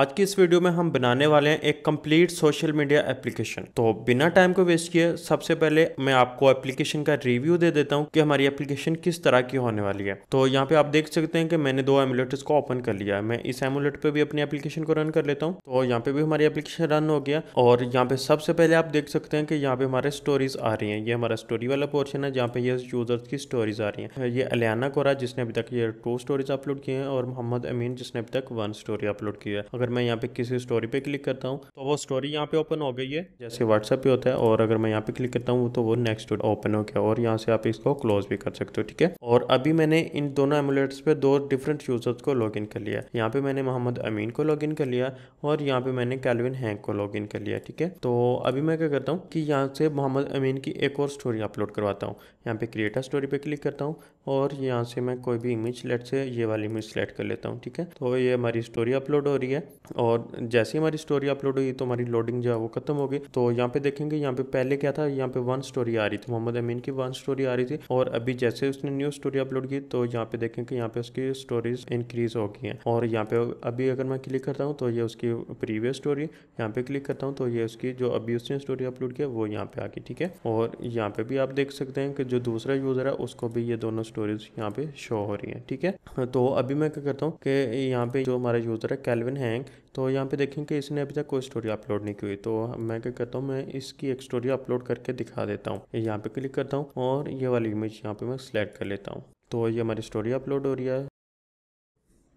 आज की इस वीडियो में हम बनाने वाले हैं एक कंप्लीट सोशल मीडिया एप्लीकेशन तो बिना टाइम को वेस्ट किए सबसे पहले मैं आपको एप्लीकेशन का रिव्यू दे देता हूँ कि हमारी एप्लीकेशन किस तरह की होने वाली है तो यहाँ पे आप देख सकते हैं कि मैंने दो एमुलेटर्स को ओपन कर लिया है मैं इस एमुलेटर पे भी अपनी एप्लीकेशन को रन कर लेता हूँ तो यहाँ पे भी हमारी एप्लीकेशन रन हो गया और यहाँ पे सबसे पहले आप देख सकते हैं कि यहाँ पे हमारे स्टोरीज आ रही है ये हमारा स्टोरी वाला पोर्शन है जहाँ पे ये यूजर्स की स्टोरीज आ रही है ये अलियाना कोरा जिसने अभी तक ये टू स्टोरीज अपलोड किए हैं और मोहम्मद अमीन जिसने अभी तक वन स्टोरी अपलोड की है अगर अगर मैं यहाँ पे किसी स्टोरी पे क्लिक करता हूँ तो वो स्टोरी यहाँ पे ओपन हो गई है जैसे व्हाट्सएप पे होता है और अगर मैं यहाँ पे क्लिक करता हूँ तो वो नेक्स्ट ओपन हो गया और यहाँ से आप इसको क्लोज भी कर सकते हो ठीक है और अभी मैंने इन दोनों एमुलेट्स पे दो डिफरेंट यूजर्स को लॉग कर लिया यहाँ पे मैंने मोहम्मद अमीन को लॉग कर लिया और यहाँ पे मैंने कैलविन हैंक को लॉग कर लिया ठीक है तो अभी मैं क्या करता हूँ कि यहाँ से मोहम्मद अमीन की एक और स्टोरी अपलोड करवाता हूँ यहाँ पे क्रिएटर स्टोरी पे क्लिक करता हूँ और यहाँ से मैं कोई भी इमेज लेट से ये वाली इमेज सेलेक्ट कर लेता हूँ ठीक है तो ये हमारी स्टोरी अपलोड हो रही है और जैसे ही हमारी स्टोरी अपलोड हुई तो हमारी लोडिंग जो है वो खत्म हो गई तो यहाँ पे देखेंगे यहाँ पे पहले क्या था यहाँ पे वन स्टोरी आ रही थी मोहम्मद अमीन की वन स्टोरी आ रही थी और अभी जैसे उसने न्यू स्टोरी अपलोड की तो यहाँ पे देखेंगे यहाँ पे उसकी स्टोरीज इंक्रीज हो गई हैं और यहाँ पे अभी अगर मैं क्लिक करता हूँ तो ये उसकी प्रीवियस स्टोरी यहाँ पे क्लिक करता हूँ तो ये उसकी जो अभी उसने स्टोरी अपलोड किया वो यहाँ पे आ गई ठीक है और यहाँ पे भी आप देख सकते हैं कि जो दूसरा यूजर है उसको भी ये दोनों स्टोरीज यहाँ पे शो हो रही है ठीक है तो अभी मैं क्या करता हूँ कि यहाँ पे जो हमारा यूजर है कैलविन है रैंक तो यहाँ पे देखें कि इसने अभी तक कोई स्टोरी अपलोड नहीं की हुई तो मैं क्या करता हूँ मैं इसकी एक स्टोरी अपलोड करके दिखा देता हूँ यहाँ पे क्लिक करता हूँ और ये वाली इमेज यहाँ पे मैं सिलेक्ट कर लेता हूँ तो ये हमारी स्टोरी अपलोड हो रही है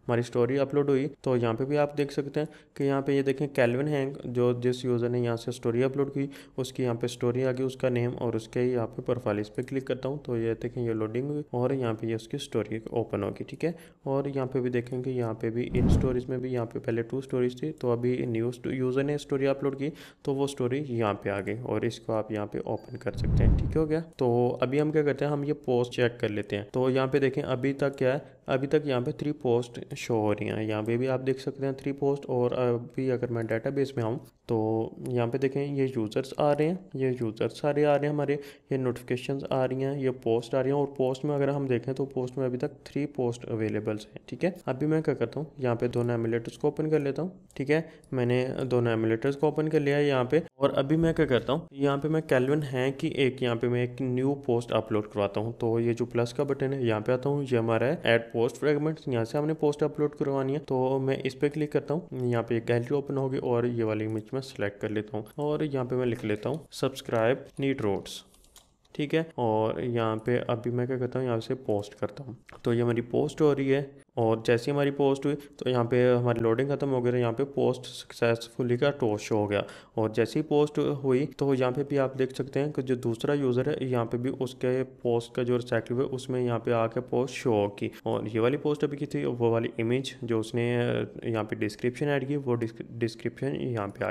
हमारी स्टोरी अपलोड हुई तो यहाँ पे भी आप देख सकते हैं कि यहाँ पे ये देखें कैलविन हैंग जो जिस यूज़र ने यहाँ से स्टोरी अपलोड की उसकी यहाँ पे स्टोरी आ गई उसका नेम और उसके यहाँ पे प्रोफाइल इस पर क्लिक करता हूँ तो ये देखें ये लोडिंग हुई और यहाँ पे ये उसकी स्टोरी ओपन होगी ठीक है और यहाँ पे भी देखें कि यहाँ पे भी इन स्टोरीज में भी यहाँ पे पहले टू स्टोरीज थी तो अभी न्यू यूज़र ने स्टोरी अपलोड की तो वो स्टोरी यहाँ पे आ गई और इसको आप यहाँ पे ओपन कर सकते हैं ठीक हो गया तो अभी हम क्या करते हैं हम ये पोस्ट चेक कर लेते हैं तो यहाँ पे देखें अभी तक क्या है अभी तक यहाँ पे थ्री पोस्ट शो हो रही हैं यहाँ पे भी आप देख सकते हैं थ्री पोस्ट और अभी अगर मैं बेस में आऊँ तो यहाँ पे देखें ये यूज़र्स आ रहे हैं ये यूज़र्स सारे आ रहे हैं हमारे ये नोटिफिकेशन आ रही हैं ये पोस्ट आ रही हैं और पोस्ट में अगर हम देखें तो पोस्ट में अभी तक थ्री पोस्ट अवेलेबल्स हैं ठीक है अभी मैं क्या करता हूँ यहाँ पे दोनों एमुलेटर्स को ओपन कर लेता हूँ ठीक है मैंने दोनों एमुलेटर्स को ओपन कर लिया है यहाँ पे और अभी मैं क्या करता हूँ यहाँ पे मैं कैलविन है कि एक यहाँ पे मैं एक न्यू पोस्ट अपलोड करवाता हूँ तो ये जो प्लस का बटन है यहाँ पे आता हूँ ये हमारा है एड पोस्ट फ्रेगमेंट यहाँ से हमने पोस्ट अपलोड करवानी है तो मैं इस पर क्लिक करता हूँ यहाँ पे एक गैलरी ओपन होगी और ये वाली इमेज मैं सिलेक्ट कर लेता हूँ और यहाँ पे मैं लिख लेता हूँ सब्सक्राइब नीट रोड्स ठीक है और यहाँ पे अभी मैं क्या करता हूँ यहाँ से पोस्ट करता हूँ तो ये मेरी पोस्ट हो रही है और जैसे हमारी पोस्ट हुई तो यहाँ पे हमारी लोडिंग ख़त्म हो गई तो यहाँ पे पोस्ट सक्सेसफुली का टोस्ट शो हो गया और जैसे ही पोस्ट हुई तो यहाँ पे भी आप देख सकते हैं कि जो दूसरा यूज़र है यहाँ पे भी उसके पोस्ट का जो रिसाइकल हुआ उसमें यहाँ पे आके पोस्ट शो की और ये वाली पोस्ट अभी की थी वो वाली इमेज जो उसने यहाँ पे डिस्क्रिप्शन ऐड की वो डिस्क्रिप्शन यहाँ पे आ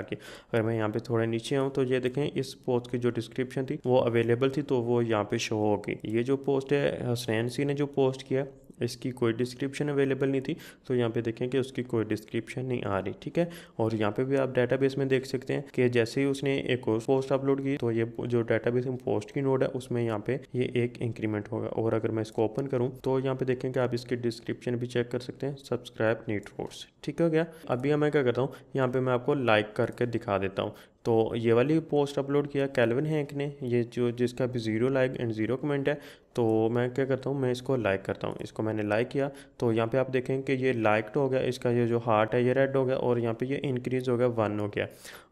अगर मैं यहाँ पे थोड़ा नीचे आऊँ तो ये देखें इस पोस्ट की जो डिस्क्रिप्शन थी वो अवेलेबल थी तो वो यहाँ पे शो होगी ये जो पोस्ट है हसनैन सी ने जो पोस्ट किया इसकी कोई डिस्क्रिप्शन अवेलेबल नहीं थी तो यहाँ पे देखें कि उसकी कोई डिस्क्रिप्शन नहीं आ रही ठीक है और यहाँ पे भी आप डाटा में देख सकते हैं कि जैसे ही उसने एक और पोस्ट अपलोड की तो ये जो डेटाबेस बेस पोस्ट की नोड है उसमें यहाँ पे ये एक इंक्रीमेंट होगा और अगर मैं इसको ओपन करूँ तो यहाँ पे देखें कि आप इसकी डिस्क्रिप्शन भी चेक कर सकते हैं सब्सक्राइब नीट फोर्स ठीक हो गया अभी मैं क्या करता हूँ यहाँ पे मैं आपको लाइक करके दिखा देता हूँ तो ये वाली पोस्ट अपलोड किया कैलविन हैंक ने ये जो जिसका भी zero like and zero comment है तो मैं क्या करता हूँ मैं इसको लाइक करता हूँ इसको मैंने लाइक किया तो यहाँ पे आप देखें कि ये लाइक्ड हो गया इसका ये जो हार्ट है ये रेड हो गया और यहाँ पे ये इंक्रीज़ हो गया वन हो गया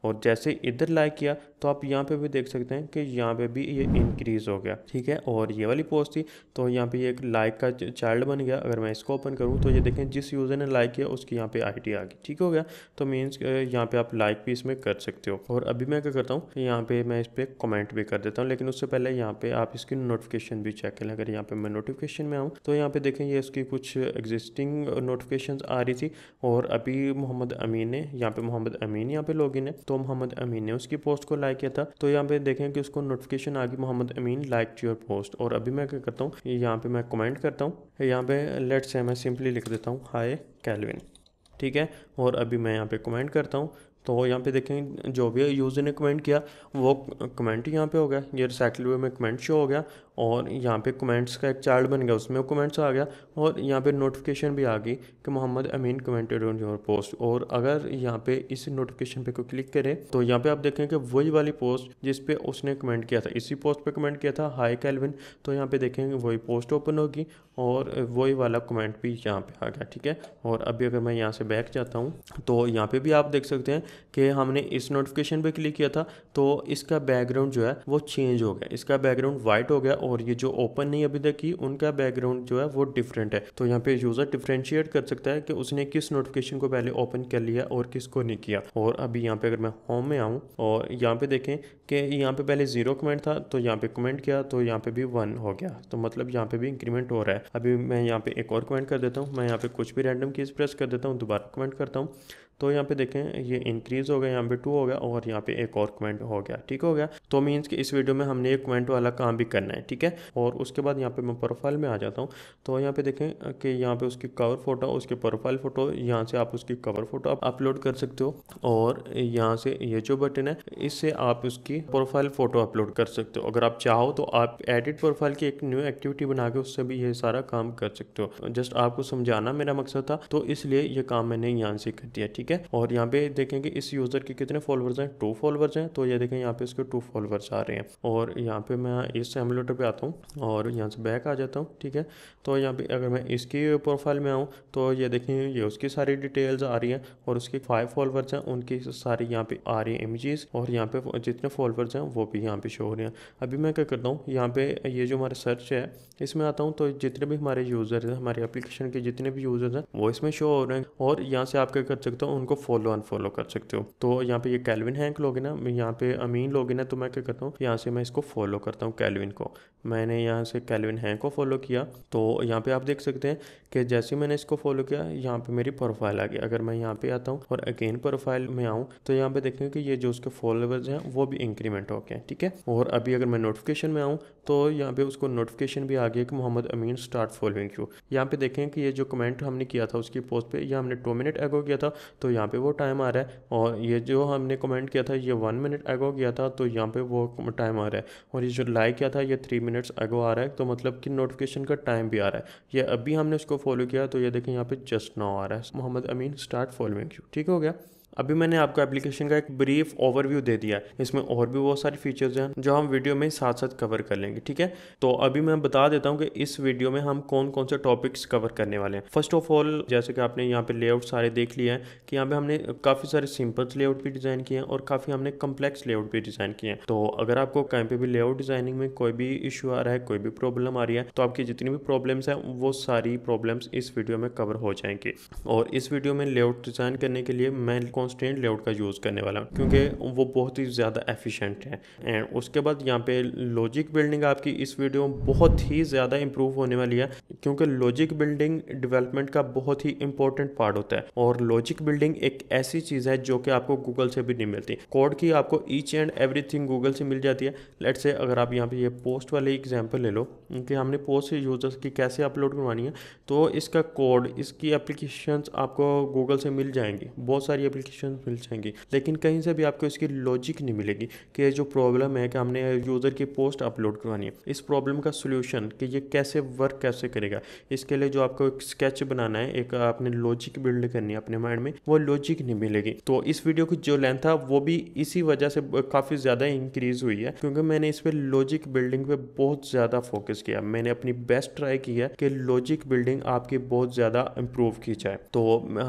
और जैसे इधर लाइक किया तो आप यहाँ पे भी देख सकते हैं कि यहाँ पे भी ये इंक्रीज़ हो गया ठीक है और ये वाली पोस्ट थी तो यहाँ पे ये एक लाइक का चाइल्ड बन गया अगर मैं इसको ओपन करूँ तो ये देखें जिस यूज़र ने लाइक किया उसकी यहाँ पे आईडी आ गई ठीक हो गया तो मीन्स यहाँ पे आप लाइक भी इसमें कर सकते हो और अभी मैं क्या करता हूँ यहाँ पे मैं इस पर कमेंट भी कर देता हूँ लेकिन उससे पहले यहाँ पे आप इसकी नोटिफिकेशन भी चेक करें अगर यहाँ पे मैं नोटिफिकेशन में आऊँ तो यहाँ पे देखें ये इसकी कुछ एग्जिस्टिंग नोटिफिकेशन आ रही थी और अभी मोहम्मद अमीन ने यहाँ पे मोहम्मद अमीन यहाँ पे लॉग है तो मोहम्मद अमीन ने उसकी पोस्ट को लाइक किया था तो यहाँ पे देखें कि उसको नोटिफिकेशन आ गई Mohammad Amin like your post और अभी मैं क्या करता हूँ यहाँ पे मैं कमेंट करता हूँ यहाँ पे लेट से मैं सिंपली लिख देता हूँ हाय कैलविन ठीक है और अभी मैं यहाँ पे कमेंट करता हूँ तो यहाँ पे देखें जो भी यूज़र ने कमेंट किया वो कमेंट यहाँ पे हो गया ये रिसाइकल वे में कमेंट शो हो गया और यहाँ पे कमेंट्स का एक चार्ट बन गया उसमें कमेंट्स आ गया और यहाँ पे नोटिफिकेशन भी आ गई कि Mohammad Amin commented on your post और अगर यहाँ पे इस नोटिफिकेशन पे को क्लिक करें तो यहाँ पे आप देखें कि वही वाली पोस्ट जिस पे उसने कमेंट किया था इसी पोस्ट पे कमेंट किया था हाई कैलविन तो यहाँ पे देखेंगे वही पोस्ट ओपन होगी और वही वाला कमेंट भी यहाँ पे आ गया ठीक है और अभी अगर मैं यहाँ से बैक जाता हूँ तो यहाँ पे भी आप देख सकते हैं कि हमने इस नोटिफिकेशन पे क्लिक किया था तो इसका बैकग्राउंड जो है वो चेंज हो गया इसका बैकग्राउंड वाइट हो गया और ये जो ओपन नहीं अभी तक की उनका बैकग्राउंड जो है वो डिफरेंट है तो यहाँ पे यूज़र डिफ्रेंशिएट कर सकता है कि उसने किस नोटिफिकेशन को पहले ओपन कर लिया और किसको नहीं किया और अभी यहाँ पे अगर मैं होम में आऊँ और यहाँ पे देखें कि यहाँ पे पहले जीरो कमेंट था तो यहाँ पे कमेंट किया तो यहाँ पे भी वन हो गया तो मतलब यहाँ पे भी इंक्रीमेंट हो रहा है अभी मैं यहाँ पे एक और कमेंट कर देता हूँ मैं यहाँ पे कुछ भी रैंडम कीज प्रेस कर देता हूँ दोबारा कमेंट करता हूँ तो यहाँ पे देखें ये इंक्रीज़ हो गया यहाँ पे टू हो गया और यहाँ पे एक और कमेंट हो गया ठीक हो गया तो मीन्स कि इस वीडियो में हमने एक कमेंट वाला काम भी करना है ठीक है और उसके बाद यहाँ पे मैं प्रोफाइल में आ जाता हूँ तो यहाँ पे देखें कि यहाँ पे उसकी कवर फोटो उसकी प्रोफाइल फ़ोटो यहाँ से आप उसकी कवर फ़ोटो आप अपलोड कर सकते हो और यहाँ से ये जो बटन है इससे आप उसकी प्रोफाइल फ़ोटो अपलोड कर सकते हो अगर आप चाहो तो आप एडिट प्रोफाइल की एक न्यू एक्टिविटी बना के उससे भी ये सारा काम कर सकते हो जस्ट आपको समझाना मेरा मकसद था तो इसलिए ये काम मैंने यहाँ से कर दिया ठीक ठीक है और यहाँ पे देखें कि इस यूज़र के कितने फॉलोअर्स हैं टू फॉलोवर्स हैं तो ये देखें यहाँ पे इसके टू फॉलोवर्स आ रहे हैं और यहाँ पे मैं इस एमुलेटर पे आता हूँ और यहाँ से बैक आ जाता हूँ ठीक है तो यहाँ पे अगर मैं इसकी प्रोफाइल में आऊँ तो ये देखें ये उसकी सारी डिटेल्स आ रही हैं और उसके फाइव फॉलोवर्स हैं उनकी सारी यहाँ पे आ रही है इमेजेस और यहाँ पे जितने फॉलोवर्स हैं वो भी यहाँ पे शो हो रहे हैं अभी मैं क्या करता हूँ यहाँ पे ये जो हमारा सर्च है इसमें आता हूँ तो जितने भी हमारे यूजर्स हैं हमारे एप्लीकेशन के जितने भी यूज़र्स हैं वो इसमें शो हो रहे हैं और यहाँ से आप क्या कर सकते हो उनको फॉलो अनफॉलो कर सकते हो तो यहाँ पे ये कैलविन हैंक लोग ना यहाँ पे अमीन लोग ना तो मैं क्या करता हूँ यहाँ से मैं इसको फॉलो करता हूँ कैलविन को मैंने यहाँ से कैलविन हैंक को फॉलो किया तो यहाँ पे आप देख सकते हैं कि जैसे मैंने इसको फॉलो किया यहाँ पे मेरी प्रोफाइल आ गई अगर मैं यहाँ पे आता हूँ और अगेन प्रोफाइल में आऊँ तो यहाँ पे देखेंगे कि ये जो उसके फॉलोअर्स हैं वो भी इंक्रीमेंट हो गए ठीक है और अभी अगर मैं नोटिफिकेशन में आऊँ तो यहाँ पे उसको नोटिफिकेशन भी आ गया कि Mohammad Amin start following you यहाँ पे देखें कि ये जो कमेंट हमने किया था उसकी पोस्ट पर यह हमने टू मिनट एगो किया था तो तो यहाँ पे वो टाइम आ रहा है और ये जो हमने कमेंट किया था ये वन मिनट एगो किया था तो यहाँ पे वो टाइम आ रहा है और ये जो लाइक किया था ये थ्री मिनट्स एगो आ रहा है तो मतलब कि नोटिफिकेशन का टाइम भी आ रहा है ये अभी हमने उसको फॉलो किया तो ये देखें यहाँ पे जस्ट नाउ आ रहा है Mohammad Amin start following you ठीक हो गया अभी मैंने आपको एप्लीकेशन का एक ब्रीफ ओवरव्यू दे दिया है इसमें और भी बहुत सारे फीचर्स हैं जो हम वीडियो में साथ साथ कवर कर लेंगे ठीक है तो अभी मैं बता देता हूँ कि इस वीडियो में हम कौन कौन से टॉपिक्स कवर करने वाले हैं फर्स्ट ऑफ ऑल जैसे कि आपने यहाँ पे लेआउट सारे देख लिए हैं कि यहाँ पे हमने काफ़ी सारे सिंपल्स लेआउट भी डिज़ाइन किए हैं और काफ़ी हमने कम्प्लेक्स लेआउट भी डिज़ाइन किए हैं तो अगर आपको कहीं पर भी लेआउट डिज़ाइनिंग में कोई भी इशू आ रहा है कोई भी प्रॉब्लम आ रही है तो आपकी जितनी भी प्रॉब्लम्स हैं वो सारी प्रॉब्लम्स इस वीडियो में कवर हो जाएंगी और इस वीडियो में लेआउट डिज़ाइन करने के लिए मैं कौन कॉन्स्टेंट लेआउट का यूज़ करने वाला हूँ क्योंकि वो बहुत ही ज़्यादा एफिशिएंट है एंड उसके बाद यहाँ पे लॉजिक बिल्डिंग आपकी इस वीडियो में बहुत ही ज़्यादा इंप्रूव होने वाली है क्योंकि लॉजिक बिल्डिंग डिवेलपमेंट का बहुत ही इंपॉर्टेंट पार्ट होता है और लॉजिक बिल्डिंग एक ऐसी चीज़ है जो कि आपको गूगल से भी नहीं मिलती कोड की आपको ईच एंड एवरी गूगल से मिल जाती है लेट से अगर आप यहाँ पर ये पोस्ट वाले एग्जाम्पल ले लो कि हमने पोस्ट यूजर्स की कैसे अपलोड करवानी है तो इसका कोड इसकी एप्लीकेशन आपको गूगल से मिल जाएंगी बहुत सारी एप्लीकेशन क्वेश्चन मिल जाएंगी लेकिन कहीं से भी आपको इसकी लॉजिक नहीं मिलेगी कि जो प्रॉब्लम है कि हमने यूज़र की पोस्ट अपलोड करवानी है इस प्रॉब्लम का सोल्यूशन कि ये कैसे वर्क कैसे करेगा इसके लिए जो आपको एक स्केच बनाना है एक आपने लॉजिक बिल्ड करनी है अपने माइंड में वो लॉजिक नहीं मिलेगी तो इस वीडियो की जो लेंथ था वो भी इसी वजह से काफ़ी ज़्यादा इंक्रीज हुई है क्योंकि मैंने इस पर लॉजिक बिल्डिंग पे बहुत ज़्यादा फोकस किया मैंने अपनी बेस्ट ट्राई की है कि लॉजिक बिल्डिंग आपकी बहुत ज़्यादा इम्प्रूव की जाए तो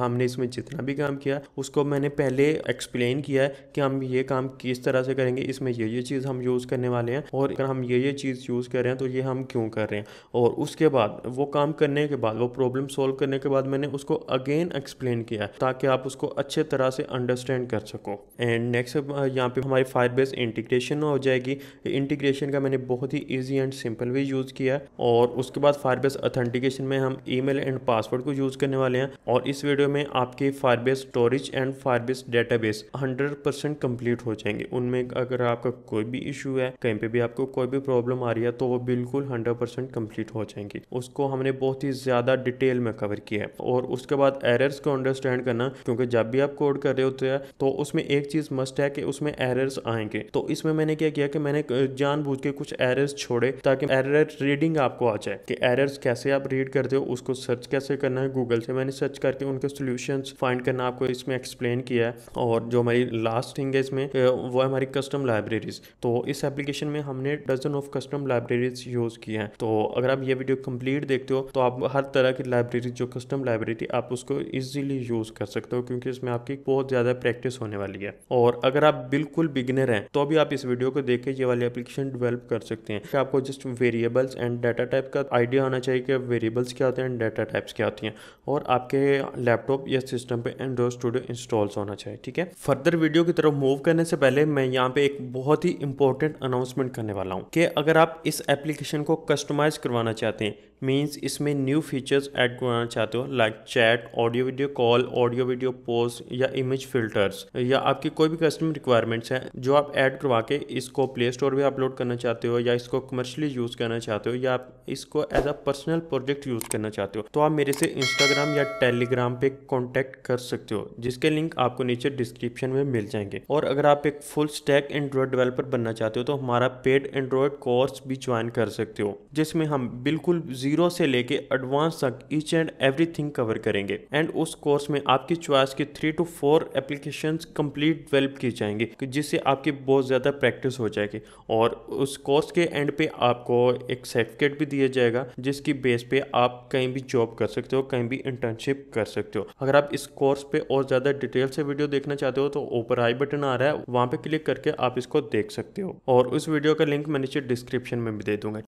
हमने इसमें जितना भी काम किया उसको मैं मैंने पहले एक्सप्लेन किया है कि हम ये काम किस तरह से करेंगे इसमें ये ये चीज़ हम यूज़ करने वाले हैं और अगर हम ये ये चीज़ यूज़ कर रहे हैं तो ये हम क्यों कर रहे हैं और उसके बाद वो काम करने के बाद वो प्रॉब्लम सॉल्व करने के बाद मैंने उसको अगेन एक्सप्लेन किया है ताकि आप उसको अच्छे तरह से अंडरस्टैंड कर सको एंड नेक्स्ट यहाँ पे हमारी फायर बेस इंटीग्रेशन हो जाएगी इंटीग्रेशन का मैंने बहुत ही easy and simple way use किया और उसके बाद फायर बेस अथेंटिकेशन में हम ई एंड पासवर्ड को यूज़ करने वाले हैं और इस वीडियो में आपके fire base storage and Firebase database 100 percent complete हो जाएंगे उनमें अगर आपका कोई भी इशू है कहीं पे भी आपको कोई भी प्रॉब्लम आ रही है तो वो बिल्कुल हंड्रेड परसेंट कम्प्लीट हो जाएंगी उसको हमने बहुत ही ज़्यादा डिटेल में कवर किया है और उसके बाद एरर्स को अंडरस्टैंड करना क्योंकि जब भी आप कोड कर रहे होते हैं तो उसमें एक चीज़ मस्ट है कि उसमें एरर्स आएंगे तो इसमें मैंने क्या किया कि मैंने जान के कुछ एरर्स छोड़े ताकि एरर रीडिंग आपको आ जाए कि एरर्स कैसे आप रीड करते हो उसको सर्च कैसे करना है गूगल से मैंने सर्च करके उनके सोल्यूशन फाइंड करना आपको इसमें एक्सप्लेन एक्सप्लेन किया है और जो हमारी लास्ट थिंग है इसमें वो हमारी कस्टम लाइब्रेरीज तो इस एप्लीकेशन में हमने dozen of custom libraries use की हैं तो अगर आप ये वीडियो कंप्लीट देखते हो तो आप हर तरह की लाइब्रेरी जो कस्टम लाइब्रेरी आप उसको ईजिली यूज़ कर सकते हो क्योंकि इसमें आपकी बहुत ज़्यादा प्रैक्टिस होने वाली है और अगर आप बिल्कुल बिगिनर हैं तो भी आप इस वीडियो को देख के ये वाली एप्लीकेशन डेवलप कर सकते हैं आपको just variables and data type का आइडिया होना चाहिए कि वेरिएबल्स क्या होते हैं एंड डाटा टाइप्स क्या होती हैं और आपके लैपटॉप या सिस्टम पर एंड्रॉइड स्टूडियो इंस्टॉल इंस्टॉल्स होना चाहिए ठीक है फर्दर वीडियो की तरफ मूव करने से पहले मैं यहाँ पे एक बहुत ही इंपॉर्टेंट अनाउंसमेंट करने वाला हूँ कि अगर आप इस एप्लीकेशन को कस्टमाइज करवाना चाहते हैं मीन्स इसमें न्यू फीचर्स ऐड करना चाहते हो like chat audio video call audio video post या इमेज फिल्टर्स या आपकी कोई भी कस्टम रिक्वायरमेंट्स हैं जो आप ऐड करवा के इसको प्ले स्टोर पर अपलोड करना चाहते हो या इसको कमर्शली यूज़ करना चाहते हो या आप इसको as a personal project use करना चाहते हो तो आप मेरे से इंस्टाग्राम या टेलीग्राम पे कॉन्टैक्ट कर सकते हो जिसके लिंक आपको नीचे डिस्क्रिप्शन में मिल जाएंगे और अगर आप एक फुल स्टैक एंड्रॉयड डेवलपर बनना चाहते हो तो हमारा पेड एंड्रॉयड कोर्स भी ज्वाइन कर सकते हो जिसमें हम बिल्कुल जीरो से लेके एडवांस तक ईच एंड एवरीथिंग कवर करेंगे एंड उस कोर्स में आपकी चॉइस के three to four application complete develop की जाएंगे जिससे आपकी बहुत ज़्यादा प्रैक्टिस हो जाएगी और उस कोर्स के एंड पे आपको एक सर्टिफिकेट भी दिया जाएगा जिसकी बेस पे आप कहीं भी जॉब कर सकते हो कहीं भी इंटर्नशिप कर सकते हो अगर आप इस कोर्स पे और ज़्यादा डिटेल से वीडियो देखना चाहते हो तो ऊपर आई बटन आ रहा है वहाँ पे क्लिक करके आप इसको देख सकते हो और उस वीडियो का लिंक मैं नीचे डिस्क्रिप्शन में भी दे दूंगा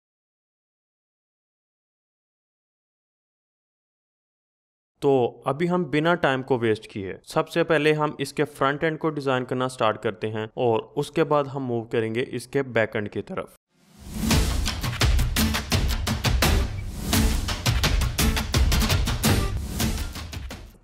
तो अभी हम बिना टाइम को वेस्ट किए सबसे पहले हम इसके फ्रंट एंड को डिज़ाइन करना स्टार्ट करते हैं और उसके बाद हम मूव करेंगे इसके बैक एंड की तरफ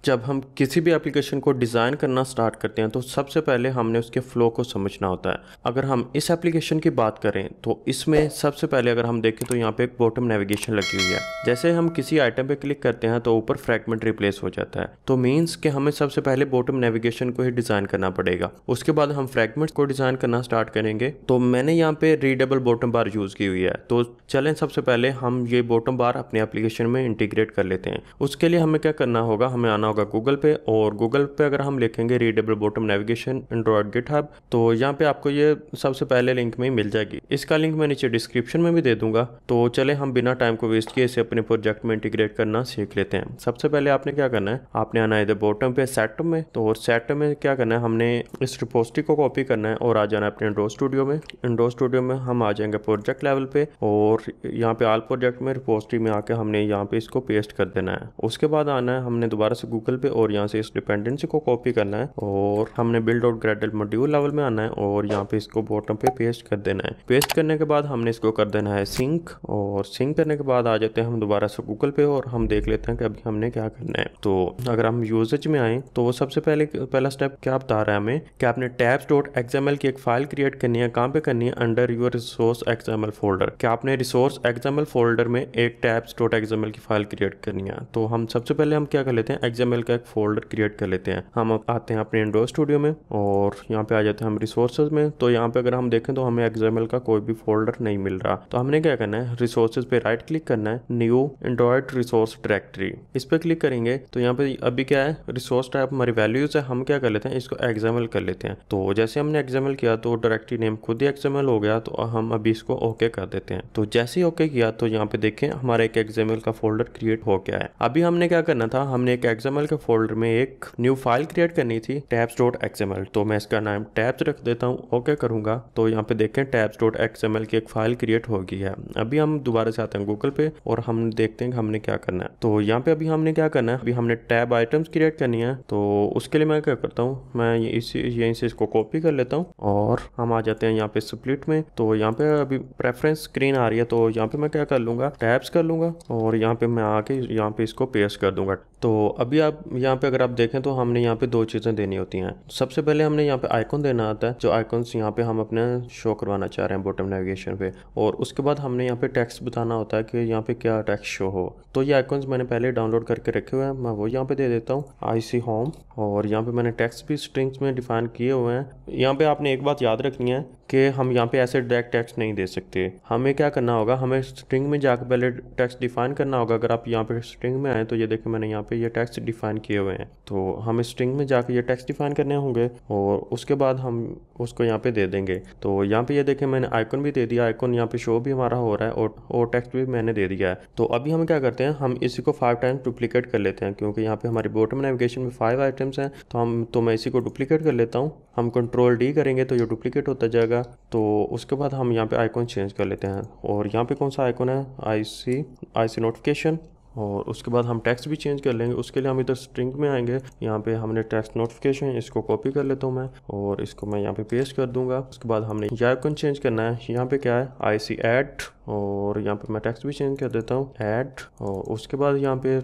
जब हम किसी भी एप्लीकेशन को डिज़ाइन करना स्टार्ट करते हैं तो सबसे पहले हमने उसके फ़्लो को समझना होता है अगर हम इस एप्लीकेशन की बात करें तो इसमें सबसे पहले अगर हम देखें तो यहाँ पे एक बॉटम नेविगेशन लगी हुई है जैसे हम किसी आइटम पे क्लिक करते हैं तो ऊपर फ्रैगमेंट रिप्लेस हो जाता है तो मीन्स कि हमें सबसे पहले बॉटम नेविगेशन को ही डिज़ाइन करना पड़ेगा उसके बाद हम फ्रेगमेंट को डिज़ाइन करना स्टार्ट करेंगे तो मैंने यहाँ पे रीडेबल बॉटम बार यूज़ की हुई है तो चलें सबसे पहले हम ये बॉटम बार अपने एप्लीकेशन में इंटीग्रेट कर लेते हैं उसके लिए हमें क्या करना होगा हमें आना होगा गूगल पे और गूगल पे अगर हम लिखेंगे readable bottom navigation Android git तो यहाँ पे आपको ये सबसे पहले लिंक में ही मिल जाएगी इसका लिंक मैं नीचे डिस्क्रिप्शन में भी दे दूंगा तो चले हम बिना टाइम को वेस्ट किए इसे अपने प्रोजेक्ट में इंटीग्रेट करना सीख लेते हैं सबसे पहले आपने क्या करना है आपने आना इधर बॉटम पे सेट में तो और सेट में क्या करना है हमने इस रिपोस्टिक को कॉपी करना है और आ जाना है अपने इंडोर स्टूडियो में इंडोर स्टूडियो में हम आ जाएंगे प्रोजेक्ट लेवल पे और यहाँ पे आल प्रोजेक्ट में रिपोस्टिक में आके हमने यहाँ पे इसको पेस्ट कर देना है उसके बाद आना है हमने दोबारा से गूगल गूगल पे और यहाँ से इस डिपेंडेंसी को कॉपी करना है और हमने build out Gradle module level में आना है और यहाँ पे इसको बॉटम पे पेस्ट कर देना है पेस्ट करने के बाद हमने इसको कर देना है सिंक और सिंक करने के बाद आ जाते हैं हम दोबारा से गूगल पे और हम देख लेते हैं कि अभी हमने क्या करना है तो अगर हम यूजेज में आए तो सबसे पहले पहला स्टेप क्या बता रहा है हमें कि आपने टैब्स डॉट एग्जामल की एक फाइल क्रिएट करनी है कहाँ पे करनी है under your resource L folder क्या आपने रिसोर्स एग्जामल फोल्डर में एक टैब्स डॉट एग्जामल की फाइल क्रिएट करनी है तो हम सबसे पहले हम क्या कर लेते हैं एक्सएमएल एच का एक फोल्डर क्रिएट कर लेते हैं हम आते हैं अपने एंड्रॉयड स्टूडियो में और यहाँ पे आ जाते हैं हम रिसोर्सेज में तो यहाँ पे अगर हम देखें तो हमें एक्सएमएल का कोई भी फोल्डर नहीं मिल रहा तो हमने क्या करना है रिसोर्सेज पे राइट क्लिक करना है न्यू एंड्रॉयड रिसोर्स डायरेक्टरी इस पर क्लिक करेंगे तो यहाँ पे अभी क्या है रिसोर्स टाइप हमारी वैल्यूज है हम क्या कर लेते हैं इसको एग्जामल कर लेते हैं तो जैसे हमने एग्जामल किया तो डायरेक्टरी नेम खुद ही एक्सएमएल हो गया तो हम अभी इसको ओके कर देते हैं तो जैसे ही ओके किया तो यहाँ पे देखें हमारा एक एग्जामल का फोल्डर क्रिएट हो गया है अभी हमने क्या करना था हमने एक एग्जामल एक्सएमएल के फोल्डर में एक न्यू फाइल क्रिएट करनी थी टैब्स डॉट एक्सएमएल तो मैं इसका नाम टैब्स रख देता हूँ ओके करूँगा तो यहाँ पे देखें टैब्स डॉट एक्सएमएल की एक फाइल क्रिएट हो गई है अभी हम दोबारा से आते हैं गूगल पे और हम देखते हैं हमने क्या करना है तो यहाँ पे अभी हमने क्या करना है अभी हमने टैब आइटम्स क्रिएट करनी है तो उसके लिए मैं क्या करता हूँ मैं इसी यहीं से इसको कॉपी कर लेता हूँ और हम आ जाते हैं यहाँ पे स्प्लिट में तो यहाँ पे अभी प्रेफरेंस स्क्रीन आ रही है तो यहाँ पे मैं क्या कर लूंगा टैब्स कर लूंगा और यहाँ पे मैं आके यहाँ पे इसको पेस्ट कर दूंगा तो अभी आप आप यहाँ पे अगर आप देखें तो हमने यहाँ पे दो चीज़ें देनी होती हैं सबसे पहले हमने यहाँ पे आइकॉन देना आता है जो आइकॉन्स यहाँ पे हम अपने शो करवाना चाह रहे हैं बॉटम नेविगेशन पे और उसके बाद हमने यहाँ पे टेक्स्ट बताना होता है कि यहाँ पे क्या टेक्स्ट शो हो तो ये आइकॉन्स मैंने पहले डाउनलोड करके रखे हुए हैं मैं वो यहाँ पे दे देता हूँ आई सी होम और यहाँ पे मैंने टेक्स्ट भी स्ट्रिंग्स में डिफाइन किए हुए हैं यहाँ पे आपने एक बात याद रखनी है कि हम यहाँ पे ऐसे डायरेक्ट टेक्स्ट नहीं दे सकते हमें क्या करना होगा हमें स्ट्रिंग में जाकर पहले टेक्स्ट डिफाइन करना होगा अगर आप यहाँ पे स्ट्रिंग में आए तो ये देखें मैंने यहाँ पे ये टेक्स्ट डिफाइन किए हुए हैं तो हमें स्ट्रिंग में जाकर ये टेक्स्ट डिफाइन करने होंगे और उसके बाद हम उसको यहाँ पे दे देंगे तो यहाँ पे ये देखें मैंने आइकन भी दे दिया आइकन यहाँ पे शो भी हमारा हो रहा है और और टेक्स्ट भी मैंने दे दिया है तो अभी हम क्या करते हैं हम इसी को फाइव टाइम्स डुप्लीकेट कर लेते हैं क्योंकि यहाँ पे हमारी बॉटम नेविगेशन में फाइव आइटम्स हैं तो हम तो मैं इसी को डुप्लीकेट कर लेता हूँ हम कंट्रोल डी करेंगे तो ये डुप्लीकेट होता जाएगा है तो उसके बाद हम यहाँ पे आइकॉन चेंज कर लेते हैं और यहाँ पे कौन सा आइकॉन है आई सी आई सी नोटिफिकेशन और उसके बाद हम टेक्स्ट भी चेंज कर लेंगे उसके लिए हम इधर स्ट्रिंग में आएंगे यहाँ पे हमने टेक्स्ट नोटिफिकेशन इसको कॉपी कर लेता हूँ मैं और इसको मैं यहाँ पे पेस्ट कर दूंगा उसके बाद हमने ये आइकन चेंज करना है यहाँ पे क्या है आई सी एड और यहाँ पे मैं टेक्स्ट भी चेंज कर देता हूँ एड और उसके बाद यहाँ पे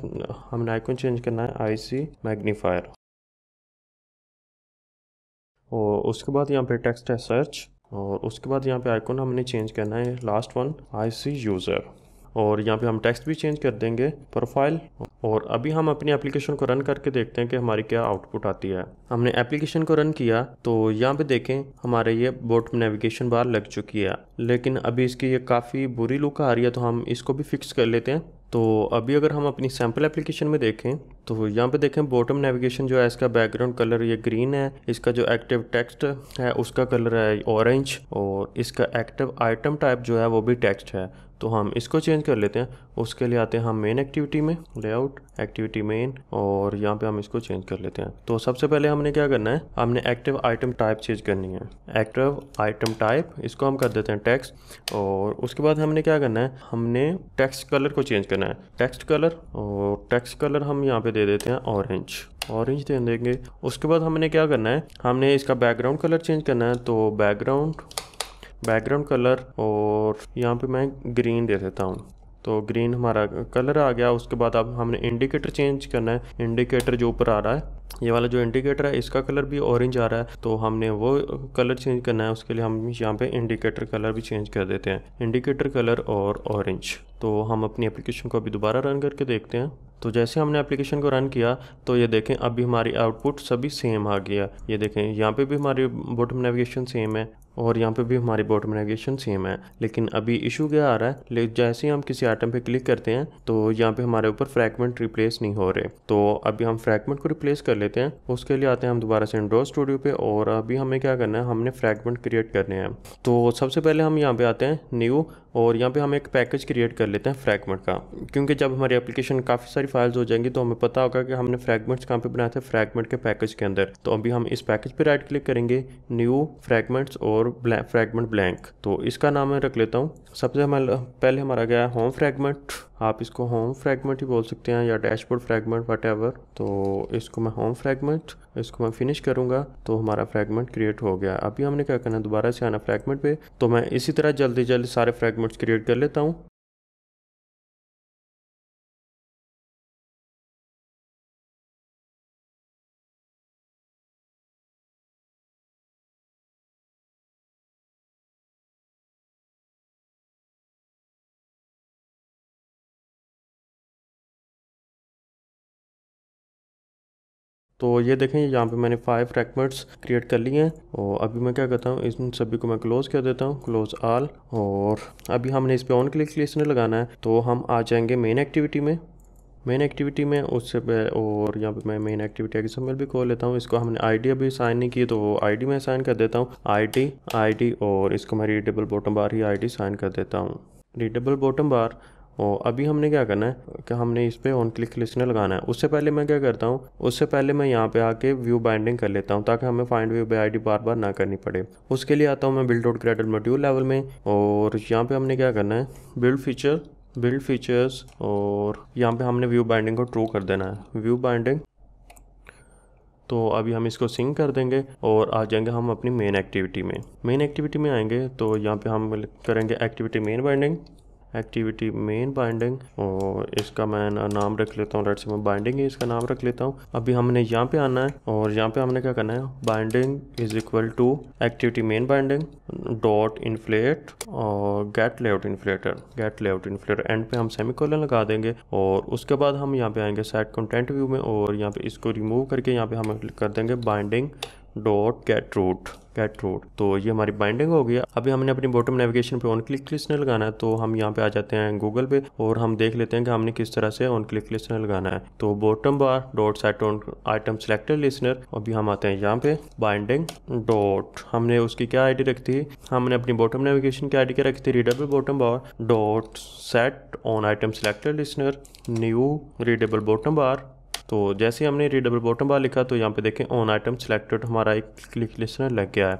हमने आइकन चेंज करना है आई सी मैग्नीफायर और उसके बाद यहाँ पे टेक्स्ट है सर्च और उसके बाद यहाँ पे आइकॉन हमने चेंज करना है लास्ट वन आईसी यूज़र और यहाँ पे हम टेक्स्ट भी चेंज कर देंगे प्रोफाइल और अभी हम अपनी एप्लीकेशन को रन करके देखते हैं कि हमारी क्या आउटपुट आती है हमने एप्लीकेशन को रन किया तो यहाँ पे देखें हमारे ये बोट नेविगेशन बार लग चुकी है लेकिन अभी इसकी ये काफ़ी बुरी लुक आ रही है तो हम इसको भी फिक्स कर लेते हैं तो अभी अगर हम अपनी सैम्पल एप्लीकेशन में देखें तो यहाँ पे देखें बॉटम नेविगेशन जो है इसका बैकग्राउंड कलर ये ग्रीन है इसका जो एक्टिव टेक्स्ट है उसका कलर है ऑरेंज और इसका एक्टिव आइटम टाइप जो है वो भी टेक्स्ट है तो हम इसको चेंज कर लेते हैं उसके लिए आते हैं हम मेन एक्टिविटी में लेआउट एक्टिविटी मेन और यहाँ पे हम इसको चेंज कर लेते हैं तो सबसे पहले हमने क्या करना है हमने एक्टिव आइटम टाइप चेंज करनी है एक्टिव आइटम टाइप इसको हम कर देते हैं टेक्स्ट और उसके बाद हमने क्या करना है हमने टेक्स्ट कलर को चेंज करना है टेक्स्ट कलर और टेक्स्ट कलर हम यहाँ पे दे देते हैं ऑरेंज ऑरेंज दे देंगे उसके बाद हमने क्या करना है हमने इसका बैकग्राउंड कलर चेंज करना है तो बैकग्राउंड बैकग्राउंड कलर और यहाँ पे मैं ग्रीन दे देता हूँ तो ग्रीन हमारा कलर आ गया उसके बाद अब हमने इंडिकेटर चेंज करना है इंडिकेटर जो ऊपर आ रहा है ये वाला जो इंडिकेटर है इसका कलर भी ऑरेंज आ रहा है तो हमने वो कलर चेंज करना है उसके लिए हम यहाँ पे इंडिकेटर कलर भी चेंज कर देते हैं इंडिकेटर कलर और ऑरेंज तो हम अपनी एप्लीकेशन को अभी दोबारा रन करके देखते हैं तो जैसे हमने एप्लीकेशन को रन किया तो ये देखें अभी हमारी आउटपुट सभी सेम आ गया ये देखें यहाँ पे भी हमारी बॉटम नेविगेशन सेम है और यहाँ पे भी हमारी बॉटम नेविगेशन सेम है लेकिन अभी इशू क्या आ रहा है जैसे ही हम किसी आइटम पे क्लिक करते हैं तो यहाँ पे हमारे ऊपर फ्रैगमेंट रिप्लेस नहीं हो रहे तो अभी हम फ्रैगमेंट को रिप्लेस कर लेते हैं उसके लिए आते हैं हम दोबारा से इंडोर स्टूडियो पे और अभी हमें क्या करना है हमने फ्रैगमेंट क्रिएट करने हैं तो सबसे पहले हम यहाँ पे आते हैं न्यू और यहाँ पे हम एक पैकेज क्रिएट कर लेते हैं फ्रैगमेंट का क्योंकि जब हमारी एप्लीकेशन काफ़ी सारी फाइल्स हो जाएंगी तो हमें पता होगा कि हमने फ्रैगमेंट्स कहाँ पे बनाए थे फ्रैगमेंट के पैकेज के अंदर तो अभी हम इस पैकेज पे राइट क्लिक करेंगे न्यू फ्रैगमेंट्स और फ्रैगमेंट ब्लैंक तो इसका नाम मैं रख लेता हूँ सबसे हमारा पहले हमारा गया होम फ्रैगमेंट आप इसको होम फ्रेगमेंट ही बोल सकते हैं या डैशबोर्ड फ्रेगमेंट वट तो इसको मैं होम फ्रेगमेंट इसको मैं फिनिश करूंगा तो हमारा फ्रेगमेंट क्रिएट हो गया अभी हमने क्या करना दोबारा से आना फ्रेगमेंट पे तो मैं इसी तरह जल्दी जल्दी सारे फ्रेगमेंट्स क्रिएट कर लेता हूँ तो ये देखें यहाँ पे मैंने फाइव फ्रैगमेंट्स क्रिएट कर लिए हैं और अभी मैं क्या करता हूँ इन सभी को मैं क्लोज़ कर देता हूँ क्लोज आल और अभी हमने इस पर ऑन क्लिक लिसनर लगाना है तो हम आ जाएंगे मेन एक्टिविटी में मेन एक्टिविटी में उससे और यहाँ पे मैं मेन एक्टिविटी एग्जाम्पल भी खोल लेता हूँ इसको हमने आईडी अभी साइन नहीं की तो आईडी में साइन कर देता हूँ आईडी आईडी और इसको मैं रीडेबल बॉटम बार ही आईडी साइन कर देता हूँ रीडेबल बॉटम बार और तो अभी हमने क्या करना है कि हमने इस पर ऑन क्लिक लिसनर लगाना है उससे पहले मैं क्या करता हूँ उससे पहले मैं यहाँ पे आके व्यू बाइंडिंग कर लेता हूँ ताकि हमें फाइंड व्यू बाई आई बार बार ना करनी पड़े उसके लिए आता हूँ मैं build out credit module level में और यहाँ पे हमने क्या करना है बिल्ड फीचर बिल्ड फीचर्स और यहाँ पे हमने व्यू बाइंडिंग को ट्रू कर देना है व्यू बाइंडिंग तो अभी हम इसको सिंक कर देंगे और आ जाएंगे हम अपनी मेन एक्टिविटी में मेन एक्टिविटी में आएंगे तो यहाँ पे हम करेंगे activity main binding activity main binding और इसका मैं नाम रख लेता हूँ लेट्स मैं बाइंडिंग ही इसका नाम रख लेता हूँ अभी हमने यहाँ पे आना है और यहाँ पे हमने क्या करना है binding is equal to activity main binding dot inflate और get layout inflater get layout inflater and पे हम सेमी कॉलर लगा देंगे और उसके बाद हम यहाँ पे आएंगे सेट कंटेंट व्यू में और यहाँ पे इसको रिमूव करके यहाँ पे हम कर देंगे binding dot get root get root तो ये हमारी बाइंडिंग हो गया अभी हमने अपनी बॉटम नेविगेशन पे ऑन क्लिक लिस्ट लगाना है तो हम यहाँ पे आ जाते हैं गूगल पे और हम देख लेते हैं कि हमने किस तरह से ऑन क्लिक लिस्ट लगाना है तो bottom bar dot set on item selected listener अभी हम आते हैं यहाँ पे बाइंडिंग डॉट हमने उसकी क्या आई रखी थी हमने अपनी बॉटम नेविगेशन की आई क्या रखी थी readable bottom bar dot set on item selected listener new readable bottom bar तो जैसे हमने डबल बॉटम बार लिखा तो यहाँ पे देखें ऑन आइटम सिलेक्टेड हमारा एक क्लिक लिस्टर लग गया है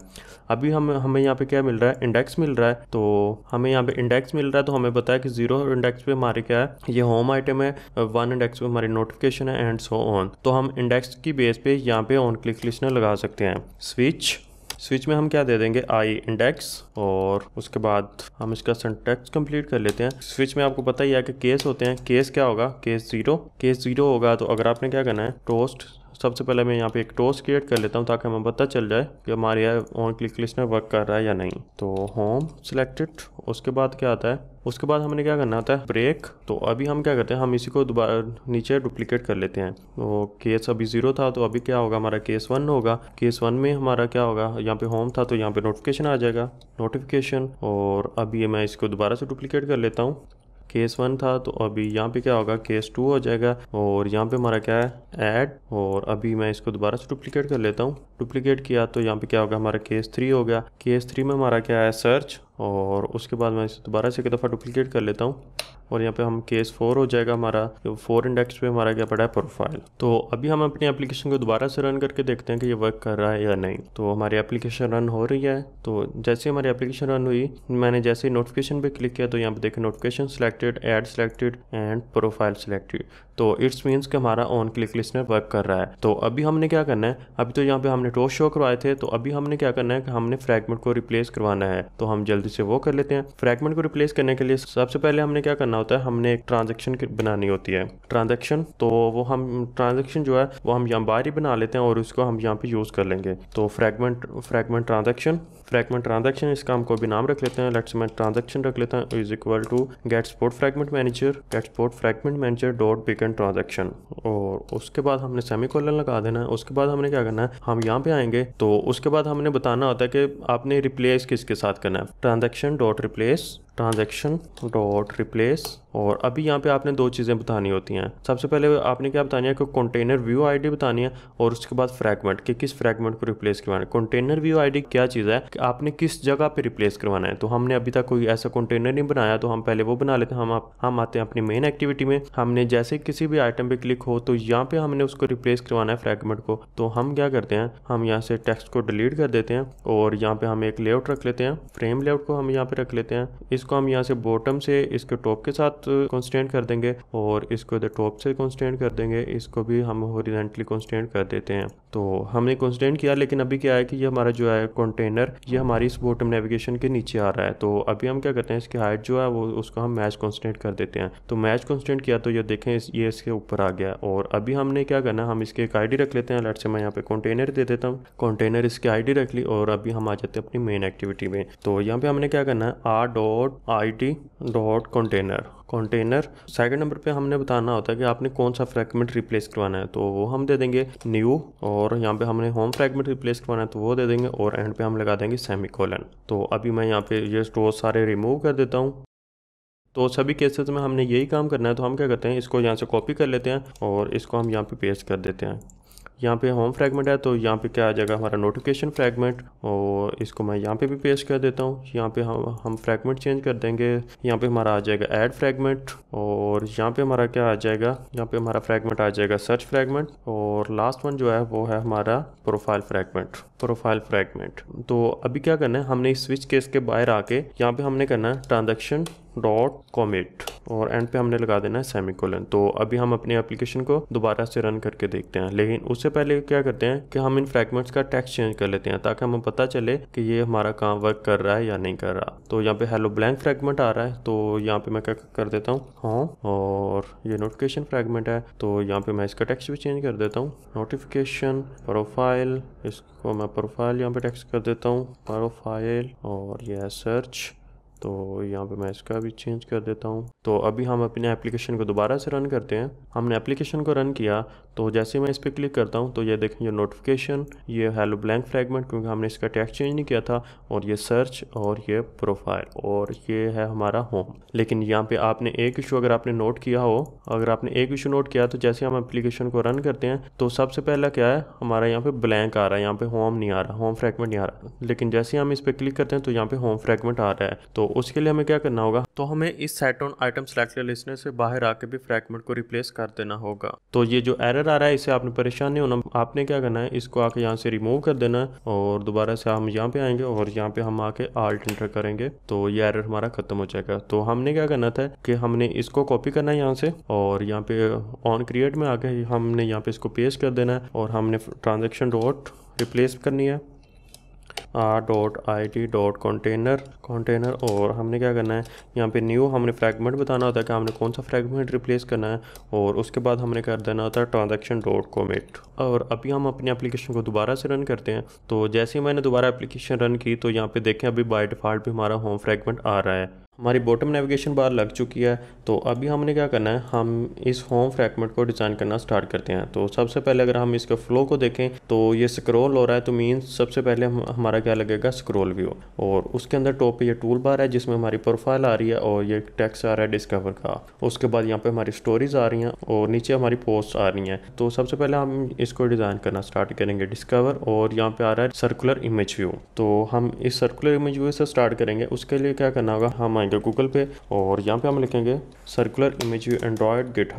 अभी हम हमें यहाँ पे क्या मिल रहा है इंडेक्स मिल रहा है तो हमें यहाँ पे इंडेक्स मिल रहा है तो हमें बताया कि जीरो इंडेक्स पे हमारे क्या है ये होम आइटम है वन इंडेक्स पे हमारी नोटिफिकेशन है एंड सो ऑन तो हम इंडेक्स की बेस पे यहाँ पे ऑन क्लिक लिस्टर लगा सकते हैं स्विच स्विच में हम क्या दे देंगे आई इंडेक्स और उसके बाद हम इसका सेंटेक्स कंप्लीट कर लेते हैं स्विच में आपको पता ही है कि केस होते हैं केस क्या होगा केस जीरो केस जीरो होगा तो अगर आपने क्या करना है टोस्ट सबसे पहले मैं यहाँ पे एक टोस क्रिएट कर लेता हूँ ताकि हमें पता चल जाए कि हमारे ऑन क्लिक लिस्ट में वर्क कर रहा है या नहीं तो होम सिलेक्टेड उसके बाद क्या आता है उसके बाद हमने क्या करना होता है ब्रेक तो अभी हम क्या करते हैं हम इसी को दोबारा नीचे डुप्लीकेट कर लेते हैं तो केस अभी ज़ीरो था तो अभी क्या होगा हमारा केस वन होगा केस वन में हमारा क्या होगा यहाँ पे होम था तो यहाँ पे नोटिफिकेशन आ जाएगा नोटिफिकेशन और अभी मैं इसको दोबारा से डुप्लीकेट कर लेता हूँ केस वन था तो अभी यहाँ पे क्या होगा केस टू हो जाएगा और यहाँ पे हमारा क्या है ऐड और अभी मैं इसको दोबारा से डुप्लीकेट कर लेता हूँ डुप्लीकेट किया तो यहाँ पे क्या होगा हमारा केस थ्री हो गया केस थ्री में हमारा क्या है सर्च और उसके बाद मैं इसे दोबारा से एक दफ़ा डुप्लीकेट कर लेता हूँ और यहाँ पे हम केस फोर हो जाएगा हमारा जो फोर इंडेक्स पे हमारा क्या पड़ा है प्रोफाइल तो अभी हम अपनी एप्लीकेशन को दोबारा से रन करके देखते हैं कि ये वर्क कर रहा है या नहीं तो हमारी एप्लीकेशन रन हो रही है तो जैसे हमारी एप्लीकेशन रन हुई मैंने जैसे ही नोटिफिकेशन पे क्लिक किया तो यहाँ पे देखें notification selected add selected and profile selected तो इट्स मीन्स कि हमारा ऑन क्लिक लिसनर वर्क कर रहा है तो अभी हमने क्या करना है अभी तो यहाँ पे हमने टोस्ट शो करवाए थे तो अभी हमने क्या करना है कि हमने फ्रेगमेंट को रिप्लेस करवाना है तो हम जल्दी से वो कर लेते हैं फ्रेगमेंट को रिप्लेस करने के लिए सबसे पहले हमने क्या करना होता है हमने एक ट्रांजेक्शन बनानी होती है ट्रांजेक्शन तो वो हम ट्रांजेक्शन जो है वो हम यहाँ बाहर ही बना लेते हैं और उसको हम यहाँ पे यूज़ कर लेंगे तो fragment fragment transaction fragment transaction इसका हमको कोई भी नाम रख लेते हैं लेट्स मैं ट्रांजेक्शन रख लेता हूँ is equal to get support fragment manager get support fragment manager dot begin transaction और उसके बाद हमने सेमी कॉलन लगा देना है उसके बाद हमने क्या करना है हम यहाँ पे आएंगे तो उसके बाद हमने बताना होता है कि आपने रिप्लेस किसके साथ करना है transaction dot replace transaction dot replace और अभी यहाँ पे आपने दो चीज़ें बतानी होती हैं सबसे पहले आपने क्या बतानी है कि कंटेनर व्यू आईडी बतानी है और उसके बाद फ्रैगमेंट कि किस फ्रैगमेंट को रिप्लेस करवाना है कंटेनर व्यू आईडी क्या चीज़ है कि आपने किस जगह पे रिप्लेस करवाना है तो हमने अभी तक कोई ऐसा कंटेनर नहीं बनाया तो हम पहले वो बना लेते हैं हम हम आते हैं अपनी मेन एक्टिविटी में हमने जैसे किसी भी आइटम पे क्लिक हो तो यहाँ पे हमने उसको रिप्लेस करवाना है फ्रैगमेंट को तो हम क्या करते हैं हम यहाँ से टेक्स्ट को डिलीट कर देते हैं और यहाँ पे हम एक लेआउट रख लेते हैं फ्रेम लेआउट को हम यहाँ पे रख लेते हैं इस इसको हम यहाँ से बॉटम से इसके टॉप के साथ कॉन्स्टेंट uh, कर देंगे और इसको इधर टॉप से कॉन्स्टेंट कर देंगे इसको भी हम हॉरिजेंटली कॉन्स्टेंट कर देते हैं तो हमने कॉन्स्टेंट किया लेकिन अभी क्या है कि ये हमारा जो है कंटेनर ये हमारी इस बॉटम नेविगेशन के नीचे आ रहा है तो अभी हम क्या करते हैं इसकी हाइट जो है वो उसको हम मैच कॉन्स्टेंट कर देते हैं तो मैच कॉन्स्टेंट किया तो ये देखें ये इसके ऊपर आ गया और अभी हमने क्या करना हम इसके एक आई रख लेते हैं लेट से मैं यहाँ पे कॉन्टेनर दे देता हूँ कॉन्टेनर इसकी आई रख ली और अभी हम आ जाते हैं अपनी मेन एक्टिविटी में तो यहाँ पे हमने क्या करना है R dot I T dot container container second number पे हमने बताना होता है कि आपने कौन सा फ्रैगमेंट रिप्लेस करवाना है तो वो हम दे देंगे न्यू और यहाँ पे हमने होम फ्रेगमेंट रिप्लेस करवाना है तो वो दे देंगे और एंड पे हम लगा देंगे सेमी कॉलन तो अभी मैं यहाँ पे ये स्टोर सारे रिमूव कर देता हूँ तो सभी केसेस में हमने यही काम करना है तो हम क्या करते हैं इसको यहाँ से कॉपी कर लेते हैं और इसको हम यहाँ पे पेस्ट कर देते हैं यहाँ पे होम फ्रेगमेंट है तो यहाँ पे क्या आ जाएगा हमारा नोटिफिकेशन फ्रेगमेंट और इसको मैं यहाँ पे भी पेश कर देता हूँ यहाँ पे हम हम फ्रेगमेंट चेंज कर देंगे यहाँ पे हमारा आ जाएगा ऐड फ्रेगमेंट और यहाँ पे हमारा क्या आ जाएगा यहाँ पे हमारा फ्रेगमेंट आ जाएगा सर्च फ्रेगमेंट और लास्ट वन जो है वो है हमारा प्रोफाइल फ्रेगमेंट प्रोफाइल फ्रेगमेंट तो अभी क्या करना है हमने इस स्विच केस के बाहर आके यहाँ पे हमने करना है ट्रांजेक्शन डॉट कॉमिट और एंड पे हमने लगा देना है कोलन तो अभी हम अपने एप्लीकेशन को दोबारा से रन करके देखते हैं लेकिन उससे पहले क्या करते हैं कि हम इन फ्रेगमेंट्स का टेक्स्ट चेंज कर लेते हैं ताकि हमें पता चले कि ये हमारा काम वर्क कर रहा है या नहीं कर रहा तो यहाँ पे हेलो ब्लैंक फ्रेगमेंट आ रहा है तो यहाँ पे मैं क्या कर देता हूँ हाँ और ये नोटिफिकेशन फ्रेगमेंट है तो यहाँ पे मैं इसका टेक्स्ट भी चेंज कर देता हूँ नोटिफिकेशन प्रोफाइल इसको मैं प्रोफाइल यहाँ पे टेक्स्ट कर देता हूँ प्रोफाइल और यह सर्च तो यहाँ पे मैं इसका भी चेंज कर देता हूँ तो अभी हम अपने एप्लीकेशन को दोबारा से रन करते हैं हमने एप्लीकेशन को रन किया तो जैसे मैं इस पर क्लिक करता हूँ तो ये देखें ये नोटिफिकेशन ये हेलो ब्लैंक फ्रेगमेंट क्योंकि हमने इसका टैक्स चेंज नहीं किया था और ये सर्च और ये प्रोफाइल और ये है हमारा होम लेकिन यहाँ पे आपने एक इशू अगर आपने नोट किया हो अगर आपने एक इशू नोट किया तो जैसे हम एप्लीकेशन को रन करते हैं तो सबसे पहला क्या है हमारा यहाँ पे ब्लैंक आ रहा है यहाँ पे होम नहीं आ रहा होम फ्रेगमेंट नहीं आ रहा लेकिन जैसे हम इस पर क्लिक करते हैं तो यहाँ पे होम फ्रेगमेंट आ रहा है तो उसके लिए हमें क्या करना होगा तो हमें इस set on item selected listener से बाहर आके भी फ्रेगमेंट को रिप्लेस कर देना होगा तो ये जो एरर आ रहा है इससे आपने परेशान नहीं होना आपने क्या करना है इसको आके यहाँ से रिमूव कर देना है और दोबारा से हम यहाँ पे आएंगे और यहाँ पे हम आके आल्ट इंटर करेंगे तो ये एरर हमारा खत्म हो जाएगा तो हमने क्या करना था कि हमने इसको कॉपी करना है यहाँ से और यहाँ पे ऑन क्रिएट में आके हमने यहाँ पे इसको पेस्ट कर देना है और हमने ट्रांजेक्शन डॉट रिप्लेस करनी है R dot I T dot container container और हमने क्या करना है यहाँ पे न्यू हमने फ्रेगमेंट बताना होता है कि हमने कौन सा फ्रेगमेंट रिप्लेस करना है और उसके बाद हमने कर देना होता है ट्रांजेक्शन डॉट कॉमिट और अभी हम अपनी एप्लीकेशन को दोबारा से रन करते हैं तो जैसे ही मैंने दोबारा एप्लीकेशन रन की तो यहाँ पर देखें अभी बाई डिफ़ाल्ट भी हमारा होम फ्रेगमेंट आ रहा है हमारी बॉटम नेविगेशन बार लग चुकी है तो अभी हमने क्या करना है हम इस होम फ्रैगमेंट को डिज़ाइन करना स्टार्ट करते हैं तो सबसे पहले अगर हम इसके फ्लो को देखें तो ये स्क्रॉल हो रहा है तो मीन सबसे पहले हम हमारा क्या लगेगा स्क्रॉल व्यू और उसके अंदर टॉप पे ये टूल बार है जिसमें हमारी प्रोफाइल आ रही है और ये टैक्स आ रहा है डिस्कवर का उसके बाद यहाँ पर हमारी स्टोरीज आ रही हैं और नीचे हमारी पोस्ट आ रही हैं तो सबसे पहले हम इसको डिज़ाइन करना स्टार्ट करेंगे डिस्कवर और यहाँ पर आ रहा है सर्कुलर इमेज व्यू तो हम इस सर्कुलर इमेज व्यू से स्टार्ट करेंगे उसके लिए क्या करना होगा हम जाएंगे गूगल पे और यहाँ पे हम लिखेंगे सर्कुलर इमेज एंड्रॉयड गिट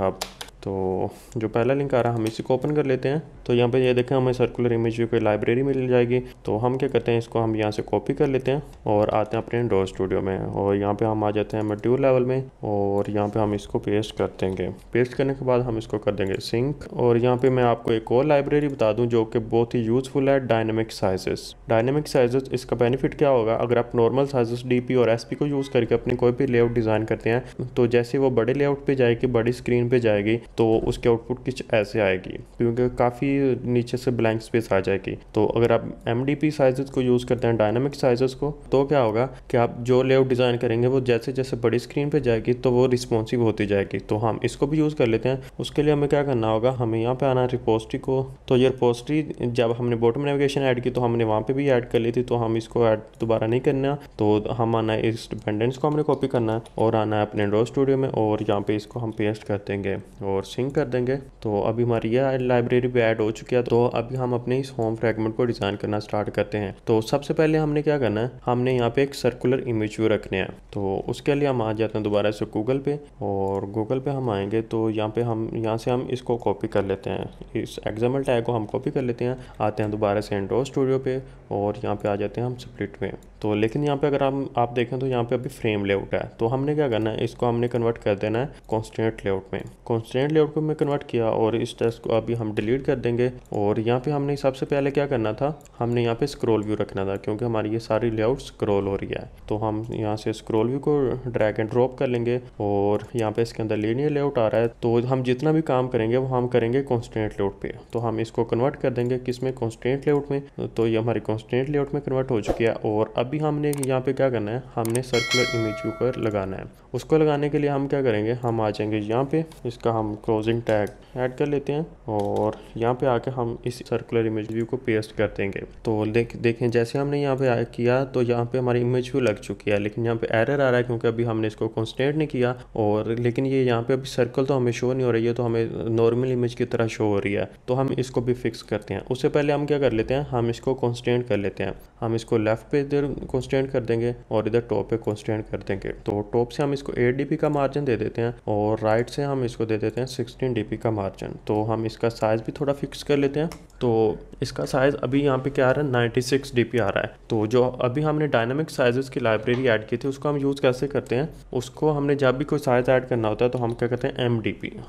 तो जो पहला लिंक आ रहा है हम इसी को ओपन कर लेते हैं तो यहाँ पे ये यह देखें हमें सर्कुलर इमेज व्यू कोई लाइब्रेरी मिल जाएगी तो हम क्या करते हैं इसको हम यहाँ से कॉपी कर लेते हैं और आते हैं अपने डोर स्टूडियो में और यहाँ पे हम आ जाते हैं मट्यूर लेवल में और यहाँ पे हम इसको पेस्ट कर देंगे पेस्ट करने के बाद हम इसको कर देंगे सिंक और यहाँ पर मैं आपको एक और लाइब्रेरी बता दूँ जो कि बहुत ही यूजफुल है डायनेमिक साइजेस डायनेमिक साइजेस इसका बेनिफिट क्या होगा अगर आप नॉर्मल साइजेस डी और एस को यूज़ करके अपनी कोई भी लेआउट डिज़ाइन करते हैं तो जैसे वो बड़े लेआउट पर जाएगी बड़ी स्क्रीन पर जाएगी तो उसके आउटपुट कुछ ऐसे आएगी क्योंकि काफ़ी नीचे से ब्लैंक स्पेस आ जाएगी तो अगर आप एम डी पी साइजेस को यूज़ करते हैं डायनामिक साइजेस को तो क्या होगा कि आप जो लेआउट डिज़ाइन करेंगे वो जैसे जैसे बड़ी स्क्रीन पर जाएगी तो वो रिस्पॉन्सिव होती जाएगी तो हम इसको भी यूज़ कर लेते हैं उसके लिए हमें क्या करना होगा हमें यहाँ पर आना है रिपोस्ट्री को तो ये रिपोस्ट्री जब हमने बॉटम नेविगेशन ऐड की तो हमने वहाँ पर भी ऐड कर ली थी तो हम इसको ऐड दोबारा नहीं करना तो हम आना है इस डिपेंडेंस को हमने कॉपी करना है और आना है अपने एंड्रॉइड स्टूडियो में और यहाँ पे इसको हम पेस्ट कर देंगे और और सिंक कर देंगे तो अभी हमारी यह लाइब्रेरी भी ऐड हो चुकी है तो अभी हम अपने इस होम फ्रेगमेंट को डिज़ाइन करना स्टार्ट करते हैं तो सबसे पहले हमने क्या करना है हमने यहाँ पे एक सर्कुलर इमेज व्यू रखने हैं तो उसके लिए हम आ जाते हैं दोबारा से गूगल पे और गूगल पे हम आएंगे तो यहाँ पे हम यहाँ से हम इसको कॉपी कर लेते हैं इस एग्जाम्पल टैग को हम कॉपी कर लेते हैं आते हैं दोबारा से एंड्रो स्टूडियो पे और यहाँ पे आ जाते हैं हम स्प्लिट में तो लेकिन यहाँ पे अगर हम आप, आप देखें तो यहाँ पे अभी फ्रेम लेआउट है तो हमने क्या करना है इसको हमने कन्वर्ट कर देना है कॉन्स्टेंट लेआउट में कॉन्स्टेंट परमानेंट लेआउट को मैं कन्वर्ट किया और इस टेस्ट को अभी हम डिलीट कर देंगे और यहाँ पे हमने सबसे पहले क्या करना था हमने यहाँ पे स्क्रॉल व्यू रखना था क्योंकि हमारी ये सारी लेआउट स्क्रॉल हो रही है तो हम यहाँ से स्क्रॉल व्यू को ड्रैग एंड ड्रॉप कर लेंगे और यहाँ पे इसके अंदर लीनियर लेआउट आ रहा है तो हम जितना भी काम करेंगे वो हम करेंगे कॉन्स्टेंट लेआउट पे तो हम इसको कन्वर्ट कर देंगे किस में कॉन्स्टेंट लेआउट में तो ये हमारी कॉन्स्टेंट लेआउट में कन्वर्ट हो चुकी है और अभी हमने यहाँ पे क्या करना है हमने सर्कुलर इमेज को लगाना है उसको लगाने के लिए हम क्या करेंगे हम आ जाएंगे यहाँ पे इसका हम क्लोजिंग टैग ऐड कर लेते हैं और यहाँ पे आके हम इस सर्कुलर इमेज व्यू को पेस्ट कर देंगे तो देख देखें जैसे हमने यहाँ पे किया तो यहाँ पे हमारी इमेज व्यू लग चुकी है लेकिन यहाँ पे एरर आ रहा है क्योंकि अभी हमने इसको कॉन्सटेंट नहीं किया और लेकिन ये यहाँ पे अभी सर्कल तो हमें शो नहीं हो रही है तो हमें नॉर्मल इमेज की तरह शो हो रही है तो हम इसको भी फिक्स करते हैं उससे पहले हम क्या कर लेते हैं हम इसको कॉन्सटेंट कर लेते हैं हम इसको लेफ्ट पे इधर कॉन्सटेंट कर देंगे और इधर टॉप पे कॉन्सटेंट कर देंगे तो टॉप से हम इसको एट का मार्जिन दे देते हैं और राइट से हम इसको दे देते हैं सिक्सटीन डी का मार्जिन तो हम इसका साइज़ भी थोड़ा फिक्स कर लेते हैं तो इसका साइज़ अभी यहाँ पे क्या आ रहा है नाइन्टी सिक्स डी आ रहा है तो जो अभी हमने डायनामिक साइजेस की लाइब्रेरी ऐड की थी उसको हम यूज़ कैसे करते हैं उसको हमने जब भी कोई साइज़ ऐड करना होता है तो हम क्या करते हैं एम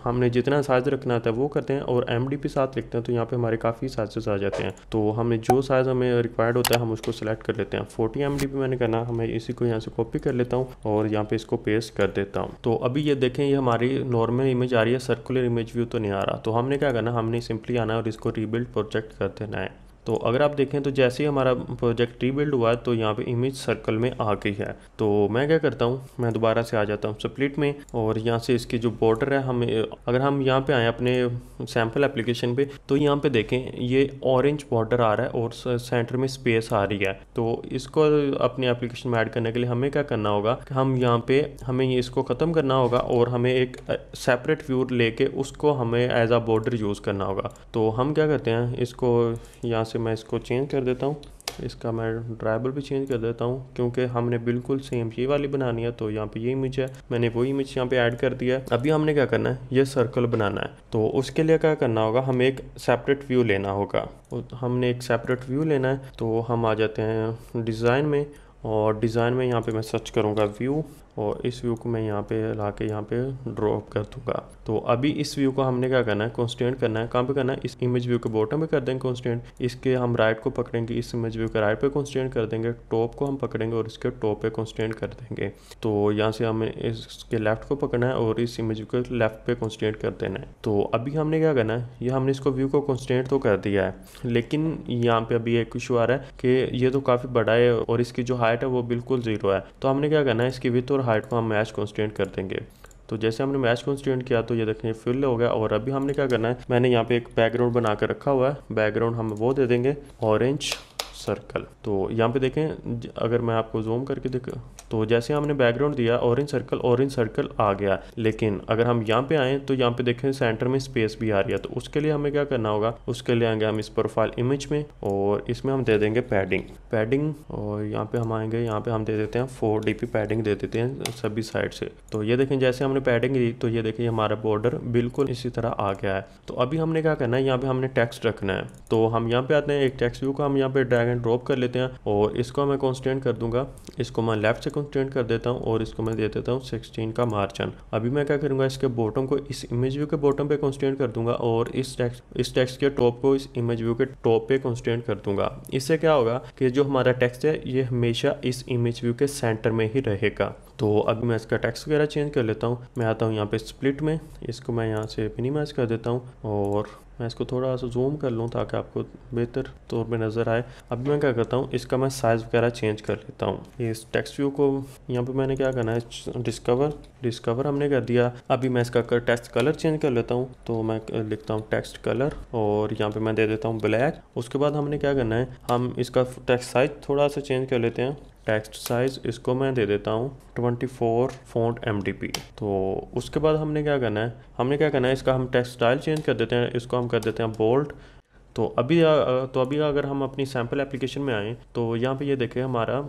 हमने जितना साइज़ रखना होता है वो करते हैं और एम साथ लिखते हैं तो यहाँ पर हमारे काफ़ी साइजेस आ जाते हैं तो हमें जो साइज़ हमें रिक्वायर्ड होता है हम उसको सेलेक्ट कर लेते हैं फोर्टी एम मैंने करना हमें इसी को यहाँ से कॉपी कर लेता हूँ और यहाँ पर इसको पेस्ट कर देता हूँ तो अभी ये देखें ये हमारी नॉर्मल इमेज आ रही है सर्कुलर इमेज व्यू तो नहीं आ रहा तो हमने क्या करना हमने सिंपली आना और इसको रीबिल्ड project करते हैं तो अगर आप देखें तो जैसे ही हमारा प्रोजेक्ट रीबिल्ड हुआ तो यहाँ पे इमेज सर्कल में आ गई है तो मैं क्या करता हूँ मैं दोबारा से आ जाता हूँ स्प्लिट में और यहाँ से इसकी जो बॉर्डर है हम अगर हम यहाँ पे आए अपने सैम्पल एप्लीकेशन पे तो यहाँ पे देखें ये ऑरेंज बॉर्डर आ रहा है और सेंटर में स्पेस आ रही है तो इसको अपने एप्लीकेशन में ऐड करने के लिए हमें क्या करना होगा कि हम यहाँ पे हमें इसको ख़त्म करना होगा और हमें एक सेपरेट व्यू लेके उसको हमें एज आ बॉर्डर यूज़ करना होगा तो हम क्या करते हैं इसको यहाँ से मैं इसको चेंज कर देता हूँ इसका मैं ड्राइवर भी चेंज कर देता हूँ क्योंकि हमने बिल्कुल सेम ये वाली बनानी है तो यहाँ पे ये इमेज है मैंने वो इमेज यहाँ पे ऐड कर दिया है अभी हमने क्या करना है ये सर्कल बनाना है तो उसके लिए क्या करना होगा हमें एक सेपरेट व्यू लेना होगा तो हमने एक सेपरेट व्यू लेना है तो हम आ जाते हैं डिज़ाइन में और डिज़ाइन में यहाँ पर मैं सर्च करूँगा व्यू और इस व्यू को मैं यहाँ पे ला के यहाँ पे ड्रॉप कर दूंगा तो अभी इस व्यू को हमने क्या करना है कॉन्स्टेंट करना है कहाँ पे करना है इस इमेज व्यू के बॉटम पे कर देंगे कॉन्स्टेंट इसके हम राइट को पकड़ेंगे इस इमेज व्यू के राइट पे कॉन्स्टेंट कर देंगे टॉप को हम पकड़ेंगे और इसके टॉप पे कॉन्स्टेंट कर देंगे तो यहाँ से हमें इसके लेफ्ट को पकड़ना है और इस इमेज को लेफ्ट पे कॉन्स्टेंट कर देना है तो अभी हमने क्या करना है ये हमने इसको व्यू को कॉन्स्टेंट तो कर दिया है लेकिन यहाँ पे अभी एक इशू आ रहा है कि ये तो काफ़ी बड़ा है और इसकी जो हाइट है वो बिल्कुल जीरो है तो हमने क्या करना है इसकी विथ और और हाइट को हम मैच कॉन्स्टेंट कर देंगे तो जैसे हमने मैच कॉन्स्टेंट किया तो ये देखिए फिल हो गया और अभी हमने क्या करना है मैंने यहाँ पे एक बैकग्राउंड बना कर रखा हुआ है बैकग्राउंड हम वो दे देंगे ऑरेंज सर्कल तो यहाँ पे देखें अगर मैं आपको जूम करके देखा तो जैसे हमने बैकग्राउंड दिया ऑरेंज सर्कल ऑरेंज सर्कल आ गया लेकिन अगर हम यहाँ पे आए तो यहाँ पे देखें सेंटर में स्पेस भी आ रही है तो उसके लिए हमें क्या करना होगा उसके लिए आएंगे हम इस प्रोफाइल इमेज में और इसमें हम दे देंगे पैडिंग पैडिंग और यहाँ पे हम आएंगे यहाँ पे हम दे देते हैं फोर डी पैडिंग दे देते हैं सभी साइड से तो ये देखें जैसे हमने पैडिंग दी तो ये देखें हमारा बॉर्डर बिल्कुल इसी तरह आ गया है तो अभी हमने क्या करना है यहाँ पे हमने टेक्स्ट रखना है तो हम यहाँ पे आते हैं एक टैक्स व्यू को हम यहाँ पे ड्रैग एंड ड्रॉप कर लेते हैं और इसको मैं कॉन्स्टेंट कर दूंगा इसको मैं लेफ्ट से कॉन्स्टेंट कर देता हूँ और इसको मैं दे देता हूँ सिक्सटीन का मार्चन अभी मैं क्या करूँगा इसके बॉटम को इस इमेज व्यू के बॉटम पर कॉन्स्टेंट कर दूंगा और इस टेक्स इस टेक्स के टॉप को इस इमेज व्यू के टॉप पर कॉन्स्टेंट कर दूंगा इससे क्या होगा कि जो हमारा टेक्स्ट है ये हमेशा इस इमेज व्यू के सेंटर में ही रहेगा तो अभी मैं इसका टैक्स वगैरह चेंज कर लेता हूँ मैं आता हूँ यहाँ पे स्प्लिट में इसको मैं यहाँ से मिनिमाइज कर देता हूँ और मैं इसको थोड़ा सा जूम कर लूँ ताकि आपको बेहतर तौर पर नज़र आए अभी मैं क्या करता हूँ इसका मैं साइज़ वगैरह चेंज कर लेता हूँ इस टेक्स्ट व्यू को यहाँ पे मैंने क्या करना है डिस्कवर डिस्कवर हमने कर दिया अभी मैं इसका कर, टेक्स्ट कलर चेंज कर लेता हूँ तो मैं लिखता हूँ टेक्स्ट कलर और यहाँ पर मैं दे देता हूँ ब्लैक उसके बाद हमने क्या करना है हम इसका टेक्स्ट साइज थोड़ा सा चेंज कर लेते हैं टेक्स्ट साइज इसको मैं दे देता हूँ 24 फोर फोट एम तो उसके बाद हमने क्या करना है हमने क्या करना है इसका हम टेक्स्ट स्टाइल चेंज कर देते हैं इसको हम कर देते हैं बोल्ट तो अभी तो अभी अगर हम अपनी सैम्पल एप्लीकेशन में आएँ तो यहाँ पे ये यह देखें हमारा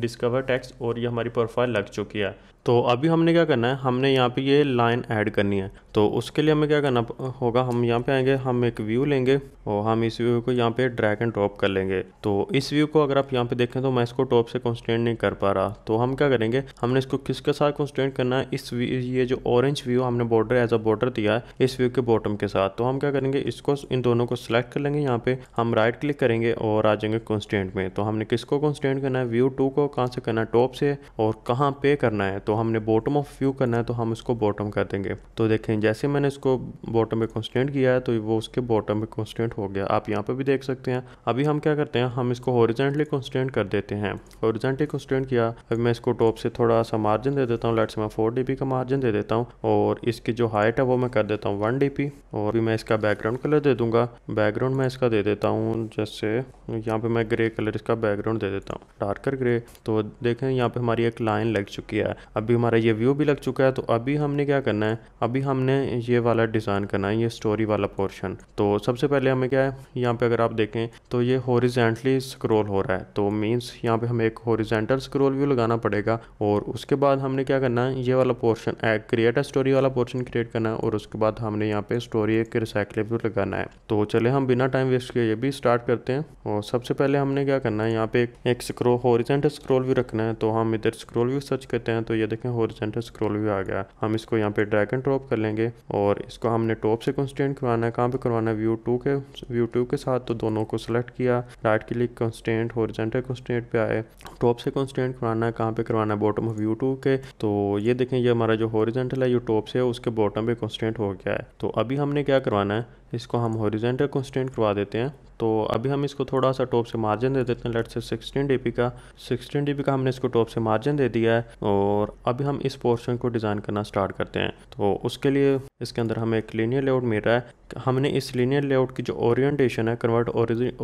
डिस्कवर टैक्स और ये हमारी प्रोफाइल लग चुकी है तो अभी हमने क्या करना है हमने यहाँ पे ये लाइन ऐड करनी है तो उसके लिए हमें क्या करना होगा हम यहाँ पे आएंगे हम एक व्यू लेंगे और हम इस व्यू को यहाँ पे ड्रैग एंड ड्रॉप कर लेंगे तो इस व्यू को अगर आप यहाँ पे देखें तो मैं इसको टॉप से कॉन्सटेंट नहीं कर पा रहा तो हम क्या करेंगे हमने इसको किसके साथ कॉन्स्टेंट करना है इस ये जो ऑरेंज व्यू हमने बॉर्डर एज अ बॉर्डर दिया है इस व्यू के बॉटम के साथ तो हम क्या करेंगे इसको इन दोनों को सिलेक्ट कर लेंगे यहाँ पे हम राइट क्लिक करेंगे और आ जाएंगे कॉन्स्टेंट में तो हमने किसको कॉन्स्टेंट करना है व्यू टू को कहाँ से करना है टॉप से और कहाँ पे करना है तो तो हमने बॉटम ऑफ व्यू करना है तो हम इसको बॉटम कर देंगे तो देखें जैसे मैंने इसको बॉटम पे कॉन्स्टेंट किया है तो वो उसके बॉटम पे कॉन्स्टेंट हो गया आप यहाँ पर भी देख सकते हैं अभी हम क्या करते हैं हम इसको हॉरिजेंटली कॉन्स्टेंट कर देते हैं हॉरिजेंटली कॉन्स्टेंट किया अभी मैं इसको टॉप से थोड़ा सा मार्जिन दे देता हूँ लाइट से मैं फोर डी का मार्जिन दे देता हूँ और इसकी जो हाइट है वो मैं कर देता हूँ वन डी और अभी मैं इसका बैकग्राउंड कलर दे दूंगा बैकग्राउंड मैं इसका दे देता हूँ जैसे यहाँ पे मैं ग्रे कलर इसका बैकग्राउंड दे देता हूँ डार्कर ग्रे तो देखें यहाँ पे हमारी एक लाइन लग चुकी है अभी हमारा ये व्यू भी लग चुका है तो अभी हमने क्या करना है अभी हमने ये वाला डिज़ाइन करना है ये स्टोरी वाला पोर्शन तो सबसे पहले हमें क्या है यहाँ पे अगर आप देखें तो ये हॉरिजेंटली स्क्रोल हो रहा है तो मीन्स यहाँ पे हमें एक हॉरिजेंटल स्क्रोल व्यू लगाना पड़ेगा और उसके बाद हमने क्या करना है ये वाला पोर्शन क्रिएट है स्टोरी वाला पोर्शन क्रिएट करना है और उसके बाद हमने यहाँ पे स्टोरी एक रिसाइकल व्यू लगाना है तो चले हम बिना टाइम वेस्ट किए ये भी स्टार्ट करते हैं और सबसे पहले हमने क्या करना है यहाँ पे एक स्क्रो हॉरिजेंटल स्क्रोल व्यू रखना है तो हम इधर स्क्रोल व्यू सर्च करते हैं तो ये देखें हॉरिजेंटल स्क्रॉल व्यू आ गया हम इसको यहाँ पे ड्रैग एंड ड्रॉप कर लेंगे और इसको हमने टॉप से कंस्टेंट करवाना है कहाँ पे करवाना है व्यू टू के व्यू टू के साथ तो दोनों को सिलेक्ट किया right click constant horizontal constant पे आए टॉप से कंस्टेंट करवाना है कहाँ पे करवाना है बॉटम ऑफ व्यू टू के तो ये देखें ये हमारा जो हॉरिजेंटल है ये टॉप से है उसके बॉटम पे कंस्टेंट हो गया है तो अभी हमने क्या करवाना है इसको हम हॉरिजेंटल कॉन्स्टेंट करवा देते हैं तो अभी हम इसको थोड़ा सा टॉप से मार्जिन दे देते हैं लेट से 16 डीपी का 16 डी का हमने इसको टॉप से मार्जिन दे दिया है और अभी हम इस पोर्शन को डिज़ाइन करना स्टार्ट करते हैं तो उसके लिए इसके अंदर हमें एक लीनियर लेआउट मिल रहा है हमने इस लीनियर लेआउट की जो ओरिएंटेशन है कन्वर्ट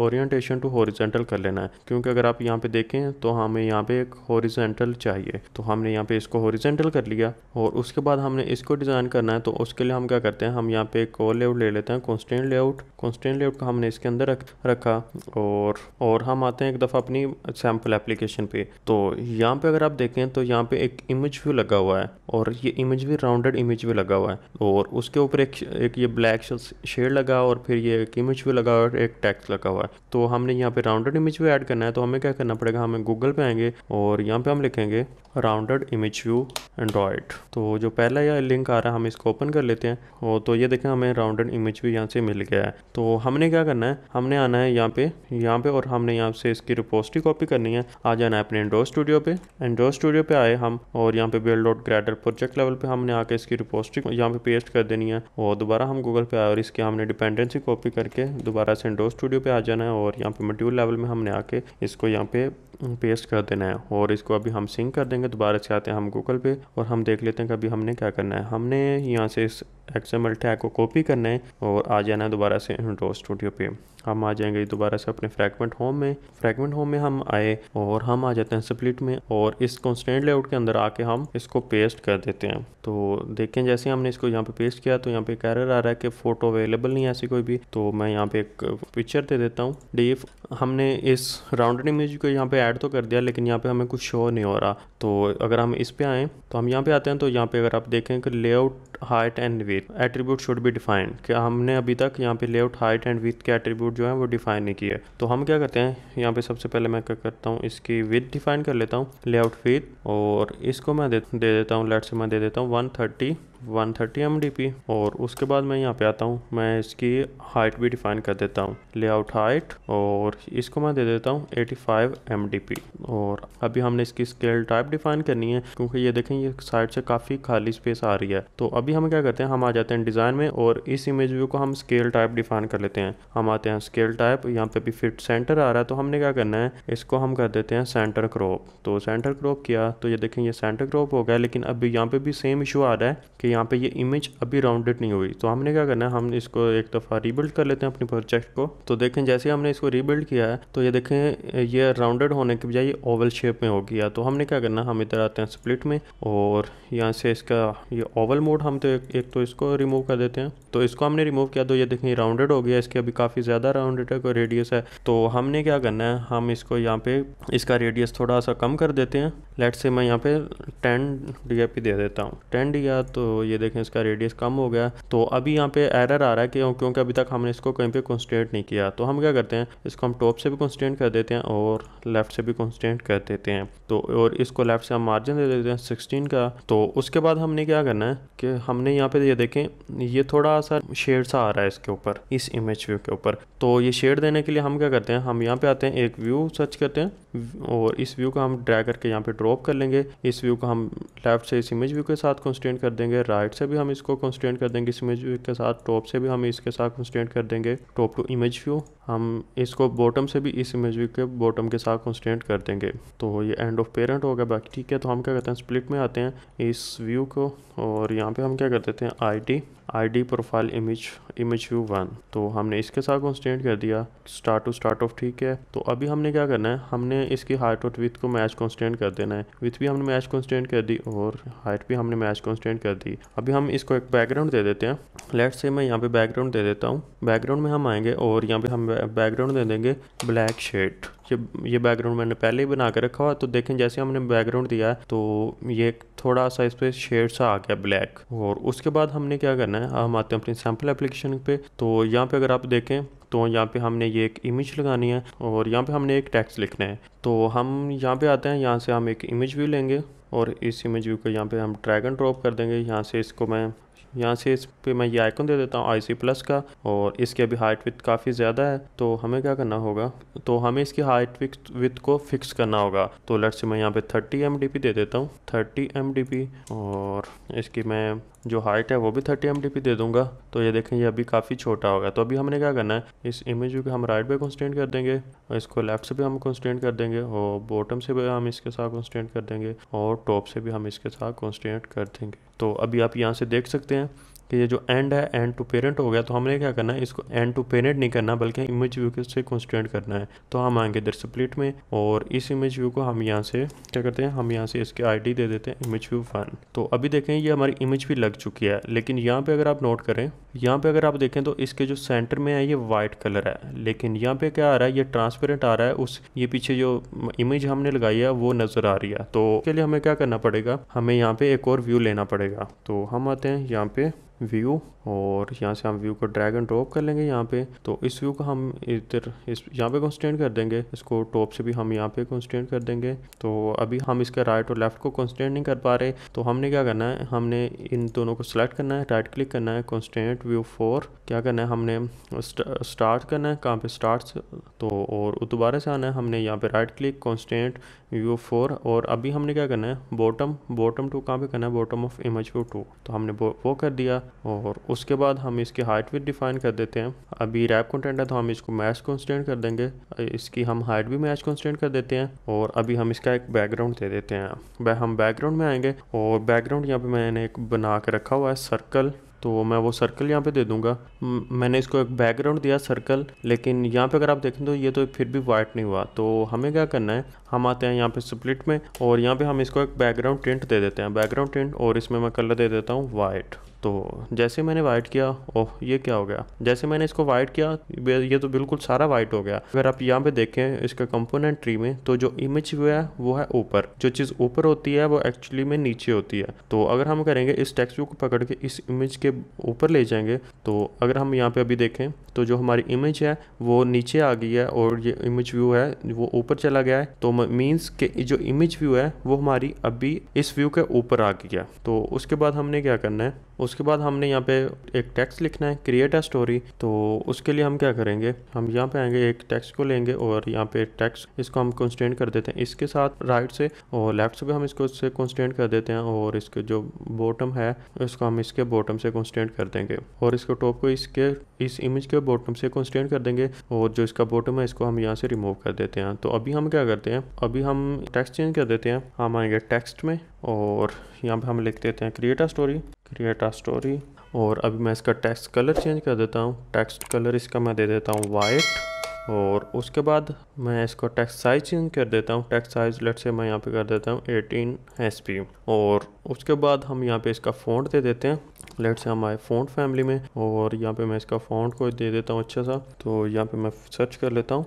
ओरिएंटेशन टू हॉरिजेंटल कर लेना है क्योंकि अगर आप यहाँ पे देखें तो हमें यहाँ पे एक हॉरिजेंटल चाहिए तो हमने यहाँ पे इसको हॉरिजेंटल कर लिया और उसके बाद हमने इसको डिज़ाइन करना है तो उसके लिए हम क्या करते हैं हम यहाँ पे एक और लेआउट ले लेते हैं कॉन्स्टेंट लेआउट कॉन्स्टेंट लेआउट का हमने इसके अंदर रख रखा और और हम आते हैं एक दफ़ा अपनी सैम्पल एप्लीकेशन पे तो यहाँ पे अगर आप देखें तो यहाँ पे एक इमेज व्यू लगा हुआ है और ये इमेज भी राउंडेड इमेज भी लगा हुआ है और उसके ऊपर एक एक ये ब्लैक शेड लगा और फिर ये एक इमेज व्यू लगा और एक टैक्स लगा हुआ है तो हमने यहाँ पर राउंडेड इमेज व्यू ऐड करना है तो हमें क्या करना पड़ेगा हमें गूगल पर आएंगे और यहाँ पर हम लिखेंगे राउंडेड इमेज व्यू एंड्रॉयड तो जो पहला यह लिंक आ रहा है हम इसको ओपन कर लेते हैं और तो ये देखें हमें राउंडेड इमेज व्यू यहाँ से मिल गया है तो हमने क्या करना है हमने आना है यहाँ पे यहाँ पे और हमने यहाँ से इसकी रिपोस्टी कॉपी करनी है आ जाना है अपने एंड्रॉ स्टूडियो पे एंड्रॉ स्टूडियो पे आए हम और यहाँ पे build out gradle project level पे हमने आके इसकी रिपोस्टी यहाँ पे पेस्ट कर देनी है और दोबारा हम गूगल पे आए और इसकी हमने डिपेंडेंसी कॉपी करके दोबारा से इंडोर स्टूडियो पे आ जाना है और यहाँ पे मड्यूल लेवल में हमने आके इसको यहाँ पे पेस्ट कर देना है और इसको अभी हम सिंक कर देंगे दोबारा से आते हैं हम गूगल पे और हम देख लेते हैं कि अभी हमने क्या करना है हमने यहाँ से इस एक्सएमएल टैग को कॉपी करना है और आ जाना है दोबारा से डॉ स्टूडियो पे हम आ जाएंगे दोबारा से अपने फ्रैगमेंट होम में फ्रैगमेंट होम में हम आए और हम आ जाते हैं स्प्लिट में और इस कॉन्स्टेंट लेआउट के अंदर आके हम इसको पेस्ट कर देते हैं तो देखें जैसे हमने इसको यहाँ पे पेस्ट किया तो यहाँ पे कैरर आ रहा है कि फ़ोटो अवेलेबल नहीं है ऐसी कोई भी तो मैं यहाँ पे एक पिक्चर दे देता हूँ डीफ हमने इस राउंडेड इमेज को यहाँ पे ऐड तो कर दिया लेकिन यहाँ पे हमें कुछ शो नहीं हो रहा तो अगर हम इस पे आएँ तो हम यहाँ पे आते हैं तो यहाँ पे अगर आप देखें कि layout height and width attribute should भी डिफाइंड कि हमने अभी तक यहाँ पे लेआउट हाइट एंड विथ के एट्रीब्यूट जो है वो डिफाइन नहीं किया तो हम क्या करते हैं यहाँ पे सबसे पहले मैं क्या करता हूँ इसकी विथ डिफाइन कर लेता हूँ लेआउट विथ और इसको मैं दे, दे देता हूँ लेट से मैं दे देता हूँ one thirty one thirty M D P और उसके बाद मैं यहाँ पे आता हूँ मैं इसकी हाइट भी डिफाइन कर देता हूँ लेआउट हाइट और इसको मैं दे देता हूँ eighty five M D P और अभी हमने इसकी स्केल टाइप डिफाइन करनी है क्योंकि ये देखें ये साइड से काफ़ी खाली स्पेस आ रही है तो अभी हम क्या करते हैं हम आ जाते हैं डिज़ाइन में और इस इमेज व्यू को हम स्केल टाइप डिफाइन कर लेते हैं हम आते हैं स्केल टाइप यहाँ पे भी फिट सेंटर आ रहा है तो हमने क्या करना है इसको हम कर देते हैं सेंटर क्रॉप तो सेंटर क्रॉप किया तो ये देखें ये सेंटर क्रॉप हो गया लेकिन अभी यहाँ पे भी सेम इशू आ रहा है कि कि यहाँ पे ये इमेज अभी राउंडेड नहीं हुई तो हमने क्या करना है हम इसको एक दफ़ा रीबिल्ड कर लेते हैं अपनी प्रोजेक्ट को तो देखें जैसे हमने इसको रीबिल्ड किया है तो ये देखें ये राउंडेड होने के बजाय ओवल शेप में हो गया तो हमने क्या करना हम इधर आते हैं स्प्लिट में और यहाँ से इसका ये ओवल मोड हम तो एक, तो इसको रिमूव कर देते हैं तो इसको हमने रिमूव किया तो ये देखें राउंडेड हो गया इसके अभी काफ़ी ज़्यादा राउंडेड है रेडियस है तो हमने क्या करना है हम इसको यहाँ पे इसका रेडियस थोड़ा सा कम कर देते हैं लेट से मैं यहाँ पे टेन डी दे देता हूँ टेन डी तो ये देखें इसका रेडियस कम हो गया तो अभी यहाँ पे एरर आ रहा है कि क्योंकि अभी तक हमने इसको कहीं पे कंस्टेंट नहीं किया तो हम क्या करते हैं इसको हम टॉप से भी कंस्टेंट कर देते हैं और लेफ़्ट से भी कंस्टेंट कर देते हैं तो और इसको लेफ़्ट से हम मार्जिन दे देते हैं सिक्सटीन का तो उसके बाद हमने क्या करना है कि हमने यहाँ पे ये देखें ये थोड़ा सा शेड सा आ रहा है इसके ऊपर इस इमेज व्यू के ऊपर तो ये शेड देने के लिए हम क्या करते हैं हम यहाँ पे आते हैं एक व्यू सर्च करते हैं और इस व्यू को हम ड्रा करके यहाँ पे ड्रॉप कर लेंगे इस व्यू को हम लेफ़्ट से इस इमेज व्यू के साथ कंस्टेंट कर देंगे राइट से भी हम इसको कंस्टेंट कर देंगे इस इमेज व्यू के साथ टॉप से भी हम इसके साथ कंस्टेंट कर देंगे टॉप टू इमेज व्यू हम इसको बॉटम से भी इस इमेज व्यू के बॉटम के साथ कंस्टेंट कर देंगे तो ये एंड ऑफ पेरेंट होगा बाकी ठीक है तो हम क्या करते हैं स्प्लिट में आते हैं इस व्यू को और यहाँ पर हम क्या कर देते हैं I I D profile image image view one तो हमने इसके साथ कॉन्स्टेंट कर दिया स्टार्ट टू स्टार्ट ऑफ ठीक है तो अभी हमने क्या करना है हमने इसकी हाइट और विथ को मैच कॉन्स्टेंट कर देना है विथ भी हमने मैच कॉन्स्टेंट कर दी और हाइट भी हमने मैच कॉन्स्टेंट कर दी अभी हम इसको एक बैकग्राउंड दे देते हैं लेट से मैं यहाँ पे बैकग्राउंड दे देता हूँ बैकग्राउंड में हम आएंगे और यहाँ पे हम बैकग्राउंड दे देंगे ब्लैक शेड ये ये बैकग्राउंड मैंने पहले ही बना के रखा हुआ तो देखें जैसे हमने बैकग्राउंड दिया है तो ये थोड़ा सा इस पर शेड सा आ गया ब्लैक और उसके बाद हमने क्या करना है हम आते हैं अपने सैम्पल एप्लीकेशन पे तो यहाँ पे अगर आप देखें तो यहाँ पे हमने ये एक इमेज लगानी है और यहाँ पे हमने एक टैक्स लिखना है तो हम यहाँ पे आते हैं यहाँ से हम एक इमेज व्यू लेंगे और इस इमेज व्यू को यहाँ पे हम ड्रैगन ड्रॉप कर देंगे यहाँ से इसको मैं यहाँ से इस पर मैं ये आइकन दे देता हूँ आई प्लस का और इसकी अभी हाइट विथ काफ़ी ज़्यादा है तो हमें क्या करना होगा तो हमें इसकी हाइट विथ को फिक्स करना होगा तो लट से मैं यहाँ पे 30 एम दे देता हूँ 30 एम और इसकी मैं जो हाइट है वो भी थर्टी एम दे दूंगा तो ये देखें ये अभी काफ़ी छोटा होगा तो अभी हमने क्या करना है इस इमेज को हम राइट पे कंस्टेंट कर देंगे और इसको लेफ्ट से भी हम कंस्टेंट कर देंगे और बॉटम से भी हम इसके साथ कंस्टेंट कर देंगे और टॉप से भी हम इसके साथ कंस्टेंट कर देंगे तो अभी आप यहाँ से देख सकते हैं कि ये जो एंड है एंड टू पेरेंट हो गया तो हमने क्या करना है इसको एंड टू पेरेंट नहीं करना बल्कि इमेज व्यू के से कॉन्स्टेंट करना है तो हम आएंगे इधर स्प्लिट में और इस इमेज व्यू को हम यहाँ से क्या करते हैं हम यहाँ से इसके आईडी दे देते हैं इमेज व्यू फन तो अभी देखें ये हमारी इमेज भी लग चुकी है लेकिन यहाँ पे अगर आप नोट करें यहाँ पे अगर आप देखें तो इसके जो सेंटर में है ये वाइट कलर है लेकिन यहाँ पे क्या आ रहा है ये ट्रांसपेरेंट आ रहा है उस ये पीछे जो इमेज हमने लगाई है वो नज़र आ रही है तो उसके लिए हमें क्या करना पड़ेगा हमें यहाँ पे एक और व्यू लेना पड़ेगा तो हम आते हैं यहाँ पे viu? और यहाँ से हम व्यू को ड्रैग एंड ड्रॉप कर लेंगे यहाँ पे तो इस व्यू को हम इधर इस यहाँ पे कंस्टेंट कर देंगे इसको टॉप से भी हम यहाँ पे कंस्टेंट कर देंगे तो अभी हम इसके राइट और लेफ्ट को कंस्टेंट नहीं कर पा रहे तो हमने क्या करना है हमने इन दोनों को सिलेक्ट करना है राइट क्लिक करना है कॉन्सटेंट व्यू फोर क्या करना है हमने स्टार्ट करना है कहाँ पे स्टार्ट तो और दोबारा से आना है हमने यहाँ पे right click constant view four और अभी हमने क्या करना है बॉटम बॉटम टू कहाँ पे करना है bottom of image view two तो हमने वो कर दिया और उस उसके बाद हम इसकी हाइट भी डिफाइन कर देते हैं अभी रैप कंटेंट है तो हम इसको मैच कॉन्सटेंट कर देंगे इसकी हम हाइट भी मैच कॉन्सटेंट कर देते हैं और अभी हम इसका एक बैकग्राउंड दे देते हैं हम बैकग्राउंड में आएंगे और बैकग्राउंड यहाँ पे मैंने एक बना के रखा हुआ है सर्कल तो मैं वो सर्कल यहाँ पे दे दूंगा मैंने इसको एक बैकग्राउंड दिया सर्कल लेकिन यहाँ पे अगर आप देखें तो ये तो फिर भी वाइट नहीं हुआ तो हमें क्या करना है हम आते हैं यहाँ पे स्प्लिट में और यहाँ पे हम इसको एक बैकग्राउंड टेंट दे देते हैं बैकग्राउंड टेंट और इसमें मैं कलर दे देता हूँ वाइट तो जैसे मैंने वाइट किया ओह ये क्या हो गया जैसे मैंने इसको वाइट किया ये तो बिल्कुल सारा वाइट हो गया अगर आप यहाँ पे देखें इसका कंपोनेंट ट्री में तो जो इमेज हुआ है वो है ऊपर जो चीज़ ऊपर होती है वो एक्चुअली में नीचे होती है तो अगर हम करेंगे इस टेक्स व्यू को पकड़ के इस इमेज के ऊपर ले जाएंगे तो अगर हम यहाँ पे अभी देखें तो जो हमारी इमेज है वो नीचे आ गई है और ये इमेज व्यू है वो ऊपर चला गया है तो मीन्स के जो इमेज व्यू है वो हमारी अभी इस व्यू के ऊपर आ गई है तो उसके बाद हमने क्या करना है उसके बाद हमने यहाँ पे एक टेक्स्ट लिखना है क्रिएट अ स्टोरी तो उसके लिए हम क्या करेंगे हम यहाँ पे आएंगे एक टेक्स्ट को लेंगे और यहाँ पे टेक्स्ट इसको हम कॉन्स्टेंट कर देते हैं इसके साथ राइट से और लेफ्ट से भी हम इसको इससे कॉन्स्टेंट कर देते हैं और इसके जो बॉटम है इसको हम इसके बॉटम से कॉन्स्टेंट कर देंगे और इसको टॉप को इसके इस इमेज के बॉटम से कॉन्स्टेंट कर देंगे और जो इसका बॉटम है इसको हम यहाँ से रिमूव कर देते हैं तो अभी हम क्या करते हैं अभी हम टेक्स्ट चेंज कर देते हैं हम आएंगे टेक्स्ट में और यहाँ पे हम लिख देते हैं क्रिएटा स्टोरी क्रिएटा स्टोरी और अभी मैं इसका टेक्स्ट कलर चेंज कर देता हूँ टेक्स्ट कलर इसका मैं दे देता हूँ वाइट और उसके बाद मैं इसको टेक्स्ट साइज चेंज कर देता हूँ टेक्स्ट साइज लेट से मैं यहाँ पे कर देता हूँ एटीन एस और उसके बाद हम यहाँ पे इसका फोन दे देते हैं लेट से हम आए फ़ॉन्ट फैमिली में और यहाँ पे मैं इसका फोन को दे देता हूँ अच्छा सा तो यहाँ पे मैं सर्च कर लेता हूँ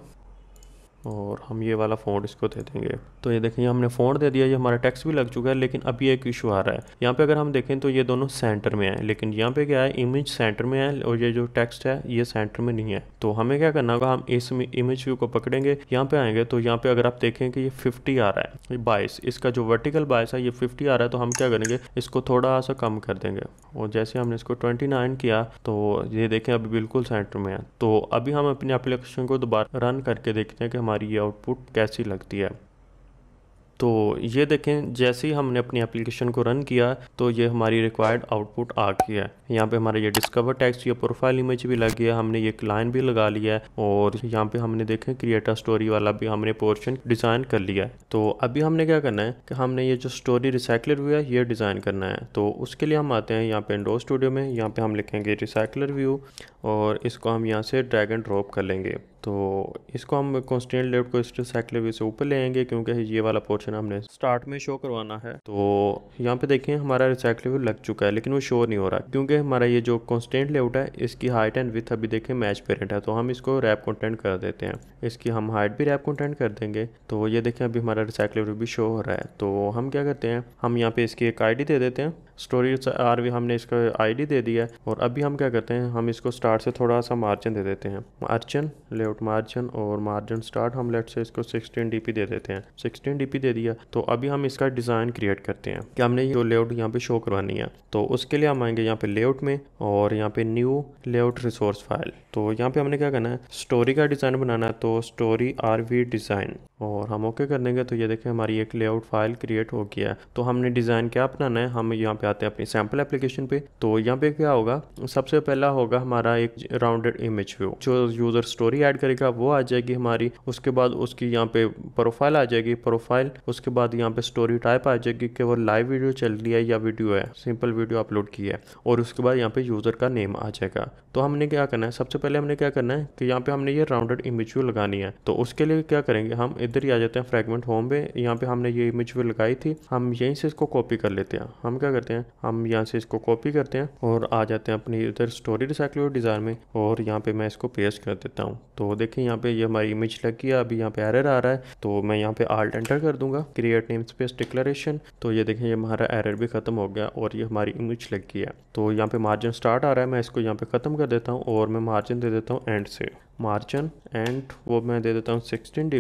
और हम ये वाला फ़ॉन्ट इसको दे देंगे तो ये देखें ये हमने फ़ॉन्ट दे दिया ये हमारा टैक्स भी लग चुका है लेकिन अभी एक इशू आ रहा है यहाँ पे अगर हम देखें तो ये दोनों सेंटर में है लेकिन यहाँ पे क्या है इमेज सेंटर में है और ये जो टेक्स्ट है ये सेंटर में नहीं है तो हमें क्या करना होगा हम इस इमेज व्यू को पकड़ेंगे यहाँ पे आएंगे तो यहाँ पे अगर आप देखें कि ये फिफ्टी आ रहा है बाइस इसका जो वर्टिकल बाइस है ये फिफ्टी आ रहा है तो हम क्या करेंगे इसको थोड़ा सा कम कर देंगे और जैसे हमने इसको ट्वेंटी नाइन किया तो ये देखें अभी बिल्कुल सेंटर में है तो अभी हम अपने एप्लीकेशन को दोबारा रन करके देखते हैं कि हमारी ये आउटपुट कैसी लगती है तो ये देखें जैसे ही हमने अपनी एप्लीकेशन को रन किया तो ये हमारी रिक्वायर्ड आउटपुट आ गई है यहाँ पे हमारा ये डिस्कवर टैक्स ये प्रोफाइल इमेज भी लग गया हमने ये क्लाइन भी लगा लिया है और यहाँ पे हमने देखें क्रिएटर स्टोरी वाला भी हमने पोर्शन डिज़ाइन कर लिया है तो अभी हमने क्या करना है कि हमने ये जो स्टोरी रिसाइकलर व्यू है ये डिज़ाइन करना है तो उसके लिए हम आते हैं यहाँ पर इंडोर स्टूडियो में यहाँ पर हम लिखेंगे रिसाइकलर व्यू और इसको हम यहाँ से ड्रैगन ड्रॉप कर लेंगे तो इसको हम कॉन्स्टेंट लेफ्ट को साइक्लेवे से ऊपर ले आएंगे क्योंकि ये वाला पोर्शन हमने स्टार्ट में शो करवाना है तो यहाँ पे देखें हमारा रिसाइक्लेव लग चुका है लेकिन वो शो नहीं हो रहा क्योंकि हमारा ये जो कॉन्स्टेंट लेआउट है इसकी हाइट एंड विथ अभी देखें मैच पेरेंट है तो हम इसको रैप कॉन्टेंट कर देते हैं इसकी हम हाइट भी रैप कॉन्टेंट कर देंगे तो ये देखें अभी हमारा रिसाइक्लेव भी शो हो रहा है तो हम क्या करते हैं हम यहाँ पे इसकी एक आई दे देते हैं स्टोरी आर भी हमने इसका आई दे दिया है और अभी हम क्या करते हैं हम इसको स्टार्ट से थोड़ा सा मार्जिन दे देते हैं मार्जिन लेआउट आउट मार्जिन और मार्जिन स्टार्ट हम लेट से इसको 16 डीपी दे देते हैं 16 डीपी दे दिया तो अभी हम इसका डिज़ाइन क्रिएट करते हैं कि हमने जो लेआउट यहाँ पे शो करवानी है तो उसके लिए हम आएंगे यहाँ पे लेआउट में और यहाँ पे न्यू लेआउट रिसोर्स फाइल तो यहाँ पे हमने क्या करना है स्टोरी का डिज़ाइन बनाना है तो स्टोरी आर वी डिज़ाइन और हम ओके कर देंगे तो ये देखें हमारी एक लेआउट फाइल क्रिएट हो गया है तो हमने डिज़ाइन क्या बनाना है हम यहाँ पे आते हैं अपनी सैम्पल एप्लीकेशन पे तो यहाँ पे क्या होगा सबसे पहला होगा हमारा एक राउंडेड इमेज व्यू जो यूज़र स्टोरी ऐड करेगा वो आ जाएगी हमारी उसके बाद उसकी यहाँ पे प्रोफाइल आ जाएगी प्रोफाइल उसके बाद यहाँ पे स्टोरी टाइप आ जाएगी कि वो लाइव वीडियो चल रही है या वीडियो है सिंपल वीडियो अपलोड की है और उसके बाद यहाँ पे यूज़र का नेम आ जाएगा तो हमने क्या करना है सबसे पहले हमने क्या करना है कि यहाँ पे हमने ये राउंडेड इमेज व्यू लगानी है तो उसके लिए क्या करेंगे हम इधर ही आ जाते हैं फ्रेगमेंट होम पे यहाँ पे हमने ये इमेज व्यू लगाई थी हम यहीं से इसको कॉपी कर लेते हैं हम क्या करते हैं हम यहाँ से इसको कॉपी करते हैं और आ जाते हैं अपनी इधर स्टोरी रिसाइकल डिज़ाइन में और यहाँ पे मैं इसको पेस्ट कर देता हूँ तो देखिए यहाँ पे ये हमारी इमेज लगी है अभी यहाँ पे एरर आ रहा है तो मैं यहाँ पे आल्ट एंटर कर दूंगा क्रिएट नेम स्पेस डिक्लेरेशन तो ये देखें ये हमारा एरर भी खत्म हो गया और ये हमारी इमेज लगी है तो यहाँ पे मार्जिन स्टार्ट आ रहा है मैं इसको यहाँ पे खत्म कर देता हूँ और मैं मार्जिन मार्जिन दे देता हूँ एंड से मार्जिन एंड वो मैं दे देता हूँ सिक्सटीन डी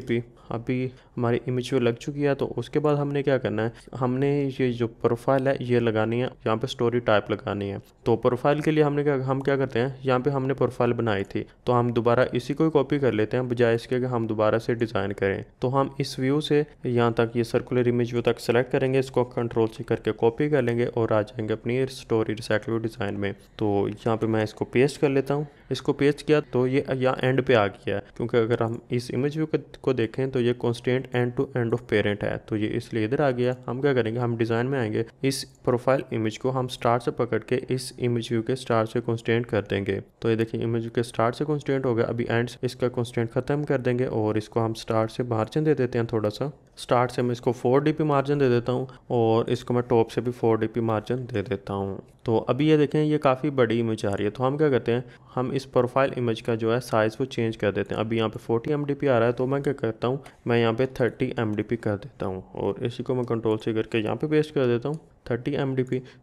अभी हमारी इमेज पे लग चुकी है तो उसके बाद हमने क्या करना है हमने ये जो प्रोफाइल है ये लगानी है यहाँ पे स्टोरी टाइप लगानी है तो प्रोफाइल के लिए हमने क्या हम क्या करते हैं यहाँ पे हमने प्रोफाइल बनाई थी तो हम दोबारा इसी को कॉपी कर लेते हैं बजाय इसके कि हम दोबारा से डिज़ाइन करें तो हम इस व्यू से यहाँ तक ये सर्कुलर इमेज व्यू तक सेलेक्ट करेंगे इसको कंट्रोल से करके कॉपी कर लेंगे और आ जाएंगे अपनी स्टोरी रिसाइकल डिज़ाइन में तो यहाँ पर मैं इसको पेस्ट कर लेता हूँ इसको पेस्ट किया तो ये यहाँ एंड पे आ गया है क्योंकि अगर हम इस इमेज व्यू को देखें तो तो ये constant end to end of parent है तो ये इसलिए इधर आ गया हम क्या करेंगे हम डिज़ाइन में आएंगे इस प्रोफाइल इमेज को हम स्टार से पकड़ के इस इमेज व्यू के स्टार से कॉन्स्टेंट कर देंगे तो ये देखिए इमेज के स्टार से कॉन्स्टेंट हो गया अभी एंड इसका कॉन्स्टेंट खत्म कर देंगे और इसको हम स्टार से मार्जिन दे देते हैं थोड़ा सा स्टार्ट से मैं इसको फोर डी मार्जिन दे देता हूँ और इसको मैं टॉप से भी फोर डी मार्जिन दे देता हूँ तो अभी ये देखें ये काफ़ी बड़ी इमेज आ रही है तो हम क्या करते हैं हम इस प्रोफाइल इमेज का जो है साइज़ वो चेंज कर देते हैं अभी यहाँ पे 40 एम आ रहा है तो मैं क्या करता हूँ मैं यहाँ पे 30 एम कर देता हूँ और इसी को मैं कंट्रोल से करके यहाँ पे पेस्ट कर देता हूँ 30 एम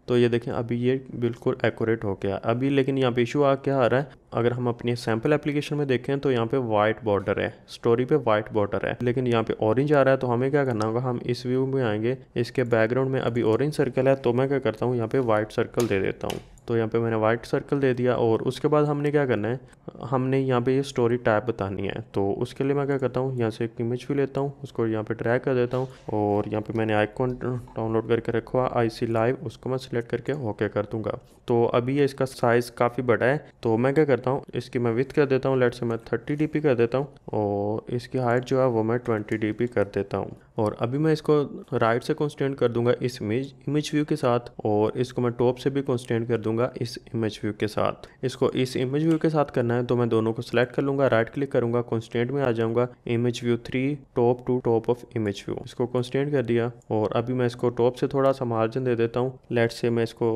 तो ये देखें अभी ये बिल्कुल एक्यूरेट हो गया अभी लेकिन यहाँ पे इशू आ क्या आ रहा है अगर हम अपने सैम्पल एप्लीकेशन में देखें तो यहाँ पे वाइट बॉर्डर है स्टोरी पे वाइट बॉर्डर है लेकिन यहाँ पे ऑरेंज आ रहा है तो हमें क्या करना होगा हम इस व्यू में आएंगे इसके बैकग्राउंड में अभी ऑरेंज सर्कल है तो मैं क्या करता हूँ यहाँ पे वाइट सर्कल दे देता हूँ तो यहाँ पे मैंने वाइट सर्कल दे दिया और उसके बाद हमने क्या करना है हमने यहाँ पे ये स्टोरी टैप बतानी है तो उसके लिए मैं क्या करता हूँ यहाँ से एक इमेज भी लेता हूँ उसको यहाँ पे ट्रैक कर देता हूँ और यहाँ पे मैंने आइकॉन डाउनलोड करके रखा हुआ आई लाइव उसको मैं सिलेक्ट करके ओके कर दूँगा तो अभी ये इसका साइज़ काफ़ी बड़ा है तो मैं क्या करता हूँ इसकी मैं विथ कर देता हूँ लेट से मैं थर्टी डी कर देता हूँ और इसकी हाइट जो है वो मैं ट्वेंटी डी कर देता हूँ और अभी मैं इसको राइट से कॉन्स्टेंट कर दूंगा इस इमेज इमेज व्यू के साथ और इसको मैं टॉप से भी कॉन्स्टेंट कर दूंगा इस इमेज व्यू के साथ इसको इस इमेज व्यू के साथ करना है तो मैं दोनों को सिलेक्ट कर लूंगा राइट क्लिक करूंगा कॉन्स्टेंट में आ जाऊंगा image view three top to top of image view इसको कॉन्स्टेंट कर दिया और अभी मैं इसको टॉप से थोड़ा सा मार्जिन दे देता हूँ लेट से मैं इसको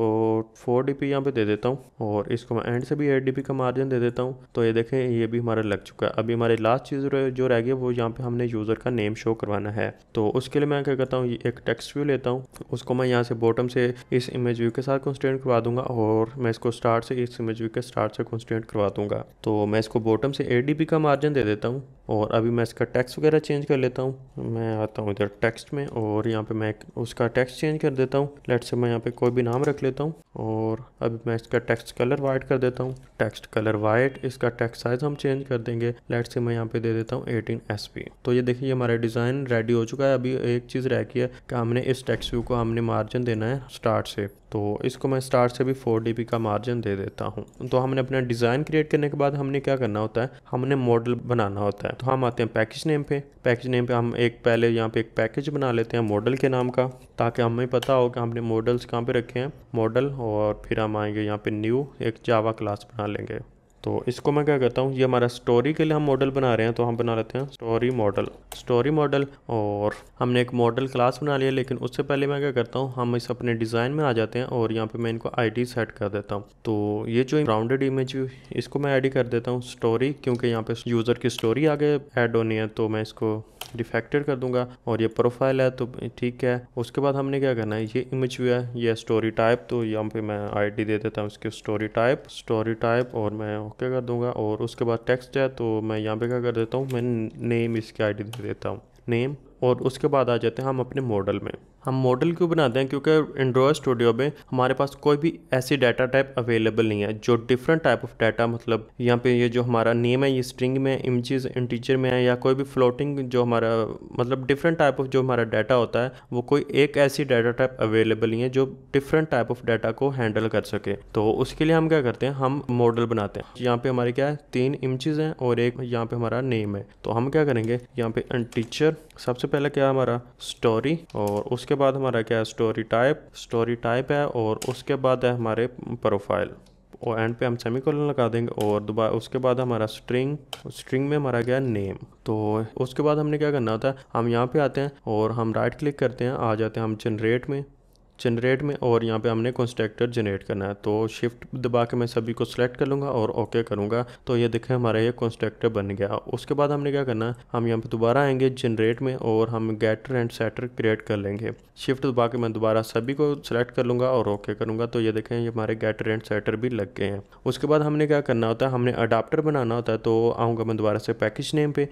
फोर डी पी यहाँ पे दे देता हूँ और इसको मैं एंड से भी एट डी पी का मार्जिन दे देता हूँ तो ये देखें ये भी हमारा लग चुका है अभी हमारे लास्ट चीज़ जो रह गई वो यहाँ पे हमने यूज़र का नेम शो करवाना है तो उसके लिए मैं क्या करता हूँ ये एक टेक्स्ट व्यू लेता हूँ उसको मैं यहाँ से बॉटम से इस इमेज व्यू के साथ कंस्टेंट करवा दूंगा और मैं इसको स्टार्ट से इस इमेज व्यू के स्टार्ट से कंस्टेंट करवा दूंगा तो मैं इसको बॉटम से एट का मार्जिन दे देता हूँ और अभी मैं इसका टेक्स्ट वगैरह चेंज कर लेता हूँ मैं आता हूँ इधर टेक्स्ट में और यहाँ पे मैं उसका टेक्स्ट चेंज कर देता हूँ लेट से मैं यहाँ पे कोई भी नाम रख लेता हूँ और अभी मैं इसका टेक्स्ट कलर वाइट कर देता हूँ टेक्स्ट कलर वाइट इसका टेक्स्ट साइज हम चेंज कर देंगे लेट से मैं यहाँ पे दे देता हूँ एटीन एस तो ये देखिए हमारा डिज़ाइन रेडी हो चुका चुका है अभी एक चीज़ रह गई है कि हमने इस टेक्स व्यू को हमने मार्जिन देना है स्टार्ट से तो इसको मैं स्टार्ट से भी फोर डी का मार्जिन दे देता हूँ तो हमने अपना डिज़ाइन क्रिएट करने के बाद हमने क्या करना होता है हमने मॉडल बनाना होता है तो हम आते हैं पैकेज नेम पे पैकेज नेम पे हम एक पहले यहाँ पे एक पैकेज बना लेते हैं मॉडल के नाम का ताकि हमें पता हो कि हमने मॉडल्स कहाँ पे रखे हैं मॉडल और फिर हम आएंगे यहाँ पे न्यू एक जावा क्लास बना लेंगे तो इसको मैं क्या करता हूँ ये हमारा स्टोरी के लिए हम मॉडल बना रहे हैं तो हम बना लेते हैं स्टोरी मॉडल स्टोरी मॉडल और हमने एक मॉडल क्लास बना लिया लेकिन उससे पहले मैं क्या करता हूँ हम इस अपने डिज़ाइन में आ जाते हैं और यहाँ पे मैं इनको आईडी सेट कर देता हूँ तो ये जो राउंडेड इमेज इसको मैं ऐड कर देता हूँ स्टोरी क्योंकि यहाँ पे यूज़र की स्टोरी आगे ऐड होनी है तो मैं इसको डिफेक्टेड कर दूंगा और ये प्रोफाइल है तो ठीक है उसके बाद हमने क्या करना है ये इमेज हुआ है ये स्टोरी टाइप तो यहाँ पे मैं आईडी दे देता हूँ इसके स्टोरी टाइप स्टोरी टाइप और मैं ओके कर दूंगा और उसके बाद टेक्स्ट है तो मैं यहाँ पे क्या कर देता हूँ मैं नेम इसकी आईडी दे देता हूँ नेम और उसके बाद आ जाते हैं हम अपने मॉडल में हम मॉडल क्यों बनाते हैं क्योंकि एंड्रॉयड स्टूडियो में हमारे पास कोई भी ऐसी डाटा टाइप अवेलेबल नहीं है जो डिफरेंट टाइप ऑफ डाटा मतलब यहाँ पे ये जो हमारा नेम है ये स्ट्रिंग में इमेजेस इंटीजर में है या कोई भी फ्लोटिंग जो हमारा मतलब डिफरेंट टाइप ऑफ जो हमारा डाटा होता है वो कोई एक ऐसी डाटा टाइप अवेलेबल नहीं है जो डिफरेंट टाइप ऑफ डाटा को हैंडल कर सके तो उसके लिए हम क्या करते हैं हम मॉडल बनाते हैं यहाँ पे हमारे क्या है तीन इमेजेस हैं और एक यहाँ पे हमारा नेम है तो हम क्या करेंगे यहाँ पे टीचर सबसे पहले क्या हमारा स्टोरी और उसके उसके बाद हमारा क्या है स्टोरी टाइप स्टोरी टाइप है और उसके बाद है हमारे प्रोफाइल और एंड पे हम सेमी कॉलन लगा देंगे और दोबारा उसके बाद हमारा स्ट्रिंग स्ट्रिंग में हमारा गया नेम तो उसके बाद हमने क्या करना होता है हम यहाँ पे आते हैं और हम राइट क्लिक करते हैं आ जाते हैं हम जनरेट में जनरेट में और यहाँ पे हमने कॉन्स्ट्रक्टर जनरेट करना है तो शिफ्ट दबा के मैं सभी को सिलेक्ट कर लूँगा और ओके करूँगा तो ये देखें हमारा ये कॉन्स्ट्रक्टर बन गया उसके बाद हमने क्या करना है हम यहाँ पे दोबारा आएंगे जनरेट में और हम गेटर एंड सेटर क्रिएट कर लेंगे शिफ्ट दबा के मैं दोबारा सभी को सिलेक्ट कर लूँगा और ओके करूँगा तो ये देखें ये हमारे गेटर एंड सेटर भी लग गए हैं उसके बाद हमने क्या करना होता है हमने अडाप्टर बनाना होता है तो आऊँगा मैं दोबारा से पैकेज नेम पे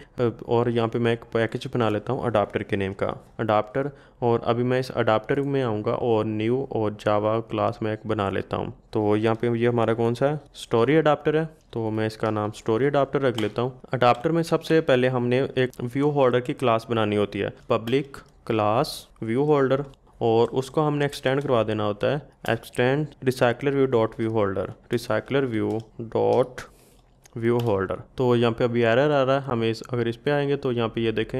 और यहाँ पे मैं एक पैकेज बना लेता हूँ अडाप्टर के नेम का अडाप्टर और अभी मैं इस अडाप्टर में आऊँगा और न्यू और जावा क्लास मैं एक बना लेता हूँ तो यहाँ पे ये हमारा कौन सा है स्टोरी अडाप्टर है तो मैं इसका नाम स्टोरी अडाप्टर रख लेता हूँ अडाप्टर में सबसे पहले हमने एक व्यू होल्डर की क्लास बनानी होती है पब्लिक क्लास व्यू होल्डर और उसको हमने एक्सटेंड करवा देना होता है extend recycler view dot view holder recycler view dot view holder तो यहाँ पे अभी एरर आ रहा है हमें इस अगर इस पर आएंगे तो यहाँ पे ये देखें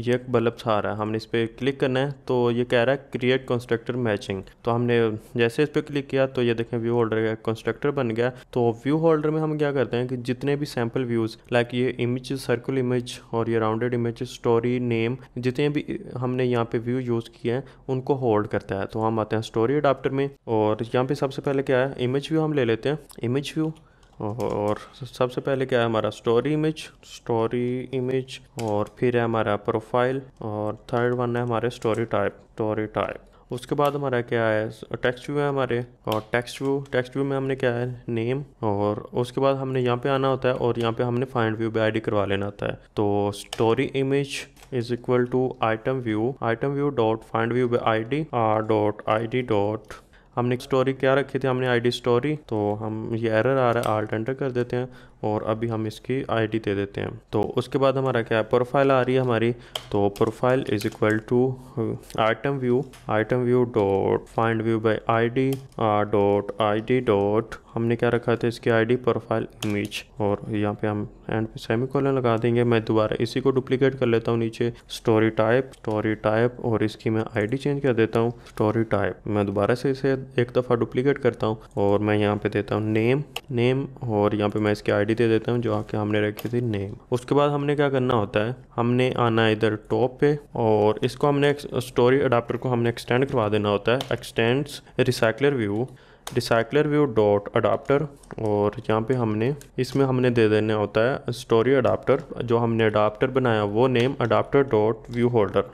ये बल्ब सा आ रहा है हमने इस पर क्लिक करना है तो ये कह रहा है क्रिएट कंस्ट्रक्टर मैचिंग तो हमने जैसे इस पर क्लिक किया तो ये देखें व्यू होल्डर का कंस्ट्रक्टर बन गया तो व्यू होल्डर में हम क्या करते हैं कि जितने भी सैम्पल व्यूज़ लाइक ये इमेज सर्कुल इमेज और ये राउंडेड इमेज स्टोरी नेम जितने भी हमने यहाँ पे व्यू यूज़ किए हैं उनको होल्ड करता है तो हम आते हैं स्टोरी अडाप्टर में और यहाँ पे सबसे पहले क्या है इमेज व्यू हम ले लेते हैं इमेज व्यू और सबसे पहले क्या है हमारा स्टोरी इमेज स्टोरी इमेज और फिर है हमारा प्रोफाइल और थर्ड वन है हमारे स्टोरी टाइप स्टोरी टाइप उसके बाद हमारा क्या है टेक्स्ट व्यू है हमारे और टेक्स्ट व्यू टेक्स्ट व्यू में हमने क्या है नेम और उसके बाद हमने यहाँ पे आना होता है और यहाँ पे हमने फाइंड व्यू भी आई करवा लेना होता है तो story image is equal to item view item view dot find view by I D R dot I D dot हमने स्टोरी क्या रखी थी हमने आईडी स्टोरी तो हम ये एरर आ रहा है आर्ट एंटर कर देते हैं और अभी हम इसकी आईडी दे देते हैं तो उसके बाद हमारा क्या है प्रोफाइल आ रही है हमारी तो profile is equal to item view item view dot find view by I D dot I dot हमने क्या रखा था इसकी आईडी प्रोफाइल इमेज और यहाँ पे हम एंड पे सेमी कॉलन लगा देंगे मैं दोबारा इसी को डुप्लीकेट कर लेता हूँ नीचे स्टोरी टाइप स्टोरी टाइप और इसकी मैं आईडी चेंज कर देता हूँ स्टोरी टाइप मैं दोबारा से इसे एक दफ़ा डुप्लीकेट करता हूँ और मैं यहाँ पे देता हूँ नेम नेम और यहाँ पे मैं इसकी आई आईडी दे देता हूँ जो आके हमने रखी थी नेम उसके बाद हमने क्या करना होता है हमने आना इधर टॉप पे और इसको हमने स्टोरी अडाप्टर को हमने एक्सटेंड करवा देना होता है extends recycler view recycler view dot adapter और यहाँ पे हमने इसमें हमने दे देना होता है स्टोरी अडाप्टर जो हमने अडाप्टर बनाया वो name adapter dot view holder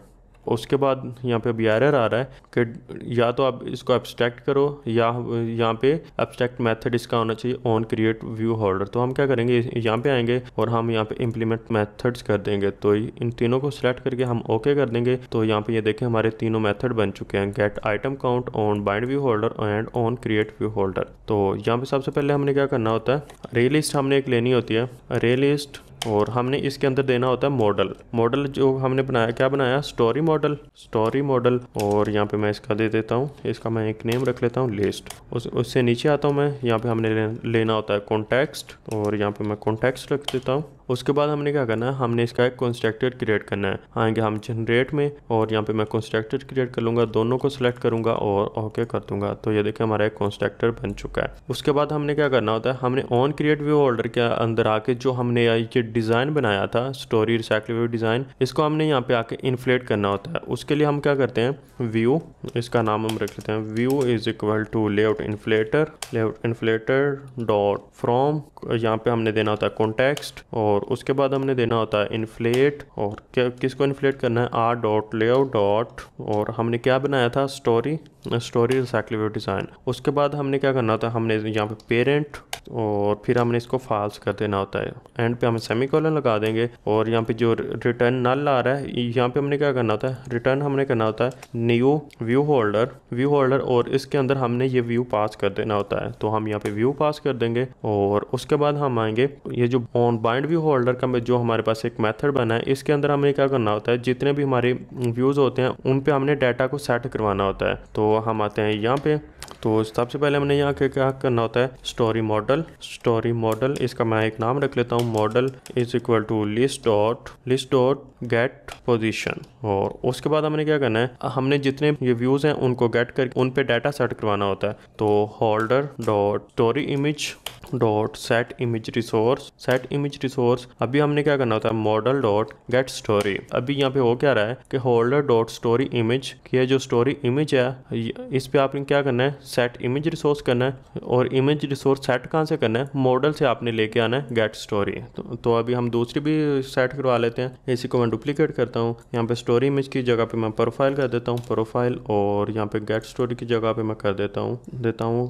उसके बाद यहाँ पे अभी एरर आ रहा है कि या तो आप इसको एब्स्ट्रैक्ट करो या यहाँ पे एब्स्ट्रैक्ट मेथड इसका होना चाहिए ऑन क्रिएट व्यू होल्डर तो हम क्या करेंगे यहाँ पे आएंगे और हम यहाँ पे इम्प्लीमेंट मेथड्स कर देंगे तो इन तीनों को सिलेक्ट करके हम ओके कर देंगे तो यहाँ पे ये यह देखें हमारे तीनों मैथड बन चुके हैं get item count on bind view holder and on create view holder तो यहाँ पे सबसे पहले हमने क्या करना होता है रे लिस्ट हमने एक लेनी होती है रे लिस्ट और हमने इसके अंदर देना होता है मॉडल मॉडल जो हमने बनाया क्या बनाया स्टोरी मॉडल स्टोरी मॉडल और यहाँ पे मैं इसका दे देता हूँ इसका मैं एक नेम रख लेता हूँ लिस्ट उस उससे नीचे आता हूँ मैं यहाँ पे हमने लेना होता है कॉन्टेक्स्ट और यहाँ पे मैं कॉन्टेक्स्ट रख देता हूँ उसके बाद हमने क्या करना है हमने इसका एक कॉन्स्ट्रक्टर क्रिएट करना है आएंगे हम जनरेट में और यहाँ पे मैं कॉन्स्ट्रक्टर क्रिएट कर लूंगा दोनों को सिलेक्ट करूंगा और ओके कर दूंगा तो ये देखिए हमारा एक कॉन्स्ट्रक्टर बन चुका है उसके बाद हमने क्या करना होता है हमने ऑन क्रिएट व्यू ऑर्डर के अंदर आके जो हमने ये डिज़ाइन बनाया था स्टोरी व्यू डिज़ाइन इसको हमने यहाँ पे आके इन्फ्लेट करना होता है उसके लिए हम क्या करते हैं व्यू इसका नाम हम रख लेते हैं view is equal to layout inflater layout inflater dot from यहाँ पे हमने देना होता है कॉन्टेक्स्ट और और उसके बाद हमने देना होता है इन्फ्लेट और क्या किसको इन्फ्लेट करना है आर डॉट लेआउट डॉट और हमने क्या बनाया था स्टोरी स्टोरी रिसाइकलेबिलिटी डिज़ाइन उसके बाद हमने क्या करना होता है हमने यहाँ पे पेरेंट और फिर हमने इसको फाल्स कर देना होता है एंड पे हम सेमी कॉलन लगा देंगे और यहाँ पे जो रिटर्न नल आ रहा है यहाँ पे हमने क्या करना होता है रिटर्न हमने करना होता है new view holder view holder और इसके अंदर हमने ये व्यू पास कर देना होता है तो हम यहाँ पे व्यू पास कर देंगे और उसके बाद हम आएंगे ये जो ऑन बाइंड व्यू होल्डर का जो हमारे पास एक मेथड बना है इसके अंदर हमने क्या करना होता है जितने भी हमारे व्यूज होते हैं उन पर हमने डाटा को सेट करवाना होता है तो हम आते हैं यहाँ पे तो सबसे पहले हमने यहाँ के क्या करना होता है स्टोरी मॉडल स्टोरी मॉडल इसका मैं एक नाम रख लेता हूँ model is equal to list dot list dot get position और उसके बाद हमने क्या करना है हमने जितने ये व्यूज़ हैं उनको गेट करके उन पे डाटा सेट करवाना होता है तो holder dot story image dot set image resource set image resource अभी हमने क्या करना होता है मॉडल डॉट गेट स्टोरी अभी यहाँ पे हो क्या रहा है कि होल्डर डॉट स्टोरी इमेज की जो स्टोरी इमेज है इस पे आपने क्या करना है सेट इमेज रिसोर्स करना है और इमेज रिसोर्स सेट कहाँ से करना है मॉडल से आपने लेके आना है गेट स्टोरी तो, तो अभी हम दूसरी भी सेट करवा लेते हैं इसी को डुप्लीकेट करता हूँ यहाँ पे स्टोरी इमेज की जगह पे मैं प्रोफाइल कर देता हूँ प्रोफाइल और यहाँ पे गेट स्टोरी की जगह पे मैं कर देता हूँ देता हूँ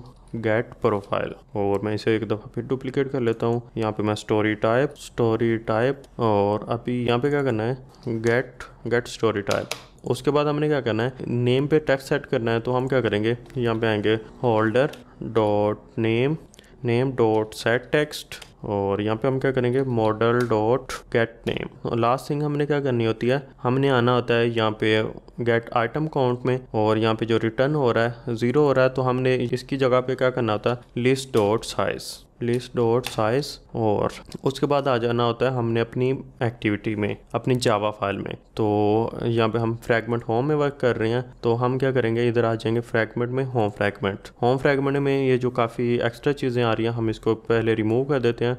गेट प्रोफाइल और मैं इसे एक दफ़ा फिर डुप्लीकेट कर लेता हूँ यहाँ पे मैं स्टोरी टाइप स्टोरी टाइप और अभी यहाँ पे क्या करना है गेट गेट स्टोरी टाइप उसके बाद हमने क्या करना है नेम पे टैक्स सेट करना है तो हम क्या करेंगे यहाँ पे आएंगे holder dot name name dot set text और यहाँ पे हम क्या करेंगे model dot get name last thing हमने क्या करनी होती है हमने आना होता है यहाँ पे गेट आइटम काउंट में और यहाँ पे जो रिटर्न हो रहा है ज़ीरो हो रहा है तो हमने इसकी जगह पे क्या करना होता है list dot size list dot size और उसके बाद आ जाना होता है हमने अपनी एक्टिविटी में अपनी जावा फाइल में तो यहाँ पे हम फ्रैगमेंट होम में वर्क कर रहे हैं तो हम क्या करेंगे इधर आ जाएंगे फ्रैगमेंट में होम फ्रैगमेंट होम फ्रैगमेंट में ये जो काफ़ी एक्स्ट्रा चीज़ें आ रही हैं हम इसको पहले रिमूव कर देते हैं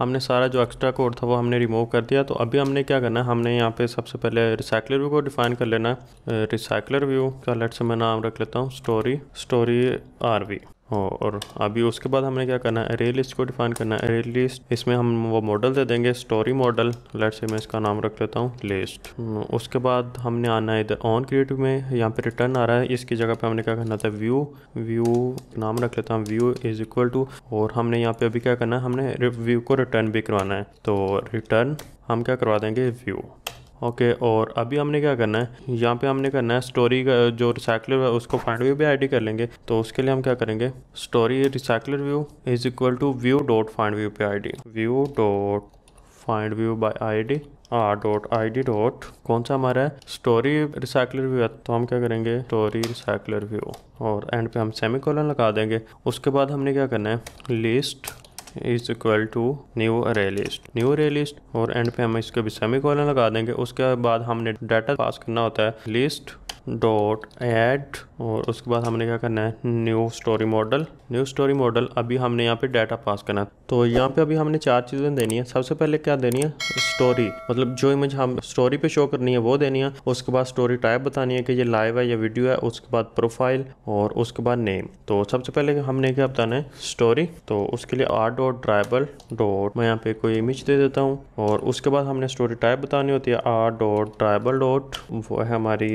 हमने सारा जो एक्स्ट्रा कोड था वो हमने रिमूव कर दिया तो अभी हमने क्या करना है हमने यहाँ पे सबसे पहले रिसाइकलर व्यू को डिफाइन कर लेना है रिसाइकलर व्यू का लेट से मैं नाम रख लेता हूँ स्टोरी स्टोरी आर वी हाँ, और अभी उसके बाद हमने क्या करना है रेल लिस्ट को डिफाइन करना है रेल लिस्ट इसमें हम वो मॉडल दे देंगे स्टोरी मॉडल लेट से मैं इसका नाम रख लेता हूँ लिस्ट हम्म, उसके बाद हमने आना है इधर ऑन क्रिएटिव में यहाँ पे रिटर्न आ रहा है इसकी जगह पे हमने क्या करना था व्यू व्यू नाम रख लेता हूँ व्यू इज इक्वल टू और हमने यहाँ पे अभी क्या करना है हमने व्यू को रिटर्न भी करवाना है तो रिटर्न हम क्या करवा देंगे व्यू ओके और अभी हमने क्या करना है यहाँ पे हमने करना है स्टोरी का जो रिसाइकलर है उसको फाइंड व्यू भी ऐड कर लेंगे तो उसके लिए हम क्या करेंगे story recycler view is equal to view dot find view पे I view dot find view by I R dot I D dot कौन सा हमारा है स्टोरी रिसाइकलर व्यू है तो हम क्या करेंगे स्टोरी रिसाइकलर व्यू और एंड पे हम सेमी कॉलन लगा देंगे उसके बाद हमने क्या करना है list is equal to new array list new array list और एंड पे हम इसके भी सेमी कॉलन लगा देंगे उसके बाद हमने डाटा पास करना होता है लिस्ट डॉट ऐड और उसके बाद हमने क्या करना है new story model new story model अभी हमने यहाँ पे डाटा पास करना है तो यहाँ पे अभी हमने चार चीज़ें देनी है सबसे पहले क्या देनी है स्टोरी मतलब जो इमेज हम स्टोरी पे शो करनी है वो देनी है उसके बाद स्टोरी टाइप बतानी है कि ये लाइव है या वीडियो है उसके बाद प्रोफाइल और उसके बाद नेम तो सबसे पहले हमने क्या बताना है स्टोरी तो उसके लिए आर डॉट ड्राइबल डॉट मैं यहाँ पे कोई इमेज दे देता हूँ और उसके बाद हमने स्टोरी टाइप बतानी होती है आर डॉट ड्राइबल डॉट वो है हमारी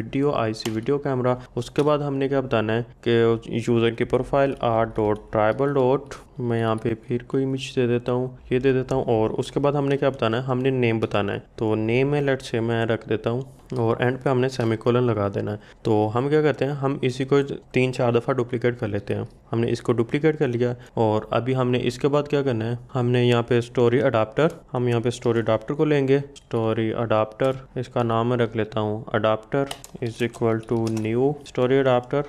वीडियो आईसी वीडियो कैमरा उसके बाद हमने क्या बताना है कि यूज़र की profile R dot drawable dot मैं यहाँ पे फिर कोई इमेज दे देता हूँ ये दे देता हूँ और उसके बाद हमने क्या बताना है हमने नेम बताना है तो नेम है लेट से मैं रख देता हूँ और एंड पे हमने सेमिकोलन लगा देना है तो हम क्या करते हैं हम इसी को तीन चार दफ़ा डुप्लीकेट कर लेते हैं हमने इसको डुप्लीकेट कर लिया और अभी हमने इसके बाद क्या करना है हमने यहाँ पे स्टोरी अडाप्टर हम यहाँ पे स्टोरी अडाप्टर को लेंगे स्टोरी अडाप्टर इसका नाम मैं रख लेता हूँ adapter is equal to new story adapter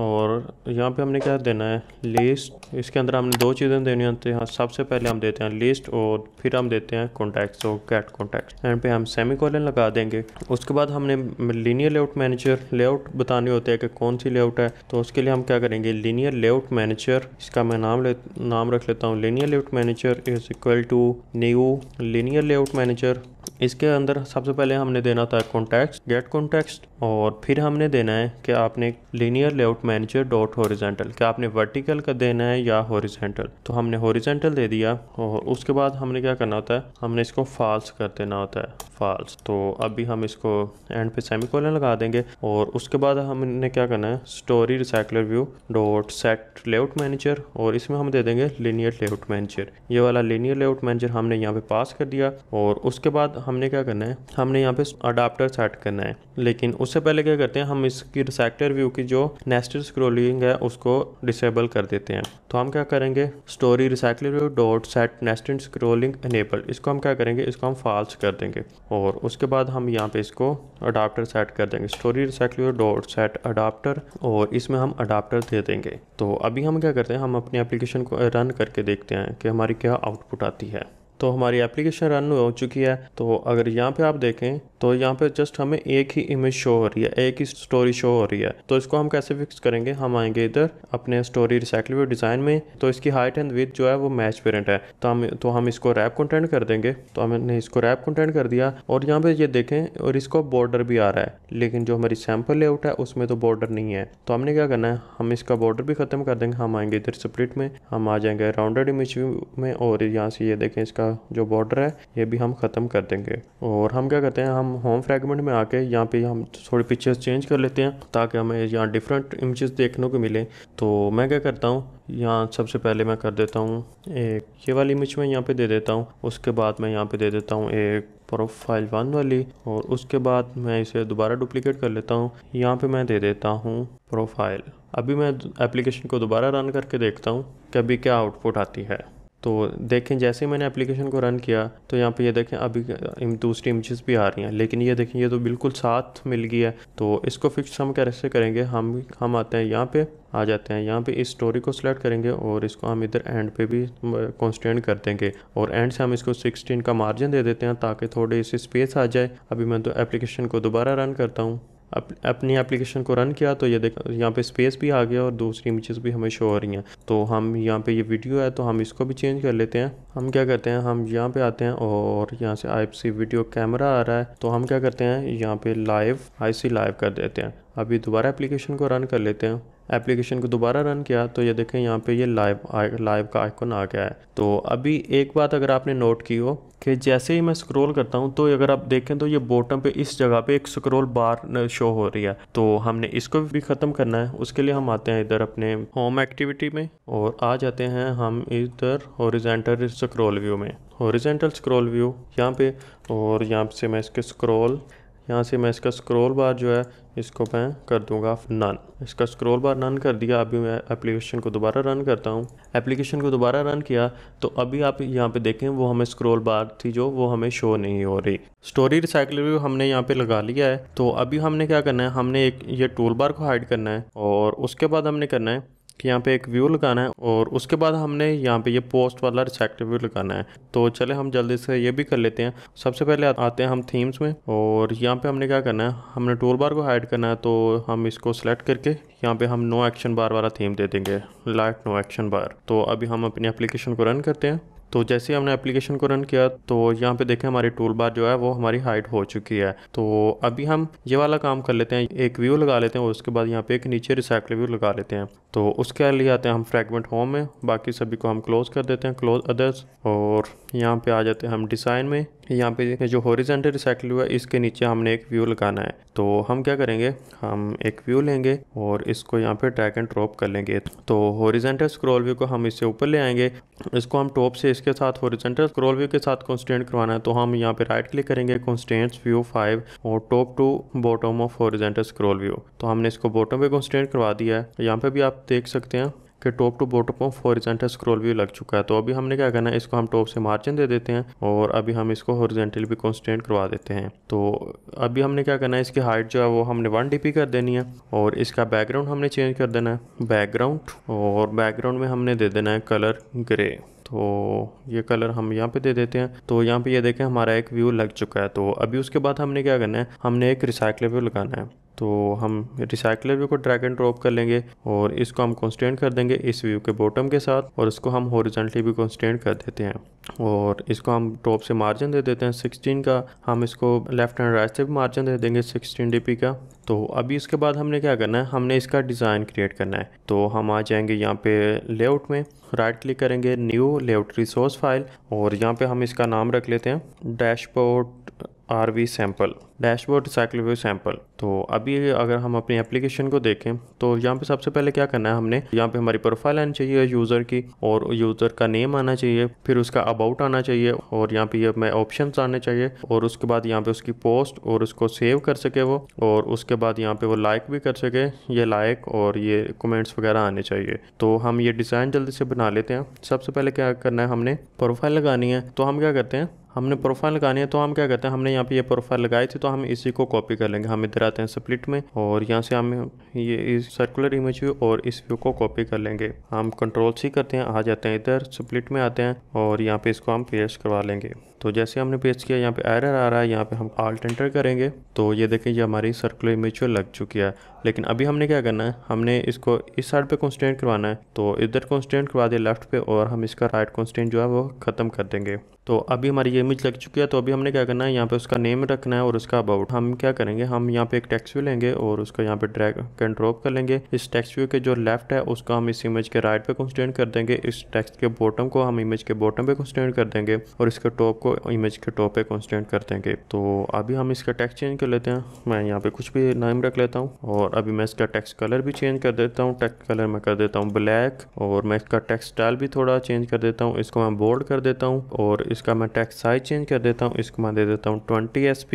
और यहाँ पे हमने क्या देना है लिस्ट इसके अंदर हमने दो चीज़ें देनी होती हैं तो सबसे पहले हम देते हैं लिस्ट और फिर हम देते हैं कॉन्टैक्ट और गेट कॉन्टैक्ट एंड पे हम सेमी कॉलन लगा देंगे उसके बाद हमने लीनियर लेआउट मैनेजर लेआउट बताने होते हैं कि कौन सी लेआउट है तो उसके लिए हम क्या करेंगे लीनियर लेआउट मैनेजर इसका मैं नाम ले नाम रख लेता हूँ linear layout manager is equal to new linear layout manager इसके अंदर सबसे पहले हमने देना था कॉन्टैक्ट गेट कॉन्टैक्ट और फिर हमने देना है कि आपने linear layout manager dot horizontal क्या आपने वर्टिकल का देना है या हॉरिजेंटल तो हमने हॉरिजेंटल दे दिया और उसके बाद हमने क्या करना होता है हमने इसको फाल्स कर देना होता है फाल्स तो अभी हम इसको एंड पे सेमी लगा देंगे और उसके बाद हमने क्या करना है story recycler view dot set layout manager और इसमें हम दे देंगे लीनियर लेआउट मैनेजर ये वाला लीनियर लेआउट मैनेजर हमने यहाँ पे पास कर दिया और उसके बाद हमने क्या करना है हमने यहाँ पे अडाप्टर सेट करना है लेकिन उस उससे पहले क्या करते हैं हम इसकी रिसेक्टर व्यू की जो नेस्टेड स्क्रोलिंग है उसको डिसेबल कर देते हैं तो हम क्या करेंगे story recycler view dot set nested scrolling enable इसको हम क्या करेंगे इसको हम फॉल्स कर देंगे और उसके बाद हम यहाँ पे इसको अडाप्टर सेट कर देंगे story recycler dot set adapter और इसमें हम अडाप्टर दे देंगे तो अभी हम क्या करते हैं हम अपनी एप्लीकेशन को रन करके देखते हैं कि हमारी क्या आउटपुट आती है तो हमारी एप्लीकेशन रन हो चुकी है तो अगर यहाँ पे आप देखें तो यहाँ पे जस्ट हमें एक ही इमेज शो हो रही है एक ही स्टोरी शो हो रही है तो इसको हम कैसे फिक्स करेंगे हम आएंगे इधर अपने स्टोरी रिसाइकल डिज़ाइन में तो इसकी हाइट एंड विथ जो है वो मैच पेरेंट है तो हम तो हम इसको रैप कंटेंट कर देंगे तो हमने इसको रैप कंटेंट कर दिया और यहाँ पे ये देखें और इसको बॉर्डर भी आ रहा है लेकिन जो हमारी सैम्पल लेआउट है उसमें तो बॉर्डर नहीं है तो हमने क्या करना है हम इसका बॉर्डर भी ख़त्म कर देंगे हम आएंगे इधर स्प्लिट में हम आ जाएंगे राउंडेड इमेज में और यहाँ से ये देखें इसका जो बॉर्डर है ये भी हम ख़त्म कर देंगे और हम क्या करते हैं हम होम फ्रेगमेंट में आके यहाँ पे हम थोड़ी पिक्चर्स चेंज कर लेते हैं ताकि हमें यहाँ डिफरेंट इमेजेस देखने को मिले तो मैं क्या करता हूँ यहाँ सबसे पहले मैं कर देता हूँ एक ये वाली इमेज मैं यहाँ पे दे देता हूँ उसके बाद मैं यहाँ पे दे देता हूँ एक प्रोफाइल वन वाली और उसके बाद मैं इसे दोबारा डुप्लीकेट कर लेता हूँ यहाँ पे मैं दे देता हूँ प्रोफाइल अभी मैं एप्लीकेशन को दोबारा रन करके देखता हूँ कि अभी क्या आउटपुट आती है तो देखें जैसे ही मैंने एप्लीकेशन को रन किया तो यहाँ पे ये देखें अभी दूसरी इमेजेस भी आ रही हैं लेकिन ये देखें ये तो बिल्कुल साथ मिल गई है तो इसको फिक्स हम कैसे करेंगे हम हम आते हैं यहाँ पे आ जाते हैं यहाँ पे इस स्टोरी को सिलेक्ट करेंगे और इसको हम इधर एंड पे भी कॉन्स्टेंट कर देंगे और एंड से हम इसको 16 का मार्जिन दे देते हैं ताकि थोड़ी इसे स्पेस आ जाए अभी मैं तो एप्लीकेशन को दोबारा रन करता हूँ अप, अपनी एप्लीकेशन को रन किया तो ये देख यहाँ पे स्पेस भी आ गया और दूसरी इमेजेस भी हमें शो हो रही हैं तो हम यहाँ पे ये वीडियो है तो हम इसको भी चेंज कर लेते हैं हम क्या करते हैं हम यहाँ पे आते हैं और यहाँ से आई सी वीडियो कैमरा आ रहा है तो हम क्या करते हैं यहाँ पे लाइव आई सी लाइव कर देते हैं अभी दोबारा एप्लीकेशन को रन कर लेते हैं एप्लीकेशन को दोबारा रन किया तो ये देखें यहाँ पे ये लाइव लाइव का आइकन आ गया है तो अभी एक बात अगर आपने नोट की हो कि जैसे ही मैं स्क्रॉल करता हूँ तो अगर आप देखें तो ये बॉटम पे इस जगह पे एक स्क्रॉल बार शो हो रही है तो हमने इसको भी ख़त्म करना है उसके लिए हम आते हैं इधर अपने होम एक्टिविटी में और आ जाते हैं हम इधर हॉरिजेंटल स्क्रोल व्यू में हॉरिजेंटल स्क्रोल व्यू यहाँ पे और यहाँ से मैं इसके स्क्रोल यहाँ से मैं इसका स्क्रॉल बार जो है इसको मैं कर दूंगा नन इसका स्क्रॉल बार नन कर दिया अभी मैं एप्लीकेशन को दोबारा रन करता हूँ एप्लीकेशन को दोबारा रन किया तो अभी आप यहाँ पे देखें वो हमें स्क्रॉल बार थी जो वो हमें शो नहीं हो रही स्टोरी रिसाइकलर भी हमने यहाँ पे लगा लिया है तो अभी हमने क्या करना है हमने एक ये टूल बार को हाइड करना है और उसके बाद हमने करना है कि यहाँ पे एक व्यू लगाना है और उसके बाद हमने यहाँ पे ये पोस्ट वाला रिसेक्टिव व्यू लगाना है तो चले हम जल्दी से ये भी कर लेते हैं सबसे पहले आते हैं हम थीम्स में और यहाँ पे हमने क्या करना है हमने टूल बार को हाइड करना है तो हम इसको सेलेक्ट करके यहाँ पे हम नो एक्शन बार वाला थीम दे देंगे लाइट नो एक्शन बार तो अभी हम अपनी एप्लीकेशन को रन करते हैं तो जैसे हमने एप्लीकेशन को रन किया तो यहाँ पे देखें हमारी टूल बार जो है वो हमारी हाइट हो चुकी है तो अभी हम ये वाला काम कर लेते हैं एक व्यू लगा लेते हैं और उसके बाद यहाँ पे एक नीचे रिसाइकल व्यू लगा लेते हैं तो उसके लिए आते हैं हम फ्रेगमेंट होम में बाकी सभी को हम क्लोज़ कर देते हैं क्लोज अदर्स और यहाँ पर आ जाते हैं हम डिज़ाइन में यहाँ पे जो हॉरिजेंटल हुआ है इसके नीचे हमने एक व्यू लगाना है तो हम क्या करेंगे हम एक व्यू लेंगे और इसको यहाँ पे ड्रैग एंड ड्रॉप कर लेंगे तो हॉरिजेंटल स्क्रॉल व्यू को हम इससे ऊपर ले आएंगे इसको हम टॉप से इसके साथ हॉरिजेंटल स्क्रॉल व्यू के साथ कॉन्स्टेंट करवाना है तो हम यहाँ पे राइट क्लिक करेंगे कॉन्स्टेंट व्यू फाइव और top to bottom of horizontal scroll view तो हमने इसको बॉटम पे कॉन्स्टेंट करवा दिया है यहाँ पे भी आप देख सकते हैं के top to bottom of horizontal scroll view लग चुका है तो अभी हमने क्या करना है इसको हम टॉप से मार्जिन दे देते हैं और अभी हम इसको हॉरिजेंटल भी कॉन्स्टेंट करवा देते हैं तो अभी हमने क्या करना है इसकी हाइट जो है वो हमने वन डी कर देनी है और इसका बैकग्राउंड हमने चेंज कर देना है बैकग्राउंड और बैकग्राउंड में हमने दे देना है कलर ग्रे तो ये कलर हम यहाँ पे दे देते हैं तो यहाँ पे ये देखें हमारा एक व्यू लग चुका है तो अभी उसके बाद हमने क्या करना है हमने एक रिसाइकलेबल लगाना है तो हम रिसाइकलर व्यू को ड्रैग एंड ड्रॉप कर लेंगे और इसको हम कॉन्स्टेंट कर देंगे इस व्यू के बॉटम के साथ और इसको हम हॉरिजॉन्टली भी कॉन्स्टेंट कर देते हैं और इसको हम टॉप से मार्जिन दे देते हैं 16 का हम इसको लेफ्ट एंड राइट से भी मार्जिन दे देंगे 16 डीपी का तो अभी इसके बाद हमने क्या करना है हमने इसका डिज़ाइन क्रिएट करना है तो हम आ जाएंगे यहाँ पे लेआउट में राइट क्लिक करेंगे न्यू लेआउट रिसोर्स फाइल और यहाँ पे हम इसका नाम रख लेते हैं dashboard R V sample dashboard cycle view sample तो अभी अगर हम अपनी एप्लीकेशन को देखें तो यहाँ पे सबसे पहले क्या करना है हमने यहाँ पे हमारी प्रोफाइल आनी चाहिए यूज़र की और यूज़र का नेम आना चाहिए फिर उसका अबाउट आना चाहिए और यहाँ पे ये मैं ऑप्शन आने चाहिए और उसके बाद यहाँ पे उसकी पोस्ट और उसको सेव कर सके वो और उसके बाद यहाँ पे वो लाइक भी कर सके ये लाइक और ये कमेंट्स वगैरह आने चाहिए तो हम ये डिज़ाइन जल्दी से बना लेते हैं सबसे पहले क्या करना है हमने प्रोफाइल लगानी है तो हम क्या करते हैं हमने प्रोफाइल लगानी है तो हम क्या करते हैं हमने यहाँ पे ये प्रोफाइल लगाई थी तो हम इसी को कॉपी कर लेंगे हम इधर आते हैं स्प्लिट में और यहाँ से हम ये इस सर्कुलर इमेज व्यू और इस व्यू को कॉपी कर लेंगे हम कंट्रोल सी करते हैं आ जाते हैं इधर स्प्लिट में आते हैं और यहाँ पे इसको हम पेस्ट करवा लेंगे तो जैसे हमने पेस्ट किया यहाँ पे एरर आ रहा है यहाँ पे हम आल्ट एंटर करेंगे तो ये देखें ये हमारी सर्कुलर इमेज लग चुकी है लेकिन अभी हमने क्या करना है हमने इसको इस साइड पे कॉन्स्टेंट करवाना है तो इधर कॉन्स्टेंट करवा दे लेफ्ट पे और हम इसका राइट कॉन्स्टेंट जो है वो ख़त्म कर देंगे तो अभी हमारी ये इमेज लग चुकी है तो अभी हमने क्या करना है यहाँ पे उसका नेम रखना है और उसका अबाउट हम क्या करेंगे हम यहाँ पे एक टेक्स्ट व्यू लेंगे और उसको यहाँ पे ड्रैग एंड ड्रॉप कर लेंगे इस टेक्स्ट व्यू के जो लेफ्ट है उसका हम इस इमेज के राइट पे कॉन्स्टेंट कर देंगे इस टेक्स्ट के बॉटम को हम इमेज के बॉटम पे कॉन्स्टेंट कर देंगे और इसके टॉप को इमेज के टॉप पे कॉन्सटेंट करते हैं तो अभी हम इसका टेक्स चेंज कर लेते हैं मैं यहाँ पे कुछ भी नाम रख लेता हूँ और अभी मैं इसका टैक्स कलर भी चेंज कर देता हूँ टैक्स कलर मैं कर देता हूँ ब्लैक और मैं इसका टैक्स स्टाइल भी थोड़ा चेंज कर देता हूँ इसको मैं बोल्ड कर देता हूँ और इसका मैं टेक्स साइज चेंज कर देता हूँ इसको मैं दे देता हूँ ट्वेंटी एस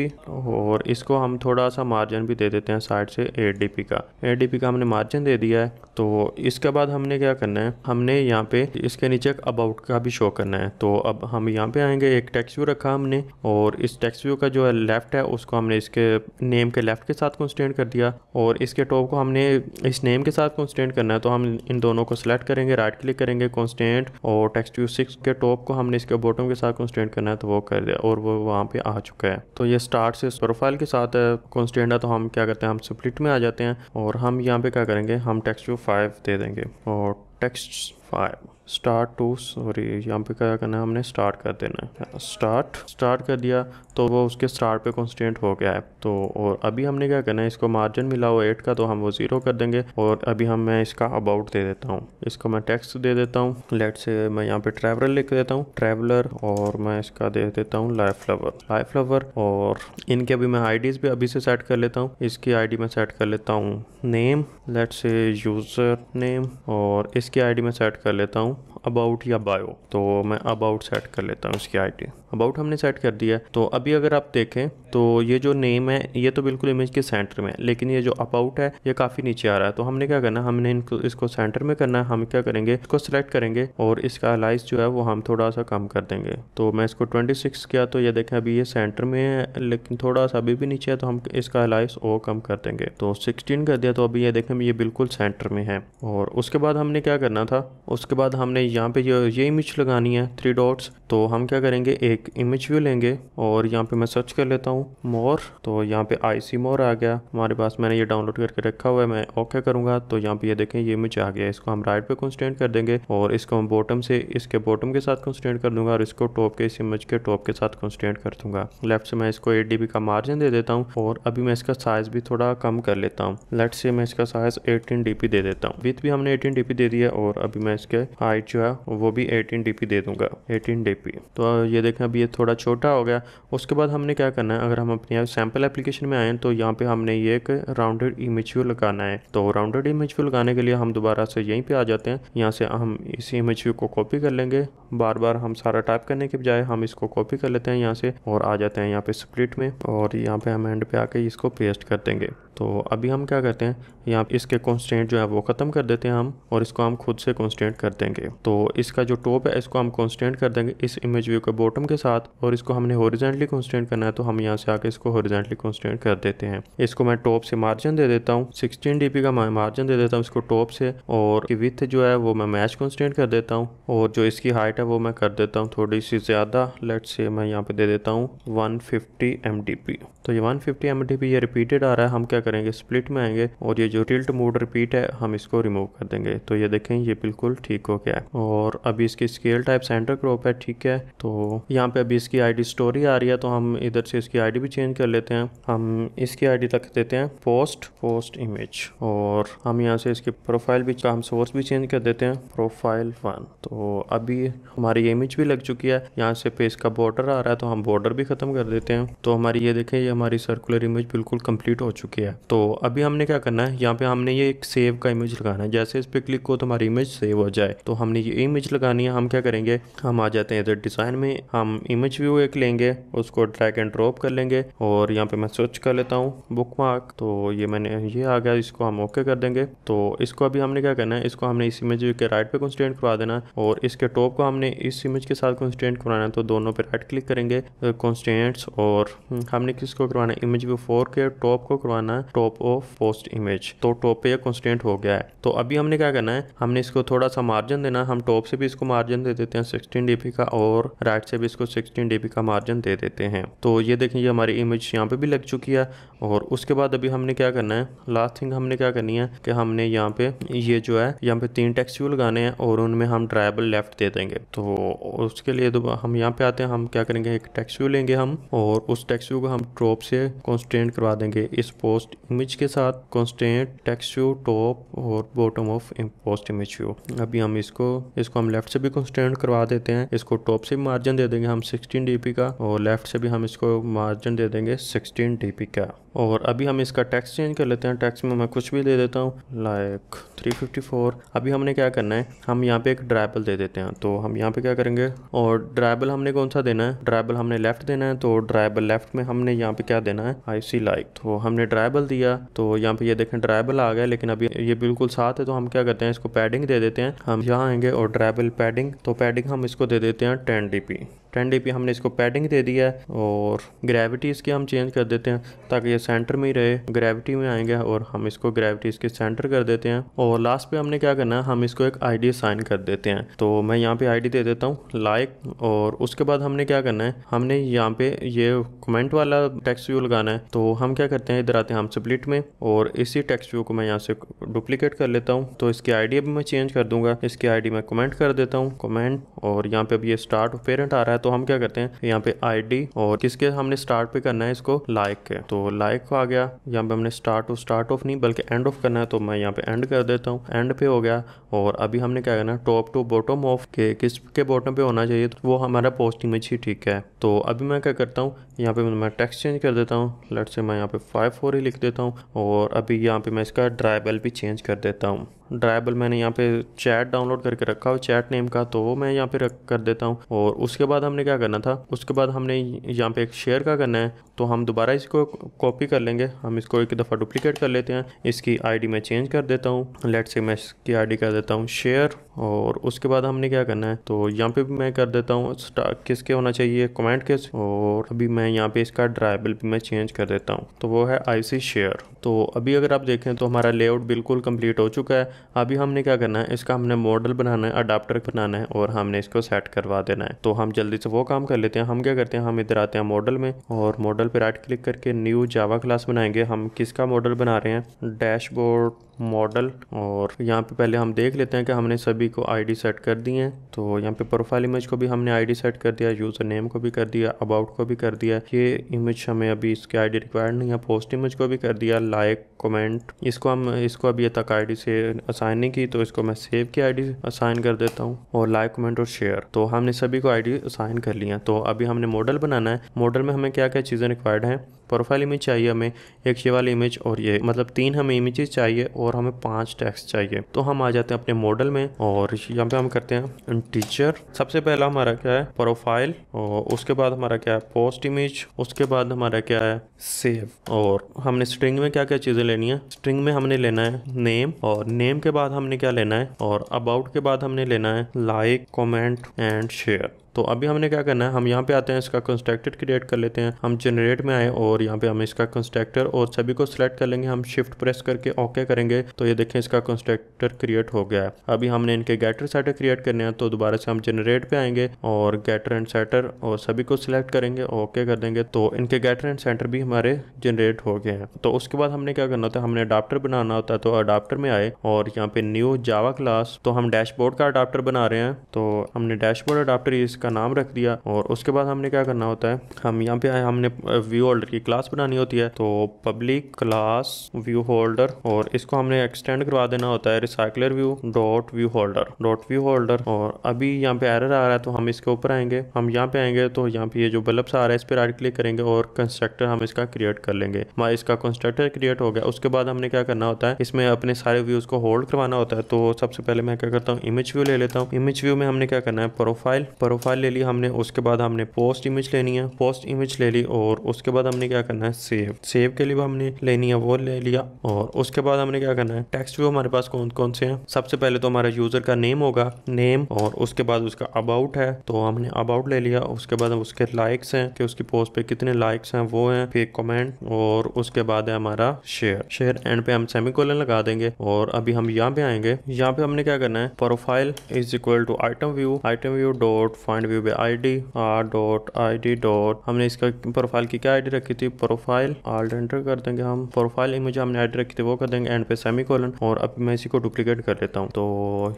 और इसको हम थोड़ा सा मार्जिन भी दे देते हैं साइड से एट का एट का हमने मार्जिन दे दिया है तो इसके बाद हमने क्या करना है हमने यहाँ पे इसके नीचे अबाउट का भी शो करना है तो अब हम यहाँ पे आएंगे एक टेक्स टैक्स व्यू रखा हमने और इस टैक्स व्यू का जो है लेफ़्ट है उसको हमने इसके नेम के लेफ़्ट के साथ कॉन्स्टेंट कर दिया और इसके टॉप को हमने इस नेम के साथ कॉन्स्टेंट करना है तो हम इन दोनों को सिलेक्ट करेंगे राइट क्लिक करेंगे कॉन्स्टेंट और टैक्स व्यू सिक्स के टॉप को हमने इसके बॉटम के साथ कॉन्स्टेंट करना है तो वो कर दिया और वो वहाँ पर आ चुका है तो ये स्टार्ट से प्रोफाइल के साथ कॉन्स्टेंट है तो हम क्या करते हैं हम स्प्लिट में आ जाते हैं और हम यहाँ पर क्या करेंगे हम टैक्स व्यू फाइव दे देंगे और text five start to sorry यहाँ पे क्या करना है हमने स्टार्ट कर देना है स्टार्ट स्टार्ट कर दिया तो वो उसके स्टार्ट पे कॉन्स्टेंट हो गया है तो और अभी हमने क्या करना है इसको मार्जिन मिला हुआ एट का तो हम वो ज़ीरो कर देंगे और अभी हम मैं इसका अबाउट दे देता हूँ इसको मैं टेक्स्ट दे देता हूँ लेट से मैं यहाँ पे ट्रेवलर लिख देता हूँ ट्रेवलर और मैं इसका दे देता हूँ लाइफ फ्लावर लाइफ फ्लावर और इनके अभी मैं आई भी अभी से सेट कर लेता हूँ इसकी आई मैं सेट कर लेता हूँ नेम लेट से यूज़र नेम और इसकी आई मैं सेट सेट कर लेता हूँ अबाउट या बायो तो मैं अबाउट सेट कर लेता हूँ इसकी आई अबाउट हमने सेट कर दिया तो अभी अगर आप देखें तो ये जो नेम है ये तो बिल्कुल इमेज के सेंटर में है लेकिन ये जो अबाउट है ये काफ़ी नीचे आ रहा है तो हमने क्या करना हमने इनको इसको सेंटर में करना है हम क्या करेंगे इसको सिलेक्ट करेंगे और इसका अलाइस जो है वो हम थोड़ा सा कम कर देंगे तो मैं इसको ट्वेंटी सिक्स किया तो ये देखें अभी ये सेंटर में है लेकिन थोड़ा सा अभी भी नीचे है तो हम इसका अलाइस और कम कर देंगे तो सिक्सटीन कर दिया तो अभी ये देखें ये बिल्कुल सेंटर में है और उसके बाद हमने क्या करना था उसके बाद हमने यहाँ पे ये इमेज लगानी है थ्री डॉट्स तो हम क्या करेंगे एक एक इमेज व्यू लेंगे और यहाँ पे मैं सर्च कर लेता हूँ मोर तो यहाँ पे आई सी मोर आ गया हमारे पास मैंने ये डाउनलोड करके रखा हुआ है मैं ओके करूंगा तो यहाँ पे ये देखें ये इमेज आ गया इसको हम राइट पे कंस्टेंट कर देंगे और इसको हम बॉटम से इसके बॉटम के साथ कंस्टेंट कर दूंगा और इसको टॉप के इस इमेज के टॉप के साथ कंस्टेंट कर दूंगा लेफ्ट से मैं इसको एट डी का मार्जिन दे देता हूँ और अभी मैं इसका साइज भी थोड़ा कम कर लेता हूँ लेट से मैं इसका साइज एटीन डी दे देता हूँ विथ भी हमने एटीन डी दे दिया और अभी मैं इसके हाइट जो है वो भी एटीन डी दे दूंगा एटीन डी तो ये देखें अब ये थोड़ा छोटा हो गया उसके बाद हमने क्या करना है अगर हम अपने सैम्पल एप्लीकेशन में आए तो यहाँ पे हमने ये एक राउंडेड इमेज व्यू लगाना है तो राउंडेड इमेज व्यू लगाने के लिए हम दोबारा से यहीं पे आ जाते हैं यहाँ से हम इस इमेज व्यू को कॉपी कर लेंगे बार बार हम सारा टाइप करने के बजाय हम इसको कॉपी कर लेते हैं यहाँ से और आ जाते हैं यहाँ पे स्प्लिट में और यहाँ पे हम एंड पे आके इसको पेस्ट कर देंगे तो अभी हम क्या करते हैं यहाँ इसके कॉन्स्टेंट जो है वो ख़त्म कर देते हैं हम और इसको हम खुद से कॉन्स्टेंट कर देंगे तो इसका जो टॉप है इसको हम कॉन्स्टेंट कर देंगे इस इमेज व्यू के बॉटम के साथ और इसको हमने हॉरिजेंटली कॉन्स्टेंट करना है तो हम यहाँ से आके इसको हॉरिजेंटली कॉन्स्टेंट कर देते हैं इसको मैं टॉप से मार्जिन दे देता हूँ सिक्सटीन डी का मैं मार्जिन दे देता हूँ इसको टॉप से और विथ जो है वो मैं मैच कॉन्स्टेंट कर देता हूँ और जो इसकी हाइट है वो मैं कर देता हूँ थोड़ी सी ज़्यादा लेट से मैं यहाँ पर दे देता हूँ वन फिफ्टी तो ये 150 फिफ्टी एम डी ये रिपीटेड आ रहा है हम क्या करेंगे स्प्लिट में आएंगे और ये जो टिल्ट मोड रिपीट है हम इसको रिमूव कर देंगे तो ये देखें ये बिल्कुल ठीक हो गया है और अभी इसकी स्केल टाइप सेंटर क्रॉप है ठीक है तो यहाँ पे अभी इसकी आईडी स्टोरी आ रही है तो हम इधर से इसकी आईडी भी चेंज कर लेते हैं हम इसकी आई तक देते हैं पोस्ट पोस्ट इमेज और हम यहाँ से इसकी प्रोफाइल भी हम सोर्स भी चेंज कर देते हैं प्रोफाइल वन तो अभी हमारी इमेज भी लग चुकी है यहाँ से पे इसका बॉर्डर आ रहा है तो हम बॉर्डर भी खत्म कर देते हैं तो हमारी ये देखें ये हमारी सर्कुलर इमेज बिल्कुल कंप्लीट हो चुकी है तो अभी हमने क्या करना है यहाँ पे हमने ये एक सेव का इमेज लगाना है जैसे इस पर क्लिक हो तो हमारी इमेज सेव हो जाए तो हमने ये इमेज लगानी है हम क्या करेंगे हम आ जाते हैं इधर डिज़ाइन में हम इमेज व्यू एक लेंगे उसको ट्रैक एंड ड्रॉप कर लेंगे और यहाँ पे मैं सर्च कर लेता हूँ बुक तो ये मैंने ये आ गया इसको हम ओके कर देंगे तो इसको अभी हमने क्या करना है इसको हमने इस इमेज के राइट पे कंस्टेंट करवा देना और इसके टॉप को हमने इस इमेज के साथ कंस्टेंट कराना है तो दोनों पे राइट क्लिक करेंगे कंस्टेंट्स और हमने किसको करवाना इमेज इमेज फोर के टॉप को करवाना टॉप ऑफ पोस्ट इमेज तो टॉप पे कॉन्स्टेंट हो गया है तो अभी हमने क्या करना है हमने इसको थोड़ा सा मार्जिन देना हम टॉप से भी इसको मार्जिन दे देते हैं सिक्सटीन डीपी का और राइट से भी इसको सिक्सटीन डीपी का मार्जिन दे देते हैं तो ये देखें ये हमारी इमेज यहाँ पे भी लग चुकी है और उसके बाद अभी हमने क्या करना है लास्ट थिंग हमने क्या करनी है कि हमने यहाँ पे ये जो है यहाँ पे तीन टेक्स्ट लगाने हैं और उनमें हम ड्राइबल लेफ्ट दे देंगे तो उसके लिए हम यहाँ पे आते हैं हम क्या करेंगे एक टेक्स्ट लेंगे हम और उस टेक्स्ट को हम ड्रॉप टॉप से कॉन्स्टेंट करवा देंगे इस पोस्ट इमेज के साथ कॉन्स्टेंट टेक्स्ट व्यू टॉप और bottom of post image view अभी हम इसको इसको हम लेफ्ट से भी कॉन्स्टेंट करवा देते हैं इसको टॉप से मार्जिन दे देंगे हम सिक्सटीन डी का और लेफ्ट से भी हम इसको मार्जिन दे देंगे सिक्सटीन डी का और अभी हम इसका टैक्स चेंज कर लेते हैं टैक्स में मैं कुछ भी दे देता हूँ लाइक 354 अभी हमने क्या करना है हम यहाँ पे एक ड्राइबल दे देते हैं तो हम यहाँ पे क्या करेंगे और ड्राइबल हमने कौन सा देना है ड्राइबल हमने लेफ्ट देना है तो ड्राइबल लेफ्ट में हमने यहाँ पे क्या देना है आई सी लाइक तो हमने ड्राइबल दिया तो यहाँ पे ये देखें ड्राइबल आ गया लेकिन अभी ये बिल्कुल साथ है तो हम क्या करते हैं इसको पैडिंग दे देते हैं हम यहाँ आएंगे और ड्राइबल पैडिंग तो पैडिंग हम इसको दे देते हैं टेन डी टेन डी हमने इसको पैडिंग दे दिया है और ग्रेविटी इसकी हम चेंज कर देते हैं ताकि ये सेंटर में ही रहे ग्रेविटी में आएंगे और हम इसको ग्रेविटी इसके सेंटर कर देते हैं और लास्ट पे हमने क्या करना है हम इसको एक आईडी साइन कर देते हैं तो मैं यहाँ पे आईडी दे देता हूँ लाइक और उसके बाद हमने क्या करना है हमने यहाँ पे ये कमेंट वाला टेक्स्ट व्यू लगाना है तो हम क्या करते हैं इधर आते हैं हम स्प्लिट में और इसी टेक्स्ट व्यू को मैं यहाँ से डुप्लीकेट कर लेता हूँ तो इसकी आईडी अब मैं चेंज कर दूंगा इसकी आईडी मैं कमेंट कर देता हूँ कमेंट और यहाँ पे अब ये स्टार्ट पेरेंट आ रहा है तो तो हम क्या करते हैं यहाँ पे आई और किसके हमने स्टार्ट पे करना है इसको लाइक के तो लाइक आ गया यहाँ पे हमने स्टार्ट ऑफ स्टार्ट ऑफ नहीं बल्कि एंड ऑफ करना है तो मैं यहाँ पे एंड कर देता हूँ एंड पे हो गया और अभी हमने क्या करना है टॉप टू बॉटम ऑफ के किसके बॉटम पे होना चाहिए तो वो हमारा पोस्ट इमेज ही ठीक है तो अभी मैं क्या करता हूँ यहाँ पे मैं टेक्स्ट चेंज कर देता हूँ लट से मैं यहाँ पे फाइव फोर ही लिख देता हूँ और अभी यहाँ पे मैं इसका ड्राइबल भी चेंज कर देता हूँ ड्राइबल मैंने यहाँ पे चैट डाउनलोड करके रखा हुआ चैट नेम का तो वो मैं यहाँ पे रख कर देता हूँ और उसके बाद हमने क्या करना था उसके बाद हमने यहाँ पे एक शेयर का करना है तो हम दोबारा इसको कॉपी कर लेंगे हम इसको एक दफ़ा डुप्लीकेट कर लेते हैं इसकी आईडी मैं चेंज कर देता हूँ लेट से मैं इसकी आईडी कर देता हूँ शेयर और उसके बाद हमने क्या करना है तो यहाँ पे भी मैं कर देता हूँ किसके होना चाहिए कमेंट किस और अभी मैं यहाँ पे इसका ड्राइबल भी मैं चेंज कर देता हूँ तो वो है आईसी शेयर तो अभी अगर आप देखें तो हमारा लेआउट बिल्कुल कंप्लीट हो चुका है अभी हमने क्या करना है इसका हमने मॉडल बनाना है अडाप्टर बनाना है और हमने इसको सेट करवा देना है तो हम जल्दी जल्दी से वो काम कर लेते हैं हम क्या करते हैं हम इधर आते हैं मॉडल में और मॉडल पर राइट क्लिक करके न्यू जावा क्लास बनाएंगे हम किसका मॉडल बना रहे हैं डैशबोर्ड मॉडल और यहाँ पे पहले हम देख लेते हैं कि हमने सभी को आईडी सेट कर दी है तो यहाँ पे प्रोफाइल इमेज को भी हमने आईडी सेट कर दिया यूज़र नेम को भी कर दिया अबाउट को भी कर दिया ये इमेज हमें अभी इसके आईडी रिक्वायर्ड नहीं है पोस्ट इमेज को भी कर दिया लाइक कमेंट इसको हम इसको अभी तक आईडी से असाइन नहीं की तो इसको मैं सेव की आईडी असाइन कर देता हूँ और लाइक कमेंट और शेयर तो हमने सभी को आई डी डिफ़ाइन कर लिया तो अभी हमने मॉडल बनाना है मॉडल में हमें क्या क्या चीज़ें रिक्वायर्ड हैं प्रोफाइल इमेज चाहिए हमें एक ये वाली इमेज और ये मतलब तीन हमें इमेजेस चाहिए और हमें पांच टेक्स्ट चाहिए तो हम आ जाते हैं अपने मॉडल में और यहाँ पे हम करते हैं टीचर सबसे पहला हमारा क्या है प्रोफाइल और उसके बाद हमारा क्या है पोस्ट इमेज उसके बाद हमारा क्या है सेव और हमने स्ट्रिंग में क्या क्या चीज़ें लेनी है स्ट्रिंग में हमने लेना है नेम और नेम के बाद हमने क्या लेना है और अबाउट के बाद हमने लेना है लाइक कॉमेंट एंड शेयर तो अभी हमने क्या करना है हम यहाँ पे आते हैं इसका कंस्ट्रक्टर क्रिएट कर लेते हैं हम जनरेट में आए और यहाँ पे हम इसका कंस्ट्रक्टर और सभी को सिलेक्ट कर लेंगे हम शिफ्ट प्रेस करके ओके करेंगे तो ये देखें इसका कंस्ट्रक्टर क्रिएट हो गया है अभी हमने इनके गैटर सेटर क्रिएट करने हैं तो दोबारा से हम जनरेट पे आएंगे और गैटर एंड सेटर और सभी को सिलेक्ट करेंगे ओके कर देंगे तो इनके गैटर एंड सेंटर भी हमारे जनरेट हो गए हैं तो उसके बाद हमने क्या करना होता है हमने अडाप्टर बनाना होता है तो अडाप्टर में आए और यहाँ पे न्यू जावा क्लास तो हम डैशबोर्ड का अडाप्टर बना रहे हैं तो हमने डैशबोर्ड अडाप्टर इसका का नाम रख दिया और उसके बाद हमने क्या करना होता है हम यहाँ पे आए हमने व्यू होल्डर की क्लास बनानी होती है तो पब्लिक क्लास व्यू होल्डर और इसको हमने एक्सटेंड करवा देना होता है recycler view dot view holder dot view holder और अभी यहाँ पे एरर आ रहा है तो हम इसके ऊपर आएंगे हम यहाँ पे आएंगे तो यहाँ पे ये जो बल्ब आ रहा है इस पर राइट क्लिक करेंगे और कंस्ट्रक्टर हम इसका क्रिएट कर लेंगे हमारा इसका कंस्ट्रक्टर क्रिएट हो गया उसके बाद हमने क्या करना होता है इसमें अपने सारे व्यूज को होल्ड करवाना होता है तो सबसे पहले मैं क्या करता हूँ इमेज व्यू ले लेता हूँ इमेज व्यू में हमने क्या करना है प्रोफाइल प्रोफाइल फाइल ले ली हमने उसके बाद हमने पोस्ट इमेज लेनी है पोस्ट इमेज ले ली और उसके बाद हमने क्या करना है सेव सेव के लिए हमने लेनी है वो ले लिया और उसके बाद हमने क्या करना है टेक्स्ट व्यू हमारे पास कौन कौन से हैं सबसे पहले तो हमारा यूजर का नेम होगा नेम और उसके बाद उसका अबाउट है तो हमने अबाउट ले लिया उसके बाद उसके लाइक्स हैं कि उसकी पोस्ट पे कितने लाइक्स हैं वो हैं फिर कमेंट और उसके बाद है हमारा शेयर शेयर एंड पे हम सेमी लगा देंगे और अभी हम यहाँ पे आएंगे यहाँ पे हमने क्या करना है profile is equal to item view item view dot find view पे I D R dot I D dot हमने इसका प्रोफाइल की क्या आईडी रखी थी प्रोफाइल आल्ट एंटर कर देंगे हम प्रोफाइल इमेज हमने आईडी रखी थी वो कर देंगे एंड पे सेमी कॉलन और अब मैं इसी को डुप्लीकेट कर लेता हूँ तो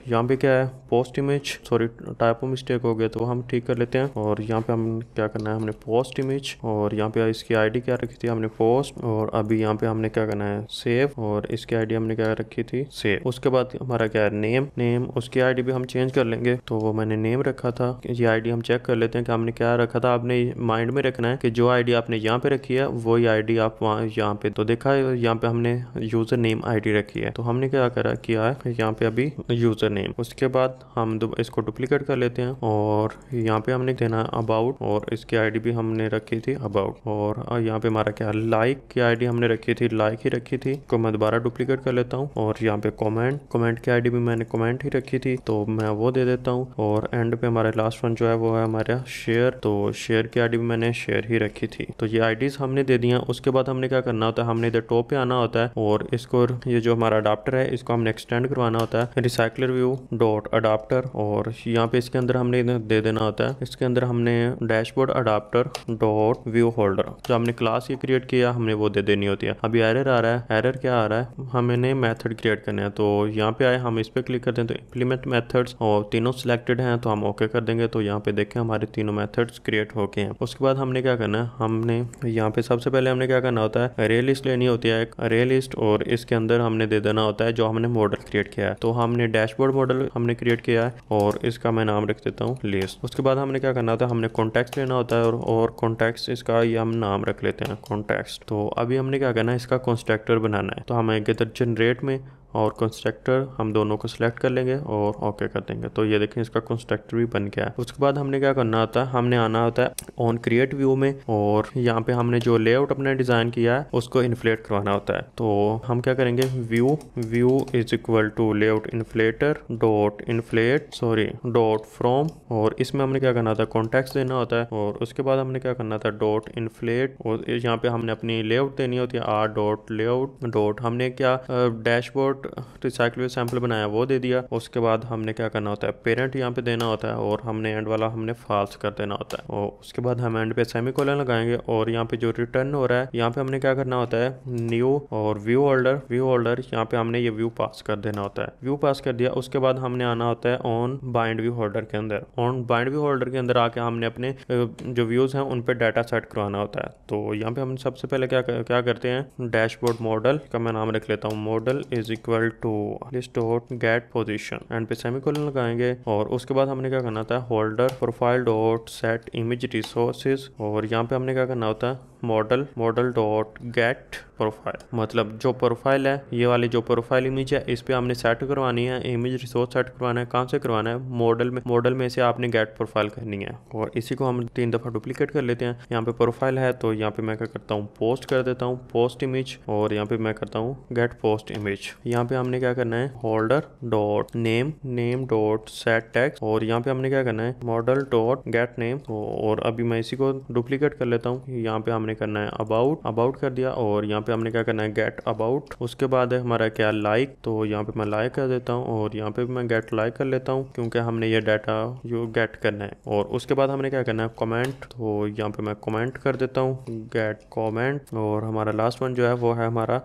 यहाँ पे क्या है post image sorry typo mistake हो गया तो हम ठीक कर लेते हैं और यहाँ पे हम क्या करना है हमने पोस्ट इमेज और यहाँ पे इसकी आईडी क्या रखी थी हमने पोस्ट और अभी यहाँ पे हमने क्या करना है सेव और इसकी आईडी हमने क्या रखी थी सेव उसके बाद हमारा क्या है नेम नेम उसकी आईडी भी हम चेंज कर लेंगे तो वो मैंने नेम रखा था ये आईडी हम चेक कर लेते हैं कि हमने क्या रखा था आपने माइंड में रखना है कि जो आईडी आपने यहाँ पे रखी है वही आईडी आप वहाँ यहाँ पे तो देखा है यहाँ पे हमने यूजर नेम आईडी रखी है तो हमने क्या करा किया है यहाँ पे अभी यूजर नेम उसके बाद हम इसको डुप्लीकेट कर लेते हैं और यहाँ पे हमने देना अबाउट और इसकी आई भी हमने रखी थी अबाउट और यहाँ पे हमारा क्या लाइक की आई हमने रखी थी लाइक ही रखी थी को मैं दोबारा डुप्लीकेट कर लेता हूँ और यहाँ पे कॉमेंट कॉमेंट की आई भी मैंने कॉमेंट ही रखी थी तो मैं वो दे देता हूँ और एंड पे हमारे लास्ट वन जो है वो है हमारा शेयर तो शेयर की आईडी भी मैंने शेयर ही रखी थी तो ये आईडीज हमने दे दी हैं उसके बाद हमने क्या करना होता है हमने इधर टॉप पे आना होता है और इसको ये जो हमारा अडाप्टर है इसको हमने एक्सटेंड करवाना होता है रिसाइकलर व्यू डॉट अडाप्टर और यहाँ पे इसके अंदर हमने दे देना होता है इसके अंदर हमने dashboard adapter dot view holder जो हमने क्लास ये क्रिएट किया हमने वो दे देनी होती है अभी एरर आ रहा है एरर क्या आ रहा है हमने मेथड क्रिएट करना है तो यहाँ पे आए हम इस पर क्लिक करते हैं तो इम्प्लीमेंट मेथड्स और तीनों सिलेक्टेड हैं तो हम ओके कर देंगे तो यहाँ पे देखें हमारे तीनों मेथड्स क्रिएट हो गए हैं उसके बाद हमने क्या करना है हमने यहाँ पे सबसे पहले हमने क्या करना होता है रे लिस्ट लेनी होती है एक रे लिस्ट और इसके अंदर हमने दे देना होता है जो हमने मॉडल क्रिएट किया है तो हमने डैशबोर्ड मॉडल हमने क्रिएट किया है और इसका मैं नाम रख देता हूँ लिस्ट उसके बाद हमने क्या करना होता है हमने कॉन्टैक्ट लेना होता है और, और कॉन्टैक्ट इसका ये हम नाम रख लेते हैं कॉन्टैक्ट तो अभी हमने क्या करना है इसका कॉन्स्ट्रेक्टर बनाना है तो हमें जनरेट में और कंस्ट्रक्टर हम दोनों को सिलेक्ट कर लेंगे और ओके कर देंगे तो ये देखें इसका कंस्ट्रक्टर भी बन गया है उसके बाद हमने क्या करना होता है हमने आना होता है ऑन क्रिएट व्यू में और यहाँ पे हमने जो लेआउट अपने डिज़ाइन किया है उसको इन्फ्लेट करवाना होता है तो हम क्या करेंगे view view is equal to layout inflater dot inflate sorry dot from और इसमें हमने क्या करना था कॉन्टेक्ट देना होता है और उसके बाद हमने क्या करना था डॉट इन्फ्लेट और यहाँ पे हमने अपनी लेआउट देनी होती है आर डॉट लेआउट डॉट हमने क्या डैशबोर्ड रिपोर्ट रिसाइकल सैंपल बनाया वो दे दिया उसके बाद हमने क्या करना होता है पेरेंट यहाँ पे देना होता है और हमने एंड वाला हमने फॉल्स कर देना होता है और उसके बाद हम एंड पे सेमी लगाएंगे और यहाँ पे जो रिटर्न हो रहा है यहाँ पे हमने क्या करना होता है न्यू और व्यू होल्डर व्यू होल्डर यहाँ पे हमने ये व्यू पास कर देना होता है व्यू पास कर दिया उसके बाद हमने आना होता है ऑन बाइंड व्यू होल्डर के अंदर ऑन बाइंड व्यू होल्डर के अंदर आके हमने अपने जो व्यूज हैं उन पर डाटा सेट करवाना होता है तो यहाँ पे हम सबसे पहले क्या क्या करते हैं डैशबोर्ड मॉडल का मैं नाम रख लेता हूँ model is equal equal to list dot get position end पे सेमीकोलन लगाएंगे और उसके बाद हमने क्या करना होता है holder profile dot set image resources और यहाँ पे हमने क्या करना होता है model model dot get profile मतलब जो प्रोफाइल है ये वाली जो प्रोफाइल इमेज है इस पर हमने सेट करवानी है इमेज रिसोर्स सेट करवाना है कहाँ से करवाना है मॉडल में मॉडल में से आपने गेट प्रोफाइल करनी है और इसी को हम तीन दफ़ा डुप्लीकेट कर लेते हैं यहाँ पे प्रोफाइल है तो यहाँ पे मैं क्या करता हूँ पोस्ट कर देता हूँ पोस्ट इमेज और यहाँ पे मैं करता हूँ गेट पोस्ट इमेज यहाँ पे हमने क्या करना है holder dot name name dot set text और यहाँ पे हमने क्या करना है मॉडल डॉट गेट नेम और अभी मैं इसी को डुप्लीकेट कर लेता हूँ यहाँ पे हमने हमने करना है अबाउट अबाउट कर दिया और यहाँ पे हमने क्या करना है गेट अबाउट उसके बाद है हमारा क्या लाइक तो यहाँ पे मैं लाइक कर देता हूँ और यहाँ पे भी मैं गेट लाइक कर लेता हूँ क्योंकि हमने ये डाटा जो गेट करना है और उसके बाद हमने क्या करना है कॉमेंट तो यहाँ पे मैं कॉमेंट कर देता हूँ गेट कॉमेंट और हमारा लास्ट वन जो है वो है हमारा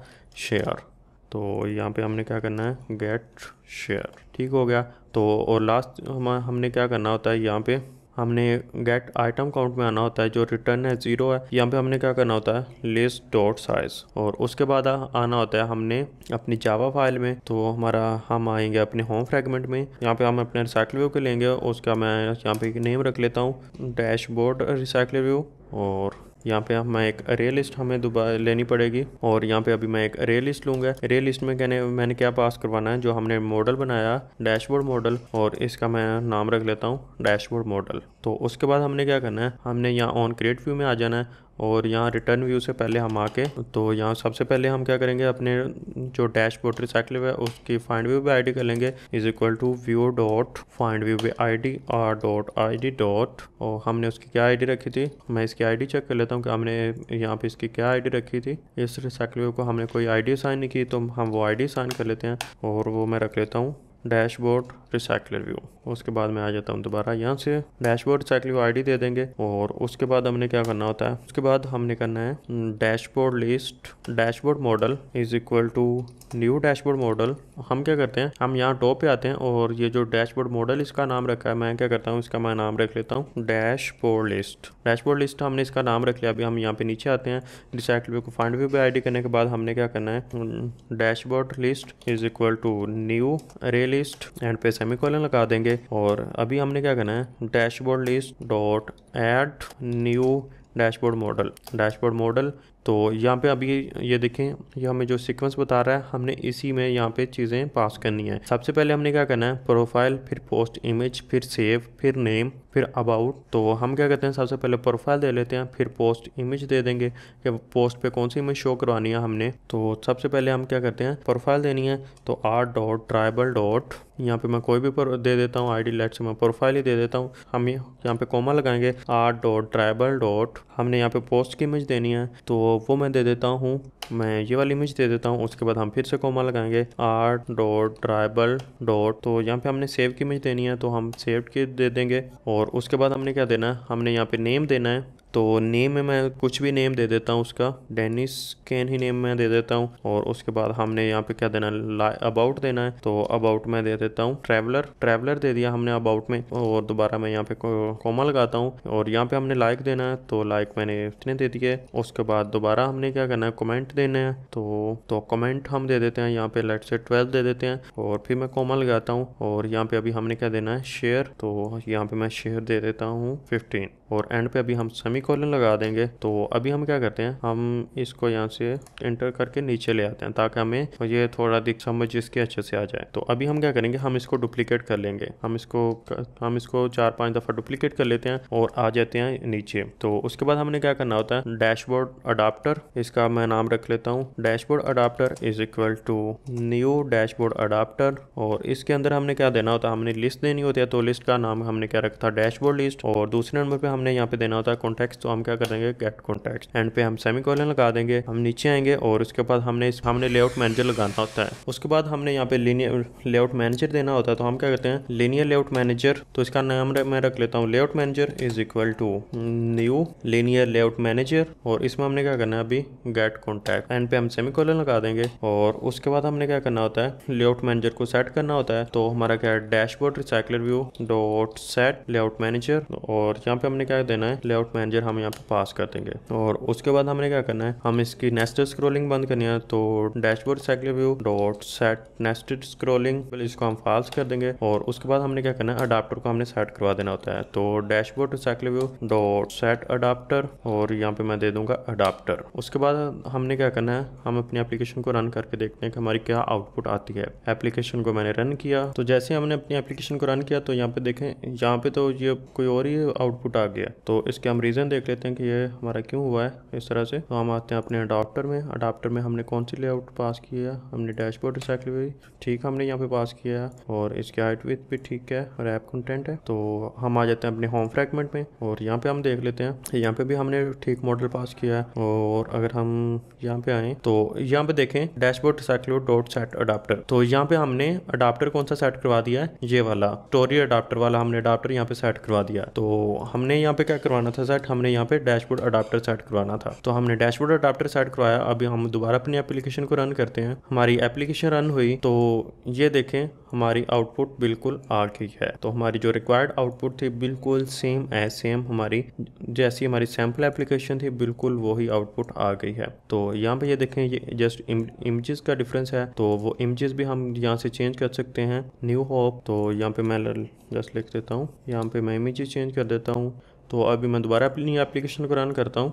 शेयर तो यहाँ पे हमने क्या करना है गेट शेयर ठीक हो गया तो और लास्ट हम हमने क्या करना होता है यहाँ पे हमने गेट आइटम काउंट में आना होता है जो रिटर्न है जीरो है यहाँ पे हमने क्या करना होता है लिस्ट डॉट साइज और उसके बाद आना होता है हमने अपनी जावा फाइल में तो हमारा हम आएंगे अपने होम फ्रेगमेंट में यहाँ पे हम अपने रिसाइकल व्यू के लेंगे उसका मैं यहाँ पे नेम रख लेता हूँ डैशबोर्ड रिसाइकल व्यू और यहाँ पे हमें एक अरे लिस्ट हमें दोबारा लेनी पड़ेगी और यहाँ पे अभी मैं एक अरे लिस्ट लूंगा अरे लिस्ट में कहने मैंने क्या पास करवाना है जो हमने मॉडल बनाया डैशबोर्ड मॉडल और इसका मैं नाम रख लेता हूँ डैशबोर्ड मॉडल तो उसके बाद हमने क्या करना है हमने यहाँ ऑन क्रिएट व्यू में आ जाना है और यहाँ रिटर्न व्यू से पहले हम आके तो यहाँ सबसे पहले हम क्या करेंगे अपने जो डैशबोर्ड रिसाइकल है उसकी फाइंड व्यू भी आई डी लेंगे is equal to view dot find view भी I D R dot I D dot और हमने उसकी क्या आई डी रखी थी मैं इसकी आई डी चेक कर लेता हूँ कि हमने यहाँ पे इसकी क्या आई डी रखी थी इस रिसाइकल व्यू को हमने कोई आई डी साइन नहीं की तो हम वो आई डी साइन कर लेते हैं और वो मैं रख लेता हूँ डैशबोर्ड रिसाइकलर व्यू उसके बाद मैं आ जाता हूँ दोबारा यहाँ से डैशबोर्ड रिसाइकल व्यू आईडी दे देंगे और उसके बाद हमने क्या करना होता है उसके बाद हमने करना है hmm, dashboard list dashboard model is equal to new dashboard model हम क्या करते हैं हम यहाँ टॉप पे आते हैं और ये जो डैशबोर्ड मॉडल इसका नाम रखा है मैं क्या करता हूँ इसका मैं नाम रख लेता हूँ डैशबोर्ड लिस्ट डैशबोर्ड लिस्ट हमने इसका नाम रख लिया अभी हम यहाँ पे नीचे आते हैं रिसाइकल व्यू को फाइंड व्यू पे आईडी करने के बाद हमने क्या करना है hmm, dashboard list is equal to new array list end पे सेमीकोलन लगा देंगे और अभी हमने क्या करना है dashboard list dot add new dashboard model dashboard model तो यहाँ पे अभी ये देखें ये हमें जो सीक्वेंस बता रहा है हमने इसी में यहाँ पे चीज़ें पास करनी है सबसे पहले हमने क्या करना है प्रोफाइल फिर पोस्ट इमेज फिर सेव फिर नेम फिर अबाउट तो हम क्या कहते हैं सबसे पहले प्रोफाइल दे लेते हैं फिर पोस्ट इमेज दे देंगे कि पोस्ट पे कौन सी इमेज शो करवानी है हमने तो सबसे पहले हम क्या करते हैं प्रोफाइल देनी है तो आर डॉट ट्राइबल डॉट यहाँ पे मैं कोई भी दे देता हूँ आईडी लेट से मैं प्रोफाइल ही दे देता हूँ हम यहाँ पे कोमा लगाएंगे आर डॉट ट्राइबल डॉट हमने यहाँ पे पोस्ट की इमेज देनी है तो वो मैं दे देता हूँ मैं ये वाली इमेज दे देता हूँ उसके बाद हम फिर से कोमा लगाएंगे आर डॉट ट्राइबल डॉट तो यहाँ पे हमने सेव की इमेज देनी है तो हम सेव की दे देंगे और और उसके बाद हमने क्या देना है हमने यहाँ पे नेम देना है तो नेम में मैं कुछ भी नेम दे देता हूँ उसका डेनिस केन ही नेम मैं दे देता हूँ और उसके बाद हमने यहाँ पे क्या देना है अबाउट देना है तो अबाउट मैं दे देता हूँ ट्रैवलर ट्रैवलर दे दिया हमने अबाउट में और दोबारा मैं यहाँ पे कोमा लगाता हूँ और यहाँ पे हमने लाइक देना है तो लाइक मैंने इतने दे दिए उसके बाद दोबारा हमने क्या करना है कॉमेंट देना है तो तो कमेंट हम दे देते हैं यहाँ पे लेट से ट्वेल्व दे देते हैं और फिर मैं कोमा लगाता हूँ और यहाँ पे अभी हमने क्या देना है शेयर तो यहाँ पे मैं शेयर दे देता हूँ फिफ्टीन और एंड पे अभी हम सेमी कॉलन लगा देंगे तो अभी हम क्या करते हैं हम इसको यहाँ से एंटर करके नीचे ले आते हैं ताकि हमें ये थोड़ा दिख समझ इसके अच्छे से आ जाए तो अभी हम क्या करेंगे हम इसको डुप्लीकेट कर लेंगे हम इसको हम इसको चार पाँच दफ़ा डुप्लीकेट कर लेते हैं और आ जाते हैं नीचे तो उसके बाद हमने क्या करना होता है डैशबोर्ड अडाप्टर इसका मैं नाम रख लेता हूँ dashboard adapter is equal to new dashboard adapter और इसके अंदर हमने क्या देना होता है हमने लिस्ट देनी होती है तो लिस्ट का नाम हमने क्या रखा था डैशबोर्ड लिस्ट और दूसरे नंबर पर हमने यहाँ पे देना होता है कॉन्टेक्ट तो हम क्या कर देंगे गेट कॉन्टेक्ट एंड पे हम सेमी कॉलन लगा देंगे हम नीचे आएंगे और उसके बाद हमने इस हमने लेआउट मैनेजर लगाना होता है उसके बाद हमने यहाँ पे लीनियर लेआउट मैनेजर देना होता है तो हम क्या करते हैं लीनियर लेआउट मैनेजर तो इसका नाम मैं रख लेता हूँ layout manager is equal to new linear layout manager और इसमें हमने क्या करना है अभी गेट कॉन्टैक्ट एंड पे हम सेमी कॉलन लगा देंगे और उसके बाद हमने क्या करना होता है लेआउट मैनेजर को सेट करना होता है तो हमारा क्या है dashboard recycler view dot set layout manager और यहाँ पे हमने हमने क्या देना है लेआउट मैनेजर हम यहाँ पे पास कर देंगे और उसके बाद हमने क्या करना है हम इसकी नेस्टेड स्क्रोलिंग बंद करनी है तो dashboard cycle view dot set nested scrolling इसको हम फॉल्स कर देंगे और उसके बाद हमने क्या करना है अडाप्टर को हमने सेट करवा देना होता है तो dashboard cycle view dot set adapter और यहाँ पे मैं दे दूंगा अडाप्टर उसके बाद हमने क्या करना है हम अपनी एप्लीकेशन को रन करके देखते हैं कि हमारी क्या आउटपुट आती है एप्लीकेशन को मैंने रन किया तो जैसे हमने अपनी एप्लीकेशन को रन किया तो यहाँ पे देखें यहाँ पे तो ये कोई और ही आउटपुट आ गया तो इसके हम रीज़न देख लेते हैं कि ये हमारा क्यों हुआ है इस तरह से तो हम आते हैं अपने अडाप्टर में अडाप्टर में हमने कौन सी लेआउट पास किया हमने डैशबोर्ड रिसाइकिल भी ठीक हमने यहाँ पे पास किया और इसकी हाइट विथ भी ठीक है और ऐप कंटेंट है तो हम आ जाते हैं अपने होम फ्रेगमेंट में और यहाँ पर हम देख लेते हैं यहाँ पर भी हमने ठीक मॉडल पास किया है और अगर हम यहाँ पर आएँ तो यहाँ पर देखें dashboard recycle dot set adapter तो यहाँ पर हमने अडाप्टर कौन सा सेट करवा दिया है ये वाला स्टोरी अडाप्टर वाला हमने अडाप्टर यहाँ पर सेट करवा दिया तो हमने यहाँ पे क्या करवाना था सेट हमने यहाँ पे डैशबोर्ड अडाप्टर सेट करवाना था तो हमने डैशबोर्ड अडाप्टर सेट करवाया अभी हम दोबारा अपनी एप्लीकेशन को रन करते हैं हमारी एप्लीकेशन रन हुई तो ये देखें हमारी आउटपुट बिल्कुल आ गई है तो हमारी जो रिक्वायर्ड आउटपुट थी बिल्कुल सेम एज सेम हमारी जैसी हमारी सैम्पल एप्लीकेशन थी बिल्कुल वही आउटपुट आ गई है तो यहाँ पे ये देखें ये जस्ट इमेजेस का डिफरेंस है तो वो इमेजेस भी हम यहाँ से चेंज कर सकते हैं न्यू होप तो यहाँ पे मैं जस्ट लिख देता हूँ यहाँ पे मैं इमेज चेंज कर देता हूँ तो अभी मैं दोबारा अपनी एप्लीकेशन को रन करता हूँ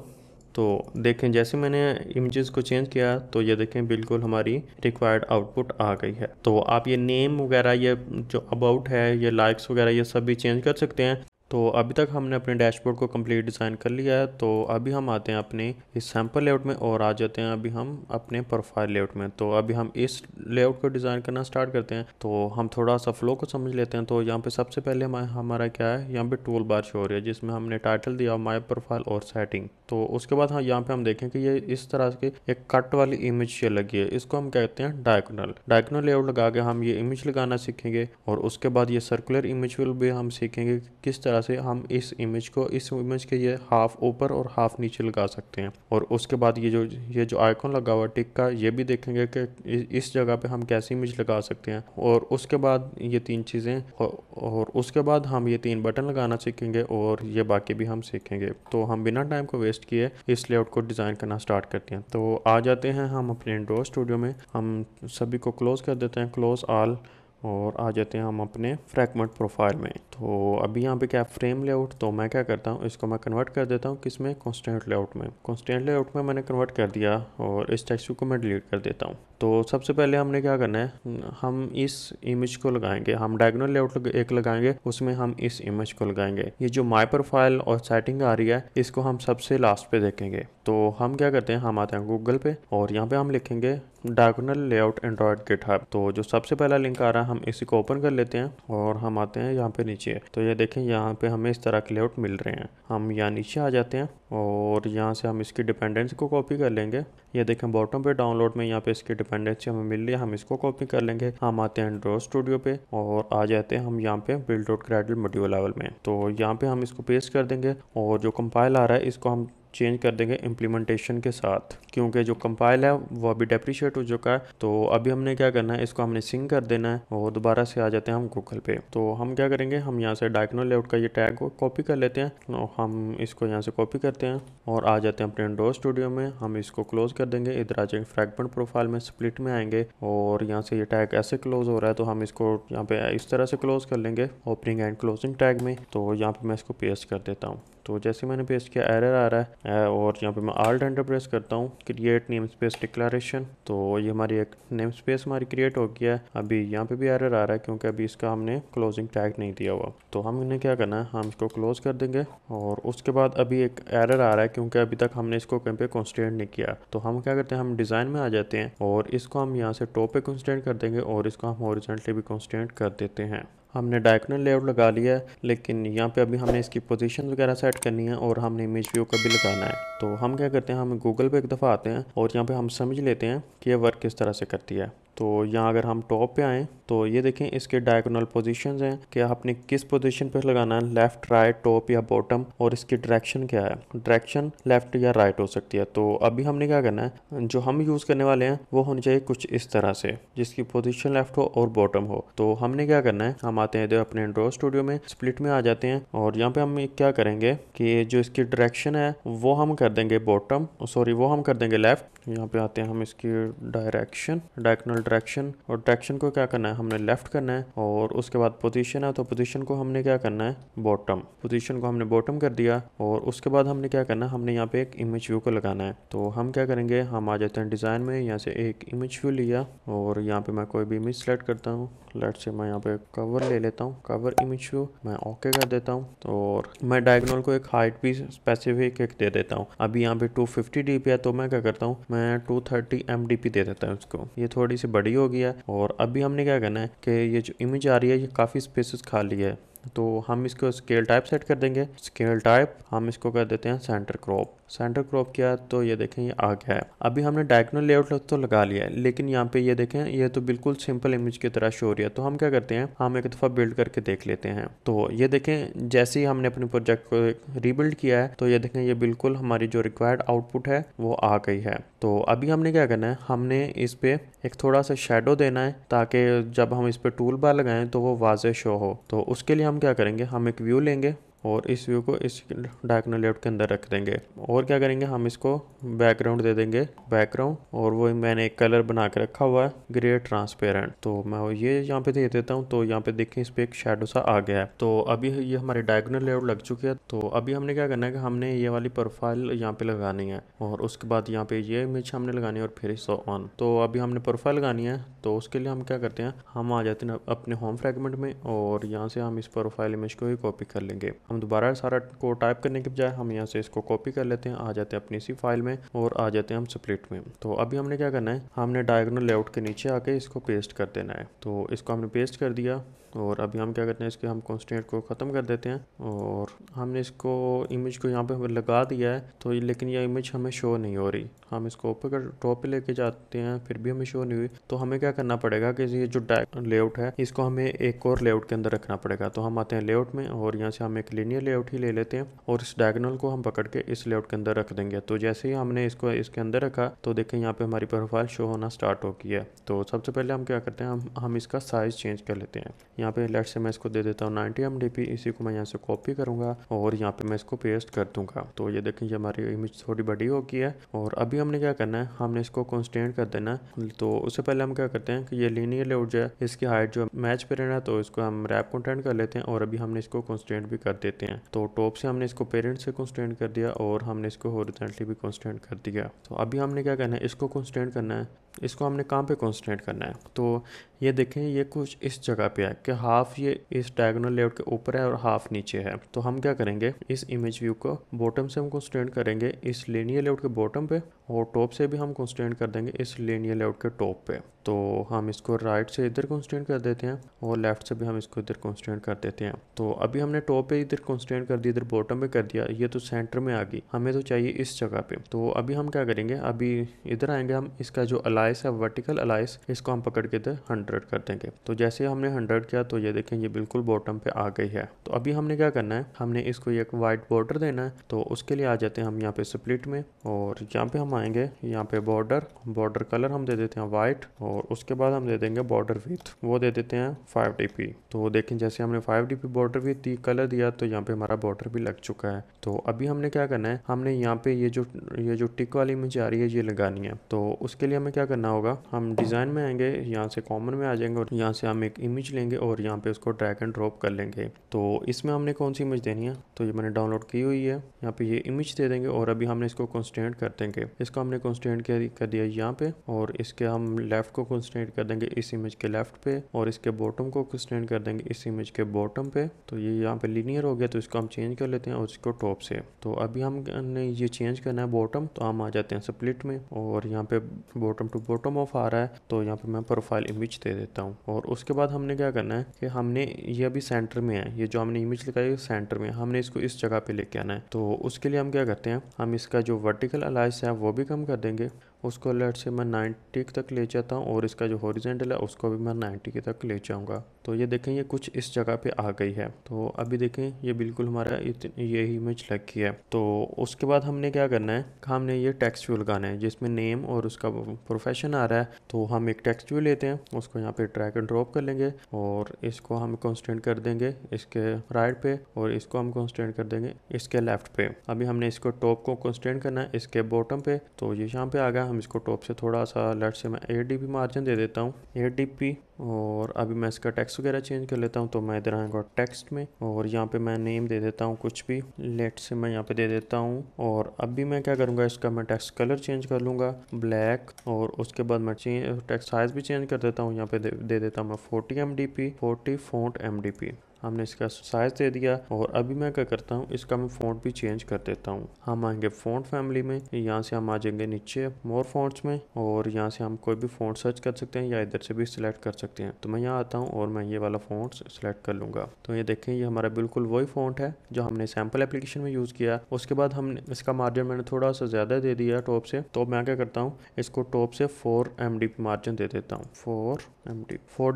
तो देखें जैसे मैंने इमेजेस को चेंज किया तो ये देखें बिल्कुल हमारी रिक्वायर्ड आउटपुट आ गई है तो आप ये नेम वगैरह ये जो अबाउट है ये लाइक्स वगैरह ये सब भी चेंज कर सकते हैं तो अभी तक हमने अपने डैशबोर्ड को कंप्लीट डिज़ाइन कर लिया है तो अभी हम आते हैं अपने इस सैम्पल लेआउट में और आ जाते हैं अभी हम अपने प्रोफाइल लेआउट में तो अभी हम इस लेआउट को डिज़ाइन करना स्टार्ट करते हैं तो हम थोड़ा सा फ्लो को समझ लेते हैं तो यहाँ पे सबसे पहले हमारा क्या है यहाँ पे टूल बार शो हो रही है जिसमें हमने टाइटल दिया माई प्रोफाइल और सेटिंग तो उसके बाद हाँ यहाँ पे हम देखें कि ये इस तरह की एक कट वाली इमेज ये लगी है इसको हम कहते हैं डायगोनल डायगोनल लेआउट लगा के हम ये इमेज लगाना सीखेंगे और उसके बाद ये सर्कुलर इमेज भी हम सीखेंगे किस तरह तरह से हम इस इमेज को इस इमेज के ये हाफ ऊपर और हाफ नीचे लगा सकते हैं और उसके बाद ये जो ये जो आइकॉन लगा हुआ टिक का ये भी देखेंगे कि इस जगह पे हम कैसी इमेज लगा सकते हैं और उसके बाद ये तीन चीज़ें और उसके बाद हम ये तीन बटन लगाना सीखेंगे और ये बाकी भी हम सीखेंगे तो हम बिना टाइम को वेस्ट किए इस लेआउट को डिज़ाइन करना स्टार्ट करते हैं तो आ जाते हैं हम अपने इंडोर स्टूडियो में हम सभी को क्लोज़ कर देते हैं क्लोज़ ऑल और आ जाते हैं हम अपने फ्रैगमेंट प्रोफाइल में तो अभी यहाँ पे क्या फ्रेम लेआउट तो मैं क्या करता हूँ इसको मैं कन्वर्ट कर देता हूँ किसमें कॉन्स्टेंट लेआउट में कॉन्स्टेंट लेआउट में मैंने कन्वर्ट कर दिया और इस टेक्स्ट को मैं डिलीट कर देता हूँ तो सबसे पहले हमने क्या करना है हम इस इमेज को लगाएंगे हम डायगोनल लेआउट एक लगाएंगे उसमें हम इस इमेज को लगाएंगे ये जो माई प्रोफाइल और सेटिंग आ रही है इसको हम सबसे लास्ट पे देखेंगे तो हम क्या करते हैं हम आते हैं गूगल पे और यहाँ पे हम लिखेंगे डायगोनल लेआउट एंड्रॉयड गिटहब तो जो सबसे पहला लिंक आ रहा है हम इसी को ओपन कर लेते हैं और हम आते हैं यहाँ पे नीचे तो ये देखें यहाँ पे हमें इस तरह के लेआउट मिल रहे हैं हम यहाँ नीचे आ जाते हैं और यहाँ से हम इसकी डिपेंडेंसी को कॉपी कर लेंगे ये देखें बॉटम पे डाउनलोड में यहाँ पे इसकी डिपेंडेंसी हमें मिल रही है हम इसको कॉपी कर लेंगे हम आते हैं ड्रो स्टूडियो पे और आ जाते हैं हम यहाँ पे build out credit module level में तो यहाँ पे हम इसको पेस्ट कर देंगे और जो कंपाइल आ रहा है इसको हम चेंज कर देंगे इम्प्लीमेंटेशन के साथ क्योंकि जो कंपाइल है वो अभी डेप्रीशिएट हो चुका है तो अभी हमने क्या करना है इसको हमने सिंग कर देना है और दोबारा से आ जाते हैं हम गूगल पे तो हम क्या करेंगे हम यहाँ से डायगनल लेआउट का ये टैग को कॉपी कर लेते हैं और हम इसको यहाँ से कॉपी करते हैं और आ जाते हैं अपने इंडोर स्टूडियो में हम इसको क्लोज कर देंगे इधर आ जाएंगे फ्रैगमेंट प्रोफाइल में स्प्लिट में आएंगे और यहाँ से ये टैग ऐसे क्लोज हो रहा है तो हम इसको यहाँ पे इस तरह से क्लोज कर लेंगे ओपनिंग एंड क्लोजिंग टैग में तो यहाँ पे मैं इसको पेस्ट कर देता हूँ तो जैसे मैंने पेस्ट किया एरर आ रहा है और यहाँ पे मैं आल्ट एंटर प्रेस करता हूँ क्रिएट नेम स्पेस डिक्लारेशन तो ये हमारी एक नेम स्पेस हमारी क्रिएट हो गया है अभी यहाँ पे भी एरर आ रहा है क्योंकि अभी इसका हमने क्लोजिंग टैग नहीं दिया हुआ तो हमने क्या करना है हम इसको क्लोज कर देंगे और उसके बाद अभी एक एरर आ रहा है क्योंकि अभी तक हमने इसको कहीं पर कॉन्स्टेंट नहीं किया तो हम क्या करते हैं हम डिज़ाइन में आ जाते हैं और इसको हम यहाँ से टॉप पे कॉन्स्टेंट कर देंगे और इसको हम ओरिजेंटली भी कॉन्स्टेंट कर देते हैं हमने डायगनल लेआउट लगा लिया है लेकिन यहाँ पे अभी हमने इसकी पोजीशन वगैरह सेट करनी है और हमने इमेज व्यू का भी लगाना है तो हम क्या करते हैं हम गूगल पे एक दफ़ा आते हैं और यहाँ पे हम समझ लेते हैं कि ये वर्क किस तरह से करती है तो यहाँ अगर हम टॉप पे आएँ तो ये देखें इसके डायगोनल पोजीशंस हैं कि आपने किस पोजीशन पे लगाना है लेफ़्ट राइट टॉप या बॉटम और इसकी डायरेक्शन क्या है डायरेक्शन लेफ़्ट या राइट हो सकती है तो अभी हमने क्या करना है जो हम यूज़ करने वाले हैं वो होनी चाहिए कुछ इस तरह से जिसकी पोजिशन लेफ़्ट हो और बॉटम हो तो हमने क्या करना है हम आते हैं इधर अपने एंड्रॉय स्टूडियो में स्प्लिट में आ जाते हैं और यहाँ पर हम क्या करेंगे कि जो इसकी डायरेक्शन है वो हम कर देंगे बॉटम सॉरी वो हम कर देंगे लेफ़्ट यहाँ पे आते हैं हम इसकी डायरेक्शन डायगनल नॉर्मल ट्रैक्शन और ट्रैक्शन को क्या करना है हमने लेफ्ट करना है और उसके बाद पोजीशन है तो पोजीशन को हमने क्या करना है बॉटम पोजीशन को हमने बॉटम कर दिया और उसके बाद हमने क्या करना है हमने यहाँ पे एक इमेज व्यू को लगाना है तो हम क्या करेंगे हम आ जाते हैं डिज़ाइन में यहाँ से एक इमेज व्यू लिया और यहाँ पे मैं कोई भी इमेज सेलेक्ट करता हूँ लेट से मैं यहाँ पे कवर ले लेता हूँ कवर इमेज व्यू मैं ओके कर देता हूँ तो और मैं डायगोनल को एक हाइट भी स्पेसिफिक एक दे देता हूँ अभी यहाँ पे टू फिफ्टी है तो मैं क्या करता हूँ मैं टू थर्टी एम दे देता हूँ इसको ये थोड़ी सी बड़ी हो गया है और अभी हमने क्या करना है कि ये जो इमेज आ रही है ये काफ़ी स्पेसिस खाली है तो हम इसको स्केल टाइप सेट कर देंगे स्केल टाइप हम इसको कर देते हैं सेंटर क्रॉप सेंटर क्रॉप किया तो ये देखें ये आ गया है अभी हमने डायगोनल लेआउट तो लगा लिया है लेकिन यहाँ पे ये देखें ये तो बिल्कुल सिंपल इमेज की तरह शो हो रही है तो हम क्या करते हैं हम एक दफ़ा बिल्ड करके देख लेते हैं तो ये देखें जैसे ही हमने अपने प्रोजेक्ट को रीबिल्ड किया है तो ये देखें ये बिल्कुल हमारी जो रिक्वायर्ड आउटपुट है वो आ गई है तो अभी हमने क्या करना है हमने इस पर एक थोड़ा सा शेडो देना है ताकि जब हम इस पर टूल बार लगाएं तो वो वाज शो हो तो उसके लिए हम क्या करेंगे हम एक व्यू लेंगे और इस व्यू को इस डायगनल लेफ्ट के अंदर रख देंगे और क्या करेंगे हम इसको बैकग्राउंड दे देंगे बैकग्राउंड और वो मैंने एक कलर बना के रखा हुआ है ग्रे ट्रांसपेरेंट तो मैं ये यहाँ पे दे देता हूँ तो यहाँ पे देखें इस पर एक शेडो सा आ गया है तो अभी ये हमारे डायगनल लेआउट लग चुकी है तो अभी हमने क्या करना है कि हमने ये वाली प्रोफाइल यहाँ पे लगानी है और उसके बाद यहाँ पे ये इमेज हमने लगानी है और फिर सो ऑन तो अभी हमने प्रोफाइल लगानी है तो उसके लिए हम क्या करते हैं हम आ जाते हैं अपने होम फ्रेगमेंट में और यहाँ से हम इस प्रोफाइल इमेज को ही कॉपी कर लेंगे हम दोबारा सारा को टाइप करने के बजाय हम यहाँ से इसको कॉपी कर लेते हैं आ जाते हैं अपनी इसी फाइल में और आ जाते हैं हम स्प्लिट में तो अभी हमने क्या करना है हमने डायगनल लेआउट के नीचे आके इसको पेस्ट कर देना है तो इसको हमने पेस्ट कर दिया और अभी हम क्या करते हैं इसके हम कॉन्स्टेंट को ख़त्म कर देते हैं और हमने इसको इमेज को यहाँ पे हमें लगा दिया है तो लेकिन यह इमेज हमें शो नहीं हो रही हम इसको ऊपर कर टॉप पे लेके जाते हैं फिर भी हमें शो नहीं हुई तो हमें क्या करना पड़ेगा कि ये जो लेआउट है इसको हमें एक और लेआउट के अंदर रखना पड़ेगा तो हम आते हैं लेआउट में और यहाँ से हम एक लीनियर लेआउट ही ले लेते हैं और इस डायगनल को हम पकड़ के इस लेआउट के अंदर रख देंगे तो जैसे ही हमने इसको इसके अंदर रखा तो देखें यहाँ पर हमारी प्रोफाइल शो होना स्टार्ट हो गई है तो सबसे पहले हम क्या करते हैं हम हम इसका साइज़ चेंज कर लेते हैं यहाँ पे लेट से मैं इसको दे देता हूँ नाइनटी एम इसी को मैं यहाँ से कॉपी करूंगा और यहाँ पे मैं इसको पेस्ट कर दूंगा तो ये देखें ये हमारी इमेज थोड़ी बड़ी हो गई है और अभी हमने क्या करना है हमने इसको कॉन्स्टेंट कर देना है तो उससे पहले हम क्या करते हैं कि ये लीनियर लेआउट जो है इसकी हाइट जो मैच पे रहना है तो इसको हम रैप कॉन्टेंट कर लेते हैं और अभी हमने इसको कॉन्स्टेंट भी कर देते हैं तो टॉप से हमने इसको पेरेंट से कॉन्स्टेंट कर दिया और हमने इसको हॉरिजेंटली भी कॉन्स्टेंट कर दिया तो अभी हमने क्या करना है इसको कॉन्स्टेंट करना है इसको हमने कहाँ पे कॉन्स्टेंट करना है तो ये देखें ये कुछ इस जगह पे है कि हाफ ये इस डायगोनल लेआउट के ऊपर है और हाफ नीचे है तो हम क्या करेंगे इस इमेज व्यू को बॉटम से हम कंस्टेंट करेंगे इस लेनियर लेआउट के बॉटम पे और टॉप से भी हम कंस्टेंट कर देंगे इस लेनियर लेआउट के टॉप पे तो हम इसको राइट से इधर कॉन्स्टेंट कर देते हैं और लेफ़्ट से भी हम इसको इधर कॉन्स्टेंट कर देते हैं तो अभी हमने टॉप पे इधर कॉन्स्टेंट कर दिया इधर बॉटम पे कर दिया ये तो सेंटर में आ गई हमें तो चाहिए इस जगह पे तो अभी हम क्या करेंगे अभी इधर आएंगे हम इसका जो अलाइस है वर्टिकल अलाइस इसको हम पकड़ के इधर हंड्रेड कर देंगे तो जैसे हमने हंड्रेड किया तो ये देखें ये बिल्कुल बॉटम पे आ गई है तो अभी हमने क्या करना है हमने इसको एक वाइट बॉर्डर देना है तो उसके लिए आ जाते हैं हम यहाँ पे स्प्लिट में और यहाँ पे हम आएंगे यहाँ पे बॉर्डर बॉर्डर कलर हम दे देते हैं वाइट और और उसके बाद हम दे देंगे बॉर्डर विथ वो दे देते हैं फाइव डी तो देखें जैसे हमने five D border width colour दिया तो यहाँ पे हमारा बॉर्डर भी लग चुका है तो अभी हमने क्या करना है हमने यहाँ पे ये जो ये जो टिक वाली इमेज आ रही है ये लगानी है तो उसके लिए हमें क्या करना होगा हम डिज़ाइन में आएंगे यहाँ से कॉमन में आ जाएंगे और यहाँ से हम एक इमेज लेंगे और यहाँ पे उसको ड्रैग एंड ड्रॉप कर लेंगे तो इसमें हमने कौन सी इमेज देनी है तो ये मैंने डाउनलोड की हुई है यहाँ पे ये इमेज दे देंगे और अभी हमने इसको कॉन्स्टेंट कर देंगे इसको हमने कॉन्स्टेंट कर दिया यहाँ पे और इसके हम लेफ्ट को को कंस्टेंट कर देंगे इस इमेज के लेफ्ट पे और इसके बॉटम को कंस्टेंट कर देंगे इस इमेज के बॉटम पे तो ये यहाँ पे लीनियर हो गया तो इसको हम चेंज कर लेते हैं और इसको टॉप से तो अभी हमने ये चेंज करना है बॉटम तो हम आ जाते हैं स्प्लिट में और यहाँ पे बॉटम टू बॉटम ऑफ आ रहा है तो यहाँ पे मैं प्रोफाइल इमेज दे देता हूँ और उसके बाद हमने क्या करना है कि हमने ये अभी सेंटर में है ये जो हमने इमेज लिखाई है सेंटर में हमने इसको इस जगह पे लेके आना है तो उसके लिए हम क्या करते हैं हम इसका जो वर्टिकल अलाइस है वो भी कम कर देंगे उसको लेट से मैं नाइन्टी तक ले जाता हूँ और इसका जो हॉरिजेंटल है उसको भी मैं नाइन्टी के तक ले जाऊँगा तो ये देखें ये कुछ इस जगह पे आ गई है तो अभी देखें ये बिल्कुल हमारा यही इमेज लग गई है तो उसके बाद हमने क्या करना है हमने ये टेक्स्ट व्यू लगाना है जिसमें नेम और उसका प्रोफेशन आ रहा है तो हम एक टेक्स्ट व्यू लेते हैं उसको यहाँ पे ट्रैक एंड ड्रॉप कर लेंगे और इसको हम कॉन्स्टेंट कर देंगे इसके राइट पे और इसको हम कॉन्स्टेंट कर देंगे इसके लेफ्ट पे अभी हमने इसको टॉप को कॉन्स्टेंट करना है इसके बॉटम पे तो ये यहाँ पे आ गया हम इसको टॉप से थोड़ा सा लेट से मैं एट डी मार्जिन दे देता हूँ एट डी और अभी मैं इसका टेक्स्ट वगैरह चेंज कर लेता हूँ तो मैं इधर आएंगा टेक्स्ट में और यहाँ पे मैं नेम दे देता हूँ कुछ भी लेट से मैं यहाँ पे दे देता हूँ और अभी मैं क्या करूँगा इसका मैं टेक्स्ट कलर चेंज कर लूँगा ब्लैक और उसके बाद मैं टेक्स साइज भी चेंज कर देता हूँ यहाँ पे दे, दे देता हूँ मैं forty M D P forty fort M D P हमने इसका साइज़ दे दिया और अभी मैं क्या करता हूँ इसका मैं फ़ॉन्ट भी चेंज कर देता हूँ हम आएंगे फ़ॉन्ट फैमिली में यहाँ से हम आ जाएंगे नीचे मोर फ़ॉन्ट्स में और यहाँ से हम कोई भी फ़ॉन्ट सर्च कर सकते हैं या इधर से भी सिलेक्ट कर सकते हैं तो मैं यहाँ आता हूँ और मैं ये वाला फोन सिलेक्ट कर लूँगा तो ये देखें ये हमारा बिल्कुल वही फ़ॉन्ट है जो हमने सैम्पल एप्लीकेशन में यूज़ किया उसके बाद हमने इसका मार्जिन मैंने थोड़ा सा ज़्यादा दे दिया टॉप से तो मैं क्या करता हूँ इसको टॉप से फोर एम मार्जिन दे देता हूँ फोर एम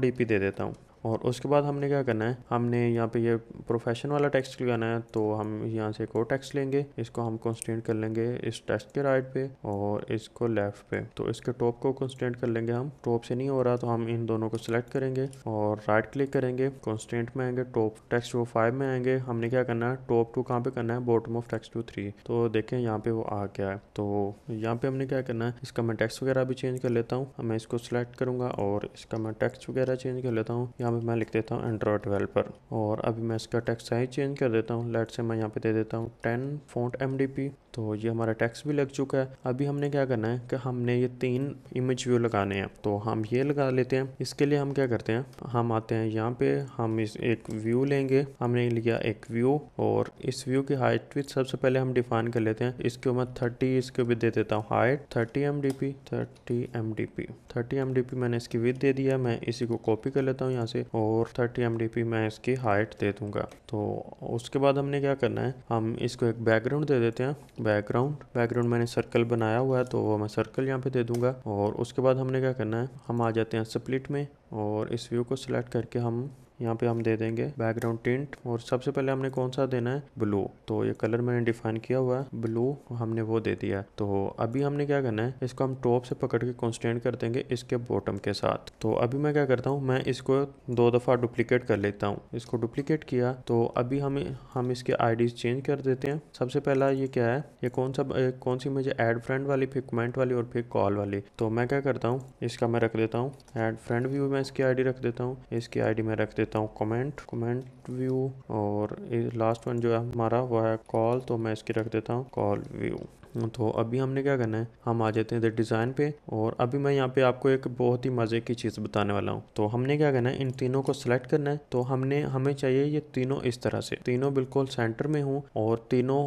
डी दे देता हूँ और उसके बाद हमने क्या करना है हमने यहाँ पे ये प्रोफेशन वाला टेक्स्ट लगाना है तो हम यहाँ से एक और टेक्स्ट लेंगे इसको हम कॉन्स्टेंट कर लेंगे इस टेक्स्ट के राइट पे और इसको लेफ्ट पे तो इसके टॉप को कॉन्स्टेंट कर लेंगे हम टॉप से नहीं हो रहा तो हम इन दोनों को सिलेक्ट करेंगे और राइट क्लिक करेंगे कॉन्स्टेंट में आएंगे टॉप टेक्स वो फाइव में आएंगे हमने क्या करना है टॉप टू कहाँ पे करना है bottom of text two three तो देखें यहाँ पे वो आ गया है तो यहाँ पे हमने क्या करना है इसका मैं टेक्स्ट वगैरह भी चेंज कर लेता हूँ मैं इसको सिलेक्ट करूंगा और इसका मैं टेक्स वगैरह चेंज कर लेता हूँ यहाँ पे मैं लिख देता हूँ एंड्रॉयड ट्वेल्व पर और अभी मैं इसका टैक्स साइज चेंज कर देता हूँ लेट से मैं यहाँ पे दे देता हूँ टेन फोट एम तो ये हमारा टैक्स भी लग चुका है अभी हमने क्या करना है कि हमने ये तीन इमेज व्यू लगाने हैं तो हम ये लगा लेते हैं इसके लिए हम क्या करते हैं हम आते हैं यहाँ पे हम इस एक व्यू लेंगे हमने लिया एक व्यू और इस व्यू की हाइट भी सबसे पहले हम डिफाइन कर लेते हैं इसके मैं थर्टी इसके भी दे देता हूँ height thirty M D P thirty M D P thirty M D P मैंने इसकी विथ दे दिया मैं इसी को कॉपी कर लेता हूँ यहाँ से और थर्टी एम मैं इसकी हाइट दे दूंगा तो उसके बाद हमने क्या करना है हम इसको एक बैकग्राउंड दे देते हैं बैकग्राउंड बैकग्राउंड मैंने सर्कल बनाया हुआ है तो वो मैं सर्कल यहाँ पे दे दूंगा और उसके बाद हमने क्या करना है हम आ जाते हैं स्प्लिट में और इस व्यू को सिलेक्ट करके हम यहाँ पे हम दे देंगे बैकग्राउंड टिंट और सबसे पहले हमने कौन सा देना है ब्लू तो ये कलर मैंने डिफाइन किया हुआ है ब्लू हमने वो दे दिया तो अभी हमने क्या करना है इसको हम टॉप से पकड़ के कॉन्स्टेंट कर देंगे इसके बॉटम के साथ तो अभी मैं क्या करता हूँ मैं इसको दो दफ़ा डुप्लीकेट कर लेता हूँ इसको डुप्लीकेट किया तो अभी हम हम इसके आईडी चेंज कर देते हैं सबसे पहला ये क्या है ये कौन सा कौन सी मुझे एड फ्रेंड वाली फिर कमेंट वाली और फिर कॉल वाली तो मैं क्या करता हूँ इसका मैं रख देता हूँ एड फ्रेंड व्यू में इसकी आई रख देता हूँ इसकी आई मैं रख देता देता हूँ कमेंट कमेंट व्यू और लास्ट वन जो है हमारा वो है कॉल तो मैं इसकी रख देता हूँ कॉल व्यू तो अभी हमने क्या करना है हम आ जाते हैं इधर डिज़ाइन पे और अभी मैं यहाँ पे आपको एक बहुत ही मज़े की चीज़ बताने वाला हूँ तो हमने क्या करना है इन तीनों को सिलेक्ट करना है तो हमने हमें चाहिए ये तीनों इस तरह से तीनों बिल्कुल सेंटर में हों और तीनों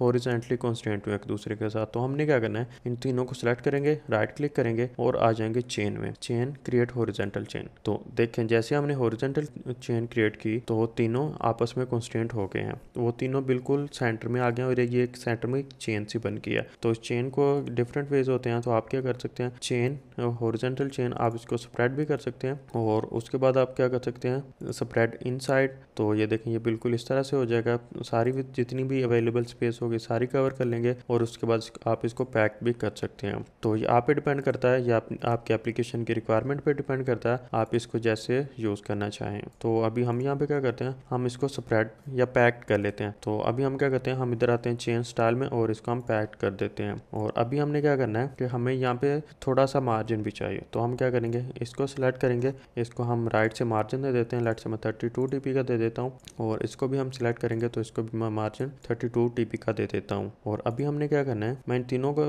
हॉरिजेंटली कॉन्स्टेंट हुए एक दूसरे के साथ तो हमने क्या करना है इन तीनों को सिलेक्ट करेंगे राइट क्लिक करेंगे और आ जाएंगे चेन में चेन क्रिएट हॉरिजेंटल चेन तो देखें जैसे हमने हॉरिजेंटल चेन क्रिएट की तो तीनों आपस में कॉन्स्टेंट हो गए हैं वो तीनों बिल्कुल सेंटर में आ गए और ये एक सेंटर में चेन सी बन की है तो चेन को डिफरेंट वेज होते हैं तो आप क्या कर सकते हैं चेन हॉरिजेंटल चेन आप इसको स्प्रेड भी कर सकते हैं और उसके बाद आप क्या कर सकते हैं स्प्रेड इनसाइड तो ये देखें ये बिल्कुल इस तरह से हो जाएगा सारी जितनी भी अवेलेबल स्पेस होगी सारी कवर कर लेंगे और उसके बाद आप इसको पैक भी कर सकते हैं तो ये आप पे डिपेंड करता है या आप, आपके एप्लीकेशन की रिक्वायरमेंट पर डिपेंड करता है आप इसको जैसे यूज़ करना चाहें तो अभी हम यहाँ पे क्या करते हैं हम इसको स्प्रेड या पैक कर लेते हैं तो अभी हम क्या करते हैं हम इधर आते हैं चेन स्टाइल में और इसको हम पैक सब्ट्रैक्ट कर देते हैं और अभी हमने क्या करना है कि हमें यहाँ पे थोड़ा सा मार्जिन भी चाहिए तो हम क्या करेंगे इसको सिलेक्ट करेंगे इसको हम राइट से मार्जिन दे देते हैं लेफ्ट से मैं थर्टी टू का दे देता हूँ और इसको भी हम सिलेक्ट करेंगे तो इसको भी मैं मार्जिन थर्टी टू का दे देता हूँ और अभी हमने क्या करना है मैं इन तीनों को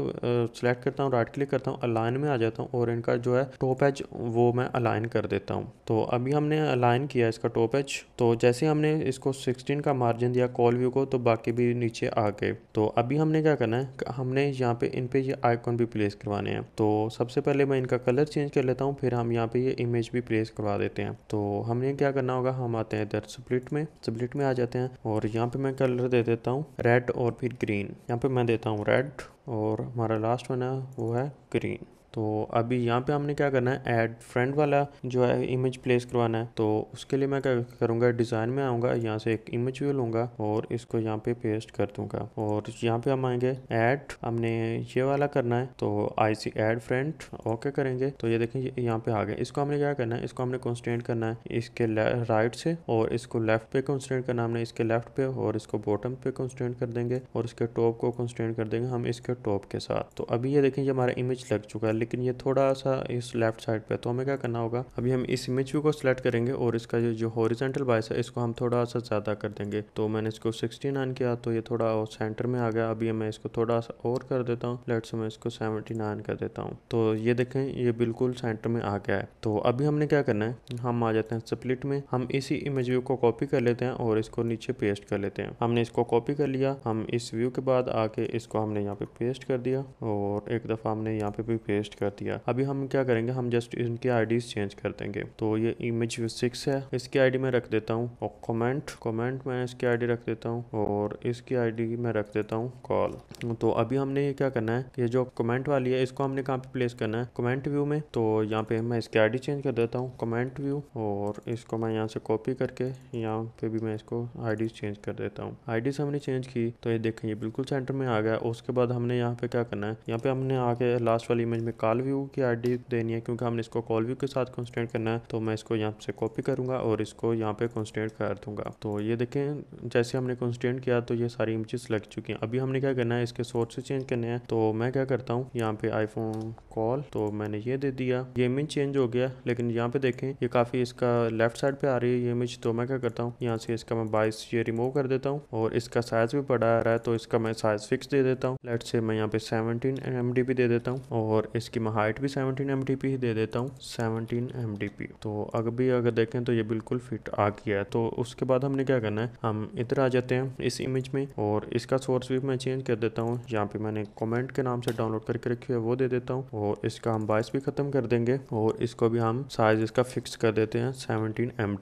सिलेक्ट करता हूँ राइट क्लिक करता हूँ अलाइन में आ जाता हूँ और इनका जो है टॉप एच वो मैं अलाइन कर देता हूँ तो अभी हमने अलाइन किया इसका टॉप एच तो जैसे हमने इसको सिक्सटीन का मार्जिन दिया कॉल व्यू को तो बाकी भी नीचे आ गए तो अभी हमने क्या करना है है हमने यहाँ पे इन पे ये आइकॉन भी प्लेस करवाने हैं तो सबसे पहले मैं इनका कलर चेंज कर लेता हूँ फिर हम यहाँ पे ये इमेज भी प्लेस करवा देते हैं तो हमने क्या करना होगा हम आते हैं इधर स्प्लिट में स्प्लिट में आ जाते हैं और यहाँ पे मैं कलर दे देता हूँ रेड और फिर ग्रीन यहाँ पे मैं देता हूँ रेड और हमारा लास्ट वन है वो है ग्रीन तो अभी यहाँ पे हमने क्या करना है ऐड फ्रंट वाला जो है इमेज प्लेस करवाना है तो उसके लिए मैं क्या करूँगा डिज़ाइन में आऊँगा यहाँ से एक इमेज व्यू लूँगा और इसको यहाँ पे पेस्ट कर दूँगा और यहाँ पे हम आएंगे ऐड हमने ये वाला करना है तो I C add front okay करेंगे तो ये देखें यहाँ पे आ गए इसको हमने क्या करना है इसको हमने कॉन्स्टेंट करना है इसके राइट से और इसको लेफ्ट पे कॉन्सटेंट करना हमने इसके लेफ्ट पे और इसको बॉटम पे कॉन्सटेंट कर देंगे और इसके टॉप को कॉन्सटेंट कर देंगे हम इसके टॉप के साथ तो अभी ये देखें ये हमारा इमेज लग चुका है लेकिन ये थोड़ा सा इस लेफ्ट साइड पे तो हमें क्या करना होगा अभी हम इस इमेज को सिलेक्ट करेंगे और इसका जो हॉरिजेंटल बायस है इसको हम थोड़ा सा ज़्यादा कर देंगे तो मैंने इसको सिक्सटी नाइन किया तो ये थोड़ा और सेंटर में आ गया अभी मैं इसको थोड़ा सा और कर देता हूँ लेट्स मैं इसको सेवेंटी नाइन कर देता हूँ तो ये देखें ये बिल्कुल सेंटर में आ गया है तो अभी हमने क्या करना है हम आ जाते हैं स्प्लिट में हम इसी इमेज व्यू को कॉपी कर लेते हैं और इसको नीचे पेस्ट कर लेते हैं हमने इसको कॉपी कर लिया हम इस व्यू के बाद आके इसको हमने यहाँ पे पेस्ट कर दिया और एक दफ़ा हमने यहाँ पे भी पेस्ट पेस्ट कर दिया अभी हम क्या करेंगे हम जस्ट इनकी आईडीज चेंज कर देंगे तो ये इमेज सिक्स है इसकी आईडी में रख देता हूँ और कमेंट कमेंट मैं इसकी आईडी रख देता हूँ और इसकी आईडी मैं रख देता हूँ कॉल तो अभी हमने ये क्या करना है ये जो कमेंट वाली है इसको हमने कहाँ पे प्लेस करना है कमेंट व्यू में तो यहाँ पे मैं इसकी आई चेंज कर देता हूँ कमेंट व्यू और इसको मैं यहाँ से कॉपी करके यहाँ पे भी मैं इसको आई चेंज कर देता हूँ आई हमने चेंज की तो ये देखें ये बिल्कुल सेंटर में आ गया उसके बाद हमने यहाँ पे क्या करना है यहाँ पे हमने आके लास्ट वाली इमेज में कॉल व्यू की आईडी देनी है क्योंकि हमने इसको कॉल व्यू के साथ कॉन्स्टेंट करना है तो मैं इसको यहाँ से कॉपी करूँगा और इसको यहाँ पे कॉन्स्टेंट कर दूंगा तो ये देखें जैसे हमने कॉन्स्टेंट किया तो ये सारी इमेजेस लग चुकी हैं अभी हमने क्या करना है इसके सोर्स से चेंज करने हैं तो मैं क्या करता हूँ यहाँ पे आईफोन कॉल तो मैंने ये दे दिया ये इमेज चेंज हो गया लेकिन यहाँ पे देखें ये काफ़ी इसका लेफ्ट साइड पे आ रही है ये इमेज तो मैं क्या करता हूँ यहाँ से इसका मैं बाइस ये रिमूव कर देता हूँ और इसका साइज भी बड़ा आ रहा है तो इसका मैं साइज फिक्स दे देता हूँ लेट से मैं यहाँ पे सेवनटीन एम भी दे देता हूँ और इस इसकी मैं हाइट भी 17 एम ही दे देता हूँ 17 एम तो अगर भी अगर देखें तो ये बिल्कुल फिट आ गया है तो उसके बाद हमने क्या करना है हम इधर आ जाते हैं इस इमेज में और इसका सोर्स भी मैं चेंज कर देता हूँ यहाँ पे मैंने कमेंट के नाम से डाउनलोड करके रखी है वो दे देता हूँ और इसका हम बाइस भी ख़त्म कर देंगे और इसको भी हम साइज इसका फिक्स कर देते हैं सेवनटीन एम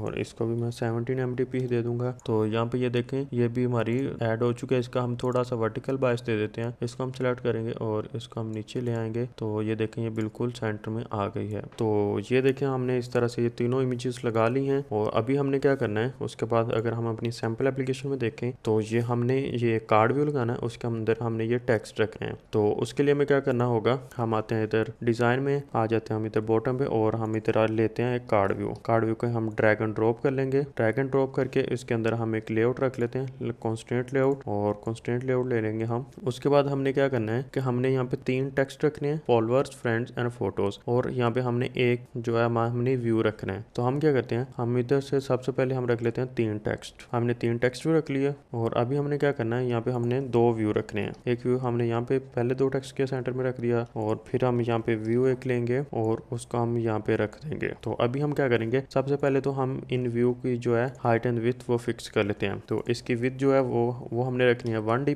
और इसको भी मैं सेवनटीन एम ही दे दूंगा तो यहाँ पे ये देखें ये भी हमारी एड हो चुका है इसका हम थोड़ा सा वर्टिकल बायस दे देते हैं इसको हम सिलेक्ट करेंगे और इसको हम नीचे ले आएंगे तो ये देखें ये बिल्कुल सेंटर में आ गई है तो ये देखें हमने इस तरह से ये तीनों इमेजेस लगा ली हैं और अभी हमने क्या करना है उसके बाद अगर हम अपनी सैम्पल एप्लीकेशन में देखें तो ये हमने ये कार्ड व्यू लगाना है उसके अंदर हमने ये टेक्स्ट रखना है तो उसके लिए हमें क्या करना होगा हम आते हैं इधर डिज़ाइन में आ जाते हैं हम इधर बॉटम पे और हम इधर लेते हैं एक कार्ड व्यू कार्ड व्यू को हम ड्रैग एंड ड्रॉप कर लेंगे ड्रैग एंड ड्रॉप करके इसके अंदर हम एक लेआउट रख लेते हैं कॉन्स्टेंट लेआउट और कॉन्स्टेंट लेआउट ले लेंगे हम उसके बाद हमने क्या करना है कि हमने यहाँ पे तीन टेक्स्ट रखने हैं फॉलोअर्स फ्रेंड्स एंड फोटोज और यहाँ पे हमने एक जो है हमने व्यू रखना है तो हम क्या करते हैं हम इधर से सबसे पहले हम रख लेते हैं तीन टेक्स्ट हमने तीन टेक्स्ट व्यू रख लिए और अभी हमने क्या करना है यहाँ पे हमने दो व्यू रखने हैं एक व्यू हमने यहाँ पे पहले दो टेक्स्ट के सेंटर में रख दिया और फिर हम यहाँ पे व्यू एक लेंगे और उसको हम यहाँ पे रख देंगे तो अभी हम क्या करेंगे सबसे पहले तो हम इन व्यू की जो है हाइट एंड विथ वो फिक्स कर लेते हैं तो इसकी विथ जो है वो वो हमने रखनी है वन डी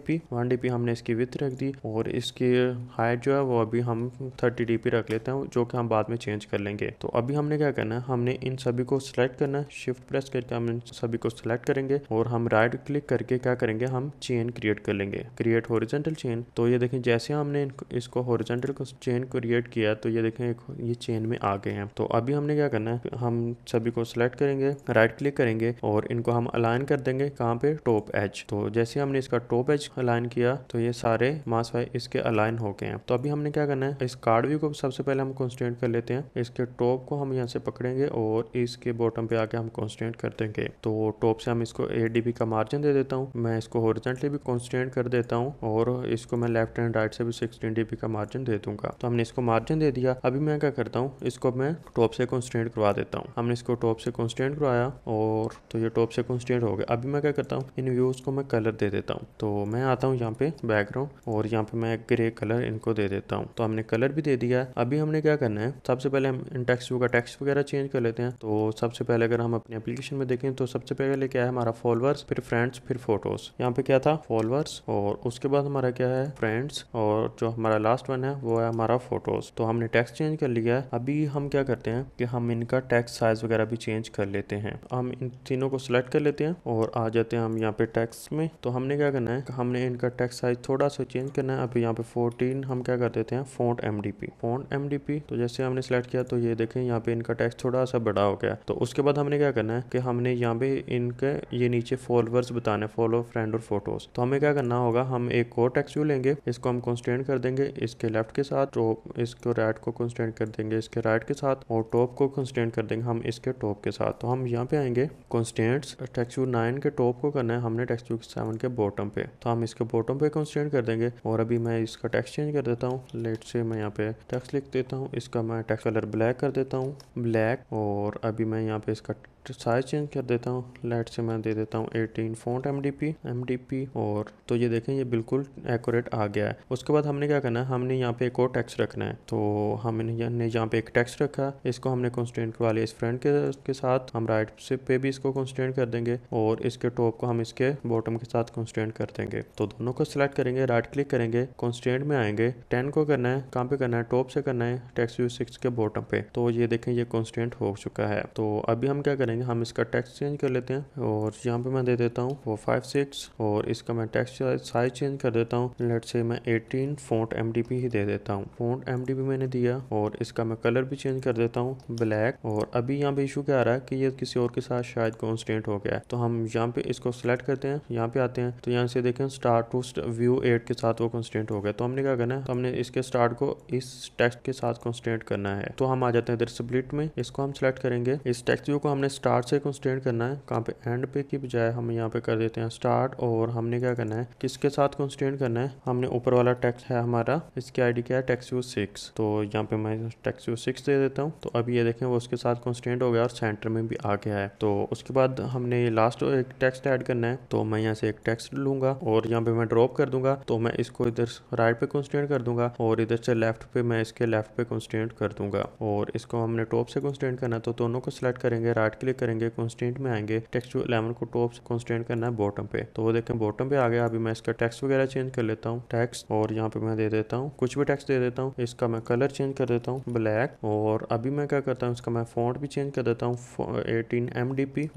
पी हमने इसकी विथ रख दी और इसकी हाइट जो है वो अभी हम 30 डी रख लेते हैं जो कि हम बाद में चेंज कर लेंगे तो अभी हमने क्या करना है हमने इन सभी को सिलेक्ट करना है शिफ्ट प्रेस करके हम इन सभी को सिलेक्ट करेंगे और हम राइट क्लिक करके क्या करेंगे हम चेन क्रिएट कर लेंगे क्रिएट होरिजेंटल चेन तो ये देखें जैसे हमने इसको होरिजेंटल चेन क्रिएट किया तो ये देखें ये चेन में आ गए हैं तो अभी हमने क्या करना है हम सभी को सिलेक्ट करेंगे राइट क्लिक करेंगे और इनको हम अलाइन कर देंगे कहाँ पे टॉप एज तो जैसे हमने इसका टॉप एज अलाइन किया तो ये सारे मास इसके अलाइन हो गए हैं तो अभी हमने क्या करना है इस कार्ड व्यू को सबसे पहले हम कॉन्स्टेंट कर लेते हैं इसके टॉप को हम यहाँ से पकड़ेंगे और इसके बॉटम पे आके हम कॉन्स्टेंट कर देंगे तो टॉप से हम इसको एट डीबी का मार्जिन दे देता हूँ मैं इसको हॉरिजेंटली भी कॉन्स्टेंट कर देता हूँ और इसको मैं लेफ्ट एंड राइट से भी सिक्सटीन डीबी का मार्जिन दे दूंगा तो हमने इसको मार्जिन दे दिया अभी मैं क्या करता हूँ इसको मैं टॉप से कॉन्स्टेंट करवा देता हूँ हमने इसको टॉप से कॉन्स्टेंट करवाया और तो ये टॉप से कॉन्स्टेंट हो गया अभी मैं क्या करता हूँ इन व्यूज को मैं कलर दे देता हूँ तो मैं आता हूँ यहाँ पे बैकग्राउंड और यहाँ पे मैं ग्रे कलर इनको दे देता हूँ तो हमने कलर भी दे दिया है अभी हमने क्या करना है सबसे पहले हम इन टेक्स्ट का टेक्स्ट वगैरह चेंज कर लेते हैं तो सबसे पहले अगर हम अपने एप्लीकेशन में देखें तो सबसे पहले क्या है हमारा फॉलोअर्स फिर फ्रेंड्स फिर फोटोज यहाँ पे क्या था फॉलोअर्स और उसके बाद हमारा क्या है फ्रेंड्स और जो हमारा लास्ट वन है वो है हमारा फोटोज तो हमने टैक्स चेंज कर लिया है अभी हम क्या करते हैं कि हम इनका टैक्स साइज वगैरह भी चेंज कर लेते हैं हम इन तीनों को सिलेक्ट कर लेते हैं और आ जाते हैं हम यहाँ पे टैक्स में तो हमने क्या करना है हमने इनका टैक्स साइज थोड़ा सा चेंज करना है अभी यहाँ पे फोर्टीन हम क्या कर देते हैं phone M D P phone M D P तो जैसे हमने सेलेक्ट किया तो ये देखें यहाँ पे इनका टेक्स्ट थोड़ा सा बड़ा हो गया तो उसके बाद हमने क्या करना है कि हमने यहाँ पे इनके ये नीचे फॉलोअर्स बताने फॉलो फ्रेंड और फोटोज तो हमें क्या करना होगा हम एक और टैक्स व्यू लेंगे इसको हम कॉन्स्टेंट कर देंगे इसके लेफ्ट के साथ टॉप इसको राइट को कॉन्स्टेंट कर देंगे इसके राइट के साथ और टॉप को कॉन्स्टेंट कर देंगे हम इसके टॉप के साथ तो हम यहाँ पे आएंगे कॉन्स्टेंट्स टैक्स व्यू नाइन के टॉप को करना है हमने टैक्स व्यू सेवन के बॉटम पे तो हम इसके बॉटम पे कॉन्स्टेंट कर देंगे और अभी मैं इसका टैक्स चेंज कर देता हूँ लेट से मैं यहाँ पे टेक्स्ट लिख देता हूँ इसका मैं टेक्स्ट कलर ब्लैक कर देता हूँ ब्लैक और अभी मैं यहाँ पे इसका साइज चेंज कर देता हूँ लाइट से मैं दे देता हूँ eighteen fort M D P M D P और तो ये देखें ये बिल्कुल एक्यूरेट आ गया है उसके बाद हमने क्या करना है हमने यहाँ पे एक और टैक्स रखना है तो हमने यहाँ पे एक टैक्स रखा इसको हमने कॉन्स्टेंट वाले इस फ्रंट के, के साथ हम राइट से पे भी इसको कॉन्स्टेंट कर देंगे और इसके टॉप को हम इसके बॉटम के साथ कॉन्स्टेंट कर देंगे तो दोनों को सिलेक्ट करेंगे राइट क्लिक करेंगे कॉन्स्टेंट में आएंगे टेन को करना है कहाँ पे करना है टॉप से करना है टैक्स व्यू सिक्स के बॉटम पे तो ये देखें ये कॉन्स्टेंट हो चुका है तो अभी हम क्या करेंगे जाएंगे हम इसका टैक्स चेंज कर लेते हैं और यहाँ पे मैं दे देता हूँ वो फाइव सिक्स और इसका मैं टैक्स साइज चेंज कर देता हूँ लेट से मैं एटीन फोट एम ही दे देता हूँ फोट एम मैंने दिया और इसका मैं कलर भी चेंज कर देता हूँ ब्लैक और अभी यहाँ पे इशू क्या आ रहा है कि ये किसी और के साथ शायद कॉन्स्टेंट हो गया है तो हम यहाँ पे इसको सिलेक्ट करते हैं यहाँ पे आते हैं तो यहाँ से देखें स्टार्ट टू व्यू एट के साथ वो कॉन्स्टेंट हो गया तो हमने क्या करना है तो हमने इसके स्टार्ट को इस टेक्स्ट के साथ कॉन्स्टेंट करना है तो हम आ जाते हैं इधर स्प्लिट में इसको हम सिलेक्ट करेंगे इस टेक्स व्यू को हमने स्टार्ट से कंस्टेंट करना है कहाँ पे एंड पे की बजाय हम यहाँ पे कर देते हैं स्टार्ट और हमने क्या करना है किसके साथ कंस्टेंट करना है हमने ऊपर वाला टैक्स है हमारा इसकी आईडी क्या है टैक्स व्यू सिक्स तो यहाँ पे मैं टैक्स व्यू सिक्स दे देता हूँ तो अभी ये देखें वो उसके साथ कंस्टेंट हो गया और सेंटर में भी आ गया है तो उसके बाद हमने लास्ट एक टेक्स्ट ऐड करना है तो मैं यहाँ से एक टेक्स्ट लूंगा और यहाँ पे मैं ड्रॉप कर दूंगा तो मैं इसको इधर राइट पे कंस्टेंट कर दूंगा और इधर से लेफ्ट पे मैं इसके लेफ्ट पे कंस्टेंट कर दूंगा और इसको हमने टॉप से कंस्टेंट करना तो दोनों को सिलेक्ट करेंगे राइट क्लिक क्लिक करेंगे कॉन्स्टेंट में आएंगे टेक्स इलेवन को टॉप से कॉन्स्टेंट करना है बॉटम पे तो वो देखें बॉटम पे आ गया अभी मैं इसका टेक्स वगैरह चेंज कर लेता हूँ टेक्स्ट और यहाँ पे मैं दे देता हूँ कुछ भी टेक्स दे देता हूँ इसका मैं कलर चेंज कर देता हूँ ब्लैक और अभी मैं क्या करता हूँ इसका मैं फॉन्ट भी चेंज कर देता हूँ एटीन एम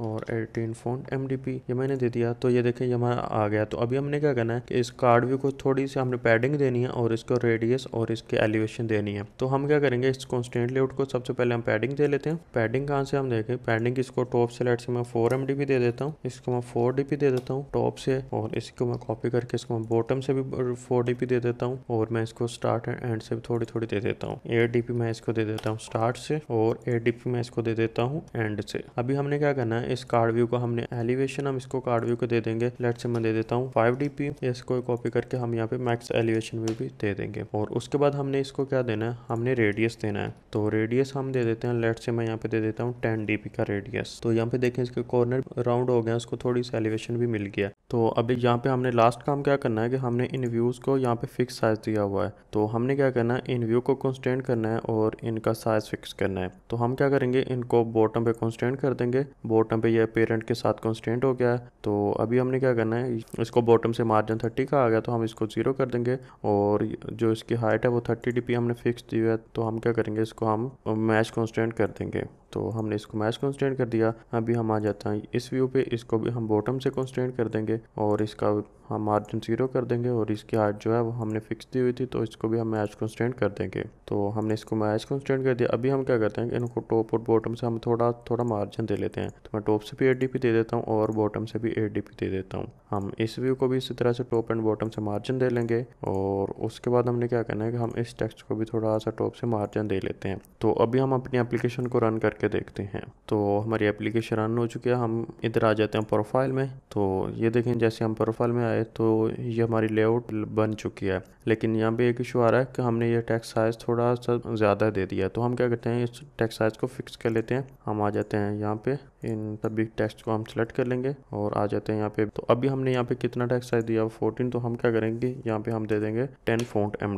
और एटीन फॉन्ट एम ये मैंने दे दिया तो ये देखें ये हमारा आ गया तो अभी हमने क्या करना है कि इस कार्ड व्यू को थोड़ी सी हमने पैडिंग देनी है और इसको रेडियस और इसके एलिवेशन देनी है तो हम क्या करेंगे इस कॉन्स्टेंट लेआउट को सबसे पहले हम पैडिंग दे लेते हैं पैडिंग कहाँ से हम देखें पैडिंग किस इसको टॉप से लेट से मैं फोर एम भी दे देता हूँ इसको मैं फोर डी दे देता हूँ टॉप से और इसको मैं कॉपी करके इसको मैं बॉटम से भी फोर डी दे देता हूँ और मैं इसको स्टार्ट एंड एंड से भी थोड़ी थोड़ी दे देता हूँ एट डी मैं इसको दे देता हूँ स्टार्ट से और एट डी मैं इसको दे देता हूँ एंड से अभी हमने क्या करना है इस कार्ड व्यू को हमने एलिवेशन हम इसको कार्ड व्यू को दे देंगे लेट से मैं दे देता हूँ फाइव डी इसको कॉपी करके हम यहाँ पे मैक्स एलिवेशन व्यू भी दे देंगे और उसके बाद हमने इसको क्या देना है हमने रेडियस देना है तो रेडियस हम दे देते हैं लेट से मैं यहाँ पे दे देता हूँ टेन डी का रेडियस राइट यस तो यहाँ पे देखें इसके कॉर्नर राउंड हो गए उसको थोड़ी सी एलिवेशन भी मिल गया तो अभी यहाँ पे हमने लास्ट काम क्या करना है कि हमने इन व्यूज़ को यहाँ पे फिक्स साइज दिया हुआ है तो हमने क्या करना है इन व्यू को कॉन्स्टेंट करना है और इनका साइज फिक्स करना है तो हम क्या करेंगे इनको बॉटम पे कॉन्स्टेंट कर देंगे बॉटम पे यह पेरेंट के साथ कॉन्स्टेंट हो गया है तो अभी हमने क्या करना है इसको बॉटम से मार्जिन थर्टी का आ गया तो हम इसको जीरो कर देंगे और जो इसकी हाइट है वो थर्टी डी हमने फिक्स दी है तो हम क्या करेंगे इसको हम मैच कॉन्स्टेंट कर देंगे तो हमने इसको मैच कॉन्स्टेंट कर दिया अभी हम आ जाते हैं इस व्यू पे इसको भी हम बॉटम से कॉन्स्टेंट कर देंगे और इसका हम मार्जिन जीरो कर देंगे और इसकी हाइट जो है वो हमने फिक्स दी हुई थी तो इसको भी हम मैच कॉन्स्टेंट कर देंगे तो हमने इसको मैच कॉन्स्टेंट कर दिया अभी हम क्या करते हैं इनको टॉप और बॉटम से हम थोड़ा थोड़ा मार्जिन दे लेते हैं तो मैं टॉप से भी एट दे देता हूँ और बॉटम से भी एट दे देता हूँ हम इस व्यू को भी इसी तरह से टॉप एंड बॉटम से मार्जिन दे लेंगे और उसके बाद हमने क्या करना है कि हम इस टेक्स्ट को भी थोड़ा सा टॉप से मार्जिन दे लेते हैं तो अभी हम अपनी एप्लीकेशन को रन करके देखते हैं तो हमारी एप्लीकेशन रन हो चुकी है हम इधर आ जाते हैं प्रोफाइल में तो ये देखें जैसे हम प्रोफाइल में आए तो ये हमारी लेआउट बन चुकी है लेकिन यहाँ पे एक इशू आ रहा है कि हमने ये टैक्स साइज़ थोड़ा सा ज़्यादा दे दिया तो हम क्या करते हैं इस टैक्स साइज़ को फिक्स कर लेते हैं हम आ जाते हैं यहाँ पे इन सभी टेक्स्ट को हम सेलेक्ट कर लेंगे और आ जाते हैं यहाँ पे तो अभी हमने यहाँ पे कितना टेक्स्ट साइज दिया फोर्टीन तो हम क्या करेंगे यहाँ पे हम दे देंगे टेन फोन्ट एम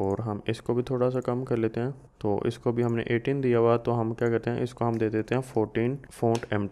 और हम इसको भी थोड़ा सा कम कर लेते हैं तो इसको भी हमने एटीन दिया हुआ तो हम क्या करते हैं इसको हम दे देते हैं फोर्टीन फोन्ट एम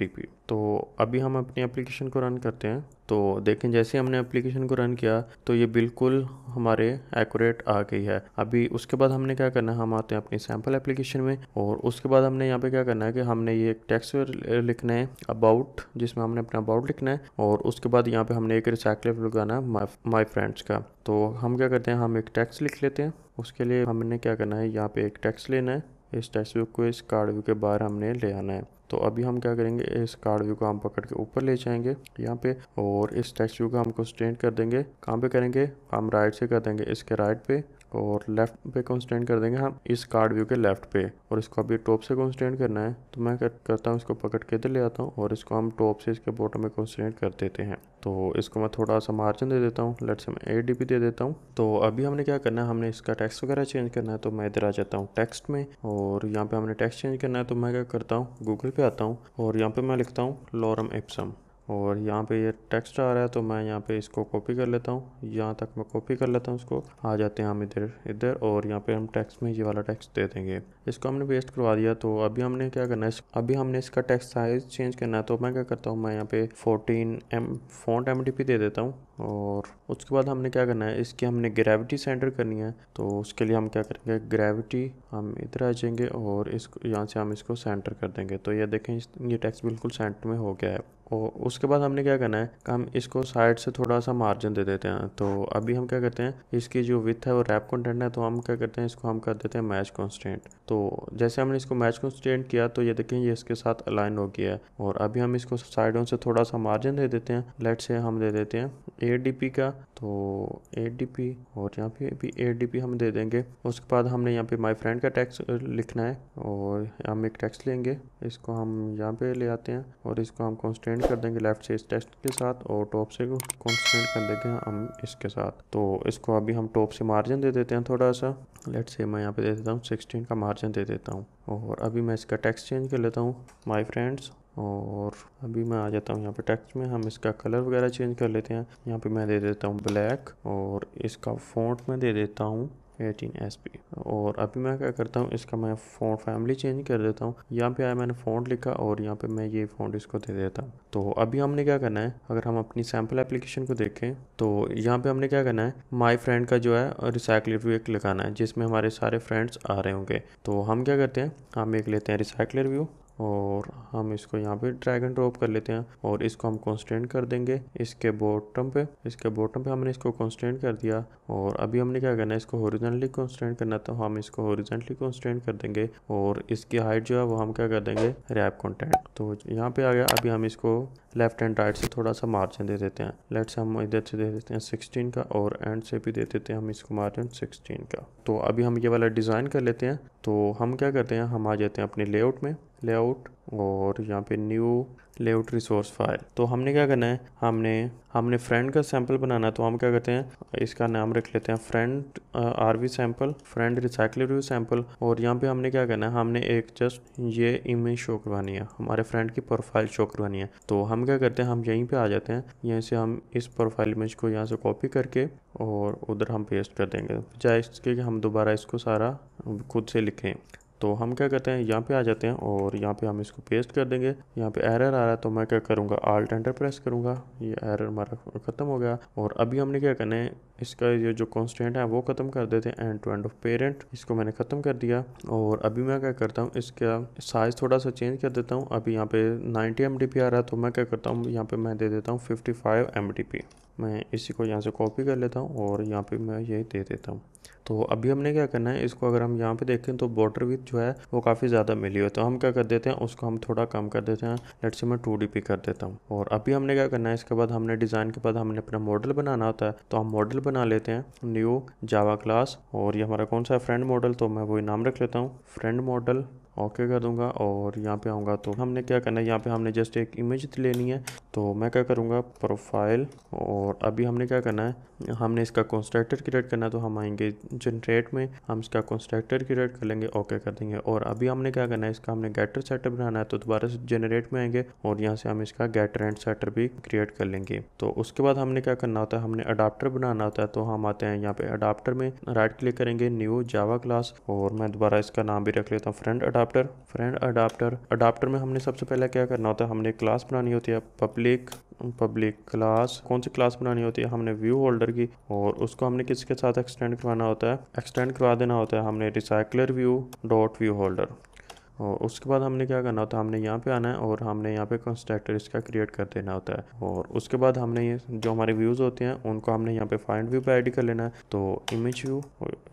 तो अभी हम अपनी एप्लीकेशन को रन करते हैं तो देखें जैसे हमने एप्लीकेशन को रन किया तो ये बिल्कुल हमारे एक्यूरेट आ गई है अभी उसके बाद हमने क्या करना है हम आते हैं अपनी सैम्पल एप्लीकेशन में और उसके बाद हमने यहाँ पे क्या करना है कि हमने ये एक टेक्स लिखना है अबाउट जिसमें हमने अपना अबाउट लिखना है और उसके बाद यहाँ पे हमने एक रिसाइकल लगाना है माई फ्रेंड्स का तो हम क्या करते हैं हम एक टैक्स लिख लेते हैं उसके लिए हमने क्या करना है यहाँ पे एक टैक्स लेना है इस टेस्ट बुक को इस कार्ड व्यू के बाहर हमने ले आना है तो अभी हम क्या करेंगे इस कार्ड व्यू को हम पकड़ के ऊपर ले जाएंगे यहाँ पे और इस टेक्स्ट व्यू को हम कंस्टेंट कर देंगे कहाँ पे करेंगे हम राइट से कर देंगे इसके राइट पे और लेफ्ट पे कॉन्सटेंट कर देंगे हम हाँ, इस कार्ड व्यू के लेफ्ट पे और इसको अभी टॉप से कॉन्सटेंट करना है तो मैं कर, करता हूँ इसको पकड़ के इधर ले आता हूँ और इसको हम टॉप से इसके बॉटम में कॉन्सटेंट कर देते हैं तो इसको मैं थोड़ा सा मार्जिन दे देता हूँ लेट से मैं एट डी दे देता हूँ तो अभी हमने क्या करना है हमने इसका टेक्स्ट वगैरह चेंज करना है तो मैं इधर आ जाता हूँ टेक्स्ट में और यहाँ पर हमने टेक्स्ट चेंज करना है तो मैं क्या करता हूँ गूगल पे आता हूँ और यहाँ पर मैं लिखता हूँ लॉरम एप्सम और यहाँ पे ये टेक्स्ट आ रहा है तो मैं यहाँ पे इसको कॉपी कर लेता हूँ यहाँ तक मैं कॉपी कर लेता हूँ इसको आ जाते हैं हम इधर इधर और यहाँ पे हम टेक्स्ट में ये वाला टेक्स्ट दे देंगे इसको हमने पेस्ट करवा दिया तो अभी हमने क्या करना है अभी हमने इसका टेक्स्ट साइज चेंज करना है तो मैं क्या करता हूँ मैं यहाँ पे फोर्टीन एम फोन एम दे देता हूँ और उसके बाद हमने क्या करना है इसकी हमने ग्रेविटी सेंटर करनी है तो उसके लिए हम क्या करेंगे ग्रेविटी हम इधर आ जाएंगे और इस यहाँ से हम इसको सेंटर कर देंगे तो ये देखें ये टेक्स्ट बिल्कुल सेंटर में हो गया है और उसके बाद हमने क्या करना है कि हम इसको साइड से थोड़ा सा मार्जिन दे देते हैं तो अभी हम क्या करते हैं इसकी जो विथ है वो रैप कंटेंट है तो हम क्या करते हैं इसको हम कर देते हैं मैच कॉन्स्टेंट तो जैसे हमने इसको मैच कॉन्स्टेंट किया तो ये देखें ये इसके साथ अलाइन हो गया है और अभी हम इसको साइडों से थोड़ा सा मार्जिन दे देते हैं लेट से हम दे देते हैं एट का तो एट डी पी और यहाँ पे भी एट डी पी हम दे देंगे उसके बाद हमने यहाँ पे माय फ्रेंड का टैक्स लिखना है और हम एक टैक्स लेंगे इसको हम यहाँ पे ले आते हैं और इसको हम कॉन्स्टेंट कर देंगे लेफ्ट से इस टेक्स्ट के साथ और टॉप से कॉन्स्टेंट कर देंगे हम इसके साथ तो इसको अभी हम टॉप से मार्जिन दे देते हैं थोड़ा सा लेट से मैं यहाँ पे दे देता हूँ सिक्सटीन का मार्जिन दे देता हूँ और अभी मैं इसका टैक्स चेंज कर लेता हूँ माई फ्रेंड्स और अभी मैं आ जाता हूँ यहाँ पे टेक्स्ट में हम इसका कलर वगैरह चेंज कर लेते हैं यहाँ पे मैं दे देता हूँ ब्लैक और इसका फ़ॉन्ट मैं दे देता हूँ एटीन एस पी और अभी मैं क्या करता हूँ इसका मैं फ़ॉन्ट फैमिली चेंज कर देता हूँ यहाँ पे आया मैंने फ़ॉन्ट लिखा और यहाँ पे मैं ये फ़ॉन्ट इसको दे देता हूँ तो अभी हमने क्या करना है अगर हम अपनी सैम्पल एप्लीकेशन को देखें तो यहाँ पे हमने क्या करना है माय फ्रेंड का जो है रिसाइकलर व्यू एक लगाना है जिसमें हमारे सारे फ्रेंड्स आ रहे होंगे तो हम क्या करते हैं हम एक लेते हैं रिसाइकलर व्यू और हम इसको यहाँ पे ड्रैग एंड ड्रॉप कर लेते हैं और इसको हम कॉन्स्टेंट कर देंगे इसके बॉटम पे इसके बॉटम पे हमने इसको कॉन्स्टेंट कर दिया और अभी हमने क्या करना है इसको हॉरिजेंटली कॉन्स्टेंट करना था तो हम इसको हॉरिजेंटली कॉन्स्टेंट कर देंगे और इसकी हाइट जो है वो हम क्या कर देंगे रैप कॉन्टेंट तो यहाँ पे आ गया अभी हम इसको लेफ्ट एंड राइट से थोड़ा सा मार्जिन दे देते हैं लेफ्ट से हम इधर से दे देते हैं सिक्सटीन का और एंड से भी दे देते हैं हम इसको मार्जिन सिक्सटीन का तो अभी हम ये वाला डिज़ाइन कर लेते हैं तो हम क्या करते हैं हम आ जाते हैं अपने लेआउट में लेआउट और यहाँ पे न्यू लेआउट रिसोर्स फाइल तो हमने क्या करना है हमने हमने फ्रेंड का सैंपल बनाना है तो हम क्या करते हैं इसका नाम रख लेते हैं friend R V sample friend recycle sample और यहाँ पे हमने क्या करना है हमने एक जस्ट ये इमेज शो करवानी है हमारे फ्रेंड की प्रोफाइल शो करवानी है तो हम क्या करते हैं हम यहीं पे आ जाते हैं यहीं से हम इस प्रोफाइल इमेज को यहाँ से कॉपी करके और उधर हम पेस्ट कर देंगे चाहे इसके हम दोबारा इसको सारा खुद से लिखें तो हम क्या करते हैं यहाँ पे आ जाते हैं और यहाँ पे हम इसको पेस्ट कर देंगे यहाँ पे एरर आ रहा है तो मैं क्या करूँगा आल्ट एंटर प्रेस करूँगा ये एरर हमारा ख़त्म हो गया और अभी हमने क्या करना है इसका ये जो कॉन्स्टेंट है वो ख़त्म कर देते हैं end to end of parent इसको मैंने ख़त्म कर दिया और अभी मैं क्या करता हूँ इसका साइज़ थोड़ा सा चेंज कर देता हूँ अभी यहाँ पे नाइन्टी एम आ रहा है तो मैं क्या करता हूँ यहाँ पे मैं दे देता हूँ फिफ्टी फाइव मैं इसी को यहाँ से कॉपी कर लेता हूँ और यहाँ पे मैं यही दे देता हूँ तो अभी हमने क्या करना है इसको अगर हम यहाँ पे देखें तो बॉर्डर विथ जो है वो काफ़ी ज़्यादा मिली हुई तो हम क्या कर देते हैं उसको हम थोड़ा कम कर देते हैं लेट से मैं टू कर देता हूँ और अभी हमने क्या करना है इसके बाद हमने डिज़ाइन के बाद हमने अपना मॉडल बनाना होता है तो हम मॉडल बना लेते हैं न्यू जावा क्लास और ये हमारा कौन सा है फ्रेंड मॉडल तो मैं वही नाम रख लेता हूँ फ्रेंड मॉडल ओके कर दूंगा और यहाँ पे आऊँगा तो हमने क्या करना है यहाँ पे हमने जस्ट एक इमेज लेनी है तो मैं क्या करूँगा प्रोफाइल और अभी हमने क्या करना है हमने इसका कॉन्स्ट्रक्टर क्रिएट करना है तो हम आएंगे जनरेट में हम इसका कॉन्स्ट्रक्टर क्रिएट कर लेंगे ओके कर देंगे और अभी हमने क्या करना है इसका हमने गेटर सेटर बनाना है तो दोबारा से जनरेट में आएंगे और यहाँ से हम इसका गेटर एंड सेटर भी क्रिएट कर लेंगे तो उसके बाद हमने क्या करना होता है हमने अडाप्टर बनाना होता है तो हम आते हैं यहाँ पे अडाप्टर में राइट क्लिक करेंगे न्यू जावा क्लास और मैं दोबारा इसका नाम भी रख लेता हूँ friend adapter adapter friend adapter adapter में हमने सबसे पहले क्या करना होता है हमने क्लास बनानी होती है पब्लिक पब्लिक क्लास कौन सी क्लास बनानी होती है हमने व्यू होल्डर की और उसको हमने किसके साथ एक्सटेंड करवाना होता है एक्सटेंड करवा देना होता है हमने recycler view dot view holder और उसके बाद हमने क्या करना होता है हमने यहाँ पे आना है और हमने यहाँ पे कंस्ट्रक्टर इसका क्रिएट कर देना होता है और उसके बाद हमने ये जो हमारे व्यूज़ होते हैं उनको हमने यहाँ पे फाइंड व्यू पे ऐड कर लेना है तो इमेज व्यू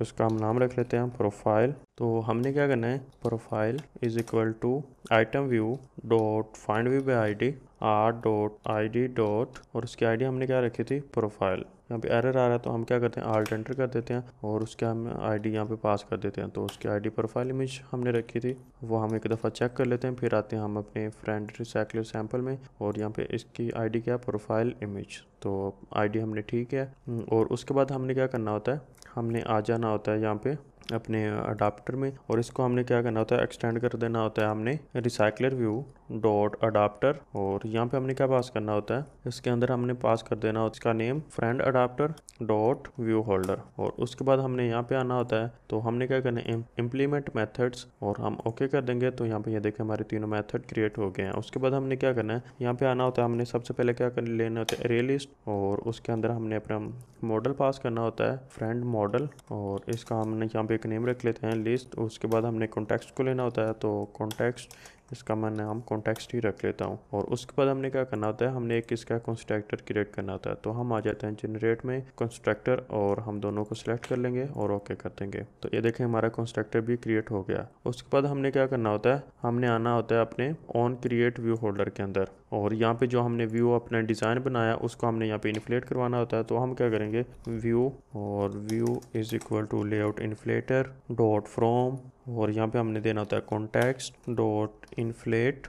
उसका हम नाम रख लेते हैं प्रोफाइल तो हमने क्या करना है profile is equal to item view dot find view by I R dot I dot और उसकी आईडी हमने क्या रखी थी प्रोफाइल यहाँ पे एरर आ रहा है तो हम क्या करते हैं आर्ट एंटर कर देते हैं और उसके हम आईडी यहाँ पे पास कर देते हैं तो उसकी आईडी प्रोफाइल इमेज हमने रखी थी वो हम एक दफ़ा चेक कर लेते हैं फिर आते हैं हम अपने फ्रेंड रिसाइकल सैम्पल में और यहाँ पे इसकी आईडी क्या प्रोफाइल इमेज तो आईडी हमने ठीक है और उसके बाद हमने क्या करना होता है हमने आ जाना होता है यहाँ पे अपने अडाप्टर में और इसको हमने क्या करना होता है एक्सटेंड कर देना होता है हमने रिसाइकलर व्यू डॉट अडाप्टर और यहाँ पे हमने क्या पास करना होता है इसके अंदर हमने पास कर देना होता है इसका name friend adapter dot view holder और उसके बाद हमने यहाँ पे आना होता है तो हमने क्या करना है इम्प्लीमेंट मैथड्स और हम ओके कर देंगे तो यहाँ पे ये यह देखें हमारे तीनों मैथड क्रिएट हो गए हैं उसके बाद हमने क्या करना है यहाँ पे आना होता है हमने सबसे पहले क्या कर लेना होता है एरे और उसके अंदर हमने अपना मॉडल पास करना होता है फ्रेंड मॉडल और इसका हमने यहाँ पे एक नेम रख लेते हैं लिस्ट उसके बाद हमने कॉन्टेक्स्ट को लेना होता है तो कॉन्टेक्स्ट इसका मैं नाम कॉन्टेक्स्ट ही रख लेता हूँ और उसके बाद हमने क्या करना होता है हमने एक इसका कंस्ट्रक्टर क्रिएट करना होता है तो हम आ जाते हैं जनरेट में कंस्ट्रक्टर और हम दोनों को सिलेक्ट कर लेंगे और ओके कर देंगे तो ये देखें हमारा कंस्ट्रक्टर भी क्रिएट हो गया उसके बाद हमने क्या करना होता है हमने आना होता है अपने ऑन क्रिएट व्यू होल्डर के अंदर और यहाँ पे जो हमने व्यू अपना डिज़ाइन बनाया उसको हमने यहाँ पे इन्फ्लेट करवाना होता है तो हम क्या करेंगे व्यू और view is equal to layout inflater dot from और यहाँ पे हमने देना होता है कॉन्टेक्स्ट डॉट इन्फ्लेट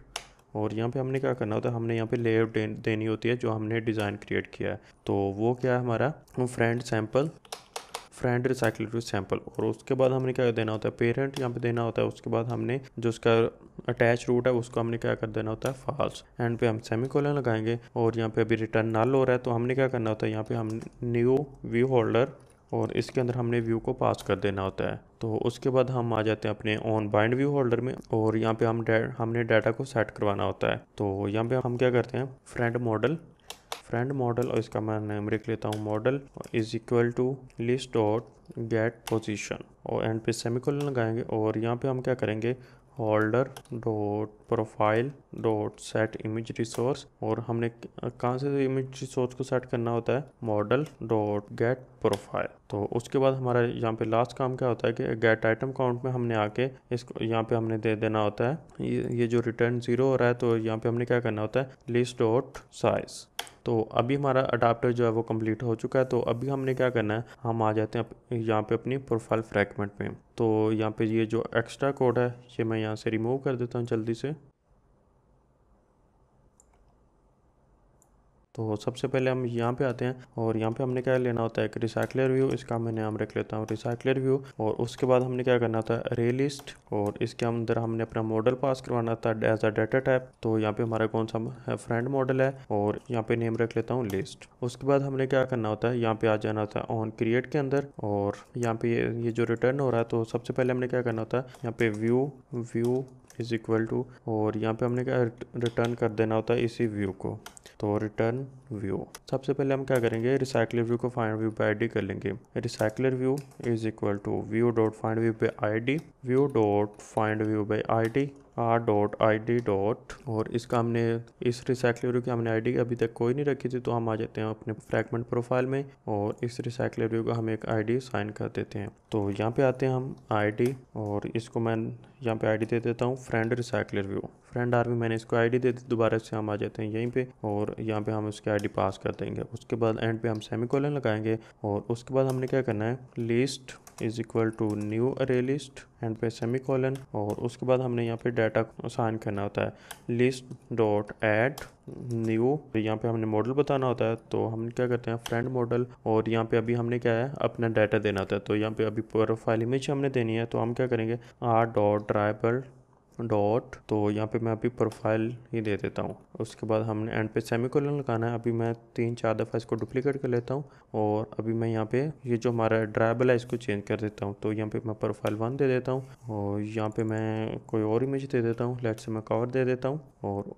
और यहाँ पे हमने क्या करना होता है हमने यहाँ पे लेआउट देनी होती है जो हमने डिज़ाइन क्रिएट किया है तो वो क्या है हमारा friend sample friend recycler sample और उसके बाद हमने क्या देना होता है पेरेंट यहाँ पे देना होता है उसके बाद हमने जो उसका अटैच रूट है उसको हमने क्या कर देना होता है फॉल्स एंड पे हम सेमी कोलन लगाएंगे और यहाँ पे अभी रिटर्न नल हो रहा है तो हमने क्या करना होता है यहाँ पे हम न्यू व्यू होल्डर और इसके अंदर हमने व्यू को पास कर देना होता है तो उसके बाद हम आ जाते हैं अपने ऑन बाइंड व्यू होल्डर में और यहाँ पे हम डे, हमने डाटा को सेट करवाना होता है तो यहाँ पे हम क्या करते हैं फ्रेंड मॉडल फ्रेंड मॉडल और इसका मैं नेम लिख लेता हूँ model is equal to list dot get position और एंड पे सेमिकोलन लगाएंगे और यहाँ पे हम क्या करेंगे holder dot profile dot set image resource और हमने कहाँ से इमेज रिसोर्स को सेट करना होता है मॉडल डॉट गेट प्रोफाइल तो उसके बाद हमारा यहाँ पे लास्ट काम क्या होता है कि गेट आइटम काउंट में हमने आके इसको यहाँ पे हमने दे देना होता है ये, ये जो रिटर्न जीरो हो रहा है तो यहाँ पे हमने क्या करना होता है लिस्ट डॉट साइज़ तो अभी हमारा अडाप्टर जो है वो कंप्लीट हो चुका है तो अभी हमने क्या करना है हम आ जाते हैं यहाँ पे अपनी प्रोफाइल फ्रैगमेंट में तो यहाँ पे ये जो एक्स्ट्रा कोड है ये मैं यहाँ से रिमूव कर देता हूँ जल्दी से तो सबसे पहले हम यहाँ पे आते हैं और यहाँ पे हमने क्या लेना होता है एक रिसाइकलर व्यू इसका मैं नाम रख लेता हूँ रिसाइकलर व्यू और उसके बाद हमने क्या करना था रे लिस्ट और इसके अंदर हमने अपना मॉडल पास करवाना था एज अ डाटा टाइप तो यहाँ पे हमारा कौन सा फ्रेंड मॉडल है और यहाँ पे नेम रख लेता हूँ लिस्ट उसके बाद हमने क्या करना होता है यहाँ पे आ जाना था ऑन क्रिएट के अंदर और यहाँ पे ये जो रिटर्न हो रहा है तो सबसे पहले हमने क्या करना होता है यहाँ पे view view is equal to और यहाँ पे हमने क्या रिटर्न कर देना होता है इसी व्यू को तो रिटर्न व्यू सबसे पहले हम क्या करेंगे रिसाइकलर व्यू को फाइंड व्यू पे आईडी कर लेंगे recycler view is equal to view dot find view पे ID view dot find view by I R dot I D dot और इसका हमने इस रिसाइकलर की हमने आईडी अभी तक कोई नहीं रखी थी तो हम आ जाते हैं अपने फ्रैगमेंट प्रोफाइल में और इस रिसाइकलर का हम एक आईडी साइन कर देते हैं तो यहाँ पे आते हैं हम आईडी और इसको मैं यहाँ पे आईडी दे देता हूँ फ्रेंड रिसाइकलर फ्रेंड आर्मी मैंने इसको आईडी दे दी दोबारा से हम आ जाते हैं यहीं पे और यहाँ पे हम उसकी आईडी पास कर देंगे उसके बाद एंड पे हम सेमी कॉलन लगाएंगे और उसके बाद हमने क्या करना है list is equal to new array list end पे सेमी कॉलन और उसके बाद हमने यहाँ पे डाटा साइन करना होता है लिस्ट डॉट एड न्यू यहाँ पे हमने मॉडल बताना होता है तो हम क्या करते हैं फ्रेंड मॉडल और यहाँ पे अभी हमने क्या है अपना डाटा देना होता है तो यहाँ पे अभी प्रोफाइल इमेज हमने देनी है तो हम क्या करेंगे आर डॉट ड्राइबल डॉट तो यहाँ पे मैं अभी प्रोफाइल ही दे देता हूँ उसके बाद हमने एंड पे सेमी कोलन लगाना है अभी मैं तीन चार दफ़ा इसको डुप्लीकेट कर लेता हूँ और अभी मैं यहाँ पे ये जो हमारा ड्राइबल है इसको चेंज कर देता हूँ तो यहाँ पे मैं प्रोफाइल वन दे देता हूँ और यहाँ पे मैं कोई और इमेज दे देता हूँ लेट से मैं कवर दे देता हूँ और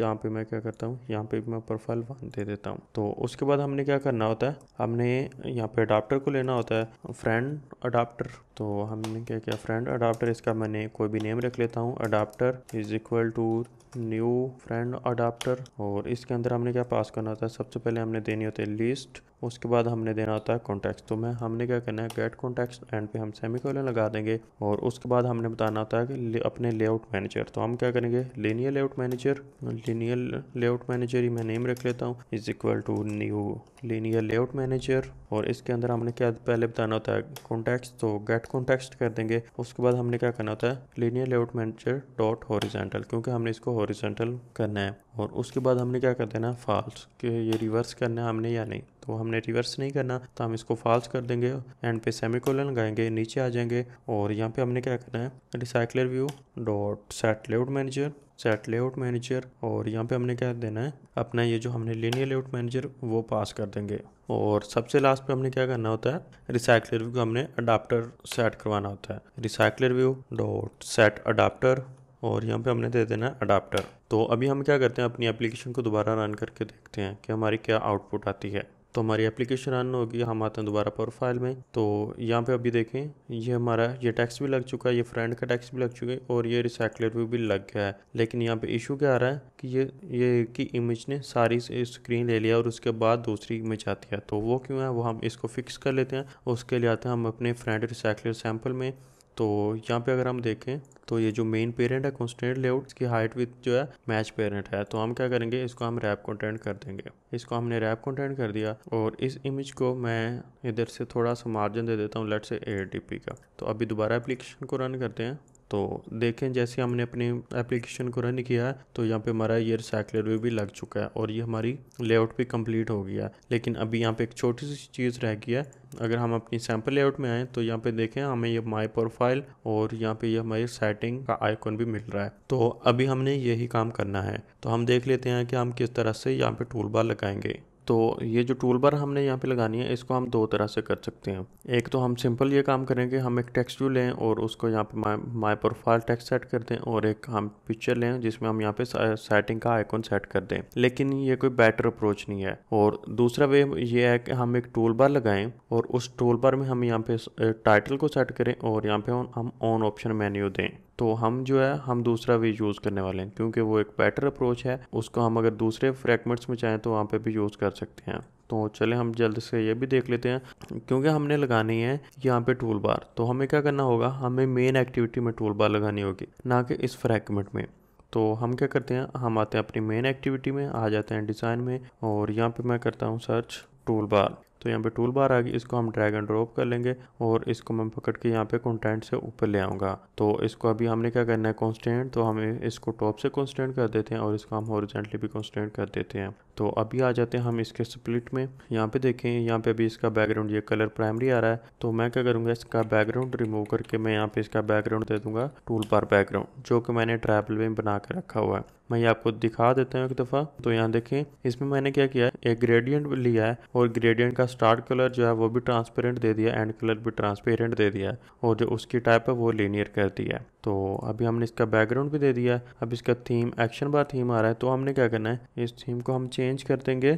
यहाँ पे मैं क्या करता हूँ यहाँ पे मैं प्रोफाइल वन दे देता हूँ तो उसके बाद हमने क्या करना होता है हमने यहाँ पे अडाप्टर को लेना होता है फ्रेंड अडाप्टर तो हमने क्या किया फ्रेंड अडाप्टर इसका मैंने कोई भी नेम रख लेता हूँ adapter is equal to new friend adapter और इसके अंदर हमने क्या पास करना होता है सबसे पहले हमने देनी होती है लिस्ट उसके बाद हमने देना होता है कॉन्टेक्स तो मैं हमने क्या करना है गेट कॉन्टेक्स एंड पे हम सेमी लगा देंगे और उसके बाद हमने बताना होता है कि अपने लेआउट मैनेजर तो हम क्या करेंगे linear layout manager linear layout manager ही मैं नेम रख लेता हूँ is equal to new linear layout manager और इसके अंदर हमने क्या पहले बताना होता है कॉन्टेक्स तो गेट कॉन्टैक्ट कर देंगे उसके बाद हमने क्या करना होता है linear layout manager dot horizontal क्योंकि हमने इसको हॉरिजेंटल करना है और उसके बाद हमने क्या कर देना है फॉल्स कि ये रिवर्स करना है हमने या नहीं तो हमने रिवर्स नहीं करना तो हम इसको फॉल्स कर देंगे एंड पे सेमिकोलन लगाएंगे नीचे आ जाएंगे और यहाँ पे हमने क्या करना है recycler view dot set layout manager set layout manager और यहाँ पे हमने क्या देना है अपना ये जो हमने लीनियर लेआउट मैनेजर वो पास कर देंगे और सबसे लास्ट पे हमने क्या करना होता है रिसाइकलर व्यू को हमने अडाप्टर सेट करवाना होता है recycler view dot set adapter और यहाँ पे हमने दे देना है अडाप्टर तो अभी हम क्या करते हैं अपनी एप्लीकेशन को दोबारा रन करके देखते हैं कि हमारी क्या आउटपुट आती है तो हमारी एप्लीकेशन रन होगी हम आते हैं दोबारा प्रोफाइल में तो यहाँ पे अभी देखें ये हमारा ये टैक्स भी लग चुका है ये फ्रेंड का टैक्स भी लग चुका है और ये रिसाइकलर भी, भी लग गया है लेकिन यहाँ पे इशू क्या आ रहा है कि ये ये की इमेज ने सारी स्क्रीन ले लिया और उसके बाद दूसरी इमेज आती है तो वो क्यों है वो हम इसको फिक्स कर लेते हैं उसके लिए आते हैं हम अपने फ्रेंड रिसाइकलर सैम्पल में तो यहाँ पे अगर हम देखें तो ये जो मेन पेरेंट है कॉन्स्टेंट लेआउट की हाइट विथ जो है मैच पेरेंट है तो हम क्या करेंगे इसको हम रैप कंटेंट कर देंगे इसको हमने रैप कंटेंट कर दिया और इस इमेज को मैं इधर से थोड़ा सा मार्जिन दे देता हूँ लेट से एट का तो अभी दोबारा एप्लीकेशन को रन करते हैं तो देखें जैसे हमने अपने एप्लीकेशन को रन किया है तो यहाँ पे हमारा ये रिसाइकलर वे भी लग चुका है और ये हमारी लेआउट भी कंप्लीट हो गया है लेकिन अभी यहाँ पे एक छोटी सी चीज़ रह गई है अगर हम अपनी सैम्पल लेआउट में आएँ तो यहाँ पे देखें हमें ये माई प्रोफाइल और यहाँ पे ये हमारी सेटिंग का आइकॉन भी मिल रहा है तो अभी हमने यही काम करना है तो हम देख लेते हैं कि हम किस तरह से यहाँ पर टूल बार लगाएंगे तो ये जो टूल बार हमने यहाँ पे लगानी है इसको हम दो तरह से कर सकते हैं एक तो हम सिंपल ये काम करेंगे हम एक टेक्स्ट व्यू लें और उसको यहाँ पे my my profile text set कर दें और एक हम पिक्चर लें जिसमें हम यहाँ पे सेटिंग का आइकॉन सेट कर दें लेकिन ये कोई बेटर अप्रोच नहीं है और दूसरा वे ये है कि हम एक टूल बार लगाएं और उस टूल बार में हम यहाँ पे टाइटल को सेट करें और यहाँ पे हम ऑन ऑप्शन मेन्यू दें तो हम जो है हम दूसरा भी यूज़ करने वाले हैं क्योंकि वो एक बेटर अप्रोच है उसको हम अगर दूसरे फ्रैगमेंट्स में चाहें तो वहाँ पे भी यूज़ कर सकते हैं तो चले हम जल्द से ये भी देख लेते हैं क्योंकि हमने लगानी है यहाँ पे टूल बार तो हमें क्या करना होगा हमें मेन एक्टिविटी में टूल बार लगानी होगी ना कि इस फ्रैगमेंट में तो हम क्या करते हैं हम आते हैं अपनी मेन एक्टिविटी में आ जाते हैं डिज़ाइन में और यहाँ पर मैं करता हूँ सर्च टूल बार तो यहाँ पे टूल बार आ गई इसको हम ड्रैग एंड ड्रॉप कर लेंगे और इसको मैं पकड़ के यहाँ पे कॉन्टेंट से ऊपर ले आऊँगा तो इसको अभी हमने क्या करना है कॉन्स्टेंट तो हमें इसको टॉप से कॉन्स्टेंट कर देते हैं और इसको हम हॉरिजेंटली भी कॉन्स्टेंट कर देते हैं तो अभी आ जाते हैं हम इसके स्प्लिट में यहाँ पे देखें यहाँ पे अभी इसका बैकग्राउंड ये कलर प्राइमरी आ रहा है तो मैं क्या करूँगा इसका बैकग्राउंड रिमूव करके मैं यहाँ पे इसका बैकग्राउंड दे दूंगा टूल बार बैकग्राउंड जो कि मैंने ट्रैपल में बना के रखा हुआ है मैं ये आपको दिखा देता हूँ एक दफ़ा तो यहाँ देखें इसमें मैंने क्या किया है एक ग्रेडियंट लिया है और ग्रेडियंट का स्टार्ट कलर जो है वो भी ट्रांसपेरेंट दे दिया एंड कलर भी ट्रांसपेरेंट दे दिया है और जो उसकी टाइप है वो लीनियर कर दिया है तो अभी हमने इसका बैकग्राउंड भी दे दिया है अब इसका थीम एक्शन बार थीम आ रहा है तो हमने क्या करना है इस थीम को हम चेंज चेंज कर देंगे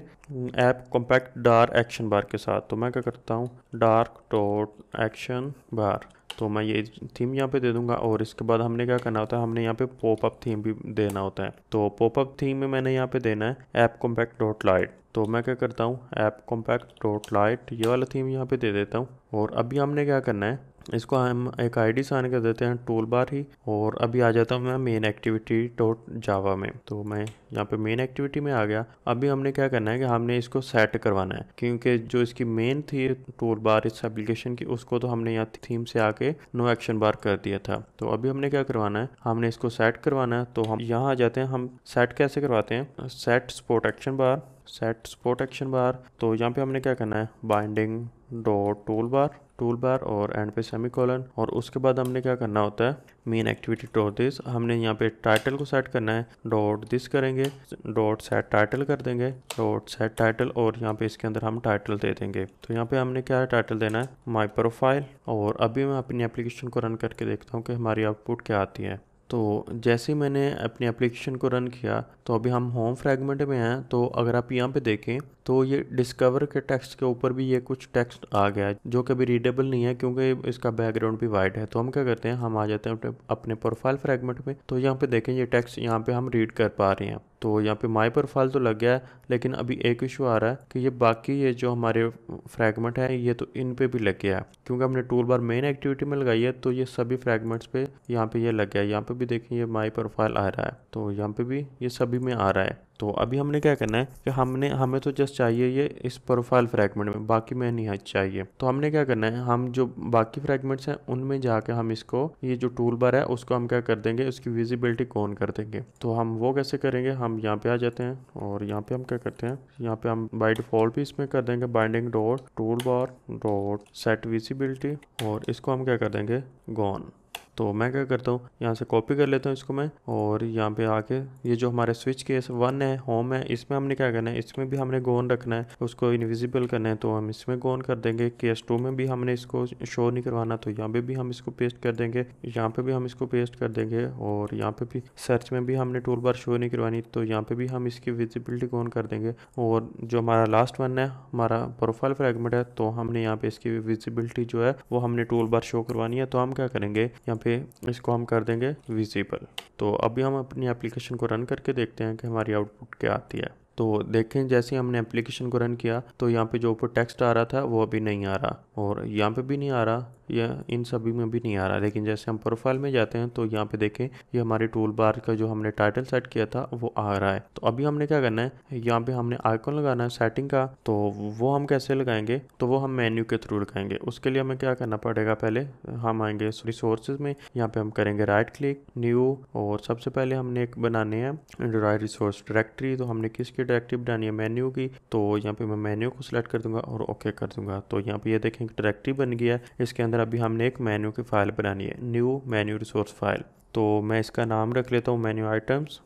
app compat dark action bar के साथ तो मैं क्या करता हूँ डार्क टोट एक्शन बार तो मैं ये थीम यहाँ पे दे दूंगा और इसके बाद हमने क्या करना होता है हमने यहाँ पे पॉपअप थीम भी देना होता है तो पॉपअप थीम में मैंने यहाँ पे देना है ऐप कॉम्पैक्ट डॉट लाइट तो मैं क्या करता हूँ ऐप कॉम्पैक्ट डॉट लाइट ये वाला थीम यहाँ पे दे देता हूँ और अभी हमने क्या करना है इसको हम एक आई डी साइन कर देते हैं टूल बार ही और अभी आ जाता हूँ मैं मेन एक्टिविटी डॉट जावा में तो मैं यहाँ पे मेन एक्टिविटी में आ गया अभी हमने क्या करना है कि हमने इसको सेट करवाना है क्योंकि जो इसकी मेन थी टूल बार इस एप्लीकेशन की उसको तो हमने यहाँ थीम से आके नो एक्शन बार कर दिया था तो अभी हमने क्या करवाना है हमने इसको सेट करवाना है तो हम यहाँ आ जाते हैं हम सेट कैसे करवाते हैं set support action bar set support action bar तो यहाँ पे हमने क्या करना है binding dot toolbar toolbar और एंड पे सेमी कॉलन और उसके बाद हमने क्या करना होता है मेन एक्टिविटी डॉट दिस हमने यहाँ पे टाइटल को सेट करना है डॉट दिस करेंगे डॉट सेट टाइटल कर देंगे डॉट सेट टाइटल और यहाँ पे इसके अंदर हम टाइटल दे देंगे तो यहाँ पे हमने क्या टाइटल देना है माई प्रोफाइल और अभी मैं अपनी एप्लीकेशन को रन करके देखता हूँ कि हमारी आउटपुट क्या आती है तो जैसे ही मैंने अपने एप्लीकेशन को रन किया तो अभी हम होम फ्रेगमेंट में हैं तो अगर आप यहाँ पे देखें तो ये डिस्कवर के टेक्स्ट के ऊपर भी ये कुछ टेक्स्ट आ गया है जो कभी रीडेबल नहीं है क्योंकि इसका बैकग्राउंड भी वाइट है तो हम क्या करते हैं हम आ जाते हैं अपने प्रोफाइल फ्रेगमेंट में तो यहाँ पे देखें ये टेक्स्ट यहाँ पे हम रीड कर पा रहे हैं तो यहाँ पे माई प्रोफाइल तो लग गया है लेकिन अभी एक इशू आ रहा है कि ये बाकी ये जो हमारे फ्रैगमेंट है ये तो इन पे भी लग गया है क्योंकि हमने टूल बार मेन एक्टिविटी में लगाई है तो ये सभी फ्रैगमेंट्स पे यहाँ पे ये लग गया है यहाँ पे भी देखिए ये माई प्रोफाइल आ रहा है तो यहाँ पे भी ये सभी में आ रहा है तो अभी हमने क्या करना है कि हमने हमें तो जस्ट चाहिए ये इस प्रोफाइल फ्रैगमेंट में बाकी में नहीं चाहिए तो हमने क्या करना है हम जो बाकी फ्रैगमेंट्स हैं उनमें जाके हम इसको ये जो टूल बार है उसको हम क्या कर देंगे उसकी विजिबिलिटी कौन कर देंगे तो हम वो कैसे करेंगे हम यहाँ पे आ जाते हैं और यहाँ पे हम क्या करते हैं यहाँ पे हम बाई डिफॉल्ट भी इसमें कर देंगे binding dot toolbar dot set visibility और इसको हम क्या कर देंगे गॉन तो मैं क्या करता हूँ यहाँ से कॉपी कर लेता हूँ इसको मैं और यहाँ पे आके ये जो हमारे स्विच केस वन है होम है इसमें हमने क्या करना है इसमें भी हमने गोन रखना है उसको इनविजिबल करना है तो हम इसमें गोन कर देंगे केस टू में भी हमने इसको शो नहीं करवाना तो यहाँ पे भी हम इसको पेस्ट कर देंगे यहाँ पे भी हम इसको पेस्ट कर देंगे और यहाँ पे भी सर्च में भी हमने टूल बार शो नहीं करवानी तो यहाँ पे भी हम इसकी विजिबिलिटी गोन कर देंगे और जो हमारा लास्ट वन है हमारा प्रोफाइल फ्रेगमेंट है तो हमने यहाँ पे इसकी विजिबिलिटी जो है वो हमने टूल बार शो करवानी है तो हम क्या करेंगे यहाँ पे पे इसको हम कर देंगे विजिबल तो अभी हम अपनी एप्लीकेशन को रन करके देखते हैं कि हमारी आउटपुट क्या आती है तो देखें जैसे ही हमने एप्लीकेशन को रन किया तो यहाँ पे जो ऊपर टेक्स्ट आ रहा था वो अभी नहीं आ रहा और यहाँ पे भी नहीं आ रहा या इन सभी में भी नहीं आ रहा लेकिन जैसे हम प्रोफाइल में जाते हैं तो यहाँ पे देखें ये हमारे टूल बार का जो हमने टाइटल सेट किया था वो आ रहा है तो अभी हमने क्या करना है यहाँ पे हमने आइकन लगाना है सेटिंग का तो वो हम कैसे लगाएंगे तो वो हम मेन्यू के थ्रू लगाएंगे उसके लिए हमें क्या करना पड़ेगा पहले हम आएंगे रिसोर्सेज में यहाँ पे हम करेंगे राइट क्लिक न्यू और सबसे पहले हमने एक बनाने हैं एंड्रॉयड रिसोर्स डायरेक्टरी तो हमने किसकी डायरेक्टरी बनानी है मेन्यू की तो यहाँ पे मैं मेन्यू को सिलेक्ट कर दूंगा और ओके कर दूंगा तो यहाँ पे ये देखें डायरेक्टरी बन गया इसके अंदर अंदर अभी हमने एक मेन्यू की फ़ाइल बनानी है न्यू मेन्यू रिसोर्स फाइल तो मैं इसका नाम रख लेता हूँ मेन्यू आइटम्स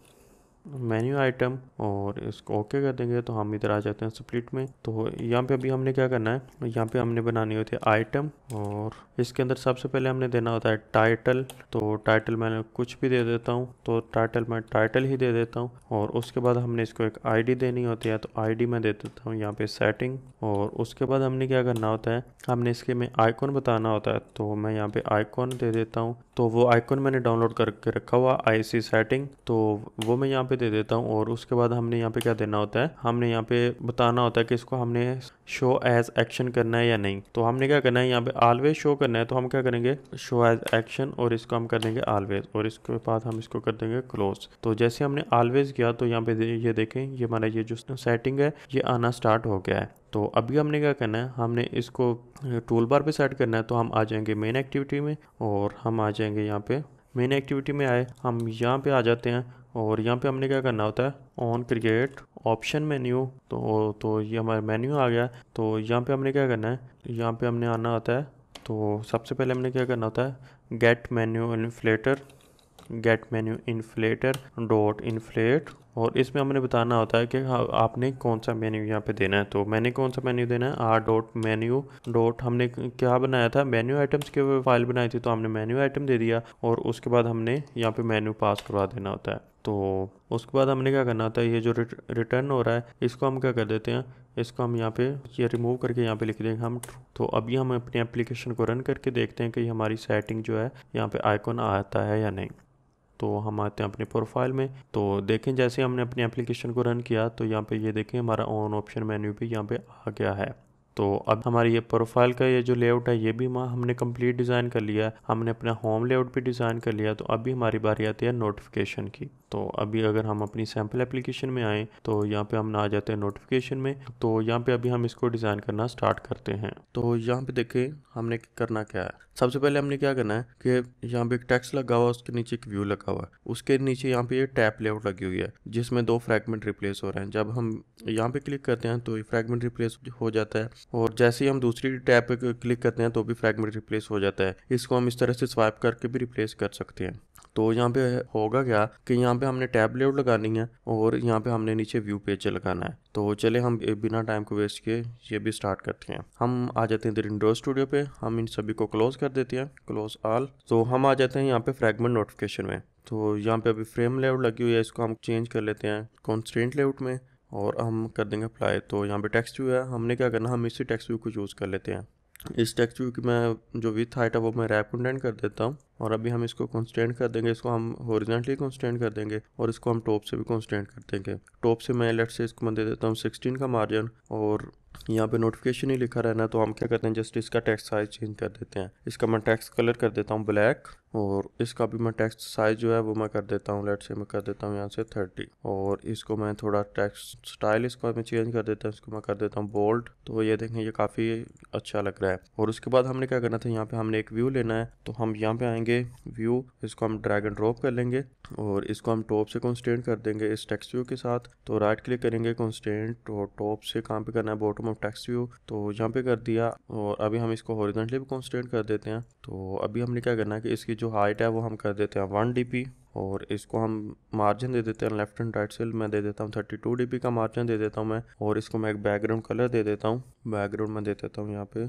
मेन्यू आइटम और इसको ओके कर देंगे तो हम इधर आ जाते हैं स्प्लिट में तो यहाँ पे अभी हमने क्या करना है यहाँ पे हमने बनानी होती है आइटम और इसके अंदर सबसे पहले हमने देना होता है टाइटल तो टाइटल मैं कुछ भी दे देता हूँ तो टाइटल मैं टाइटल ही दे देता हूँ और उसके बाद हमने इसको एक आई देनी होती है तो आई मैं दे देता हूँ यहाँ पे सेटिंग और उसके बाद हमने क्या करना होता है हमने इसके में आइकॉन बताना होता है तो मैं यहाँ पे आइकॉन दे देता हूँ तो वो आइकन मैंने डाउनलोड करके रखा हुआ आई सी सेटिंग तो वो मैं यहाँ पे दे देता हूँ और उसके बाद हमने यहाँ पे क्या देना होता है हमने यहाँ पे बताना होता है कि इसको हमने शो एज एक्शन करना है या नहीं तो हमने क्या करना है यहाँ पे ऑलवेज शो करना है तो हम क्या करेंगे शो एज एक्शन और इसको हम कर देंगे ऑलवेज और इसके बाद हम इसको कर देंगे क्लोज तो जैसे हमने ऑलवेज किया तो यहाँ पे ये देखें ये हमारा ये जो सेटिंग है ये आना स्टार्ट हो गया है तो अभी हमने क्या करना है हमने इसको टूल बार पे सेट करना है तो हम आ जाएंगे मेन एक्टिविटी में और हम आ जाएंगे यहाँ पे मेन एक्टिविटी में आए हम यहाँ पे आ जाते हैं और यहाँ पे हमने क्या करना होता है ऑन क्रिएट ऑप्शन मेन्यू तो तो ये हमारा मेन्यू आ गया तो यहाँ पे हमने क्या करना है यहाँ पे हमने आना होता है तो सबसे पहले हमने क्या करना होता है get menu inflater get menu inflater dot inflate और इसमें हमने बताना होता है कि आपने कौन सा मेन्यू यहाँ पे देना है तो मैंने कौन सा मेन्यू देना है आर डॉट मेन्यू डॉट हमने क्या बनाया था मेन्यू आइटम्स की फाइल बनाई थी तो हमने मेन्यू आइटम दे दिया और उसके बाद हमने यहाँ पे मेन्यू पास करवा देना होता है तो उसके बाद हमने क्या करना होता है ये जो रिटर्न हो रहा है इसको हम क्या कर देते हैं इसको हम यहाँ पे ये रिमूव करके यहाँ पे लिख देंगे हम तो अभी हम अपनी एप्लीकेशन को रन करके देखते हैं कि हमारी सेटिंग जो है यहाँ पे आइकॉन आता है या नहीं तो हम आते हैं अपने प्रोफाइल में तो देखें जैसे हमने अपनी एप्लीकेशन को रन किया तो यहाँ पे ये देखें हमारा ऑन ऑप्शन मेन्यू भी यहाँ पे आ गया है तो अब हमारी ये प्रोफाइल का ये जो लेआउट है ये भी हमने कंप्लीट डिज़ाइन कर लिया है हमने अपना होम लेआउट भी डिज़ाइन कर लिया तो अभी हमारी बारी आती है नोटिफिकेशन की तो अभी अगर हम अपनी सैम्पल एप्लीकेशन में आएँ तो यहाँ पे हम ना आ जाते हैं नोटिफिकेशन में तो यहाँ पे अभी हम इसको डिज़ाइन करना स्टार्ट करते हैं तो यहाँ पे देखें हमने करना क्या है सबसे पहले हमने क्या करना है कि यहाँ पे एक टेक्स्ट लगा हुआ उसके नीचे एक व्यू लगा हुआ है उसके नीचे यहाँ पे ये टैप लेआउट लगी हुई है जिसमें दो फ्रैगमेंट रिप्लेस हो रहे हैं जब हम यहाँ पे क्लिक करते हैं तो ये फ्रैगमेंट रिप्लेस हो जाता है और जैसे ही हम दूसरी टैप पे क्लिक करते हैं तो भी फ्रैगमेंट रिप्लेस हो जाता है इसको हम इस तरह से स्वाइप करके भी रिप्लेस कर सकते हैं तो यहाँ पे होगा क्या कि यहाँ पे हमने टैब लेआउट लगानी है और यहाँ पे हमने नीचे व्यू पेज लगाना है तो चले हम बिना टाइम को वेस्ट किए ये भी स्टार्ट करते हैं हम आ जाते हैं इधर इंडोर स्टूडियो पे हम इन सभी को क्लोज कर देते हैं क्लोज ऑल तो हम आ जाते हैं यहाँ पे फ्रैगमेंट नोटिफिकेशन में तो यहाँ पे अभी फ्रेम लेआउट लगी हुई है इसको हम चेंज कर लेते हैं कॉन्स्टेंट लेआउट में और हम कर देंगे अप्लाई तो यहाँ पे टेक्स्ट व्यू है हमने क्या करना हम इसी टेक्स्ट व्यू को यूज़ कर लेते हैं इस टेक्स्ट व्यू की मैं जो विथ हाइट है वो मैं रैप कंटेंट कर देता हूँ और अभी हम इसको कॉन्स्टेंट कर देंगे इसको हम हॉरिजेंटली कॉन्स्टेंट कर देंगे और इसको हम टॉप से भी कॉन्स्टेंट कर देंगे टॉप से मैं लेट से इसको मैं दे देता हूँ सिक्सटीन का मार्जिन और यहाँ पे नोटिफिकेशन ही लिखा रहना तो हम क्या करते हैं जस्ट इसका टेक्स्ट साइज चेंज कर देते हैं इसका मैं टेक्स्ट कलर कर देता हूँ ब्लैक और इसका भी मैं टेक्स्ट साइज जो है वो मैं कर देता हूँ लेट से मैं कर देता हूँ यहाँ से थर्टी और इसको मैं थोड़ा टेक्स्ट स्टाइल इसको मैं चेंज कर देता हूँ इसको मैं कर देता हूँ बोल्ड तो ये देखें ये काफ़ी अच्छा लग रहा है और उसके बाद हमने क्या करना था यहाँ पे हमने एक व्यू लेना है तो हम यहाँ पे आएंगे लेंगे व्यू इसको हम ड्रैग एंड ड्रॉप कर लेंगे और इसको हम टॉप से कॉन्स्टेंट कर देंगे इस टेक्स्ट व्यू के साथ तो राइट क्लिक करेंगे कॉन्स्टेंट और टॉप से कहाँ पे करना है बॉटम ऑफ टेक्स्ट व्यू तो यहाँ पे कर दिया और अभी हम इसको हॉरिजेंटली भी कॉन्स्टेंट कर देते हैं तो अभी हमने क्या करना है कि इसकी जो हाइट है वो हम कर देते हैं वन डी और इसको हम मार्जिन दे देते हैं लेफ्ट एंड राइट सेल मैं दे देता हूँ थर्टी टू डी का मार्जिन दे देता हूँ मैं और इसको मैं एक बैकग्राउंड कलर दे देता हूँ बैकग्राउंड में दे देता हूँ यहाँ पे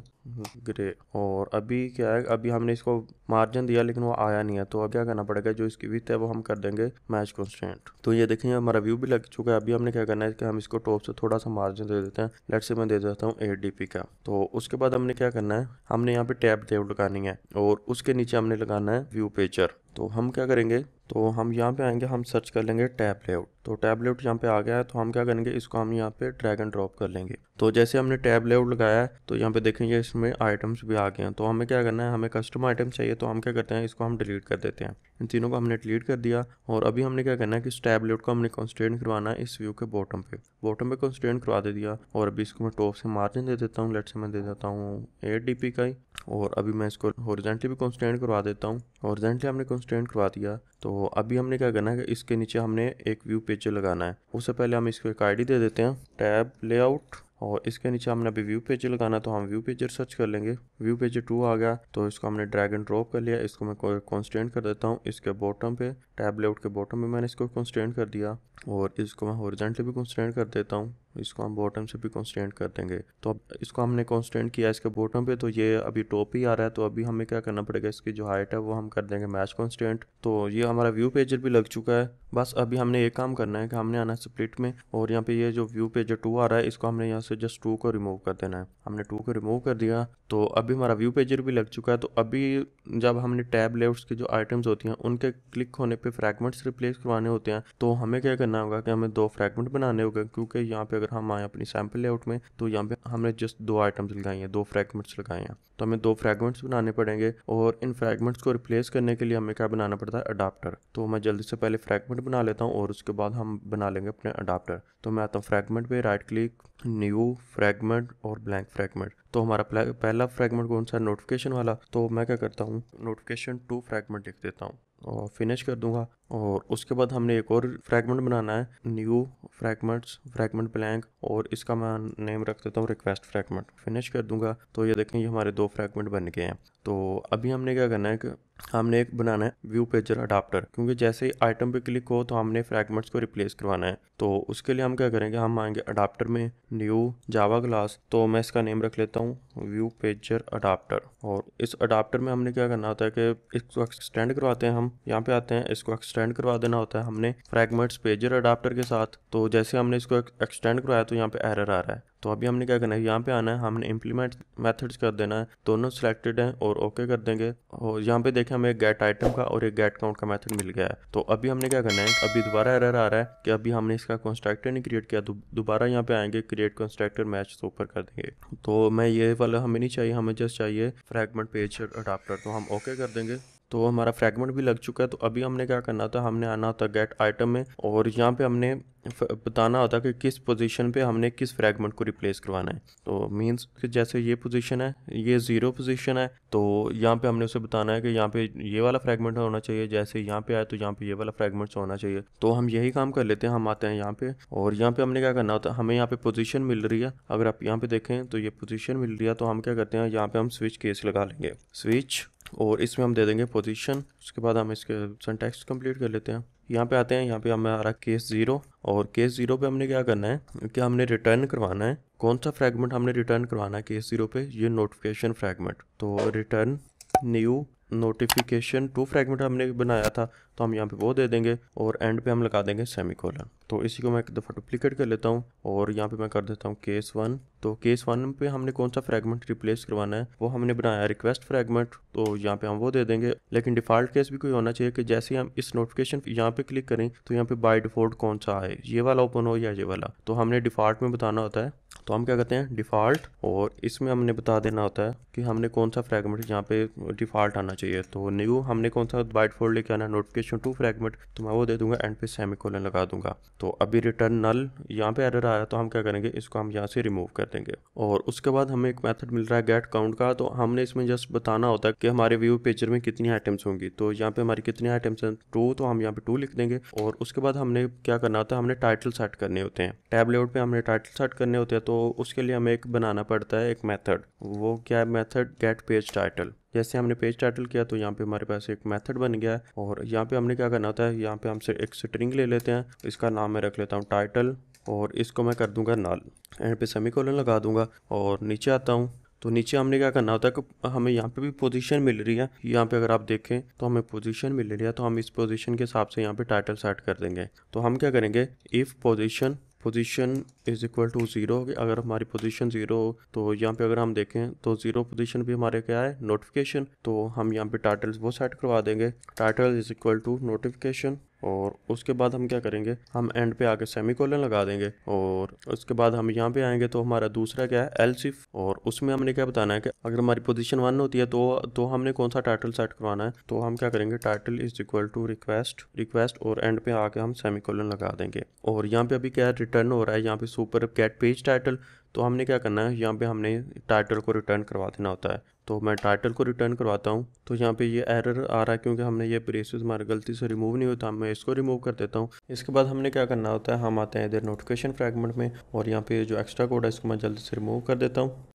ग्रे और अभी क्या है अभी हमने इसको मार्जिन दिया लेकिन वो आया नहीं है तो अब क्या करना पड़ेगा जो इसकी विथ है वो हम कर देंगे मैच कॉन्स्टेंट तो ये देखिए हमारा व्यू भी लग चुका है अभी हमने क्या करना है कि हम इसको टॉप से थोड़ा सा मार्जिन दे देते हैं लेट से मैं दे देता हूँ एट का तो उसके बाद हमने क्या करना है हमने यहाँ पे टैब टेब लगानी है और उसके नीचे हमने लगाना है व्यू पेचर तो हम क्या करेंगे तो हम यहाँ पे आएंगे हम सर्च कर लेंगे टैब लेआउट तो टैब लेआउट यहाँ पे आ गया है तो हम क्या करेंगे इसको हम यहाँ पे ड्रैग एंड ड्रॉप कर लेंगे तो जैसे हमने टैब लेआउट लगाया है तो यहाँ पे देखेंगे इसमें आइटम्स भी आ गए हैं तो हमें क्या करना है हमें कस्टम आइटम चाहिए तो हम क्या करते हैं इसको हम डिलीट कर देते हैं इन तीनों को हमने डिलीट कर दिया और अभी हमने क्या करना है कि इस टैब लेआउट को हमने कॉन्स्टेंट करवाना है इस व्यू के बॉटम पे बॉटम पे कॉन्स्टेंट करवा दे दिया और अभी इसको मैं टॉप से मार्जिन दे देता हूँ लेट से मैं दे देता हूँ एट डी का ही और अभी मैं इसको हॉरिजेंटली भी कॉन्स्टेंट करवा देता हूँ हॉरिजेंटली हमने कॉन्स्टेंट करवा दिया तो अभी हमने क्या करना है इसके नीचे हमने एक व्यू पेज लगाना है उससे पहले हम इसको एक आईडी दे देते हैं टैब लेआउट और इसके नीचे हमने अभी व्यू पेजर लगाना तो हम व्यू पेजर सर्च कर लेंगे व्यू पेजर टू आ गया तो इसको हमने ड्रैग एंड ड्रॉप कर लिया इसको मैं कॉन्स्टेंट कर देता हूँ इसके बॉटम पे टैब लेआउट के बॉटम में मैंने इसको कॉन्स्टेंट कर दिया और इसको मैं हॉरिजेंटली भी कॉन्स्टेंट कर देता हूँ इसको हम बॉटम से भी कॉन्स्टेंट कर देंगे तो अब इसको हमने कॉन्स्टेंट किया इसके बॉटम पे तो ये अभी टॉप ही आ रहा है तो अभी हमें क्या करना पड़ेगा इसकी जो हाइट है वो हम कर देंगे मैच कॉन्स्टेंट तो ये हमारा व्यू पेजर भी लग चुका है बस अभी हमने एक काम करना है कि हमने आना है स्प्लिट में और यहाँ पे ये जो व्यू पेजर टू आ रहा है इसको हमने यहाँ से जस्ट टू को रिमूव कर देना है हमने टू को रिमूव कर दिया तो अभी हमारा व्यू पेजर भी लग चुका है तो अभी जब हमने टैब लेफ्ट के जो आइटम्स होती हैं उनके क्लिक होने पर फ्रैगमेंट्स रिप्लेस करवाने होते हैं तो हमें क्या करना होगा कि हमें दो फ्रैगमेंट बनाने होगा क्योंकि यहाँ पे अगर हम आए अपनी सैम्पल लेआउट में तो यहाँ पे हमने जस्ट दो आइटम्स लगाए हैं दो फ्रेगमेंट्स लगाए हैं तो हमें दो फ्रेगमेंट्स बनाने पड़ेंगे और इन फ्रेगमेंट्स को रिप्लेस करने के लिए हमें क्या बनाना पड़ता है अडाप्टर तो मैं जल्दी से पहले फ्रेगमेंट बना लेता हूँ और उसके बाद हम बना लेंगे अपने अडाप्टर तो मैं आता हूँ फ्रेगमेंट पे राइट क्लिक न्यू फ्रेगमेंट और ब्लैंक फ्रेगमेंट तो हमारा पहला फ्रेगमेंट कौन सा नोटिफिकेशन वाला तो मैं क्या करता हूँ नोटिफिकेशन टू फ्रेगमेंट लिख देता हूँ और फिनिश कर दूंगा और उसके बाद हमने एक और फ्रैगमेंट बनाना है न्यू फ्रैगमेंट्स फ्रैगमेंट ब्लैंक और इसका मैं नेम रख देता हूँ रिक्वेस्ट फ्रैगमेंट फिनिश कर दूंगा तो ये देखें ये हमारे दो फ्रैगमेंट बन गए हैं तो अभी हमने क्या करना है कि हमने एक बनाना है व्यू पेजर अडाप्टर क्योंकि जैसे ही आइटम पे क्लिक हो तो हमने फ्रैगमेंट्स को रिप्लेस करवाना है तो उसके लिए हम क्या करेंगे हम आएंगे अडाप्टर में न्यू जावा ग्लास तो मैं इसका नेम रख लेता हूँ व्यू पेजर अडाप्टर और इस अडाप्टर में हमने क्या करना होता है कि इसको एक्सटेंड करवाते हैं हम यहाँ पे आते हैं इसको एक्सटेंड एक्सटेंड करवा देना होता है हमने फ्रेगमेंट्स पेजर अडाप्टर के साथ तो जैसे हमने इसको एक्सटेंड करवाया तो यहाँ पे एरर आ रहा है तो अभी हमने क्या करना है यहाँ पे आना है हमने इम्प्लीमेंट मेथड्स कर देना है दोनों सिलेक्टेड हैं और ओके कर देंगे और यहाँ पे देखें हमें गेट आइटम का और एक गेट काउंट का मेथड मिल गया है तो अभी हमने क्या करना है अभी दोबारा एरर आ रहा है कि अभी हमने इसका कॉन्स्ट्रक्टर नहीं क्रिएट किया दोबारा यहाँ पे आएंगे क्रिएट कॉन्स्ट्रक्टर मैच तो ऊपर कर देंगे तो मैं ये वाला हमें नहीं चाहिए हमें जस्ट चाहिए फ्रेगमेंट पेज अडाप्टर तो हम ओके कर देंगे तो हमारा फ्रैगमेंट भी लग चुका है तो अभी हमने क्या करना था हमने आना होता गेट आइटम में और यहाँ पे हमने बताना होता कि किस पोजीशन पे हमने किस फ्रैगमेंट को रिप्लेस करवाना है तो मींस जैसे ये पोजीशन है ये ज़ीरो पोजीशन है तो यहाँ पे हमने उसे बताना है कि यहाँ पे ये वाला फ्रैगमेंट होना चाहिए जैसे यहाँ पे आए तो यहाँ पे ये वाला फ्रैगमेंट्स होना चाहिए तो हम यही काम कर लेते हैं हम आते हैं यहाँ पे और यहाँ पे हमने क्या करना होता है हमें यहाँ पे पोजिशन मिल रही है अगर आप यहाँ पे देखें तो ये पोजिशन मिल रही है तो हम क्या करते हैं यहाँ पे हम स्विच केस लगा लेंगे स्विच और इसमें हम दे देंगे पोजीशन उसके बाद हम इसके सेंटेक्स कंप्लीट कर लेते हैं यहाँ पे आते हैं यहाँ पे हमें आ रहा केस ज़ीरो और केस ज़ीरो पे हमने क्या करना है कि हमने रिटर्न करवाना है कौन सा फ्रेगमेंट हमने रिटर्न करवाना है केस ज़ीरो पे ये नोटिफिकेशन फ्रेगमेंट तो return new notification two fragment हमने बनाया था तो हम यहाँ पे वो दे देंगे और एंड पे हम लगा देंगे सेमी कोलन तो इसी को मैं एक दफ़ा डुप्लीकेट कर लेता हूँ और यहाँ पे मैं कर देता हूँ केस वन तो केस वन पे हमने कौन सा फ्रेगमेंट रिप्लेस करवाना है वो हमने बनाया रिक्वेस्ट फ्रेगमेंट तो यहाँ पे हम वो दे देंगे लेकिन डिफ़ॉल्ट केस भी कोई होना चाहिए कि जैसे हम इस नोटिफिकेशन यहाँ पे क्लिक करें तो यहाँ पे बाय डिफ़ॉल्ट कौन सा आए ये वाला ओपन हो या ये वाला तो हमने डिफ़ॉल्ट में बताना होता है तो हम क्या कहते हैं डिफ़ॉल्ट और इसमें हमने बता देना होता है कि हमने कौन सा फ्रेगमेंट यहाँ पे डिफ़ॉल्ट आना चाहिए तो न्यू हमने कौन सा बाय डिफ़ॉल्ट लेके आना नोटिफिकेशन कंडीशन टू फ्रेगमेंट तो मैं वो दे दूंगा एंड पे सेमी कोलन लगा दूंगा तो अभी रिटर्न नल यहाँ पे एरर है तो हम क्या करेंगे इसको हम यहाँ से रिमूव कर देंगे और उसके बाद हमें एक मैथड मिल रहा है गेट काउंट का तो हमने इसमें जस्ट बताना होता है कि हमारे व्यू पेजर में कितनी आइटम्स होंगी तो यहाँ पे हमारी कितनी आइटम्स हैं टू तो हम यहाँ पे टू लिख देंगे और उसके बाद हमने क्या करना होता है हमने टाइटल सेट करने होते हैं टैबलेट पे हमने टाइटल सेट करने होते हैं तो उसके लिए हमें एक बनाना पड़ता है एक मैथड वो क्या है मैथड गेट पेज टाइटल जैसे हमने पेज टाइटल किया तो यहाँ पे हमारे पास एक मेथड बन गया है और यहाँ पे हमने क्या करना होता है यहाँ पे हमसे एक स्ट्रिंग ले लेते हैं इसका नाम मैं रख लेता हूँ टाइटल और इसको मैं कर दूंगा नाल एंड पे सेमी कॉलन लगा दूंगा और नीचे आता हूँ तो नीचे हमने क्या करना होता है कि हमें यहाँ पे भी पोजीशन मिल रही है यहाँ पे अगर आप देखें तो हमें पोजीशन मिल रही है तो हम इस पोजीशन के हिसाब से यहाँ पे टाइटल सेट कर देंगे तो हम क्या करेंगे if position position is equal to zero होगी अगर हमारी पोजीशन ज़ीरो हो तो यहाँ पे अगर हम देखें तो ज़ीरो पोजीशन भी हमारे क्या है नोटिफिकेशन तो हम यहाँ पे टाइटल्स वो सेट करवा देंगे title is equal to notification और उसके बाद हम क्या करेंगे हम एंड पे आके सेमी लगा देंगे और उसके बाद हम यहाँ पे आएंगे तो हमारा दूसरा क्या है एल सिफ और उसमें हमने क्या बताना है कि अगर हमारी पोजीशन वन होती है तो तो हमने कौन सा टाइटल सेट करवाना है तो हम क्या करेंगे title is equal to request request और एंड पे आके हम सेमी लगा देंगे और यहाँ पे अभी क्या रिटर्न हो रहा है यहाँ पे सुपर कैट पेज टाइटल तो हमने क्या करना है यहाँ पे हमने टाइटल को रिटर्न करवा देना होता है तो मैं टाइटल को रिटर्न करवाता हूँ तो यहाँ पे ये एरर आ रहा है क्योंकि हमने ये ब्रेसेस हमारे गलती से रिमूव नहीं होता मैं इसको रिमूव कर देता हूँ इसके बाद हमने क्या करना होता है हम आते हैं इधर नोटिफिकेशन फ्रैगमेंट में और यहाँ पे जो एक्स्ट्रा कोड है इसको मैं जल्दी से रिमूव कर देता हूँ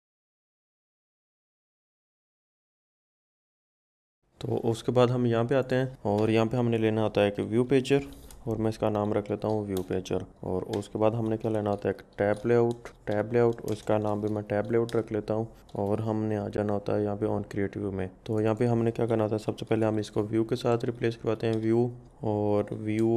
तो उसके बाद हम यहाँ पे आते हैं और यहाँ पे हमने लेना होता है कि व्यू पेजर और मैं इसका नाम रख लेता हूँ व्यू पेचर और उसके बाद हमने क्या लेना होता है एक टैब लेआउट टैब लेआउट उसका नाम भी मैं टैब लेआउट रख लेता हूँ और हमने आ जाना होता है यहाँ पे ऑन क्रिएटिव में तो यहाँ पे हमने क्या करना होता है सबसे पहले हम इसको व्यू के साथ रिप्लेस करवाते हैं व्यू और व्यू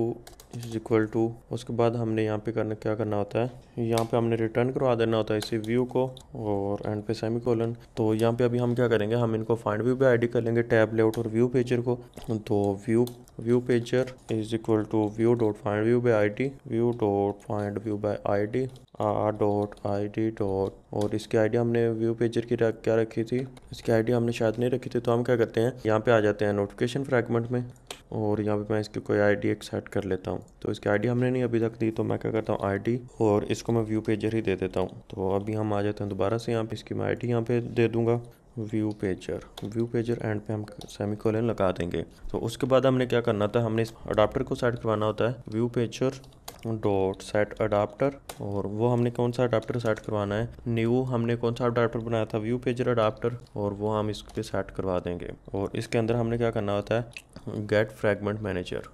इज इक्वल टू उसके बाद हमने यहाँ पे करना क्या करना होता है यहाँ पे हमने रिटर्न करवा देना होता है इसी व्यू को और एंड पे सेमी कोलन तो यहाँ पे अभी हम क्या करेंगे हम इनको फाइंड व्यू पे आईडी कर लेंगे टैब लेआउट और व्यू पेजर को तो view view pager is equal to view dot find view by I D view dot find view by I D R dot I D dot और इसकी ID हमने view pager की रख, क्या रखी थी इसकी आईडी हमने शायद नहीं रखी थी तो हम क्या करते हैं यहाँ पे आ जाते हैं नोटिफिकेशन फ्रैगमेंट में और यहाँ पे मैं इसकी कोई आईडी एक सेट कर लेता हूँ तो इसकी आईडी हमने नहीं अभी तक दी तो मैं क्या करता हूँ आईडी और इसको मैं व्यू पेजर ही दे देता हूँ तो अभी हम आ जाते हैं दोबारा से यहाँ पे इसकी मैं आई यहाँ पे दे दूँगा view pager view pager end पे हम सेमी कॉलन लगा देंगे तो उसके बाद हमने क्या करना था हमने इस अडाप्टर को सेट करवाना होता है view pager dot set adapter और वो हमने कौन सा अडाप्टर सेट करवाना है न्यू हमने कौन सा अडाप्टर बनाया था व्यू पेजर अडाप्टर और वो हम इस पर सेट करवा देंगे और इसके अंदर हमने क्या करना होता है गेट फ्रेगमेंट मैनेजर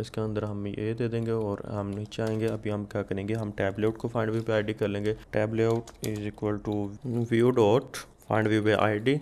इसके अंदर हम ये दे देंगे और हम नीचे आएंगे अभी हम क्या करेंगे हम टैब लेआउट को फाइंड व्यू पे आईडी कर लेंगे tab layout is equal to view dot find view पे ID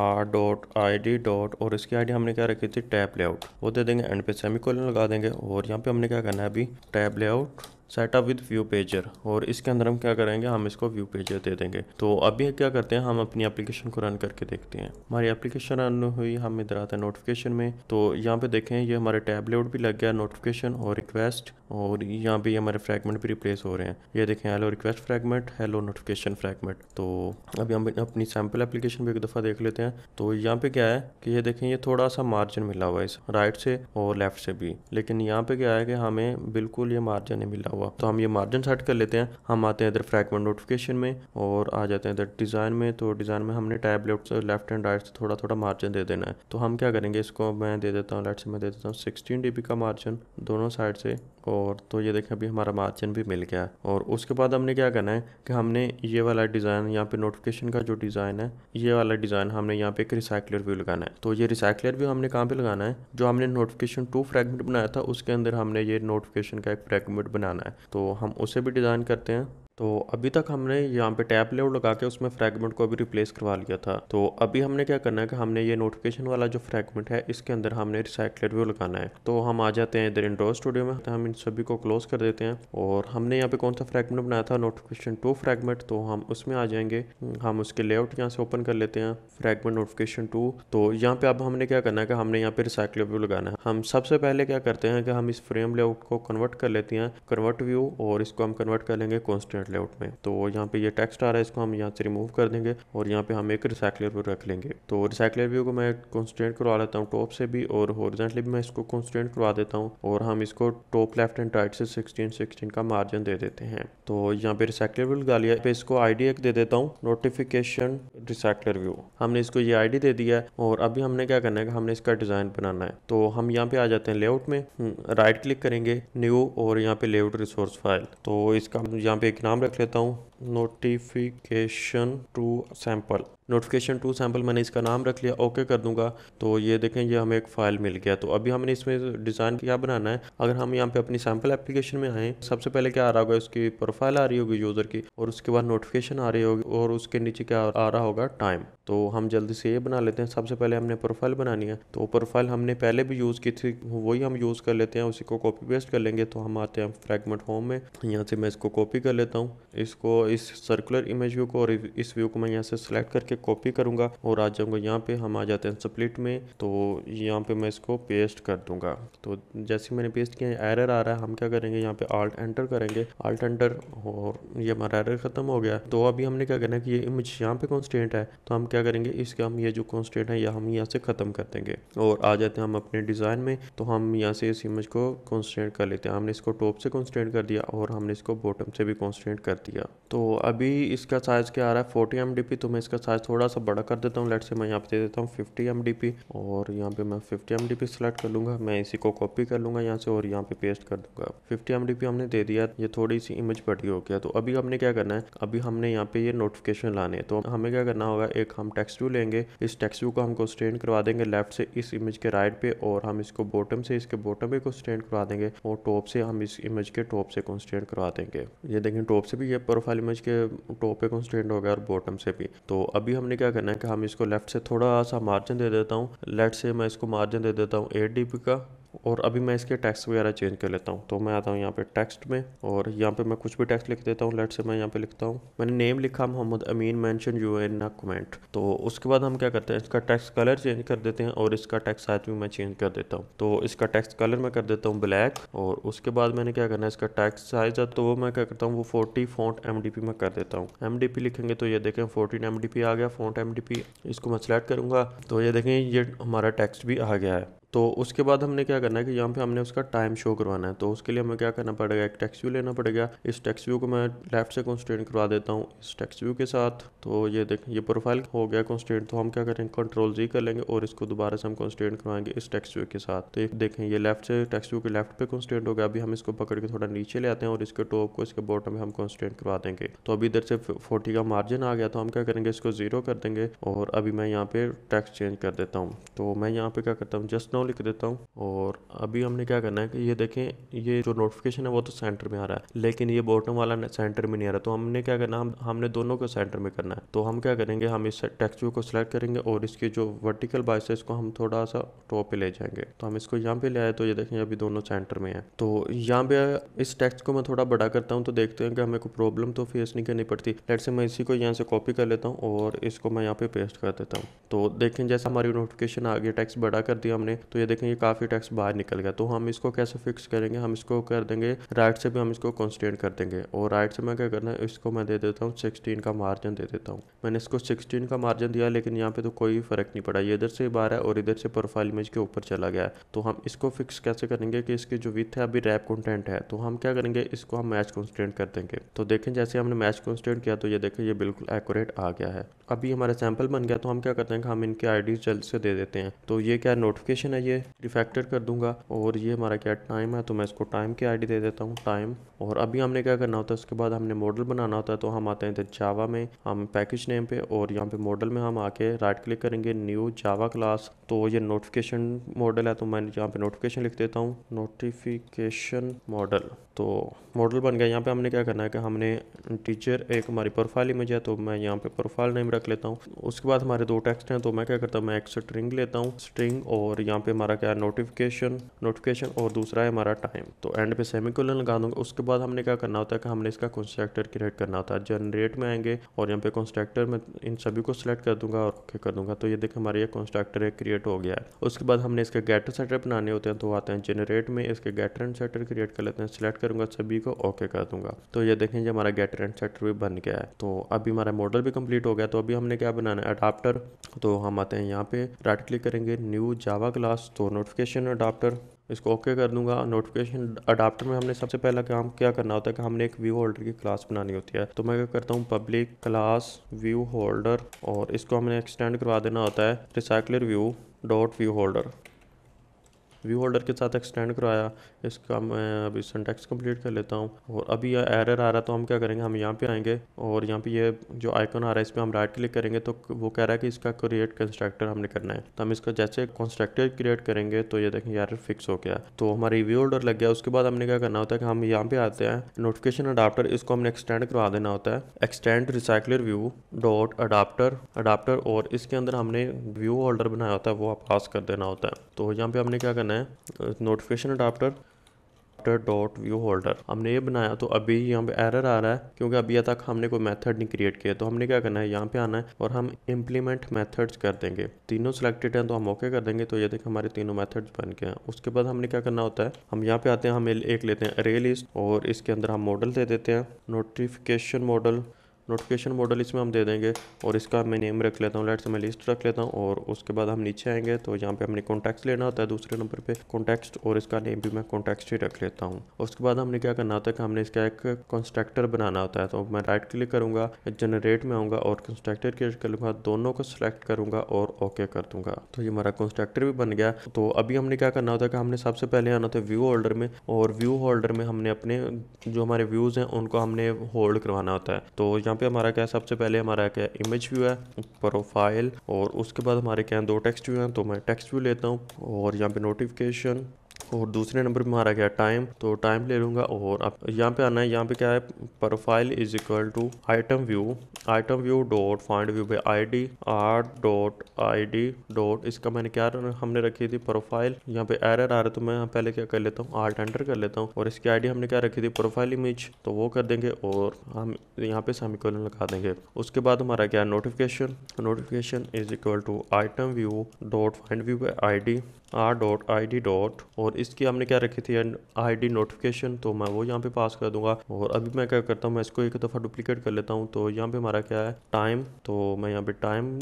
R dot I dot और इसकी आईडी हमने क्या रखी थी टैप लेआउट वो दे देंगे एंड पे सेमी लगा देंगे और यहाँ पे हमने क्या करना है अभी tab layout setup with view pager और इसके अंदर हम क्या करेंगे हम इसको व्यू पेजर दे देंगे तो अभी क्या करते हैं हम अपनी एप्लीकेशन को रन करके देखते हैं हमारी एप्लीकेशन रन हुई हम इधर आते हैं नोटिफिकेशन में तो यहाँ पे देखें ये हमारे टैबलेट भी लग गया नोटिफिकेशन और रिक्वेस्ट और यहाँ पे हमारे फ्रेगमेंट भी रिप्लेस हो रहे हैं ये देखें hello request fragment hello notification fragment तो अभी हम अपनी सैम्पल एप्लीकेशन भी एक दफ़ा देख लेते हैं तो यहाँ पे क्या है कि ये देखें ये थोड़ा सा मार्जिन मिला हुआ है इस राइट से और लेफ्ट से भी लेकिन यहाँ पे क्या है कि हमें बिल्कुल ये मार्जिन नहीं मिला हुआ हुआ तो हम ये मार्जिन सेट कर लेते हैं हम आते हैं इधर फ्रैगमेंट नोटिफिकेशन में और आ जाते हैं इधर डिज़ाइन में तो डिज़ाइन में हमने tab left left and right से थोड़ा थोड़ा मार्जिन दे देना है तो हम क्या करेंगे इसको मैं दे देता हूँ लेट से मैं दे देता हूँ सिक्सटीन डी का मार्जिन दोनों साइड से और तो ये देखें अभी हमारा मार्जिन भी मिल गया है और उसके बाद हमने क्या करना है कि हमने ये वाला डिज़ाइन यहाँ पे नोटिफिकेशन का जो डिज़ाइन है ये वाला डिज़ाइन हमने यहाँ पे एक रिसाइकलर व्यू लगाना है तो ये रिसाइकलर व्यू हमने कहाँ पे लगाना है जो हमने नोटिफिकेशन टू फ्रेगमेंट बनाया था उसके अंदर हमने ये नोटिफिकेशन का एक फ्रेगमेंट बनाना है करना है तो हम उसे भी डिज़ाइन करते हैं तो अभी तक हमने यहाँ पे टैप लेआउट लगा के उसमें फ्रेगमेंट को अभी रिप्लेस करवा लिया था तो अभी हमने क्या करना है कि हमने ये नोटिफिकेशन वाला जो फ्रेगमेंट है इसके अंदर हमने रिसाइकलर व्यू लगाना है तो हम आ जाते हैं इधर इंडोर स्टूडियो में तो हम इन सभी को क्लोज कर देते हैं और हमने यहाँ पे कौन सा फ्रेगमेंट बनाया था नोटिफिकेशन टू फ्रेगमेंट तो हम उसमें आ जाएंगे हम उसके लेआउट यहाँ से ओपन कर लेते हैं फ्रेगमेंट नोटिफिकेशन टू तो यहाँ पे अब हमने क्या करना है कि हमने यहाँ पे रिसाइकलर व्यू लगाना है हम सबसे पहले क्या करते हैं कि हम इस फ्रेम लेआउट को कन्वर्ट कर लेते हैं कन्वर्ट व्यू और इसको हम कन्वर्ट कर लेंगे कॉन्स्टेंट फॉर्मेट लेआउट में तो यहाँ पे ये टेक्स्ट आ रहा है इसको हम यहाँ से रिमूव कर देंगे और यहाँ पे हम एक रिसाइकलर व्यू रख लेंगे तो रिसाइकलर व्यू को मैं कॉन्सटेंट करवा लेता हूँ टॉप से भी और हॉर्जेंटली भी मैं इसको कॉन्सटेंट करवा देता हूँ और हम इसको टॉप लेफ्ट एंड राइट से सिक्सटीन सिक्सटीन का मार्जिन दे देते हैं तो यहाँ पे रिसाइकलर लगा लिया इसको आई एक दे देता हूँ नोटिफिकेशन रिसाइकलर व्यू हमने इसको ये आई दे दिया है और अभी हमने क्या करना है हमने इसका डिज़ाइन बनाना है तो हम यहाँ पे आ जाते हैं लेआउट में राइट हम्म, क्लिक करेंगे न्यू और यहाँ पे लेआउट रिसोर्स फाइल तो इसका यहाँ पे एक नाम नाम रख लेता हूँ notification two sample notification two sample मैंने इसका नाम रख लिया ओके कर दूंगा तो ये देखें ये हमें एक फ़ाइल मिल गया तो अभी हमने इसमें डिज़ाइन क्या बनाना है अगर हम यहाँ पे अपनी सैम्पल एप्लीकेशन में आएँ सबसे पहले क्या आ रहा होगा उसकी प्रोफाइल आ रही होगी यूज़र की और उसके बाद नोटिफिकेशन आ रही होगी और उसके नीचे क्या आ रहा होगा टाइम तो हम जल्दी से ये बना लेते हैं सबसे पहले हमने प्रोफाइल बनानी है तो प्रोफाइल हमने पहले भी यूज़ की थी वही हम यूज़ कर लेते हैं उसी को कॉपी पेस्ट कर लेंगे तो हम आते हैं फ्रेगमेंट होम में यहाँ से मैं इसको कॉपी कर लेता हूँ इसको इस सर्कुलर इमेज व्यू को और इस व्यू को मैं यहाँ से सिलेक्ट करके कॉपी करूंगा और आ जाऊंगा यहाँ पे हम आ जाते हैं स्प्लिट में तो यहाँ पे मैं इसको पेस्ट कर दूंगा तो जैसे मैंने पेस्ट किया एरर आ रहा है हम क्या करेंगे यहाँ पे आल्ट एंटर करेंगे आल्ट एंटर और ये हमारा एरर ख़त्म हो गया तो अभी हमने क्या करना है कि ये इमेज यहाँ पे कॉन्स्टेंट है तो हम क्या करेंगे इसका हम ये जो कॉन्स्टेंट है यह हम यहाँ से ख़त्म कर देंगे और आ जाते हैं हम अपने डिज़ाइन में तो हम यहाँ से इस इमेज को कॉन्स्टेंट कर लेते हैं हमने इसको टॉप से कॉन्स्टेंट कर दिया और हमने इसको बॉटम से भी कॉन्स्टेंट कर दिया तो अभी इसका साइज़ क्या आ रहा है फोर्टी एम तो मैं इसका साइज़ थोड़ा सा बड़ा कर देता हूँ लेट से मैं यहाँ पे दे देता हूँ 50 एम और यहाँ पे मैं 50 एम सेलेक्ट कर लूँगा मैं इसी को कॉपी कर लूँगा यहाँ से और यहाँ पे पेस्ट कर दूंगा 50 एम हमने दे दिया ये थोड़ी सी इमेज बड़ी हो गया तो अभी हमने क्या करना है अभी हमने यहाँ पे ये नोटिफिकेशन लाने तो हमें क्या करना होगा एक हम व्यू लेंगे इस व्यू को हमको कॉन्स्टेंट करवा देंगे लेफ्ट से इस इमेज के राइट पे और हम इसको बॉटम से इसके बॉटम पे कॉन्स्टेंट करवा देंगे और टॉप से हम इस इमेज के टॉप से कॉन्स्टेंट करवा देंगे ये देखें टॉप से भी ये प्रोफाइल इमेज के टॉप पे कॉन्स्टेंट हो गया और बॉटम से भी तो अभी अभी हमने क्या करना है कि हम इसको लेफ़्ट से थोड़ा सा मार्जिन दे देता हूँ लेफ्ट से मैं इसको मार्जिन दे देता हूँ एट डी का और अभी मैं इसके टैक्स वगैरह चेंज कर लेता हूँ तो मैं आता हूँ यहाँ पे टेक्स्ट में और यहाँ पे मैं कुछ भी टैक्स लिख देता हूँ लेट से मैं यहाँ पे लिखता हूँ मैंने नेम लिखा Mohammad Amin mention you in comment तो उसके बाद हम क्या करते हैं इसका टैक्स कलर चेंज कर देते हैं और इसका टैक्स साइज भी मैं चेंज कर देता हूँ तो इसका टैक्स कलर मैं कर देता हूँ ब्लैक और उसके बाद मैंने क्या करना है इसका टैक्स साइज है तो वो मैं क्या करता हूँ वो फोर्टी फोट एम में कर देता हूँ एम लिखेंगे तो ये देखें फोर्टीन एम आ गया फोट एम इसको मैं सेलेक्ट करूँगा तो ये देखें ये हमारा टैक्स भी आ गया है तो उसके बाद हमने क्या करना है कि यहाँ पे हमने उसका टाइम शो करवाना है तो उसके लिए हमें क्या करना पड़ेगा एक टैक्स व्यू लेना पड़ेगा इस टैक्स व्यू को मैं लेफ्ट से कॉन्स्टेंट करवा देता हूँ इस टैक्स व्यू के साथ तो ये देख ये प्रोफाइल हो गया कॉन्स्टेंट तो हम क्या करेंगे कंट्रोल जी कर लेंगे और इसको दोबारा से हम कॉन्स्टेंट करवाएंगे इस टैक्स व्यू के साथ तो देखें ये लेफ्ट से टैक्स व्यू के लेफ्ट पे कॉन्स्टेंट हो गया अभी हम इसको पकड़ के थोड़ा नीचे ले आते हैं और इसके टॉप को इसके बॉटम में हम कॉन्स्टेंट करवा देंगे तो अभी इधर से फोर्टी का मार्जिन आ गया तो हम क्या करेंगे इसको जीरो कर देंगे और अभी मैं यहाँ पे टैक्स चेंज कर देता हूँ तो मैं यहाँ पे क्या करता हूँ जस्ट नाउ हूँ लिख देता हूँ और अभी हमने क्या करना है कि ये देखें ये जो नोटिफिकेशन है वो तो सेंटर में आ रहा है लेकिन ये बॉटम वाला सेंटर में नहीं आ रहा तो हमने क्या करना हम हमने दोनों को सेंटर में करना है तो हम क्या करेंगे हम इस टेक्स्ट को सिलेक्ट करेंगे और इसके जो वर्टिकल बाइस है इसको हम थोड़ा सा टॉप पे ले जाएंगे तो हम इसको यहाँ पे ले आए तो ये देखें अभी दोनों सेंटर में है तो यहाँ पे इस टेक्स्ट को मैं थोड़ा बड़ा करता हूँ तो देखते हैं कि हमें कोई प्रॉब्लम तो फेस नहीं करनी पड़ती लेट से मैं इसी को यहाँ से कॉपी कर लेता हूँ और इसको मैं यहाँ पे पेस्ट कर देता हूँ तो देखें जैसे हमारी नोटिफिकेशन आ गया टेक्स्ट बड़ा कर दिया हमने तो ये देखें ये काफ़ी टैक्स बाहर निकल गया तो हम इसको कैसे फिक्स करेंगे हम इसको कर देंगे राइट से भी हम इसको कॉन्स्टेंट कर देंगे और राइट से मैं क्या करना है इसको मैं दे देता हूँ सिक्सटीन का मार्जिन दे देता हूँ मैंने इसको सिक्सटीन का मार्जिन दिया लेकिन यहाँ पे तो कोई फ़र्क नहीं पड़ा ये इधर से बाहर है और इधर से प्रोफाइल इमेज के ऊपर चला गया तो हम इसको फिक्स कैसे करेंगे कि इसकी जो विथ है अभी रैप कॉन्टेंट है तो हम क्या करेंगे इसको हम मैच कॉन्स्टेंट कर देंगे तो देखें जैसे हमने मैच कॉन्स्टेंट किया तो ये देखें ये बिल्कुल एक्यूरेट आ गया है अभी हमारा सैंपल बन गया तो हम क्या करते हैं हम इनके आईडी जल्द से दे देते हैं तो ये क्या नोटिफिकेशन है ये डिफेक्टर कर दूंगा और ये हमारा क्या टाइम है तो मैं इसको टाइम की आईडी दे देता हूँ टाइम और अभी हमने क्या करना होता है उसके बाद हमने मॉडल बनाना होता है तो हम आते हैं इधर जावा में हम पैकेज नेम पे और यहाँ पे मॉडल में हम आके राइट क्लिक करेंगे न्यू जावा क्लास तो ये नोटिफिकेशन मॉडल है तो मैं यहाँ पे नोटिफिकेशन लिख देता हूँ नोटिफिकेशन मॉडल तो मॉडल बन गया यहाँ पे हमने क्या करना है कि हमने टीचर एक हमारी प्रोफाइल इमेज है तो मैं यहाँ पे प्रोफाइल नेम रख लेता हूँ उसके बाद हमारे दो टेक्स्ट हैं तो मैं क्या करता हूँ मैं एक स्ट्रिंग लेता हूँ स्ट्रिंग और यहाँ पे हमारा क्या है नोटिफिकेशन नोटिफिकेशन और दूसरा है हमारा टाइम तो एंड पे सेमी लगा दूंगा उसके बाद हमने क्या करना होता है कि हमने इसका कॉन्स्ट्रक्टर क्रिएट करना होता है जनरेट में आएंगे और यहाँ पे कॉन्स्ट्रक्टर में इन सभी को सिलेक्ट कर दूंगा और ओके कर दूंगा तो ये देखें हमारे ये कॉन्स्ट्रक्टर क्रिएट हो गया है उसके बाद हमने इसके गेटर सेटर बनाने होते हैं तो आते हैं जनरेट में इसके गेटर एंड सेटर क्रिएट कर लेते हैं सिलेक्ट करूंगा सभी को ओके कर दूंगा तो ये देखें जी हमारा गेट रेंट सेटर भी बन गया है तो अभी हमारा मॉडल भी कंप्लीट हो गया तो अभी हमने क्या बनाना है अडाप्टर तो हम आते हैं यहाँ पे राइट क्लिक करेंगे न्यू जावा क्लास तो नोटिफिकेशन अडाप्टर इसको ओके okay कर दूंगा नोटिफिकेशन अडाप्टर में हमने सबसे पहला काम क्या करना होता है कि हमने एक व्यू होल्डर की क्लास बनानी होती है तो मैं क्या करता हूँ पब्लिक क्लास व्यू होल्डर और इसको हमने एक्सटेंड करवा देना होता है recycler view dot view holder view holder के साथ एक्सटेंड कराया इसका मैं अभी सेंटेक्स कंप्लीट कर लेता हूँ और अभी यह एरर आ रहा है तो हम क्या करेंगे हम यहाँ पे आएंगे और यहाँ पे ये यह जो आइकन आ रहा है इस पर हम राइट क्लिक करेंगे तो वो कह रहा है कि इसका क्रिएट कंस्ट्रक्टर हमने करना है तो हम इसका जैसे कंस्ट्रक्टर क्रिएट करेंगे तो ये देखें एरर फिक्स हो गया तो हमारा व्यू होल्डर लग गया उसके बाद हमने क्या करना होता है कि हम यहाँ पे आते हैं नोटिफिकेशन अडाप्टर इसको हमने एक्सटेंड करवा देना होता है extend recycler view dot adapter adapter और इसके अंदर हमने व्यू होल्डर बनाया होता है वो आप पास कर देना होता है तो यहाँ पे हमने क्या करना करना है notification adapter dot view holder हमने ये बनाया तो अभी यहाँ पे एरर आ रहा है क्योंकि अभी तक हमने कोई मेथड नहीं क्रिएट किया तो हमने क्या करना है यहाँ पे आना है और हम इम्प्लीमेंट मेथड्स कर देंगे तीनों सिलेक्टेड हैं तो हम ओके कर देंगे तो ये देखें हमारे तीनों मेथड्स बन गए हैं उसके बाद हमने क्या करना होता है हम यहाँ पे आते हैं हम एक लेते हैं रेलिस्ट और इसके अंदर हम मॉडल दे देते हैं नोटिफिकेशन मॉडल नोटिफिकेशन मॉडल इसमें हम दे देंगे और इसका मैं नेम रख लेता हूँ लेट से मैं लिस्ट रख लेता हूँ और उसके बाद हम नीचे आएंगे तो यहाँ पे हमने कॉन्टैक्ट लेना होता है दूसरे नंबर पे कॉन्टैक्ट और इसका नेम भी मैं कॉन्टैक्ट ही रख लेता हूँ उसके बाद हमने क्या करना होता है कि हमने इसका एक कंस्ट्रक्टर बनाना होता है तो मैं राइट क्लिक करूँगा जनरेट में आऊँगा और कंस्ट्रक्टर कर करूँगा दोनों को सिलेक्ट करूँगा और ओके कर दूंगा तो ये हमारा कंस्ट्रक्टर भी बन गया तो अभी हमने क्या करना होता है कि हमने सबसे पहले आना होता है व्यू होल्डर में और व्यू होल्डर में हमने अपने जो हमारे व्यूज़ हैं उनको हमने होल्ड करवाना होता है तो यहाँ पे हमारा क्या है सबसे पहले हमारा क्या है इमेज व्यू है प्रोफाइल और उसके बाद हमारे क्या है दो टेक्स्ट व्यू हैं तो मैं टेक्स्ट व्यू लेता हूँ और यहाँ पे नोटिफिकेशन और दूसरे नंबर पर हमारा क्या टाइम तो टाइम ले लूँगा और अब यहाँ पे आना है यहाँ पे क्या है profile is equal to item view item view dot find view by I D R dot I D dot इसका मैंने क्या हमने रखी थी प्रोफाइल यहाँ पे एरर आ रहा है तो मैं पहले क्या कर लेता हूँ आर्ट एंटर कर लेता हूँ और इसकी डी हमने क्या रखी थी प्रोफाइल इमेज तो वो कर देंगे और हम यहाँ पे सेमिकोलन लगा देंगे उसके बाद हमारा क्या notification notification is equal to item view dot find view by I D R dot I D dot और इसकी हमने क्या रखी थी आईडी नोटिफिकेशन तो मैं वो यहाँ पे पास कर दूंगा और अभी मैं क्या करता हूँ मैं इसको एक दफ़ा डुप्लीकेट कर लेता हूँ तो यहाँ पे हमारा क्या है टाइम तो मैं यहाँ पे टाइम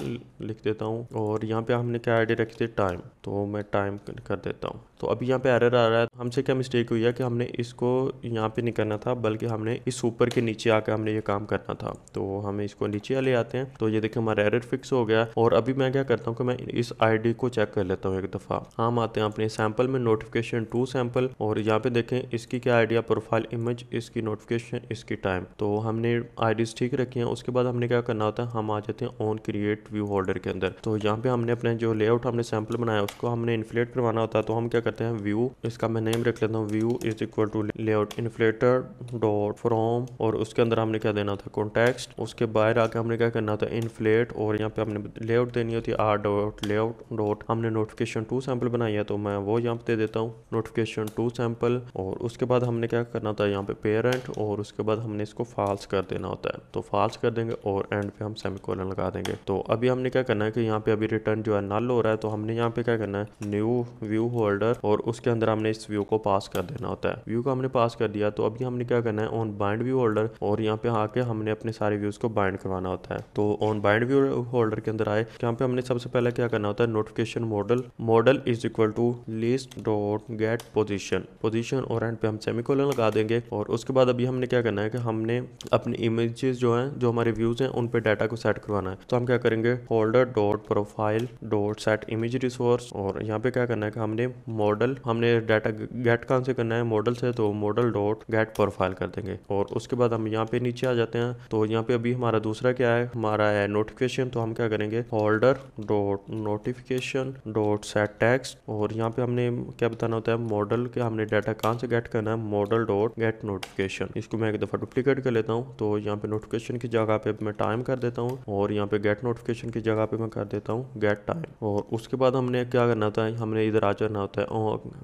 लिख देता हूँ और यहाँ पे हमने क्या आई रखी थी टाइम तो मैं टाइम कर देता हूँ तो अभी यहाँ पे एरर आ रहा है हमसे क्या मिस्टेक हुई है कि हमने इसको यहाँ पे नहीं करना था बल्कि हमने इस ऊपर के नीचे आकर हमने ये काम करना था तो हमें इसको नीचे ले आते हैं तो ये देखिए हमारा एरर फिक्स हो गया और अभी मैं क्या करता हूँ कि मैं इस आई को चेक कर लेता हूँ एक दफ़ा हम आते हैं अपने सैंपल में नोटिफिकेशन टू सैंपल और यहाँ पे देखें इसकी क्या आइडिया प्रोफाइल इमेज इसकी नोटिफिकेशन इसकी टाइम तो हमने आई ठीक रखी है उसके बाद हमने क्या करना होता है हम आ जाते हैं ऑन क्रिएट व्यू होल्डर के अंदर तो यहाँ पे हमने अपने जो लेआउट हमने सैंपल बनाया उसको हमने इन्फ्लेट करवाना होता है तो हम क्या करते हैं व्यू इसका मैं नेम रख लेता हूँ view is equal to layout inflater dot from और उसके अंदर हमने क्या देना था कॉन्टेक्स्ट उसके बाहर आके हमने क्या करना था इन्फ्लेट और यहाँ पे हमने लेआउट देनी होती है आर डॉट लेआउट डॉट हमने नोटिफिकेशन टू सैम्पल बनाई है तो मैं वो यहाँ पे दे देता हूँ नोटिफिकेशन टू सैम्पल और उसके बाद हमने क्या करना था यहाँ पे पेरेंट और उसके बाद हमने इसको फाल्स कर देना होता है तो फाल्स कर देंगे और एंड पे हम सेमिकोलन लगा देंगे तो अभी हमने क्या करना है कि यहाँ पे अभी रिटर्न जो है नल हो रहा है तो हमने यहाँ पे क्या करना है न्यू व्यू होल्डर और उसके अंदर हमने इस व्यू को पास कर देना होता है व्यू को हमने पास कर दिया तो अभी हमने क्या करना है ऑन बाइंड व्यू होल्डर और यहाँ पे आके हमने अपने सारे व्यूज को बाइंड करवाना होता है तो ऑन बाइंड व्यू होल्डर के अंदर आए तो यहाँ पे हमने सबसे पहले क्या करना होता है notification model model is equal to list dot get position position और एंड पे हम सेमिकोलन लगा देंगे और उसके बाद अभी हमने क्या करना है कि हमने अपने इमेजेस जो हैं जो हमारे व्यूज हैं उन पे डाटा को सेट करवाना है तो हम क्या करेंगे holder dot profile dot set image resource और यहाँ पे क्या करना है कि हमने मॉडल मॉडल हमने डाटा गेट कहाँ से करना है मॉडल से तो मॉडल डॉट गेट प्रोफाइल कर देंगे और उसके बाद हम यहाँ पे नीचे आ जाते हैं तो यहाँ पे अभी हमारा दूसरा क्या है हमारा है नोटिफिकेशन तो हम क्या करेंगे holder dot notification dot set text और यहाँ पे हमने क्या बताना होता है मॉडल के हमने डाटा कहाँ से गेट करना है मॉडल डॉट गेट नोटिफिकेशन इसको मैं एक दफ़ा डुप्लीकेट कर लेता हूँ तो यहाँ पे नोटिफिकेशन की जगह पे मैं टाइम कर देता हूँ और यहाँ पे गेट नोटिफिकेशन की जगह पे मैं कर देता हूँ गेट टाइम और उसके बाद हमने क्या करना होता है हमने इधर आ जाना होता है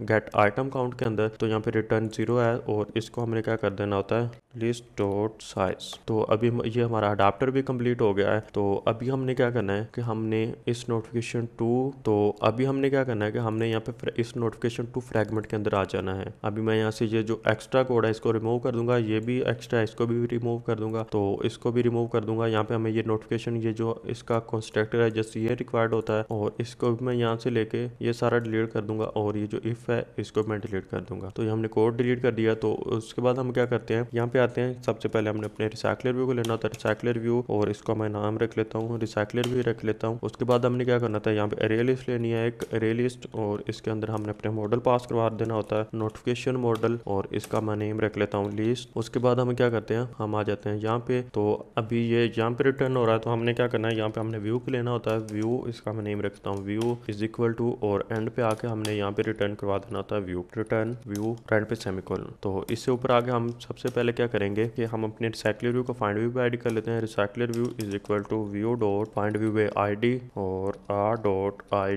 गेट आइटम काउंट के अंदर तो यहाँ पे रिटर्न जीरो है और इसको हमने क्या कर देना होता है लिस्ट डॉट साइज तो अभी ये हमारा अडाप्टर भी कंप्लीट हो गया है तो अभी हमने क्या करना है कि हमने इस नोटिफिकेशन टू तो अभी हमने क्या करना है कि हमने यहाँ पे इस नोटिफिकेशन टू फ्रेगमेंट के अंदर आ जाना है अभी मैं यहाँ से ये जो एक्स्ट्रा कोड है इसको रिमूव कर दूंगा ये भी एक्स्ट्रा इसको भी रिमूव कर दूंगा तो इसको भी रिमूव कर दूंगा यहाँ पे हमें ये नोटिफिकेशन ये जो इसका कंस्ट्रक्टर है जैसे ये रिक्वायर्ड होता है और इसको भी मैं यहाँ से लेके ये सारा डिलीट कर दूंगा और और ये जो इफ़ है इसको मैं डिलीट कर दूंगा तो ये हमने कोड डिलीट कर दिया तो उसके बाद हम क्या करते हैं यहाँ पे आते हैं सबसे पहले हमने अपने रिसाइकलर व्यू को लेना होता है रिसाइकलर व्यू और इसको मैं नाम रख लेता हूँ रिसाइकलर व्यू रख लेता हूँ उसके बाद हमने क्या करना था यहाँ पे रेलिस्ट लेनी है एक रेलिस्ट और इसके अंदर हमने अपने मॉडल पास करवा देना होता है नोटिफिकेशन मॉडल और इसका मैं नेम रख लेता हूँ लिस्ट उसके बाद हम क्या करते हैं हम आ जाते हैं यहाँ पे तो अभी ये यहाँ पे रिटर्न हो रहा है तो हमने क्या करना है यहाँ पे हमने व्यू को लेना होता है व्यू इसका मैं नेम रखता हूँ व्यू इज इक्वल टू और एंड पे आके हमने यहाँ पे रिटर्न करवा देना होता है व्यू रिटर्न व्यू फ्रंट पे सेमिकोलन तो इससे ऊपर आगे हम सबसे पहले क्या करेंगे कि हम अपने रिसाइकलर व्यू को फाइंड व्यू पे ऐड कर लेते हैं recycler view is equal to view dot find view पे आई और आर डॉट आई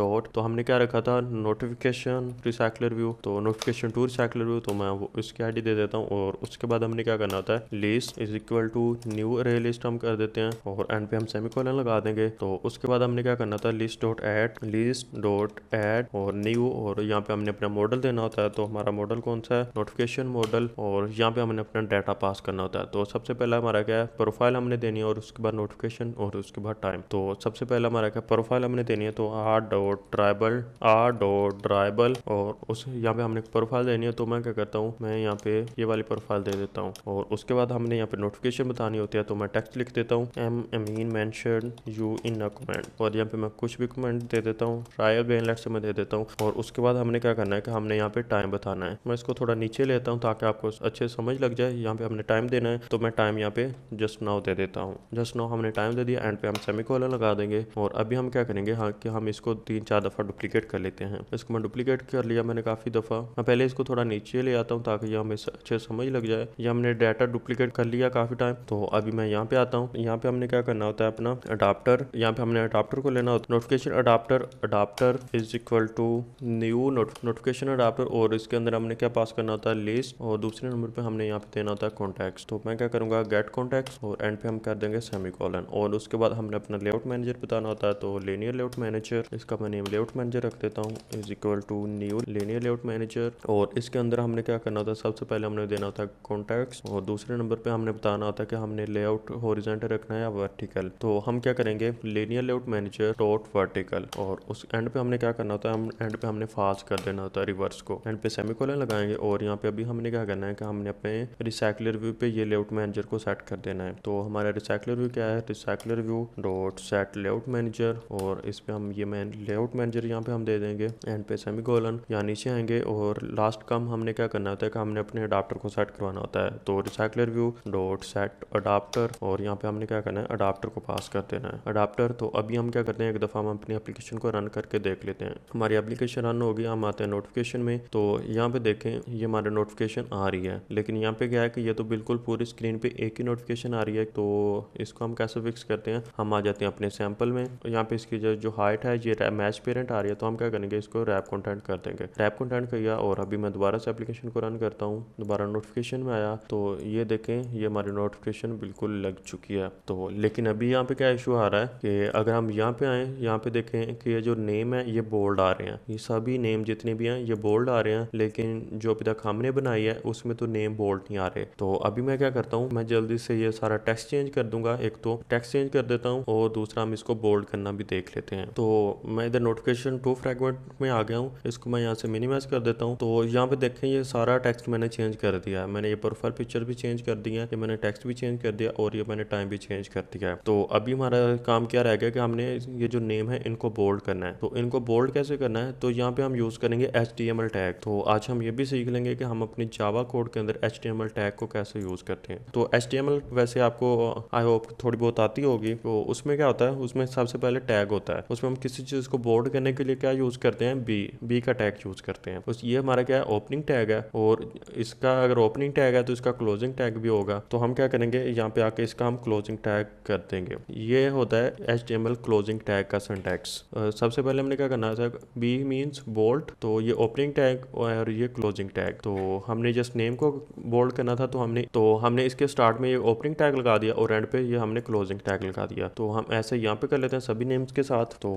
डॉट तो हमने क्या रखा था नोटिफिकेशन रिसाइकलर व्यू तो नोटिफिकेशन टू रिसाइकलर व्यू तो मैं वो इसकी आई दे देता हूँ और उसके बाद हमने क्या करना होता है list is equal to new array list हम कर देते हैं और एंड पे हम सेमिकोलन लगा देंगे तो उसके बाद हमने क्या करना था list dot add list dot add और न्यू आई ओ और यहाँ पे हमने अपना मॉडल देना होता है तो हमारा मॉडल कौन सा है नोटिफिकेशन मॉडल और यहाँ पे हमने अपना डाटा पास करना होता है तो सबसे पहला हमारा क्या है प्रोफाइल हमने देनी है और उसके बाद नोटिफिकेशन और उसके बाद टाइम तो सबसे पहला हमारा क्या प्रोफाइल हमने देनी है तो R dot drawable R dot drawable और उस यहाँ पे हमने प्रोफाइल देनी है तो मैं क्या करता हूँ मैं यहाँ पे ये वाली प्रोफाइल दे देता हूँ और उसके बाद हमने यहाँ पे नोटिफिकेशन बतानी होती है तो मैं टेक्स्ट लिख देता हूँ M Amin mention you in a comment और यहाँ पे मैं कुछ भी कमेंट दे देता हूँ ट्रायल लेट से मैं दे देता हूँ और उसके बाद हमने क्या करना है कि हमने यहाँ पे टाइम बताना है मैं इसको थोड़ा नीचे लेता हूँ ताकि आपको अच्छे समझ लग जाए यहाँ पे हमने टाइम देना है तो मैं टाइम यहाँ पे जस्ट नाउ दे देता हूँ जस्ट नाउ हमने टाइम दे दिया एंड पे हम सेमी कॉलर लगा देंगे और अभी हम क्या करेंगे हाँ कि हम इसको तीन चार दफ़ा डुप्लीकेट कर लेते हैं इसको मैं डुप्लीकेट कर लिया मैंने काफ़ी दफ़ा मैं पहले इसको थोड़ा नीचे ले आता हूँ ताकि ये हमें अच्छे समझ लग जाए ये हमने डाटा डुप्लीकेट कर लिया काफ़ी टाइम तो अभी मैं यहाँ पे आता हूँ यहाँ पे हमने क्या करना होता है अपना अडाप्टर यहाँ पे हमने अडाप्टर को लेना होता है notification adapter adapter is equal to new notification और और इसके अंदर हमने क्या पास करना होता है लिस्ट और दूसरे नंबर पे हमने यहाँ पे देना होता है कॉन्टैक्ट्स तो मैं क्या करूँगा गेट कॉन्टैक्ट्स और एंड पे हम कर देंगे सेमी कॉलन और उसके बाद हमने अपना लेआउट मैनेजर बताना होता है तो लेनियर लेआउट मैनेजर इसका मैं नेम लेआउट मैनेजर रख देता हूँ is equal to new linear layout manager और इसके अंदर हमने क्या करना होता है सबसे पहले हमने देना होता है कॉन्टैक्ट्स और दूसरे नंबर पर हमने बताना होता है कि हमने लेआउट होरिजेंटल रखना है या वर्टिकल तो हम क्या करेंगे linear layout manager dot vertical और उस एंड पे हमने क्या करना होता है हम एंड पे हमने फास्ट कर देना होता है रिवर्स को एंड पे सेमी कोलन लगाएंगे और यहाँ पे अभी हमने क्या करना है कि हमने अपने रिसाइकलर व्यू पे ये लेआउट मैनेजर को सेट कर देना है तो हमारा रिसाइकलर व्यू क्या है recycler view dot set layout manager और इस पे हम ये मैन लेआउट मैनेजर यहाँ पे हम दे देंगे एंड पे सेमी कोलन यहाँ नीचे आएंगे और लास्ट काम हमने क्या करना होता है कि हमने अपने अडाप्टर को सेट करवाना होता है तो recycler view dot set adapter और यहाँ पे हमने क्या करना है अडाप्टर को पास कर देना है अडाप्टर तो अभी हम क्या करते हैं एक दफ़ा हम अपनी एप्लीकेशन को रन करके देख लेते हैं हमारी एप्लीकेशन नोटिफिकेशन रन होगी हम आते हैं नोटिफिकेशन में तो यहाँ पे देखें ये हमारे नोटिफिकेशन आ रही है लेकिन यहाँ पे क्या है कि ये तो बिल्कुल पूरी स्क्रीन पे एक ही नोटिफिकेशन आ रही है तो इसको हम कैसे फिक्स करते हैं हम आ जाते हैं अपने सैम्पल में तो यहाँ पे इसकी जो हाइट है ये मैच पेरेंट आ रही है तो हम क्या करेंगे इसको रैप कॉन्टेंट कर देंगे रैप कॉन्टेंट किया और अभी मैं दोबारा से एप्लीकेशन को रन करता हूँ दोबारा नोटिफिकेशन में आया तो ये देखें ये हमारी नोटिफिकेशन बिल्कुल लग चुकी है तो लेकिन अभी यहाँ पे क्या इशू आ रहा है कि अगर हम यहाँ पे आए यहाँ पे देखें कि ये जो नेम है ये बोल्ड आ रहे हैं ये सभी नेम जितने भी हैं ये बोल्ड आ रहे हैं लेकिन जो अभी तक हमने बनाई है उसमें तो नेम बोल्ड नहीं आ रहे तो अभी मैं क्या करता हूँ मैं जल्दी से ये सारा टेक्स्ट चेंज कर दूंगा एक तो टेक्स्ट चेंज कर देता हूँ और दूसरा हम इसको बोल्ड करना भी देख लेते हैं तो मैं इधर नोटिफिकेशन टू फ्रेगमेंट में आ गया हूँ इसको मैं यहाँ से मिनिमाइज कर देता हूँ तो यहाँ पे देखें ये सारा टेक्स्ट मैंने चेंज कर दिया है मैंने ये प्रोफाइल पिक्चर भी चेंज कर दिया है ये मैंने टेक्स्ट भी चेंज कर दिया और ये मैंने टाइम भी चेंज कर दिया है तो अभी हमारा काम क्या रह गया कि हमने ये जो नेम है इनको बोल्ड करना है तो इनको बोल्ड कैसे करना है तो यहाँ पे हम यूज़ करेंगे एच टैग तो आज हम ये भी सीख लेंगे कि हम अपने जावा कोड के अंदर एच टैग को कैसे यूज़ करते हैं तो एच वैसे आपको आई होप थोड़ी बहुत आती होगी तो उसमें क्या होता है उसमें सबसे पहले टैग होता है उसमें हम किसी चीज़ को बोर्ड करने के लिए क्या यूज़ करते हैं बी बी का टैग यूज़ करते हैं उस ये हमारा क्या है ओपनिंग टैग है और इसका अगर ओपनिंग टैग है तो इसका क्लोजिंग टैग भी होगा तो हम क्या करेंगे यहाँ पे आके इसका हम क्लोजिंग टैग कर देंगे ये होता है एच क्लोजिंग टैग का सेंटेक्स सबसे पहले हमने क्या करना था बी मीन मीन्स बोल्ट तो ये ओपनिंग टैग और ये क्लोजिंग टैग तो हमने जस्ट नेम को बोल्ड करना था तो हमने तो हमने इसके स्टार्ट में ये ओपनिंग टैग लगा दिया और एंड पे ये हमने क्लोजिंग टैग लगा दिया तो हम ऐसे यहाँ पे कर लेते हैं सभी नेम्स के साथ तो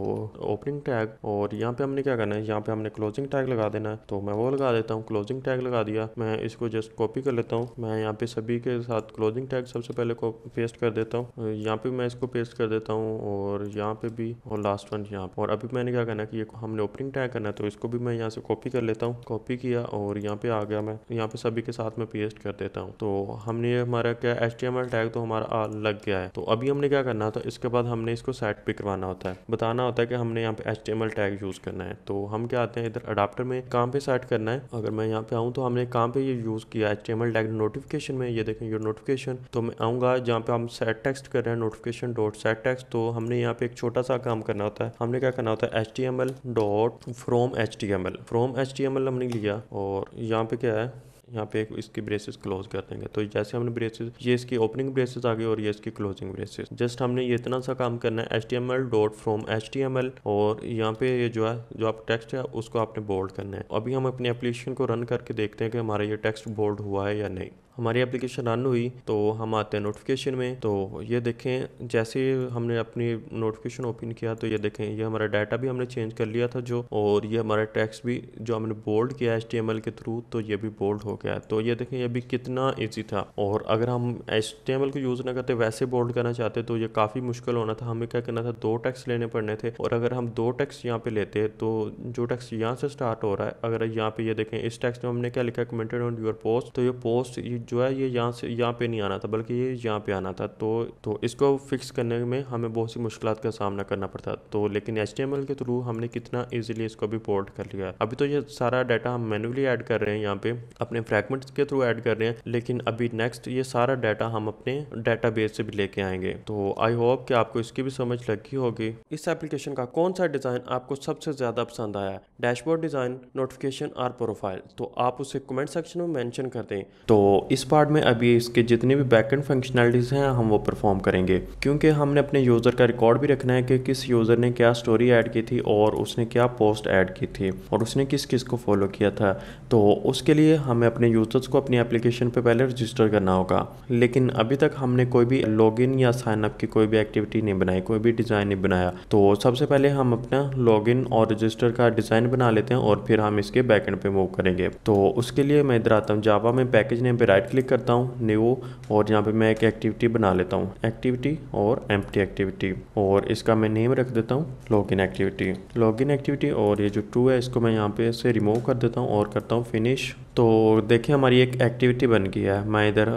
ओपनिंग टैग और यहाँ पे हमने क्या करना है यहाँ पे हमने क्लोजिंग टैग लगा देना है तो मैं वो लगा देता हूँ क्लोजिंग टैग लगा दिया मैं इसको जस्ट कॉपी कर लेता हूँ मैं यहाँ पे सभी के साथ क्लोजिंग टैग सबसे पहले को पेस्ट कर देता हूँ यहाँ पे मैं इसको पेस्ट कर देता हूँ और यहाँ पे भी और लास्ट वन यहाँ और अभी मैंने क्या करना है कि ये हमने ओपनिंग टैग करना है तो इसको भी मैं यहाँ से कॉपी कर लेता हूँ कॉपी किया और यहाँ पे आ गया मैं यहाँ पे सभी के साथ में पेस्ट कर देता हूँ तो हमने हमारा क्या एच टैग तो हमारा आ, लग गया है तो अभी हमने क्या करना था इसके बाद हमने इसको सेट भी करवाना होता है बताना होता है कि हमने यहाँ पे एच टैग यूज़ करना है तो हम क्या आते हैं इधर अडाप्टर में काम पे सेट करना है अगर मैं यहाँ पे आऊँ तो हमने काम पे ये यूज़ किया एच टैग नोटिफिकेशन में ये देखें योर नोटिफिकेशन तो मैं आऊंगा जहाँ पे हम सेट टेक्स्ट कर रहे हैं नोटिफिकेशन डॉट सेट टेक्स्ट तो हमने यहाँ पे एक छोटा सा काम करना होता है हमने क्या करना होता है H T M L dot from H T M L from H T M L हमने लिया और यहाँ पे क्या है यहाँ पे इसकी ब्रेसेस क्लोज कर देंगे तो जैसे हमने ब्रेसेस ये इसकी ओपनिंग ब्रेसेस आ गई और ये इसकी क्लोजिंग ब्रेसेस जस्ट हमने ये इतना सा काम करना है H T M L dot from H T M L और यहाँ पे ये जो है जो आप टेक्स्ट है उसको आपने बोल्ड करना है अभी हम अपने एप्लीकेशन को रन करके देखते हैं कि हमारा ये टेक्स्ट बोल्ड हुआ है या नहीं हमारी एप्लीकेशन रन हुई तो हम आते हैं नोटिफिकेशन में तो ये देखें जैसे हमने अपनी नोटिफिकेशन ओपन किया तो ये देखें ये हमारा डाटा भी हमने चेंज कर लिया था जो और ये हमारा टेक्स्ट भी जो हमने बोल्ड किया एच के थ्रू तो ये भी बोल्ड हो गया तो ये देखें ये भी कितना ईजी था और अगर हम एच को यूज़ ना करते वैसे बोल्ड करना चाहते तो ये काफ़ी मुश्किल होना था हमें क्या करना था दो टैक्स लेने पड़ने थे और अगर हम दो टैक्स यहाँ पर लेते तो जो टैक्स यहाँ से स्टार्ट हो रहा है अगर यहाँ पर ये देखें इस टैक्स में हमने क्या लिखा है कमेंटेड ऑन योर पोस्ट तो ये पोस्ट जो है ये यहाँ से यहाँ पे नहीं आना था बल्कि ये यहाँ पे आना था तो तो इसको फिक्स करने में हमें बहुत सी मुश्किल का सामना करना पड़ता तो लेकिन एच के थ्रू हमने कितना ईजिली इसको भी पोर्ट कर लिया अभी तो ये सारा डाटा हम मैनुअली ऐड कर रहे हैं यहाँ पे अपने फ्रैगमेंट्स के थ्रू ऐड कर रहे हैं लेकिन अभी नेक्स्ट ये सारा डाटा हम अपने डाटा से भी लेके आएंगे तो आई होप कि आपको इसकी भी समझ लगी होगी इस एप्लीकेशन का कौन सा डिज़ाइन आपको सबसे ज़्यादा पसंद आया डैशबोर्ड डिज़ाइन नोटिफिकेशन और प्रोफाइल तो आप उसे कमेंट सेक्शन में मैंशन कर दें तो इस इस पार्ट में अभी इसके जितने भी बैकएंड फंक्शनलिटीज हैं हम वो परफॉर्म करेंगे क्योंकि हमने अपने यूज़र का रिकॉर्ड भी रखना है कि किस यूज़र ने क्या स्टोरी ऐड की थी और उसने क्या पोस्ट ऐड की थी और उसने किस किस को फॉलो किया था तो उसके लिए हमें अपने यूज़र्स को अपनी एप्लीकेशन पर पहले रजिस्टर करना होगा लेकिन अभी तक हमने कोई भी लॉग या साइनअप की कोई भी एक्टिविटी नहीं बनाई कोई भी डिज़ाइन नहीं बनाया तो सबसे पहले हम अपना लॉग और रजिस्टर का डिज़ाइन बना लेते हैं और फिर हम इसके बैकेंड पे मूव करेंगे तो उसके लिए मैं इधर आता हूँ जावा में पैकेज नेम पे राइट राइट क्लिक करता हूँ न्यू और यहाँ पे मैं एक एक्टिविटी बना लेता हूँ एक्टिविटी और एम एक्टिविटी और इसका मैं नेम रख देता हूँ log in activity log in activity और ये जो टू है इसको मैं यहाँ पे से रिमूव कर देता हूँ और करता हूँ फिनिश तो देखिए हमारी एक एक्टिविटी बन गई है मैं इधर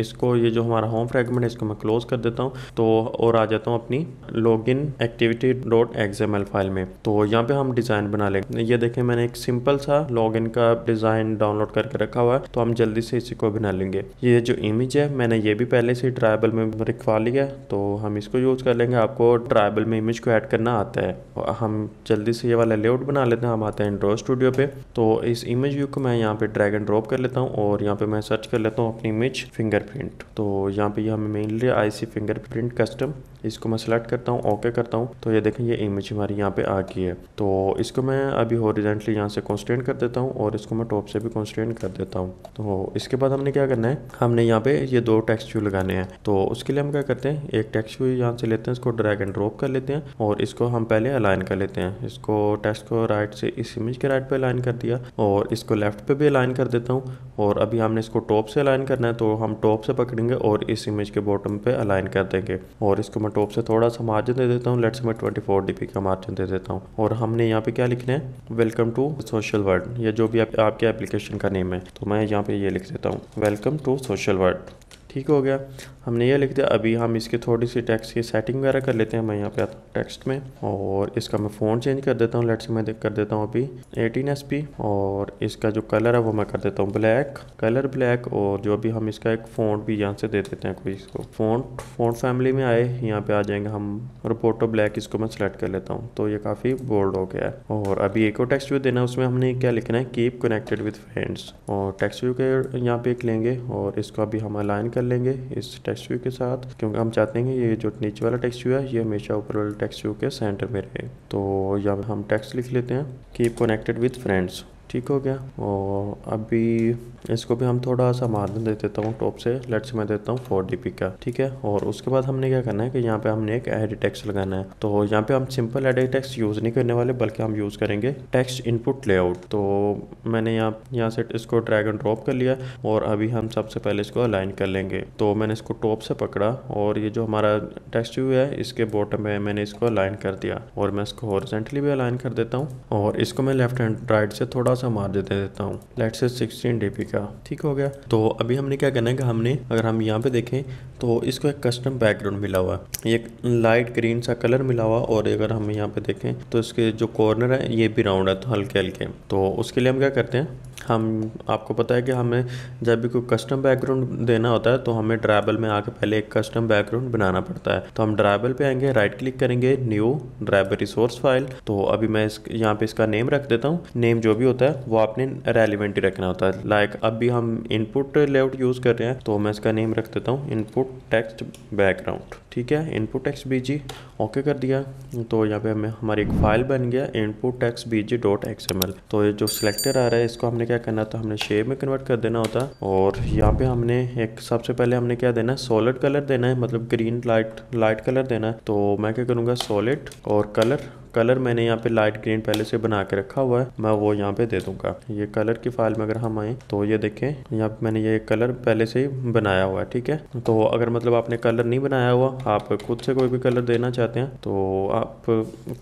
इसको ये जो हमारा होम फ्रेगमेंट है इसको मैं क्लोज कर देता हूँ तो और आ जाता हूँ अपनी log in activity dot XML file में तो यहाँ पे हम डिज़ाइन बना लेंगे ये देखिए मैंने एक सिंपल सा लॉग इन का डिज़ाइन डाउनलोड करके रखा हुआ है तो हम जल्दी से इसी को बना लेंगे ये जो इमेज है मैंने ये भी पहले से ट्राइबल में रखवा लिया तो हम इसको यूज़ कर लेंगे आपको ट्राइबल में इमेज को ऐड करना आता है हम जल्दी से ये वाला लेआउट बना लेते हैं हम आते हैं एंड्रॉय स्टूडियो पे तो इस इमेज व्यू को मैं यहाँ पे ड्राइव ड्रैग एंड ड्रॉप कर लेता हूँ और यहाँ पे मैं सर्च कर लेता हूँ अपनी इमेज फिंगरप्रिंट तो यहाँ पे हमें mainly I C fingerprint custom इसको मैं सेलेक्ट करता हूँ ओके करता हूँ तो ये देखें ये इमेज हमारी यहाँ पे आ गई है तो इसको मैं अभी हॉरिजेंटली यहाँ से कॉन्स्टेंट कर देता हूँ और इसको मैं टॉप से भी कॉन्स्टेंट कर देता हूँ तो इसके बाद हमने क्या करना है हमने यहाँ पे ये दो टेक्सचू लगाने हैं तो उसके लिए हम क्या करते हैं एक टेक्सचू यहाँ से लेते हैं इसको ड्रैग एंड ड्रॉप कर लेते हैं और इसको हम पहले अलाइन कर लेते हैं इसको टेक्स्ट को राइट से इस इमेज के राइट पर अलाइन कर दिया और इसको लेफ्ट पर भी अलाइन कर देता हूँ और अभी हमने इसको टॉप से अलाइन करना है तो हम टॉप से पकड़ेंगे और इस इमेज के बॉटम पे अलाइन कर देंगे और इसको मैं टॉप से थोड़ा सा मार्जिन दे देता हूँ लेट्स मैं ट्वेंटी फोर डी का मार्जिन दे देता हूँ और हमने यहाँ पे क्या लिखना है वेलकम टू सोशल वर्ल्ड या जो भी आप, आपके एप्लीकेशन का नेम है तो मैं यहाँ पे ये लिख देता हूँ वेलकम टू सोशल वर्ल्ड ठीक हो गया हमने ये लिख दिया अभी हम इसके थोड़ी सी टेक्स्ट की सेटिंग वगैरह कर लेते हैं मैं यहाँ पे आता हूँ टेक्स्ट में और इसका मैं फ़ोन चेंज कर देता हूँ लेट्स से मैं कर देता हूँ अभी एटीन एस पी और इसका जो कलर है वो मैं कर देता हूँ ब्लैक कलर ब्लैक और जो अभी हम इसका एक फ़ोन भी यहाँ से दे देते हैं कोई इसको फ़ोन फ़ोन फैमिली में आए यहाँ पे आ जाएंगे हम रिपोर्टो ब्लैक इसको मैं सेलेक्ट कर लेता हूँ तो ये काफ़ी बोल्ड हो गया है और अभी एक और टेक्स्ट व्यू देना है उसमें हमने क्या लिखना है कीप कनेक्टेड विद फ्रेंड्स और टेक्स्ट व्यू के यहाँ पे एक लेंगे और इसको अभी हम अलाइन कर लेंगे इस टेक्स्ट व्यू के साथ क्योंकि हम चाहते हैं ये जो नीचे वाला टेक्स्ट व्यू है ये हमेशा ऊपर वाले टेक्स्ट व्यू के सेंटर में रहे तो यहाँ हम टेक्स्ट लिख लेते हैं कीप कनेक्टेड विद फ्रेंड्स ठीक हो गया और अभी इसको भी हम थोड़ा सा मार्जिन दे देता हूँ टॉप से लेट्स मैं देता हूँ फोर डी का ठीक है और उसके बाद हमने क्या करना है कि यहाँ पे हमने एक एड टेक्स लगाना है तो यहाँ पे हम सिंपल एड टेक्स यूज़ नहीं करने वाले बल्कि हम यूज़ करेंगे टेक्स्ट इनपुट लेआउट तो मैंने यहाँ यहाँ से इसको ड्रैग एंड ड्रॉप कर लिया और अभी हम सबसे पहले इसको अलाइन कर लेंगे तो मैंने इसको टॉप से पकड़ा और ये जो हमारा टेक्स्ट व्यू है इसके बॉटम में मैंने इसको अलाइन कर दिया और मैं इसको हॉरिजेंटली भी अलाइन कर देता हूँ और इसको मैं लेफ्ट हैंड राइट से थोड़ा थोड़ा सा मार देते देता हूँ लेट से सिक्सटीन डी का ठीक हो गया तो अभी हमने क्या करना है कि हमने अगर हम यहाँ पे देखें तो इसको एक कस्टम बैकग्राउंड मिला हुआ है ये लाइट ग्रीन सा कलर मिला हुआ और अगर हम यहाँ पे देखें तो इसके जो कॉर्नर है ये भी राउंड है तो हल्के हल्के तो उसके लिए हम क्या करते हैं हम आपको पता है कि हमें जब भी कोई कस्टम बैकग्राउंड देना होता है तो हमें ड्राइबल में आके पहले एक कस्टम बैकग्राउंड बनाना पड़ता है तो हम ड्राइबल पे आएंगे राइट क्लिक करेंगे न्यू ड्राइबल रिसोर्स फाइल तो अभी मैं इस यहाँ पे इसका नेम रख देता हूँ नेम जो भी होता है होता है वो आपने रेलिवेंट ही रखना होता है लाइक like, अभी हम इनपुट लेआउट यूज़ कर रहे हैं तो मैं इसका नेम रख देता हूँ इनपुट टेक्स्ट बैकग्राउंड ठीक है इनपुट टेक्स्ट बीजी ओके कर दिया तो यहाँ पे हमें हमारी एक फाइल बन गया input text BG dot XML तो ये जो सिलेक्टर आ रहा है इसको हमने क्या करना था हमने शेप में कन्वर्ट कर देना होता और यहाँ पे हमने एक सबसे पहले हमने क्या देना है सॉलिड कलर देना है मतलब ग्रीन लाइट लाइट कलर देना है तो मैं क्या करूँगा सॉलिड और कलर कलर मैंने यहाँ पे लाइट ग्रीन पहले से बना के रखा हुआ है मैं वो यहाँ पे दे दूंगा ये कलर की फाइल में अगर हम आए तो ये देखें यहाँ पे मैंने ये कलर पहले से ही बनाया हुआ है ठीक है तो अगर मतलब आपने कलर नहीं बनाया हुआ आप खुद से कोई भी कलर देना चाहते हैं तो आप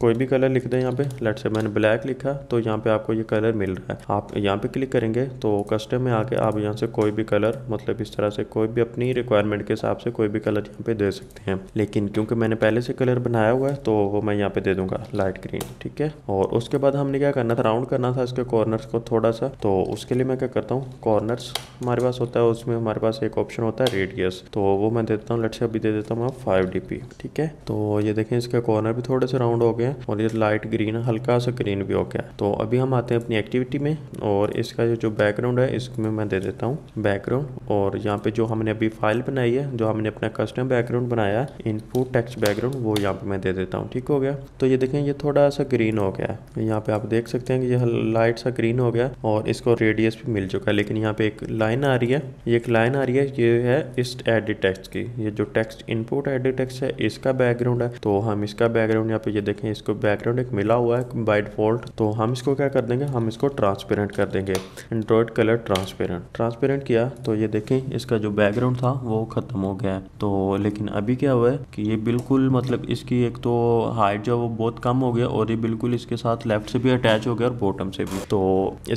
कोई भी कलर लिख दें यहाँ पे लेट से मैंने ब्लैक लिखा तो यहाँ पे आपको ये कलर मिल रहा है आप यहाँ पे क्लिक करेंगे तो कस्टम में आके आप यहाँ से कोई भी कलर मतलब इस तरह से कोई भी अपनी रिक्वायरमेंट के हिसाब से कोई भी कलर यहाँ पे दे सकते हैं लेकिन क्योंकि मैंने पहले से कलर बनाया हुआ है तो मैं यहाँ पे दे दूंगा लाइट ग्रीन ठीक है और उसके बाद हमने क्या करना था राउंड करना था इसके कॉर्नर्स को थोड़ा सा तो उसके लिए मैं क्या करता हूँ कॉर्नर्स हमारे पास होता है उसमें हमारे पास एक ऑप्शन होता है रेडियस तो वो मैं देता हूँ लट से अभी दे देता हूँ मैं फाइव डी ठीक है तो ये देखें इसके कॉर्नर भी थोड़े से राउंड हो गए और ये लाइट ग्रीन हल्का सा ग्रीन भी हो गया तो अभी हम आते हैं अपनी एक्टिविटी में और इसका जो बैकग्राउंड है इसमें मैं दे देता हूँ बैकग्राउंड और यहाँ पे जो हमने अभी फाइल बनाई है जो हमने अपना कस्टम बैकग्राउंड बनाया इनपुट टेक्स्ट बैकग्राउंड वो यहाँ पे मैं दे देता हूँ ठीक हो गया तो ये देखें ये थोड़ा सा ग्रीन हो गया है यहाँ पे आप देख सकते हैं कि यह लाइट सा ग्रीन हो गया और इसको रेडियस भी मिल चुका है लेकिन यहाँ पे एक लाइन आ रही है ये एक लाइन आ रही है ये है इस एडिट टेक्स्ट की ये जो टेक्स्ट इनपुट एडिट टेक्स्ट है इसका बैकग्राउंड है तो हम इसका बैकग्राउंड यहाँ पे ये देखें इसको बैकग्राउंड एक मिला हुआ है बाइट फॉल्ट तो हम इसको क्या कर देंगे हम इसको ट्रांसपेरेंट कर देंगे एंड्रॉयड कलर ट्रांसपेरेंट ट्रांसपेरेंट किया तो ये देखें इसका जो बैकग्राउंड था वो खत्म हो गया है तो लेकिन अभी क्या हुआ है कि ये बिल्कुल मतलब इसकी एक तो हाइट जो है वो बहुत कम आर्म हो गया और ये बिल्कुल इसके साथ लेफ्ट से भी अटैच हो गया और बॉटम से भी तो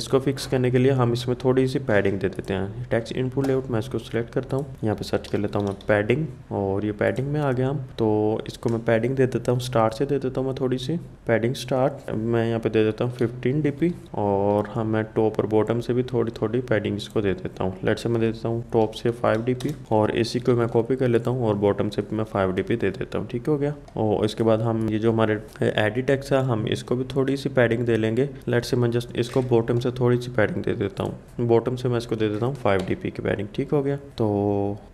इसको फिक्स करने के लिए हम इसमें थोड़ी सी पैडिंग दे देते हैं टैक्स इनपुट लेआउट मैं इसको सिलेक्ट करता हूँ यहाँ पे सर्च कर लेता हूँ मैं पैडिंग और ये पैडिंग में आ गया हम तो इसको मैं पैडिंग दे देता हूँ स्टार्ट से दे देता हूँ मैं थोड़ी सी पैडिंग स्टार्ट मैं यहाँ पे दे देता हूँ फिफ्टीन डी और हम हाँ, मैं टॉप और बॉटम से भी थोड़ी थोड़ी पैडिंग इसको दे देता हूँ लेट से मैं दे देता हूँ टॉप से फाइव डी और इसी को मैं कॉपी कर लेता हूँ और बॉटम से भी मैं फाइव डी दे देता हूँ ठीक हो गया और इसके बाद हम ये जो हमारे एडिटेक्स है हम इसको भी थोड़ी सी पैडिंग दे लेंगे लेट से मैं जस्ट इसको बॉटम से थोड़ी सी पैडिंग दे देता हूँ बॉटम से मैं इसको दे देता हूँ फाइव डी की पैडिंग ठीक हो गया तो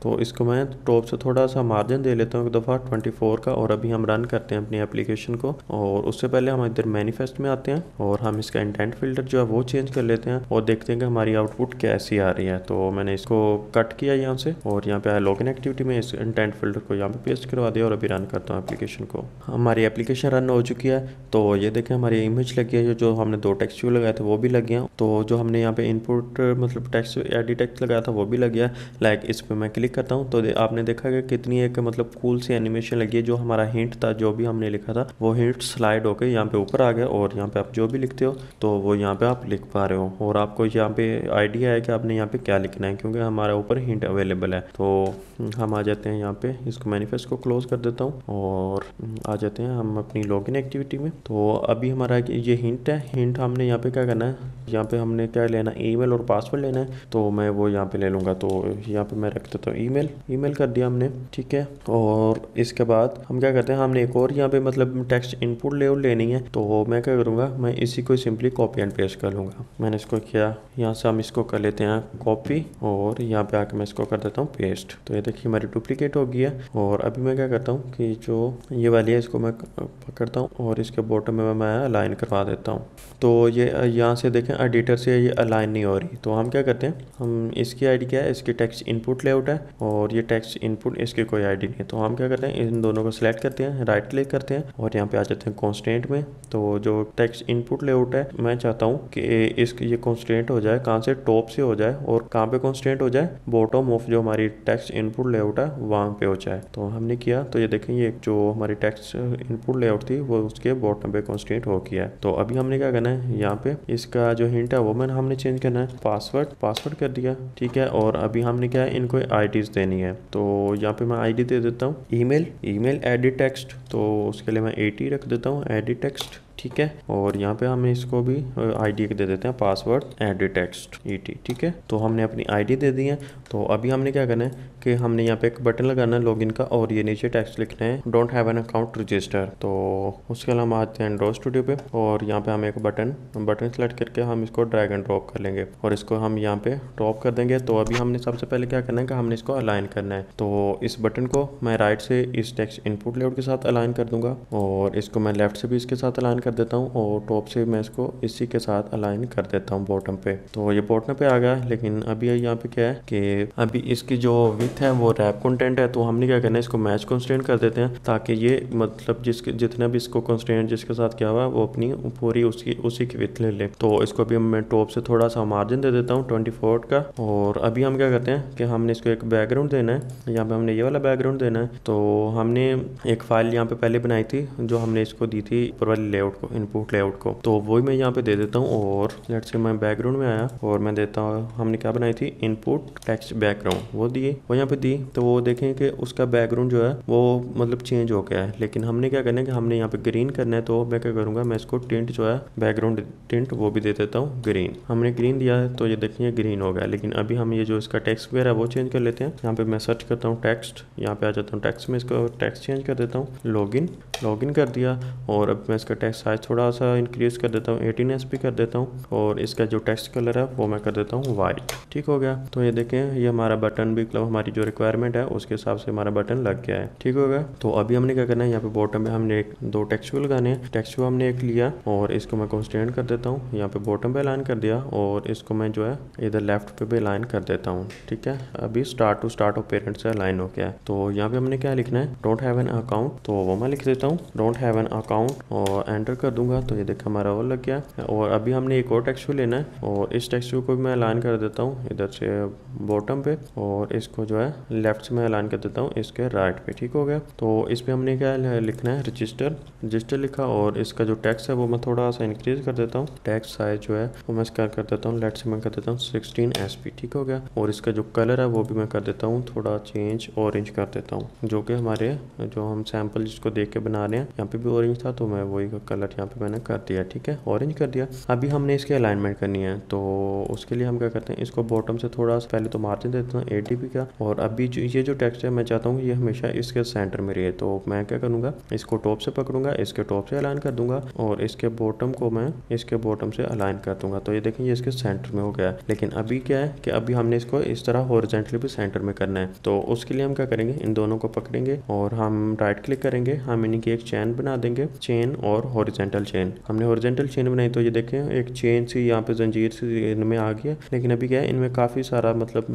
तो इसको मैं टॉप से थोड़ा सा मार्जिन दे लेता हूँ एक दफ़ा ट्वेंटी का और अभी हम रन करते हैं अपनी एप्लीकेशन को और उससे पहले हम इधर मैनिफेस्ट में आते हैं और हम इसका इंटेंट फिल्टर जो है वो चेंज कर लेते हैं और देखते हैं कि हमारी आउटपुट कैसी आ रही है तो मैंने इसको कट किया यहाँ से और यहाँ पे आया लॉगिन एक्टिविटी में इस इंटेंट फिल्टर को यहाँ पे पेस्ट करवा दिया और अभी रन करता हूँ एप्लीकेशन को हमारी एप्लीकेशन रन हो चुकी किया तो ये देखें हमारी इमेज लगी है जो हमने दो टेक्स्ट व्यू लगाए थे वो भी लग गया तो जो हमने यहाँ पे इनपुट मतलब टेक्स्ट एडिट टेक्स्ट लगाया था वो भी लग गया लाइक इस पर मैं क्लिक करता हूँ तो आपने देखा कि कितनी एक मतलब कूल सी एनिमेशन लगी है जो हमारा हिंट था जो भी हमने लिखा था वो हिंट स्लाइड होकर यहाँ पे ऊपर आ गया और यहाँ पे आप जो भी लिखते हो तो वो यहाँ पे आप लिख पा रहे हो और आपको यहाँ पे आइडिया है कि आपने यहाँ पे क्या लिखना है क्योंकि हमारे ऊपर हिंट अवेलेबल है तो हम आ जाते हैं यहाँ पे इसको मैनिफेस्ट को क्लोज कर देता हूँ और आ जाते हैं हम अपनी लॉगिन एक्टिविटी एक्टिविटी में तो अभी हमारा ये हिंट है हिंट हमने यहाँ पे क्या करना है यहाँ पे हमने क्या लेना है ईमेल और पासवर्ड लेना है तो मैं वो यहाँ पे ले लूँगा तो यहाँ पे मैं रख देता हूँ ईमेल ईमेल कर दिया हमने ठीक है और इसके बाद हम क्या करते हैं हमने एक और यहाँ पे मतलब टेक्स्ट इनपुट ले लेनी है तो मैं क्या करूँगा मैं इसी को सिंपली कॉपी एंड पेस्ट कर लूँगा मैंने इसको किया यहाँ से हम इसको कर लेते हैं कॉपी और यहाँ पे आके मैं इसको कर देता हूँ पेस्ट तो ये देखिए हमारी डुप्लीकेट हो गई है और अभी मैं क्या करता हूँ कि जो ये वाली है इसको मैं पकड़ता हूँ और इसके बॉटम में मैं अलाइन करवा देता हूँ तो ये यहाँ से देखें एडिटर से ये अलाइन नहीं हो रही तो हम क्या करते हैं हम इसकी आईडी क्या है इसकी टेक्स्ट इनपुट लेआउट है और ये टेक्स्ट इनपुट इसकी कोई आईडी नहीं है तो हम क्या करते हैं इन दोनों को सिलेक्ट करते हैं राइट क्लिक करते हैं और यहाँ पे आ जाते हैं कॉन्स्टेंट में तो जो टैक्स इनपुट लेआउट है मैं चाहता हूँ कि इस ये कॉन्स्टेंट हो जाए कहाँ से टॉप से हो जाए और कहाँ पे कॉन्स्टेंट हो जाए बॉटम ऑफ जो हमारी टेक्स्ट इनपुट लेआउट है वहाँ पे हो जाए तो हमने किया तो ये देखें ये जो हमारी टेक्स्ट इनपुट लेआउट थी वो उसके बॉटम पे कॉन्स्टेंट हो किया है तो अभी हमने क्या करना है यहाँ पे इसका जो हिंट है वो मैंने हमने चेंज करना है पासवर्ड पासवर्ड कर दिया ठीक है और अभी हमने क्या है इनको आई देनी है तो यहाँ पे मैं आई दे देता हूँ email email edit text तो उसके लिए मैं एटी रख देता हूँ एडिट टेक्स्ट ठीक है और यहाँ पे हमें इसको भी आईडी दे देते हैं पासवर्ड एड टेक्स्ट ई ठीक है तो हमने अपनी आईडी दे दी है तो अभी हमने क्या करना है कि हमने यहाँ पे एक बटन लगाना है लॉगिन का और ये नीचे टेक्स्ट लिखना है don't have an account register तो उसके अलावा हम आते हैं एंड्रॉय स्टूडियो पे और यहाँ पे हम एक बटन बटन सेलेक्ट करके हम इसको ड्रैग एंड ड्रॉप कर लेंगे और इसको हम यहाँ पे ड्रॉप कर देंगे तो अभी हमने सबसे पहले क्या करना है कि हमने इसको अलाइन करना है तो इस बटन को मैं राइट से इस टेक्स्ट इनपुट लेआउट के साथ अलाइन कर दूंगा और इसको मैं लेफ्ट से भी इसके साथ अलाइन कर देता हूँ और टॉप से मैं इसको इसी के साथ अलाइन कर देता हूँ बॉटम पे तो ये बॉटम पे आ गया लेकिन अभी यहाँ पे क्या है कि अभी इसकी जो विथ है वो रैप कंटेंट है तो हमने क्या करना है इसको मैच कंस्टेंट कर देते हैं ताकि ये मतलब जिसके जितना भी इसको कंस्टेंट जिसके साथ क्या हुआ वो अपनी पूरी उसकी उसी की विथ ले ले तो इसको अभी मैं टॉप से थोड़ा सा मार्जिन दे देता हूँ ट्वेंटी का और अभी हम क्या करते हैं कि हमने इसको एक बैकग्राउंड देना है यहाँ पे हमने ये वाला बैकग्राउंड देना है तो हमने एक फाइल यहाँ पे पहले बनाई थी जो हमने इसको दी थी ऊपर वाली लेआउट लेआउट को इनपुट लेआउट को तो वो भी मैं यहाँ पे दे देता हूँ और लेट से मैं बैकग्राउंड में आया और मैं देता हूँ हमने क्या बनाई थी इनपुट टेक्स्ट बैकग्राउंड वो दिए वो यहाँ पे दी तो वो देखें कि उसका बैकग्राउंड जो है वो मतलब चेंज हो गया है लेकिन हमने क्या करना है कि हमने यहाँ पे ग्रीन करना है तो मैं क्या करूँगा मैं इसको टिंट जो है बैकग्राउंड टिंट वो भी दे देता हूँ ग्रीन हमने ग्रीन दिया है तो ये देखिए ग्रीन हो गया लेकिन अभी हम ये जो इसका टेक्स वगैरह है वो चेंज कर लेते हैं यहाँ पे मैं सर्च करता हूँ टेक्स्ट यहाँ पे आ जाता हूँ टेक्स्ट में इसका टेक्स्ट चेंज कर देता हूँ लॉग लॉगिन कर दिया और अब मैं इसका टेक्स साइज थोड़ा सा इंक्रीज़ कर देता हूँ एटीन एस कर देता हूँ और इसका जो टेक्स्ट कलर है वो मैं कर देता हूँ वाइट ठीक हो गया तो ये देखें ये हमारा बटन भी मतलब हमारी जो रिक्वायरमेंट है उसके हिसाब से हमारा बटन लग गया है ठीक हो गया तो अभी हमने क्या करना है यहाँ पे बॉटम में हमने एक दो टेक्सचू लगाने हैं टेक्सचू हमने एक लिया और इसको मैं कॉन्स्टेंट कर देता हूँ यहाँ पे बॉटम पे लाइन कर दिया और इसको मैं जो है इधर लेफ्ट पे भी लाइन कर देता हूँ ठीक है अभी start to start of parent से लाइन हो गया तो यहाँ पे हमने क्या लिखना है डोंट हैव एन अकाउंट तो वो मैं लिख देता हूँ डोंट हैव एन अकाउंट और एंटर एंटर कर दूंगा तो ये देखा हमारा वो लग गया और अभी हमने एक और टेक्सचर लेना है और इस टेक्सचर को भी मैं अलाइन कर देता हूँ इधर से बॉटम पे और इसको जो है लेफ्ट से मैं अलाइन कर देता हूँ इसके राइट पे ठीक हो गया तो इस पर हमने क्या लिखना है रजिस्टर रजिस्टर लिखा और इसका जो टैक्स है वो मैं थोड़ा सा इंक्रीज कर देता हूँ टैक्स साइज जो है वो मैं इसका कर देता हूँ लेट से मैं कर देता हूँ सिक्सटीन एस ठीक हो गया और इसका जो कलर है वो भी मैं कर देता हूँ थोड़ा चेंज ऑरेंज कर देता हूँ जो कि हमारे जो हम सैम्पल जिसको देख के बना रहे हैं यहाँ पे भी ऑरेंज था तो मैं वही कलर कलर यहाँ पे मैंने कर दिया ठीक है ऑरेंज कर दिया अभी हमने इसके अलाइनमेंट करनी है तो उसके लिए हम क्या करते हैं इसको बॉटम से थोड़ा सा पहले तो मार्जिन देते हैं एटी का और अभी जो ये जो टेक्सचर मैं चाहता हूँ ये हमेशा इसके सेंटर में रहे तो मैं क्या करूँगा इसको टॉप से पकड़ूंगा इसके टॉप से अलाइन कर दूंगा और इसके बॉटम को मैं इसके बॉटम से अलाइन कर दूंगा तो ये देखें ये इसके सेंटर में हो गया है लेकिन अभी क्या है कि अभी हमने इसको इस तरह हॉरिजेंटली भी सेंटर में करना है तो उसके लिए हम क्या करेंगे इन दोनों को पकड़ेंगे और हम राइट क्लिक करेंगे हम इनकी एक चैन बना देंगे चेन और हॉरिजेंट हॉरिजेंटल चेन हमने हॉरिजेंटल चेन बनाई तो ये देखें एक चेन सी यहाँ पे जंजीर सी इनमें आ गया लेकिन अभी क्या है इनमें काफ़ी सारा मतलब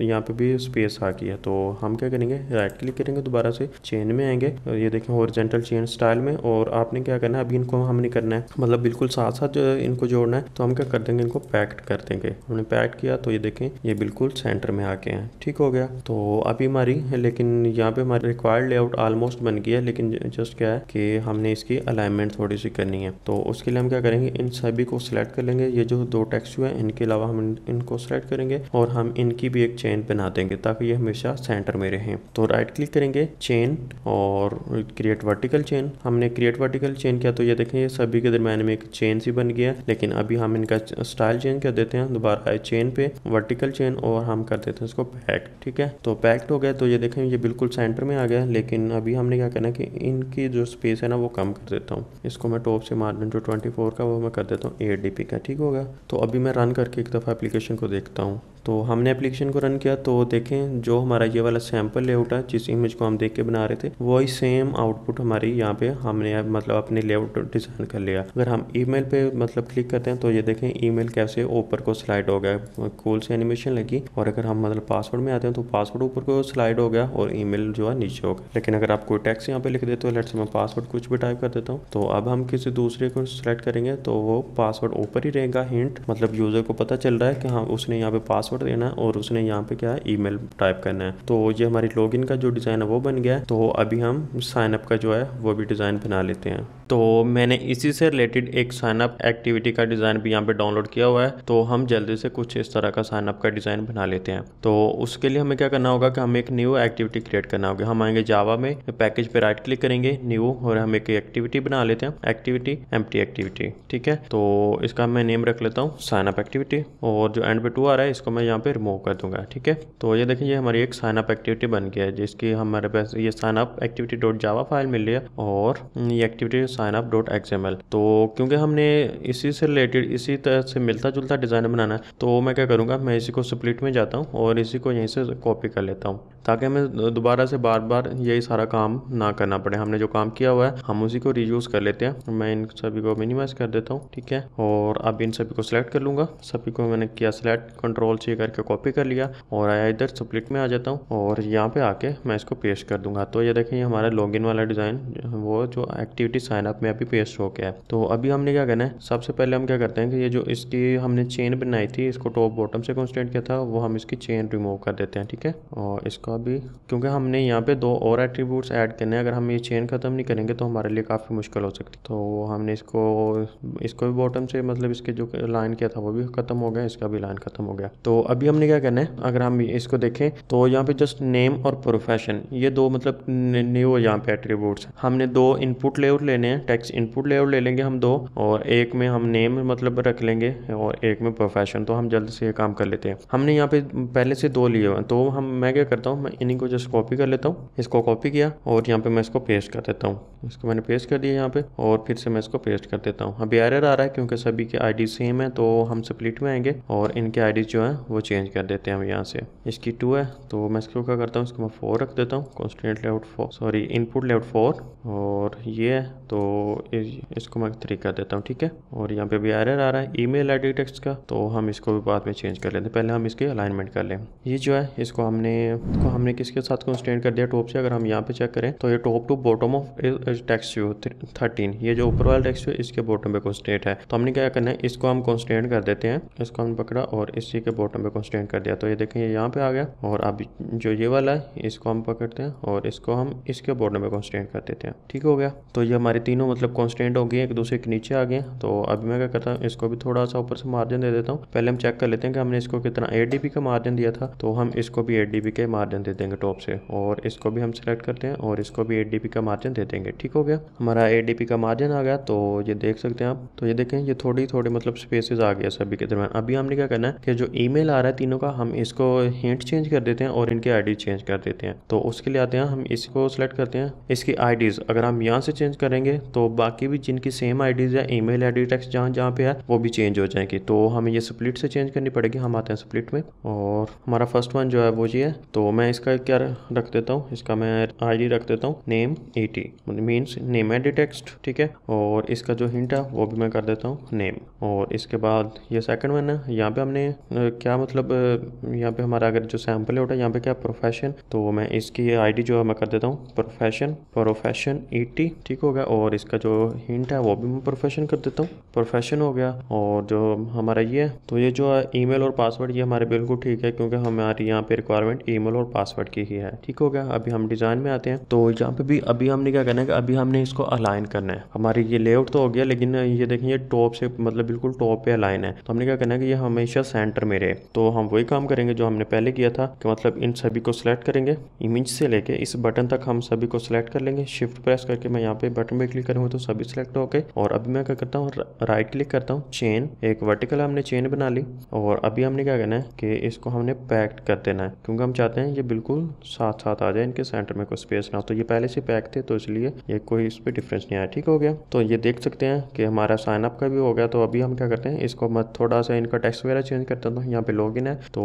यहाँ पे भी स्पेस आ गया तो हम क्या करेंगे राइट क्लिक करेंगे दोबारा से चेन में आएंगे और ये देखें हॉरिजेंटल चेन स्टाइल में और आपने क्या करना है अभी इनको हमने करना है मतलब बिल्कुल साथ साथ इनको जोड़ना है तो हम क्या कर देंगे इनको पैक्ट कर देंगे हमने पैक्ट किया तो ये देखें ये बिल्कुल सेंटर में आके हैं ठीक हो गया तो अभी हमारी लेकिन यहाँ पे हमारी रिक्वायर्ड लेआउट ऑलमोस्ट बन गया लेकिन जस्ट क्या है कि हमने इसकी अलाइनमेंट थोड़ी म्यूज़िक करनी है तो उसके लिए हम क्या करेंगे इन सभी को सिलेक्ट कर लेंगे ये जो दो टेक्स्ट हुए हैं इनके अलावा हम इनको सिलेक्ट करेंगे और हम इनकी भी एक चेन बना देंगे ताकि ये हमेशा सेंटर में रहें तो राइट क्लिक करेंगे चेन और क्रिएट वर्टिकल चेन हमने क्रिएट वर्टिकल चेन किया तो ये देखें ये सभी के दरम्यान में एक चेन सी बन गया लेकिन अभी हम इनका स्टाइल चेंज कर देते हैं दोबारा आए चेन पे वर्टिकल चेन और हम कर देते हैं इसको पैक ठीक है तो पैक्ड हो गया तो ये देखें ये बिल्कुल सेंटर में आ गया लेकिन अभी हमने क्या करना कि इनकी जो स्पेस है ना वो कम कर देता हूँ इसको इसको मैं टॉप से मार्जिन जो 24 का वो मैं कर देता हूँ एट डी का ठीक होगा तो अभी मैं रन करके एक दफ़ा एप्लीकेशन को देखता हूँ तो हमने एप्लीकेशन को रन किया तो देखें जो हमारा ये वाला सैम्पल लेआउट है जिस इमेज को हम देख के बना रहे थे वही सेम आउटपुट हमारी यहाँ पे हमने मतलब अपने लेआउट डिज़ाइन कर लिया अगर हम ईमेल पे मतलब क्लिक करते हैं तो ये देखें ईमेल कैसे ऊपर को स्लाइड हो गया कूल से एनिमेशन लगी और अगर हम मतलब पासवर्ड में आते हैं तो पासवर्ड ऊपर को स्लाइड हो गया और ई जो है नीचे हो गया लेकिन अगर आप कोई टैक्स यहाँ पे लिख देते हो लेट्स से मैं पासवर्ड कुछ भी टाइप कर देता हूँ तो अब हम किसी दूसरे को सिलेक्ट करेंगे तो वो पासवर्ड ऊपर ही रहेगा हिंट मतलब यूज़र को पता चल रहा है कि हाँ उसने यहाँ पे पासवर्ड देना है और उसने यहाँ पे क्या है ईमेल टाइप करना है तो ये हमारी लॉगिन का जो डिज़ाइन है वो बन गया है तो अभी हम साइनअप का जो है वो भी डिज़ाइन बना लेते हैं तो मैंने इसी से रिलेटेड एक साइनअप एक्टिविटी का डिज़ाइन भी यहाँ पे डाउनलोड किया हुआ है तो हम जल्दी से कुछ इस तरह का साइनअप का डिज़ाइन बना लेते हैं तो उसके लिए हमें क्या करना होगा कि हमें एक न्यू एक्टिविटी क्रिएट करना होगा हम आएंगे जावा में पैकेज पे राइट क्लिक करेंगे न्यू और हम एक एक्टिविटी बना लेते हैं एक्टिविटी एम एक्टिविटी ठीक है तो इसका मैं नेम रख लेता हूँ साइन अप एक्टिविटी और जो एंड पे टू आ रहा है इसको मैं यहाँ पे रिमूव कर दूंगा ठीक है तो ये देखिए ये हमारी एक साइन अप एक्टिविटी बन गया है जिसकी हमारे पास ये sign up activity dot Java file मिल रही है और ये activity sign up dot XML तो क्योंकि हमने इसी से रिलेटेड इसी तरह से मिलता जुलता डिज़ाइन बनाना है तो मैं क्या करूँगा मैं इसी को स्प्लिट में जाता हूँ और इसी को यहीं से कॉपी कर लेता हूँ ताकि हमें दोबारा से बार बार यही सारा काम ना करना पड़े हमने जो काम किया हुआ है हम उसी को रीयूज़ कर लेते हैं मैं इन सभी को मिनिमाइज़ कर देता हूँ ठीक है और अब इन सभी को सिलेक्ट कर लूँगा सभी को मैंने किया सिलेक्ट कंट्रोल से करके कॉपी कर लिया और आया इधर सप्लिट में आ जाता हूँ और यहाँ पे आके मैं इसको पेश कर दूंगा तो ये देखें हमारा लॉगिन वाला डिज़ाइन वो जो एक्टिविटी साइनअप में अभी पेस्ट हो गया है तो अभी हमने क्या करना है सबसे पहले हम क्या करते हैं कि ये जो इसकी हमने चेन बनाई थी इसको टॉप बॉटम से कॉन्स्टेंट किया था वो हम इसकी चेन रिमूव कर देते हैं ठीक है और इसका भी क्योंकि हमने यहाँ पे दो और एट्रीब्यूट्स ऐड करने हैं अगर हम ये चेन ख़त्म नहीं करेंगे तो हमारे लिए काफ़ी मुश्किल हो सकती है तो हमने इसको इसको भी बॉटम से मतलब इसके जो लाइन किया था वो भी ख़त्म हो गया इसका भी लाइन ख़त्म हो गया तो अभी हमने क्या करना है अगर हम इसको देखें तो यहाँ पे जस्ट नेम और प्रोफेशन ये दो मतलब न्यू यहाँ पे एट्रीब्यूट्स हमने दो इनपुट लेआउट लेने हैं टैक्स इनपुट लेआउट ले लेंगे हम दो और एक में हम नेम मतलब रख लेंगे और एक में प्रोफेशन तो हम जल्द से ये काम कर लेते हैं हमने यहाँ पे पहले से दो लिए हुए तो हम मैं क्या करता हूँ मैं इन्हीं को जस्ट कॉपी कर लेता हूँ इसको कॉपी किया और यहाँ पे मैं इसको पेस्ट कर देता हूँ इसको मैंने पेस्ट कर दिया यहाँ पे और फिर से मैं इसको पेस्ट कर देता हूँ अभी एरर आ रहा है क्योंकि सभी के आईडी सेम है तो हम स्प्लिट में आएंगे और इनके आईडी जो है वो चेंज कर देते हैं हम यहाँ से इसकी टू है तो मैं इसको क्या करता हूँ इसको मैं फोर रख देता हूँ constant layout four sorry input layout four और ये है तो इसको मैं थ्री कर देता हूँ ठीक है और यहाँ पे भी एरर आ रहा है ई मेल आईडी टेक्स्ट का तो हम इसको भी बाद में चेंज कर लेते हैं पहले हम इसके अलाइनमेंट कर लें ये जो है इसको हमने इसको हमने किसके साथ कंस्टेंट कर दिया टॉप से अगर हम यहाँ पे चेक करें तो ये top to bottom of text view thirteen ये जो ऊपर वाला टेक्स्ट व्यू इसके बॉटम पे कॉन्स्टेंट है तो हमने क्या करना है इसको हम कॉन्स्टेंट कर देते हैं इसको हम पकड़ा और इसी के बॉटम पे कॉन्स्टेंट कर दिया तो ये देखें ये यहाँ पे आ गया और अब जो ये वाला है इसको हम पकड़ते हैं और इसको हम इसके बॉटम पे कॉन्स्टेंट कर देते हैं ठीक हो गया तो ये हमारे तीनों मतलब कॉन्स्टेंट हो गए एक दूसरे के नीचे आ गए तो अभी मैं क्या करता हूँ इसको भी थोड़ा सा ऊपर से मार्जिन दे देता हूँ पहले हम चेक कर लेते हैं कि हमने इसको कितना एट का मार्जिन दिया था तो हम इसको भी एट के मार्जिन दे देंगे टॉप से और इसको भी हम सिलेक्ट करते हैं और इसको भी एट का मार्जिन दे देंगे ठीक हो गया हमारा एट का मार्जिन आ गया तो ये देख सकते हैं आप तो ये देखें ये थोड़ी थोड़ी मतलब स्पेसिस आ गया सभी के दरमियान अभी हमने क्या करना है कि जो ई आ रहा है तीनों का हम इसको हिंट चेंज कर देते हैं और इनकी आई चेंज कर देते हैं तो उसके लिए आते हैं हम इसको सेलेक्ट करते हैं इसकी आई अगर हम यहाँ से चेंज करेंगे तो बाकी भी जिनकी सेम आईडीज है ईमेल आईडी टेक्स्ट जहाँ जहाँ पे है वो भी चेंज हो जाएंगे तो हमें ये स्प्लिट से चेंज करनी पड़ेगी हम आते हैं स्प्लिट में और हमारा फर्स्ट वन जो है वो ये है तो मैं मैं इसका क्या रख देता हूँ इसका मैं आईडी रख देता हूँ name A T means name edit text ठीक है और इसका जो हिंट है वो भी मैं कर देता हूँ नेम और इसके बाद ये सेकंड वन है यहाँ पे हमने क्या मतलब यहाँ पे हमारा अगर जो सैम्पल है उठा यहाँ पे क्या प्रोफेशन तो मैं इसकी आई जो है मैं कर देता हूँ प्रोफेशन प्रोफेशन एटी ठीक हो गया और इसका जो हिंट है वो भी मैं प्रोफेशन कर देता हूँ प्रोफेशन हो गया और जो हमारा ये तो ये जो है ई और पासवर्ड ये हमारे बिल्कुल ठीक है क्योंकि हमारी यहाँ पे रिक्वायरमेंट ई और पासवर्ड की ही है ठीक हो गया अभी हम डिज़ाइन में आते हैं तो यहाँ पे भी अभी हमने क्या करना है कि अभी हमने इसको अलाइन करना है हमारी ये लेआउट तो हो गया लेकिन ये देखें ये टॉप से मतलब बिल्कुल टॉप पे अलाइन है तो हमने क्या करना है कि ये हमेशा सेंटर में रहे तो हम वही काम करेंगे जो हमने पहले किया था कि मतलब इन सभी को सिलेक्ट करेंगे इमेज से लेके इस बटन तक हम सभी को सिलेक्ट कर लेंगे शिफ्ट प्रेस करके मैं यहाँ पे बटन पे क्लिक करूँगा तो सभी सिलेक्ट हो गए और अभी मैं क्या करता हूँ राइट क्लिक करता हूँ चेन एक वर्टिकल हमने चेन बना ली और अभी हमने क्या करना है कि इसको हमने पैक्ट कर देना है क्योंकि हम चाहते हैं ये बिल्कुल साथ साथ आ जाए इनके सेंटर में कोई स्पेस ना हो तो ये पहले से पैक थे तो इसलिए ये कोई इस पर डिफरेंस नहीं आया ठीक हो गया तो ये देख सकते हैं कि हमारा साइन अप का भी हो गया तो अभी हम क्या करते हैं इसको मैं थोड़ा सा इनका टैक्स वगैरह चेंज कर देता हूँ यहाँ पे लॉग है तो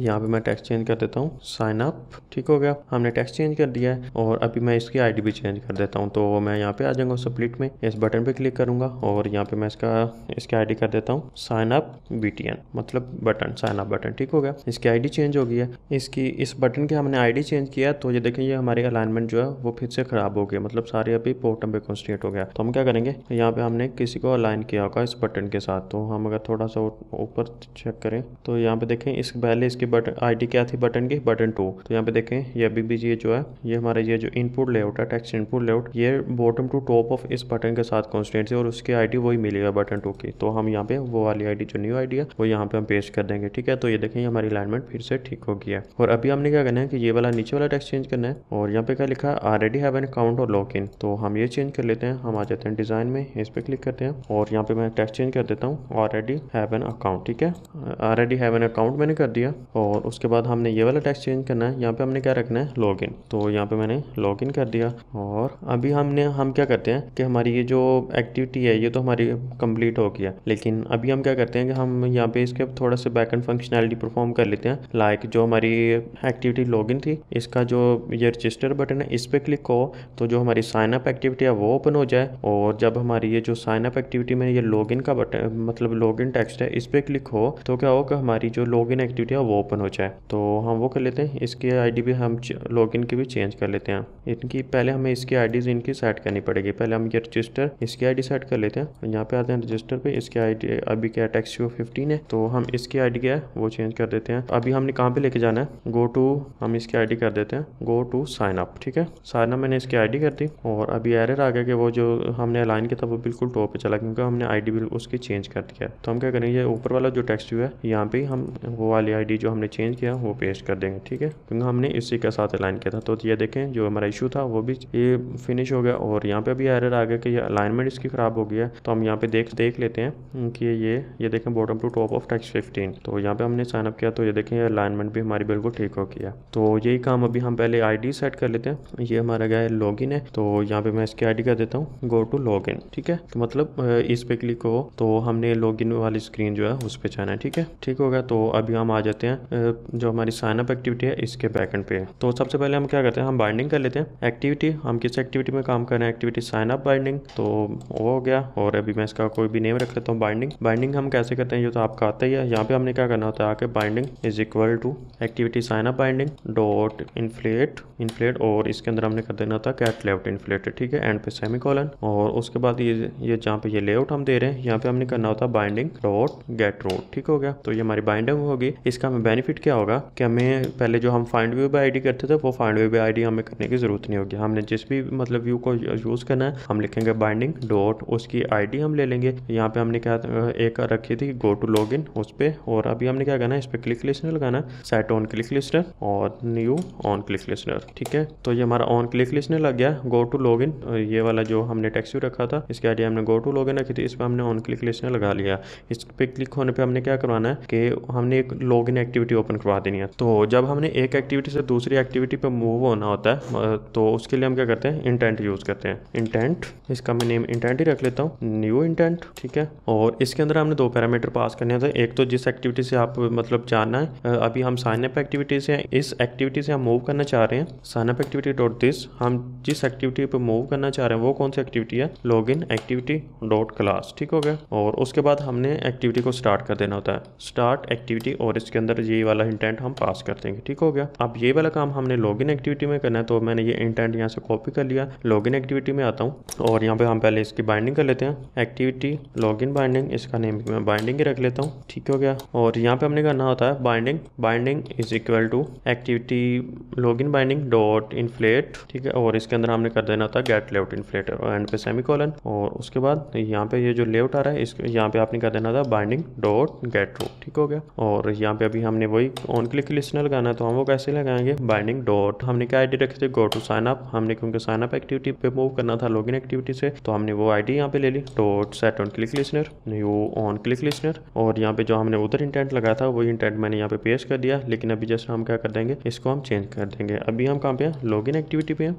यहाँ पे मैं टैक्स चेंज कर देता हूँ साइन अप ठीक हो गया हमने टैक्स चेंज कर दिया है और अभी मैं इसकी आई भी चेंज कर देता हूँ तो मैं यहाँ पे आ जाऊँगा स्प्लिट में इस बटन पर क्लिक करूंगा और यहाँ पे मैं इसका इसकी आई कर देता हूँ साइन अप बी मतलब बटन साइन अप बटन ठीक हो गया इसकी आई चेंज हो गई है इसकी इस बटन के हमने आईडी चेंज किया तो ये देखें ये हमारी अलाइनमेंट जो है वो फिर से ख़राब हो गया मतलब सारे अभी बॉटम पे कॉन्स्टेंट हो गया तो हम क्या करेंगे यहाँ पे हमने किसी को अलाइन किया होगा इस बटन के साथ तो हम अगर थोड़ा सा ऊपर चेक करें तो यहाँ पे देखें इस पहले इसकी बटन आई क्या थी बटन की बटन टू तो यहाँ पे देखें ये अभी भी ये जो है ये हमारा ये जो इनपुट लेआउट है टेक्स इनपुट लेआउट ये बॉटम टू टॉप ऑफ इस बटन के साथ कॉन्स्टेंट है और उसकी आई वही मिलेगा बटन टू की तो हम यहाँ पे वो वाली आई जो न्यू आई है वो यहाँ पे हम पेश कर देंगे ठीक है तो ये देखें हमारी अलाइनमेंट फिर से ठीक हो गया और अभी हमने क्या करना है कि ये वाला नीचे वाला टेक्स्ट चेंज करना है और यहाँ पे क्या लिखा है ऑलरेडी हैव एन अकाउंट और लॉग इन तो हम ये चेंज कर लेते हैं हम आ जाते हैं डिज़ाइन में इस पर क्लिक करते हैं और यहाँ पे मैं टेक्स्ट चेंज कर देता हूँ ऑलरेडी हैव एन अकाउंट ठीक है ऑलरेडी हैव एन अकाउंट मैंने कर दिया और उसके बाद हमने ये वाला टेक्स्ट चेंज करना है यहाँ पे हमने क्या रखना है लॉग इन तो यहाँ पे मैंने लॉग इन कर दिया और अभी हमने हम क्या करते हैं कि हमारी ये जो एक्टिविटी है ये तो हमारी कंप्लीट हो गया लेकिन अभी हम क्या करते हैं कि हम यहाँ पे इसके थोड़ा सा बैक एंड फंक्शनैलिटी परफॉर्म कर लेते हैं लाइक जो हमारी एक्टिविटी लॉगिन थी इसका जो ये रजिस्टर बटन है इस पर क्लिक हो तो जो हमारी साइन अप एक्टिविटी है वो ओपन हो जाए और जब हमारी ये जो साइन अप एक्टिविटी में ये लॉगिन का बटन मतलब लॉगिन टेक्स्ट है इस पर क्लिक हो तो क्या होगा हमारी जो लॉगिन एक्टिविटी है वो ओपन हो जाए तो हम वो कर लेते हैं इसकी आईडी भी हम लॉगिन की भी चेंज कर लेते हैं इनकी पहले हमें इसकी आईडीज इनकी सेट करनी पड़ेगी पहले हम ये रजिस्टर इसकी आईडी सेट कर लेते हैं यहाँ पे आते हैं रजिस्टर पे इसकी आईडी अभी क्या टैक्स फिफ्टीन है तो हम इसकी आईडी क्या है वो चेंज कर देते हैं अभी हमने कहाँ पे लेके जाना है गो टू हम इसकी आईडी कर देते हैं गो टू साइन अप ठीक है साइन अप मैंने इसकी आईडी कर दी और अभी एरर आ गया कि वो जो हमने अलाइन किया था वो बिल्कुल टॉप पे चला क्योंकि हमने आई डी उसकी चेंज कर दिया है तो हम क्या करेंगे ऊपर वाला जो टेक्स्ट व्यू है यहाँ पे हम वो वाली आई डी जो हमने चेंज किया वो पेस्ट कर देंगे ठीक है क्योंकि हमने इसी के साथ अलाइन किया था तो ये देखें जो हमारा इशू था वो भी ये फिनिश हो गया और यहाँ पे अभी एरर आ गया कि ये अलाइनमेंट इसकी ख़राब हो गया है तो हम यहाँ पे देख देख लेते हैं कि ये ये देखें bottom to top of text fifteen तो यहाँ पे हमने साइनअप किया तो ये देखें अलाइनमेंट भी हमारी बिल्कुल ठीक होगी किया तो यही काम अभी हम पहले आईडी सेट कर लेते हैं ये हमारा गया है लॉगिन है तो यहाँ पे मैं इसकी आईडी कर देता हूँ गो टू लॉगिन ठीक है तो मतलब इस पे क्लिक हो तो हमने लॉगिन वाली स्क्रीन जो है उस पर जाना है ठीक है ठीक हो गया तो अभी हम आ जाते हैं जो हमारी साइनअप एक्टिविटी है इसके बैकेंड पे तो सबसे पहले हम क्या करते हैं हम बाइंडिंग कर लेते हैं एक्टिविटी हम किस एक्टिविटी में काम कर रहे हैं एक्टिविटी साइनअप बाइंडिंग तो वो हो गया और अभी मैं इसका कोई भी नेम रख लेता हूँ बाइंडिंग बाइंडिंग हम कैसे करते हैं ये तो आपका आता ही है यहाँ पे हमने क्या करना होता है आके binding is equal to activity sign up binding binding dot inflate inflate और इसके अंदर हमने कर देना था कैट लेफ्ट इन्फ्लेटेड ठीक है एंड पे सेमी कॉलन और उसके बाद ये ये जहाँ पे ये लेआउट हम दे रहे हैं यहाँ पे हमने करना होता बाइंडिंग डॉट गेट रोड ठीक हो गया तो ये हमारी बाइंडिंग होगी इसका हमें बेनिफिट क्या होगा कि हमें पहले जो हम फाइंड व्यू बाई आई करते थे वो फाइंड व्यू बाई आई हमें करने की जरूरत नहीं होगी हमने जिस भी मतलब व्यू को यूज करना है हम लिखेंगे बाइंडिंग डॉट उसकी आई हम ले लेंगे यहाँ पे हमने क्या एक रखी थी गो टू लॉग उस पर और अभी हमने क्या करना है इस पर क्लिक लिस्टर लगाना सेट ऑन क्लिक लिस्टर और न्यू ऑन क्लिक लिसनर ठीक है तो ये हमारा ऑन क्लिक लिसनर लग गया गो टू लॉग इन ये वाला जो हमने टैक्सी रखा था इसके आइडिया हमने गो टू लॉग इन रखी थी इस पर हमने ऑन क्लिक लिसनर लगा लिया इस पर क्लिक होने पर हमने क्या करवाना है कि हमने एक लॉग इन एक्टिविटी ओपन करवा देनी है तो जब हमने एक एक्टिविटी से दूसरी एक्टिविटी पर मूव होना होता है तो उसके लिए हम क्या करते हैं इंटेंट यूज़ करते हैं इंटेंट इसका मैं नेम इंटेंट ही रख लेता हूँ न्यू इंटेंट ठीक है और इसके अंदर हमने दो पैरामीटर पास करने थे तो एक तो जिस एक्टिविटी से आप मतलब जानना है अभी हम साइन अप एक्टिविटी से इस एक्टिविटी से हम मूव करना चाह रहे हैं साइनअप एक्टिविटी डॉट दिस हम जिस एक्टिविटी पर मूव करना चाह रहे हैं वो कौन सी एक्टिविटी है log in activity dot class ठीक हो गया और उसके बाद हमने एक्टिविटी को स्टार्ट कर देना होता है स्टार्ट एक्टिविटी और इसके अंदर ये वाला इंटेंट हम पास कर देंगे ठीक हो गया अब ये वाला काम हमने लॉग इन एक्टिविटी में करना है तो मैंने ये इंटेंट यहाँ से कॉपी कर लिया लॉग इन एक्टिविटी में आता हूँ और यहाँ पे हम पहले इसकी बाइंडिंग कर लेते हैं एक्टिविटी लॉग इन बाइंडिंग इसका नेम मैं बाइंडिंग ही रख लेता हूँ ठीक हो गया और यहाँ पे हमने करना होता है binding binding is equal to activity log in binding dot inflate ठीक है और इसके अंदर हमने कर देना था गेट लेआउट इन्फ्लेट एंड पे सेमी कॉलन और उसके बाद यहाँ पे ये जो लेआउट आ रहा है इस यहाँ पे आपने कर देना था बाइंडिंग डॉट गेट रो ठीक हो गया और यहाँ पे अभी हमने वही ऑन क्लिक लिस्टर लगाना है तो हम वो कैसे लगाएंगे बाइंडिंग डॉट हमने क्या आई रखी थी गो टू साइन अप हमने क्योंकि साइन अप एक्टिविटी पे मूव करना था लॉग एक्टिविटी से तो हमने वो आई डी पे ले ली dot set on click listener वो ऑन क्लिक लिस्टर और यहाँ पे जो हमने उधर इंटेंट लगाया था वही इंटेंट मैंने यहाँ पे पेश कर दिया लेकिन अभी जैसे हम क्या कर देंगे इसको हम चेंज कर देंगे अभी हम कहाँ पे हैं लॉगिन एक्टिविटी पे हैं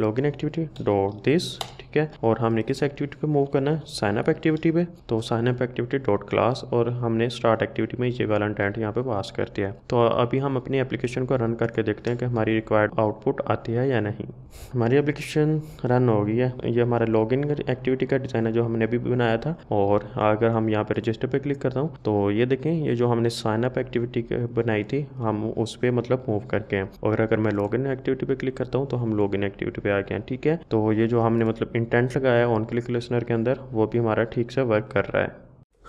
log in activity dot this ठीक है और हमने किस एक्टिविटी पे मूव करना है साइन अप एक्टिविटी पे तो sign up activity dot class और हमने स्टार्ट एक्टिविटी में ये वाला इंटेंट यहाँ पे पास कर दिया तो अभी हम अपनी एप्लीकेशन को रन करके देखते हैं कि हमारी रिक्वायर्ड आउटपुट आती है या नहीं हमारी एप्लीकेशन रन हो गई है ये हमारा लॉग इन एक्टिविटी का डिज़ाइन है जो हमने अभी बनाया था और अगर हम यहाँ पर रजिस्टर पर क्लिक करता हूँ तो ये देखें ये जो हमने साइन अप एक्टिविटी बनाई थी हम उस पर मतलब मूव करके और अगर मैं लॉग इन एक्टिविटी पर क्लिक करता हूँ तो हम लॉग इन एक्टिविटी पे आ गया ठीक है तो ये जो हमने मतलब इंटेंट लगाया ऑन क्लिक लिसनर के अंदर वो भी हमारा ठीक से वर्क कर रहा है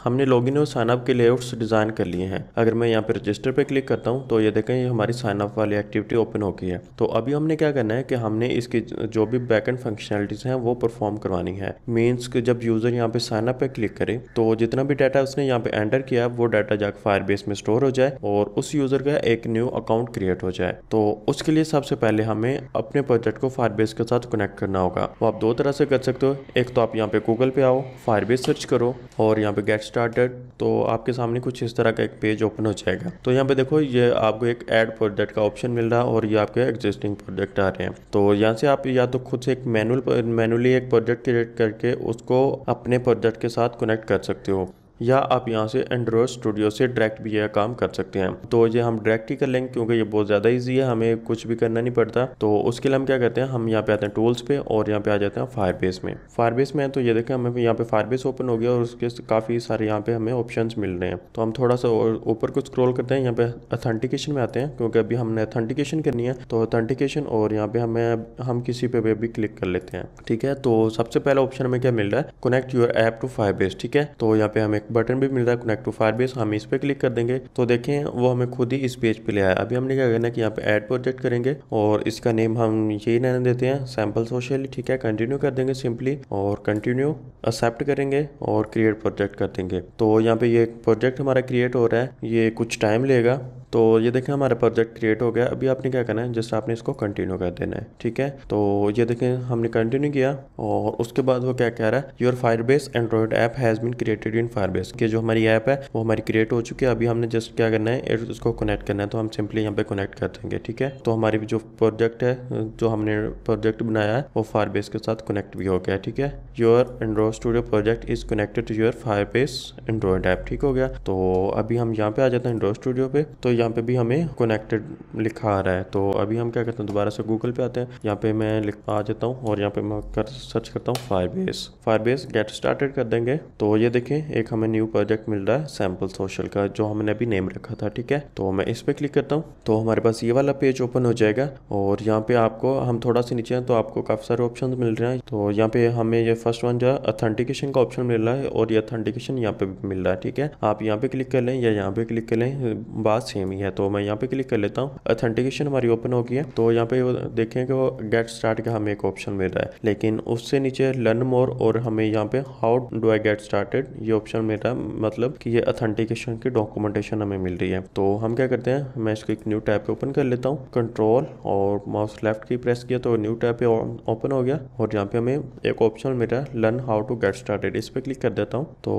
हमने लॉगिन और साइन अप के लेआउट्स डिज़ाइन कर लिए हैं अगर मैं यहाँ पे रजिस्टर पे क्लिक करता हूँ तो ये देखें ये हमारी साइनअप वाली एक्टिविटी ओपन हो गई है तो अभी हमने क्या करना है कि हमने इसकी जो भी बैकेंड फंक्शनलिटीज़ हैं वो परफॉर्म करवानी है मीन्स कि जब यूज़र यहाँ पे साइनअप पर पे क्लिक करे तो जितना भी डाटा उसने यहाँ पे एंटर किया वो डाटा जाकर फायर में स्टोर हो जाए और उस यूज़र का एक न्यू अकाउंट क्रिएट हो जाए तो उसके लिए सबसे पहले हमें अपने प्रोजेक्ट को फायर के साथ कनेक्ट करना होगा वो आप दो तरह से कर सकते हो एक तो आप यहाँ पे गूगल पे आओ फायर सर्च करो और यहाँ पे गेट स्टार्टेड तो आपके सामने कुछ इस तरह का एक पेज ओपन हो जाएगा तो यहाँ पे देखो ये आपको एक ऐड प्रोडक्ट का ऑप्शन मिल रहा है और ये आपके एग्जिस्टिंग प्रोडक्ट आ रहे हैं तो यहाँ से आप या तो खुद से एक मैनुअल मैनुअली एक प्रोडक्ट क्रिएट करके उसको अपने प्रोडक्ट के साथ कनेक्ट कर सकते हो या आप यहाँ से एंड्रॉयड स्टूडियो से डायरेक्ट भी यह काम कर सकते हैं तो ये हम डायरेक्ट ही कर लेंगे क्योंकि ये बहुत ज़्यादा ईजी है हमें कुछ भी करना नहीं पड़ता तो उसके लिए हम क्या करते हैं हम यहाँ पे आते हैं टूल्स पे और यहाँ पे आ जाते हैं बेस में फायरबेस में तो ये देखें हमें यहाँ पे फायरबेस ओपन हो गया और उसके काफ़ी सारे यहाँ पे हमें ऑप्शन मिल रहे हैं तो हम थोड़ा सा ऊपर कुछ स्क्रोल करते हैं यहाँ पे अथेंटिकेशन में आते हैं क्योंकि अभी हमने अथेंटिकेशन करनी है तो अथेंटिकेशन और यहाँ पे हमें हम किसी पे भी क्लिक कर लेते हैं ठीक है तो सबसे पहला ऑप्शन हमें क्या मिल रहा है connect your app to base ठीक है तो यहाँ पे हमें बटन भी मिल रहा है कनेक्ट टू फायर बेस हम इस पर क्लिक कर देंगे तो देखें वो हमें खुद ही इस पेज पे ले आया अभी हमने क्या करना है कि यहाँ पे ऐड प्रोजेक्ट करेंगे और इसका नेम हम यही रहने देते हैं सैम्पल सोशली ठीक है कंटिन्यू कर देंगे सिंपली और कंटिन्यू एक्सेप्ट करेंगे और क्रिएट प्रोजेक्ट कर देंगे तो यहाँ पे ये प्रोजेक्ट हमारा क्रिएट हो रहा है ये कुछ टाइम लेगा तो ये देखें हमारा प्रोजेक्ट क्रिएट हो गया अभी आपने क्या करना है जस्ट आपने इसको कंटिन्यू कर देना है ठीक है तो ये देखें हमने कंटिन्यू किया और उसके बाद वो क्या कह रहा है your base Android app has been created in base के जो हमारी ऐप है वो हमारी क्रिएट हो चुकी है अभी हमने जस्ट क्या करना है इसको कनेक्ट करना है तो हम सिंपली यहाँ पे कनेक्ट कर देंगे ठीक है तो हमारी जो प्रोजेक्ट है जो हमने प्रोजेक्ट बनाया है वो फायरबेस के साथ कनेक्ट भी हो गया ठीक है your Android Studio project is connected to your base Android app ठीक हो गया तो अभी हम यहाँ पे आ जाते हैं एंड्रॉयड स्टूडियो पे तो यहाँ पे भी हमें कनेक्टेड लिखा आ रहा है तो अभी हम क्या करते हैं दोबारा से गूगल पे आते हैं यहाँ पे मैं लिख आ जाता हूँ और यहाँ पे मैं कर सर्च करता हूँ फायरबेस फायरबेस गेट स्टार्टेड कर देंगे तो ये देखें एक हमें न्यू प्रोजेक्ट मिल रहा है सैम्पल सोशल का जो हमने अभी नेम रखा था ठीक है तो मैं इस पर क्लिक करता हूँ तो हमारे पास ये वाला पेज ओपन हो जाएगा और यहाँ पे आपको हम थोड़ा सा नीचे हैं तो आपको काफ़ी सारे ऑप्शन मिल रहे हैं तो यहाँ पे हमें ये फर्स्ट वन जो है अथेंटिकेशन का ऑप्शन मिल रहा है और ये अथेंटिकेशन यहाँ पे मिल रहा है ठीक है आप यहाँ पे क्लिक कर लें या यहाँ पे क्लिक कर लें बात सेम सेम ही है तो मैं यहाँ पे क्लिक कर लेता हूँ अथेंटिकेशन हमारी ओपन हो गई है तो यहाँ पे देखें कि वो गेट स्टार्ट का हमें एक ऑप्शन मिल रहा है लेकिन उससे नीचे लर्न मोर और हमें यहाँ पे how do I get started ये ऑप्शन मिल रहा है मतलब कि ये अथेंटिकेशन की डॉक्यूमेंटेशन हमें मिल रही है तो हम क्या करते हैं मैं इसको एक न्यू टैप पे ओपन कर लेता हूँ कंट्रोल और माउस लेफ्ट की प्रेस किया तो न्यू टैप पे ओपन हो गया और यहाँ पे हमें एक ऑप्शन मिल रहा है learn how to get started इस पर क्लिक कर देता हूँ तो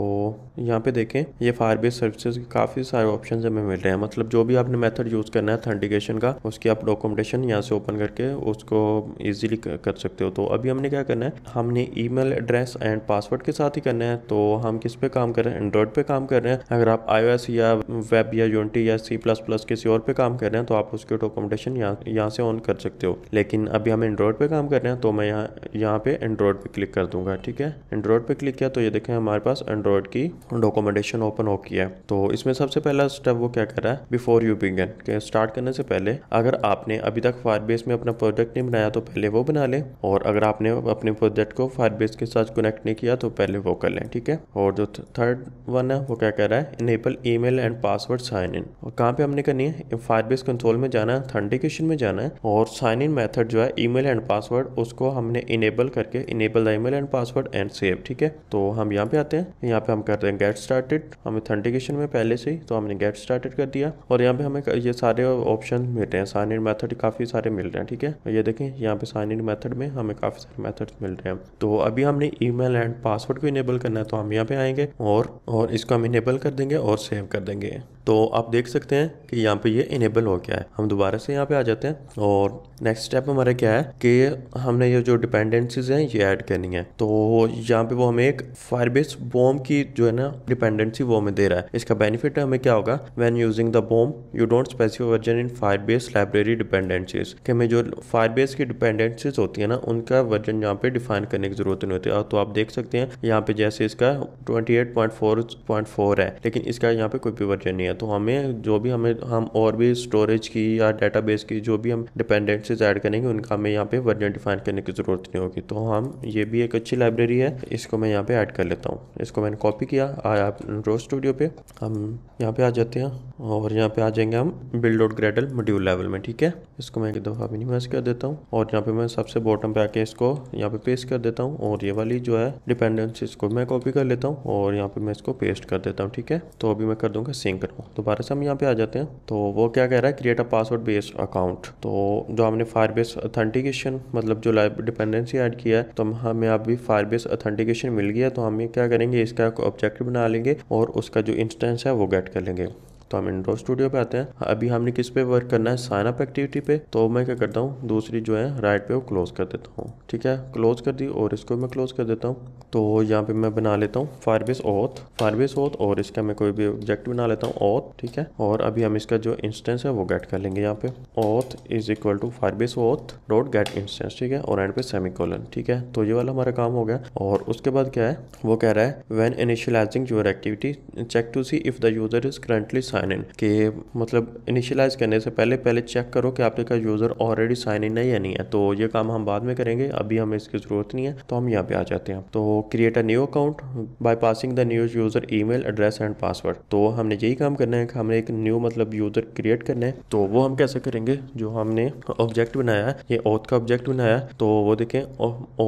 यहाँ पे देखें ये फायर बेस सर्विसेज के काफ़ी सारे ऑप्शन हमें मिल रहे हैं मतलब जो जो भी आपने मेथड यूज़ करना है अथेंटिकेशन का उसकी आप डॉक्यूमेंटेशन यहाँ से ओपन करके उसको ईजिली कर सकते हो तो अभी हमने क्या करना है हमने ईमेल एड्रेस एंड पासवर्ड के साथ ही करना है तो हम किस पे काम कर रहे हैं एंड्रॉयड पे काम कर रहे हैं अगर आप आई या वेब या यूनिटी या सी किसी और पे काम कर रहे हैं तो आप उसके डॉक्यूमेंटेशन यहाँ से ऑन कर सकते हो लेकिन अभी हम एंड्रॉयड पे काम कर रहे हैं तो मैं यहाँ यहाँ पे एंड्रॉयड पे क्लिक कर दूंगा ठीक है एंड्रॉयड पे क्लिक किया तो ये देखें हमारे पास एंड्रॉयड की डॉक्यूमेंटेशन ओपन हो गया है तो इसमें सबसे पहला स्टेप वो क्या कर रहा है बिफोर यू बिगन के स्टार्ट करने से पहले अगर आपने अभी तक फायरबेस में अपना प्रोजेक्ट नहीं बनाया तो पहले वो बना लें और अगर आपने अपने प्रोजेक्ट को फायरबेस के साथ कनेक्ट नहीं किया तो पहले वो कर लें ठीक है और जो थर्ड वन है वो क्या कह रहा है enable email and password sign in और कहाँ पे हमने करनी है फायरबेस कंसोल में जाना है थंडिकेशन में जाना है और साइन इन मैथड जो है ई मेल एंड पासवर्ड उसको हमने इनेबल करके enable the email and password and save ठीक है तो हम यहाँ पे आते हैं यहाँ पे हम करते हैं गेट स्टार्टेड हम थंडिकेशन में पहले से ही तो हमने गेट स्टार्टेड कर दिया और और यहाँ पे हमें ये सारे ऑप्शन मिल रहे हैं साइन इन मैथड काफ़ी सारे मिल रहे हैं ठीक है ये देखें यहाँ पे साइन इन मैथड में हमें काफ़ी सारे मेथड मिल रहे हैं तो अभी हमने ईमेल एंड पासवर्ड को इनेबल करना है तो हम यहाँ पे आएंगे और और इसको हम इनेबल कर देंगे और सेव कर देंगे तो आप देख सकते हैं कि यहाँ पे ये इनेबल हो गया है हम दोबारा से यहाँ पे आ जाते हैं और नेक्स्ट स्टेप हमारा क्या है कि हमने ये जो डिपेंडेंसीज हैं ये ऐड करनी है तो यहाँ पे वो हमें एक फायरबेस बोम की जो है ना डिपेंडेंसी वो हमें दे रहा है इसका बेनिफिट हमें क्या होगा when using the BoM you don't specific version in base library dependencies कि हमें जो फायरबेस की डिपेंडेंसीज होती है ना उनका वर्जन यहाँ पे डिफाइन करने की जरूरत नहीं होती तो आप देख सकते हैं यहाँ पे जैसे इसका ट्वेंटी है लेकिन इसका यहाँ पे कोई भी वर्जन नहीं है तो हमें जो भी हमें हम और भी स्टोरेज की या बेस की जो भी हम डिपेंडेंसीज ऐड करेंगे उनका हमें यहाँ पे वर्जन डिफाइन करने की ज़रूरत नहीं होगी तो हम ये भी एक अच्छी लाइब्रेरी है इसको मैं यहाँ पे ऐड कर लेता हूँ इसको मैंने कॉपी किया आया रोज स्टूडियो पे हम यहाँ पे आ जाते हैं और यहाँ पे आ जाएंगे हम build out Gradle module level में ठीक है इसको मैं एक दफ़ा मिनिमाइज कर देता हूँ और यहाँ पे मैं सबसे बॉटम पे आके इसको यहाँ पे पेस्ट कर देता हूँ और ये वाली जो है डिपेंडेंसी इसको मैं कॉपी कर लेता हूँ और यहाँ पे मैं इसको पेस्ट कर देता हूँ ठीक है तो अभी मैं कर दूंगा सिंकर आपको दोबारा से हम यहाँ पे आ जाते हैं तो वो क्या कह रहा है create a password based account तो जो हमने फायर बेस अथेंटिकेशन मतलब जो डिपेंडेंसी ऐड किया है तो हमें अभी फायर बेस अथेंटिकेशन मिल गया तो हम क्या करेंगे इसका ऑब्जेक्टिव बना लेंगे और उसका जो इंस्टेंस है वो गेट कर लेंगे तो हम एंड्रॉ स्टूडियो पे आते हैं अभी हमने किस पे वर्क करना है साइन अप एक्टिविटी पे तो मैं क्या करता हूँ दूसरी जो है राइट पे वो क्लोज कर देता हूँ ठीक है क्लोज कर दी और इसको मैं क्लोज कर देता हूँ तो यहाँ पे मैं बना लेता हूँ फायरबेस ओथ फायरबेस ओथ और इसका मैं कोई भी ऑब्जेक्ट बना लेता हूँ ओथ ठीक है और अभी हम इसका जो इंस्टेंस है वो गेट कर लेंगे यहाँ पे auth is equal to Firebase auth dot get instance ठीक है और एंड पे सेमी ठीक है तो ये वाला हमारा काम हो गया और उसके बाद क्या है वो कह रहा है when initialising your activity check to see if the user is currently sign in कि मतलब इनिशियलाइज करने से पहले पहले चेक करो कि आपके का यूज़र ऑलरेडी साइन इन है या नहीं है तो ये काम हम बाद में करेंगे अभी हमें इसकी ज़रूरत नहीं है तो हम यहाँ पे आ जाते हैं तो create a new account by passing the new user mail address and password तो हमने यही काम करना है कि हमने एक न्यू मतलब यूज़र क्रिएट करना है तो वो हम कैसे करेंगे जो हमने ऑब्जेक्ट बनाया है ये ओथ का ऑब्जेक्ट बनाया तो वो देखें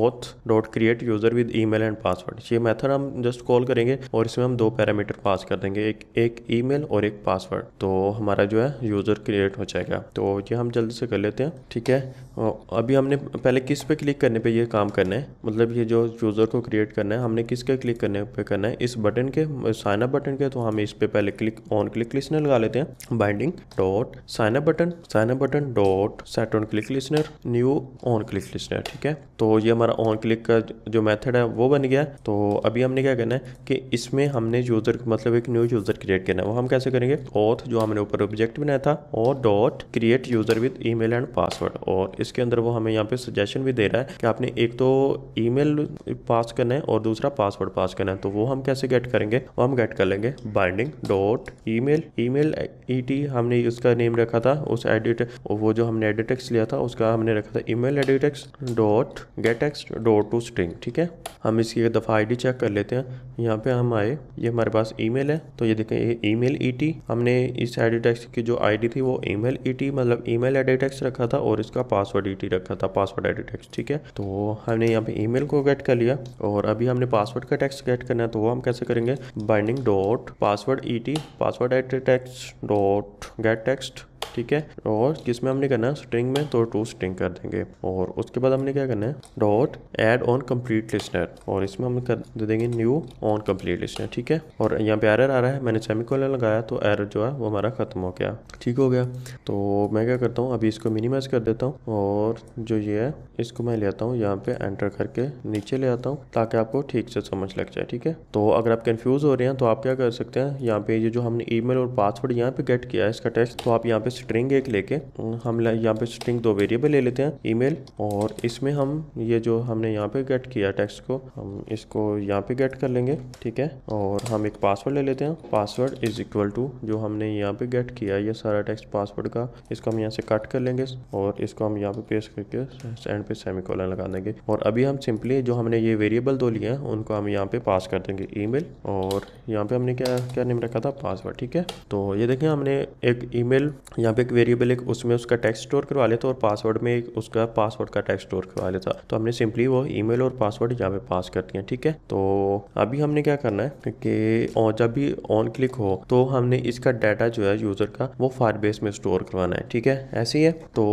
auth dot create user with email and password ये मेथड हम जस्ट कॉल करेंगे और इसमें हम दो पैरामीटर पास कर देंगे एक एक ईमेल और एक पासवर्ड तो हमारा जो है यूज़र क्रिएट हो जाएगा तो ये हम जल्दी से कर लेते हैं ठीक है अभी हमने पहले किस पे क्लिक करने पे ये काम करना है मतलब ये जो यूज़र को क्रिएट करना है हमने किसके क्लिक करने पे करना है इस बटन के साइन अप बटन के तो हम इस पे पहले क्लिक ऑन क्लिक लिसनर लगा लेते हैं binding dot sign up button sign up button dot set on click listener new on click listener ठीक है तो ये हमारा ऑन क्लिक का जो मैथड है वो बन गया तो अभी हमने क्या करना है कि इसमें हमने यूज़र मतलब एक न्यू यूज़र क्रिएट करना है वो हम कैसे करेंगे करेंगे ऑथ जो हमने ऊपर ऑब्जेक्ट बनाया था और dot create user with email and password और इसके अंदर वो हमें यहाँ पे सजेशन भी दे रहा है कि आपने एक तो ईमेल पास करना है और दूसरा पासवर्ड पास करना है तो वो हम कैसे गेट करेंगे वो हम गेट कर लेंगे binding dot email E ET हमने उसका नेम रखा था उस एडिट वो जो हमने एडिटेक्स लिया था उसका हमने रखा था email edit text dot get text dot to string ठीक है हम इसकी एक दफ़ा आईडी चेक कर लेते हैं यहाँ पे हम आए ये हमारे पास ईमेल है तो ये देखें ये ई टी हमने इस एडी टैक्स की जो आईडी थी वो ईमेल ईटी मतलब ईमेल आईडी टैक्स रखा था और इसका पासवर्ड ईटी रखा था पासवर्ड आईडी टैक्स ठीक है तो हमने यहाँ पे ईमेल को गेट कर लिया और अभी हमने पासवर्ड का टैक्स गेट करना है तो वो हम कैसे करेंगे binding dot password E password ID text dot get text ठीक है और किसमें हमने करना है स्ट्रिंग में तो टू स्ट्रिंग कर देंगे और उसके बाद हमने क्या करना है dot add on complete listener और इसमें हम कर दे देंगे न्यू ऑन कम्प्लीट लिस्टनर ठीक है और यहाँ पे एरर आ रहा है मैंने सेमिकोलन लगाया तो एरर जो है वो हमारा खत्म हो गया ठीक हो गया तो मैं क्या करता हूँ अभी इसको मिनिमाइज कर देता हूँ और जो ये है इसको मैं ले आता हूँ यहाँ पे एंटर करके नीचे ले आता हूँ ताकि आपको ठीक से समझ लग जाए ठीक है तो अगर आप कंफ्यूज हो रहे हैं तो आप क्या कर सकते हैं यहाँ पे ये जो हमने ई और पासवर्ड यहाँ पे गेट किया है इसका टेस्ट तो आप यहाँ पे पे स्ट्रिंग एक लेके हम्म, हम यहाँ पे स्ट्रिंग दो वेरिएबल ले लेते हैं ईमेल और इसमें हम ये जो हमने यहाँ पे गेट किया टेक्स्ट को हम इसको यहाँ पे गेट कर लेंगे ठीक है और हम एक पासवर्ड ले लेते हैं पासवर्ड इज इक्वल टू जो हमने यहाँ पे गेट किया ये सारा टेक्स्ट पासवर्ड का इसको हम यहाँ से कट कर लेंगे और इसको हम यहाँ पे पेस्ट करके एंड पे सेमी लगा देंगे और अभी हम सिंपली जो हमने ये वेरिएबल दो लिए हैं उनको हम यहाँ पे पास कर देंगे ईमेल और यहाँ पे हमने क्या क्या नेम रखा था पासवर्ड ठीक है तो ये देखें हमने एक ईमेल यहाँ पे एक वेरिएबल एक उसमें उसका टेक्स्ट स्टोर करवा लेता और पासवर्ड में एक उसका पासवर्ड का टेक्स्ट स्टोर करवा लेता तो हमने सिंपली वो ईमेल और पासवर्ड यहाँ पे पास कर दिया ठीक है तो अभी हमने क्या करना है कि जब भी ऑन क्लिक हो तो हमने इसका डाटा जो है यूजर का वो फायरबेस में स्टोर करवाना है ठीक है ऐसे ही है तो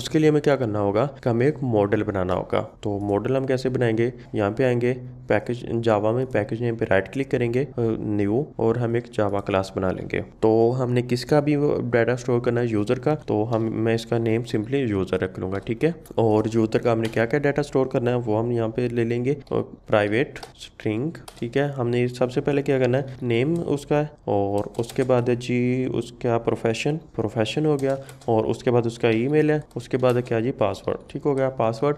उसके लिए हमें क्या करना होगा कि हमें एक मॉडल बनाना होगा तो मॉडल हम कैसे बनाएंगे यहाँ पे आएंगे पैकेज जावा में पैकेज नेम पे राइट क्लिक करेंगे न्यू और हम एक जावा क्लास बना लेंगे तो हमने किसका भी डाटा स्टोर करना है यूज़र का तो हम मैं इसका नेम सिंपली यूज़र रख लूंगा ठीक है और यूज़र का हमने क्या क्या डाटा स्टोर करना है वो हम यहाँ पे ले लेंगे और प्राइवेट स्ट्रिंग ठीक है हमने सबसे पहले क्या करना है नेम उसका है और उसके बाद है जी उसका प्रोफेशन प्रोफेशन हो गया और उसके बाद उसका ई है उसके बाद क्या जी पासवर्ड ठीक हो गया पासवर्ड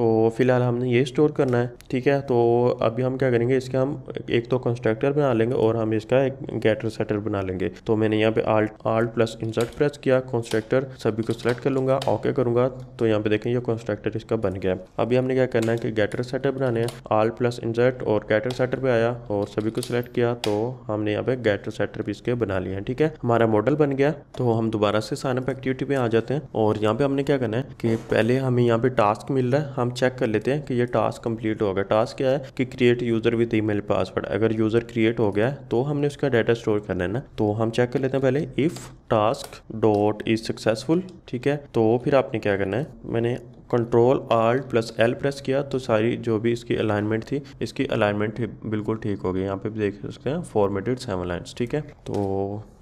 तो फिलहाल हमने ये स्टोर करना है ठीक है तो अभी हम क्या करेंगे इसके हम एक तो कंस्ट्रक्टर बना लेंगे और हम इसका एक गेटर सेटर बना लेंगे तो मैंने यहाँ पे alt alt plus insert press किया कंस्ट्रक्टर सभी को सिलेक्ट कर लूंगा ओके करूंगा तो यहाँ पे देखें ये कंस्ट्रक्टर इसका बन गया अभी हमने क्या करना है कि गेटर सेटर बनाने हैं आल्ट प्लस इंसर्ट और गेटर सेटर पर आया और सभी को सिलेक्ट किया तो हमने यहाँ पे गेटर सेटर भी इसके बना लिए हैं ठीक है हमारा मॉडल बन गया तो हम दोबारा से अप एक्टिविटी पे आ जाते हैं और यहाँ पे हमने क्या करना है कि पहले हमें यहाँ पे टास्क मिल रहा है हम चेक कर लेते हैं कि ये टास्क कंप्लीट हो गया टास्क क्या है कि create user with email password अगर यूज़र क्रिएट हो गया तो हमने उसका डाटा स्टोर करना है ना तो हम चेक कर लेते हैं पहले if task dot is successful ठीक है तो फिर आपने क्या करना है मैंने control alt plus L press किया तो सारी जो भी इसकी अलाइनमेंट थी इसकी अलाइनमेंट बिल्कुल ठीक हो गई यहाँ पे देख सकते हैं फॉर्मेटेड सेवन लाइन्स ठीक है तो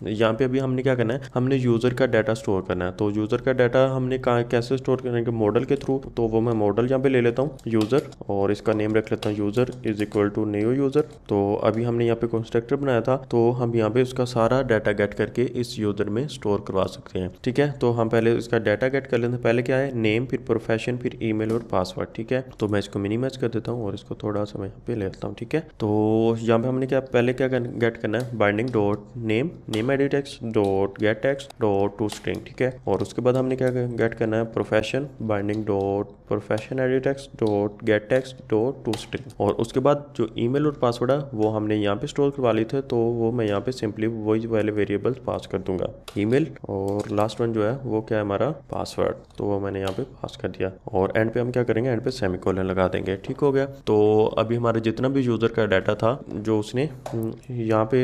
यहाँ पे अभी हमने क्या करना है हमने यूज़र का डाटा स्टोर करना है तो यूज़र का डाटा हमने कहा कैसे स्टोर करेंगे मॉडल के थ्रू तो वो मैं मॉडल यहाँ पे ले लेता हूँ यूज़र और इसका नेम रख लेता हूँ user is equal to new user तो अभी हमने यहाँ पे कंस्ट्रक्टर बनाया था तो हम यहाँ पे उसका सारा डाटा गेट करके इस यूज़र में स्टोर करवा सकते हैं ठीक है तो हम पहले इसका डाटा गेट कर लेते हैं पहले क्या है नेम फिर प्रोफाइल फैशन फिर ईमेल और पासवर्ड ठीक है तो मैं इसको मिनी कर देता हूँ और इसको थोड़ा सा मैं यहाँ पे ले लेता हूँ ठीक है तो यहाँ पे हमने क्या पहले क्या गेट करना है binding dot name name edit text dot get text dot to string ठीक है और उसके बाद हमने क्या गेट करना है profession binding dot profession edit text dot get text dot to string और उसके बाद जो ईमेल और पासवर्ड है वो हमने यहाँ पे स्टोर करवा लिए थे तो वो मैं यहाँ पे सिंपली वही वाले वेरिएबल्स पास कर दूंगा ईमेल और लास्ट वन जो है वो क्या है हमारा पासवर्ड तो वो मैंने यहाँ पे पास कर दिया और एंड पे हम क्या करेंगे एंड पे सेमी लगा देंगे ठीक हो गया तो अभी हमारे जितना भी यूज़र का डाटा था जो उसने हम्म, यहाँ पे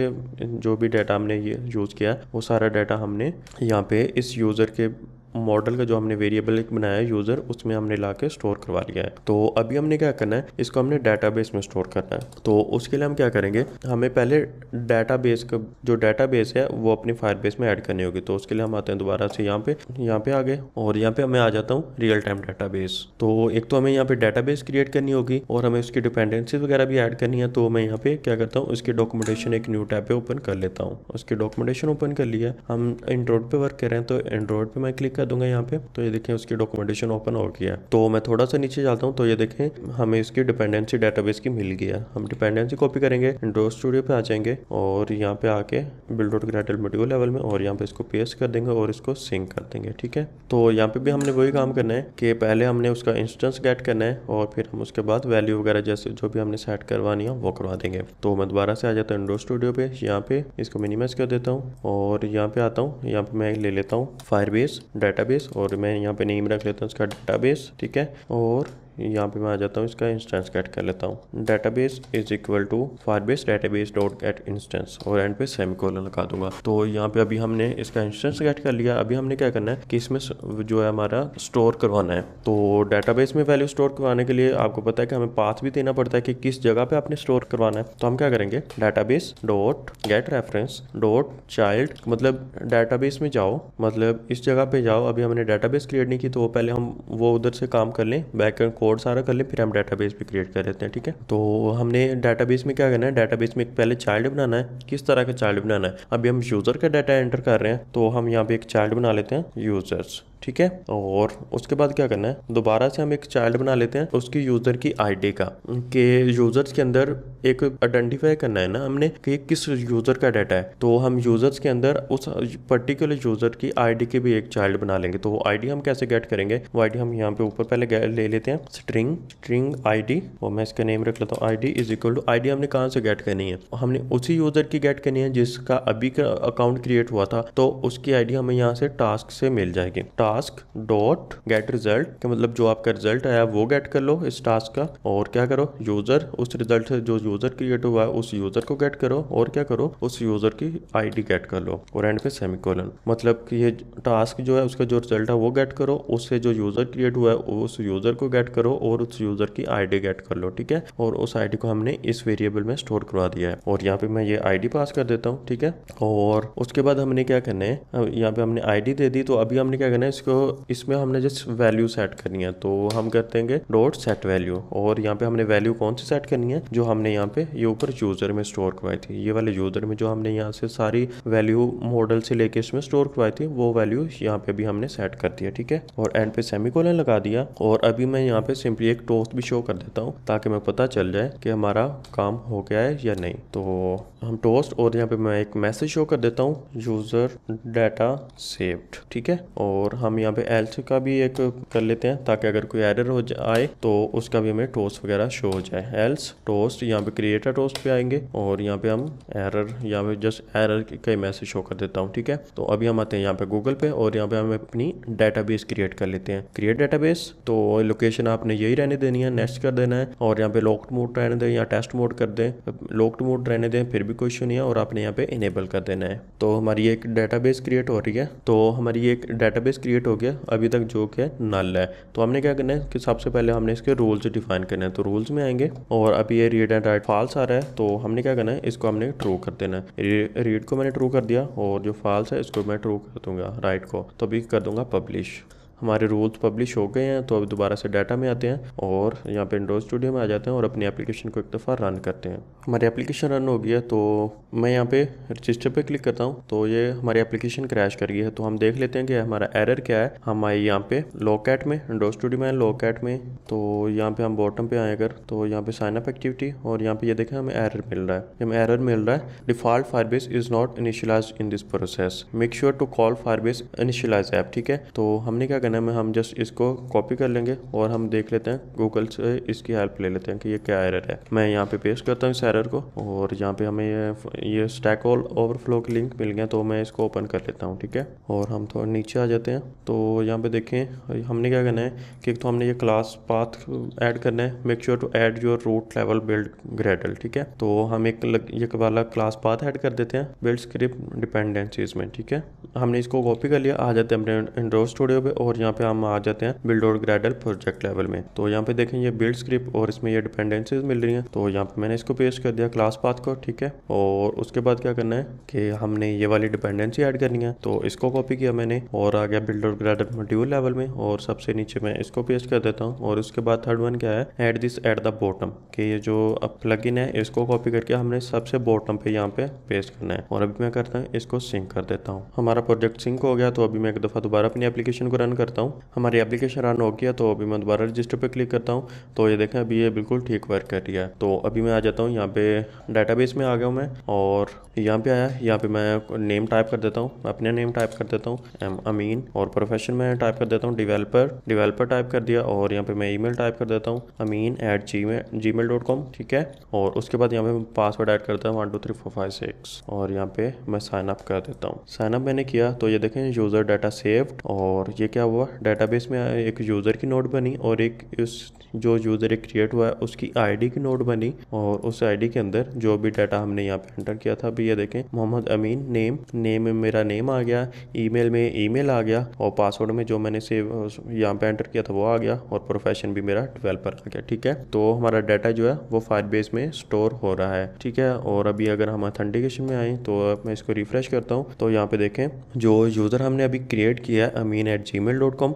जो भी डाटा हमने ये यूज़ किया वो सारा डाटा हमने यहाँ पे इस यूज़र के मॉडल का जो हमने वेरिएबल एक बनाया है यूज़र उसमें हमने ला के स्टोर करवा लिया है तो अभी हमने क्या करना है इसको हमने बेस में स्टोर करना है तो उसके लिए हम क्या करेंगे हमें पहले बेस का जो बेस है वो अपने बेस में ऐड करनी होगी तो उसके लिए हम आते हैं दोबारा से यहाँ पे यहाँ पे आ गए और यहाँ पे मैं आ जाता हूँ रियल टाइम बेस तो एक तो हमें यहाँ पे बेस क्रिएट करनी होगी और हमें उसकी डिपेंडेंसीज वगैरह भी ऐड करनी है तो मैं यहाँ पे क्या करता हूँ उसकी डॉक्यूमेंटेशन एक न्यू टैप पे ओपन कर लेता हूँ उसकी डॉक्यूमेंटेशन ओपन कर लिया हम एंड्रॉइड पे वर्क कर रहे हैं तो एंड्रॉयड पे मैं क्लिक कर दूंगा यहाँ पे तो ये देखें उसकी डॉक्यूमेंटेशन ओपन हो गया तो मैं थोड़ा सा नीचे जाता हूँ तो ये देखें हमें इसकी डिपेंडेंसी डेटाबेस की मिल गया हम डिपेंडेंसी कॉपी करेंगे एंड्रोड स्टूडियो पे आ जाएंगे और यहाँ पे आके build dot Gradle material level में और यहाँ पे इसको पेस्ट कर देंगे और इसको सिंक कर देंगे ठीक है तो यहाँ पे भी हमने वही काम करना है कि पहले हमने उसका इंस्टेंस गेट करना है और फिर हम उसके बाद वैल्यू वगैरह जैसे जो भी हमने सेट करवानी है वो करवा देंगे तो मैं दोबारा से आ जाता हूँ इंडो स्टूडियो पे यहाँ पे इसको मिनिमाइज कर देता हूँ और यहाँ पे आता हूँ यहाँ पे मैं ले लेता हूँ फायर बेस डाटाबेस और मैं यहाँ पे नेम रख लेता हूँ उसका डाटाबेस ठीक है और यहाँ पे मैं आ जाता हूँ इसका इंस्टेंस गेट कर लेता हूँ database is equal to fire base database dot get instance और एंड पे सेमी कॉलन लगा दूंगा तो यहाँ पे अभी हमने इसका इंस्टेंस गेट कर लिया अभी हमने क्या करना है कि इसमें जो है हमारा स्टोर करवाना है तो डाटा बेस में वैल्यू स्टोर करवाने के लिए आपको पता है कि हमें पाथ भी देना पड़ता है कि किस जगह पे आपने स्टोर करवाना है तो हम क्या करेंगे database dot get reference dot child मतलब डाटा बेस में जाओ मतलब इस जगह पे जाओ अभी हमने डाटा बेस क्रिएट नहीं की तो पहले हम वो उधर से काम कर लें बैक एंड कोड सारा कर ले फिर हम डाटाबेस भी क्रिएट कर लेते हैं ठीक है तो हमने डाटाबेस में क्या करना है डाटाबेस में पहले चाइल्ड बनाना है किस तरह का चाइल्ड बनाना है अभी हम यूज़र का डाटा एंटर कर रहे हैं तो हम यहाँ पे एक चाइल्ड बना लेते हैं यूजर्स ठीक है और उसके बाद क्या करना है दोबारा से हम एक चाइल्ड बना लेते हैं उसकी यूजर की आईडी का के यूजर्स के अंदर एक आइडेंटिफाई करना है ना हमने कि किस यूजर का डाटा है तो हम यूजर्स के अंदर उस पर्टिकुलर यूजर की आईडी के भी एक चाइल्ड बना लेंगे तो वो आईडी हम कैसे गेट करेंगे वो आईडी हम यहाँ पे ऊपर पहले ले लेते हैं स्ट्रिंग स्ट्रिंग डी और मैं इसका नेम रख लेता हूँ D is equal to D हमने कहाँ से गेट करनी है हमने उसी यूजर की गेट करनी है जिसका अभी अकाउंट क्रिएट हुआ था तो उसकी आईडी हमें यहाँ से टास्क से मिल जाएगी task task dot get result के मतलब जो आपका रिजल्ट आया वो गेट कर लो इस टास्क का और क्या करो यूजर उस रिजल्ट से जो यूजर क्रिएट हुआ है उस यूजर को गेट करो और क्या करो उस यूजर की आईडी गेट कर लो और एंड पे सेमी सेमिकोलन मतलब कि ये टास्क जो है उसका जो रिजल्ट है वो गेट करो उससे जो यूजर क्रिएट हुआ है उस यूजर को गेट करो और उस यूजर की आईडी गेट कर लो ठीक है और उस आईडी को हमने इस वेरिएबल में स्टोर करवा दिया है और यहाँ पे मैं ये आईडी पास कर देता हूँ ठीक है और उसके बाद हमने क्या करना है यहाँ पे हमने आईडी दे दी तो अभी हमने क्या करना है इसको इसमें हमने जस्ट वैल्यू सेट करनी है तो हम करते हैं डॉट सेट वैल्यू और यहाँ पे हमने वैल्यू कौन सी सेट करनी है जो हमने यहाँ पे ये ऊपर यूजर में स्टोर करवाई थी ये वाले यूजर में जो हमने यहाँ से सारी वैल्यू मॉडल से लेके इसमें स्टोर करवाई थी वो वैल्यू यहाँ पे भी हमने सेट कर दिया ठीक है और एंड पे सेमी लगा दिया और अभी मैं यहाँ पे सिंपली एक टोस्ट भी शो कर देता हूँ ताकि मैं पता चल जाए कि हमारा काम हो गया है या नहीं तो हम टोस्ट और यहाँ पे मैं एक मैसेज शो कर देता हूँ यूज़र डाटा सेव्ड ठीक है और हम यहाँ पे एल्थ का भी एक कर लेते हैं ताकि अगर कोई एरर हो आए तो उसका भी हमें टोस्ट वगैरह शो हो जाए एल्स टोस्ट यहाँ पे क्रिएटर टोस्ट पे आएंगे और यहाँ पे हम एरर यहाँ पे जस्ट एरर का मैसेज शो कर देता हूँ ठीक है तो अभी हम आते हैं यहाँ पे गूगल पे और यहाँ पे हम अपनी डाटा क्रिएट कर लेते हैं क्रिएट डाटा तो लोकेशन आपने यही रहने देनी है नेक्स्ट कर देना है और यहाँ पे लॉक्ड मोड रहने दें या टेस्ट मोड कर दें लॉक्ड मोड रहने दें फिर भी कोई इशू नहीं है और आपने यहाँ पे इनेबल कर देना है तो हमारी एक डेटाबेस क्रिएट हो रही है तो हमारी एक डेटाबेस क्रिएट हो गया अभी तक जो कि नल है तो हमने क्या करना है कि सबसे पहले हमने इसके रूल्स डिफाइन करने हैं तो रूल्स में आएंगे और अभी ये रीड एंड राइट फॉल्स आ रहा है तो हमने क्या करना है इसको हमने ट्रू कर देना है रीड को मैंने ट्रू कर दिया और जो फॉल्स है इसको मैं ट्रू कर दूंगा राइट को तो अभी कर दूंगा पब्लिश हमारे रूल्स पब्लिश हो गए हैं तो अब दोबारा से डाटा में आते हैं और यहाँ पे एंड्रॉइड स्टूडियो में आ जाते हैं और अपनी एप्लीकेशन को एक दफ़ा रन करते हैं हमारी एप्लीकेशन रन हो गई है तो मैं यहाँ पे रजिस्टर पे क्लिक करता हूँ तो ये हमारी एप्लीकेशन क्रैश कर गई है तो हम देख लेते हैं कि हमारा एरर क्या है हम आए यहाँ पे लोकैट में इंडो स्टूडियो में लोकैट में तो यहाँ पे हम बॉटम पे आए अगर तो यहाँ पे साइन अप एक्टिविटी और यहाँ पे ये देखें हमें एरर मिल रहा है हमें एरर मिल रहा है default Firebase is not initialize in this process make sure to call Firebase initialize app ठीक है तो हमने क्या क्या नाम है हम जस्ट इसको कॉपी कर लेंगे और हम देख लेते हैं गूगल से इसकी हेल्प ले लेते हैं कि ये क्या एरर है मैं यहाँ पे पेश करता हूँ इस एरर को और यहाँ पे हमें ये ये स्टैक ऑल ओवरफ्लो की लिंक मिल गया तो मैं इसको ओपन कर लेता हूँ ठीक है और हम थोड़ा नीचे आ जाते हैं तो यहाँ पे देखें हमने क्या करना है कि तो हमने ये क्लास पाथ ऐड करना है make sure to add your root level build Gradle ठीक है तो हम एक लग, ये वाला क्लास पाथ ऐड कर देते हैं बिल्ड स्क्रिप्ट डिपेंडेंसीज में ठीक है हमने इसको कॉपी कर लिया आ जाते हैं अपने एंड्रॉइड स्टूडियो पे और यहाँ पे हम आ जाते हैं बिल्ड और ग्रेडल प्रोजेक्ट लेवल में तो यहाँ पे देखें ये बिल्ड स्क्रिप्ट और इसमें ये डिपेंडेंसीज मिल रही हैं तो यहाँ पे मैंने इसको पेश कर दिया क्लास पाथ को ठीक है और उसके बाद क्या करना है कि हमने ये वाली डिपेंडेंसी ऐड करनी है तो इसको कॉपी किया मैंने और आ गया बिल्ड और ग्रेडल मॉड्यूल लेवल में और सबसे नीचे मैं इसको पेश कर देता हूँ और उसके बाद थर्ड वन क्या है at this at the bottom कि ये जो प्लग है इसको कॉपी करके हमने सबसे बॉटम पे यहाँ पे पेस्ट करना है और अभी मैं करता हूँ इसको सिंक कर देता हूँ हमारा प्रोजेक्ट सिंक हो गया तो अभी मैं एक दफ़ा दोबारा अपनी एप्लीकेशन को रन कर करता हूँ हमारी एप्लीकेशन रन हो गया तो अभी मैं दोबारा रजिस्टर पर क्लिक करता हूँ तो ये देखें अभी ये बिल्कुल ठीक वर्क कर रही है तो अभी मैं आ जाता हूँ यहाँ पे डाटाबेस में आ गया हूँ मैं और यहाँ पे आया यहाँ पे मैं नेम टाइप कर देता हूँ अपने नेम टाइप कर देता हूँ एम अमीन और प्रोफेशन में टाइप कर देता हूँ डिवेलपर डिवेलपर टाइप कर दिया और यहाँ पे मैं ई टाइप कर देता हूँ अमीन ठीक है और उसके बाद यहाँ पे पासवर्ड एड करता हूँ one two three four five six और यहाँ पे मैं साइन अप कर देता हूँ साइन अप मैंने किया तो ये देखें यूज़र डाटा सेव्ड और ये क्या वो हुआ डेटाबेस में एक यूज़र की नोड बनी और एक उस जो यूज़र एक क्रिएट हुआ है उसकी आईडी की नोट बनी और उस आईडी के अंदर जो भी डाटा हमने यहाँ पे एंटर किया था अभी ये देखें मोहम्मद अमीन नेम नेम में मेरा नेम आ गया ईमेल में ईमेल आ गया और पासवर्ड में जो मैंने सेव यहाँ पे एंटर किया था वो आ गया और प्रोफेशन भी मेरा डिवेल्पर आ गया ठीक है तो हमारा डाटा जो है वो फायर में स्टोर हो रहा है ठीक है और अभी अगर हम अथेंटिकेशन में आए तो मैं इसको रिफ्रेश करता हूँ तो यहाँ पे देखें जो यूज़र हमने अभी क्रिएट किया है Amin at ji mail dot com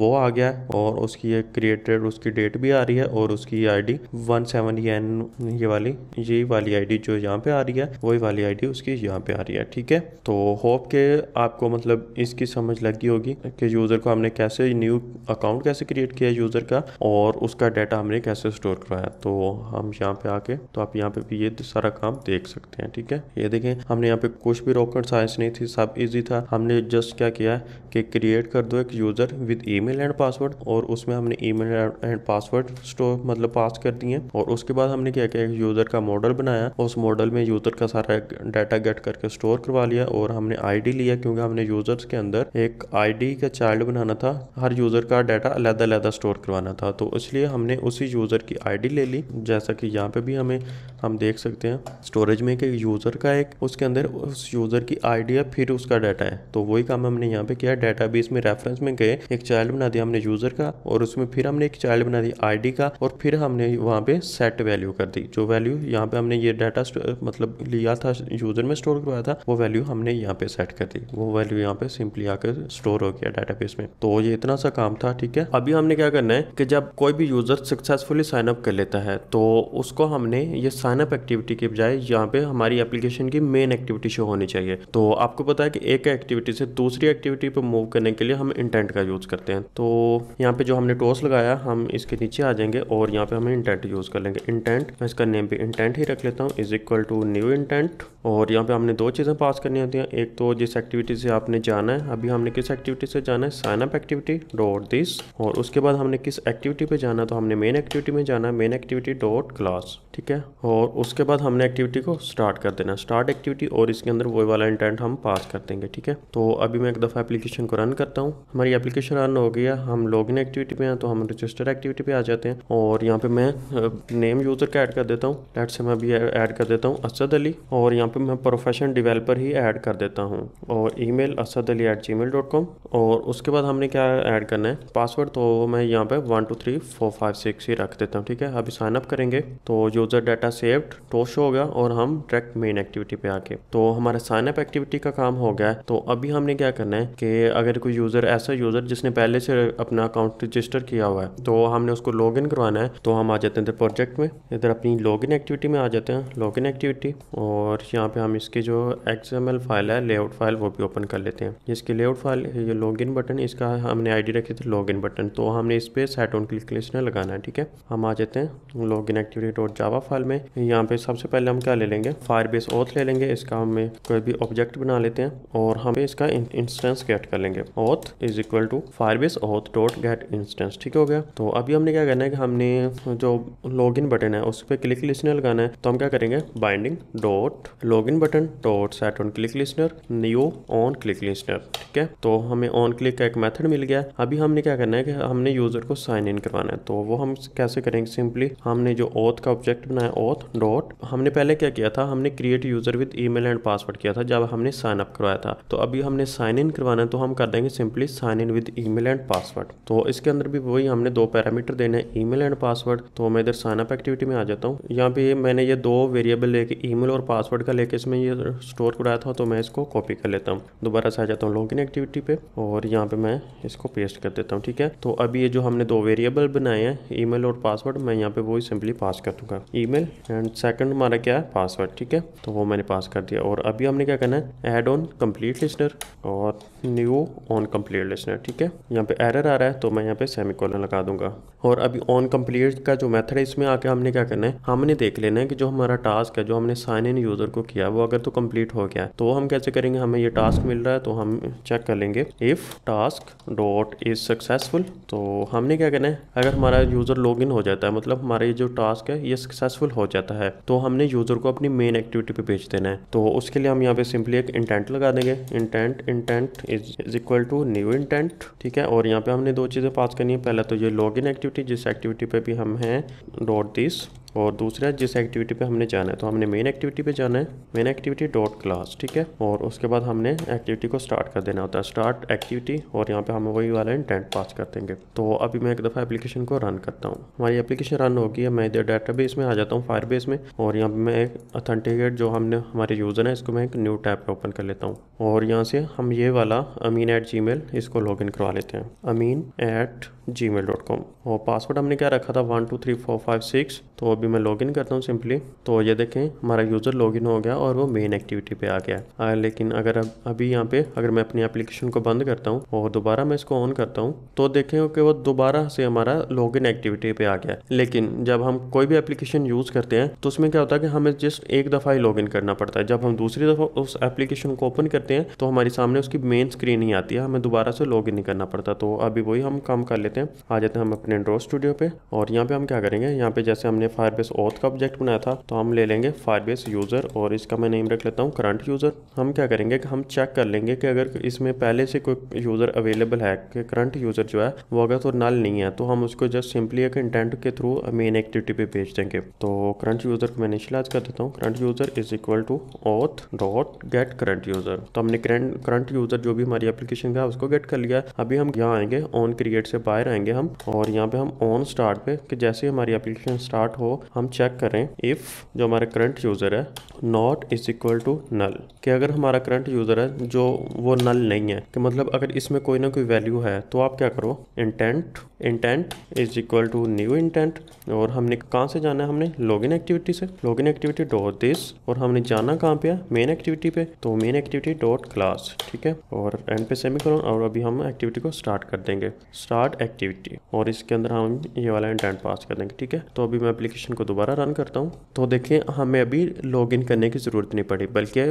वो आ गया और उसकी क्रिएटेड उसकी डेट डेट भी आ रही है और उसकी आईडी वन सेवन एन ये वाली ये वाली आईडी जो यहाँ पे आ रही है वही वाली आईडी उसकी यहाँ पे आ रही है ठीक है तो होप के आपको मतलब इसकी समझ लगी होगी कि यूज़र को हमने कैसे न्यू अकाउंट कैसे क्रिएट किया यूज़र का और उसका डाटा हमने कैसे स्टोर करवाया तो हम यहाँ पे आके तो आप यहाँ पे भी ये सारा काम देख सकते हैं ठीक है ये देखें हमने यहाँ पे कुछ भी रॉकेट साइंस नहीं थी सब इजी था हमने जस्ट क्या किया कि क्रिएट कर दो एक user with email and password और उसमें हमने email and password password store मतलब पास कर दिए और उसके बाद हमने क्या किया यूज़र का मॉडल बनाया उस मॉडल में यूज़र का सारा डाटा गेट करके स्टोर करवा लिया और हमने आईडी लिया क्योंकि हमने यूज़र्स के अंदर एक आईडी का चाइल्ड बनाना था हर यूज़र का डाटा अलहदा अलहदा स्टोर करवाना था तो इसलिए हमने उसी यूज़र की आईडी ले ली जैसा कि यहाँ पे भी हमें हम देख सकते हैं स्टोरेज में कि यूज़र का एक उसके अंदर उस यूज़र की आईडी है फिर उसका डाटा है तो वही काम हमने यहाँ पे किया डाटा बेस में रेफरेंस में गए एक चाइल्ड बना दिया हमने यूज़र का और उसमें फिर हमने एक चाइल्ड बना दी आईडी का और फिर हमने वहाँ पे सेट वैल्यू कर दी जो वैल्यू यहाँ पे हमने ये डाटा मतलब लिया था यूजर में स्टोर करवाया था वो वैल्यू हमने यहाँ पे सेट कर दी वो वैल्यू यहाँ पे सिंपली आकर स्टोर हो गया डाटा में तो ये इतना सा काम था ठीक है अभी हमने क्या करना है कि जब कोई भी यूजर सक्सेसफुली साइन अप कर लेता है तो उसको हमने ये साइन अप एक्टिविटी के बजाय यहाँ पे हमारी एप्लीकेशन की मेन एक्टिविटी शो होनी चाहिए तो आपको पता है कि एक एक्टिविटी से दूसरी एक्टिविटी पर मूव करने के लिए हम इंटेंट का यूज करते हैं तो यहाँ पे जो हमने टोस लगाया हम इसके नीचे आ जाएंगे और यहाँ पे हमें इंटेंट यूज़ कर लेंगे इंटेंट मैं इसका नेम भी इंटेंट ही रख लेता हूँ is equal to new intent और यहाँ पे हमने दो चीज़ें पास करनी होती हैं एक तो जिस एक्टिविटी से आपने जाना है अभी हमने किस एक्टिविटी से जाना है sign up activity dot this और उसके बाद हमने किस एक्टिविटी पे जाना है तो हमने मेन एक्टिविटी में जाना है मेन एक्टिविटी डॉट क्लास ठीक है और उसके बाद हमने एक्टिविटी को स्टार्ट कर देना स्टार्ट एक्टिविटी और इसके अंदर वो वाला इंटेंट हम पास कर देंगे ठीक है तो अभी मैं एक दफ़ा एप्लीकेशन को रन करता हूँ हमारी एप्लीकेशन रन हो गया हम लॉगिन एक्टिविटी पे हैं तो हम रजिस्टर एक्टिविटी पे आ जाते हैं और यहाँ पे मैं नेम यूज़र का ऐड कर देता हूँ लेट से मैं अभी ऐड कर देता हूँ असद अली और यहाँ पे मैं प्रोफेशन डिवेलपर ही ऐड कर देता हूँ और email Asad Ali at ji mail dot com और उसके बाद हमने क्या ऐड करना है पासवर्ड तो मैं यहाँ पे one two three four five six ही रख देता हूँ ठीक है अभी साइनअप करेंगे तो यूज़र डाटा सेव्ड तो शो होगा और हम डायरेक्ट मेन एक्टिविटी पे आके तो हमारा साइनअप एक्टिविटी का काम हो गया है तो अभी हमने क्या करना है कि अगर कोई यूज़र ऐसा यूज़र जिसने पहले से अपना अकाउंट रजिस्टर किया हुआ है तो हमने उसको उसको लॉग इन करवाना है तो हम आ जाते हैं इधर प्रोजेक्ट में इधर अपनी लॉग इन एक्टिविटी में आ जाते हैं लॉग इन एक्टिविटी और यहाँ पे हम इसके जो एक्सएमएल फाइल है लेआउट फाइल वो भी ओपन कर लेते हैं इसकी लेआउट फाइल ये लॉग इन बटन इसका हमने आई डी रखी थी लॉग इन बटन तो हमने इस पर सेट ऑन क्लिक लिस्ट लगाना है ठीक है हम आ जाते हैं log in activity dot Java file में यहाँ पे सबसे पहले हम क्या ले लेंगे फायर बेस ऑथ ले लेंगे इसका हमें कोई भी ऑब्जेक्ट बना लेते हैं और हमें इसका इंस्टेंस गेट कर लेंगे auth is equal to Firebase auth dot get instance ठीक हो गया तो अभी हम हमने क्या करना है कि हमने जो लॉग इन बटन है उस पर क्लिक लिस्टनर लगाना है तो हम क्या करेंगे binding dot log in button dot set on click listener new on click listener ठीक है तो हमें ऑन क्लिक का एक मेथड मिल गया अभी हमने क्या करना है कि हमने यूजर को साइन इन करवाना है तो वो हम कैसे करेंगे सिंपली हमने जो ऑथ का ऑब्जेक्ट बनाया ऑथ डॉट हमने पहले क्या किया था हमने create user with E and password किया था जब हमने साइन अप करवाया था तो अभी हमने साइन इन करवाना है तो हम कर देंगे simply sign in with E and password तो इसके अंदर भी वही हमने दो पैरामीटर देना है ईमेल एंड पासवर्ड तो मैं इधर साइन अप एक्टिविटी में आ जाता हूँ यहाँ पे मैंने ये दो वेरिएबल लेके ईमेल और पासवर्ड का लेके इसमें ये स्टोर कराया था तो मैं इसको कॉपी कर लेता हूँ दोबारा से आ जाता हूँ लॉगिन एक्टिविटी पे और यहाँ पे मैं इसको पेस्ट कर देता हूँ ठीक है तो अभी ये जो हमने दो वेरिएबल बनाए हैं ईमेल और पासवर्ड मैं यहाँ पे वो सिंपली पास कर दूंगा ईमेल एंड सेकेंड हमारा क्या है पासवर्ड ठीक है तो वो मैंने पास कर दिया और अभी हमने क्या करना है एड ऑन कम्प्लीट लिस्टर और न्यू ऑन कम्प्लीट लिस्टर ठीक है यहाँ पे एरर आ रहा है तो मैं यहाँ पे सेमी लगा दूंगा और अभी ऑन कम्प्लीट का जो मेथड है इसमें आके हमने क्या करना है हमने देख लेना है कि जो हमारा टास्क है जो हमने साइन इन यूज़र को किया वो अगर तो कम्प्लीट हो गया तो हम कैसे करेंगे हमें ये टास्क मिल रहा है तो हम चेक कर लेंगे if task dot is successful तो हमने क्या करना है अगर हमारा यूज़र लॉग इन हो जाता है मतलब हमारा ये जो टास्क है ये सक्सेसफुल हो जाता है तो हमने यूज़र को अपनी मेन एक्टिविटी पे भेज देना है तो उसके लिए हम यहाँ पे सिंपली एक इंटेंट लगा देंगे intent intent is equal to new intent ठीक है और यहाँ पे हमने दो चीज़ें पास करनी है पहला तो ये लॉग इन एक्टिविटी एक्टिविटी जिस एक्टिविटी पे भी हम हैं डॉट दिस और दूसरा जिस एक्टिविटी पे हमने जाना है तो हमने मेन एक्टिविटी पे जाना है मेन एक्टिविटी डॉट क्लास ठीक है और उसके बाद हमने एक्टिविटी को स्टार्ट कर देना होता है स्टार्ट एक्टिविटी और यहाँ पे हम वही वाला इंटेंट पास कर देंगे तो अभी मैं एक दफ़ा एप्लीकेशन को रन करता हूँ हमारी एप्लीकेशन रन होगी है मैं इधर डाटा में आ जाता हूँ फायर में और यहाँ पर मैं एक अथेंटिकेट जो हमने हमारे यूज़र है इसको मैं एक न्यू टैप पर ओपन कर लेता हूँ और यहाँ से हम ये वाला अमीन एट जी इसको लॉग इन करवा लेते हैं अमीन एट जी और पासवर्ड हमने क्या रखा था one two three four five six तो अभी अभी मैं लॉगिन करता हूँ सिंपली तो ये देखें हमारा यूज़र लॉगिन हो गया और वो मेन एक्टिविटी पे आ गया आ, लेकिन अगर अब अभी यहाँ पे अगर मैं अपनी एप्लीकेशन को बंद करता हूँ और दोबारा मैं इसको ऑन करता हूँ तो देखें कि वो दोबारा से हमारा लॉगिन एक्टिविटी पे आ गया लेकिन जब हम कोई भी एप्लीकेशन यूज़ करते हैं तो उसमें क्या होता है कि हमें जस्ट एक दफ़ा ही लॉगिन करना पड़ता है जब हम दूसरी दफ़ा उस एप्लीकेशन को ओपन करते हैं तो हमारे सामने उसकी मेन स्क्रीन ही आती है हमें दोबारा से लॉगिन नहीं करना पड़ता तो अभी वही हम काम कर लेते हैं आ जाते हैं हम अपने एंड्रॉइड स्टूडियो पे और यहाँ पे हम क्या करेंगे यहाँ पे जैसे हमने फायर फायरबेस ऑथ का ऑब्जेक्ट बनाया था तो हम ले लेंगे फायरबेस यूज़र और इसका मैं नेम रख लेता हूँ करंट यूज़र हम क्या करेंगे कि हम चेक कर लेंगे कि अगर इसमें पहले से कोई यूज़र अवेलेबल है कि करंट यूज़र जो है वो अगर तो नल नहीं है तो हम उसको जस्ट सिंपली एक इंटेंट के थ्रू मेन एक्टिविटी पे भेज देंगे तो करंट यूज़र को मैं इनिशलाइज कर देता हूँ current user is equal to auth dot get current user तो हमने करंट यूज़र जो भी हमारी एप्लीकेशन का उसको गेट कर लिया अभी हम यहाँ आएंगे ऑन क्रिएट से बाहर आएंगे हम और यहाँ पे हम ऑन स्टार्ट पे कि जैसे हमारी एप्लीकेशन स्टार्ट हो हम चेक करें इफ़ जो हमारा करंट यूज़र है not is equal to null कि अगर हमारा करंट यूज़र है जो वो नल नहीं है कि मतलब अगर इसमें कोई ना कोई वैल्यू है तो आप क्या करो intent intent is equal to new intent और हमने कहाँ से जाना है हमने लॉगिन एक्टिविटी से लॉगिन एक्टिविटी डॉट दिस और हमने जाना कहाँ पे है मेन एक्टिविटी पे तो मेन एक्टिविटी डॉट क्लास ठीक है और एंड पे सेमी करो और अभी हम एक्टिविटी को स्टार्ट कर देंगे स्टार्ट एक्टिविटी और इसके अंदर हम ये वाला इंटेंट पास कर देंगे ठीक है तो अभी मैं एप्लीकेशन एप्लीकेशन को दोबारा रन करता हूँ तो देखें हमें अभी लॉगिन करने की ज़रूरत नहीं पड़ी बल्कि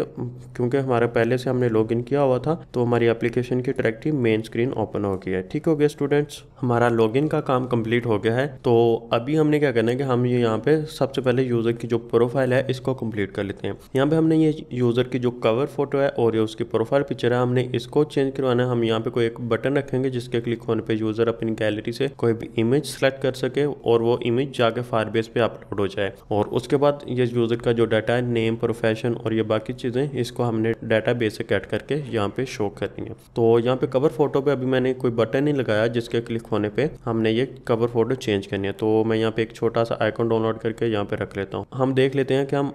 क्योंकि हमारा पहले से हमने लॉगिन किया हुआ था तो हमारी एप्लीकेशन की डायरेक्टली मेन स्क्रीन ओपन हो गया है ठीक हो गया स्टूडेंट्स हमारा लॉगिन का काम कंप्लीट हो गया है तो अभी हमने क्या करना है कि हम ये यहाँ पर सबसे पहले यूज़र की जो प्रोफाइल है इसको कम्प्लीट कर लेते हैं यहाँ पर हमने ये यूज़र की जो कवर फोटो है और ये उसकी प्रोफाइल पिक्चर है हमने इसको चेंज करवाना है हम यहाँ पर कोई एक बटन रखेंगे जिसके क्लिक होने पर यूज़र अपनी गैलरी से कोई भी इमेज सेलेक्ट कर सके और वो इमेज जाके फायरबेस पे अपलोड हो जाए और उसके बाद ये यूज़र का जो डाटा है नेम प्रोफेशन और ये बाकी चीज़ें इसको हमने डाटा बेस से कैट करके यहाँ पे शो करनी है तो यहाँ पे कवर फोटो पे अभी मैंने कोई बटन नहीं लगाया जिसके क्लिक होने पे हमने ये कवर फोटो चेंज करनी है तो मैं यहाँ पे एक छोटा सा आइकॉन डाउनलोड करके यहाँ पे रख लेता हूँ हम देख लेते हैं कि हम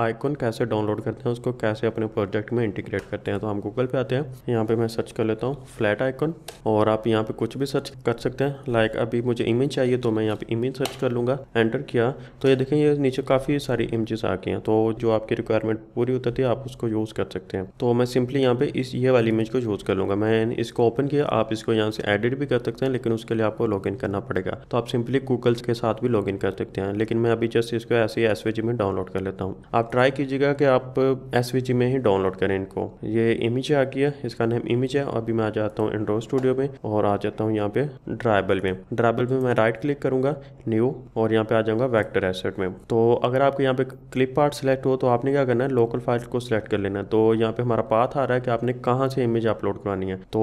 आइकॉन कैसे डाउनलोड करते हैं उसको कैसे अपने प्रोजेक्ट में इंटीग्रेट करते हैं तो हम गूगल पे आते हैं यहाँ पे मैं सर्च कर लेता हूँ फ्लैट आइकॉन और आप यहाँ पे कुछ भी सर्च कर सकते हैं लाइक अभी मुझे इमेज चाहिए तो मैं यहाँ पे इमेज सर्च कर लूंगा एंटर किया तो ये देखें ये नीचे काफ़ी सारी इमेजेस आ गए हैं तो जो आपकी रिक्वायरमेंट पूरी होती थी आप उसको यूज़ कर सकते हैं तो मैं सिंपली यहाँ पे इस ये वाली इमेज को यूज़ कर लूँगा मैं इसको ओपन किया आप इसको यहाँ से एडिट भी कर सकते हैं लेकिन उसके लिए आपको लॉग करना पड़ेगा तो आप सिंपली गूगल्स के साथ भी लॉग कर सकते हैं लेकिन मैं अभी जस्ट इसको ऐसे ही एस में डाउनलोड कर लेता हूँ आप ट्राई कीजिएगा कि आप एस में ही डाउनलोड करें इनको ये इमेज आ गई है इसका नाम इमेज है अभी मैं आ जाता हूँ एंड्रॉइड स्टूडियो में और आ जाता हूँ यहाँ पे ड्राइबल में ड्राइबल में मैं राइट क्लिक करूँगा न्यू और यहाँ पे आ जाऊँगा फैक्टर है सेट में तो अगर आपके यहाँ पे क्लिप आर्ट सेलेक्ट हो तो आपने क्या करना है लोकल फाइल को सिलेक्ट कर लेना है तो यहाँ पे हमारा पाथ आ रहा है कि आपने कहाँ से इमेज अपलोड करानी है तो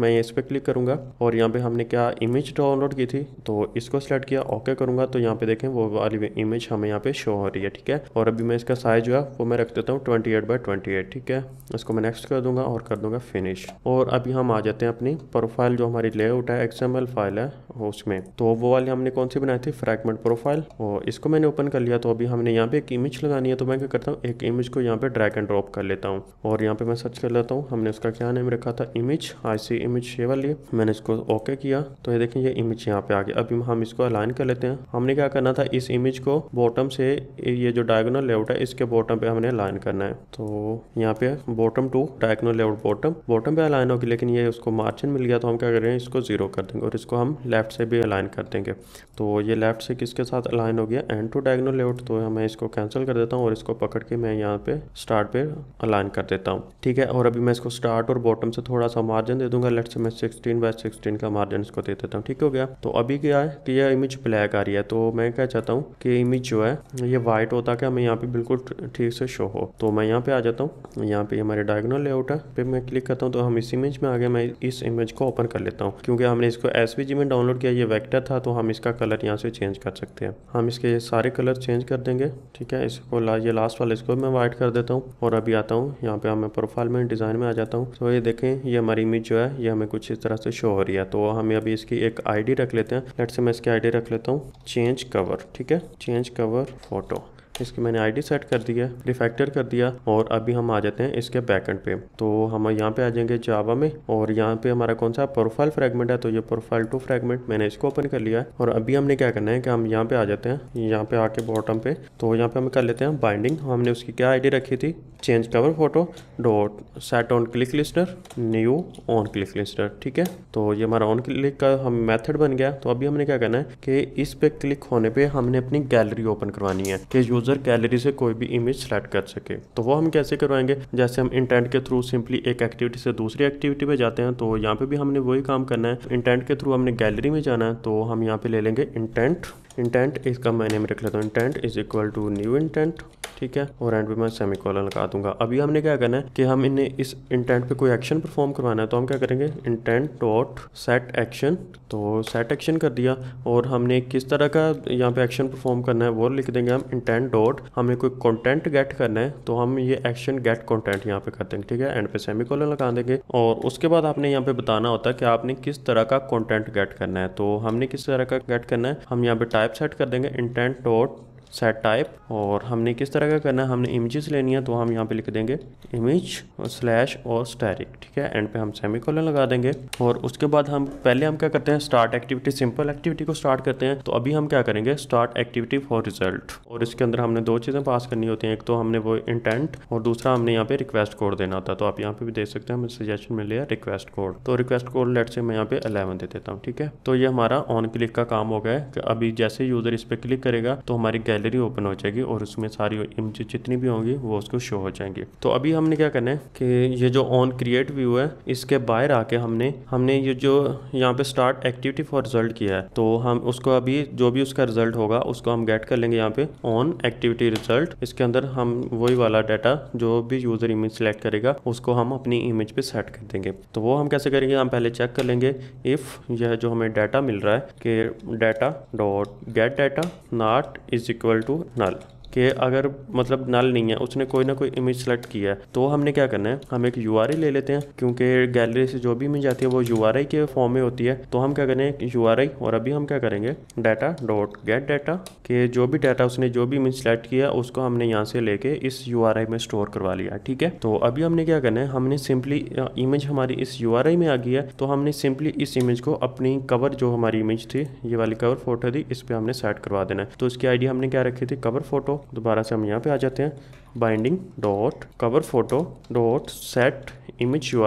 मैं इस पर क्लिक करूँगा और यहाँ पे हमने क्या इमेज डाउनलोड की थी तो इसको सिलेक्ट किया ओके करूँगा तो यहाँ पे देखें वो वाली इमेज हमें यहाँ पे शो हो रही है ठीक है और अभी मैं इसका साइज जो है वो मैं रख देता हूँ twenty eight by twenty eight ठीक है इसको मैं नेक्स्ट कर दूंगा और कर दूंगा फिनिश और अभी हम आ जाते हैं अपनी प्रोफाइल जो हमारी लेआउट है एक्सएमएल फाइल है उसमें तो वो वाली हमने कौन सी बनाई थी फ्रैगमेंट प्रोफाइल और इसको मैंने ओपन कर लिया तो अभी हमने यहाँ पे एक इमेज लगानी है तो मैं क्या करता हूँ एक इमेज को यहाँ पे ड्रैग एंड ड्रॉप कर लेता हूँ और यहाँ पे मैं सर्च कर लेता हूँ हमने उसका क्या नेम रखा था इमेज आई सी इमेज ये वाली मैंने इसको ओके किया तो ये देखें ये इमेज यहाँ पे आ गया अभी हम इसको अलाइन कर लेते हैं हमने क्या करना था इस इमेज को बॉटम से ये जो डायगोनल लेआउट है इसके बॉटम पे हमने अलाइन करना है तो यहाँ पे bottom to diagonal layout bottom bottom पे अलाइन होगी लेकिन ये उसको मार्जिन मिल गया तो हम क्या करेंगे इसको जीरो कर देंगे और इसको हम लेफ्ट से भी अलाइन कर देंगे तो ये लेफ्ट से किसके साथ अलाइन लाइन हो गया एंड टू डायगनल लेआउट तो मैं इसको कैंसिल कर देता हूँ और इसको पकड़ के मैं यहाँ पे स्टार्ट पे अलाइन कर देता हूँ ठीक है और अभी मैं इसको स्टार्ट और बॉटम से थोड़ा सा मार्जिन दे दूंगा लेट से मैं सिक्सटीन बाय सिक्सटीन का मार्जिन इसको दे देता हूँ ठीक हो गया तो अभी क्या है कि यह इमेज ब्लैक आ रही है तो मैं क्या चाहता हूँ कि इमेज जो है ये व्हाइट होता क्या हमें यहाँ पे बिल्कुल ठीक से शो हो तो मैं यहाँ पे आ जाता हूँ यहाँ पे हमारे डायगोनल लेआउट है पे मैं क्लिक करता हूँ तो हम इस इमेज में आगे मैं इस इमेज को ओपन कर लेता हूँ क्योंकि हमने इसको एस में डाउनलोड किया ये वैक्टर था तो हम इसका कलर यहाँ से चेंज कर सकते हैं हम इसके ये सारे कलर चेंज कर देंगे ठीक है इसको ला ये लास्ट वाला इसको मैं वाइट कर देता हूँ और अभी आता हूँ यहाँ पे हमें प्रोफाइल में डिज़ाइन में आ जाता हूँ तो ये देखें ये हमारी इमेज जो है ये हमें कुछ इस तरह से शो हो रही है तो हमें अभी इसकी एक आई रख लेते हैं लेट से मैं इसकी आई रख लेता हूँ चेंज कवर ठीक है चेंज कवर फोटो इसकी मैंने आईडी सेट कर दी है डिफेक्टर कर दिया और अभी हम आ जाते हैं इसके बैकेंड पे तो हम यहाँ पे आ जाएंगे जावा में और यहाँ पे हमारा कौन सा प्रोफाइल फ्रेगमेंट है तो ये प्रोफाइल टू फ्रेगमेंट मैंने इसको ओपन कर लिया है और अभी हमने क्या करना है कि हम यहाँ पे आ जाते हैं यहाँ पे आके बॉटम पे तो यहाँ पे हम कर लेते हैं बाइंडिंग हमने उसकी क्या आई रखी थी change cover photo dot set on click listener new on click listener ठीक है तो ये हमारा ऑन क्लिक का हम मेथड बन गया तो अभी हमने क्या करना है कि इस पे क्लिक होने पे हमने अपनी गैलरी ओपन करवानी है कि यूज यूज़र गैलरी से कोई भी इमेज सेलेक्ट कर सके तो वो हम कैसे करवाएंगे जैसे हम इंटेंट के थ्रू सिंपली एक एक्टिविटी से दूसरी एक्टिविटी पे जाते हैं तो यहाँ पे भी हमने वही काम करना है इंटेंट के थ्रू हमने गैलरी में जाना है तो हम यहाँ पे ले लेंगे इंटेंट इंटेंट इसका मैं नेम रख लेता हूँ intent is equal to new intent ठीक है और एंड पे मैं सेमी कॉलर लगा दूंगा अभी हमने क्या करना है कि हम इन्हें इस इंटेंट पे कोई एक्शन परफॉर्म करवाना है तो हम क्या करेंगे इंटेंट डॉट सेट एक्शन तो सेट एक्शन कर दिया और हमने किस तरह का यहाँ पे एक्शन परफॉर्म करना है वो लिख देंगे हम इंटेंट डॉट हमें कोई कॉन्टेंट गेट करना है तो हम ये एक्शन गेट कॉन्टेंट यहाँ पे कर देंगे ठीक है एंड पे सेमी कॉलर लगा देंगे और उसके बाद आपने यहाँ पे बताना होता है कि आपने किस तरह का कॉन्टेंट गेट करना है तो हमने किस तरह का गेट करना है हम यहाँ पे टाइप टाइप सेट कर देंगे इंटेंट डॉट सेट टाइप और हमने किस तरह का करना है हमने इमेजेस लेनी है तो हम यहाँ पे लिख देंगे इमेज स्लैश और स्टैरिक ठीक है एंड पे हम सेमी लगा देंगे और उसके बाद हम पहले हम क्या करते हैं स्टार्ट एक्टिविटी सिंपल एक्टिविटी को स्टार्ट करते हैं तो अभी हम क्या करेंगे स्टार्ट एक्टिविटी फॉर रिजल्ट और इसके अंदर हमने दो चीज़ें पास करनी होती हैं एक तो हमने वो इंटेंट और दूसरा हमने यहाँ पे रिक्वेस्ट कोड देना होता है तो आप यहाँ पे भी देख सकते हैं हमें सजेशन मिल लिया रिक्वेस्ट कोड तो रिक्वेस्ट कोड लेट से मैं यहाँ पे अलेवन दे देता हूँ ठीक है तो ये हमारा ऑन क्लिक का काम हो गया है अभी जैसे यूजर इस पर क्लिक करेगा तो हमारी गैलरी गैलरी ओपन हो जाएगी और उसमें सारी इमेज जितनी भी होंगी वो उसको शो हो जाएंगे तो अभी हमने क्या करना है कि ये जो ऑन क्रिएट व्यू है इसके बाहर आके हमने हमने ये जो यहाँ पे स्टार्ट एक्टिविटी फॉर रिजल्ट किया है तो हम उसको अभी जो भी उसका रिजल्ट होगा उसको हम गेट कर लेंगे यहाँ पे ऑन एक्टिविटी रिजल्ट इसके अंदर हम वही वाला डाटा जो भी यूजर इमेज सेलेक्ट करेगा उसको हम अपनी इमेज पे सेट कर देंगे तो वो हम कैसे करेंगे हम पहले चेक कर लेंगे इफ यह जो हमें डाटा मिल रहा है कि data dot get data not is equal equal to null कि अगर मतलब नल नहीं है उसने कोई ना कोई इमेज सेलेक्ट किया है तो हमने क्या करना है हम एक यू ले लेते हैं क्योंकि गैलरी से जो भी इमेज आती है वो यू के फॉर्म में होती है तो हम क्या करें यू और अभी हम क्या करेंगे डाटा डॉट गेट डाटा के जो भी डाटा उसने जो भी इमेज सेलेक्ट किया उसको हमने यहाँ से लेके इस यू में स्टोर करवा लिया ठीक है तो अभी हमने क्या करना है हमने सिंपली इमेज हमारी इस यू में आ गई है तो हमने सिंपली इस इमेज को अपनी कवर जो हमारी इमेज थी ये वाली कवर फोटो थी इस पर हमने सेट करवा देना है तो इसकी आईडी हमने क्या रखी थी कवर फोटो दोबारा से हम यहाँ पे आ जाते हैं binding dot cover photo dot set image U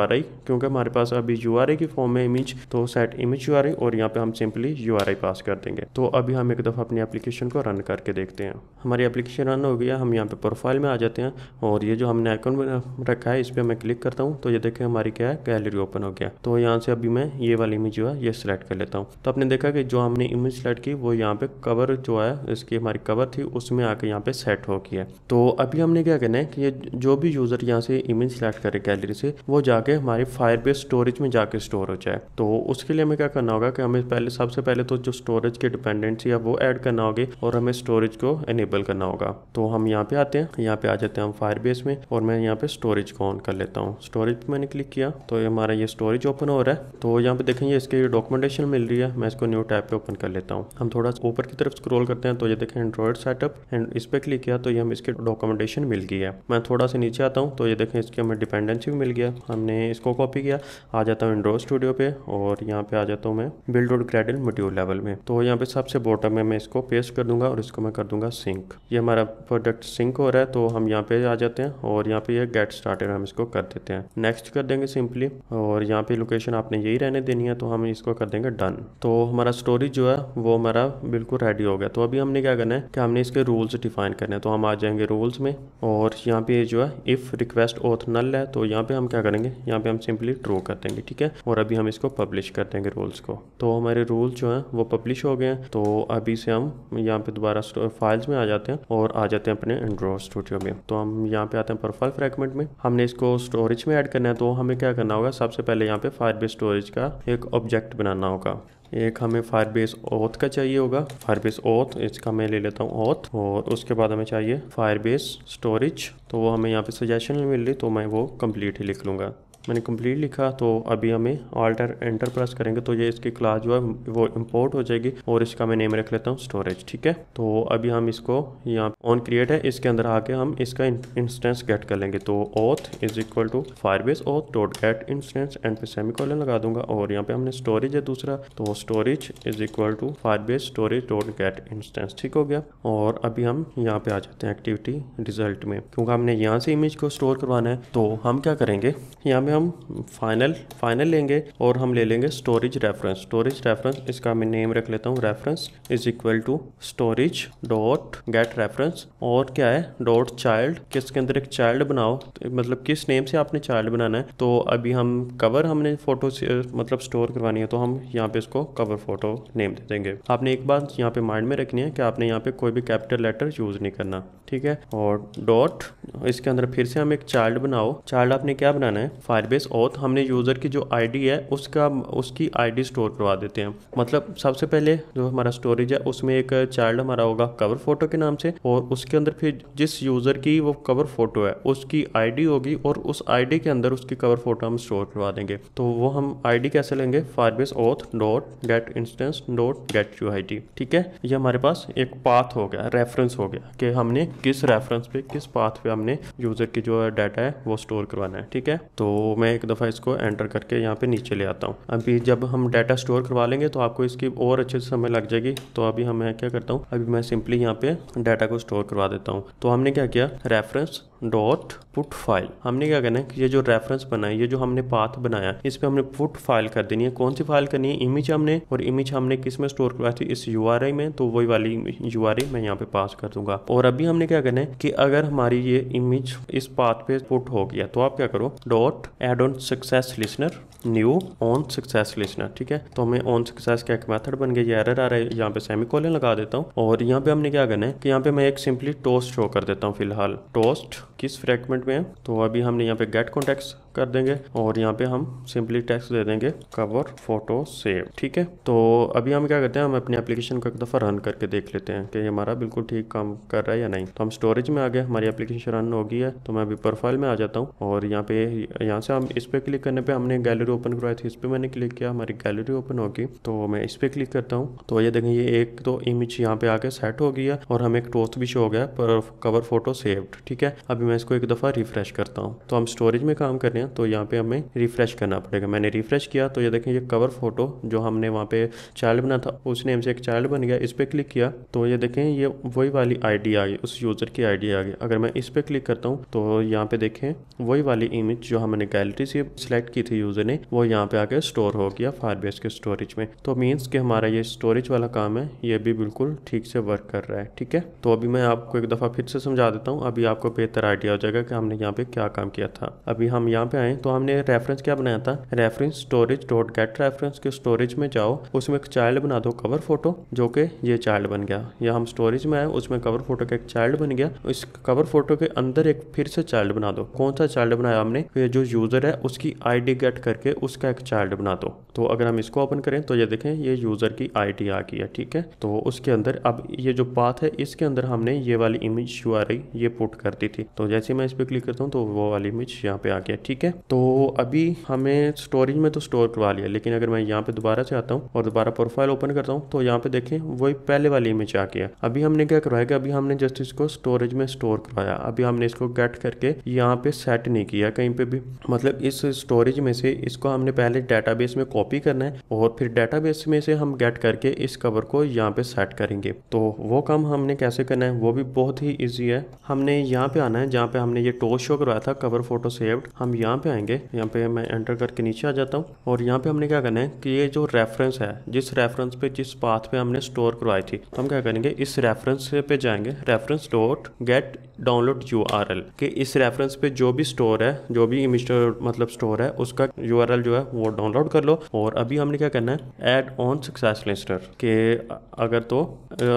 क्योंकि हमारे पास अभी यू की फॉर्म में इमेज तो सेट इमेज यू और यहाँ पे हम सिंपली यू पास कर देंगे तो अभी हम एक दफ़ा अपनी एप्लीकेशन को रन करके देखते हैं हमारी एप्लीकेशन रन हो गया हम यहाँ पे प्रोफाइल में आ जाते हैं और ये जो हमने आइकन रखा है इस पर मैं क्लिक करता हूँ तो ये देखें हमारी क्या है गैलरी ओपन हो गया तो यहाँ से अभी मैं ये वाली इमेज जो है ये सिलेक्ट कर लेता हूँ तो आपने देखा कि जो हमने इमेज सिलेक्ट की वो यहाँ पे कवर जो है इसकी हमारी कवर थी उसमें आके यहाँ पे सेट हो गया तो अभी हमने क्या करना है कि ये जो भी यूज़र यहाँ से इमेज सिलेक्ट करे गैलरी से वो जाके हमारी फायर बेस स्टोरेज में जाके स्टोर हो जाए तो उसके लिए हमें क्या करना होगा कि हमें पहले सबसे पहले तो जो स्टोरेज की डिपेंडेंसी है वो ऐड करना होगी और हमें स्टोरेज को एनेबल करना होगा तो हम यहाँ पे आते हैं यहाँ पे आ जाते हैं हम फायर बेस में और मैं यहाँ पे स्टोरेज को ऑन कर लेता हूँ स्टोरेज पे मैंने क्लिक किया तो ये हमारा ये स्टोरेज ओपन हो रहा है तो यहाँ पे देखेंगे इसके डॉक्यूमेंटेशन मिल रही है मैं इसको न्यू टैप पे ओपन कर लेता हूँ हम थोड़ा ऊपर की तरफ स्क्रोल करते हैं तो ये देखें एंड्रॉइड सेटअप एंड इस पर क्लिक किया तो ये हम इसके डॉक्यूमेंटेशन मिल गई है मैं थोड़ा सा नीचे आता हूँ तो ये देखें इसकी हमें डिपेंडेंसी भी मिल गया से हमने इसको कॉपी किया आ जाता हूँ इंड्रो स्टूडियो पे और यहाँ पे आ जाता हूँ मैं build road Gradle mature level में तो यहाँ पे सबसे बॉटम में मैं इसको पेस्ट कर दूंगा और इसको मैं कर दूंगा सिंक ये हमारा प्रोडक्ट सिंक हो रहा है तो हम यहाँ पे आ जाते हैं और यहाँ पे ये गेट स्टार्टेड हम इसको कर देते हैं नेक्स्ट कर देंगे सिंपली और यहाँ पे लोकेशन आपने यही रहने देनी है तो हम इसको कर देंगे डन तो हमारा स्टोरेज जो है वो हमारा बिल्कुल रेडी हो गया तो अभी हमने क्या करना है कि हमने इसके रूल्स डिफाइन करने हैं तो हम आ जाएंगे रूल्स में और यहाँ पे जो है इफ़ रिक्वेस्ट ऑथ नल है तो यहाँ पे हम क्या क्या करेंगे यहाँ पे हम सिंपली ट्रो कर देंगे ठीक है और अभी हम इसको पब्लिश कर देंगे रूल्स को तो हमारे रूल जो हैं वो पब्लिश हो गए हैं तो अभी से हम यहाँ पे दोबारा फाइल्स में आ जाते हैं और आ जाते हैं अपने एंड्रॉइड स्टूडियो में तो हम यहाँ पे आते हैं प्रोफाइल फ्रेगमेंट में हमने इसको स्टोरेज में ऐड करना है तो हमें क्या करना होगा सबसे पहले यहाँ पे फायर स्टोरेज का एक ऑब्जेक्ट बनाना होगा एक हमें फायरबेस ओथ का चाहिए होगा फायरबेस ओथ इसका मैं ले लेता हूँ ओथ और उसके बाद हमें चाहिए फायर बेस स्टोरेज तो वो हमें यहाँ पे सजेशन मिल रही तो मैं वो कम्प्लीट ही लिख लूँगा मैंने कंप्लीट लिखा तो अभी हमें ऑल्टर एंटर प्रेस करेंगे तो ये इसकी क्लास जो है वो इम्पोर्ट हो जाएगी और इसका मैं नेम रख लेता हूँ स्टोरेज ठीक है तो अभी हम इसको यहाँ ऑन क्रिएट है इसके अंदर आके हम इसका इंस्टेंस गेट कर लेंगे तो auth is equal to base auth dot get instance end पे सेमी लगा दूंगा और यहाँ पे हमने स्टोरेज है दूसरा तो storage is equal to fire base storage dot get instance ठीक हो गया और अभी हम यहाँ पे आ जाते हैं एक्टिविटी रिजल्ट में क्योंकि हमने यहाँ से इमेज को स्टोर करवाना है तो हम क्या करेंगे यहाँ पे हम फाइनल फाइनल लेंगे और हम ले लेंगे स्टोरेज रेफरेंस स्टोरेज रेफरेंस इसका मैं नेम रख लेता हूँ reference is equal to storage dot get reference और क्या है डॉट चाइल्ड किसके अंदर एक चाइल्ड बनाओ मतलब किस नेम से आपने चाइल्ड बनाना है तो अभी हम कवर हमने फोटो मतलब स्टोर करवानी है तो हम यहाँ पे इसको कवर फोटो नेम दे देंगे आपने एक बात यहाँ पे माइंड में रखनी है कि आपने यहाँ पे कोई भी कैपिटल लेटर यूज नहीं करना ठीक है और डॉट इसके अंदर फिर से हम एक चाइल्ड बनाओ चाइल्ड आपने क्या बनाना है फायर डेटाबेस ऑथ हमने यूज़र की जो आईडी है उसका उसकी आईडी स्टोर करवा देते हैं मतलब सबसे पहले जो हमारा स्टोरेज है उसमें एक चाइल्ड हमारा होगा कवर फोटो के नाम से और उसके अंदर फिर जिस यूज़र की वो कवर फोटो है उसकी आईडी होगी और उस आईडी के अंदर उसकी कवर फोटो हम स्टोर करवा देंगे तो वो हम आईडी कैसे लेंगे Firebase auth dot get instance dot get U I ठीक है ये हमारे पास एक पाथ हो गया रेफरेंस हो गया कि हमने किस रेफरेंस पे किस पाथ पे हमने यूज़र की जो डाटा है वो स्टोर करवाना है ठीक है तो तो मैं एक दफ़ा इसको एंटर करके यहाँ पे नीचे ले आता हूँ अभी जब हम डाटा स्टोर करवा लेंगे तो आपको इसकी और अच्छे से समय लग जाएगी तो अभी हम मैं क्या करता हूँ अभी मैं सिंपली यहाँ पे डाटा को स्टोर करवा देता हूँ तो हमने क्या किया रेफरेंस डॉट पुट फाइल हमने क्या करना है कि ये जो रेफरेंस बना है ये जो हमने पाथ बनाया इस पर हमने पुट फाइल कर देनी है कौन सी फाइल करनी है इमेज हमने और इमेज हमने किस में स्टोर करवाई थी इस यू में तो वही वाली यू मैं यहाँ पे पास कर दूंगा और अभी हमने क्या करना है कि अगर हमारी ये इमेज इस पाथ पे पुट हो गया तो आप क्या करो dot add on success listener new on success listener ठीक है तो हमें ऑन सक्सेस का एक मेथड बन गया एरर आ रहा है यहाँ पे सेमी लगा देता हूँ और यहाँ पे हमने क्या करना है कि यहाँ पे मैं एक सिंपली टोस्ट शो कर देता हूँ फिलहाल टोस्ट किस फ्रैगमेंट में है तो अभी हमने यहाँ पे गेट कॉन्टैक्ट्स कर देंगे और यहाँ पे हम सिंपली टैक्स दे देंगे कवर फोटो सेव ठीक है तो अभी हम क्या करते हैं हम अपनी एप्लीकेशन को एक दफ़ा रन करके देख लेते हैं कि हमारा बिल्कुल ठीक काम कर रहा है या नहीं तो हम स्टोरेज में आ गए हमारी एप्लीकेशन रन हो गई है तो मैं अभी प्रोफाइल में आ जाता हूँ और यहाँ पे यहाँ से हम इस पर क्लिक करने पर हमने गैलरी ओपन करवाई थी इस पर मैंने क्लिक किया हमारी गैलरी ओपन होगी तो मैं इस पर क्लिक करता हूँ तो ये देखें ये एक तो इमेज यहाँ पे आके सेट हो गई है और हमें एक टोस्ट भी शो हो गया पर कवर फोटो सेव्ड ठीक है अभी मैं इसको एक दफ़ा रिफ्रेश करता हूँ तो हम स्टोरेज में काम करने सकते हैं तो यहाँ पे हमें रिफ्रेश करना पड़ेगा मैंने रिफ्रेश किया तो ये देखें ये कवर फोटो जो हमने वहाँ पे चाइल्ड बना था उस नेम से एक चाइल्ड बन गया इस पर क्लिक किया तो ये देखें ये वही वाली आईडी आ गई उस यूज़र की आईडी आ गई अगर मैं इस पर क्लिक करता हूँ तो यहाँ पे देखें वही वाली इमेज जो हमने गैलरी से सिलेक्ट की थी यूज़र ने वो यहाँ पे आके स्टोर हो गया फायरबेस के स्टोरेज में तो मीन्स कि हमारा ये स्टोरेज वाला काम है ये भी बिल्कुल ठीक से वर्क कर रहा है ठीक है तो अभी मैं आपको एक दफ़ा फिर से समझा देता हूँ अभी आपको बेहतर आइडिया हो जाएगा कि हमने यहाँ पे क्या काम किया था अभी हम यहाँ पे आए तो हमने रेफरेंस क्या बनाया था reference storage dot get reference के स्टोरेज में जाओ उसमें एक चाइल्ड बना दो कवर फोटो जो कि ये चाइल्ड बन गया या हम स्टोरेज में आए उसमें कवर फोटो का एक चाइल्ड बन गया इस कवर फोटो के अंदर एक फिर से चाइल्ड बना दो कौन सा चाइल्ड बनाया हमने जो यूजर है उसकी आईडी गेट करके उसका एक चाइल्ड बना दो तो अगर हम इसको ओपन करें तो ये देखें ये यूजर की आई आ गई है ठीक है तो उसके अंदर अब ये जो पाथ है इसके अंदर हमने ये वाली इमेज रही ये पुट कर दी थी तो जैसे मैं इस पर क्लिक करता हूँ तो वो वाली इमेज यहाँ पे आ गया ठीक ठीक है तो अभी हमें स्टोरेज में तो स्टोर करवा लिया लेकिन अगर मैं यहाँ पे दोबारा से आता हूँ और दोबारा प्रोफाइल ओपन करता हूँ तो यहाँ पे देखें वही पहले वाली इमेज आ गया अभी हमने क्या करवाया अभी हमने जस्ट इसको स्टोरेज में स्टोर करवाया अभी हमने इसको गेट करके यहाँ पे सेट नहीं किया कहीं पे भी मतलब इस स्टोरेज में से इसको हमने पहले डाटा में कॉपी करना है और फिर डाटा में से हम गेट करके इस कवर को यहाँ पे सेट करेंगे तो वो काम हमने कैसे करना है वो भी बहुत ही ईजी है हमने यहाँ पे आना है जहाँ पे हमने ये टोस्ट शो करवाया था कवर फोटो सेव्ड हम यहाँ यहाँ पे आएंगे यहाँ पे मैं एंटर करके नीचे आ जाता हूँ और यहाँ पे हमने क्या करना है कि ये जो रेफरेंस है जिस रेफरेंस पे जिस पाथ पे हमने स्टोर करवाई थी तो हम क्या करेंगे इस रेफरेंस पे जाएंगे reference dot get download U कि इस रेफरेंस पे जो भी स्टोर है जो भी इमेज मतलब स्टोर है उसका यू जो है वो डाउनलोड कर लो और अभी हमने क्या करना है एड ऑन सक्सेस लिस्टर के अगर तो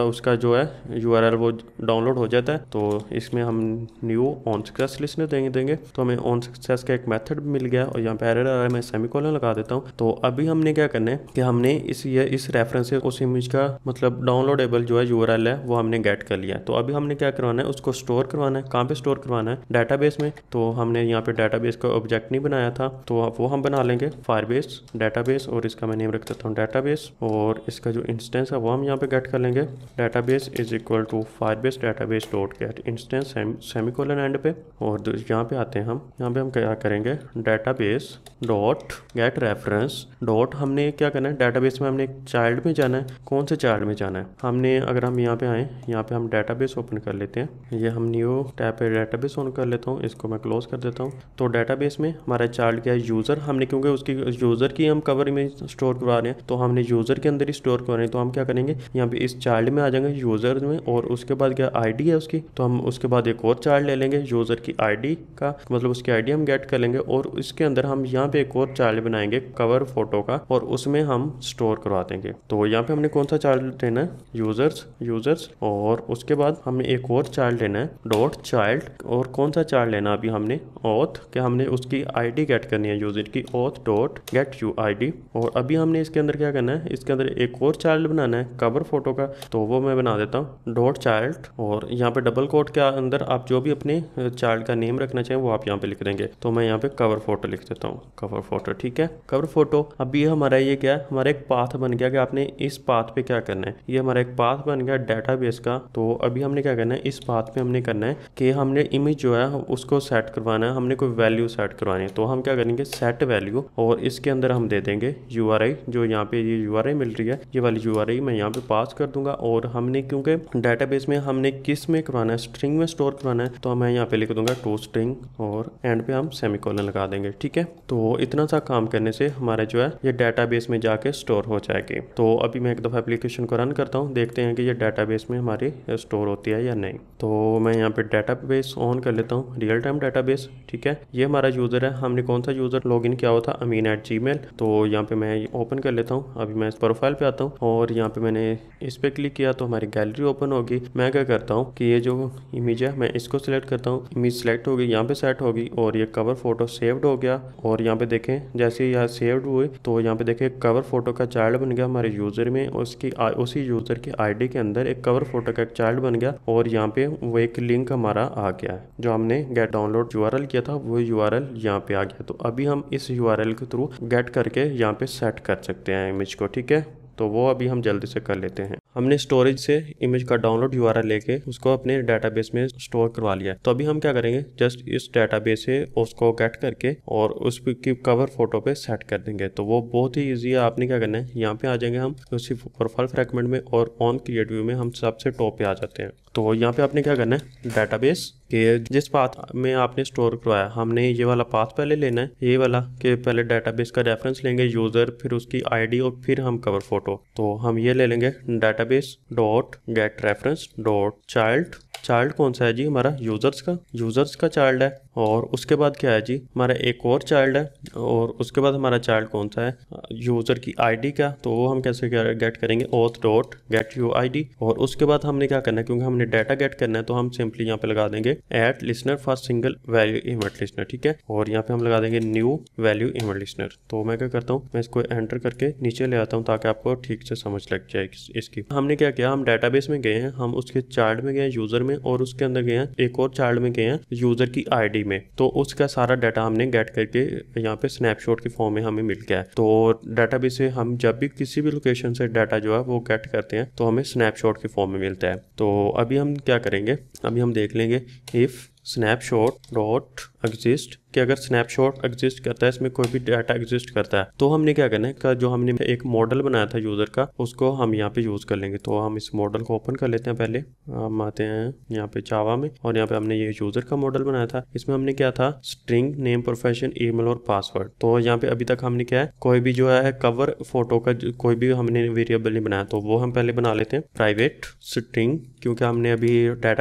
उसका जो है यू वो डाउनलोड हो जाता है तो इसमें हम न्यू ऑन सक्सेस लिस्टर देंगे देंगे तो हमें ऑन सक्सेस का एक मेथड मिल गया और यहाँ पे आ रहा मैं सेमी लगा देता हूँ तो अभी हमने क्या करना है कि हमने इस ये इस रेफरेंस से उस इमेज का मतलब डाउनलोडेबल जो है यू है वो हमने गेट कर लिया तो अभी हमने क्या करवाना है उसको स्टोर करवाना है कहाँ पे स्टोर करवाना है डेटाबेस में तो हमने यहाँ पे डेटाबेस का ऑब्जेक्ट नहीं बनाया था तो वो हम बना लेंगे फायर फायरबेस डेटाबेस और इसका मैं नेम रख देता हूँ डेटाबेस और इसका जो इंस्टेंस है वो हम यहाँ पे गेट कर लेंगे database is equal to fire base database dot get instance semi colon end पे और यहाँ पे आते हैं हम यहाँ पे हम क्या करेंगे database dot get reference dot हमने क्या करना है डेटाबेस में हमने चाइल्ड में जाना है कौन से चाइल्ड में जाना है हमने अगर हम यहाँ पे आए यहाँ पे हम डेटाबेस ओपन कर लेते हैं ये हम न्यू टैब पे डेटाबेस ऑन कर लेता हूँ इसको मैं क्लोज कर देता हूँ तो डेटाबेस में हमारा चाइल्ड क्या है यूज़र हमने क्योंकि उसकी यूज़र की हम कवर इमेज स्टोर करवा रहे हैं तो हमने यूज़र के अंदर ही स्टोर करवा रहे हैं तो हम क्या करेंगे यहाँ पे इस चाइल्ड में आ जाएंगे यूज़र में और उसके बाद क्या आई है उसकी तो हम उसके बाद एक और चार्ट ले लेंगे यूज़र की आई का मतलब उसकी आई हम गेट कर लेंगे और इसके अंदर हम यहाँ पर एक और चार्ट बनाएंगे कवर फोटो का और उसमें हम स्टोर करवा देंगे तो यहाँ पर हमने कौन सा चार्ट लेना है यूज़र्स यूज़र्स और उसके बाद हमें एक और चार्ट लेना है डॉट चाइल्ड और कौन सा चाइल्ड लेना अभी हमने ऑथ के हमने उसकी आईडी गेट करनी है यूजर की auth dot get U ID और अभी हमने इसके अंदर क्या करना है इसके अंदर एक और चाइल्ड बनाना है कवर फोटो का तो वो मैं बना देता हूँ डॉट चाइल्ड और यहाँ पे डबल कोट के अंदर आप जो भी अपने चाइल्ड का नेम रखना चाहें वो आप यहाँ पे लिख देंगे तो मैं यहाँ पे कवर फोटो लिख देता हूँ कवर फोटो ठीक है कवर फोटो अभी हमारा ये क्या है हमारा एक पाथ बन गया कि आपने इस पाथ पे क्या करना है ये हमारा एक पाथ बन गया डेटा का तो अभी हमने क्या करना है इस पाथ पे हमने करना है कि हमने इमेज जो है उसको सेट करवाना है हमने कोई वैल्यू सेट करवानी है तो हम क्या करेंगे सेट वैल्यू और इसके अंदर हम दे देंगे यू जो यहाँ पे ये यू मिल रही है ये वाली यू मैं यहाँ पे पास कर दूंगा और हमने क्योंकि डाटा में हमने किस में करवाना है स्ट्रिंग में स्टोर करवाना है तो मैं यहाँ पे लिख दूंगा टू स्ट्रिंग और एंड पे हम सेमी लगा देंगे ठीक है तो इतना सा काम करने से हमारा जो है ये डाटा में जाके स्टोर हो जाएगी तो अभी मैं एक दफ़ा एप्लीकेशन को रन करता हूँ देखते हैं कि ये डाटा में हमारी स्टोर होती है या नहीं तो मैं यहाँ पे डेटाबेस ऑन कर लेता हूँ रियल टाइम डेटाबेस ठीक है ये हमारा यूज़र है हमने कौन सा यूज़र लॉगिन किया हुआ था अमीन एट जी मेल तो यहाँ पे मैं ओपन कर लेता हूँ अभी मैं इस प्रोफाइल पे आता हूँ और यहाँ पे मैंने इस पे क्लिक किया तो हमारी गैलरी ओपन होगी मैं क्या करता हूँ कि ये जो इमेज है मैं इसको सिलेक्ट करता हूँ इमेज सेलेक्ट होगी यहाँ पे सेट होगी और ये कवर फोटो सेव्ड हो गया और यहाँ पे देखें जैसे यहाँ सेव्ड हुए तो यहाँ पे देखें कवर फोटो का चाइल्ड बन गया हमारे यूज़र में उसकी उसी यूज़र की आईडी के अंदर एक कवर फोटो का चाइल्ड बन गया और यहाँ पे वो एक लिंक हमारा आ गया है जो हमने गेट डाउनलोड यू किया था वो यू आर यहाँ पे आ गया तो अभी हम इस यू के थ्रू गेट करके यहाँ पे सेट कर सकते हैं इमेज को ठीक है तो वो अभी हम जल्दी से कर लेते हैं हमने स्टोरेज से इमेज का डाउनलोड यू लेके उसको अपने डेटाबेस में स्टोर करवा लिया तो अभी हम क्या करेंगे जस्ट इस डेटाबेस से उसको गेट करके और उस की कवर फोटो पे सेट कर देंगे तो वो बहुत ही इजी है आपने क्या करना है यहाँ पे आ जाएंगे हम उसी प्रोफाइल फ्रेगमेंट में और ऑन क्रिएट व्यू में हम सबसे टॉप पे आ जाते हैं तो यहाँ पे आपने क्या करना है डाटाबेस के जिस पाथ में आपने स्टोर करवाया हमने ये वाला पाथ पहले लेना है ये वाला के पहले डाटाबेस का रेफरेंस लेंगे यूज़र फिर उसकी आईडी और फिर हम कवर फोटो तो हम ये ले लेंगे database dot get reference dot child child कौन सा है जी हमारा यूजर्स का यूजर्स का चाइल्ड है और उसके बाद क्या है जी हमारा एक और चाइल्ड है और उसके बाद हमारा चाइल्ड कौन सा है यूज़र की आईडी का तो वो हम कैसे गेट करेंगे auth dot get U D और उसके बाद हमने क्या करना है क्योंकि हमने डाटा गेट करना है तो हम सिंपली यहाँ पे लगा देंगे add listener first single value event listener ठीक है और यहाँ पे हम लगा देंगे न्यू वैल्यू इवेंट लिसनर तो मैं क्या करता हूँ मैं इसको एंटर करके नीचे ले आता हूँ ताकि आपको ठीक से समझ लग जाए इसकी हमने क्या किया हम डेटाबेस में गए हैं हम उसके चाइल्ड में गए यूजर में और उसके अंदर गए हैं एक और चाइल्ड में गए हैं यूजर की आई जनवरी में तो उसका सारा डाटा हमने गेट करके यहाँ पे स्नैपशॉट के फॉर्म में हमें मिल गया है तो डाटा से हम जब भी किसी भी लोकेशन से डाटा जो है वो गेट करते हैं तो हमें स्नैपशॉट के फॉर्म में मिलता है तो अभी हम क्या करेंगे अभी हम देख लेंगे इफ़ स्नैपशॉट डॉट एग्जिस्ट कि अगर स्नैपशॉट एग्जिस्ट करता है इसमें कोई भी डाटा एग्जिस्ट करता है तो हमने क्या करना है का जो हमने एक मॉडल बनाया था यूज़र का उसको हम यहाँ पे यूज़ कर लेंगे तो हम इस मॉडल को ओपन कर लेते हैं पहले हम आते हैं यहाँ पे चावा में और यहाँ पे हमने ये यूज़र का मॉडल बनाया था इसमें हमने क्या था स्ट्रिंग नेम प्रोफेशन ई और पासवर्ड तो यहाँ पे अभी तक हमने क्या है कोई भी जो है कवर फोटो का कोई भी हमने वेरिएबल नहीं बनाया तो वो हम पहले बना लेते हैं प्राइवेट स्ट्रिंग क्योंकि हमने अभी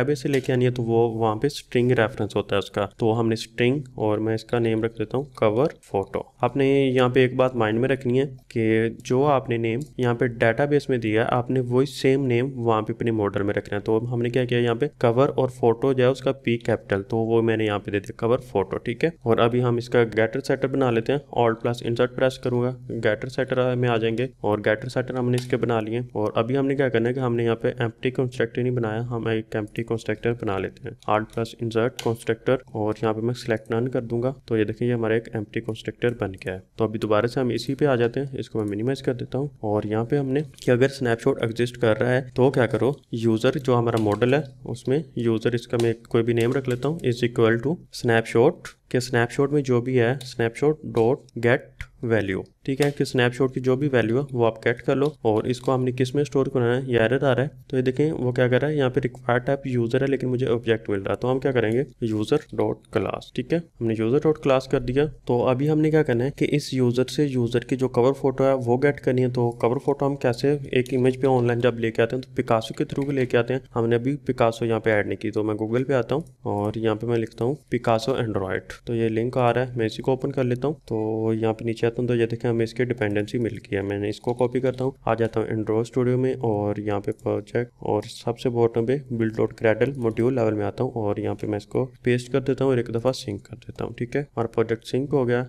बेस से लेके आनी है तो वो वहाँ पे स्ट्रिंग रेफरेंस होता है उसका तो हमने स्ट्रिंग और मैं इसका नेम रख देता हूँ कवर फोटो आपने यहाँ पे एक बात माइंड में रखनी है कि जो आपने नेम यहाँ पे डेटाबेस में दिया आपने वही सेम नेम वहाँ पे अपने मॉडल में रखना है तो हमने क्या किया यहाँ पे कवर और फोटो जो है उसका पी कैपिटल तो वो मैंने यहाँ पे दे दिया कवर फोटो ठीक है और अभी हम इसका गैटर सेटर बना लेते हैं ऑल्ट प्लस इंसर्ट प्रेस करूंगा गैटर सेटर में आ जाएंगे और गैटर सेटर हमने इसके बना लिए और अभी हमने क्या करना है कि हमने यहाँ पे एम्प्टी कंस्ट्रक्ट नहीं बनाया हम हाँ, एक एम्प्टी कॉन्स्ट्रक्टर बना लेते हैं आर्ट प्लस इंसर्ट कॉन्स्ट्रक्टर और यहाँ पे मैं सिलेक्ट नन कर दूंगा तो ये देखिए हमारा एक एम्प्टी कॉन्स्ट्रक्टर बन गया है तो अभी दोबारा से हम इसी पे आ जाते हैं इसको मैं मिनिमाइज कर देता हूँ और यहाँ पे हमने कि अगर स्नैपशॉट एग्जिस्ट कर रहा है तो क्या करो यूजर जो हमारा मॉडल है उसमें यूजर इसका मैं कोई भी नेम रख लेता हूँ इज इक्वल टू स्नैपशॉट के स्नैपशॉट में जो भी है स्नैपशॉट डॉट गेट वैल्यू ठीक है कि स्नैपशॉट की जो भी वैल्यू है वो आप कैट कर लो और इसको हमने किस में स्टोर करना है यार एरर आ रहा है तो ये देखें वो क्या कर रहा है यहाँ पे रिक्वायर्ड टाइप यूजर है लेकिन मुझे ऑब्जेक्ट मिल रहा है तो हम क्या करेंगे यूजर डॉट क्लास ठीक है हमने यूजर डॉट क्लास कर दिया तो अभी हमने क्या करना है कि इस यूजर से यूजर की जो कवर फोटो है वो गेट करनी है तो कवर फोटो हम कैसे एक इमेज पे ऑनलाइन जब लेके आते हैं तो पिकासो के थ्रू लेके आते हैं हमने अभी पिकासो यहाँ पे ऐड नहीं की तो मैं गूगल पे आता हूँ और यहाँ पे मैं लिखता हूँ पिकासो एंड्रॉयड तो ये लिंक आ रहा है मैं इसी को ओपन कर लेता हूँ तो यहाँ पे नीचे आता हूँ तो ये देखें हमें इसके डिपेंडेंसी मिल गया मैंने इसको कॉपी करता हूँ आ जाता हूँ एंड्रॉइड स्टूडियो में और यहाँ पे प्रोजेक्ट और सबसे बॉटम पे build dot gradle module level में आता हूँ और यहाँ पे मैं इसको पेस्ट कर देता हूँ और एक दफ़ा सिंक कर देता हूँ ठीक है और प्रोजेक्ट सिंक हो गया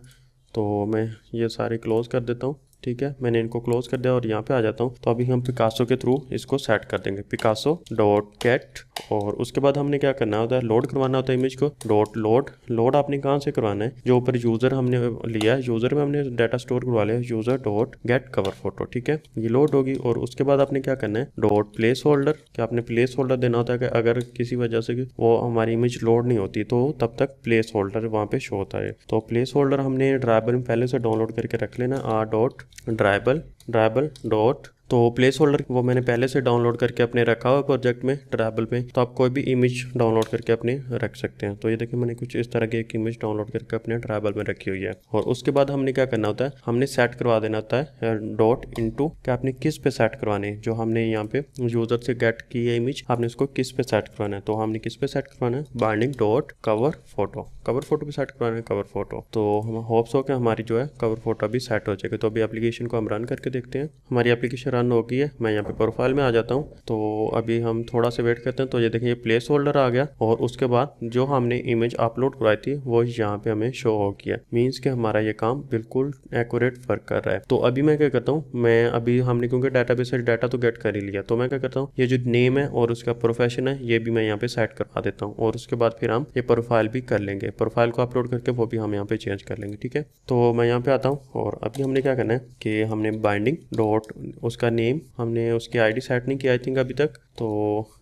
तो मैं ये सारे क्लोज कर देता हूँ ठीक है मैंने इनको क्लोज कर दिया और यहाँ पे आ जाता हूँ तो अभी हम पिकासो के थ्रू इसको सेट कर देंगे पिकासो डॉट कैट और उसके बाद हमने क्या करना होता है लोड करवाना होता है image co dot load load आपने कहाँ से करवाना है जो ऊपर यूजर हमने लिया है यूजर में हमने डाटा स्टोर करवा लिया user dot get cover photo ठीक है ये लोड होगी और उसके बाद आपने क्या करना है डॉट प्लेस होल्डर क्या आपने प्लेस होल्डर देना होता है कि अगर किसी वजह से वो हमारी इमेज लोड नहीं होती तो तब तक प्लेस होल्डर वहाँ पे शो होता है तो प्लेस होल्डर हमने ड्राइवर में पहले से डाउनलोड करके रख लेना R dot drabble drabble dot तो प्लेस होल्डर वो मैंने पहले से डाउनलोड करके अपने रखा हुआ प्रोजेक्ट में ट्रैवल में तो आप कोई भी इमेज डाउनलोड करके अपने रख सकते हैं तो ये देखिए मैंने कुछ इस तरह की एक इमेज डाउनलोड करके अपने ट्रैवल में रखी हुई है और उसके बाद हमने क्या करना होता है हमने सेट करवा देना होता है डॉट इंटू कि आपने किस पे सेट करवाने जो हमने यहाँ पे यूजर से गेट की है इमेज आपने उसको किस पे सेट करवाना है तो हमने किस पे सेट करवाना है binding dot cover photo cover photo पे सेट करवाना है कवर फोटो तो हम होप्स हो कि हमारी जो है कवर फोटो अभी सेट हो जाएगी तो अभी एप्लीकेशन को हम रन करके देखते हैं हमारी एप्लीकेशन रन हो गई है मैं यहाँ पे प्रोफाइल में आ जाता हूँ तो अभी हम थोड़ा सा वेट करते हैं तो ये देखें ये प्लेस होल्डर आ गया और उसके बाद जो हमने इमेज अपलोड कराई थी वो यहाँ पे हमें शो हो गया मीन्स कि हमारा ये काम बिल्कुल एकट वर्क कर रहा है तो अभी मैं क्या करता हूँ मैं अभी हमने क्योंकि डाटा बेस से डाटा तो गेट कर ही लिया तो मैं क्या करता हूँ ये जो नेम है और उसका प्रोफेशन है ये भी मैं यहाँ पे सेट करवा देता हूँ और उसके बाद फिर हम ये प्रोफाइल भी कर लेंगे प्रोफाइल को अपलोड करके वो भी हम यहाँ पे चेंज कर लेंगे ठीक है तो मैं यहाँ पे आता हूँ और अभी हमने क्या करना है कि हमने बाइंडिंग डॉट उसका उसका नेम हमने उसकी आईडी सेट नहीं किया आई थिंक अभी तक तो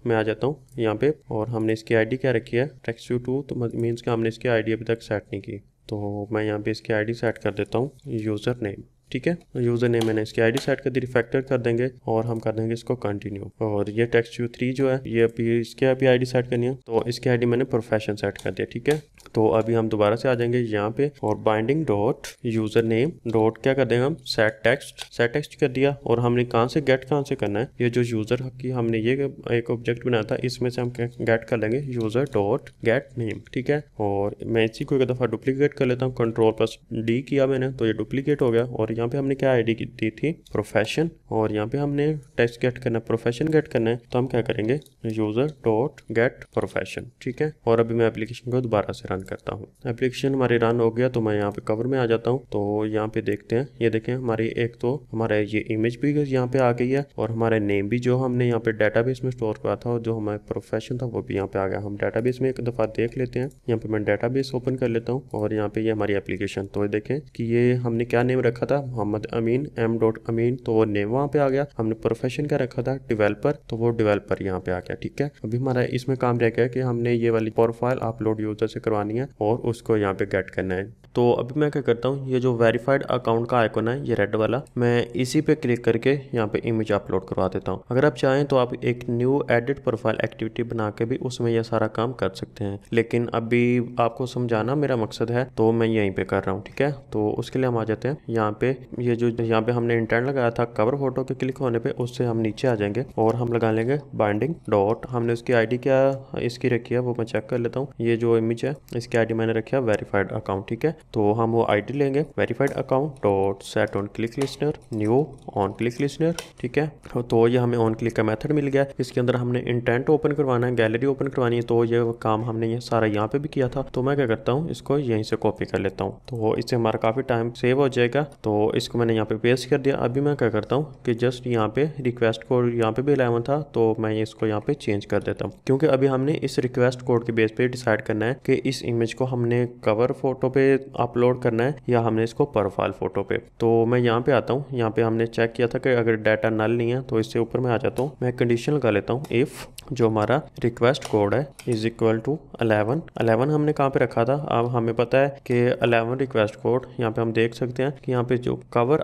मैं आ जाता हूँ यहाँ पे और हमने इसकी आईडी क्या रखी है टेक्सू टू तो मीन्स कि हमने इसकी आईडी अभी तक सेट नहीं की तो मैं यहाँ पे इसकी आईडी सेट कर देता हूँ यूज़र नेम ठीक है यूज़र नेम मैंने इसकी आईडी सेट कर दी रिफैक्टर कर देंगे और हम कर देंगे इसको कंटिन्यू और ये टेक्स्ट यू थ्री जो है ये अभी इसके अभी आईडी सेट करनी है तो इसकी आईडी मैंने प्रोफेशन सेट कर दिया ठीक है तो अभी हम दोबारा से आ जाएंगे यहाँ पे और binding dot user name dot क्या कर देंगे हम सेट टेक्स्ट सेट टेक्स्ट कर दिया और हमने कहाँ से गेट कहाँ से करना है ये जो यूजर की हमने ये एक ऑब्जेक्ट बनाया था इसमें से हम गेट कर लेंगे यूजर डॉट गेट नेम ठीक है और मैं इसी को एक दफ़ा डुप्लीकेट कर लेता हूँ कंट्रोल प्लस डी किया मैंने तो ये डुप्लीकेट हो गया और यहाँ पे हमने क्या आईडी दी थी प्रोफेशन और यहाँ पे हमने टेक्स गेट करना प्रोफेशन गेट करना है तो हम क्या करेंगे यूजर डॉट गेट प्रोफेशन ठीक है और अभी मैं एप्लीकेशन को दोबारा से रन करता हूँ एप्लीकेशन हमारी रन हो गया तो मैं यहाँ पे कवर में आ जाता हूँ तो यहाँ पे देखते हैं ये देखें हमारी एक तो हमारा ये इमेज भी यहाँ पे आ गई है और हमारे नेम भी जो हमने यहाँ पे डाटा में स्टोर किया था और जो हमारा प्रोफेशन था वो भी यहाँ पे आ गया हम डाटा में एक दफ़ा देख लेते हैं यहाँ पे मैं डाटा ओपन कर लेता हूँ और यहाँ पे ये हमारी एप्लीकेशन तो देखें कि ये हमने क्या नेम रखा था मोहम्मद अमीन एम डॉट अमीन तो वो नेम वहाँ पे आ गया हमने प्रोफेशन क्या रखा था डिवेलपर तो वो डिवेलपर यहाँ पे आ गया ठीक है अभी हमारा इसमें काम रह गया कि हमने ये वाली प्रोफाइल अपलोड यूजर से करवानी है और उसको यहाँ पे गेट करना है तो अभी मैं क्या करता हूँ ये जो वेरीफाइड अकाउंट का आइकन है ये रेड वाला मैं इसी पे क्लिक करके यहाँ पे इमेज अपलोड करवा देता हूँ अगर आप चाहें तो आप एक न्यू एडिट प्रोफाइल एक्टिविटी बना के भी उसमें यह सारा काम कर सकते हैं लेकिन अभी आपको समझाना मेरा मकसद है तो मैं यहीं पे कर रहा हूँ ठीक है तो उसके लिए हम आ जाते हैं यहाँ पे ये यह जो यहाँ पे हमने इंटरन लगाया था कवर फोटो के क्लिक होने पर उससे हम नीचे आ जाएंगे और हम लगा लेंगे बाइंडिंग डॉट हमने उसकी आई क्या इसकी रखी है वो मैं चेक कर लेता हूँ ये जो इमेज है इसकी आई मैंने रखी है वेरीफाइड अकाउंट ठीक है तो हम वो आईडी लेंगे verified account dot set on click listener new on click listener ठीक है तो ये हमें ऑन क्लिक का मेथड मिल गया इसके अंदर हमने इंटेंट ओपन करवाना है गैलरी ओपन करवानी है तो ये काम हमने ये सारा यहाँ पे भी किया था तो मैं क्या करता हूँ इसको यहीं से कॉपी कर लेता हूँ तो इससे हमारा काफ़ी टाइम सेव हो जाएगा तो इसको मैंने यहाँ पे पेस्ट कर दिया अभी मैं क्या करता हूँ कि जस्ट यहाँ पे रिक्वेस्ट कोड यहाँ पे भी अलेवन था तो मैं इसको यहाँ पे चेंज कर देता हूँ क्योंकि अभी हमने इस रिक्वेस्ट कोड के बेस पे डिसाइड करना है कि इस इमेज को हमने कवर फोटो पे अपलोड करना है या हमने इसको प्रोफाइल फ़ोटो पे तो मैं यहाँ पे आता हूँ यहाँ पे हमने चेक किया था कि अगर डाटा नल नहीं है तो इससे ऊपर मैं आ जाता हूँ मैं कंडीशन लगा लेता हूँ इफ़ जो हमारा रिक्वेस्ट कोड है is equal to eleven eleven हमने कहाँ पे रखा था अब हमें पता है कि अलेवन रिक्वेस्ट कोड यहाँ पे हम देख सकते हैं कि यहाँ पे जो कवर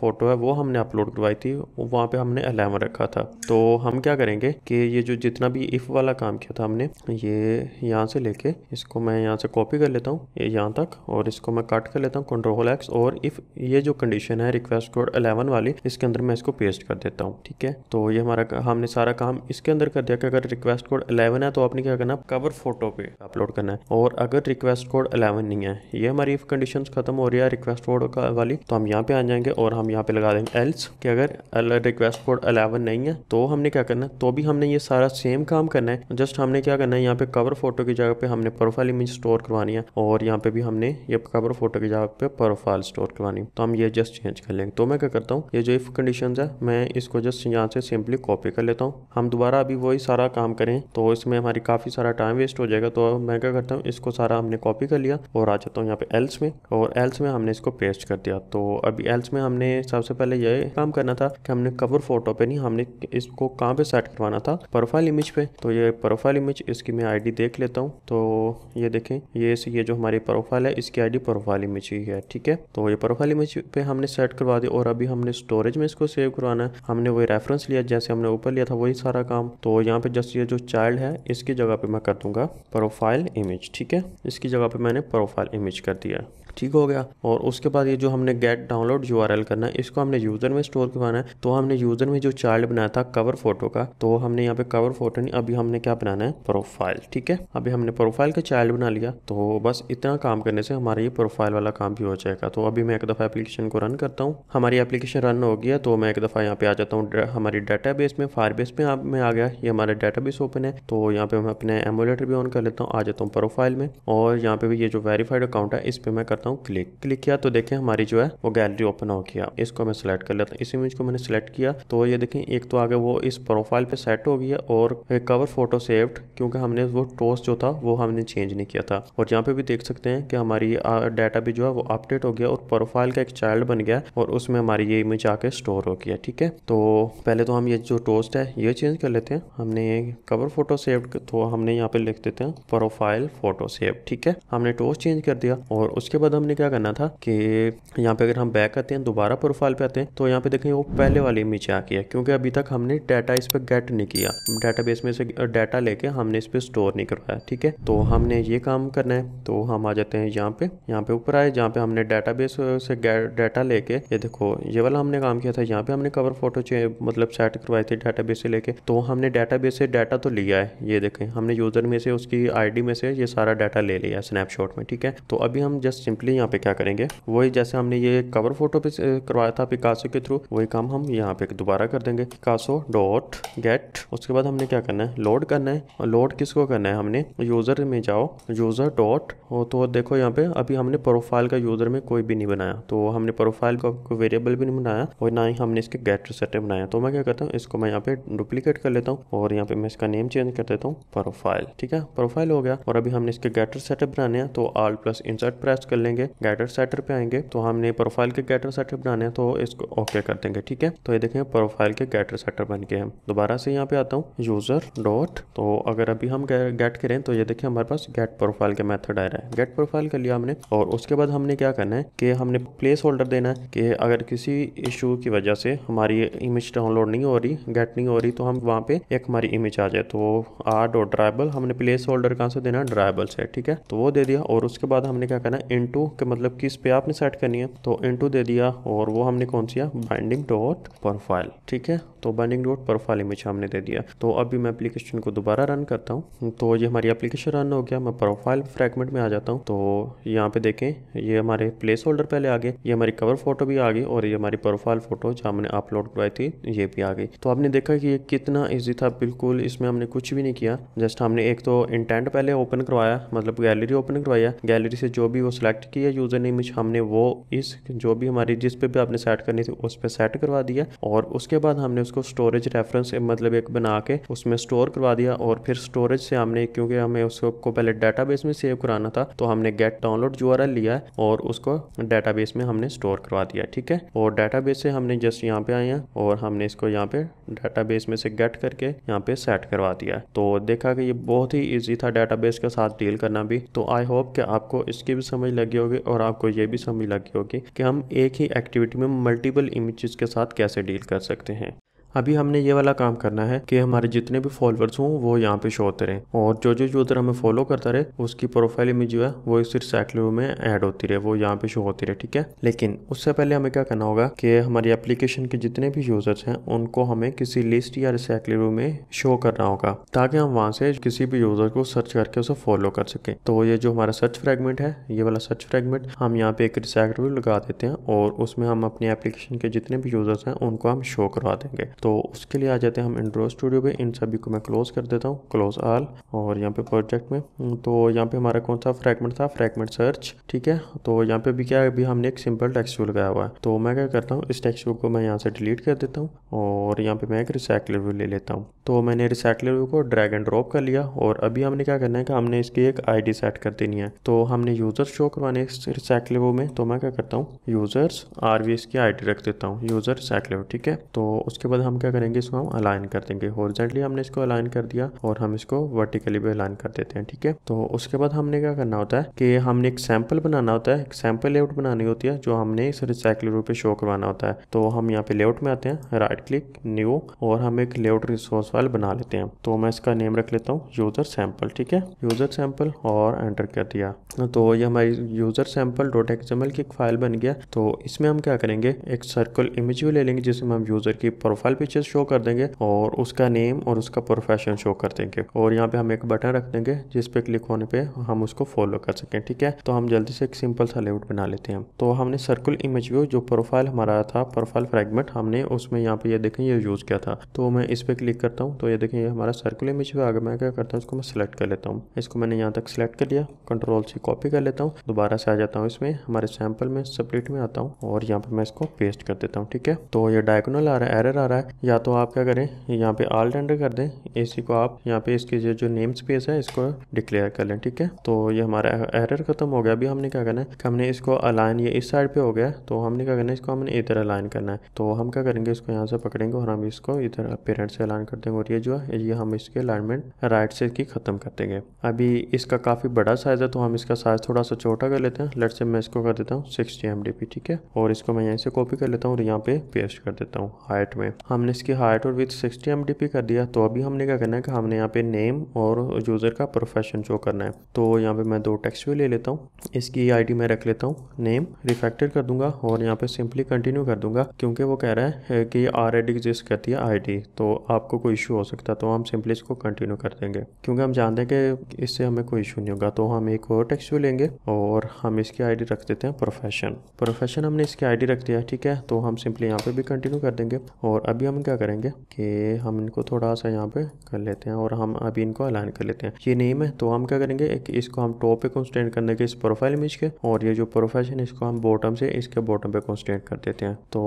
फोटो है वो हमने अपलोड करवाई थी वहाँ पे हमने अलेवन रखा था तो हम क्या करेंगे कि ये जो जितना भी इफ़ वाला काम किया था हमने ये यहाँ से लेके इसको मैं यहाँ से कॉपी कर लेता हूँ ये यहाँ तक और और इसको मैं कट कर लेता हूँ कंट्रोल एक्स और इफ़ ये जो कंडीशन है रिक्वेस्ट कोड अलेवन वाली इसके अंदर मैं इसको पेस्ट कर देता हूँ ठीक है तो ये हमारा हमने सारा काम इसके अंदर कर दिया कि अगर रिक्वेस्ट कोड अलेवन है तो आपने क्या करना कवर फोटो पे अपलोड करना है और अगर रिक्वेस्ट कोड अलेवन नहीं है ये हमारी इफ़ कंडीशन खत्म हो रही है रिक्वेस्ट कोड वाली तो हम यहाँ पे आ जाएंगे और हम यहाँ पे लगा देंगे एल्स की अगर रिक्वेस्ट कोड अलेवन नहीं है तो हमने क्या करना तो भी हमने ये सारा सेम काम करना है जस्ट हमने क्या करना है यहाँ पे कवर फोटो की जगह पे हमने प्रोफाइल इमेज स्टोर करवानी है और यहाँ पे भी हमने ये आपका फोटो की जगह पे प्रोफाइल स्टोर करवानी तो हम ये जस्ट चेंज कर लेंगे तो मैं क्या करता हूँ ये जो इफ कंडीशन है मैं इसको जस्ट यहाँ से सिंपली कॉपी कर लेता हूँ हम दोबारा अभी वही सारा काम करें तो इसमें हमारी काफ़ी सारा टाइम वेस्ट हो जाएगा तो मैं क्या करता हूँ इसको सारा हमने कॉपी कर लिया और आ जाता हूँ यहाँ पे एल्स में और एल्स में हमने इसको पेस्ट कर दिया तो अभी एल्स में हमने सबसे पहले ये काम करना था कि हमने कवर फोटो पे नहीं हमने इसको कहाँ पे सेट करवाना था प्रोफाइल इमेज पे तो ये प्रोफाइल इमेज इसकी मैं आईडी देख लेता हूँ तो ये देखें ये ये जो हमारी प्रोफाइल है इसकी आईडी प्रोफाइल इमेज ही है ठीक है तो ये प्रोफाइल इमेज पे हमने सेट करवा दी और अभी हमने स्टोरेज में इसको सेव करवाना है हमने वही रेफरेंस लिया जैसे हमने ऊपर लिया था वही सारा काम तो यहाँ पे जस्ट ये जो चाइल्ड है इसकी जगह पे मैं कर दूंगा प्रोफाइल इमेज ठीक है इसकी जगह पे मैंने प्रोफाइल इमेज कर दिया ठीक हो गया और उसके बाद ये जो हमने गेट डाउनलोड यू करना है इसको हमने यूज़र में स्टोर करवाना है तो हमने यूज़र में जो चाइल्ड बनाया था कवर फोटो का तो हमने यहाँ पे कवर फोटो नहीं अभी हमने क्या बनाना है प्रोफाइल ठीक है अभी हमने प्रोफाइल का चाइल्ड बना लिया तो बस इतना काम करने से हमारा ये प्रोफाइल वाला काम भी हो जाएगा तो अभी मैं एक दफ़ा एप्लीकेशन को रन करता हूँ हमारी एप्लीकेशन रन हो गया तो मैं एक दफ़ा यहाँ पे आ जाता हूँ हमारी डाटा बेस में फायर बेस में मैं आ गया ये हमारा डाटा बेस ओपन है तो यहाँ पे मैं अपने एमुलेटर भी ऑन कर लेता हूँ आ जाता हूँ प्रोफाइल में और यहाँ पे भी ये जो वेरीफाइड अकाउंट है इस पर मैं करता करता हूँ क्लिक क्लिक किया तो देखें हमारी जो है वो गैलरी ओपन हो गया इसको मैं सेलेक्ट कर लेता हूँ इस इमेज को मैंने सेलेक्ट किया तो ये देखें एक तो आगे वो इस प्रोफाइल पे सेट हो गया और कवर फोटो सेव्ड क्योंकि हमने वो टोस जो था वो हमने चेंज नहीं किया था और यहाँ पे भी देख सकते हैं कि हमारी डाटा भी जो है वो अपडेट हो गया और प्रोफाइल का एक चाइल्ड बन गया और उसमें हमारी ये इमेज आके स्टोर हो गया ठीक है तो पहले तो हम ये जो टोस्ट है ये चेंज कर लेते हैं हमने कवर फोटो सेव तो हमने यहाँ पे लिख देते हैं प्रोफाइल फोटो सेव ठीक है हमने टोस्ट चेंज कर दिया और उसके बाद बाद हमने क्या करना था कि यहाँ पे अगर हम बैक आते हैं दोबारा प्रोफाइल पे आते हैं तो यहाँ पे देखें वो पहले वाली इमेज आ गया क्योंकि अभी तक हमने डाटा इस पर गेट नहीं किया डाटाबेस में से डाटा लेके हमने इस पर स्टोर नहीं करवाया ठीक है तो हमने ये काम करना है तो हम आ जाते हैं यहाँ पे यहाँ पे ऊपर आए जहाँ पे हमने डाटाबेस से डाटा लेके ये देखो ये वाला हमने काम किया था यहाँ पे हमने कवर फोटो मतलब सेट करवाए थे डाटा से लेके तो हमने डाटा से डाटा तो लिया है ये देखें हमने यूजर में से उसकी आई में से ये सारा डाटा ले लिया स्नैपशॉट में ठीक है तो अभी हम जस्ट सिंपली सिंपली यहाँ पे क्या करेंगे वही जैसे हमने ये कवर फोटो पे करवाया था पिकासो के थ्रू वही काम हम यहाँ पे दोबारा कर देंगे पिकासो डॉट गेट उसके बाद हमने क्या करना है लोड करना है लोड किसको करना है हमने यूजर में जाओ यूजर डॉट तो देखो यहाँ पे अभी हमने प्रोफाइल का यूजर में कोई भी नहीं बनाया तो हमने प्रोफाइल का वेरिएबल भी नहीं बनाया और ना ही हमने इसके गेट सेटर बनाया तो मैं क्या करता हूँ इसको मैं यहाँ पे डुप्लीकेट कर लेता हूँ और यहाँ पे मैं इसका नेम चेंज कर देता हूँ प्रोफाइल ठीक है प्रोफाइल हो गया और अभी हमने इसके गेटर सेटअप बनाने हैं तो आल प्लस इंसर्ट प्रेस कर लेंगे जाएंगे गैटर सेटर पे आएंगे तो हमने प्रोफाइल के गैटर सेटर बनाने हैं तो इसको ओके कर देंगे ठीक है तो ये देखें प्रोफाइल के गैटर सेटर बन गए हैं दोबारा से यहाँ पे आता हूँ यूजर डॉट तो अगर अभी हम गेट करें तो ये देखें हमारे पास गेट प्रोफाइल के मेथड आ रहा है गेट प्रोफाइल कर लिया हमने और उसके बाद हमने क्या करना है कि हमने प्लेस होल्डर देना है कि अगर किसी इशू की वजह से हमारी इमेज डाउनलोड नहीं हो रही गेट नहीं हो रही तो हम वहाँ पे एक हमारी इमेज आ जाए तो आर डॉट ड्राइबल हमने प्लेस होल्डर कहाँ से देना है ड्राइबल से ठीक है तो वो दे दिया और उसके बाद हमने क्या करना है इन टू के मतलब किस पे आपने सेट करनी है तो इनटू दे दिया और वो हमने कौन सी बाइंडिंग डॉट प्रोफाइल ठीक है तो बाइंडिंग डॉट प्रोफाइल इमेज हमने दे दिया तो अभी मैं एप्लीकेशन को दोबारा रन करता हूँ तो ये हमारी एप्लीकेशन रन हो गया मैं प्रोफाइल फ्रेगमेंट में आ जाता हूँ तो यहाँ पे देखें ये हमारे प्लेस होल्डर पहले आ गए ये हमारी कवर फोटो भी आ गई और ये हमारी प्रोफाइल फोटो जो हमने अपलोड करवाई थी ये भी आ गई तो आपने देखा कि ये कितना ईजी था बिल्कुल इसमें हमने कुछ भी नहीं किया जस्ट हमने एक तो इंटेंट पहले ओपन करवाया मतलब गैलरी ओपन करवाया गैलरी से जो भी वो सिलेक्ट किया यूजर ने इमेज हमने वो इस जो भी हमारी जिस पे भी आपने सेट करनी थी उस पर सेट करवा दिया और उसके बाद हमने उसको उसको स्टोरेज रेफरेंस मतलब एक बना के उसमें स्टोर करवा दिया और फिर स्टोरेज से हमने क्योंकि हमें उसको पहले डेटाबेस में सेव कराना था तो हमने गेट डाउनलोड जो लिया और उसको डेटाबेस में हमने स्टोर करवा दिया ठीक है और डेटाबेस से हमने जस्ट यहाँ पे आए हैं और हमने इसको यहाँ पे डेटाबेस में से गेट करके यहाँ पे सेट करवा दिया तो देखा कि ये बहुत ही ईजी था डेटाबेस के साथ डील करना भी तो आई होप कि आपको इसकी भी समझ लगी होगी और आपको ये भी समझ लगी होगी कि हम एक ही एक्टिविटी में मल्टीपल इमेजेस के साथ कैसे डील कर सकते हैं अभी हमने ये वाला काम करना है कि हमारे जितने भी फॉलोअर्स हों वो यहाँ पे शो होते रहे और जो जो यूज़र हमें फॉलो करता रहे उसकी प्रोफाइल इमेज जो है वो इस रिसाइकलो में ऐड होती रहे वो यहाँ पे शो होती रहे ठीक है लेकिन उससे पहले हमें क्या करना होगा कि हमारी एप्लीकेशन के जितने भी यूज़र्स हैं उनको हमें किसी लिस्ट या रिसाइकलो में शो करना होगा ताकि हम वहाँ से किसी भी यूज़र को सर्च करके उसे फॉलो कर सकें तो ये जो हमारा सर्च फ्रेगमेंट है ये वाला सर्च फ्रेगमेंट हम यहाँ पे एक रिसाइकलो लगा देते हैं और उसमें हम अपनी एप्लीकेशन के जितने भी यूज़र्स हैं उनको हम शो करवा देंगे तो उसके लिए आ जाते हैं हम इंड्रो स्टूडियो पे इन सभी को मैं क्लोज़ कर देता हूँ क्लोज आल और यहाँ पे प्रोजेक्ट में तो यहाँ पे हमारा कौन सा फ्रैगमेंट था फ्रैगमेंट सर्च ठीक है तो यहाँ पे भी क्या अभी हमने एक सिंपल टेक्स्ट लगाया हुआ है तो मैं क्या करता हूँ इस टेक्स्ट को मैं यहाँ से डिलीट कर देता हूँ और यहाँ पे मैं एक रिसाइकलर व्यू ले लेता हूँ तो मैंने रिसाइकलर व्यू को ड्रैग एंड ड्रॉप कर लिया और अभी हमने क्या करना है कि हमने इसकी एक डी सेट कर देनी है तो हमने यूजर शो करवाने इस रिसाइकलर व्यू में तो मैं क्या करता हूँ यूजर्स आर की आई रख देता हूँ यूजर रिसाइकलर ठीक है तो उसके बाद हम हम क्या करेंगे इसको हम अलाइन कर देंगे हॉर्जेंटली हमने इसको अलाइन कर दिया और हम इसको वर्टिकली भी अलाइन कर देते हैं ठीक है तो उसके बाद हमने क्या करना होता है कि हमने एक सैंपल बनाना होता है एक सैंपल लेआउट बनानी होती है जो हमने इस रिसाइकलर पे शो करवाना होता है तो हम यहाँ पे लेआउट में आते हैं राइट क्लिक न्यू और हम एक लेआउट रिसोर्स फाइल बना लेते हैं तो मैं इसका नेम रख लेता हूँ यूजर सैंपल ठीक है यूजर सैंपल और एंटर कर दिया तो ये हमारी यूजर सैंपल डॉट एक्सएमएल की एक फाइल बन गया तो इसमें हम क्या करेंगे एक सर्कल इमेज भी ले लेंगे जिसमें हम यूजर की प्रोफाइल पिक्चर शो कर देंगे और उसका नेम और उसका प्रोफेशन शो कर देंगे और यहाँ पे हम एक बटन रख देंगे जिस पे क्लिक होने पे हम उसको फॉलो कर सकें ठीक है तो हम जल्दी से एक सिंपल सा लेआउट बना लेते हैं तो हमने सर्कुल इमेज व्यू जो प्रोफाइल हमारा था प्रोफाइल फ्रेगमेंट हमने उसमें यहाँ पे ये देखें ये यूज किया था तो मैं इस पर क्लिक करता हूँ तो ये देखें ये हमारा सर्कुल इमेज व्यू आगे मैं क्या करता हूँ इसको मैं सिलेक्ट कर लेता हूँ इसको मैंने यहाँ तक सिलेक्ट कर लिया कंट्रोल से कॉपी कर लेता हूँ दोबारा से आ जाता हूँ इसमें हमारे सैम्पल में सप्लेट में आता हूँ और यहाँ पर मैं इसको पेस्ट कर देता हूँ ठीक है तो ये डायगोनल आ रहा है एरर आ रहा है है या तो आप क्या करें यहाँ पे आल टेंडर कर दें एसी को आप यहाँ पे इसकी जो जो नेम स्पेस है इसको डिक्लेयर कर लें ठीक है तो ये हमारा एरर er-, खत्म हो गया अभी हमने क्या करना है कि हमने इसको अलाइन ये इस साइड पे हो गया तो हमने क्या करना है इसको हमने इधर अलाइन करना है तो हम क्या करेंगे इसको यहाँ से पकड़ेंगे और हम इसको इधर पेरेंट से अलाइन कर देंगे और ये जो है ये हम इसके अलाइनमेंट राइट से की खत्म कर देंगे अभी इसका काफ़ी बड़ा साइज है तो हम इसका साइज थोड़ा सा छोटा कर लेते हैं लट से मैं इसको कर देता हूँ सिक्सटी एम ठीक है और इसको मैं यहीं से कॉपी कर लेता हूँ और यहाँ पे पेस्ट कर देता हूँ हाइट में हमने इसकी हाइट और विथ सिक्सटी एम कर दिया तो अभी हमने क्या करना है कि हमने यहाँ पे नेम और यूज़र का प्रोफेशन शो करना है तो यहाँ पे मैं दो टेक्स्ट भी ले लेता हूँ इसकी आई डी मैं रख लेता हूँ नेम रिफैक्टर कर दूंगा और यहाँ पे सिंपली कंटिन्यू कर दूंगा क्योंकि वो कह रहा है कि आर एड एग्जिस्ट करती है आई डी तो आपको कोई इशू हो सकता है तो हम सिंपली इसको कंटिन्यू कर देंगे क्योंकि हम जानते हैं कि इससे हमें कोई इशू नहीं होगा तो हम एक और टेक्स भी लेंगे और हम इसकी आई डी रख देते हैं प्रोफेशन प्रोफेशन हमने इसकी आई डी रख दिया ठीक है तो हम सिंपली यहाँ पे भी कंटिन्यू कर देंगे और अभी अभी हम क्या करेंगे कि हम इनको थोड़ा सा यहाँ पे कर लेते हैं और हम अभी इनको अलाइन कर लेते हैं ये नेम है तो हम क्या करेंगे एक इसको हम टॉप पे कॉन्स्टेंट कर देंगे इस प्रोफाइल इमेज के और ये जो प्रोफेशन इसको हम बॉटम से इसके बॉटम पे कॉन्स्टेंट कर देते हैं तो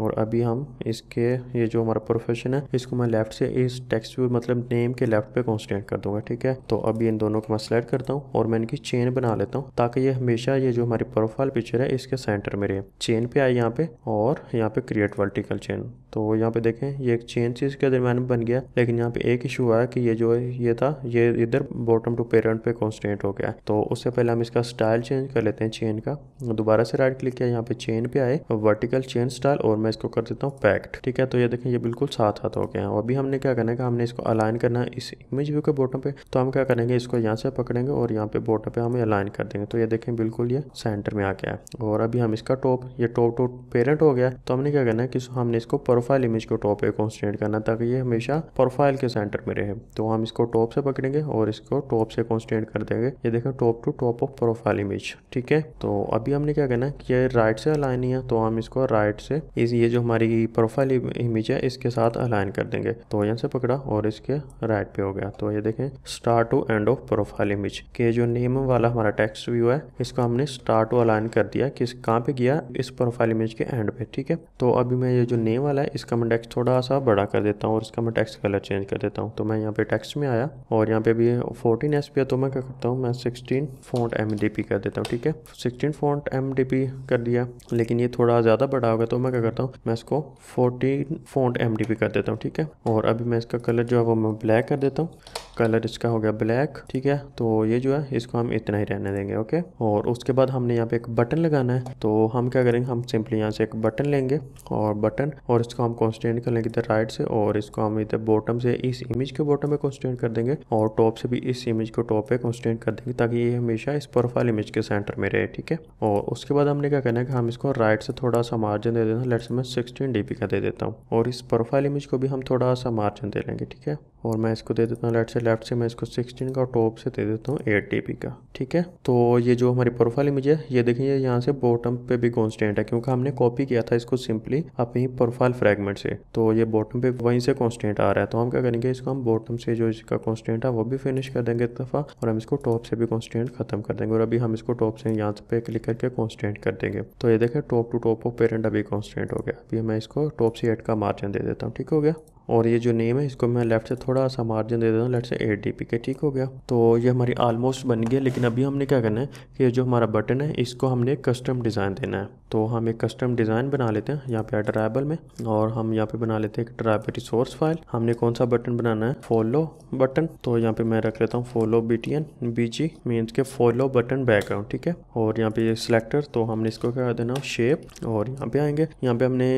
और अभी हम इसके ये जो हमारा प्रोफेशन है इसको मैं लेफ्ट से इस टेक्स्ट मतलब नेम के लेफ्ट पे कॉन्स्टेंट कर दूंगा ठीक है तो अभी इन दोनों को मैं सिलेक्ट करता हूँ और मैं इनकी चेन बना लेता हूँ ताकि ये हमेशा ये जो हमारी प्रोफाइल पिक्चर है इसके सेंटर में रहे चेन पे आई यहाँ पे और यहाँ पे क्रिएट वर्टिकल चेन तो यहाँ पे देखें ये एक चेन चीज के दरमियान बन गया लेकिन यहाँ पे एक इशू आया कि ये जो ये था ये इधर बॉटम टू पेरेंट पे कॉन्स्टेंट हो गया तो उससे पहले हम इसका स्टाइल चेंज कर लेते हैं चेन का दोबारा से राइट क्लिक किया यहाँ पे चेन पे आए वर्टिकल चेन स्टाइल और मैं इसको कर देता हूँ पैक्ट ठीक है तो ये देखें ये बिल्कुल साथ हाथ हो गया और अभी हमने क्या करना है हमने इसको अलाइन करना है इस इमेज व्यू के बॉटम पे तो हम क्या करेंगे इसको यहाँ से पकड़ेंगे और यहाँ पे बॉटम पे हमें अलाइन कर देंगे तो ये देखें बिल्कुल ये सेंटर में आ गया है और अभी हम इसका टॉप ये टॉप टॉप पेरेंट हो गया तो हमने क्या करना है कि हमने इसको प्रोफाइल इमेज इसको टॉप पे कॉन्सटेंट करना ताकि ये हमेशा प्रोफाइल के सेंटर में रहे तो हम इसको टॉप से पकड़ेंगे और इसको टॉप से कॉन्सटेंट कर देंगे ये देखें top to top of profile image ठीक है तो अभी हमने क्या कहना है ये राइट से अलाइन ही है तो हम इसको राइट से इस ये जो हमारी प्रोफाइल इमेज है इसके साथ अलाइन कर देंगे तो यहाँ से पकड़ा और इसके राइट पे हो गया तो ये देखें start to end of profile image के जो नेम वाला हमारा टेक्स्ट व्यू है इसको हमने स्टार्ट टू अलाइन कर दिया किस कहाँ पे गया इस प्रोफाइल इमेज के एंड पे ठीक है तो अभी मैं ये जो नेम वाला है इसका मैं टेक्स्ट थोड़ा सा बड़ा कर देता हूँ और इसका मैं टेक्स्ट कलर चेंज कर देता हूँ तो मैं यहाँ पे टेक्स्ट में आया और यहाँ पे भी फोर्टीन एस पी है तो मैं क्या करता हूँ मैं sixteen phone M D P कर देता हूँ ठीक है sixteen phone M D P कर दिया लेकिन ये थोड़ा ज़्यादा बड़ा होगा तो मैं क्या करता हूँ मैं इसको fourteen phone M D P कर देता हूँ ठीक है और अभी मैं इसका कलर जो है वो मैं ब्लैक कर देता हूँ कलर इसका हो गया ब्लैक ठीक है तो ये जो है इसको हम इतना ही रहने देंगे ओके और उसके बाद हमने यहाँ पे एक बटन लगाना है तो हम क्या करेंगे हम सिंपली यहाँ से एक बटन लेंगे और बटन और इसको हम कॉन्स्टेंट कर लेंगे इधर राइट से और इसको हम इधर बॉटम से इस इमेज के बॉटम पे कॉन्स्टेंट कर देंगे और टॉप से भी इस इमेज को टॉप पे कॉन्स्टेंट कर देंगे ताकि ये हमेशा इस प्रोफाइल इमेज के सेंटर में रहे ठीक है और उसके बाद हमने क्या करना है कि हम इसको राइट से थोड़ा सा मार्जिन दे देना लेट से मैं सिक्सटीन डी का दे देता हूँ और इस प्रोफाइल इमेज को भी हम थोड़ा सा मार्जिन दे लेंगे ठीक है और मैं इसको दे देता हूँ लेट से लेफ्ट से मैं इसको सिक्सटीन का टॉप से दे देता हूँ एट का ठीक है तो ये जो हमारी प्रोफाइल इमेज है ये देखिए यहाँ से बॉटम पे भी कॉन्स्टेंट है क्योंकि हमने कॉपी किया था इसको सिंपली अपनी प्रोफाइल फ्रेगमेंट से तो ये बॉटम पे वहीं से कॉन्स्टेंट आ रहा है तो हम क्या करेंगे इसको हम बॉटम से जो इसका कॉन्स्टेंट है वो भी फिनिश कर देंगे एक दफ़ा और हम इसको टॉप से भी कॉन्स्टेंट खत्म कर देंगे और अभी हम इसको टॉप से यहाँ पे क्लिक करके कॉन्स्टेंट कर देंगे तो ये देखें top to top of parent अभी कॉन्स्टेंट हो गया अभी मैं इसको टॉप से एट का मार्जिन दे देता हूँ ठीक हो गया और ये जो नेम है इसको मैं लेफ़्ट से थोड़ा सा मार्जिन दे देता हूँ लेफ्ट से एट डी पी के ठीक हो गया तो ये हमारी ऑलमोस्ट बन गया लेकिन अभी हमने क्या करना है कि जो हमारा बटन है इसको हमने कस्टम डिज़ाइन देना है तो हम एक कस्टम डिज़ाइन बना लेते हैं यहाँ पे ट्राइबल में और हम यहाँ पे बना लेते हैं एक ट्राइबल रिसोर्स फाइल हमने कौन सा बटन बनाना है फॉलो बटन तो यहाँ पे मैं रख लेता हूँ follow B T N B G means के फॉलो बटन बैकग्राउंड ठीक है और यहाँ पे सिलेक्टर तो हमने इसको क्या देना शेप और यहाँ पे आएंगे यहाँ पे हमने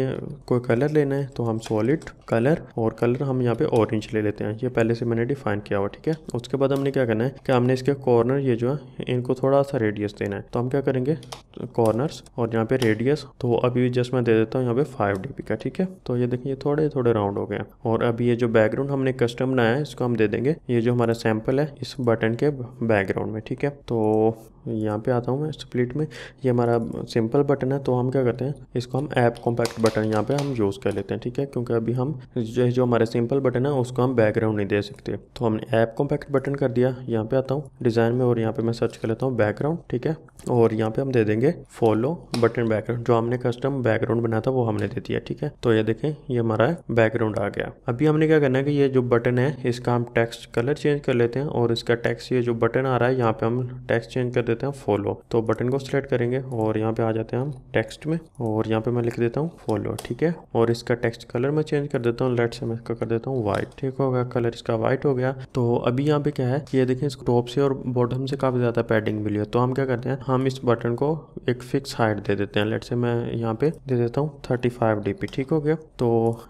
कोई कलर लेना है तो हम सॉलिड कलर और कलर हम यहाँ पे ऑरेंज ले लेते हैं ये पहले से मैंने डिफाइन किया हुआ ठीक है उसके बाद हमने क्या करना है कि हमने इसके कॉर्नर ये जो है इनको थोड़ा सा रेडियस देना है तो हम क्या करेंगे कॉर्नर्स और यहाँ पे रेडियस तो अभी जस्ट मैं दे देता हूँ यहाँ पे फाइव डी का ठीक है तो ये देखिए थोड़े थोड़े राउंड हो गए और अभी ये जो बैकग्राउंड हमने कस्टम बनाया है इसको हम दे देंगे ये जो हमारा सैम्पल है इस बटन के बैकग्राउंड में ठीक है तो यहाँ पे आता हूँ मैं स्प्लिट में ये हमारा सिंपल बटन है तो हम क्या करते हैं इसको हम ऐप कॉम्पैक्ट बटन यहाँ पे हम यूज़ कर लेते हैं ठीक है क्योंकि अभी हम जो जो हमारे सिंपल बटन है उसको हम बैकग्राउंड नहीं दे सकते तो हमने ऐप कॉम्पैक्ट बटन कर दिया यहाँ पे आता हूँ डिज़ाइन में और यहाँ पे मैं सर्च कर लेता हूँ बैकग्राउंड ठीक है और यहाँ पे हम दे देंगे फॉलो बटन बैकग्राउंड जो हमने कस्टम बैकग्राउंड बनाया था वो हमने दे दिया ठीक है तो ये देखें ये हमारा बैकग्राउंड आ गया अभी हमने क्या करना है कि ये जो बटन है इसका हम टेक्स्ट कलर चेंज कर लेते हैं और इसका टेक्स्ट ये जो बटन आ रहा है यहाँ पे हम टेक्स्ट चेंज कर देते हैं फॉलो तो बटन को सिलेक्ट करेंगे और यहाँ पे आ जाते हैं हम टेक्स्ट में और यहाँ पे मैं लिख देता हूँ फॉलो ठीक है और इसका टेक्स्ट कलर मैं चेंज कर देता हूँ लेट से मैं इसका कर देता हूँ व्हाइट ठीक हो गया कलर इसका व्हाइट हो गया तो अभी यहाँ पे क्या है ये देखें इसको टॉप से और बॉटम से काफ़ी ज़्यादा पैडिंग मिली है तो हम क्या करते हैं हम इस बटन को एक फिक्स हाइट दे देते हैं लेट से मैं यहाँ पे दे देता हूँ थर्टी फाइव ठीक हो गया तो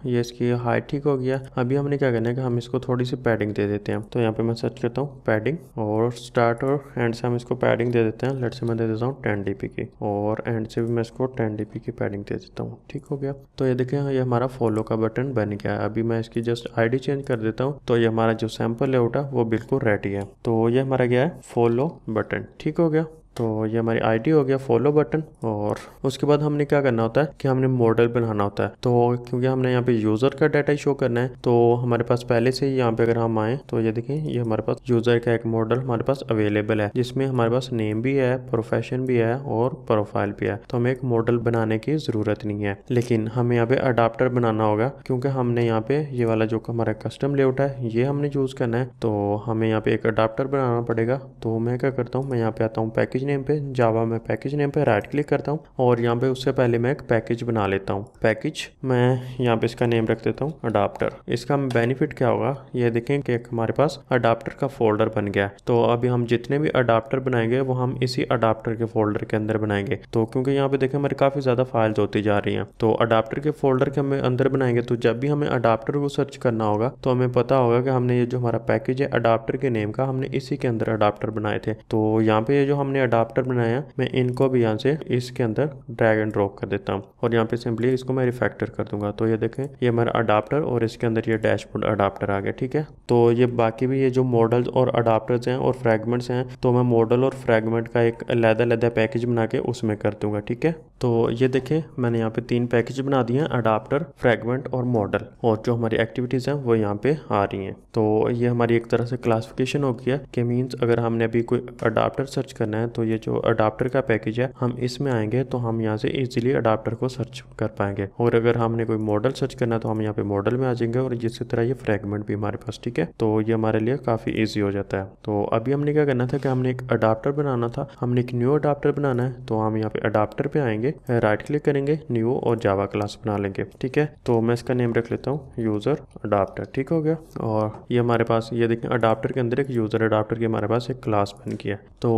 ये इसकी हाइट ठीक हो गया अभी हमने क्या करना है कि हम इसको थोड़ी सी पैडिंग दे देते हैं तो यहाँ पे मैं सर्च करता हूँ पैडिंग और स्टार्ट और एंड से हम इसको पैडिंग पैडिंग दे देते हैं लेट से मैं दे देता हूँ टेन डी की और एंड से भी मैं इसको टेन डी की पैडिंग दे देता हूँ ठीक हो गया तो ये देखें ये हमारा फॉलो का बटन बन गया है अभी मैं इसकी जस्ट आईडी चेंज कर देता हूँ तो ये हमारा जो सैम्पल लेआउट है वो बिल्कुल रेडी है तो ये हमारा गया है फॉलो बटन ठीक हो गया तो ये हमारी आईडी हो गया फॉलो बटन और उसके बाद हमने क्या करना होता है कि हमने मॉडल बनाना होता है तो क्योंकि हमने यहाँ पे यूज़र का डाटा शो करना है तो हमारे पास पहले से ही यहाँ पे अगर हम आए तो ये देखें ये हमारे पास यूज़र का एक मॉडल हमारे पास अवेलेबल है जिसमें हमारे पास नेम भी है प्रोफेशन भी है और प्रोफाइल भी है तो हमें एक मॉडल बनाने की ज़रूरत नहीं है लेकिन हमें यहाँ पे अडाप्टर बनाना होगा क्योंकि हमने यहाँ पे ये वाला जो हमारा कस्टम लेआउट है ये हमने चूज़ करना है तो हमें यहाँ पे एक अडाप्टर बनाना पड़ेगा तो मैं क्या करता हूँ मैं यहाँ पे आता हूँ पैकेज नेम पे जावा में पैकेज नेम पे राइट क्लिक करता हूँ और यहाँ पे उससे पहले मैं एक पैकेज बना लेता हूँ पैकेज मैं यहाँ पे इसका नेम रख देता हूँ अडाप्टर इसका बेनिफिट क्या होगा ये देखें कि हमारे पास अडाप्टर का फोल्डर बन गया तो अभी हम जितने भी अडाप्टर बनाएंगे वो हम इसी अडाप्टर के फोल्डर के अंदर बनाएंगे तो क्योंकि यहाँ पे देखें हमारे काफ़ी ज़्यादा फाइल्स होती जा रही है तो अडाप्टर के फोल्डर के हमें अंदर बनाएंगे तो जब भी हमें अडाप्टर को सर्च करना होगा तो हमें पता होगा कि हमने ये जो हमारा पैकेज है अडाप्टर के नेम का हमने इसी के अंदर अडाप्टर बनाए थे तो यहाँ पे जो हमने अडाप्टर अडाप्टर बनाया मैं इनको भी यहाँ से इसके अंदर ड्रैग एंड ड्रॉप कर देता हूँ और यहाँ पे सिंपली इसको मैं रिफैक्टर कर दूंगा तो ये देखें ये हमारा अडाप्टर और इसके अंदर ये डैशबोर्ड अडाप्टर आ गया ठीक है तो ये बाकी भी ये जो मॉडल्स और अडाप्टर हैं और फ्रेगमेंट्स हैं तो मैं मॉडल और फ्रेगमेंट का एक अलहदा अलहदा पैकेज बना के उसमें कर दूंगा ठीक है तो ये देखें मैंने यहाँ पे तीन पैकेज बना दिए हैं अडाप्टर फ्रेगमेंट और मॉडल और जो हमारी एक्टिविटीज़ हैं वो यहाँ पे आ रही हैं तो ये हमारी एक तरह से क्लासिफिकेशन हो गया कि मीन्स अगर हमने अभी कोई अडाप्टर सर्च करना है तो ये जो अडाप्टर का पैकेज है हम इसमें आएंगे तो हम यहाँ से इजिली अडाप्टर को सर्च कर पाएंगे और अगर हमने कोई मॉडल सर्च करना है तो हम यहाँ पे मॉडल में आ जाएंगे और जिस तरह ये फ्रेगमेंट भी हमारे पास ठीक है तो ये हमारे लिए काफ़ी ईजी हो जाता है तो अभी हमने क्या करना था कि हमने एक अडाप्टर बनाना था हमने एक न्यू अडाप्टर बनाना है तो हम यहाँ पे अडाप्टर पे आएंगे राइट क्लिक करेंगे न्यू और जावा क्लास बना लेंगे ठीक है तो मैं इसका नेम रख लेता हूँ यूज़र अडाप्टर ठीक हो गया और ये हमारे पास ये देखें अडाप्टर के अंदर एक यूज़र अडाप्टर की हमारे पास एक क्लास बन गया तो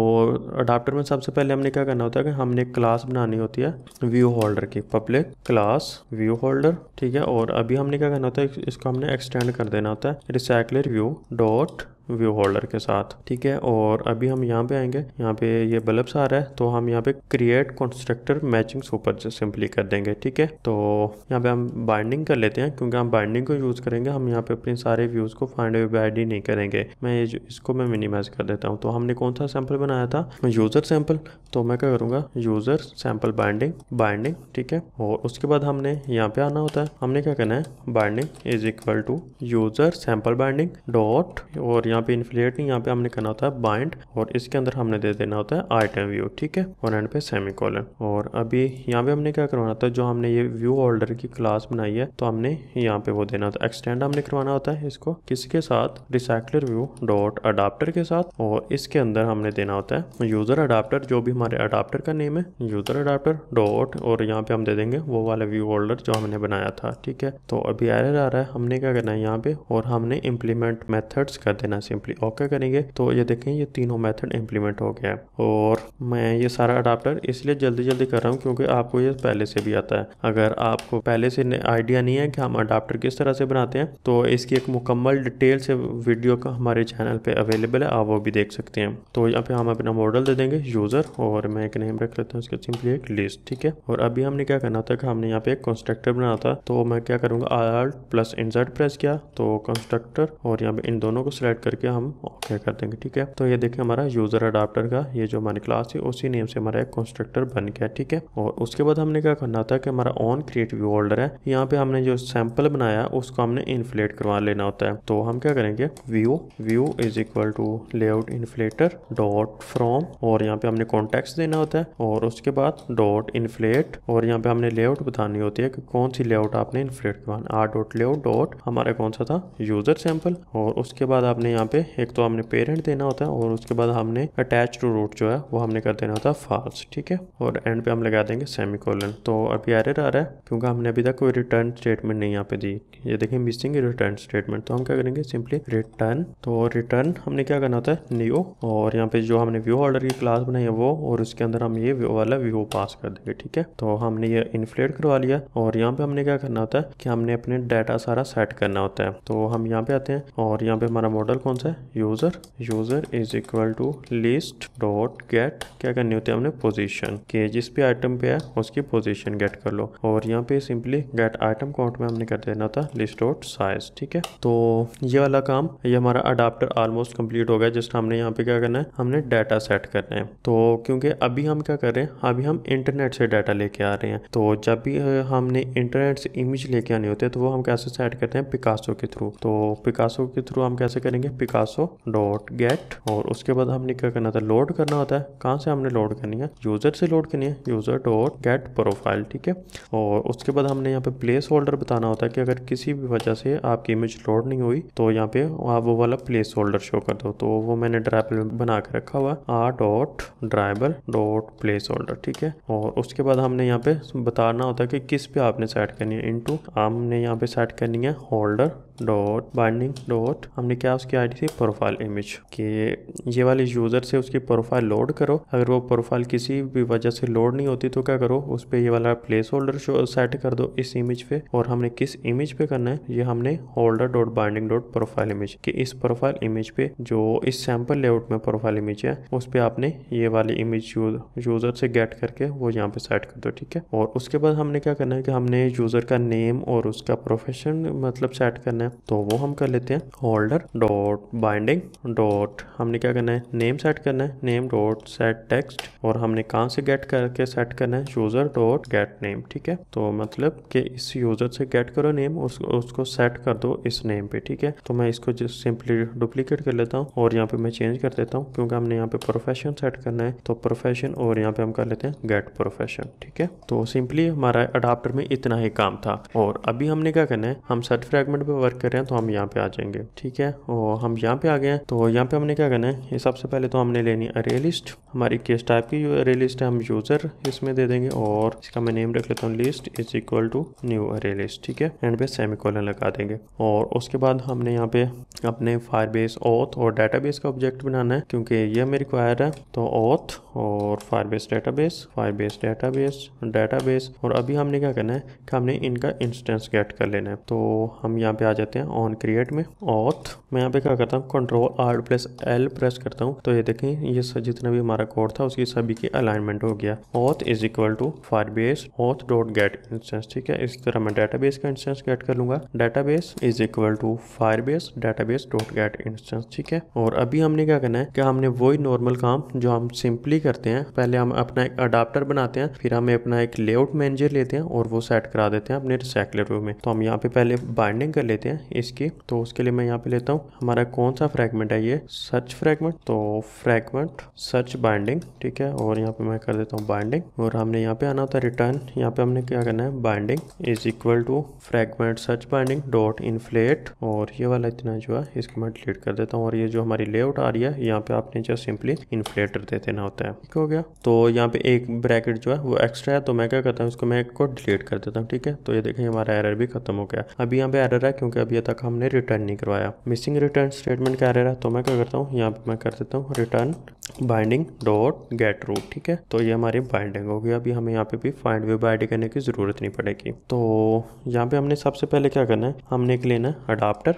अडाप्टर में सबसे पहले हमने क्या करना होता है कि हमने क्लास बनानी होती है व्यू होल्डर की पब्लिक क्लास व्यू होल्डर ठीक है और अभी हमने क्या करना होता है इसको हमने एक्सटेंड कर देना होता है recycler view dot view holder के साथ ठीक है और अभी हम यहाँ पे आएंगे यहाँ पे ये यह बल्ब आ रहा है तो हम यहाँ पे create constructor matching super simply कर देंगे ठीक है तो यहाँ पे हम बाइंडिंग कर लेते हैं क्योंकि हम बाइंडिंग को यूज़ करेंगे हम यहाँ पे अपने सारे व्यूज़ को फाइंड बाइडी नहीं करेंगे मैं ये इसको मैं मिनिमाइज कर देता हूँ तो हमने कौन सा सैंपल बनाया था यूज़र सैंपल तो मैं क्या करूंगा यूज़र सैंपल बाइंडिंग बाइंडिंग ठीक है और उसके बाद हमने यहाँ पे आना होता है हमने क्या करना है binding is equal to user sample binding dot और यहाँ यहाँ पे इन्फ्लेट नहीं यहाँ पे हमने करना होता है बाइंड और इसके अंदर हमने दे देना होता है आइटम व्यू ठीक है और एंड पे सेमी कॉलन और अभी यहाँ पे हमने क्या करवाना था जो हमने ये व्यू होल्डर की क्लास बनाई है तो हमने यहाँ पे वो देना था एक्सटेंड हमने करवाना होता है इसको किसके साथ रिसाइकलर व्यू डॉट अडाप्टर के साथ और इसके अंदर हमने देना होता है यूजर अडाप्टर जो भी हमारे अडाप्टर का नेम है यूजर अडाप्टर डॉट और यहाँ पे हम दे देंगे वो वाला व्यू होल्डर जो हमने बनाया था ठीक है तो अभी एरर आ रहा है हमने क्या करना है यहाँ पे और हमने इम्प्लीमेंट मेथड्स कर देना हैं सिंपली ओके करेंगे तो ये देखें ये तीनों मेथड इंप्लीमेंट हो गया है और मैं ये सारा अडाप्टर इसलिए जल्दी जल्दी कर रहा हूँ क्योंकि आपको ये पहले से भी आता है अगर आपको पहले से आइडिया नहीं है कि हम अडाप्टर किस तरह से बनाते हैं तो इसकी एक मुकम्मल डिटेल से वीडियो का हमारे चैनल पर अवेलेबल है आप वो भी देख सकते हैं तो यहाँ पे हम अपना मॉडल दे देंगे यूज़र और मैं एक नेम रख लेता हूँ इसका सिंपली एक लिस्ट ठीक है और अभी हमने क्या करना था कि हमने यहाँ पे एक कंस्ट्रक्टर बनाना था तो मैं क्या करूँगा आर प्लस इंसर्ट प्रेस किया तो कंस्ट्रक्टर और यहाँ पे इन दोनों को सिलेक्ट करके हम ओके कर देंगे ठीक है तो ये देखें हमारा यूजर अडाप्टर का ये जो हमारी क्लास है उसी नेम से हमारा एक कंस्ट्रक्टर बन गया ठीक है और उसके बाद हमने क्या करना था कि हमारा ऑन क्रिएट व्यू होल्डर है यहाँ पे हमने जो सैम्पल बनाया उसको हमने इन्फ्लेट करवा लेना होता है तो हम क्या करेंगे view view is equal to layout inflater dot from और यहाँ पे हमने कॉन्टेक्ट देना होता है और उसके बाद डॉट इन्फ्लेट और यहाँ पे हमने लेआउट बतानी होती है कि कौन सी लेआउट आपने इन्फ्लेट करवाना आर डॉट लेआउट डॉट हमारा कौन सा था यूजर सैम्पल और उसके बाद आपने यहाँ पे एक तो हमने पेरेंट देना होता है और उसके बाद हमने अटैच टू रूट जो है वो हमने कर देना होता है फॉल्स ठीक है और एंड पे हम लगा देंगे सेमी तो अभी एरर आ रहा है क्योंकि हमने अभी तक कोई रिटर्न स्टेटमेंट नहीं यहाँ पे दी ये देखें मिसिंग रिटर्न स्टेटमेंट तो हम क्या करेंगे सिंपली रिटर्न तो रिटर्न हमने क्या करना होता है न्यू और यहाँ पे जो हमने व्यू ऑर्डर की क्लास बनाई है वो और उसके अंदर हम ये व्यू वाला व्यू पास कर देंगे ठीक है तो हमने ये इन्फ्लेट करवा लिया और यहाँ पे हमने क्या करना होता है कि हमने अपने डाटा सारा सेट करना होता है तो हम यहाँ पे आते हैं और यहाँ पे हमारा मॉडल कौन कौन सा है user user is equal to list dot get क्या करनी होती है हमने पोजिशन के जिस भी आइटम पे है उसकी पोजिशन गेट कर लो और यहाँ पे सिंपली गेट आइटम काउंट में हमने कर देना था लिस्ट डॉट साइज ठीक है तो ये वाला काम ये हमारा अडाप्टर ऑलमोस्ट कम्प्लीट हो गया जस्ट हमने यहाँ पे क्या करना है हमने डाटा सेट करना है तो क्योंकि अभी हम क्या कर रहे हैं अभी हम इंटरनेट से डाटा लेके आ रहे हैं तो जब भी हमने इंटरनेट से इमेज लेके आनी होती है तो वो हम कैसे सेट करते हैं पिकासो के थ्रू तो पिकासो के थ्रू हम कैसे करेंगे पिकासो डॉट गेट और उसके बाद हमने क्या करना था लोड करना होता है कहाँ से हमने लोड करनी है यूजर से लोड करनी है यूजर डॉट गेट प्रोफाइल ठीक है और उसके बाद हमने यहाँ पे प्लेस होल्डर बताना होता है कि अगर किसी भी वजह से आपकी इमेज लोड नहीं हुई तो यहाँ पे आप वो वाला प्लेस होल्डर शो कर दो तो वो मैंने ड्राइबल में बना के रखा हुआ R dot drawable dot placeholder ठीक है और उसके बाद हमने यहाँ पे बताना होता है कि किस पे आपने सेट करनी है इनटू हमने यहाँ पे सेट करनी है होल्डर डॉट बाइंडिंग डॉट हमने क्या उसकी आईडी थी प्रोफाइल इमेज कि ये वाले यूज़र से उसकी प्रोफाइल लोड करो अगर वो प्रोफाइल किसी भी वजह से लोड नहीं होती तो क्या करो उस पर ये वाला प्लेस होल्डर सेट कर दो इस इमेज पे और हमने किस इमेज पे करना है ये हमने holder dot binding dot profile image कि इस प्रोफाइल इमेज पे जो इस सैम्पल लेआउट में प्रोफाइल इमेज है उस पर आपने ये वाली इमेज यूज़र से गेट करके वो यहाँ पे सेट कर दो ठीक है और उसके बाद हमने क्या करना है कि हमने यूज़र का नेम और उसका प्रोफेशन मतलब सेट करना है तो वो हम कर लेते हैं होल्डर डॉट बाइंडिंग डॉट हमने क्या करना है नेम सेट करना है नेम डॉट सेट टेक्स्ट और हमने कहाँ से गेट करके सेट करना है यूज़र डॉट गेट नेम ठीक है तो मतलब कि इस यूज़र से गेट करो नेम उस, उसको सेट कर दो इस नेम पे ठीक है तो मैं इसको जस्ट सिंपली डुप्लीकेट कर लेता हूँ और यहाँ पे मैं चेंज कर देता हूँ क्योंकि हमने यहाँ पे प्रोफेशन सेट करना है तो प्रोफेशन और यहाँ पे हम कर लेते हैं गेट प्रोफेशन ठीक है तो सिंपली हमारा अडाप्टर में इतना ही काम था और अभी हमने क्या करना है हम सेट फ्रेगमेंट पे वर्क कर रहे हैं तो हम यहाँ पे आ जाएंगे ठीक है और हम यहाँ पे आ गए हैं तो यहाँ पे हमने क्या करना है सबसे पहले तो हमने लेनी है अरे लिस्ट हमारी केस टाइप आपकी जो अरे लिस्ट है हम यूज़र इसमें दे देंगे और इसका मैं नेम रख लेता हूँ list is equal to new array list ठीक है एंड पे सेमी कॉलन लगा देंगे और उसके बाद हमने यहाँ पे अपने फायर बेस ऑथ और डाटा बेस का ऑब्जेक्ट बनाना है क्योंकि ये हमें रिक्वायर है तो ऑथ और fire Firebase base database database database और अभी हमने क्या करना है कि हमने इनका इंस्टेंस गेट कर लेना है तो हम यहाँ पे आ जाते हैं ऑन क्रिएट में ऑथ मैं यहाँ पे क्या करता हूँ control R plus L press करता हूँ तो ये देखें ये जितना भी हमारा कोड था उसकी सभी की अलाइनमेंट हो गया auth is equal to Firebase auth dot get instance ठीक है इस तरह मैं डेटाबेस का इंस्टेंस गेट कर लूंगा database is equal to fire base database dot get instance ठीक है और अभी हमने क्या करना है कि हमने वही नॉर्मल काम जो हम सिंपली करते हैं पहले हम अपना एक अडाप्टर बनाते हैं फिर हमें अपना एक लेआउट मैनेजर लेते हैं और वो सेट करा देते हैं अपने रिसाइकलर व्यू में तो हम यहाँ पे पहले बाइंडिंग कर लेते हैं इसकी तो उसके लिए मैं यहाँ पे लेता हूँ हमारा कौन सा फ्रेगमेंट है ये सर्च फ्रेगमेंट तो फ्रेगमेंट सर्च बाइंडिंग ठीक है है और यहाँ पे मैं कर देता हूँ बाइंडिंग और हमने यहाँ पे आना होता है रिटर्न यहाँ पे हमने क्या करना है binding is equal to fragment search binding dot inflate और ये वाला इतना जो है इसको मैं डिलीट कर देता हूँ और ये जो हमारी लेआउट आ रही है यहाँ पे आपने जो सिंपली इन्फ्लेटर दे देना होता है ठीक हो गया तो यहाँ पे एक ब्रैकेट जो है वो एक्स्ट्रा है तो मैं क्या करता हूँ इसको मैं को डिलीट कर देता हूँ ठीक है तो ये देखें हमारा एरर भी खत्म हो गया अभी यहाँ पे एरर है क्योंकि अभी तक हमने रिटर्न नहीं करवाया मिसिंग रिटर्न स्टेटमेंट का एरर है तो मैं क्या करता हूँ यहाँ पे मैं कर देता हूँ return binding dot get right root ठीक है तो ये हमारी बाइंडिंग होगी अभी हमें यहाँ पे भी फाइंड वे बाइड करने की ज़रूरत नहीं पड़ेगी तो यहाँ पे हमने सबसे पहले क्या करना है हमने एक लेना है अडाप्टर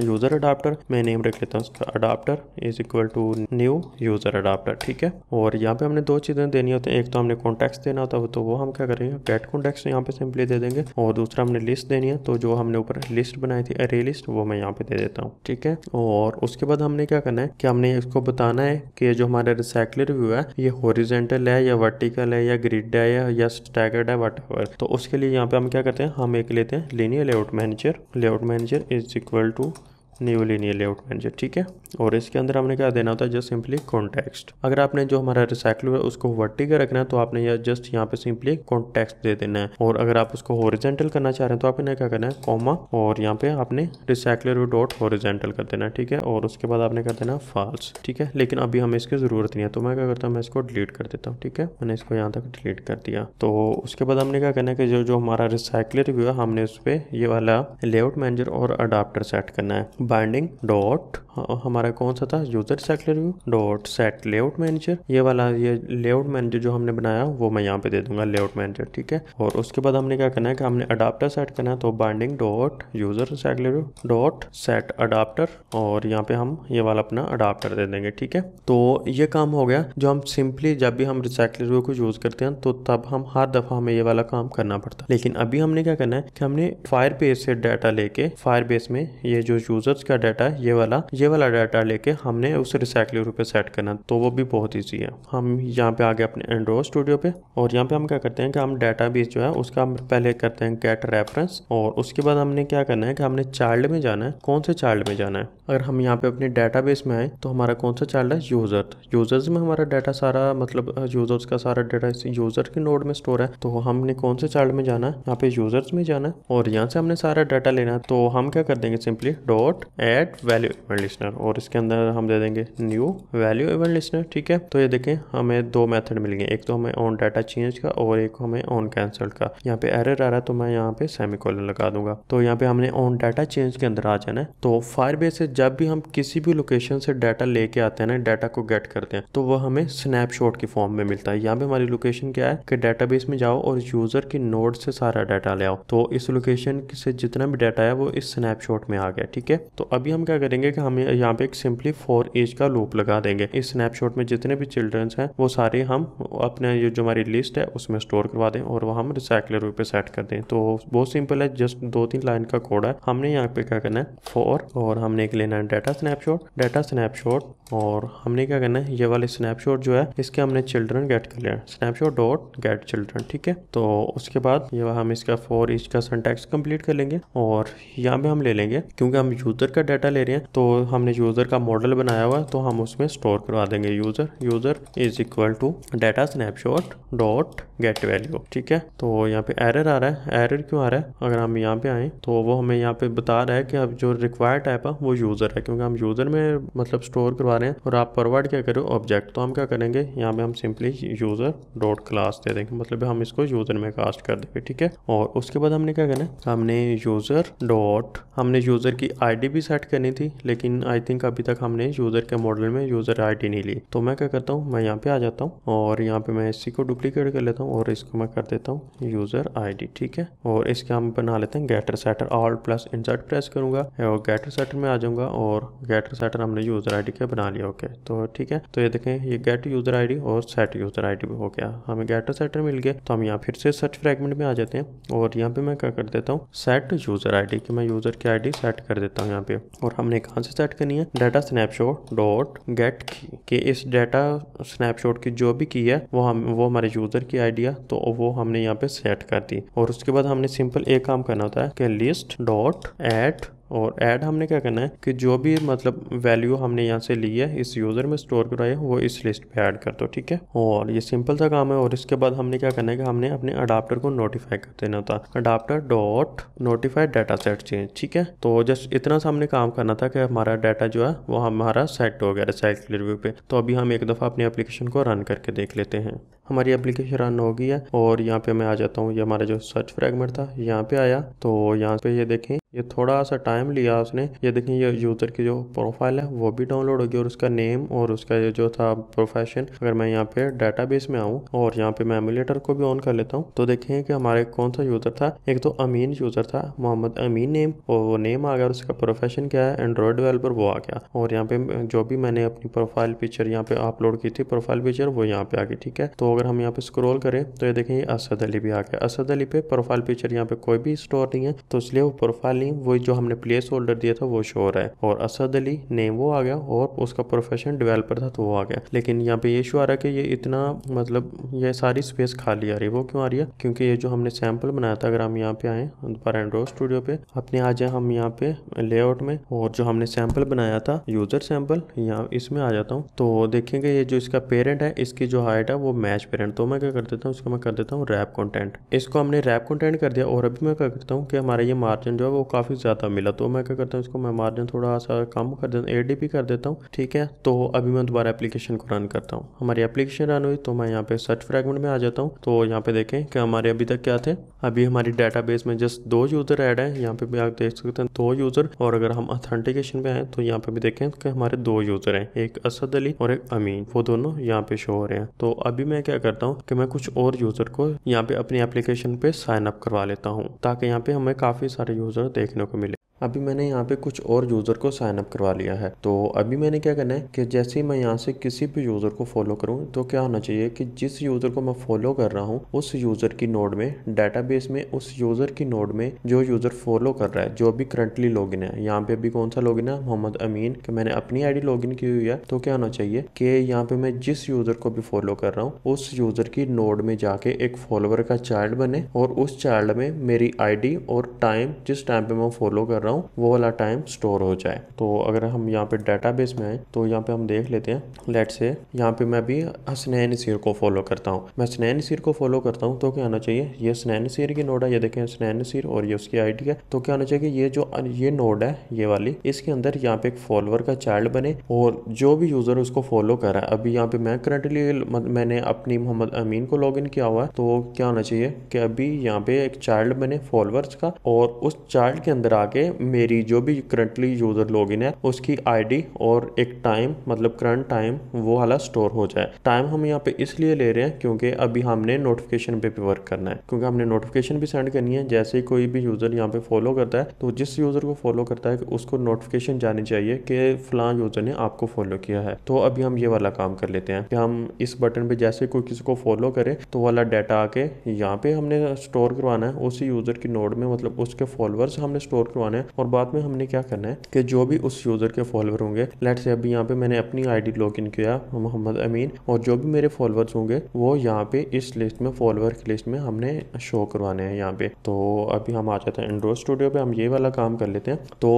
यूज़र अडाप्टर मैं नेम रख लेता हूँ उसका adapter is equal to new user adapter ठीक है और यहाँ पे हमने दो चीज़ें देनी होती हैं एक तो हमने कॉन्टैक्ट्स देना होता है तो वो हम क्या करेंगे गेट कॉन्टैक्ट्स यहाँ पे सिंपली दे देंगे और दूसरा हमने लिस्ट देनी है तो जो हमने ऊपर लिस्ट बनाई थी अरे लिस्ट वो मैं यहाँ पे दे देता हूँ ठीक है और उसके बाद हमने क्या करना है कि हमने इसको बताना है कि जो हमारा रिसाइकलर व्यू है ये हॉरिजेंटल है या वर्टिकल है या ग्रिड है या, स्टैगर्ड है वट तो उसके लिए यहाँ पे हम क्या करते हैं हम एक लेते हैं linear layout manager layout manager is equal to new linear layout manager ठीक है और इसके अंदर हमने क्या देना होता है जस्ट सिंपली कॉन्टेक्स्ट अगर आपने जो हमारा रिसाइकल है उसको वर्टी वर्टिकल रखना है तो आपने या जस्ट यहाँ पे सिंपली कॉन्टेक्स्ट दे देना है और अगर आप उसको हॉरिजेंटल करना चाह रहे हैं तो आपने क्या करना है कॉमा और यहाँ पे आपने रिसाइकलर डॉट हॉरिजेंटल कर देना है ठीक है और उसके बाद आपने कर देना फॉल्स ठीक है लेकिन अभी हमें इसकी जरूरत नहीं है तो मैं क्या करता हूँ मैं इसको डिलीट कर देता हूँ ठीक है मैंने इसको यहाँ तक डिलीट कर दिया तो उसके बाद हमने क्या करना है कि जो जो हमारा रिसाइकलर व्यू है हमने उस पर ये वाला लेआउट मैनेजर और अडाप्टर सेट करना है बाइंडिंग हाँ, डॉट हमारा कौन सा था user sector dot set layout manager ये वाला ये लेआउट मैनेजर जो हमने बनाया वो मैं यहाँ पे दे दूंगा लेआउट मैनेजर ठीक है और उसके बाद हमने क्या करना है कि हमने अडाप्टर सेट करना है तो binding dot user sector dot set adapter और यहाँ पे हम ये वाला अपना अडाप्टर दे देंगे ठीक है तो ये काम हो गया जो हम सिंपली जब भी हम रिसाइकलर को यूज करते हैं तो तब हम हर दफा हमें ये वाला काम करना पड़ता है लेकिन अभी हमने क्या करना है कि हमने फायर बेस से डाटा लेके फायर बेस में ये जो यूजर का डाटा ये वाला ये वाला डाटा लेके हमने उस रिसाइकलर पे सेट करना तो वो भी बहुत ईजी है हम यहाँ पे आ गए अपने एंड्रो स्टूडियो पे और यहाँ पे हम क्या करते हैं कि हम डाटा बेस जो है उसका हम पहले करते हैं गेट रेफरेंस और उसके बाद हमने क्या करना है कि हमने चाइल्ड में जाना है कौन से चाइल्ड में जाना है अगर हम यहाँ पे अपने डाटा बेस में आए तो हमारा कौन सा चाइल्ड है यूजर यूजर्स में हमारा डाटा सारा मतलब यूजर्स का सारा डाटा यूजर के नोड में स्टोर है तो हमने कौन से चाइल्ड में जाना है यहाँ पे यूजर्स में जाना है और यहाँ से हमने सारा डाटा लेना है तो हम क्या कर देंगे simply dot add value event listener और इसके अंदर हम दे देंगे न्यू वैल्यू इवेंट लिस्टनर ठीक है तो ये देखें हमें दो मेथड मिल गए एक तो हमें ऑन डाटा चेंज का और एक हमें ऑन कैंसल का यहाँ पे एरर आ रहा है तो मैं यहाँ पे सेमी कॉलन लगा दूंगा तो यहाँ पे हमने ऑन डाटा चेंज के अंदर आ जाना है तो फायर से जब भी हम किसी भी लोकेशन से डाटा लेके आते हैं ना डाटा को गेट करते हैं तो वह हमें स्नैपशॉट के फॉर्म में मिलता है यहाँ पे हमारी लोकेशन क्या है कि डाटा में जाओ और यूजर की नोट से सारा डाटा ले आओ तो इस लोकेशन से जितना भी डाटा है वो इस स्नैपशॉट में आ गया ठीक है तो अभी हम क्या करेंगे कि हम यहाँ पे एक सिंपली फोर एज का लूप लगा देंगे इस स्नैपशॉट में जितने भी चिल्ड्रंस हैं वो सारे हम अपने ये जो हमारी लिस्ट है उसमें स्टोर करवा दें और वह हम रिसाइकलर पे सेट कर दें तो बहुत सिंपल है जस्ट दो तीन लाइन का कोड है हमने यहाँ पे क्या करना है फोर और हमने एक लेना है डाटा स्नैपशॉट डाटा स्नैपशॉट और हमने क्या करना है ये वाले स्नैपशॉट जो है इसके हमने चिल्ड्रन गेट कर लिया स्नैपशॉट डॉट गेट चिल्ड्रन ठीक है तो उसके बाद ये हम इसका फोर इंच का सेंटेक्स कंप्लीट कर लेंगे और यहाँ पे हम ले लेंगे क्योंकि हम यूजर यूज़र का डाटा ले रहे हैं तो हमने यूज़र का मॉडल बनाया हुआ है तो हम उसमें स्टोर करवा देंगे user user is equal to data snapshot dot get value ठीक है तो यहाँ पे एरर आ रहा है एरर क्यों आ रहा है अगर हम यहाँ पे आए तो वो हमें यहाँ पे बता रहा है कि अब जो रिक्वायर टाइप है वो यूज़र है क्योंकि हम यूज़र में मतलब स्टोर करवा रहे हैं और आप प्रोवाइड क्या करो ऑब्जेक्ट तो हम क्या करेंगे यहाँ पे हम सिंपली यूज़र डॉट क्लास दे देंगे मतलब हम इसको यूज़र में कास्ट कर देंगे ठीक है और उसके बाद हमने क्या करना है हमने यूज़र डॉट हमने यूज़र की आई भी सेट करनी थी लेकिन आई थिंक अभी तक हमने यूज़र के मॉडल में यूज़र आईडी नहीं ली तो मैं क्या करता हूँ मैं यहाँ पे आ जाता हूँ और यहाँ पे मैं इसी को डुप्लीकेट कर लेता हूँ और इसको मैं कर देता हूँ यूज़र आईडी ठीक है और इसके हम बना लेते हैं getter setter alt plus insert press करूंगा और गैटर सेटर में आ जाऊंगा और गैटर सेटर हमने यूज़र आई का बना लिया ओके तो ठीक है तो ये देखें ये गेट यूज़र आई और सेट यूज़र आई हो गया हमें गैटर सेटर मिल गया तो हम यहाँ फिर से सर्च फ्रेगमेंट में आ जाते हैं और यहाँ पे मैं क्या कर देता हूँ सेट यूज़र आई कि मैं यूज़र की आई सेट कर देता हूँ यहाँ यहाँ पे और हमने कहाँ से सेट करनी है डाटा स्नैपशॉट डॉट गेट की कि इस डाटा स्नैपशॉट की जो भी की है वो हम वो हमारे यूजर की आइडिया तो वो हमने यहाँ पे सेट कर दी और उसके बाद हमने सिंपल एक काम करना होता है कि लिस्ट डॉट एट और ऐड हमने क्या करना है कि जो भी मतलब वैल्यू हमने यहाँ से ली है इस यूज़र में स्टोर कराया वो इस लिस्ट पे ऐड कर दो ठीक है और ये सिंपल सा काम है और इसके बाद हमने क्या करना है कि हमने अपने अडाप्टर को नोटिफाई कर देना था adapter dot notify data set change ठीक है तो जस्ट इतना सा हमने काम करना था कि हमारा डाटा जो है वो हमारा सेट हो गया था रिव्यू पे तो अभी हम एक दफ़ा अपनी एप्लीकेशन को रन करके देख लेते हैं हमारी एप्लीकेशन रन हो गई है और यहाँ पे मैं आ जाता हूँ ये हमारा जो सर्च फ्रेगमेंट था यहाँ पे आया तो यहाँ पे ये देखें ये थोड़ा सा टाइम लिया उसने ये देखें ये यूज़र की जो प्रोफाइल है वो भी डाउनलोड होगी और उसका नेम और उसका ये जो था प्रोफेशन अगर मैं यहाँ पे बेस में आऊँ और यहाँ पे मैं एमुलेटर को भी ऑन कर लेता हूँ तो देखें कि हमारे कौन सा यूज़र था एक तो अमीन यूज़र था मोहम्मद अमीन नेम और वो नेम आ गया और उसका प्रोफेशन क्या है एंड्रॉयड डेवलपर वो आ गया और यहाँ पे जो भी मैंने अपनी प्रोफाइल पिक्चर यहाँ पे अपलोड की थी प्रोफाइल पिक्चर वो यहाँ पे आ गई ठीक है तो अगर हम यहाँ पे स्क्रॉल करें तो ये देखें असद अली भी आ गया असद अली पे प्रोफाइल पिक्चर यहाँ पे कोई भी स्टोर नहीं है तो इसलिए वो प्रोफाइल नहीं वो जो हमने प्लेस होल्डर दिया था वो शो हो रहा है और असद अली नेम वो आ गया और उसका प्रोफेशन डिवेलपर था तो वो आ गया लेकिन यहाँ पे ये शो आ रहा है कि ये इतना मतलब ये सारी स्पेस खाली आ रही है वो क्यों आ रही है क्योंकि ये जो हमने सैम्पल बनाया था अगर हम यहाँ पे आए पर एंड्रॉइड स्टूडियो पे अपने आ जाए हम यहाँ पे लेआउट में और जो हमने सैम्पल बनाया था यूजर सैम्पल यहाँ इसमें आ जाता हूँ तो देखेंगे ये जो इसका पेरेंट है इसकी जो हाइट है वो मैच ट्रांसपेरेंट तो मैं क्या कर देता हूँ उसको मैं कर देता हूँ रैप कंटेंट इसको हमने रैप कंटेंट कर दिया और अभी मैं क्या करता हूँ कि हमारा ये मार्जिन जो है वो काफ़ी ज़्यादा मिला तो मैं क्या करता हूँ इसको मैं मार्जिन थोड़ा सा कम कर देता हूँ एट कर देता हूँ ठीक है तो अभी मैं दोबारा एप्लीकेशन को रन करता हूँ हमारी एप्लीकेशन रन हुई तो मैं यहाँ पे सर्च फ्रेगमेंट में आ जाता हूँ तो यहाँ पे देखें कि हमारे अभी तक क्या थे अभी हमारी डाटा में जस्ट दो यूज़र एड है यहाँ पे भी आप देख सकते हैं दो यूज़र और अगर हम अथेंटिकेशन पे आए तो यहाँ पे भी देखें कि हमारे दो यूज़र हैं एक असद अली और एक अमीन वो दोनों यहाँ पे शो हो रहे हैं तो अभी मैं क्या करता हूँ कि मैं कुछ और यूज़र को यहाँ पे अपनी एप्लीकेशन पे साइन अप करवा लेता हूँ ताकि यहाँ पे हमें काफ़ी सारे यूज़र देखने को मिले अभी मैंने यहाँ पे कुछ और यूज़र को साइन अप करवा लिया है तो अभी मैंने क्या करना है कि जैसे ही मैं यहाँ से किसी भी यूज़र को फॉलो करूँ तो क्या होना चाहिए कि जिस यूज़र को मैं फॉलो कर रहा हूँ उस यूज़र की नोड में डेटाबेस में उस यूज़र की नोड में जो यूज़र फॉलो कर रहा है जो अभी करंटली लॉग है यहाँ पे अभी कौन सा लॉग है मोहम्मद अमीन कि मैंने अपनी आई डी की हुई है तो क्या होना चाहिए कि यहाँ पे मैं जिस यूज़र को भी फॉलो कर रहा हूँ उस यूज़र की नोड में जाके एक फॉलोअर का चाइल्ड बने और उस चाइल्ड में मेरी आई और टाइम जिस टाइम पे मैं फॉलो कर रहा हूँ रहा हूँ वो वाला टाइम स्टोर हो जाए तो अगर हम यहाँ पे डेटाबेस में आए तो यहाँ पे हम देख लेते हैं लेट से यहाँ पे मैं भी हसनैन सिर को फॉलो करता हूँ मैं स्नैन सिर को फॉलो करता हूँ तो क्या आना चाहिए ये स्नैन सिर की नोड है ये देखें स्नैन सिर और ये उसकी आई है तो क्या आना चाहिए ये जो ये नोड है ये वाली इसके अंदर यहाँ पे एक फॉलोअर का चाइल्ड बने और जो भी यूजर उसको फॉलो कर रहा है अभी यहाँ पे मैं करंटली मैंने अपनी मोहम्मद अमीन को लॉग किया हुआ है तो क्या होना चाहिए कि अभी यहाँ पे एक चाइल्ड बने फॉलोअर्स का और उस चाइल्ड के अंदर आके मेरी जो भी करंटली यूज़र लॉगिन है उसकी आईडी और एक टाइम मतलब करंट टाइम वो वाला स्टोर हो जाए टाइम हम यहाँ पे इसलिए ले रहे हैं क्योंकि अभी हमने नोटिफिकेशन पे भी वर्क करना है क्योंकि हमने नोटिफिकेशन भी सेंड करनी है जैसे ही कोई भी यूज़र यहाँ पे फॉलो करता है तो जिस यूज़र को फॉलो करता है उसको नोटिफिकेशन जानी चाहिए कि फलां यूज़र ने आपको फॉलो किया है तो अभी हम ये वाला काम कर लेते हैं कि हम इस बटन पर जैसे कोई किसी को फॉलो करे तो वाला डाटा आके यहाँ पे हमने स्टोर करवाना है उसी यूज़र की नोड में मतलब उसके फॉलोअर्स हमने स्टोर करवाना है है और बाद में हमने क्या करना है कि जो भी उस यूज़र के फॉलोअर होंगे लेट से अभी यहाँ पे मैंने अपनी आईडी लॉगिन किया मोहम्मद अमीन और जो भी मेरे फॉलोअर्स होंगे वो यहाँ पे इस लिस्ट में फॉलोअर की लिस्ट में हमने शो करवाने हैं यहाँ पे तो अभी हम आ जाते हैं एंड्रॉयड स्टूडियो पे हम ये वाला काम कर लेते हैं तो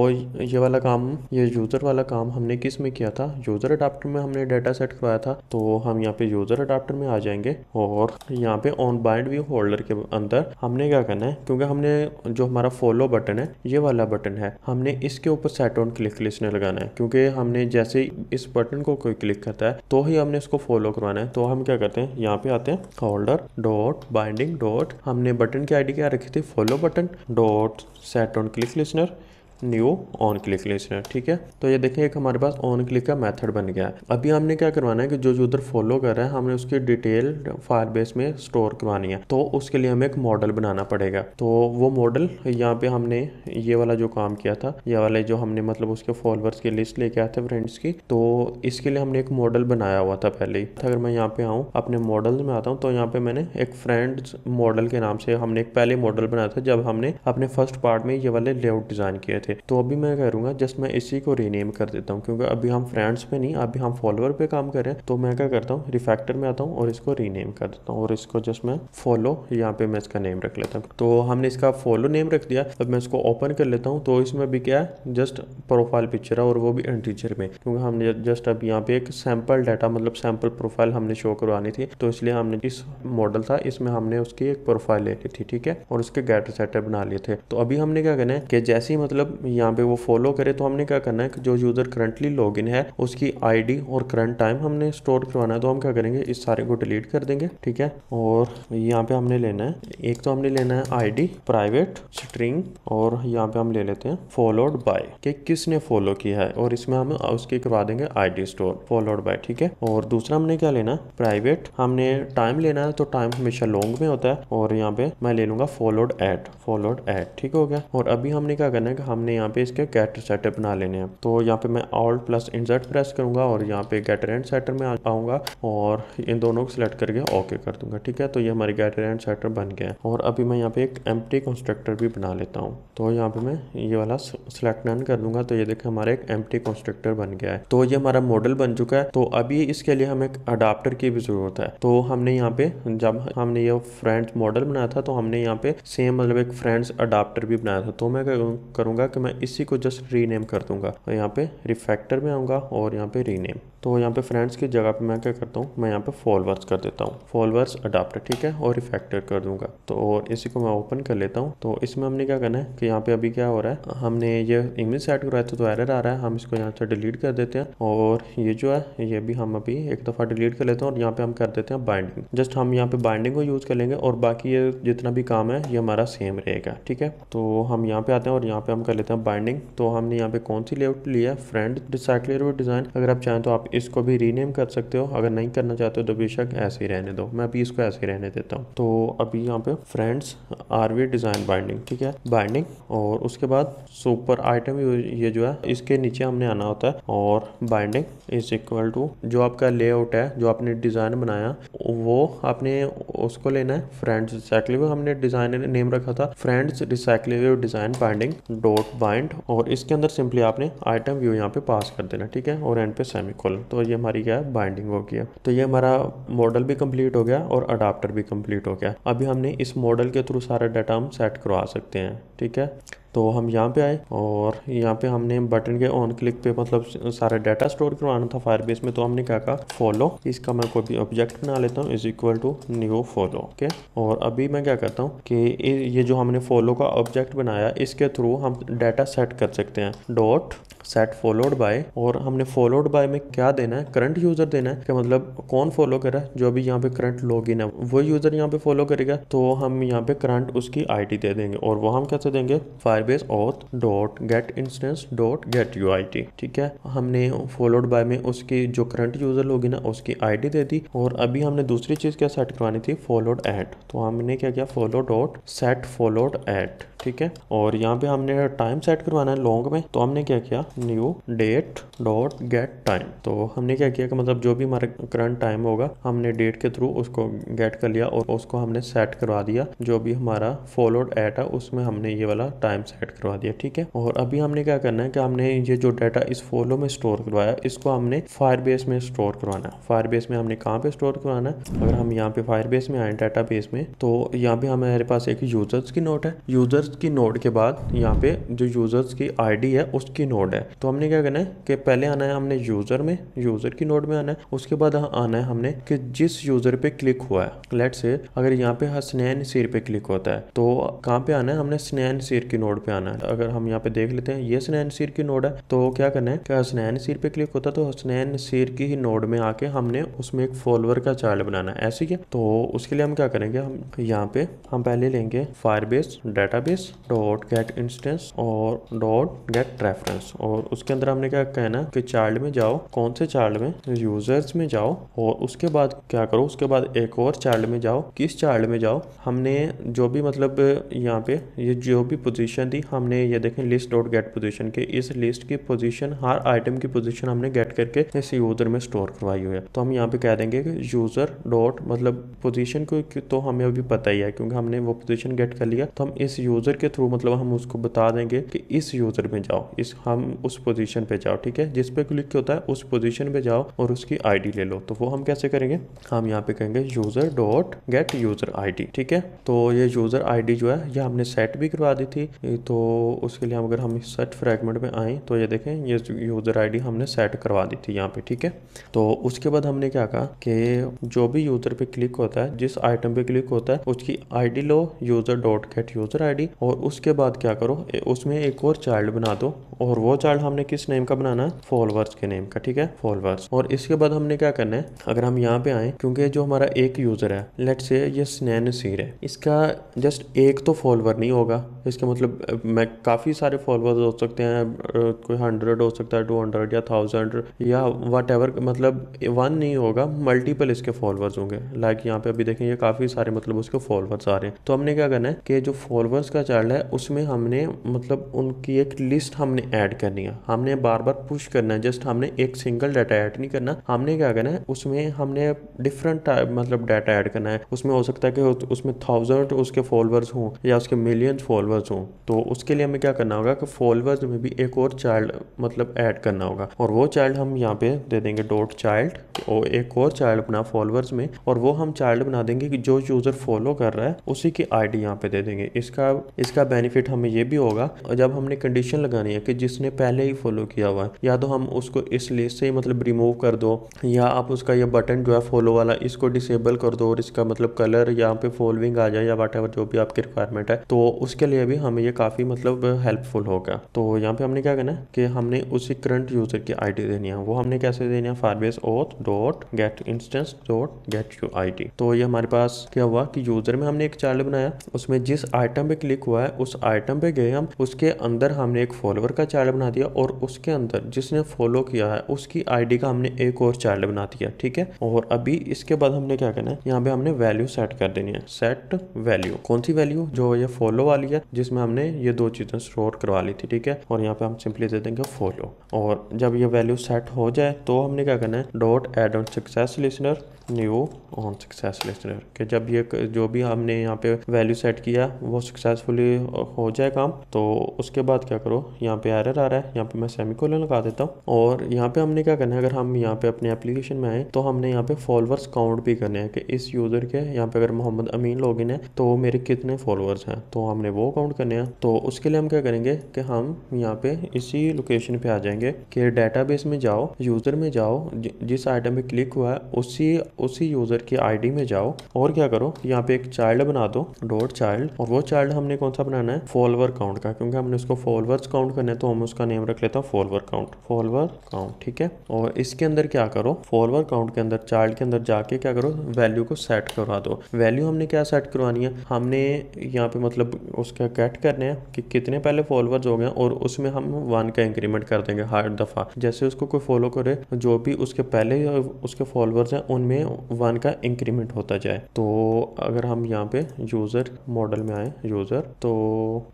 ये वाला काम ये यूज़र वाला काम हमने किस में किया था यूज़र अडाप्टर में हमने डाटा सेट करवाया था तो हम यहाँ पे यूज़र अडाप्टर में आ जाएंगे और यहाँ पे ऑन बाइंड व्यू होल्डर के अंदर हमने क्या करना है क्योंकि हमने जो हमारा फॉलो बटन है ये वाला बटन है हमने इसके ऊपर सेट ऑन क्लिक लिस्ट लगाना है क्योंकि हमने जैसे इस बटन को कोई क्लिक करता है तो ही हमने इसको फॉलो करवाना है तो हम क्या करते हैं यहाँ पे आते हैं होल्डर डॉट बाइंडिंग डॉट हमने बटन की आईडी क्या रखी थी follow button dot set on click listener new on click लेना ठीक है तो ये देखें एक हमारे पास ऑन क्लिक का मेथड बन गया है अभी हमने क्या करवाना है कि जो जो उधर फॉलो कर रहा है हमने उसकी डिटेल फायर बेस में स्टोर करवानी है तो उसके लिए हमें एक मॉडल बनाना पड़ेगा तो वो मॉडल यहाँ पे हमने ये वाला जो काम किया था ये वाले जो हमने मतलब उसके फॉलोअर्स की लिस्ट लेके आए थे फ्रेंड्स की तो इसके लिए हमने एक मॉडल बनाया हुआ था पहले ही अगर मैं यहाँ पे आऊँ अपने मॉडल में आता हूँ तो यहाँ पे मैंने एक फ्रेंड्स मॉडल के नाम से हमने एक पहले मॉडल बनाया था जब हमने अपने फर्स्ट पार्ट में ये वाले लेआउट डिज़ाइन किए थे तो अभी मैं कह जस्ट मैं इसी को रीनेम कर देता हूँ क्योंकि अभी हम फ्रेंड्स पे नहीं अभी हम फॉलोअर पे काम कर रहे हैं तो मैं क्या करता हूँ रिफैक्टर में आता हूँ और इसको रीनेम कर देता हूँ और इसको जस्ट मैं फॉलो यहाँ पे मैं इसका नेम रख लेता हूँ तो हमने इसका फॉलो नेम रख दिया अब मैं इसको ओपन कर लेता हूँ तो इसमें भी क्या है जस्ट प्रोफाइल पिक्चर है और वो भी इंटीजर में क्योंकि हमने जस्ट अब यहाँ पे एक सैम्पल डाटा मतलब सैम्पल प्रोफाइल हमने शो करवानी थी तो इसलिए हमने इस मॉडल था इसमें हमने उसकी एक प्रोफाइल ले ली थी ठीक है और उसके गैटर सेटर बना लिए थे तो अभी हमने क्या करना है कि जैसे ही मतलब यहाँ पे वो फॉलो करे तो हमने क्या करना है कि जो यूज़र करंटली लॉग है उसकी आईडी और करंट टाइम हमने स्टोर करवाना है तो हम क्या करेंगे इस सारे को डिलीट कर देंगे ठीक है और यहाँ पे हमने लेना है एक तो हमने लेना है आईडी प्राइवेट स्ट्रिंग और यहाँ पे हम ले लेते हैं फॉलोड बाय कि किसने फॉलो किया है और इसमें हम उसकी करवा देंगे आईडी स्टोर फॉलोड बाय ठीक है और दूसरा हमने क्या लेना है प्राइवेट हमने टाइम लेना है तो टाइम हमेशा लॉन्ग में होता है और यहाँ पे मैं ले लूंगा फॉलोड एट फॉलोड एट ठीक हो गया और अभी हमने क्या करना है कि हमने हमने यहाँ पे इसके कैटर सेटर बना लेने हैं तो यहाँ पे मैं ऑल्ट प्लस इंजर्ट प्रेस करूंगा और यहाँ पे गैटर एंड सेटर में आऊँगा और इन दोनों को सिलेक्ट करके ओके कर दूंगा ठीक है तो ये हमारे गैटर एंड सेटर बन गया है और अभी मैं यहाँ पे एक एम कंस्ट्रक्टर भी बना लेता हूँ तो यहाँ पे मैं ये वाला सिलेक्ट नन कर दूंगा तो ये देखें हमारा एक एम कंस्ट्रक्टर बन गया है तो ये हमारा मॉडल बन चुका है तो अभी इसके लिए हमें एक अडाप्टर की भी जरूरत है तो हमने यहाँ पे जब हमने ये फ्रेंड्स मॉडल बनाया था तो हमने यहाँ पे सेम मतलब एक फ्रेंड्स अडाप्टर भी बनाया था तो मैं करूँगा जाके मैं इसी को जस्ट रीनेम कर दूंगा तो और यहाँ पे रिफैक्टर में आऊँगा और यहाँ पे रीनेम तो यहाँ पे फ्रेंड्स की जगह पे मैं क्या करता हूँ मैं यहाँ पे फॉलवर्स कर देता हूँ फॉलवर्स अडाप्टर ठीक है और इफेक्टर कर दूंगा तो और इसी को मैं ओपन कर लेता हूँ तो इसमें हमने क्या करना है कि यहाँ पे अभी क्या हो रहा है हमने ये इमेज सेट कराया था तो एरर तो आ रहा है हम इसको यहाँ से डिलीट कर देते हैं और ये जो है ये भी हम अभी एक दफ़ा डिलीट कर लेते हैं और यहाँ पे हम कर देते हैं बाइंडिंग जस्ट हम यहाँ पे बाइंडिंग को यूज़ कर लेंगे और बाकी ये जितना भी काम है ये हमारा सेम रहेगा ठीक है तो हम यहाँ पे आते हैं और यहाँ पे हम कर लेते हैं बाइंडिंग तो हमने यहाँ पे कौन सी लेआउट लिया फ्रेंड रिसाइकलर डिज़ाइन अगर आप चाहें तो आप इसको भी रीनेम कर सकते हो अगर नहीं करना चाहते हो तो बेशक ऐसे ही रहने दो मैं अभी इसको ऐसे ही रहने देता हूँ तो अभी यहाँ पे फ्रेंड्स आरवी डिज़ाइन बाइंडिंग ठीक है बाइंडिंग और उसके बाद सुपर आइटम ये जो है इसके नीचे हमने आना होता है और बाइंडिंग इज इक्वल टू जो आपका लेआउट है जो आपने डिज़ाइन बनाया वो आपने उसको लेना है फ्रेंड्स रिसाइकलेबल हमने डिज़ाइन नेम रखा था friends recyclable design binding dot bind और इसके अंदर सिंपली आपने आइटम व्यू यहाँ पे पास कर देना ठीक है और एंड पे सेमी मॉडल तो ये हमारी क्या है बाइंडिंग हो गया तो ये हमारा मॉडल भी कंप्लीट हो गया और अडाप्टर भी कंप्लीट हो गया अभी हमने इस मॉडल के थ्रू सारा डाटा हम सेट करवा सकते हैं ठीक है तो हम यहाँ पे आए और यहाँ पे हमने बटन के ऑन क्लिक पे मतलब सारा डाटा स्टोर करवाना था फायरबेस में तो हमने क्या कहा फॉलो इसका मैं कोई भी ऑब्जेक्ट बना लेता हूँ is equal to new follow okay और अभी मैं क्या करता हूँ कि ये जो हमने फॉलो का ऑब्जेक्ट बनाया इसके थ्रू हम डाटा सेट कर सकते हैं डॉट सेट फॉलोड बाय और हमने फॉलोड बाय में क्या देना है करंट यूजर देना है कि मतलब कौन फॉलो करा है जो अभी यहाँ पे करंट लॉग इन है वो यूजर यहाँ पे फॉलो करेगा तो हम यहाँ पे करंट उसकी आईडी दे देंगे और वो हम कैसे देंगे fire Firebase auth dot get instance dot get U ठीक है हमने फॉलोड बाय में उसकी जो करंट यूजर होगी ना उसकी आईडी दे दी और अभी हमने दूसरी चीज क्या सेट करवानी थी फॉलोड एट तो हमने क्या किया follow dot set followed at ठीक है और यहाँ पे हमने टाइम सेट करवाना है लॉन्ग में तो हमने क्या किया new date dot get time तो हमने क्या किया कि मतलब जो भी हमारा करंट टाइम होगा हमने डेट के थ्रू उसको गेट कर लिया और उसको हमने सेट करवा दिया जो भी हमारा फॉलोड एट है उसमें हमने ये वाला टाइम सेट सेट करवा दिया ठीक है और अभी हमने क्या करना है कि हमने ये जो डाटा इस फोलो में स्टोर करवाया इसको हमने फायर बेस में स्टोर करवाना है फायर बेस में हमने कहाँ पे स्टोर करवाना है अगर हम यहाँ पे फायर बेस में आए डाटा बेस में तो यहाँ पे हमारे पास एक यूजर्स की नोट है यूजर्स की नोट के बाद यहाँ पे जो यूजर्स की आई है उसकी नोट है तो हमने क्या करना है कि पहले आना है हमने यूजर में यूजर की नोट में आना है उसके बाद आना है हमने कि जिस यूजर पे क्लिक हुआ है लेट से अगर यहाँ पे हसनैन हाँ, सिर पे क्लिक होता है तो कहाँ पे आना है हमने स्नैन सिर की नोट नोड पे आना है तो अगर हम यहाँ पे देख लेते हैं ये स्नैन सिर की नोड है तो क्या करना है क्या स्नैन सिर पे क्लिक होता तो स्नैन सिर की ही नोड में आके हमने उसमें एक फॉलोअर का चार्ट बनाना है ऐसे ही तो उसके लिए हम क्या करेंगे हम यहाँ पे हम पहले लेंगे Firebase database dot get instance और डॉट गेट रेफरेंस और उसके अंदर हमने क्या कहना कि चार्ट में जाओ कौन से चार्ट में यूजर्स में जाओ और उसके बाद क्या करो उसके बाद एक और चार्ट में जाओ किस चार्ट में जाओ हमने जो भी मतलब यहाँ पे ये जो भी पोजीशन पोजीशन थी हमने ये देखें लिस्ट डॉट गेट पोजीशन के इस लिस्ट की पोजीशन हर आइटम की पोजीशन हमने गेट करके इस यूजर में स्टोर करवाई हुई है तो हम यहाँ पे कह देंगे कि यूजर डॉट मतलब पोजीशन को तो हमें अभी पता ही है क्योंकि हमने वो पोजीशन गेट कर लिया तो हम इस यूजर के थ्रू मतलब हम उसको बता देंगे कि इस यूजर में जाओ इस हम उस पोजिशन पे जाओ ठीक है जिस पे क्लिक होता है उस पोजिशन पे जाओ और उसकी आई ले लो तो वो हम कैसे करेंगे हम यहाँ पे कहेंगे user dot get user I ठीक है तो ये यूजर आई जो है ये हमने सेट भी करवा दी थी आई तो उसके लिए अगर हम सेट फ्रैगमेंट में आएँ तो ये देखें ये यूज़र आईडी हमने सेट करवा दी थी यहाँ पे ठीक है तो उसके बाद हमने क्या कहा कि जो भी यूज़र पे क्लिक होता है जिस आइटम पे क्लिक होता है उसकी आईडी लो user dot get user ID और उसके बाद क्या करो उसमें एक और चाइल्ड बना दो और वो चाइल्ड हमने किस नेम का बनाना है फॉलोअर्स के नेम का ठीक है फॉलोअर्स और इसके बाद हमने क्या करना है अगर हम यहाँ पे आए क्योंकि जो हमारा एक यूज़र है लेट से ये स्नैन सीर है इसका जस्ट एक तो फॉलोअर नहीं होगा इसके मतलब मैं काफ़ी सारे फॉलोअर्स हो सकते हैं कोई हंड्रेड हो सकता है टू हंड्रेड या थाउजेंड या वट एवर मतलब वन नहीं होगा मल्टीपल इसके फॉलोअर्स होंगे लाइक यहाँ पे अभी देखें ये काफ़ी सारे मतलब उसके फॉलोअर्स आ रहे हैं तो हमने क्या करना है कि जो फॉलोअर्स का चार्ट है उसमें हमने मतलब उनकी एक लिस्ट हमने ऐड करनी है हमने बार बार पुश करना है जस्ट हमने एक सिंगल डाटा ऐड नहीं करना हमने क्या करना है उसमें हमने डिफरेंट टाइप मतलब डाटा ऐड करना है उसमें हो सकता है कि उसमें थाउजेंड उसके फॉलोअर्स हों या उसके मिलियन फॉलोअर्स हों तो तो उसके लिए हमें क्या करना होगा कि फॉलोअर्स में भी एक और चाइल्ड मतलब ऐड करना होगा और वो चाइल्ड हम यहाँ पे दे देंगे डॉट चाइल्ड और एक और चाइल्ड अपना फॉलोअर्स में और वो हम चाइल्ड बना देंगे कि जो यूज़र फॉलो कर रहा है उसी की आईडी यहाँ पे दे देंगे इसका इसका बेनिफिट हमें ये भी होगा जब हमने कंडीशन लगानी है कि जिसने पहले ही फॉलो किया हुआ है या तो हम उसको इस लिस्ट से मतलब रिमूव कर दो या आप उसका यह बटन जो है फॉलो वाला इसको डिसेबल कर दो और इसका मतलब कलर यहाँ पे फॉलोइंग आ जाए या वाट जो भी आपकी रिक्वायरमेंट है तो उसके लिए भी हमें ये काफ़ी मतलब हेल्पफुल होगा तो यहाँ पे हमने क्या करना है कि हमने उसी करंट यूज़र की आईडी देनी है वो हमने कैसे देनी है Firebase auth dot get instance dot get U I तो ये हमारे पास क्या हुआ कि यूज़र में हमने एक चार्ट बनाया उसमें जिस आइटम पे क्लिक हुआ है उस आइटम पे गए हम उसके अंदर हमने एक फॉलोअर का चार्ट बना दिया और उसके अंदर जिसने फॉलो किया है उसकी आईडी का हमने एक और चार्ट बना दिया ठीक है और अभी इसके बाद हमने क्या करना है यहाँ पे हमने वैल्यू सेट कर देनी है सेट वैल्यू कौन सी वैल्यू जो ये फॉलो वाली है जिसमें हमने ये दो चीज़ें स्टोर करवा ली थी ठीक है और यहाँ पे हम सिंपली दे देंगे फॉलो और जब ये वैल्यू सेट हो जाए तो हमने क्या करना है dot add on success listener वो ऑन सक्सेस कि जब ये जो भी हमने यहाँ पे वैल्यू सेट किया वो सक्सेसफुली हो जाए काम तो उसके बाद क्या करो यहाँ पे एरर आ रहा है यहाँ पे मैं सेमी कोलन लगा देता हूँ और यहाँ पे हमने क्या करना है अगर हम यहाँ पे अपने एप्लीकेशन में आए तो हमने यहाँ पे फॉलोअर्स काउंट भी करने हैं कि इस यूज़र के यहाँ पे अगर मोहम्मद अमीन लॉग है तो मेरे कितने फॉलोअर्स हैं तो हमने वो काउंट करने हैं तो उसके लिए हम क्या करेंगे कि हम यहाँ पे इसी लोकेशन पर आ जाएंगे कि डेटाबेस में जाओ यूज़र में जाओ जिस आइटम पर क्लिक हुआ है उसी उसी यूज़र की आईडी में जाओ और क्या करो यहाँ पे एक चाइल्ड बना दो डॉट चाइल्ड और वो चाइल्ड हमने कौन सा बनाना है फॉलोवर काउंट का क्योंकि हमने उसको फॉलोवर्स काउंट करने तो हम उसका नेम रख लेते हैं फॉलोवर काउंट फॉलोवर काउंट ठीक है और इसके अंदर क्या करो फॉलोवर काउंट के अंदर चाइल्ड के अंदर जाके क्या करो वैल्यू को सेट करवा दो वैल्यू हमने क्या सेट करवानी है हमने यहाँ पे मतलब उसका कैट करने हैं कि कितने पहले फॉलोअर्स हो गए और उसमें हम वन का इंक्रीमेंट कर देंगे हर दफ़ा जैसे उसको कोई फॉलो करे जो भी उसके पहले उसके फॉलोअर्स हैं उनमें में वन का इंक्रीमेंट होता जाए तो अगर हम यहाँ पे यूज़र मॉडल में आए यूज़र तो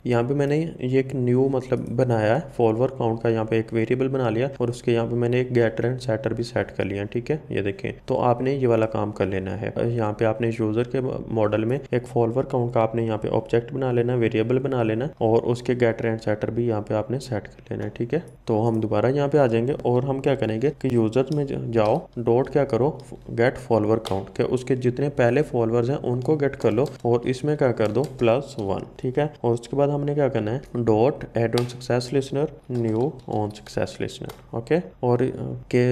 यहाँ पे मैंने ये एक न्यू मतलब बनाया है फॉलोअर काउंट का यहाँ पे एक वेरिएबल बना लिया और उसके यहाँ पे मैंने एक गेटर एंड सेटर भी सेट कर लिया ठीक है ये देखें तो आपने ये वाला काम कर लेना है यहाँ पे आपने यूज़र के मॉडल में एक फॉलोअर काउंट का आपने यहाँ पे ऑब्जेक्ट बना लेना वेरिएबल बना लेना और उसके गेटर एंड सेटर भी यहाँ पे आपने सेट कर लेना है ठीक है तो हम दोबारा यहाँ पे आ जाएंगे और हम क्या करेंगे कि यूज़र में जाओ डॉट क्या करो गेट फॉलोअर काउंट के उसके जितने पहले फॉलोअर्स हैं उनको गेट कर लो और इसमें क्या कर दो प्लस वन ठीक है और उसके बाद हमने क्या करना है dot add on success listener new on success listener okay और के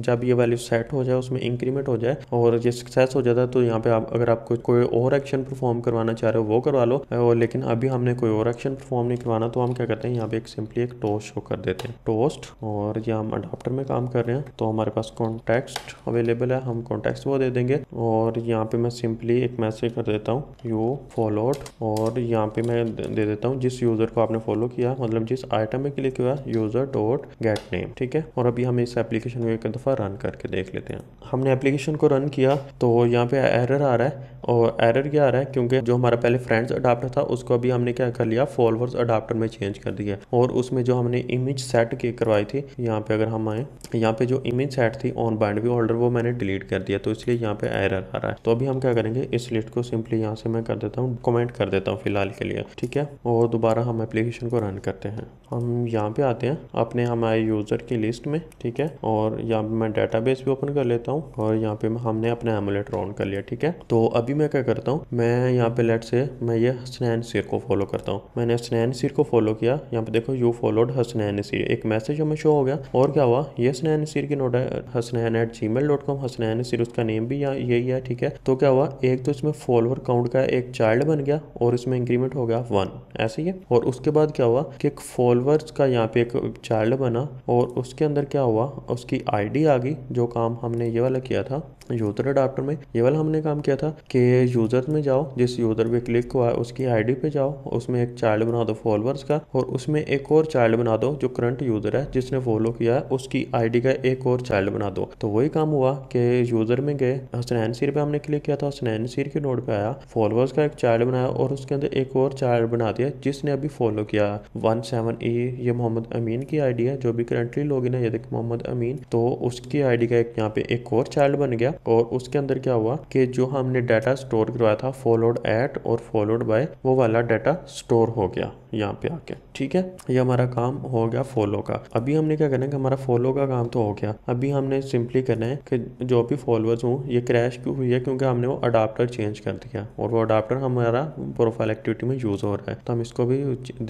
जब ये वैल्यू सेट हो जाए उसमें इंक्रीमेंट हो जाए और ये सक्सेस हो जाता है तो यहाँ पे आप अगर आप कुछ कोई और एक्शन परफॉर्म करवाना चाह रहे हो वो करवा लो और लेकिन अभी हमने कोई और एक्शन परफॉर्म नहीं करवाना तो हम क्या करते हैं यहाँ पे एक सिंपली एक टोस्ट शो कर देते हैं टोस्ट और ये हम अडाप्टर में काम कर रहे हैं तो हमारे पास कॉन्टेक्स्ट अवेलेबल है हम कॉन्टेक्ट टेक्स्ट वो दे देंगे और यहाँ पे मैं सिंपली एक मैसेज कर देता हूँ यू फॉलोड और यहाँ पे मैं दे देता हूँ जिस यूज़र को आपने फॉलो किया मतलब जिस आइटम में क्लिक हुआ यूज़र डॉट गेट नेम ठीक है और अभी हम इस एप्लीकेशन को एक दफ़ा रन करके देख लेते हैं हमने एप्लीकेशन को रन किया तो यहाँ पे एरर आ रहा है और एरर क्या आ रहा है क्योंकि जो हमारा पहले फ्रेंड्स अडाप्टर था उसको अभी हमने क्या कर लिया फॉलोवर्स अडाप्टर में चेंज कर दिया और उसमें जो हमने इमेज सेट की करवाई थी यहाँ पे अगर हम आए यहाँ पे जो इमेज सेट थी ऑन बाइंड व्यू होल्डर वो मैंने डिलीट कर दिया तो इसलिए यहाँ पे एरर आ रहा है तो अभी हम क्या करेंगे इस लिस्ट को सिंपली यहाँ से मैं कर देता हूँ कमेंट कर देता हूँ फिलहाल के लिए ठीक है और दोबारा हम एप्लीकेशन को रन करते हैं हम यहाँ पे आते हैं अपने हमारे यूजर की लिस्ट में ठीक है और यहाँ पे मैं डेटाबेस भी ओपन कर लेता हूँ और यहाँ पे हमने अपना एमुलेटर ऑन कर लिया ठीक है तो अभी अभी मैं क्या करता हूँ मैं यहाँ पे लेट से मैं ये हसनैन सिर को फॉलो करता हूँ मैंने हसनैन सिर को फॉलो किया यहाँ पे देखो यू फॉलोड हसनैन सिर एक मैसेज हमें शो हो गया और क्या हुआ ये हसनैन सिर की नोट है Hasnain at ji mail dot com Hasnain sir उसका नेम भी यही है ठीक है तो क्या हुआ एक तो इसमें फॉलोअर काउंट का एक चाइल्ड बन गया और इसमें इंक्रीमेंट हो गया वन ऐसे ही है और उसके बाद क्या हुआ कि एक फॉलोअर्स का यहाँ पे एक चाइल्ड बना और उसके अंदर क्या हुआ उसकी आईडी आ गई जो काम हमने ये वाला किया था यूथर अडाप्टर में ये वाला हमने काम किया था कि यूज़र में जाओ जिस यूज़र पे क्लिक हुआ है उसकी आईडी पे जाओ उसमें एक चाइल्ड बना दो फॉलोअर्स का और उसमें एक और चाइल्ड बना दो जो करंट यूज़र है जिसने फॉलो किया है उसकी आईडी का एक और चाइल्ड बना दो तो वही काम हुआ कि यूज़र में गए हसनैन सिर पर हमने क्लिक किया था हसनैन सिर के नोट पर आया फॉलोअर्स का एक चाइल्ड बनाया और उसके अंदर एक और चाइल्ड बना दिया जिसने अभी फॉलो किया वन सेवन ए ये मोहम्मद अमीन की आईडी है जो भी करंटली लॉग इन है ये देख अमीन तो उसकी आईडी का एक यहाँ पे एक और चाइल्ड बन गया और उसके अंदर क्या हुआ कि जो हमने डाटा डाटा स्टोर करवाया था फॉलोड एट और फॉलोड बाय वो वाला डाटा स्टोर हो गया यहाँ पे आके ठीक है ये हमारा काम हो गया फॉलो का अभी हमने क्या करना है कि हमारा फॉलो का काम तो हो गया अभी हमने सिंपली करना है कि जो भी फॉलोअर्स हों ये क्रैश क्यों हुई है क्योंकि हमने वो अडाप्टर चेंज कर दिया और वो अडाप्टर हमारा प्रोफाइल एक्टिविटी में यूज़ हो रहा है तो हम इसको भी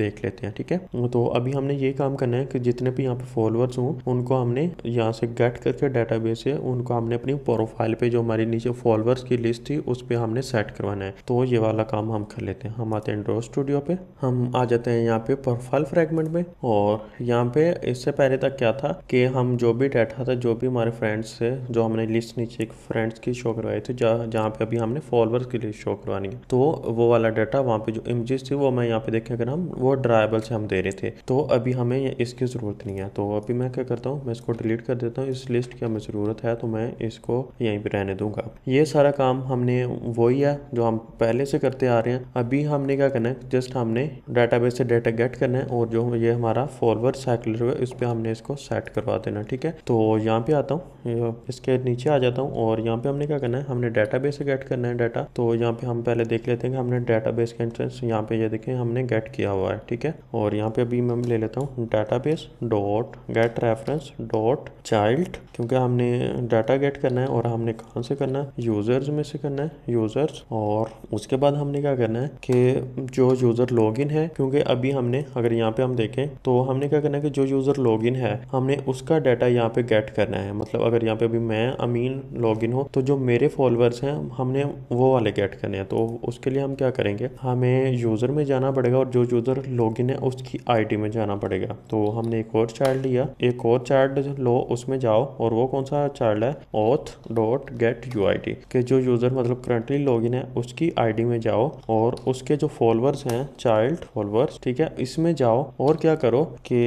देख लेते हैं ठीक है तो अभी हमने ये काम करना है कि जितने भी यहाँ पे फॉलोअर्स हों उनको हमने यहाँ से गेट करके बेस से उनको हमने अपनी प्रोफाइल पे जो हमारे नीचे फॉलोअर्स की लिस्ट थी उस पर हमने सेट करवाना है तो ये वाला काम हम कर लेते हैं हम आते हैं ड्रो स्टूडियो पे हम आज जाते हैं यहाँ पे प्रोफाइल फ्रेगमेंट में और यहाँ पे इससे पहले तक क्या था कि हम जो भी डाटा था जो भी हमारे फ्रेंड्स थे जो हमने लिस्ट नीचे फ्रेंड्स की शो करवाई थी जहाँ पे अभी हमने फॉलोअर्स की लिस्ट शो करवानी है तो वो वाला डाटा वहाँ पे जो इमेजेस थी वो मैं यहाँ पे देखें अगर हम वो ड्राइवल से हम दे रहे थे तो अभी हमें इसकी ज़रूरत नहीं है तो अभी मैं क्या करता हूँ मैं इसको डिलीट कर देता हूँ इस लिस्ट की हमें ज़रूरत है तो मैं इसको यहीं पर रहने दूंगा ये सारा काम हमने वही है जो हम पहले से करते आ रहे हैं अभी हमने क्या करना है जस्ट हमने डाटा डेटाबेस से डेटा गेट करना है और जो ये हमारा फॉरवर्ड साइकिलर है इस पर हमने इसको सेट करवा देना ठीक है तो यहाँ पे आता हूँ इसके नीचे आ जाता हूँ और यहाँ पे हमने क्या करना है हमने डेटा से गेट करना है डाटा तो यहाँ पे हम पहले देख लेते हैं कि हमने बेस का एंट्रेंस यहाँ पे ये देखें हमने गेट किया हुआ है ठीक है और यहाँ पे अभी मैं ले लेता हूँ data dot get reference dot child क्योंकि हमने डाटा गेट करना है और हमने कहाँ से करना है यूजर्स में से करना है यूजर्स और उसके बाद हमने क्या करना है कि जो यूजर लॉग है क्योंकि क्योंकि अभी हमने अगर यहाँ पे हम देखें तो हमने क्या करना है कि जो यूज़र लॉग है हमने उसका डाटा यहाँ पे गेट करना है मतलब अगर यहाँ पे अभी मैं अमीन लॉग इन तो जो मेरे फॉलोअर्स हैं हमने वो वाले गेट करने हैं तो उसके लिए हम क्या करेंगे हमें यूज़र में जाना पड़ेगा और जो यूज़र लॉग है उसकी आई में जाना पड़ेगा तो हमने एक और चार्ट लिया एक और चार्ट लो उसमें जाओ और वो कौन सा चार्ट है auth dot get U I के जो यूज़र मतलब करंटली लॉग है उसकी आई में जाओ और उसके जो फॉलोअर्स हैं चाइल्ड फॉलोअर्स आवर्स ठीक है इसमें जाओ और क्या करो कि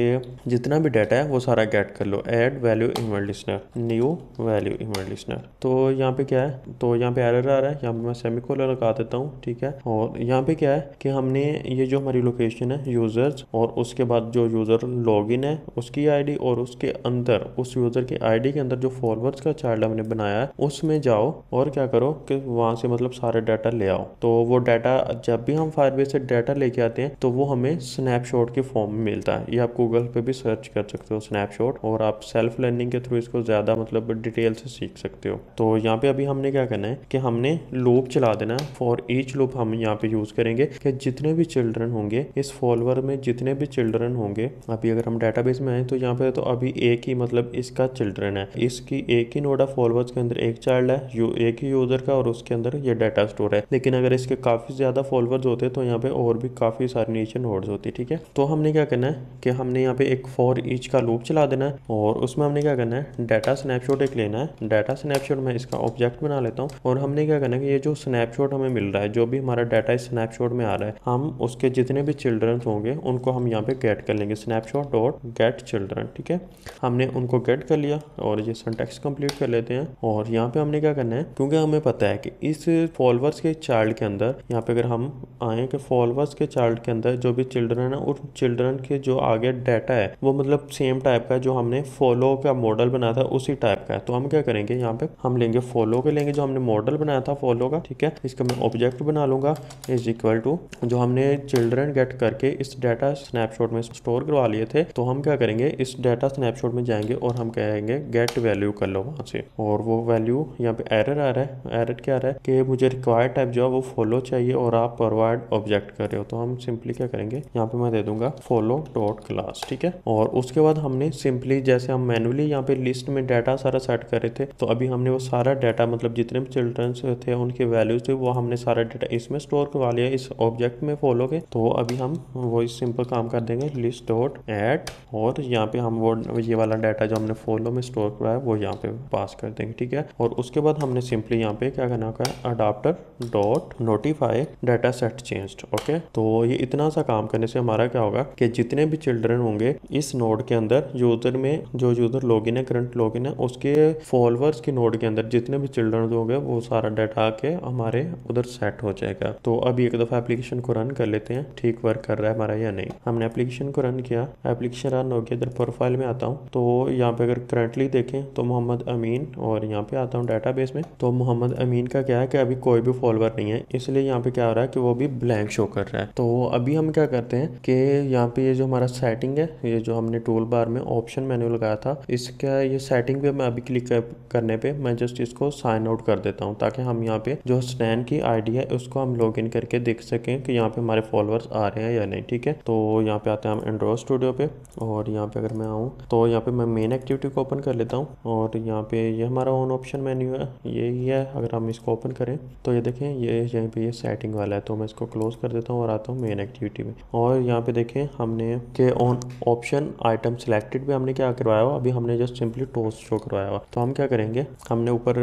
जितना भी डाटा है वो सारा गेट कर लो add value email listener new value email listener तो यहाँ पे क्या है तो यहाँ पे एरर आ रहा है यहाँ पे मैं सेमी कोलर लगा देता हूँ ठीक है और यहाँ पे क्या है कि हमने ये जो हमारी लोकेशन है यूजर्स और उसके बाद जो यूजर लॉग है उसकी आई और उसके अंदर उस यूजर की आई के अंदर जो फॉरवर्ड्स का चार्ट हमने बनाया है उसमें जाओ और क्या करो कि वहां से मतलब सारे डाटा ले आओ तो वो डाटा जब भी हम फायरबेस से डाटा लेके आते हैं तो वो हमें स्नैपशॉट के फॉर्म में मिलता है ये आप गूगल पे भी सर्च कर सकते हो स्नैपशॉट और आप सेल्फ लर्निंग के थ्रू इसको ज़्यादा मतलब डिटेल से सीख सकते हो तो यहाँ पे अभी हमने क्या करना है कि हमने लूप चला देना है फॉर ईच लूप हम यहाँ पे यूज़ करेंगे कि जितने भी चिल्ड्रन होंगे इस फॉलोअर में जितने भी चिल्ड्रन होंगे अभी अगर हम डेटाबेस में आए तो यहाँ पे तो अभी एक ही मतलब इसका चिल्ड्रन है इसकी एक ही नोडा फॉलोअर्स के अंदर एक चाइल्ड है यू एक ही यूजर का और उसके अंदर ये डाटा स्टोर है लेकिन अगर इसके काफ़ी ज़्यादा फॉलोअर्स होते हैं तो यहाँ पे और भी काफ़ी सारी कंडीशन होल्ड होती है ठीक है तो हमने क्या करना है कि हमने यहाँ पे एक फॉर ईच का लूप चला देना है और उसमें हमने क्या करना है डाटा स्नैपशॉट एक लेना है डाटा स्नैपशॉट में इसका ऑब्जेक्ट बना लेता हूँ और हमने क्या करना है कि ये जो स्नैपशॉट हमें मिल रहा है जो भी हमारा डाटा इस स्नैपशॉट में आ रहा है हम उसके जितने भी चिल्ड्रंस होंगे उनको हम यहाँ पे गेट कर लेंगे स्नैपशॉट डॉट गेट चिल्ड्रन ठीक है हमने उनको गेट कर लिया और ये सेंटेक्स कंप्लीट कर लेते हैं और यहाँ पे हमने क्या करना है क्योंकि हमें पता है कि इस फॉलोअर्स के चाइल्ड के अंदर यहाँ पे अगर हम आए कि फॉलोअर्स के चाइल्ड के अंदर है जो भी चिल्ड्रन है उन चिल्ड्रन के जो आगे डाटा है वो मतलब सेम टाइप का जो हमने फॉलो का मॉडल बनाया था उसी टाइप का है तो हम क्या करेंगे यहाँ पे हम लेंगे फॉलो के लेंगे जो हमने मॉडल बनाया था फॉलो का ठीक है इसका मैं ऑब्जेक्ट बना लूंगा इज इक्वल टू जो हमने चिल्ड्रन गेट करके इस डाटा स्नैपशॉट में स्टोर करवा लिए थे तो हम क्या करेंगे इस डाटा स्नैपशॉट में जाएंगे और हम कहेंगे गेट वैल्यू कर लो वहां से और वो वैल्यू यहाँ पे एरर आ रहा है एरर क्या आ रहा है कि मुझे रिक्वायर्ड टाइप जो है वो फॉलो चाहिए और आप प्रोवाइड ऑब्जेक्ट कर रहे हो तो हम सिंपली क्या करेंगे यहाँ पे मैं दे दूंगा फॉलो डॉट क्लास ठीक है और उसके बाद हमने सिंपली जैसे हम मैनुअली यहाँ पे लिस्ट में डाटा सारा सेट करे थे तो अभी हमने वो सारा डाटा मतलब जितने भी चिल्ड्रन थे उनके वैल्यूज थे वो हमने सारा डाटा इसमें स्टोर करवा लिया इस ऑब्जेक्ट में फॉलो के तो अभी हम वो सिंपल काम कर देंगे लिस्ट डॉट एट और यहाँ पे हम वो ये वाला डाटा जो हमने फॉलो में स्टोर करवाया वो यहाँ पे पास कर देंगे ठीक है और उसके बाद हमने सिंपली यहाँ पे क्या करना होगा adapter dot notify data set change okay तो ये इतना सा काम करने से हमारा क्या होगा कि जितने भी चिल्ड्रन होंगे इस नोड के अंदर यूजर में जो यूजर लॉगिन है करंट लॉगिन है उसके फॉलोअर्स के नोड के अंदर जितने भी चिल्ड्रन होंगे वो सारा डाटा आके हमारे उधर सेट हो जाएगा तो अभी एक दफ़ा एप्लीकेशन को रन कर लेते हैं ठीक वर्क कर रहा है हमारा या नहीं हमने एप्लीकेशन को रन किया एप्लीकेशन रन हो गया इधर प्रोफाइल में आता हूँ तो यहाँ पे अगर करंटली देखें तो मोहम्मद अमीन और यहाँ पे आता हूँ डाटा में तो मोहम्मद अमीन का क्या है कि अभी कोई भी फॉलोअर नहीं है इसलिए यहाँ पे क्या हो रहा है कि वो भी ब्लैंक शो कर रहा है तो अभी हम हम क्या करते हैं कि यहाँ पे ये जो हमारा सेटिंग है ये जो हमने टूल बार में ऑप्शन मैन्यू लगाया था इसका ये सेटिंग पे मैं अभी क्लिक करने पे मैं जस्ट इसको साइन आउट कर देता हूँ ताकि हम यहाँ पे जो स्नैन की आईडी है उसको हम लॉग इन करके देख सकें कि यहाँ पे हमारे फॉलोअर्स आ रहे हैं या नहीं ठीक है तो यहाँ पे आते हैं हम एंड्रॉय स्टूडियो पे और यहाँ पे अगर मैं आऊँ तो यहाँ पे मैं मेन एक्टिविटी को ओपन कर लेता हूँ और यहाँ पे ये हमारा ऑन ऑप्शन मेन्यू है ये है अगर हम इसको ओपन करें तो ये देखें ये यहीं पे ये सेटिंग वाला है तो मैं इसको क्लोज कर देता हूँ और आता हूँ मेन एक्टिविटी फिफ्टी में और यहाँ पे देखें हमने के ऑन ऑप्शन आइटम सिलेक्टेड भी हमने क्या करवाया हुआ अभी हमने जस्ट सिंपली टोस्ट शो करवाया हुआ तो हम क्या करेंगे हमने ऊपर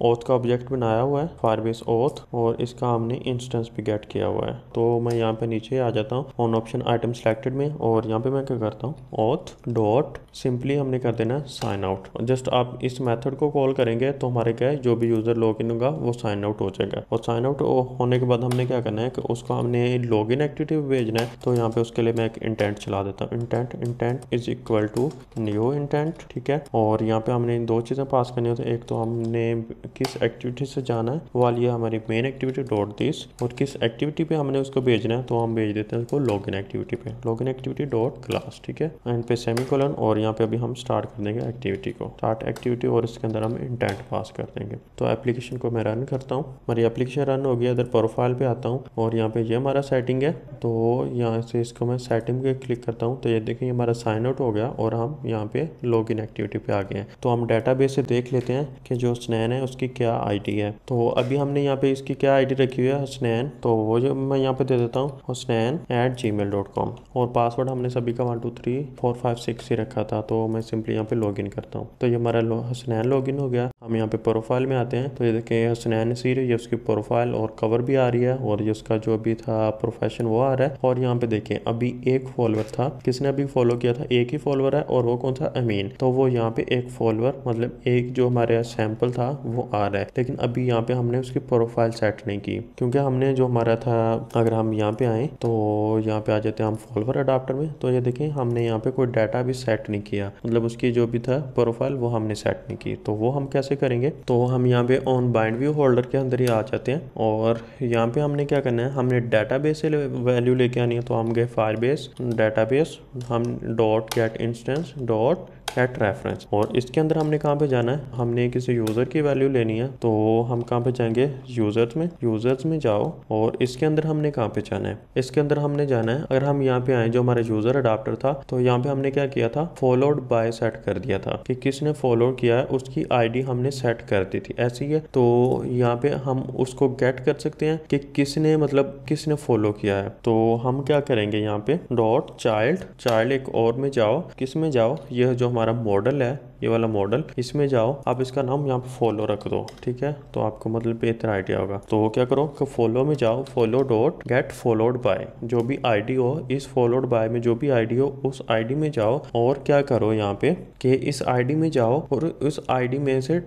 ओथ uh, का ऑब्जेक्ट बनाया हुआ है फारबेस ओथ और इसका हमने इंस्टेंस भी गेट किया हुआ है तो मैं यहाँ पे नीचे आ जाता हूँ ऑन ऑप्शन आइटम सिलेक्टेड में और यहाँ पे मैं क्या करता हूँ ओथ डॉट सिंपली हमने कर देना साइन आउट जस्ट आप इस मेथड को कॉल करेंगे तो हमारे क्या है जो भी यूजर लॉग इन होगा वो साइन आउट हो जाएगा और साइन आउट होने के बाद हमने क्या करना है कि उसको हमने लॉग इन एक्टिविटी भेजना है तो यहाँ पे उसके लिए मैं एक इंटेंट चला देता हूँ intent intent is equal to new intent ठीक है और यहाँ पे हमने दो चीज़ें पास करनी होती है एक तो हमने किस एक्टिविटी से जाना है वो वाली है हमारी मेन एक्टिविटी डॉट दिस और किस एक्टिविटी पे हमने उसको भेजना है तो हम भेज देते हैं उसको लॉग इन एक्टिविटी पे log in activity dot class ठीक है एंड पे सेमी कॉलन और यहाँ पे अभी हम स्टार्ट कर देंगे एक्टिविटी को स्टार्ट एक्टिविटी और इसके अंदर हम इंटेंट पास कर देंगे तो एप्लीकेशन को मैं रन करता हूँ हमारी एप्लीकेशन रन हो गया इधर प्रोफाइल पे आता हूँ और यहाँ पे ये हमारा सेटिंग है तो यहाँ से इसको मैं सेटिंग पे क्लिक करता हूँ तो ये देखिए हमारा साइन आउट हो गया और हम यहाँ पे लॉग इन एक्टिविटी पे आ गए हैं तो हम डेटाबेस से देख लेते हैं कि जो स्नैन है उसकी क्या आईडी है तो अभी हमने यहाँ पे इसकी क्या आईडी रखी हुई है स्नैन तो वो जो मैं यहाँ पे दे देता हूँ Hasnain at ji mail dot com और पासवर्ड हमने सभी का one two three four five six ही रखा था तो मैं सिंपली यहाँ पे लॉग इन करता हूँ तो ये हमारा स्नैन लॉग इन हो गया हम यहाँ पे प्रोफाइल में आते हैं तो ये देखिए स्नैन सीर ये उसकी प्रोफाइल और कवर भी आ रही है और ये उसका जो भी था प्रोफेशन वो आ रहा है है और यहाँ पे देखें अभी एक फॉलोअर था किसने अभी फॉलो किया था एक ही फॉलोअर है और वो कौन था अमीन तो वो यहाँ पे एक फॉलोअर मतलब एक जो हमारे यहाँ सैंपल था वो आ रहा है लेकिन अभी यहाँ पे हमने उसकी प्रोफाइल सेट नहीं की क्योंकि हमने जो हमारा था अगर हम यहाँ पे आए तो यहाँ पे आ जाते हैं हम फॉलोअर अडाप्टर में तो ये देखें हमने यहाँ पे कोई डाटा भी सेट नहीं किया मतलब उसकी जो भी था प्रोफाइल वो हमने सेट नहीं की तो वो हम कैसे करेंगे तो हम यहाँ पे ऑन बाइंड व्यू होल्डर के अंदर ही आ जाते हैं और यहाँ पे हमने क्या करना है हमने डाटा बेस से वैल्यू लेके आनी है तो हम गए फायर बेस डाटा बेस हम dot get instance dot at reference और इसके अंदर हमने कहाँ पे जाना है हमने किसी यूज़र की वैल्यू लेनी है तो हम कहाँ पे जाएंगे यूज़र्स में यूज़र्स में जाओ और इसके अंदर हमने कहाँ पे जाना है इसके अंदर हमने जाना है अगर हम यहाँ पे आए जो हमारे यूज़र अडाप्टर था तो यहाँ पे हमने क्या किया था फॉलोड बाय सेट कर दिया था कि किसने फॉलो किया है उसकी आईडी हमने सेट कर दी थी ऐसी है तो यहाँ पे हम उसको गेट कर सकते हैं कि किसने मतलब किसने फॉलो किया है तो हम क्या करेंगे यहाँ पे डॉट चाइल्ड चाइल्ड एक और में जाओ किस में जाओ यह जो हमारा मॉडल है ये वाला मॉडल इसमें जाओ आप इसका नाम यहाँ पे फॉलो रख दो ठीक है तो आपको मतलब बेहतर आइडिया होगा तो क्या करो फॉलो में जाओ follow dot get followed by जो भी आईडी हो इस फॉलोड बाय में जो भी आईडी हो उस आईडी में जाओ और क्या करो यहाँ पे कि इस आईडी में जाओ और उस आईडी में से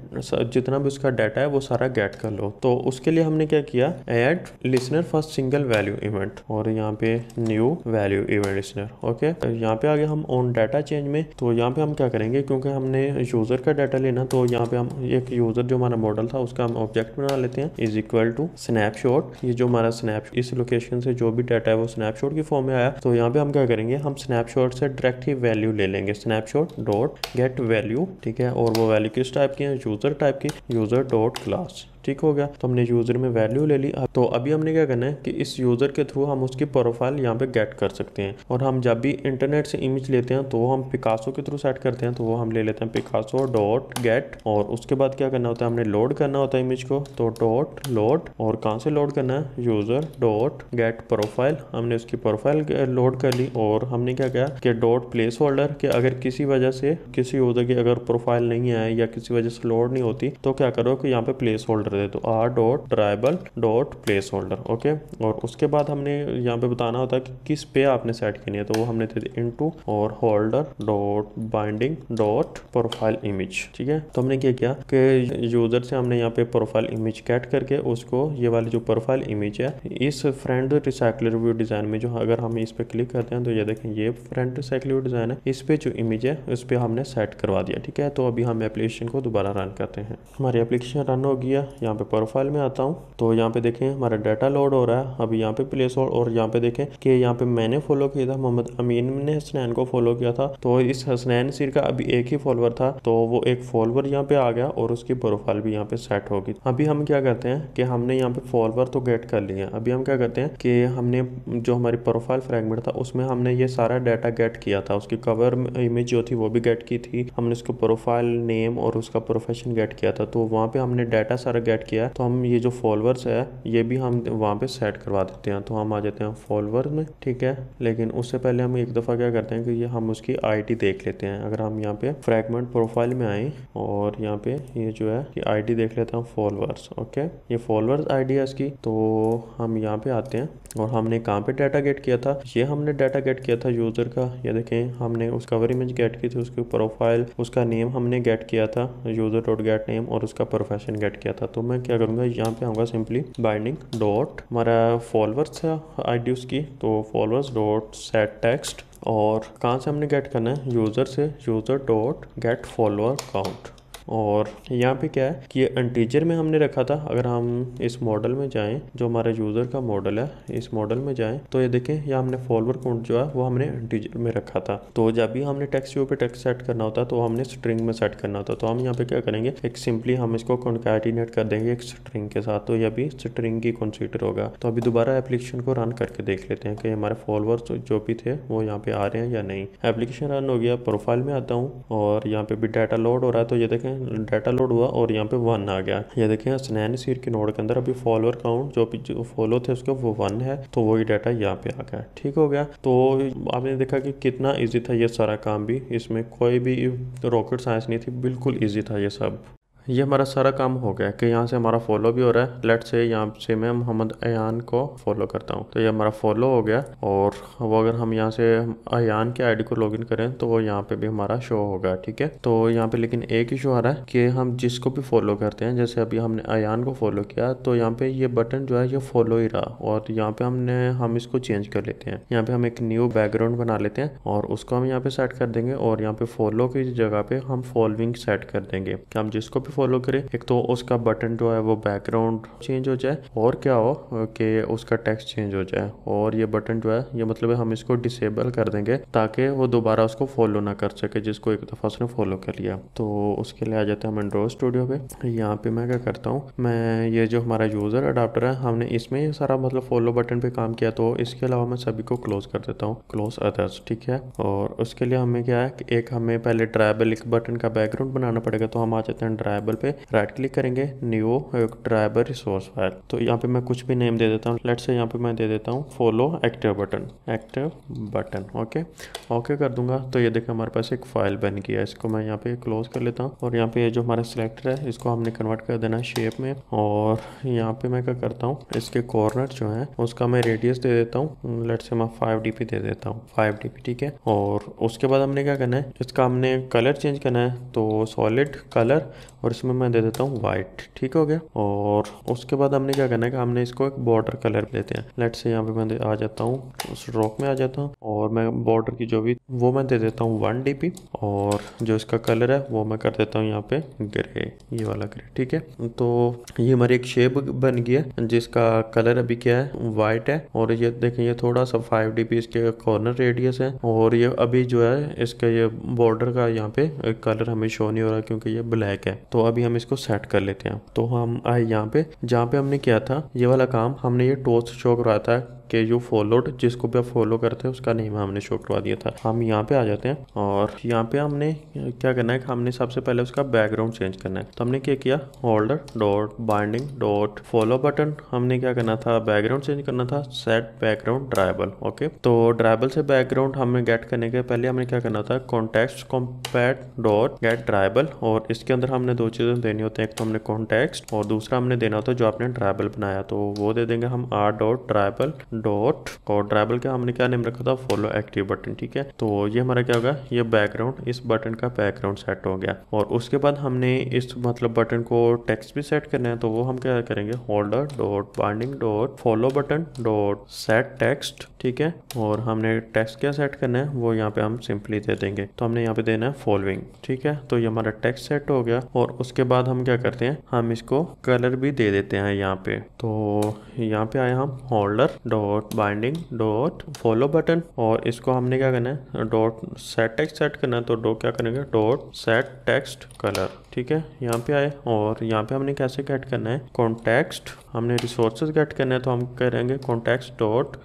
जितना भी उसका डाटा है वो सारा गेट कर लो तो उसके लिए हमने क्या किया add listener first single value event और यहाँ पे new value event listener okay यहाँ पे आगे हम ऑन डाटा चेंज में तो यहाँ पे हम क्या करेंगे क्योंकि हमने यूज़र का डाटा लेना तो यहाँ पे हम एक यूज़र जो हमारा मॉडल था उसका हम ऑब्जेक्ट बना लेते हैं इज इक्वल टू स्नैपशॉट ये जो हमारा स्नैप इस लोकेशन से जो भी डाटा है वो स्नैपशॉट की फॉर्म में आया तो यहाँ पे हम क्या करेंगे हम स्नैपशॉट से डायरेक्ट ही वैल्यू ले लेंगे स्नैपशॉट डॉट गेट वैल्यू ठीक है और वो वैल्यू किस टाइप की है यूज़र टाइप की यूज़र डॉट क्लास ठीक हो गया तो हमने यूज़र में वैल्यू ले ली तो अभी हमने क्या करना है कि इस यूज़र के थ्रू हम उसकी प्रोफाइल यहाँ पे गेट कर सकते हैं और हम जब भी इंटरनेट से इमेज लेते हैं तो हम पिकासो के थ्रू सेट करते हैं तो वो हम ले लेते हैं पिकासो डॉट गेट और उसके बाद क्या करना होता है हमने लोड करना होता है इमेज को तो डॉट लोड और कहाँ से लोड करना है यूज़र डॉट गेट प्रोफाइल हमने उसकी प्रोफाइल लोड कर ली और हमने क्या किया कि डॉट प्लेस होल्डर कि अगर किसी वजह से किसी यूज़र की अगर प्रोफाइल नहीं है या किसी वजह से लोड नहीं होती तो क्या करो कि यहाँ पे प्लेस होल्डर होल्डर दे दो R dot drawable dot placeholder okay और उसके बाद हमने यहाँ पे बताना होता है कि किस पे आपने सेट करनी है तो वो हमने थे इनटू और holder dot binding dot profile image ठीक है तो हमने क्या किया कि यूजर से हमने यहाँ पे प्रोफाइल इमेज कैट करके उसको ये वाली जो प्रोफाइल इमेज है इस फ्रेंड रिसाइकलर व्यू डिजाइन में जो अगर हम इस पे क्लिक करते हैं तो ये देखें ये फ्रेंड रिसाइकलर व्यू डिजाइन है इस पे जो इमेज है उस पर हमने सेट करवा दिया ठीक है तो अभी हम एप्लीकेशन को दोबारा रन करते हैं हमारी एप्लीकेशन रन हो गया यहाँ पे प्रोफाइल में आता हूँ तो यहाँ पे देखें हमारा डाटा लोड हो रहा है अभी यहाँ पे प्लेस होल्ड और यहाँ पे देखें कि यहाँ पे मैंने फॉलो किया था मोहम्मद अमीन ने हसनैन को फॉलो किया था तो इस हसनैन सिर का अभी एक ही फॉलोअर था तो वो एक फॉलोअर यहाँ पे आ गया और उसकी प्रोफाइल भी यहाँ पे सेट होगी अभी हम क्या करते हैं कि हमने यहाँ पे फॉलोअर तो गेट कर लिए है अभी हम क्या करते हैं कि हमने जो हमारी प्रोफाइल फ्रेगमेंट था उसमें हमने ये सारा डाटा गेट किया था उसकी कवर इमेज जो थी वो भी गेट की थी हमने उसको प्रोफाइल नेम और उसका प्रोफेशन गेट किया था तो वहाँ पे हमने डाटा सारा गेट किया है तो हम ये जो फॉलोअर्स है ये भी हम वहाँ पे सेट करवा देते हैं तो हम आ जाते हैं फॉलोअर में ठीक है लेकिन उससे पहले हम एक दफ़ा क्या करते हैं कि ये हम उसकी आईडी देख लेते हैं अगर हम यहाँ पे फ्रैगमेंट प्रोफाइल में आए और यहाँ पे ये जो है कि आई देख लेते हैं फॉलोअर्स ओके ये फॉलोअर्स आई है इसकी तो हम यहाँ पे आते हैं और हमने कहाँ पे डाटा गेट किया था ये हमने डाटा गेट किया था यूज़र का ये देखें हमने उस कवर इमेज गेट की थी उसकी प्रोफाइल उसका नेम हमने गेट किया था यूज़र डॉट गेट नेम और उसका प्रोफेशन गेट किया था तो तो मैं क्या करूँगा यहाँ पे आऊँगा सिंपली बाइंडिंग डॉट हमारा फॉलोअर्स है आई की तो फॉलोअर्स डॉट सेट टेक्स्ट और कहाँ से हमने गेट करना है यूज़र से user dot get follower count और यहाँ पे क्या है कि इंटीजर में हमने रखा था अगर हम इस मॉडल में जाएं जो हमारे यूज़र का मॉडल है इस मॉडल में जाएं तो ये देखें यहाँ हमने फॉलोअर काउंट जो है वो हमने इंटीजर में रखा था तो जब भी हमने टेक्स्ट व्यू पे टेक्स्ट सेट करना होता तो हमने स्ट्रिंग में सेट करना होता तो हम यहाँ पे क्या करेंगे एक सिंपली हम इसको कॉन्कैटिनेट कर देंगे एक स्ट्रिंग के साथ तो ये अभी स्ट्रिंग की कंसीडर होगा तो अभी दोबारा एप्लीकेशन को रन करके देख लेते हैं कि हमारे फॉलोअर्स जो भी थे वो यहाँ पे आ रहे हैं या नहीं एप्लीकेशन रन हो गया प्रोफाइल में आता हूँ और यहाँ पे भी डाटा लोड हो रहा है तो ये देखें डाटा लोड हुआ और यहाँ पे वन आ गया ये देखिए स्नैन सीर की नोड के अंदर अभी फॉलोअर काउंट जो, भी फॉलो थे उसके वो वन है तो वही डाटा यहाँ पे आ गया ठीक हो गया तो आपने देखा कि कितना ईजी था ये सारा काम भी इसमें कोई भी रॉकेट साइंस नहीं थी बिल्कुल ईजी था ये सब ये हमारा सारा काम हो गया कि यहाँ से हमारा फॉलो भी हो रहा है लेट से यहाँ से मैं मोहम्मद अयान को फॉलो करता हूँ तो ये हमारा फॉलो हो गया और वो अगर हम यहाँ से अयान के आईडी को लॉगिन करें तो वो यहाँ पे भी हमारा शो होगा ठीक है तो यहाँ पे लेकिन एक ही शो आ रहा है कि हम जिसको भी फॉलो करते हैं जैसे अभी हमने अयान को फॉलो किया तो यहाँ पे ये बटन जो है ये फॉलो ही रहा और यहाँ पे हमने हम इसको चेंज कर लेते हैं यहाँ पे हम एक न्यू बैकग्राउंड बना लेते हैं और उसको हम यहाँ पे सेट कर देंगे और यहाँ पे फॉलो की जगह पे हम फॉलोइंग सेट कर देंगे कि हम जिसको भी फॉलो करें एक तो उसका बटन जो है वो बैकग्राउंड चेंज हो जाए और क्या हो कि उसका टेक्स्ट चेंज हो जाए और ये बटन जो है ये मतलब है हम इसको डिसेबल कर देंगे ताकि वो दोबारा उसको फॉलो ना कर सके जिसको एक दफ़ा उसने फॉलो कर लिया तो उसके लिए आ जाते हैं हम एंड्रॉयड स्टूडियो पे यहाँ पे मैं क्या करता हूँ मैं ये जो हमारा यूज़र अडाप्टर है हमने इसमें सारा मतलब फॉलो बटन पे काम किया तो इसके अलावा मैं सभी को क्लोज कर देता हूँ क्लोज अदर्स ठीक है और उसके लिए हमें क्या है एक हमें पहले ड्राइबल एक बटन का बैकग्राउंड बनाना पड़ेगा तो हम आ जाते हैं ड्राइबल ट्राइबल पे राइट क्लिक करेंगे न्यू ट्राइबल रिसोर्स फाइल तो यहाँ पे मैं कुछ भी नेम दे देता हूँ लेट से यहाँ पे मैं दे देता हूँ follow active button active button okay okay कर दूंगा तो ये देखें हमारे पास एक फाइल बन गया इसको मैं यहाँ पे क्लोज कर लेता हूँ और यहाँ पे ये जो हमारा सिलेक्टर है इसको हमने कन्वर्ट कर देना है शेप में और यहाँ पे मैं क्या करता हूँ इसके कॉर्नर जो है उसका मैं रेडियस दे देता हूँ लेट से मैं फाइव डी दे देता हूँ फाइव डी ठीक है और उसके बाद हमने क्या करना है इसका हमने कलर चेंज करना है तो सॉलिड कलर और और इसमें मैं दे देता हूँ व्हाइट ठीक हो गया और उसके बाद हमने क्या करना है कि हमने इसको एक बॉर्डर कलर देते हैं लेट से यहाँ पे मैं आ जाता हूँ उस रॉक में आ जाता हूँ और मैं बॉर्डर की जो भी वो मैं दे देता हूँ वन डी और जो इसका कलर है वो मैं कर देता हूँ यहाँ पे ग्रे ये वाला ग्रे ठीक है तो ये हमारी एक शेप बन गई है जिसका कलर अभी क्या है वाइट है और ये देखें ये थोड़ा सा फाइव डी इसके कॉर्नर रेडियस है और ये अभी जो है इसका ये बॉर्डर का यहाँ पे कलर हमें शो नहीं हो रहा क्योंकि ये ब्लैक है तो अभी हम इसको सेट कर लेते हैं तो हम आए यहाँ पे जहाँ पे हमने किया था ये वाला काम हमने ये टोस्ट शो करवाया था के जो फॉलोड जिसको भी आप फॉलो करते हैं उसका नेम हमने शो करवा दिया था हम यहाँ पे आ जाते हैं और यहाँ पे हमने क्या करना है हमने सबसे पहले उसका बैकग्राउंड चेंज करना है तो हमने क्या किया holder dot binding dot follow button हमने क्या करना था बैकग्राउंड चेंज करना था सेट बैकग्राउंड ड्राइबल ओके तो ड्राइबल से बैकग्राउंड हमें गेट करने के पहले हमने क्या करना था context compat dot get drawable और इसके अंदर हमने दो चीज़ें देनी होती है एक तो हमने कॉन्टेक्ट और दूसरा हमने देना होता है जो आपने ड्राइबल बनाया तो वो दे देंगे हम आर डॉट ड्राइबल डॉट और ड्राइबल का हमने क्या नेम रखा था फॉलो एक्टिव बटन ठीक है तो ये हमारा क्या होगा ये बैकग्राउंड इस बटन का बैकग्राउंड सेट हो गया और उसके बाद हमने इस मतलब बटन को टेक्स्ट भी सेट करना है तो वो हम क्या करेंगे holder dot binding dot follow button dot set text ठीक है और हमने टेक्स्ट क्या सेट करना है वो यहाँ पे हम सिंपली दे देंगे तो हमने यहाँ पे देना है फॉलोइंग ठीक है तो ये हमारा टेक्स्ट सेट हो गया और उसके बाद हम क्या करते हैं हम इसको कलर भी दे देते हैं यहाँ पे तो यहाँ पे आए हम holder dot dot binding dot follow button और इसको हमने क्या करना है डॉट सेट टेक्स्ट सेट करना है तो डॉट क्या करेंगे डॉट सेट टेक्स्ट कलर ठीक है यहाँ पे आए और यहाँ पे हमने कैसे गेट करना है कॉन्टेक्स्ट हमने रिसोर्सेज गेट करना है तो हम करेंगे कॉन्टेक्स्ट डॉट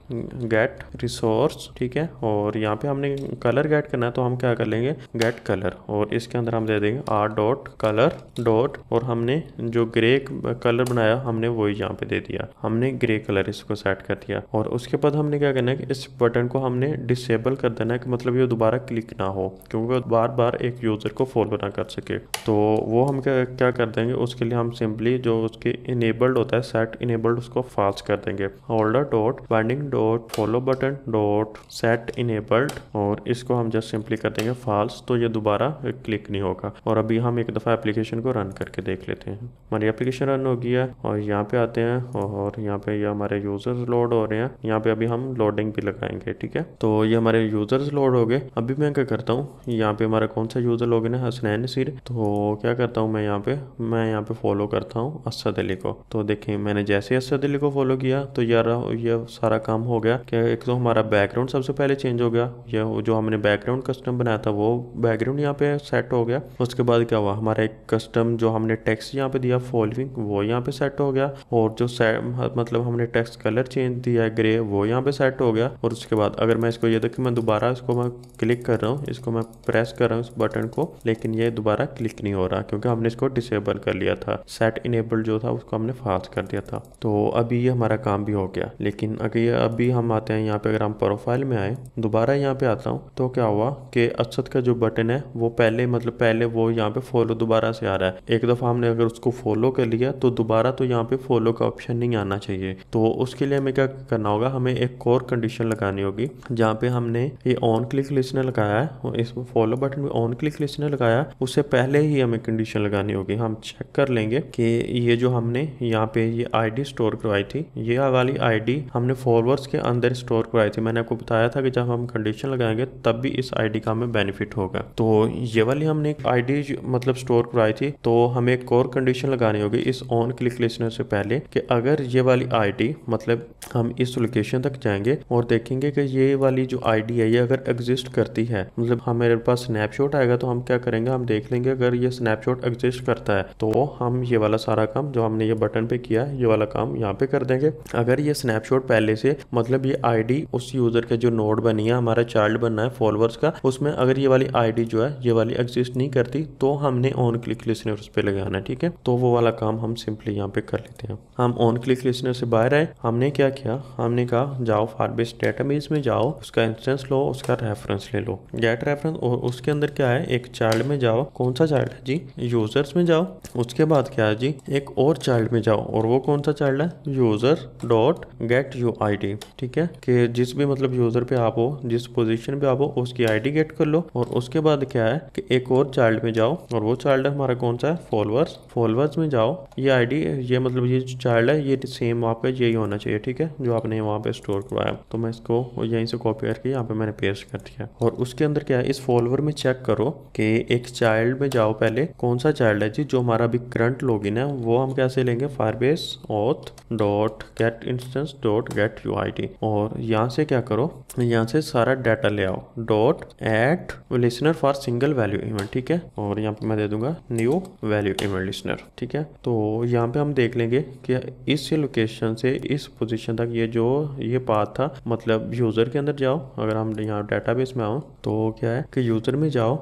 गेट रिसोर्स ठीक है और यहाँ पे हमने कलर गेट करना है तो हम क्या कर लेंगे गेट कलर और इसके अंदर हम दे देंगे आर डॉट कलर डॉट और हमने जो ग्रे कलर बनाया हमने वही यहाँ पे दे दिया हमने ग्रे कलर इसको सेट कर दिया और उसके बाद हमने क्या करना है कि इस बटन को हमने डिसेबल कर देना है कि मतलब ये दोबारा क्लिक ना हो क्योंकि बार बार एक यूजर को फॉलो ना कर सके तो वो हम क्या क्या कर देंगे उसके लिए हम सिंपली जो उसके इनेबल्ड होता है सेट इनेबल्ड उसको फास्ट कर देंगे holder dot binding dot follow button dot set enabled और इसको हम जस्ट सिंपली कर देंगे फाल्स तो ये दोबारा क्लिक नहीं होगा और अभी हम एक दफ़ा एप्लीकेशन को रन करके देख लेते हैं हमारी एप्लीकेशन रन हो गई है और यहाँ पे आते हैं और यहाँ पे ये हमारे यूजर्स लोड हो रहे हैं यहाँ पे अभी हम लोडिंग भी लगाएंगे ठीक है तो ये हमारे यूजर्स लोड हो गए अभी मैं क्या करता हूँ यहाँ पे हमारा कौन सा यूजर लोग हसनैन सिर तो क्या करता हूँ मैं यहाँ पे मैं यहाँ पे फॉलो करता हूँ असद अली को तो देखें मैंने जैसे ही असद अली को फॉलो किया तो यार ये सारा काम हो गया कि एक तो हमारा बैकग्राउंड सबसे पहले चेंज हो गया या जो हमने बैकग्राउंड कस्टम बनाया था वो बैकग्राउंड यहाँ पे सेट हो गया उसके बाद क्या हुआ हमारा एक कस्टम जो हमने टेक्स यहाँ पे दिया फॉलोइंग वो यहाँ पे सेट हो गया और जो मतलब हमने टेक्स कलर चेंज दिया ग्रे वो यहाँ पे सेट हो गया और उसके बाद अगर मैं इसको ये देखो मैं दोबारा इसको मैं क्लिक कर रहा हूँ इसको मैं प्रेस कर रहा हूँ इस बटन को लेकिन ये दोबारा क्लिक नहीं हो रहा रहा क्योंकि हमने इसको डिसेबल कर लिया था सेट इनेबल जो था उसको हमने फास्ट कर दिया था तो अभी ये हमारा काम भी हो गया लेकिन अगर ये अभी हम आते हैं यहाँ पे अगर हम प्रोफाइल में आए दोबारा यहाँ पे आता हूँ तो क्या हुआ कि असद का जो बटन है वो पहले मतलब पहले वो यहाँ पे फॉलो दोबारा से आ रहा है एक दफ़ा हमने अगर उसको फॉलो कर लिया तो दोबारा तो यहाँ पे फॉलो का ऑप्शन नहीं आना चाहिए तो उसके लिए हमें क्या करना होगा हमें एक और कंडीशन लगानी होगी जहाँ पे हमने ये ऑन क्लिक लिस्ट ने लगाया है इस फॉलो बटन में ऑन क्लिक लिस्ट ने लगाया उससे पहले ही हमें कंडीशन लगानी होगी हम चेक कर लेंगे कि ये जो हमने यहाँ पे ये आईडी स्टोर करवाई थी ये वाली आईडी हमने फॉरवर्ड्स के अंदर स्टोर करवाई थी मैंने आपको बताया था कि जब हम कंडीशन लगाएंगे तब भी इस आईडी का हमें बेनिफिट होगा तो ये वाली हमने एक आईडी मतलब स्टोर करवाई थी तो हमें एक और कंडीशन लगानी होगी इस ऑन क्लिक लिस्टनर से पहले कि अगर ये वाली आई मतलब हम इस लोकेशन तक जाएंगे और देखेंगे कि ये वाली जो आईडी है ये अगर एग्जिस्ट करती है मतलब हमारे पास स्नैपशॉट आएगा तो हम क्या करेंगे हम देख लेंगे अगर ये स्नैप स्नैपशॉट एग्जिस्ट करता है तो हम ये वाला सारा काम जो हमने ये बटन पे किया है ये वाला काम यहाँ पे कर देंगे अगर ये स्नैपशॉट पहले से मतलब ये आईडी उस यूजर के जो नोड बनी है हमारा चाइल्ड बनना है फॉलोअर्स का उसमें अगर ये वाली आईडी जो है ये वाली एग्जिस्ट नहीं करती तो हमने ऑन क्लिक लिसनर उस पर लगाना ठीक है तो वो वाला काम हम सिंपली यहाँ पे कर लेते हैं हम ऑन क्लिक लिसनर से बाहर आए हमने क्या किया हमने कहा जाओ फारबेस डेटाबेस में जाओ उसका इंस्टेंस लो उसका रेफरेंस ले लो गेट रेफरेंस और उसके अंदर क्या है एक चाइल्ड में जाओ कौन सा चाइल्ड है जी यूजर्स में जाओ उसके बाद क्या है जी एक और चाइल्ड में जाओ और वो कौन सा चाइल्ड है user dot get U I D ठीक है कि जिस भी मतलब यूजर पे आप हो जिस पोजीशन पे आप हो उसकी आई गेट कर लो और उसके बाद क्या है कि एक और चाइल्ड में जाओ और वो चाइल्ड हमारा कौन सा है फॉलोअर्स फॉलोअर्स में जाओ ये आईडी ये मतलब ये जो चाइल्ड है ये सेम वहाँ पे यही होना चाहिए ठीक है जो आपने वहाँ पे स्टोर करवाया तो मैं इसको यहीं से कॉपी करके यहाँ पे मैंने पेस्ट कर दिया और उसके अंदर क्या है इस फॉलोअर में चेक करो कि एक चाइल्ड में जाओ पहले कौन सा चाइल्ड है जी जो हमारा अभी करंट लॉगिन है वो हम कैसे लेंगे Firebase auth dot get instance dot get U और यहाँ से क्या करो यहाँ से सारा डाटा ले आओ dot add listener for single value event ठीक है और यहाँ पे मैं दे दूंगा न्यू वैल्यू इवेंट लिसनर ठीक है तो यहाँ पे हम देख लेंगे कि इस लोकेशन से इस पोजिशन तक ये जो ये पाथ था मतलब यूजर के अंदर जाओ अगर हम यहाँ डाटा में आओ तो क्या है कि यूजर में जाओ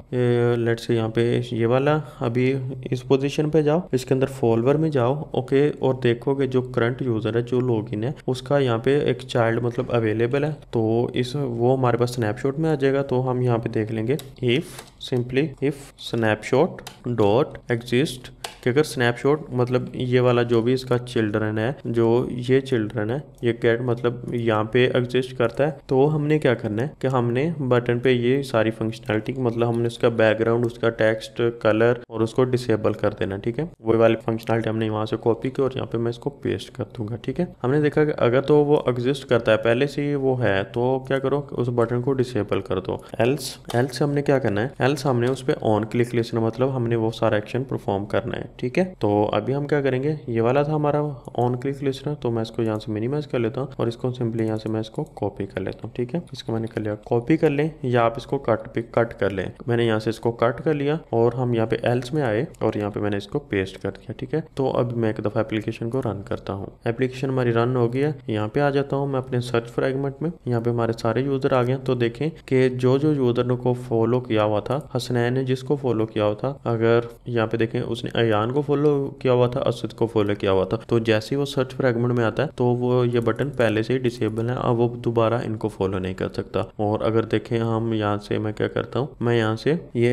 लेट से यहाँ पे ये वाला अभी इस पोजीशन पे जाओ इसके अंदर फॉलोअर में जाओ ओके और देखोगे जो करंट यूजर है जो लॉगिन है उसका यहाँ पे एक चाइल्ड मतलब अवेलेबल है तो इस वो हमारे पास स्नैपशॉट में आ जाएगा तो हम यहाँ पे देख लेंगे if simply if snapshot dot exist अगर स्नैपशॉट मतलब ये वाला जो भी इसका चिल्ड्रन है जो ये चिल्ड्रन है ये कैट मतलब यहाँ पे एग्जिस्ट करता है तो हमने क्या करना है कि हमने बटन पे ये सारी फंक्शनैलिटी मतलब हमने उसका बैकग्राउंड उसका टेक्स्ट कलर और उसको डिसेबल कर देना ठीक है वो वाली फंक्शनैलिटी हमने यहाँ से कॉपी की और यहाँ पे मैं इसको पेस्ट कर दूंगा ठीक है हमने देखा कि अगर तो वो एग्जिस्ट करता है पहले से ही वो है तो क्या करो उस बटन को डिसेबल कर दो एल्स एल्स हमने क्या करना है एल्स हमने उस पर ऑन क्लिक लेना मतलब हमने वो सारा एक्शन परफॉर्म करना है है ठीक है तो अभी हम क्या करेंगे ये वाला था हमारा ऑन क्लिक लिस्टर तो मैं इसको यहाँ से मिनिमाइज कर लेता हूँ और इसको सिंपली यहाँ से मैं इसको कॉपी कर लेता हूँ ठीक है इसको मैंने कर लिया कॉपी कर लें या आप इसको कट पे कट कर लें मैंने यहाँ से इसको कट कर लिया और हम यहाँ पे एल्स में आए और यहाँ पे मैंने इसको पेस्ट कर दिया ठीक है तो अब मैं एक दफा एप्लीकेशन को रन करता हूँ एप्लीकेशन हमारी रन हो गई है यहाँ पे आ जाता हूँ मैं अपने सर्च फ्रेगमेंट में यहाँ पे हमारे सारे यूजर आ गए तो देखें कि जो जो यूजर को फॉलो किया हुआ था हसनैन ने जिसको फॉलो किया हुआ था अगर यहाँ पे देखें उसने अयान को फॉलो किया हुआ था असद को फॉलो किया हुआ था तो जैसे ही वो सर्च फ्रेगमेंट में आता है तो वो ये बटन पहले से ही डिसेबल है अब वो दोबारा इनको फॉलो नहीं कर सकता और अगर देखें हम यहाँ से मैं क्या करता हूँ मैं यहाँ से ये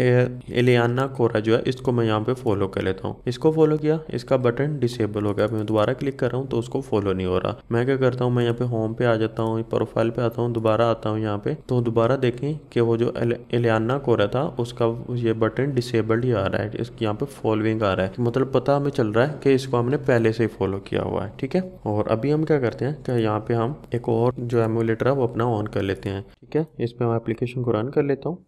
एलियाना कोरा जो है इसको मैं यहाँ पे फॉलो कर लेता हूँ इसको फॉलो किया इसका बटन डिसेबल हो गया मैं दोबारा क्लिक कर रहा हूँ तो उसको फॉलो नहीं हो रहा मैं क्या करता हूँ मैं यहाँ पे होम पे आ जाता हूँ प्रोफाइल पे आता हूँ दोबारा आता हूँ यहाँ पे तो दोबारा देखें कि वो जो एलियाना कोरा था उसका ये बटन डिसेबल ही आ रहा है यहाँ पे फॉलोइंग आ रहा है रहा है तो मतलब पता हमें चल रहा है कि इसको हमने पहले से ही फॉलो किया हुआ है ठीक है और अभी हम क्या करते हैं कि यहाँ पे हम एक और जो एमुलेटर है वो अपना ऑन कर लेते हैं ठीक है इस पर मैं एप्लीकेशन को रन कर लेता हूँ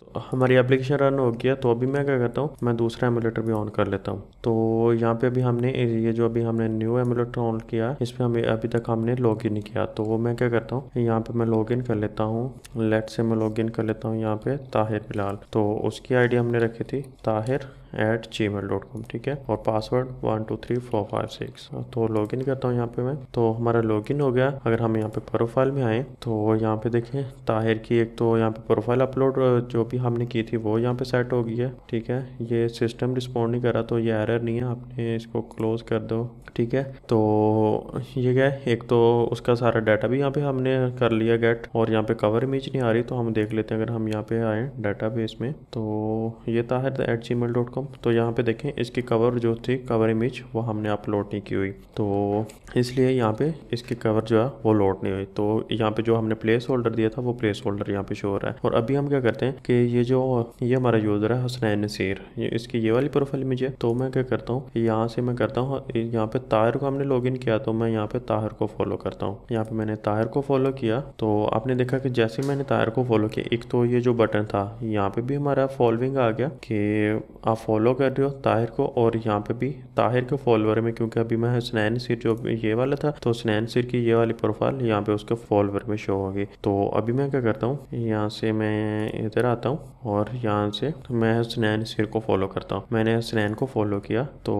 तो हमारी एप्लीकेशन रन हो गया तो अभी मैं क्या करता हूँ मैं दूसरा एमुलेटर भी ऑन कर लेता हूँ तो यहाँ पे अभी हमने ये जो अभी हमने न्यू एमुलेटर ऑन किया इस पर हमें अभी तक हमने लॉग इन किया तो वो मैं क्या करता हूँ यहाँ पे मैं लॉग इन कर लेता हूँ लेट से मैं लॉग इन कर लेता हूँ यहाँ पे ताहिर बिलाल तो उसकी आईडी हमने रखी थी Tahir at ji mail dot com ठीक है और password one two three four five six तो लॉग इन करता हूँ यहाँ पे मैं तो हमारा लॉग इन हो गया अगर हम यहाँ पे प्रोफाइल में आए तो यहाँ पे देखें ताहिर की एक तो यहाँ पे प्रोफाइल अपलोड जो भी हमने की थी वो यहाँ पे सेट हो गई है ठीक है ये सिस्टम रिस्पॉन्ड नहीं करा तो ये एरर नहीं है आपने इसको क्लोज कर दो ठीक है तो ये क्या है एक तो उसका सारा डाटा भी यहाँ पे हमने कर लिया गेट और यहाँ पे कवर इमेज नहीं आ रही तो हम देख लेते हैं अगर हम यहाँ पे आए डाटा बेस में तो ये था है at ji mail dot com तो यहाँ पे देखें इसकी कवर जो थी कवर इमेज वो हमने अपलोड नहीं की हुई तो इसलिए यहाँ पे इसकी कवर जो है वो लोड नहीं हुई तो यहाँ पे जो हमने प्लेस होल्डर दिया था वो प्लेस होल्डर यहाँ पे शो हो रहा है और अभी हम क्या करते हैं कि ये जो ये हमारा यूज़र है हसनैन नसीर ये इसकी ये वाली प्रोफाइल इमेज है तो मैं क्या करता हूँ यहाँ से मैं करता हूँ यहाँ पे ताहिर को हमने लॉगिन किया तो मैं यहाँ पे ताहिर को फॉलो करता हूँ यहाँ पे मैंने ताहिर को फॉलो किया तो आपने देखा कि जैसे मैंने ताहिर को फॉलो किया एक तो ये जो बटन था यहाँ पे भी हमारा फॉलोइंग आ गया कि आप फॉलो कर रहे हो ताहिर को और यहाँ पे भी ताहिर के फॉलोअर में क्योंकि अभी मैं स्नैन सिर जो ये वाला था तो स्नैन सिर की ये वाली प्रोफाइल यहाँ पे उसके फॉलोअर में शो होगी तो अभी मैं क्या करता हूँ यहाँ से मैं इधर आता हूँ और यहाँ से मैं स्नैन सिर को फॉलो करता हूँ मैंने स्नैन को फॉलो किया तो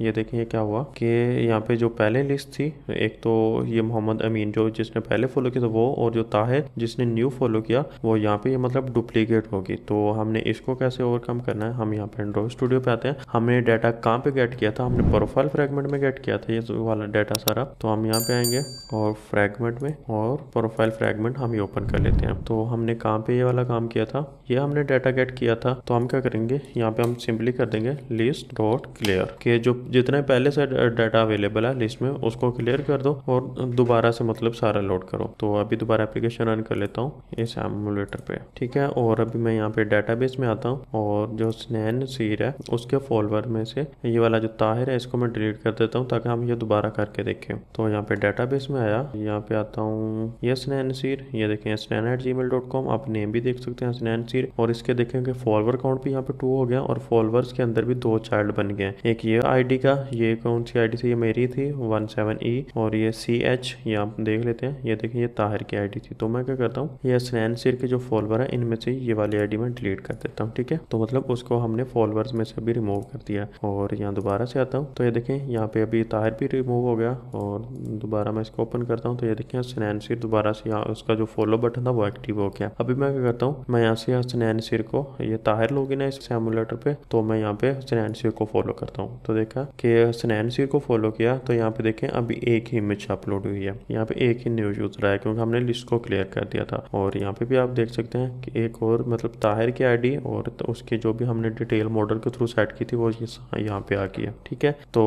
ये देखिए क्या हुआ कि ये यहाँ पे जो पहले लिस्ट थी एक तो ये मोहम्मद अमीन जो जिसने पहले फॉलो किया था वो और जो ताहिर जिसने न्यू फॉलो किया वो यहाँ पे ये मतलब डुप्लीकेट होगी तो हमने इसको कैसे ओवरकम करना है हम यहाँ पे एंड्रॉइड स्टूडियो पे आते हैं हमने डाटा कहाँ पे गेट किया था हमने प्रोफाइल फ्रेगमेंट में गेट किया था ये वाला डाटा सारा तो हम यहाँ पे आएंगे और फ्रेगमेंट में और प्रोफाइल फ्रेगमेंट हम ये ओपन कर लेते हैं तो हमने कहाँ पे ये वाला काम किया था ये हमने डाटा गेट किया था तो हम क्या करेंगे यहाँ पे हम सिंपली कर देंगे लिस्ट डॉट क्लियर के जो जितने पहले से डाटा अवेलेबल है लिस्ट में उसको क्लियर कर दो और दोबारा से मतलब सारा लोड करो तो अभी दोबारा एप्लीकेशन रन कर लेता हूँ इस एमुलेटर पे ठीक है और अभी मैं यहाँ पे डाटा में आता हूँ और जो स्नैन सीर है उसके फॉलोअर में से ये वाला जो ताहिर है इसको मैं डिलीट कर देता हूँ ताकि हम ये दोबारा करके देखें तो यहाँ पे डाटा में आया यहाँ पे आता हूँ ये स्नैन सीर ये देखें Hasnain at ji mail dot com आप नेम भी देख सकते हैं स्नैन सीर और इसके देखें कि फॉलोअर काउंट भी यहाँ पे टू हो गया और फॉलोअर्स के अंदर भी दो चाइल्ड बन गए एक ये आई का ये कौन सी आई आईडी थी ये मेरी थी वन सेवन ई और ये सी एच ये आप देख लेते हैं ये देखिए ये ताहिर की आईडी थी तो मैं क्या करता हूँ ये स्नैन सिर के जो फॉलोवर है इनमें से ये वाली आईडी मैं डिलीट कर देता हूँ ठीक है तो मतलब उसको हमने फॉलोअर्स में से भी रिमूव कर दिया और यहाँ दोबारा से आता हूँ तो ये देखें यहाँ पे अभी ताहिर भी रिमूव हो गया और दोबारा मैं इसको ओपन करता हूँ तो ये देखें स्नैन सिर दोबारा से यहाँ उसका जो फॉलो बटन था वो एक्टिव हो गया अभी मैं क्या करता हूँ मैं यहाँ से स्नैन सिर को ये ताहिर लोगिन है इस सेमुलेटर पे तो मैं यहाँ पे स्नैन सिर को फॉलो करता हूँ तो देखा कि स्नैन सिर को फॉलो किया तो यहाँ पे देखें अभी एक ही इमेज अपलोड हुई है यहाँ पे एक ही न्यूज उतर है क्योंकि हमने लिस्ट को क्लियर कर दिया था और यहाँ पे भी आप देख सकते हैं कि एक और मतलब ताहिर की आईडी और तो उसके जो भी हमने डिटेल मॉडल के थ्रू सेट की थी वो यहाँ पे आ गई है ठीक है तो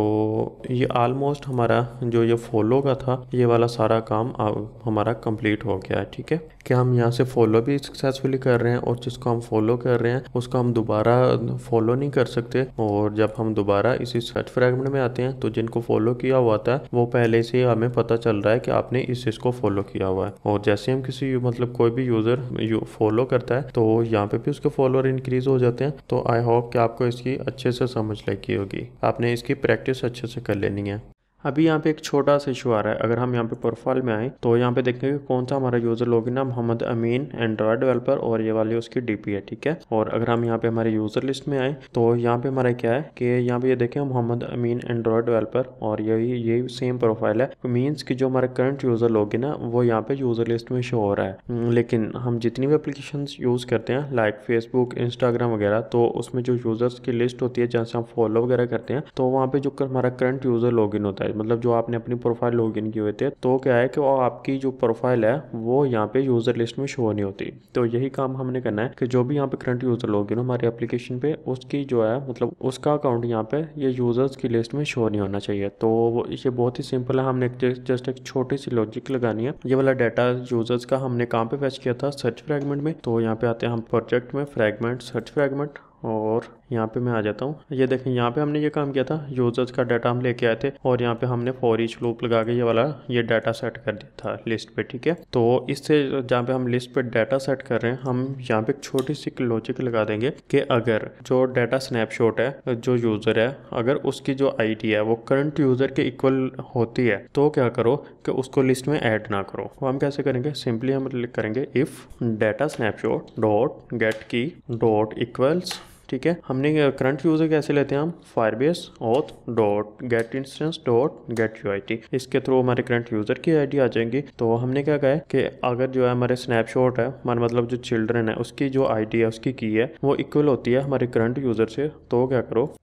ये ऑलमोस्ट हमारा जो ये फॉलो का था ये वाला सारा काम हमारा कंप्लीट हो गया है ठीक है कि हम यहाँ से फॉलो भी सक्सेसफुली कर रहे हैं और जिसको हम फॉलो कर रहे हैं उसको हम दोबारा फॉलो नहीं कर सकते और जब हम दोबारा इसी सर्च फ्रेगमेंट में आते हैं तो जिनको फॉलो किया हुआ था वो पहले से हमें पता चल रहा है कि आपने इस चीज़ को फॉलो किया हुआ है और जैसे हम किसी मतलब कोई भी यूज़र यू फॉलो करता है तो यहाँ पे भी उसके फॉलोअर इंक्रीज हो जाते हैं तो आई होप कि आपको इसकी अच्छे से समझ लगी होगी आपने इसकी प्रैक्टिस अच्छे से कर लेनी है अभी यहाँ पे एक छोटा सा इशू आ रहा है अगर हम यहाँ पे प्रोफाइल में आए तो यहाँ पे देखेंगे कौन सा हमारा यूजर लॉगिन है मोहम्मद अमीन एंड्रॉयड डेवलपर और ये वाली उसकी डीपी है ठीक है और अगर हम यहाँ पे हमारे यूजर लिस्ट में आए तो यहाँ पे हमारा क्या है कि यहाँ पे ये देखें मोहम्मद अमीन एंड्रॉयड डेवलपर और यही यही सेम प्रोफाइल है मीन्स की जो हमारा करंट यूजर लॉगिन है वो यहाँ पे यूजर लिस्ट में शो हो रहा है हम्म, लेकिन हम जितनी भी अप्लीकेशन यूज करते हैं लाइक फेसबुक इंस्टाग्राम वगैरह तो उसमें जो यूजर्स की लिस्ट होती है जहाँ से हम फॉलो वगैरह करते हैं तो वहाँ पे जो हमारा करंट यूजर इन होता है मतलब जो आपने अपनी प्रोफाइल लॉग इन किए हुए थे तो क्या है कि वो आपकी जो प्रोफाइल है वो यहाँ पे यूज़र लिस्ट में शो नहीं होती तो यही काम हमने करना है कि जो भी यहाँ पे करंट यूज़र लॉग इन हमारे एप्लीकेशन पे उसकी जो है मतलब उसका अकाउंट यहाँ पे ये यूज़र्स की लिस्ट में शो नहीं होना चाहिए तो ये बहुत ही सिंपल है हमने जस्ट एक छोटी सी लॉजिक लगानी है ये वाला डाटा यूज़र्स का हमने कहाँ पे फैच किया था सर्च फ्रेगमेंट में तो यहाँ पे आते हैं हम प्रोजेक्ट में फ्रेगमेंट सर्च फ्रेगमेंट और यहाँ पे मैं आ जाता हूँ ये देखें यहाँ पे हमने ये काम किया था यूजर्स का डाटा हम लेके आए थे और यहाँ पे हमने फॉर ईच लूप लगा के ये वाला ये डाटा सेट कर दिया था लिस्ट पे ठीक है तो इससे जहाँ पे हम लिस्ट पे डाटा सेट कर रहे हैं हम यहाँ पे एक छोटी सी लॉजिक लगा देंगे कि अगर जो डाटा स्नैपशॉट है जो यूजर है अगर उसकी जो आई है वो करंट यूजर के इक्वल होती है तो क्या करो कि उसको लिस्ट में ऐड ना करो हम कैसे करेंगे सिंपली हम करेंगे if data snapshot dot get key dot equals ठीक है हमने करंट यूजर कैसे लेते हैं हम Firebase auth dot get instance dot get U इसके थ्रू हमारे करंट यूजर की आईडी आ जाएंगी तो हमने क्या कहा है कि अगर जो है हमारे स्नैपशॉट है हमारे मतलब जो चिल्ड्रन है उसकी जो आईडी है उसकी की है वो इक्वल होती है हमारे करंट यूजर से तो क्या करो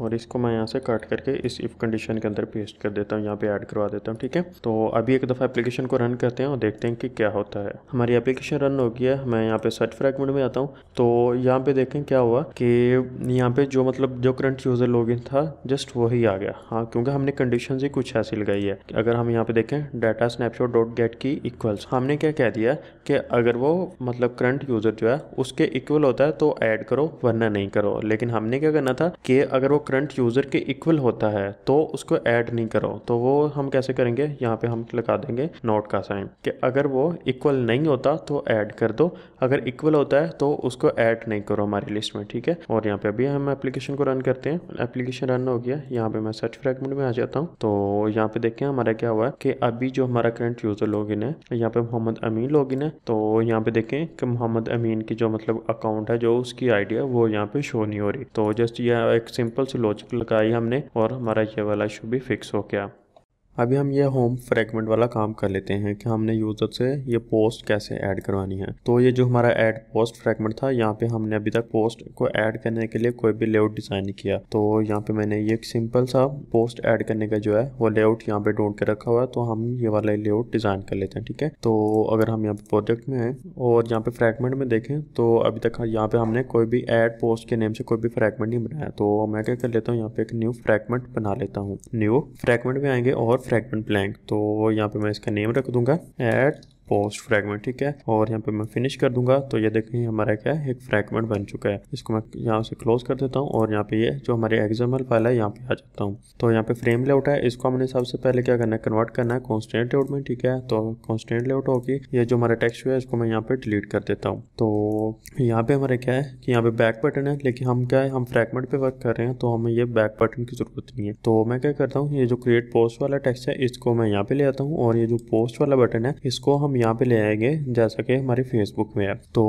और इसको मैं यहाँ से काट करके इस इफ़ कंडीशन के अंदर पेस्ट कर देता हूँ यहाँ पे ऐड करवा देता हूँ ठीक है तो अभी एक दफ़ा एप्लीकेशन को रन करते हैं और देखते हैं कि क्या होता है हमारी एप्लीकेशन रन हो गया है मैं यहाँ पे सर्च फ्रैगमेंट में आता हूँ तो यहाँ पे देखें क्या हुआ कि यहाँ पे जो मतलब जो करंट यूज़र लॉग था जस्ट वही आ गया हाँ क्योंकि हमने कंडीशन ही कुछ ऐसी लगाई है अगर हम यहाँ पे देखें data snapshot dot get key equals हमने क्या कह दिया कि अगर वो मतलब करंट यूज़र जो है उसके इक्वल होता है तो ऐड करो वरना नहीं करो लेकिन हमने क्या करना था कि अगर वो करंट यूज़र के इक्वल होता है तो उसको ऐड नहीं करो तो वो हम कैसे करेंगे यहाँ पे हम लगा देंगे नोट का साइन कि अगर वो इक्वल नहीं होता तो ऐड कर दो अगर इक्वल होता है तो उसको ऐड नहीं करो हमारी लिस्ट में ठीक है और यहाँ पे अभी हम एप्लीकेशन को रन करते हैं एप्लीकेशन रन हो गया यहाँ पे मैं सर्च फ्रेगमेंट में आ जाता हूँ तो यहाँ पे देखें हमारा क्या हुआ है कि अभी जो हमारा करंट यूजर लॉग है यहाँ पे मोहम्मद अमीन लॉग है तो यहाँ पे देखें कि मोहम्मद अमीन की जो मतलब अकाउंट है जो उसकी आइडिया वो यहाँ पे शो नहीं हो रही तो जस्ट यह एक सिंपल सी लॉजिक लगाई हमने और हमारा ये वाला इशू भी फिक्स हो गया अभी हम ये होम फ्रेगमेंट वाला काम कर लेते हैं कि हमने यूज़र से ये पोस्ट कैसे ऐड करवानी है तो ये जो हमारा ऐड पोस्ट फ्रेगमेंट था यहाँ पे हमने अभी तक पोस्ट को ऐड करने के लिए कोई भी लेआउट डिज़ाइन नहीं किया तो यहाँ पे मैंने ये सिंपल सा पोस्ट ऐड करने का जो है वो लेआउट यहाँ पे ढूंढ के रखा हुआ है तो हम ये वाला लेआउट डिज़ाइन कर लेते हैं ठीक है तो अगर हम यहाँ पे प्रोजेक्ट में है और यहाँ पे फ्रेगमेंट में देखें तो अभी तक यहाँ पे हमने कोई भी एड पोस्ट के नेम से कोई भी फ्रेगमेंट नहीं बनाया तो मैं क्या कर लेता हूँ यहाँ पे एक न्यू फ्रेगमेंट बना लेता हूँ न्यू फ्रेगमेंट में आएंगे और फ्रैगमेंट ब्लैंक तो यहाँ पे मैं इसका नेम रख दूंगा एट पोस्ट फ्रेगमेंट ठीक है और यहाँ पे मैं फिनिश कर दूंगा तो ये देखिए हमारा क्या है एक फ्रेगमेंट बन चुका है इसको मैं यहाँ से क्लोज कर देता हूँ और यहाँ पे ये जो हमारे एग्जाम्पल फाइल है यहाँ पे आ जाता हूँ तो यहाँ पे फ्रेम लेआउट है इसको हमने सबसे पहले क्या करना है कन्वर्ट करना है कॉन्स्टेंट लेआउट में ठीक है तो कॉन्स्टेंट लेआउट होगी ये जो हमारा टेक्स्ट है इसको मैं यहाँ पे डिलीट कर देता हूँ तो यहाँ पे हमारे क्या है कि यहाँ पे बैक बटन है लेकिन हम क्या है हम फ्रेगमेंट पे वर्क कर रहे हैं तो हमें ये बैक बटन की जरूरत नहीं है तो मैं क्या करता हूँ ये जो क्रिएट पोस्ट वाला टेक्स्ट है इसको मैं यहाँ पे ले आता हूँ और ये जो पोस्ट वाला बटन है इसको हम यहाँ पे ले आएंगे जैसा कि हमारे फेसबुक में है तो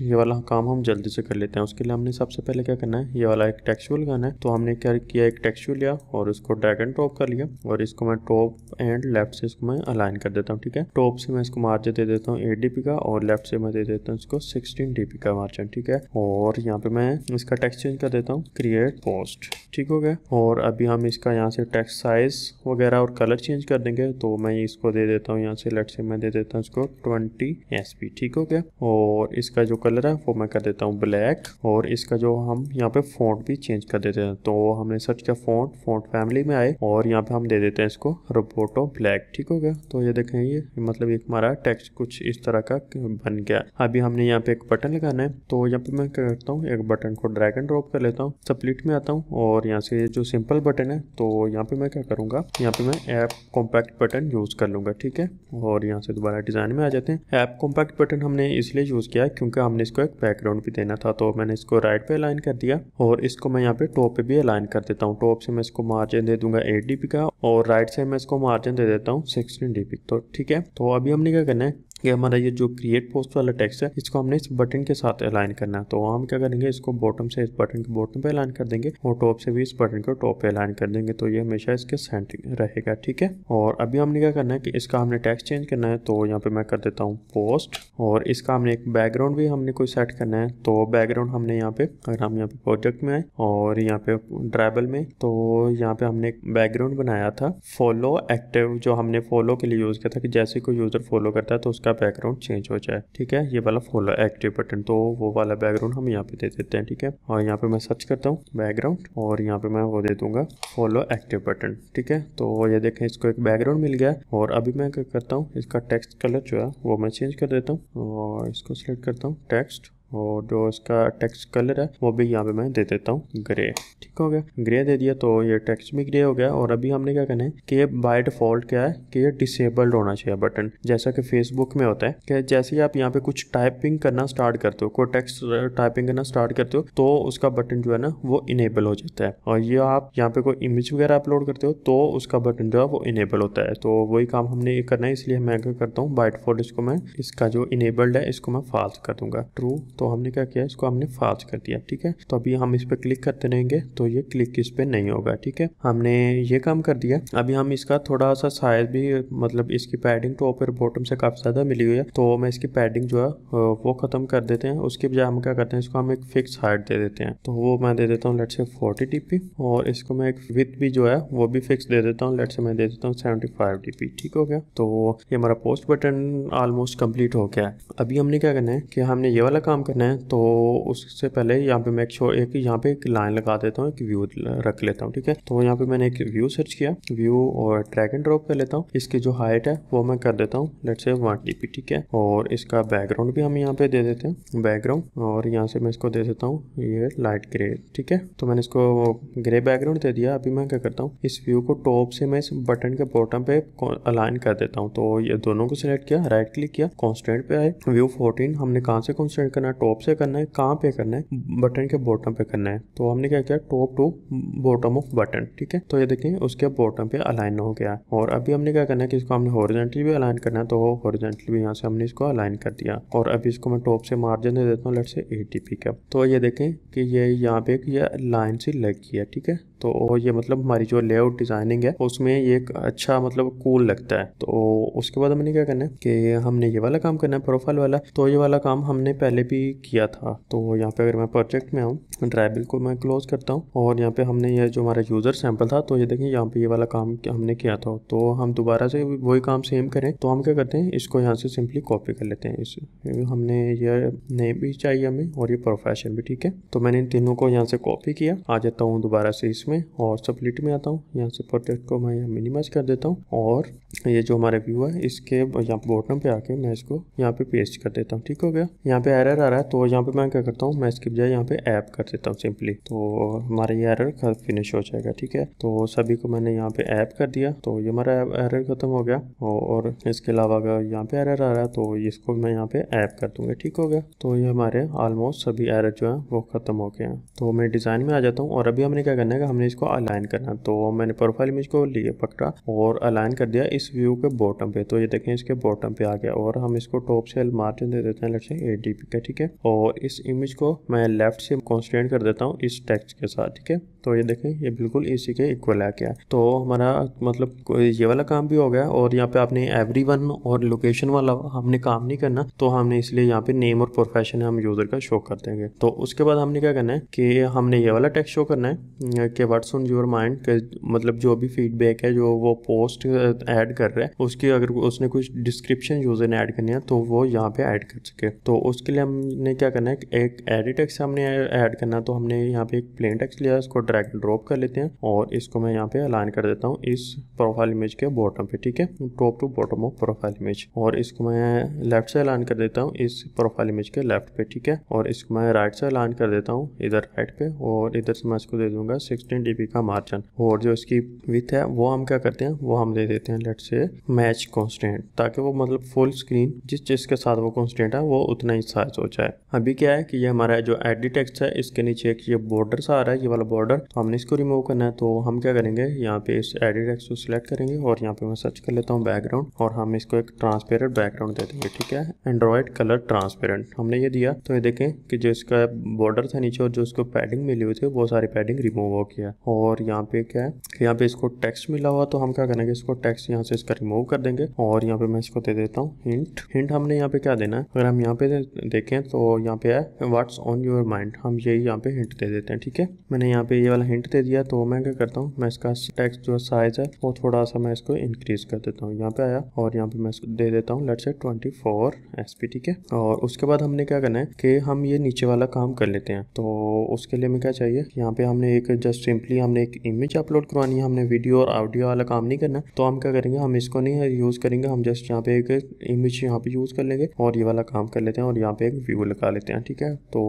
ये वाला काम हम जल्दी से कर लेते हैं उसके लिए हमने सबसे पहले क्या करना है ये वाला एक टेक्सचुअल गन है तो हमने क्या किया एक टेक्सचुअल लिया और उसको ड्रैग एंड ड्रॉप कर लिया और इसको मैं टॉप एंड लेफ्ट से इसको मैं अलाइन कर देता हूँ ठीक है टॉप से मैं इसको मार्जिन दे देता हूँ एट डीपी का और लेफ्ट से मैं दे देता हूँ इसको सिक्सटीन डीपी का मार्जिन ठीक है और यहाँ पे मैं इसका टेक्स्ट चेंज कर देता हूँ क्रिएट पोस्ट ठीक हो गया और अभी हम इसका यहाँ से टेक्स्ट साइज वगैरह और कलर चेंज कर देंगे तो मैं इसको दे देता हूँ यहाँ से लेट से मैं दे देता हूँ डिस्टेंस को 20 एस ठीक हो गया और इसका जो कलर है वो मैं कर देता हूँ ब्लैक और इसका जो हम यहाँ पे फॉन्ट भी चेंज कर देते हैं तो हमने सर्च किया फॉन्ट फॉन्ट फैमिली में आए और यहाँ पे हम दे देते हैं इसको रोबोटो ब्लैक ठीक हो गया तो ये देखें ये मतलब एक हमारा टेक्स्ट कुछ इस तरह का बन गया अभी हमने यहाँ पे एक बटन लगाना है तो यहाँ पे मैं करता हूँ एक बटन को ड्रैग एंड ड्रॉप कर लेता हूँ सप्लिट में आता हूँ और यहाँ से जो सिंपल बटन है तो यहाँ पे मैं क्या करूँगा यहाँ पे मैं ऐप कॉम्पैक्ट बटन यूज कर लूंगा ठीक है और यहाँ से दोबारा डिज़ाइन में आ जाते हैं ऐप कॉम्पैक्ट बटन हमने इसलिए यूज़ किया क्योंकि हमने इसको एक बैकग्राउंड भी देना था तो मैंने इसको राइट पे अलाइन कर दिया और इसको मैं यहाँ पे टॉप पे भी अलाइन कर देता हूँ टॉप से मैं इसको मार्जिन दे दूंगा एट का और राइट से मैं इसको मार्जिन दे देता हूँ सिक्सटीन तो ठीक है तो अभी हमने क्या करना है कि हमारा ये जो क्रिएट पोस्ट वाला टेक्स्ट है इसको हमने इस बटन के साथ अलाइन करना है तो हम क्या करेंगे इसको बॉटम से इस बटन के बॉटम पे अलाइन कर देंगे और टॉप से भी इस बटन को टॉप पे अलाइन कर देंगे तो ये हमेशा इसके सेंटर रहेगा ठीक है और अभी हमने क्या करना है कि इसका हमने टेक्स्ट चेंज करना है तो यहाँ पे मैं कर देता हूँ पोस्ट और इसका हमने एक बैकग्राउंड भी हमने कोई सेट करना है तो बैकग्राउंड हमने यहाँ पे अगर हम यहाँ पे प्रोजेक्ट में आए और यहाँ पे ड्राइवल में तो यहाँ पे हमने एक बैकग्राउंड बनाया था फॉलो एक्टिव जो हमने फॉलो के लिए यूज किया था कि जैसे कोई यूजर फॉलो करता है तो उसका का बैकग्राउंड चेंज हो जाए ठीक है ये वाला फुल एक्टिव बटन तो वो वाला बैकग्राउंड हम यहाँ पे दे देते हैं ठीक है और यहाँ पे मैं सर्च करता हूँ बैकग्राउंड और यहाँ पे मैं वो दे दूंगा फॉलो एक्टिव बटन ठीक है तो ये देखें इसको एक बैकग्राउंड मिल गया और अभी मैं क्या करता हूँ इसका टेक्स्ट कलर जो है वो मैं चेंज कर देता हूँ और इसको सिलेक्ट करता हूँ टेक्स्ट और जो इसका टेक्स्ट कलर है वो भी यहाँ पे मैं दे देता हूँ ग्रे ठीक हो गया ग्रे दे दिया तो ये टेक्स्ट भी ग्रे हो गया और अभी हमने क्या करना है कि ये बाय डिफॉल्ट क्या है कि ये डिसेबल्ड होना चाहिए बटन जैसा कि फेसबुक में होता है कि जैसे ही आप यहाँ पे कुछ टाइपिंग करना स्टार्ट करते हो कोई टेक्स्ट टाइपिंग करना स्टार्ट करते हो तो उसका बटन जो है ना वो इनेबल हो जाता है और ये आप यहाँ पे कोई इमेज वगैरह अपलोड करते हो तो उसका बटन जो है वो इनेबल होता है तो वही काम हमने ये करना है इसलिए मैं क्या करता हूँ बाय डिफॉल्ट इसको मैं इसका जो इनेबल्ड है इसको मैं फॉल्स कर दूंगा ट्रू तो हमने क्या किया इसको हमने फास्ट कर दिया ठीक है तो अभी हम इस पर क्लिक करते रहेंगे तो ये क्लिक इस पर नहीं होगा ठीक है हमने ये काम कर दिया अभी हम इसका थोड़ा सा साइज भी मतलब इसकी पैडिंग टॉप और बॉटम से काफ़ी ज़्यादा मिली हुई है तो मैं इसकी पैडिंग जो है वो ख़त्म कर देते हैं उसके बजाय हम क्या करते हैं इसको हम एक फिक्स हाइट दे देते हैं तो वो मैं दे देता हूँ लेट से फोर्टी डी और इसको मैं एक विथ भी जो है वो भी फिक्स दे देता हूँ लेट से मैं दे देता हूँ सेवेंटी फाइव डी ठीक हो गया तो ये हमारा पोस्ट बटन ऑलमोस्ट कम्प्लीट हो गया है अभी हमने क्या करना है कि हमने ये वाला काम करना है तो उससे पहले यहाँ पे मैं एक एक यहाँ पे एक लाइन लगा देता हूँ एक व्यू रख लेता हूँ ठीक है तो यहाँ पे मैंने एक व्यू सर्च किया व्यू और ट्रैक एंड ड्रॉप कर लेता हूँ इसकी जो हाइट है वो मैं कर देता हूँ लेट से वन डी ठीक है और इसका बैकग्राउंड भी हम यहाँ पे दे देते हैं बैकग्राउंड और यहाँ से मैं इसको दे देता हूँ ये लाइट ग्रे ठीक है तो मैंने इसको ग्रे बैकग्राउंड दे दिया अभी मैं क्या करता हूँ इस व्यू को टॉप से मैं इस बटन के बॉटम पे अलाइन कर देता हूँ तो ये दोनों को सिलेक्ट किया राइट क्लिक किया कॉन्स्टेंट पे आए व्यू फोर्टीन हमने कहाँ से कॉन्स्टेंट करना टॉप से करना है कहाँ पे करना है बटन के बॉटम पे करना है तो हमने क्या किया top to bottom of button ठीक है तो ये देखें उसके बॉटम पे अलाइन हो गया और अभी हमने क्या करना है कि इसको हमने हॉरिजेंटली भी अलाइन करना है तो हॉरिजेंटली भी यहाँ से हमने इसको अलाइन कर दिया और अभी इसको मैं टॉप से मार्जिन दे देता हूँ लट से एटीपी का तो ये देखें कि ये यहाँ पे लाइन सी लग गई है ठीक है तो ये मतलब हमारी जो लेआउट डिज़ाइनिंग है उसमें ये एक अच्छा मतलब कूल लगता है तो उसके बाद हमने क्या करना है कि हमने ये वाला काम करना है प्रोफाइल वाला तो ये वाला काम हमने पहले भी किया था तो यहाँ पे अगर मैं प्रोजेक्ट में आऊँ ड्राइबिल को मैं क्लोज करता हूँ और यहाँ पे हमने ये जो हमारा यूज़र सैम्पल था तो ये देखें यहाँ पे ये वाला काम हमने किया था तो हम दोबारा से वही काम सेम करें तो हम क्या करते हैं इसको यहाँ से सिंपली कॉपी कर लेते हैं इसे हमने ये नेम भी चाहिए हमें और ये प्रोफेशन भी ठीक है तो मैंने इन तीनों को यहाँ से कॉपी किया आ जाता हूँ दोबारा से इस में और स्टेबिलिटी में आता हूँ यहाँ से प्रोजेक्ट को मैं यहाँ मिनिमाइज कर देता हूँ और ये जो हमारा व्यू है इसके यहाँ बॉटम पे आके मैं इसको यहाँ पे पेस्ट कर देता हूँ ठीक हो गया यहाँ पे एरर आ रहा है तो यहाँ पे मैं क्या करता हूँ मैं इसके बजाय यहाँ पे ऐप कर देता हूँ सिंपली तो हमारा ये एरर फिनिश हो जाएगा ठीक है तो सभी को मैंने यहाँ पे ऐप कर दिया तो ये हमारा एरर खत्म हो गया और इसके अलावा अगर यहाँ पे एरर आ रहा है तो इसको मैं यहाँ पे ऐप कर दूंगा ठीक हो गया तो ये हमारे ऑलमोस्ट सभी एरर जो है वो खत्म हो गए हैं तो मैं डिजाइन में आ जाता हूँ और अभी हमने क्या करना है हमने इसको अलाइन करना तो मैंने प्रोफाइल इमेज को लिए पकड़ा और अलाइन कर दिया इस व्यू के बॉटम पे तो ये देखें इसके बॉटम पे आ गया और हम इसको टॉप से मार्जिन दे देते हैं लेट से एट डी का ठीक है और इस इमेज को मैं लेफ्ट से कॉन्स्टेंट कर देता हूँ इस टेक्स्ट के साथ ठीक है तो ये देखें ये बिल्कुल इसी के इक्वल आ गया तो हमारा मतलब ये वाला काम भी हो गया और यहाँ पे आपने एवरी वन और लोकेशन वाला हमने काम नहीं करना तो हमने इसलिए यहाँ पे नेम और प्रोफेशन हम यूजर का शो कर देंगे तो उसके बाद हमने क्या करना है कि हमने ये वाला टेक्स्ट शो करना है कि वर्ड्स ऑन योर माइंड मतलब जो भी फीडबैक है जो वो पोस्ट ऐड कर रहा है उसकी अगर उसने कुछ डिस्क्रिप्शन यूज़र ने ऐड करनी है तो वो यहाँ पे ऐड कर सके तो उसके लिए हमने क्या करना है एक एडिट एक्स हमने ऐड करना तो हमने यहाँ पे एक प्लेन टेक्स्ट लिया इसको ड्रैग ड्रॉप कर लेते हैं और इसको मैं यहाँ पे अलाइन कर देता हूँ इस प्रोफाइल इमेज के बॉटम पे ठीक है top to bottom of profile image और इसको मैं लेफ्ट से अलाइन कर देता हूँ इस प्रोफाइल इमेज के लेफ्ट पे ठीक है और इसको मैं राइट से अलाइन कर देता हूँ इधर राइट पे और इधर से मैं इसको दे दूंगा सिक्सटीन परसेंट डी का मार्जिन और जो इसकी विथ है वो हम क्या करते हैं वो हम दे देते हैं लेट से मैच कॉन्स्टेंट ताकि वो मतलब फुल स्क्रीन जिस चीज़ के साथ वो कॉन्स्टेंट है वो उतना ही साइज हो जाए अभी क्या है कि ये हमारा जो एडी टेक्स्ट है इसके नीचे एक ये बॉर्डर सा आ रहा है ये वाला बॉर्डर तो हमने इसको रिमूव करना है तो हम क्या करेंगे यहाँ पे इस एडी टेक्स्ट को सिलेक्ट करेंगे और यहाँ पे मैं सर्च कर लेता हूँ बैकग्राउंड और हम इसको एक ट्रांसपेरेंट बैकग्राउंड दे देंगे ठीक है एंड्रॉयड कलर ट्रांसपेरेंट हमने ये दिया तो ये देखें कि जो इसका बॉर्डर था नीचे और जो उसको पैडिंग मिली हुई थी वो सारी पैडिंग रिमूव हो गया है और यहाँ पे क्या है यहाँ पे इसको टेक्स्ट मिला हुआ तो हम क्या करेंगे इसको टेक्स्ट यहाँ से इसका रिमूव कर देंगे और यहाँ पे मैं इसको दे देता हूँ हिंट हिंट हमने यहाँ पे क्या देना है अगर हम यहाँ पे देखें तो यहाँ पे है व्हाट्स ऑन योर माइंड हम यही यहाँ पे हिंट दे देते हैं ठीक है मैंने यहाँ पे ये वाला हिंट दे दिया तो मैं क्या करता हूँ मैं इसका टेक्स्ट जो साइज है वो थोड़ा सा मैं इसको इंक्रीज कर देता हूँ यहाँ पे आया और यहाँ पे मैं इसको दे देता हूँ लेट से ट्वेंटी फोर एस पी ठीक है और उसके बाद हमने क्या करना है कि हम ये नीचे वाला काम कर लेते हैं तो उसके लिए हमें क्या चाहिए यहाँ पे हमने एक जस्ट सिंपली हमने एक इमेज अपलोड करवानी है हमने वीडियो और ऑडियो वाला काम नहीं करना तो हम क्या करेंगे हम इसको नहीं यूज़ करेंगे हम जस्ट यहाँ पे एक इमेज यहाँ पे यूज़ कर लेंगे और ये वाला काम कर लेते हैं और यहाँ पे एक व्यू लगा लेते हैं ठीक है तो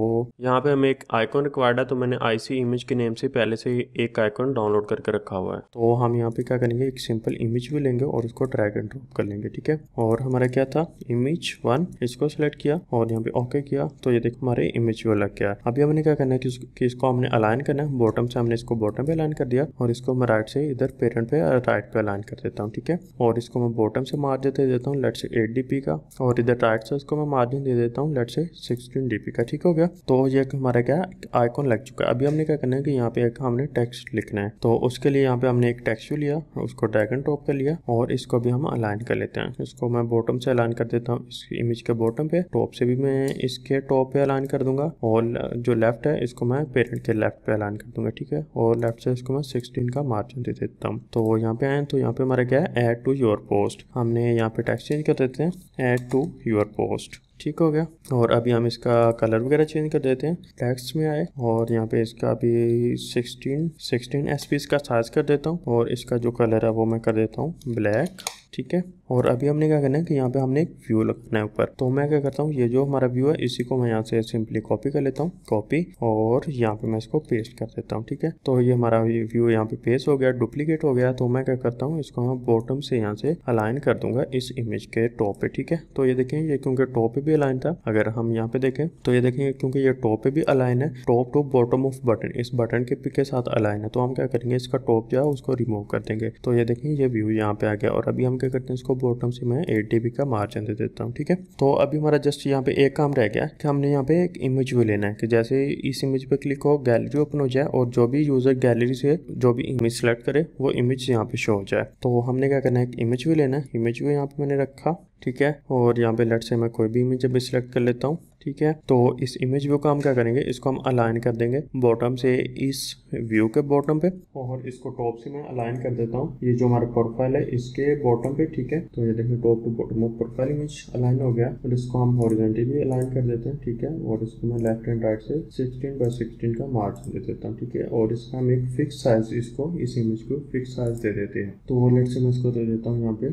यहाँ पे हमें एक आइकॉन रिक्वायर्ड है तो मैंने आईसी इमेज के नेम से पहले से एक आइकॉन डाउनलोड करके रखा हुआ है तो हम यहाँ पे क्या करेंगे एक सिंपल इमेज भी लेंगे और उसको ड्रैग एंड ड्रॉप कर लेंगे ठीक है और हमारा क्या था इमेज वन इसको सिलेक्ट किया और यहाँ पे ओके किया तो ये देखो हमारे इमेज वो लग गया अभी हमने क्या करना है कि इसको हमने अलाइन करना है बॉटम से हमने इसको इसको बॉटम पे अलाइन कर दिया और इसको मैं राइट से इधर पेरेंट पे राइट uh, पे अलाइन कर देता हूँ ठीक है और इसको मैं बॉटम से मार्जिन दे देता हूँ लेट से एट का और इधर राइट से इसको मैं मार्जिन दे देता हूँ लेट से सिक्सटीन का ठीक हो गया तो ये हमारा क्या आइकॉन लग चुका है अभी हमने क्या करना है कि यहाँ पे एक हमने टेक्स्ट लिखना है तो उसके लिए यहाँ पे हमने एक टेक्स्ट लिया उसको ड्रैग एंड ड्रॉप कर लिया और इसको भी हम अलाइन कर लेते हैं इसको मैं बॉटम से अलाइन कर देता हूँ इस इमेज के बॉटम पे टॉप से भी मैं इसके टॉप पे अलाइन कर दूंगा और uh, जो लेफ्ट है इसको मैं पेरेंट के लेफ्ट पे अलाइन कर दूंगा ठीक है और लेफ्ट साइज को मैं सिक्सटीन का मार्जिन दे देता हूँ तो यहाँ पे आए तो यहाँ पे हमारा क्या है एड टू योर पोस्ट हमने यहाँ पे टैक्स चेंज कर देते हैं एड टू योर पोस्ट ठीक हो गया और अभी हम इसका कलर वगैरह चेंज कर देते हैं टेक्स्ट में आए और यहाँ पे इसका अभी 16 16 एस इसका साइज कर देता हूँ और इसका जो कलर है वो मैं कर देता हूँ ब्लैक ठीक है और अभी हमने क्या करना है कि यहाँ पे हमने एक व्यू लगाना है ऊपर तो मैं क्या करता हूँ ये जो हमारा व्यू है इसी को मैं यहाँ से सिंपली कॉपी कर लेता हूँ कॉपी और यहाँ पे मैं इसको पेस्ट कर देता हूँ ठीक है तो ये हमारा व्यू यहाँ पे पेस्ट हो गया डुप्लीकेट हो गया तो मैं क्या करता हूँ इसको मैं बॉटम से यहाँ से अलाइन कर दूंगा इस इमेज के टॉप पे ठीक है तो ये देखें ये क्योंकि टॉप पे भी अलाइन था अगर हम यहाँ पे देखें तो ये देखें क्योंकि ये टॉप पे भी अलाइन है top to bottom of button इस बटन के के साथ अलाइन है तो हम क्या करेंगे इसका टॉप जो है उसको रिमूव कर देंगे तो ये देखें ये व्यू यहाँ पे आ गया और अभी हम क्या करते हैं इसको बॉटम से मैं एट डी का मार्जिन दे देता हूँ ठीक है तो अभी हमारा जस्ट यहाँ पे एक काम रह गया कि हमने यहाँ पे एक इमेज व्यू लेना है कि जैसे इस इमेज पे क्लिक हो गैलरी ओपन हो जाए और जो भी यूजर गैलरी से जो भी इमेज सेलेक्ट करे वो इमेज यहाँ पे शो हो जाए तो हमने क्या करना है एक इमेज व्यू लेना है इमेज व्यू यहाँ पे मैंने रखा ठीक है और यहाँ पे लेट से मैं कोई भी इमेज अभी सेलेक्ट कर लेता हूँ ठीक है तो इस इमेज व्यू का हम क्या करेंगे इसको हम अलाइन कर देंगे बॉटम से इस व्यू के बॉटम पे और इसको टॉप से मैं अलाइन कर देता हूँ ये जो हमारा प्रोफाइल है इसके बॉटम पे ठीक है तो ये देखिए top to bottom of profile image align हो गया और इसको हम हॉरिजेंटली अलाइन कर देते हैं ठीक है और इसको मैं लेफ्ट एंड राइट से सिक्सटीन बाई सिक्सटीन का मार्जिन दे देता हूँ ठीक है और इसका हम एक फिक्स साइज इसको इस इमेज को फिक्स साइज दे देते हैं तो लेट से मैं इसको दे देता हूँ यहाँ पे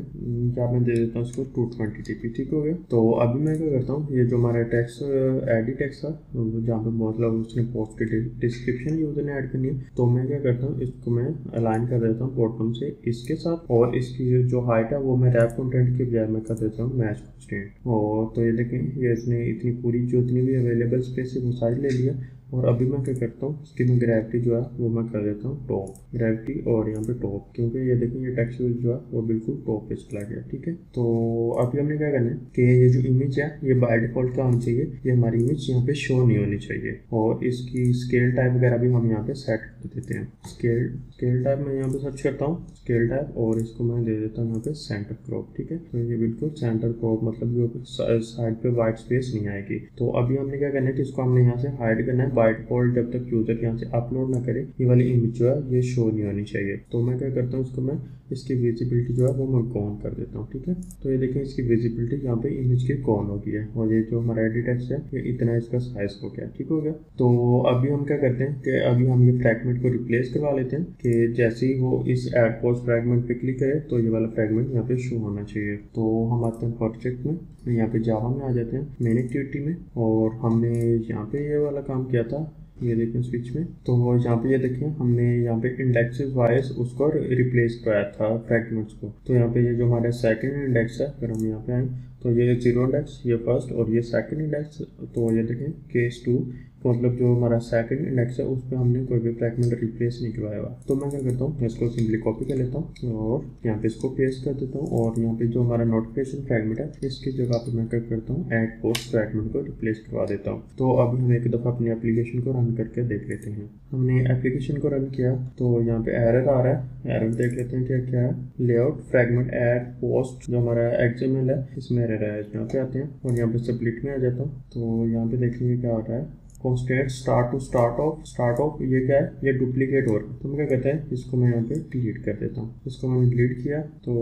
क्या मैं दे देता हूँ इसको टू ट्वेंटी ठीक हो गया तो अभी मैं क्या करता हूँ ये जो हमारा टेक्स टैक्स एड ही टैक्स था जहाँ पे बहुत लोग उसने पोस्ट की डिस्क्रिप्शन यूजर उसने ऐड करनी है तो मैं क्या करता हूँ इसको मैं अलाइन कर देता हूँ बॉटम से इसके साथ और इसकी जो हाइट है वो मैं रैप कंटेंट के बजाय मैं कर देता हूँ मैच कंस्टेंट और तो ये देखें ये इसने इतनी पूरी जो इतनी भी अवेलेबल स्पेस है वो सारी ले लिया और अभी मैं क्या करता हूँ इसकी मैं ग्रेविटी जो है वो मैं कर देता हूँ टॉप ग्रेविटी और यहाँ पे टॉप क्योंकि ये देखें ये टेक्स्ट जो है वो बिल्कुल टॉप पे चला गया ठीक है तो अभी हमने क्या करना है कि ये जो इमेज है ये बाय डिफॉल्ट क्या होनी चाहिए ये हमारी इमेज यहाँ पे शो नहीं होनी चाहिए और इसकी स्केल टाइप वगैरह भी हम यहाँ पे सेट कर देते हैं स्केल स्केल टाइप मैं यहाँ पे सर्च करता हूँ स्केल टाइप और इसको मैं दे देता हूँ यहाँ पे सेंटर क्रॉप ठीक है तो ये बिल्कुल सेंटर क्रॉप मतलब जो साइड पे वाइट स्पेस नहीं आएगी तो अभी हमने क्या करना है कि इसको हमने यहाँ से हाइड करना है बाइट फोल्ड जब तक यूजर यहाँ से अपलोड ना करे ये वाली इमेज जो है ये शो नहीं होनी चाहिए तो मैं क्या करता हूँ उसको मैं इसकी विजिबिलिटी जो है वो मैं गॉन कर देता हूँ ठीक है तो ये देखें इसकी विजिबिलिटी यहाँ पे इमेज के कॉन हो गई है और ये जो हमारा एडिटेक्स है ये इतना इसका साइज हो गया ठीक हो गया तो अभी हम क्या करते हैं कि अभी हम ये फ्रेगमेंट को रिप्लेस करवा लेते हैं कि जैसे ही वो इस एड पोस्ट फ्रेगमेंट पे क्लिक करे तो ये वाला फ्रेगमेंट यहाँ पे शो होना चाहिए तो हम आते हैं प्रोजेक्ट में तो यहाँ पे जावा में आ जाते हैं मेन एक्टिविटी में और हमने यहाँ पे ये वाला काम किया था ये देखें स्विच में तो यहाँ पे ये देखें हमने यहाँ पे इंडेक्स वाइज उसको रिप्लेस कराया था फ्रैगमेंट्स को तो यहाँ पे ये जो हमारा सेकंड इंडेक्स है अगर हम यहाँ पे आए तो ये जीरो इंडेक्स ये फर्स्ट और ये सेकंड इंडेक्स तो ये देखें केस टू तो मतलब जो हमारा सेकंड इंडेक्स है उस पर हमने कोई भी फ्रैगमेंट रिप्लेस नहीं करवाया हुआ तो मैं क्या करता हूँ इसको सिंपली कॉपी कर लेता हूँ और यहाँ पे इसको पेस्ट कर देता हूँ और यहाँ पे जो हमारा नोटिफिकेशन फ्रैगमेंट है इसकी जगह पर मैं क्या करता हूँ एड पोस्ट फ्रैगमेंट को रिप्लेस करवा देता हूँ तो अब हम एक दफ़ा अपनी एप्लीकेशन को रन करके देख लेते हैं हमने एप्लीकेशन को रन किया तो यहाँ पे एरर आ रहा है एरर देख लेते हैं क्या क्या है लेआउट फ्रेगमेंट एड पोस्ट जो हमारा एक्सएमएल है इसमें एरर है यहाँ पे आते हैं और यहाँ पे सबमिट में आ जाता हूँ तो यहाँ पे देखेंगे क्या आ रहा है constant start to start of start of ये क्या है ये डुप्लीकेट वर्क तो हम क्या कहते हैं इसको मैं यहाँ पे डिलीट कर देता हूँ इसको मैंने डिलीट किया तो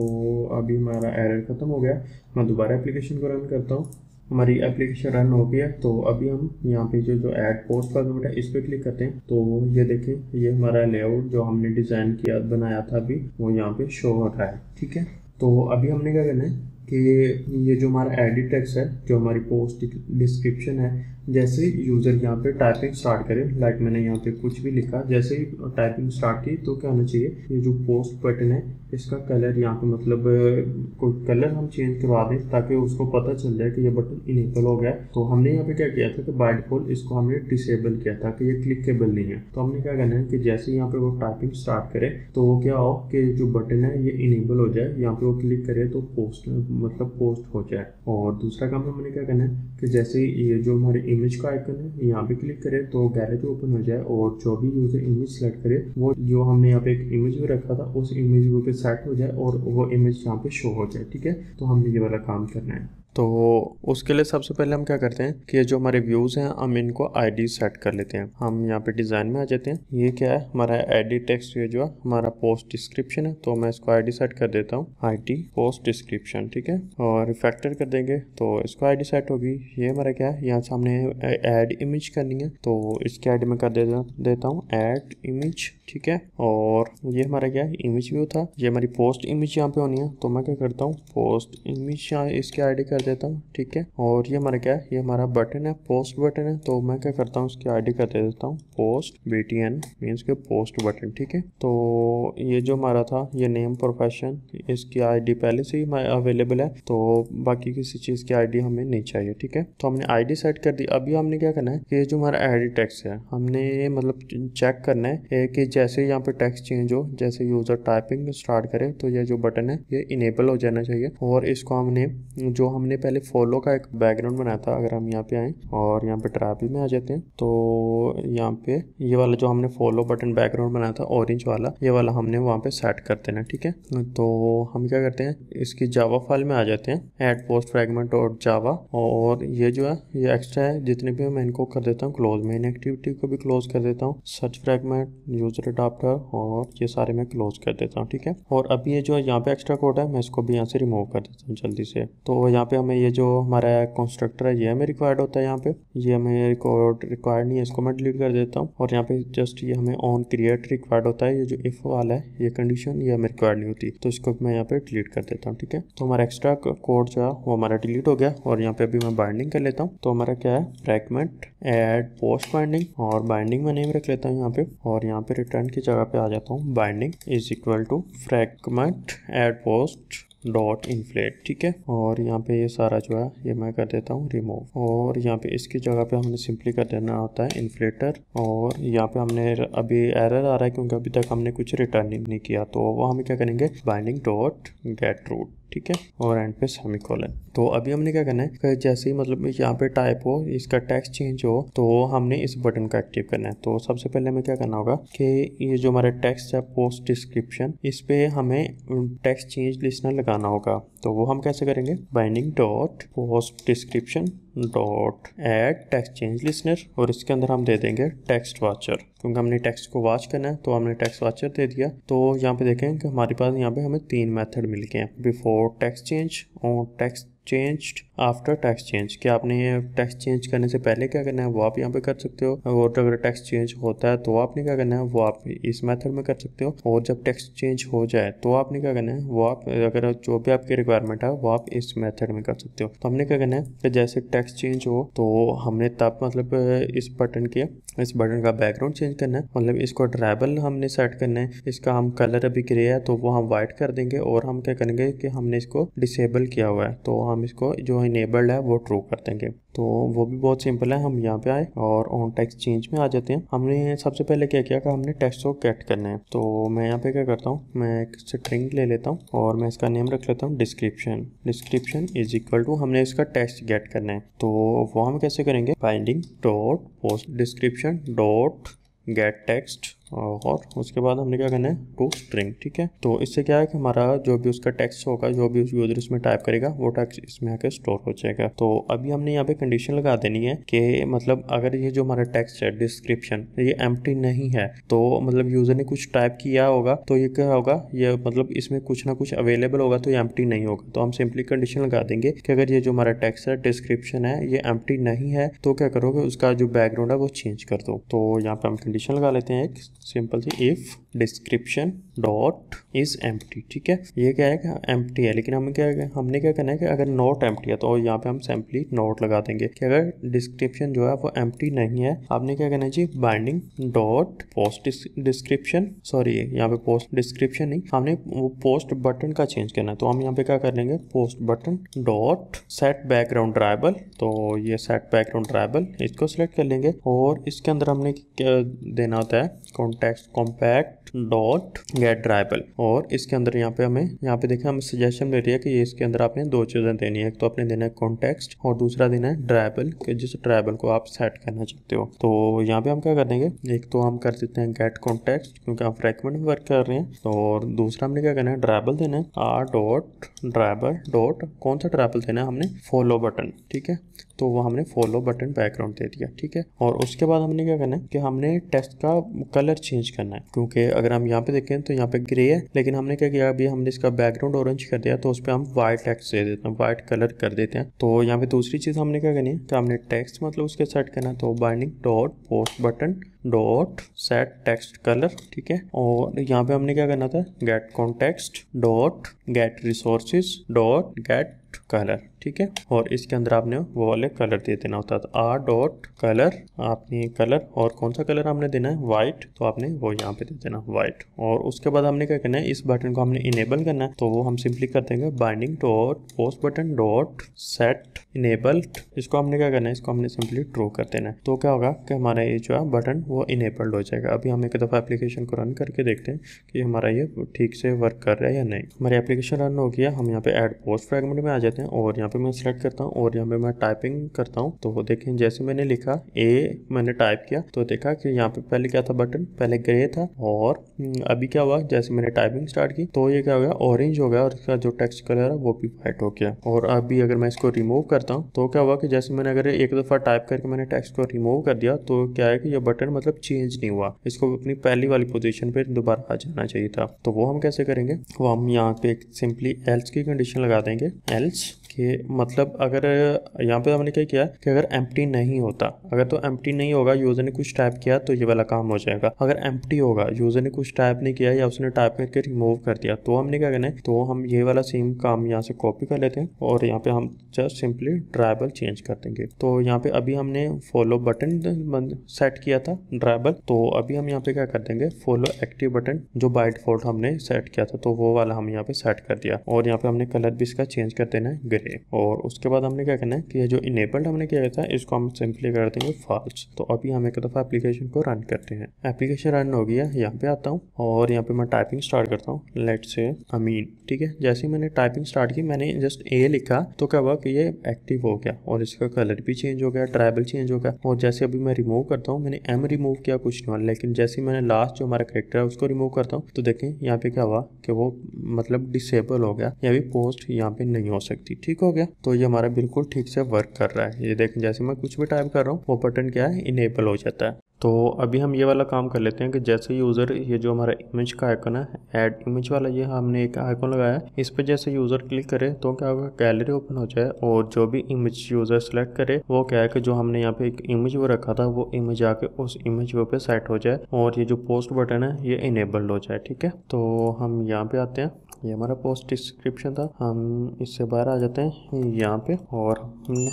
अभी हमारा एरर खत्म हो गया मैं दोबारा एप्लीकेशन को रन करता हूँ हमारी एप्लीकेशन रन हो गई है तो अभी हम यहाँ पे जो जो एड पोस्ट फॉर्मेट है इस पर क्लिक करते हैं तो ये देखें ये हमारा लेआउट जो हमने डिज़ाइन किया बनाया था अभी वो यहाँ पे शो हो रहा है ठीक है तो अभी हमने क्या करना है कि ये जो हमारा एडिट टेक्स है जो हमारी पोस्ट डिस्क्रिप्शन है जैसे यूज़र यहाँ पे टाइपिंग स्टार्ट करे लाइक मैंने यहाँ पे कुछ भी लिखा जैसे ही टाइपिंग स्टार्ट की तो क्या होना चाहिए ये जो पोस्ट बटन है इसका कलर यहाँ पे मतलब कोई कलर हम चेंज करवा दें ताकि उसको पता चल जाए कि ये बटन इनेबल हो गया है तो हमने यहाँ पे क्या किया था कि बाय डिफॉल्ट इसको हमने डिसेबल किया था कि ये क्लिकेबल नहीं है तो हमने क्या करना है कि जैसे यहाँ पे वो टाइपिंग स्टार्ट करे तो वो क्या हो कि जो बटन है ये इनेबल हो जाए यहाँ पे वो क्लिक करे तो पोस्ट मतलब पोस्ट हो जाए और दूसरा काम हमने क्या करना है कि जैसे ये जो हमारे इमेज का आइकन है यहाँ पे क्लिक करें तो गैलरी ओपन हो जाए और जो भी यूजर इमेज सेलेक्ट करे वो जो हमने यहाँ पे एक इमेज भी रखा था उस इमेज पे सेट हो जाए और वो इमेज यहाँ पे शो हो जाए ठीक है तो हमने ये वाला काम करना है तो उसके लिए सबसे पहले हम क्या करते हैं कि जो हमारे व्यूज़ हैं हम इनको आईडी सेट कर लेते हैं हम यहाँ पे डिज़ाइन में आ जाते हैं ये क्या है हमारा आईडी टेक्स्ट ये जो है हमारा पोस्ट डिस्क्रिप्शन है तो मैं इसको आईडी सेट कर देता हूँ आईडी पोस्ट डिस्क्रिप्शन ठीक है और फैक्टर कर देंगे तो इसको आईडी सेट होगी ये हमारा क्या है यहाँ हमने एड इमेज करनी है तो इसके आईडी में कर देता हूँ एड इमेज ठीक है और ये हमारा क्या है इमेज व्यू था ये हमारी पोस्ट इमेज यहाँ पे होनी है तो मैं क्या करता हूँ पोस्ट इमेज यहाँ इसकी आईडी कर देता हूँ ठीक है और ये हमारा क्या है ये हमारा बटन है पोस्ट बटन है तो मैं क्या करता हूँ उसकी आईडी का दे देता हूँ post B T N means के पोस्ट बटन ठीक है तो ये जो हमारा था ये नेम प्रोफेशन इसकी आईडी पहले से ही अवेलेबल है तो बाकी किसी चीज़ की आईडी हमें नहीं चाहिए ठीक है तो हमने आईडी सेट कर दी अभी हमने क्या करना है कि जो हमारा आईडी टैक्स है हमने मतलब चेक करना है कि जैसे यहाँ पे टैक्स चेंज हो जैसे यूज़र टाइपिंग स्टार्ट करे तो ये जो बटन है ये इनेबल हो जाना चाहिए और इसको हमने जो हमने मैंने पहले फॉलो का एक बैकग्राउंड बनाया था अगर हम यहाँ पे आए और यहाँ पे ट्रैपी में आ जाते हैं तो यहाँ पे ये यह वाला जो हमने फॉलो बटन बैकग्राउंड बनाया था ऑरेंज वाला ये वाला हमने वहाँ पे सेट कर देना ठीक है तो हम क्या करते हैं इसकी जावा फाइल में आ जाते हैं एड पोस्ट फ्रेगमेंट और जावा और ये जो है ये एक्स्ट्रा है जितने भी मैं इनको कर देता हूँ क्लोज मेन एक्टिविटी को भी क्लोज कर देता हूँ सर्च फ्रेगमेंट यूजर अडाप्टर और ये सारे मैं क्लोज कर देता हूँ ठीक है और अभी ये जो यहाँ पे एक्स्ट्रा कोड है मैं इसको भी यहाँ से रिमूव कर देता हूँ जल्दी से तो यहाँ पे हमें ये जो हमारा कंस्ट्रक्टर है ये हमें रिक्वायर्ड होता है यहाँ पे ये हमें रिक्वायर्ड नहीं है इसको मैं डिलीट कर देता हूँ और यहाँ पे जस्ट ये हमें ऑन क्रिएट रिक्वायर्ड होता है ये जो इफ वाला है ये कंडीशन ये हमें रिक्वायर्ड नहीं होती तो इसको मैं यहाँ पे डिलीट कर देता हूँ ठीक है तो हमारा एक्स्ट्रा कोड जो है वो हमारा डिलीट हो गया और यहाँ पे अभी मैं बाइंडिंग कर लेता हूँ तो हमारा क्या है फ्रेगमेंट एड पोस्ट बाइंडिंग और बाइंडिंग में नेम रख लेता हूँ यहाँ पे और यहाँ पे रिटर्न की जगह पे आ जाता हूँ binding is equal to fragment add post dot inflate ठीक है और यहाँ पे ये सारा जो है ये मैं कर देता हूँ रिमूव और यहाँ पे इसकी जगह पे हमने सिंपली कर देना होता है इन्फ्लेटर और यहाँ पे हमने अभी एरर आ रहा है क्योंकि अभी तक हमने कुछ रिटर्निंग नहीं किया तो वो हम क्या करेंगे बाइंडिंग डॉट गेट रूट ठीक है और एंड पे सेमिकोलन तो अभी हमने क्या करना है जैसे ही मतलब यहाँ पे टाइप हो इसका टेक्स चेंज हो तो हमने इस बटन का एक्टिव करना है तो सबसे पहले हमें क्या करना होगा कि ये जो हमारा टेक्स्ट है पोस्ट डिस्क्रिप्शन इस पे हमें टेक्स्ट चेंज लिस्टनर लगाना होगा तो वो हम कैसे करेंगे binding dot post description dot edit text change listener और इसके अंदर हम दे देंगे टेक्स्ट वाचर क्योंकि हमने टेक्स्ट को वाच करना है तो हमने टेक्स्ट वाचर दे दिया तो यहाँ पे देखें कि हमारे पास यहाँ पे हमें तीन मेथड मिल गए हैं बिफोर टेक्स्ट चेंज और text changed after text change कि आपने टैक्स चेंज करने से पहले क्या करना है वो आप यहाँ पे कर सकते हो और तो अगर टैक्स चेंज होता है तो आपने क्या करना है वो आप इस मेथड में कर सकते हो और जब टैक्स चेंज हो जाए तो आपने क्या करना है वो आप अगर जो भी आपकी रिक्वायरमेंट है वो आप इस मेथड में कर सकते हो तो हमने क्या करना है कि जैसे टैक्स चेंज हो तो हमने तब मतलब इस बटन के इस बटन का बैकग्राउंड चेंज करना है मतलब इसको ड्राइबल हमने सेट करना है इसका हम कलर अभी ग्रे है तो वो हम व्हाइट कर देंगे और हम क्या करेंगे कि हमने इसको डिसेबल किया हुआ है तो हम इसको जो इनेबल्ड है वो ट्रू कर देंगे तो वो भी बहुत सिंपल है हम यहाँ पे आए और ऑन टेक्स चेंज में आ जाते हैं हमने सबसे पहले क्या किया कि हमने टेक्स को कैट करना है तो मैं यहाँ पे क्या करता हूँ मैं एक स्ट्रिंग ले लेता हूँ और मैं इसका नेम रख लेता हूँ description description is equal to हमने इसका टेक्स्ट गेट करना है तो वो हम कैसे करेंगे binding dot post description dot get text और उसके बाद हमने क्या करना है टू स्ट्रिंग ठीक है तो इससे क्या है कि हमारा जो भी उसका टेक्स्ट होगा जो भी उस यूजर इसमें टाइप करेगा वो टेक्स्ट इसमें आके स्टोर हो जाएगा तो अभी हमने यहाँ पे कंडीशन लगा देनी है कि मतलब अगर ये जो हमारा टेक्स्ट है डिस्क्रिप्शन ये एम नहीं है तो मतलब यूजर ने कुछ टाइप किया होगा तो ये क्या होगा ये मतलब इसमें कुछ ना कुछ अवेलेबल होगा तो ये एम नहीं होगा तो हम सिंपली कंडीशन लगा देंगे कि अगर ये जो हमारा टैक्स है डिस्क्रिप्शन है ये एम नहीं है तो क्या करोगे उसका जो बैकग्राउंड है वो चेंज कर दो तो यहाँ पे हम कंडीशन लगा लेते हैं simply if description dot is एम ठीक है ये क्या है कि एम है लेकिन हमें क्या है हमने क्या करना है कि अगर नॉट एम है तो यहाँ पे हम सैम्पली नॉट लगा देंगे कि अगर डिस्क्रिप्शन जो है वो एम नहीं है आपने क्या करना है जी binding dot post description sorry यहाँ पे पोस्ट डिस्क्रिप्शन नहीं हमने वो पोस्ट बटन का चेंज करना है तो हम यहाँ पे क्या कर लेंगे post button dot set background drawable तो ये सेट बैकग्राउंड ड्राइबल इसको सिलेक्ट कर लेंगे और इसके अंदर हमने क्या देना होता है context compact dot get drawable और इसके अंदर यहाँ पे हमें यहाँ पे देखें हम सजेशन दे रही है कि ये इसके अंदर आपने दो चीज़ें देनी है तो आपने देना है कॉन्टेक्स्ट और दूसरा देना है ड्राइबल जिस ड्राइबल को आप सेट करना चाहते हो तो यहाँ पे हम क्या कर देंगे एक तो हम कर देते हैं गेट कॉन्टेक्स क्योंकि हम फ्रेगमेंट में वर्क कर रहे हैं तो और दूसरा हमने क्या करना है ड्राइबल देना है आर डॉट ड्राइबल डॉट कौन सा ड्राइबल देना है हमने फॉलो बटन ठीक है तो वो हमने फॉलो बटन बैकग्राउंड दे दिया ठीक है और उसके बाद हमने क्या करना है कि हमने टेक्स्ट का कलर चेंज करना है क्योंकि अगर हम यहाँ पे देखें तो यहाँ पे ग्रे है लेकिन हमने क्या किया अभी हमने इसका बैकग्राउंड ऑरेंज कर दिया तो उस पर हम वाइट टेक्स्ट दे देते हैं वाइट कलर कर देते हैं तो यहाँ पे दूसरी चीज़ हमने क्या करनी है कि हमने टेक्स्ट मतलब उसके सेट करना है तो binding dot post button dot set text colour ठीक है और यहाँ पे हमने क्या करना था get context dot get resources dot get colour ठीक है और इसके अंदर आपने वो वाले कलर दे देना होता है आर डॉट कलर आपने कलर और कौन सा कलर आपने देना है व्हाइट तो आपने वो यहाँ पे दे देना व्हाइट और उसके बाद हमने क्या करना है इस बटन को हमने इनेबल करना है तो वो हम सिंपली कर देंगे binding dot post button dot set enabled इसको हमने क्या करना है इसको हमने सिंपली ट्रू कर देना है तो क्या होगा कि हमारा ये जो है बटन वो इनेबल्ड हो जाएगा अभी हम एक दफ़ा एप्लीकेशन को रन करके देखते हैं कि हमारा ये ठीक से वर्क कर रहा है या नहीं हमारी एप्लीकेशन रन हो गया हम यहाँ पे एड पोस्ट फ्रेगमेंट में आ जाते हैं और यहाँ पे मैं सिलेक्ट करता हूँ और यहाँ पे मैं टाइपिंग करता हूँ तो वो देखें जैसे मैंने लिखा ए मैंने टाइप किया तो देखा कि यहाँ पे पहले क्या था बटन पहले ग्रे था और हम्म, अभी क्या हुआ जैसे मैंने टाइपिंग स्टार्ट की तो ये क्या हो गया ऑरेंज हो गया और इसका जो टेक्स्ट कलर है वो भी वाइट हो गया और अभी अगर मैं इसको रिमूव करता हूँ तो क्या हुआ कि जैसे मैंने अगर एक दफ़ा टाइप करके मैंने टेक्स्ट को रिमूव कर दिया तो क्या है कि ये बटन मतलब चेंज नहीं हुआ इसको अपनी पहली वाली पोजिशन पर दोबारा आ जाना चाहिए था तो वो हम कैसे करेंगे वो हम यहाँ पे सिंपली एल्स की कंडीशन लगा देंगे एल्स कि मतलब अगर यहाँ पे हमने क्या किया कि अगर एम्प्टी नहीं होता अगर तो एम्प्टी नहीं होगा यूज़र ने कुछ टाइप किया तो ये वाला काम हो जाएगा अगर एम्प्टी होगा यूज़र ने कुछ टाइप नहीं किया या उसने टाइप करके रिमूव कर दिया तो हमने क्या करना है तो हम ये वाला सेम काम यहाँ से कॉपी कर लेते हैं और यहाँ पे हम जस्ट सिंपली ड्राइवल चेंज कर देंगे तो यहाँ पे अभी हमने फॉलो बटन सेट किया था ड्राइवल तो अभी हम यहाँ पे क्या कर देंगे फॉलो एक्टिव बटन जो बाई डिफॉल्ट हमने सेट किया था तो वो वाला हम यहाँ पे सेट कर दिया और यहाँ पे हमने कलर भी इसका चेंज कर देना है ग्रीन लिए और उसके बाद हमने क्या करना है कि ये जो इनेबल्ड हमने किया था इसको हम सिंपली कर देंगे फॉल्स तो अभी हम एक दफ़ा एप्लीकेशन को रन करते हैं एप्लीकेशन रन हो गया यहाँ पे आता हूँ और यहाँ पे मैं टाइपिंग स्टार्ट करता हूँ लेट से अमीन ठीक है जैसे ही मैंने टाइपिंग स्टार्ट की मैंने जस्ट ए लिखा तो क्या हुआ कि ये एक्टिव हो गया और इसका कलर भी चेंज हो गया ट्राइबल चेंज हो गया और जैसे अभी मैं रिमूव करता हूँ मैंने एम रिमूव किया कुछ नहीं हुआ लेकिन जैसे मैंने लास्ट जो हमारा करेक्टर है उसको रिमूव करता हूँ तो देखें यहाँ पे क्या हुआ कि वो मतलब डिसेबल हो गया या भी पोस्ट यहाँ पे नहीं हो सकती ठीक ठीक हो गया तो ये हमारा बिल्कुल ठीक से वर्क कर रहा है ये देखें जैसे मैं कुछ भी टाइप कर रहा हूँ वो बटन क्या है इनेबल हो जाता है तो अभी हम ये वाला काम कर लेते हैं कि जैसे यूज़र ये जो हमारा इमेज का आइकन है ऐड इमेज वाला ये हमने एक आइकन लगाया है इस पर जैसे यूज़र क्लिक करे तो क्या होगा गैलरी ओपन हो जाए और जो भी इमेज यूज़र सेलेक्ट करे वो क्या है कि जो हमने यहाँ पे एक इमेज वो रखा था वो इमेज आके उस इमेज वो पे सेट हो जाए और ये जो पोस्ट बटन है ये इनेबल्ड हो जाए ठीक है तो हम यहाँ पे आते हैं ये हमारा पोस्ट डिस्क्रिप्शन था हम इससे बाहर आ जाते हैं यहाँ पे और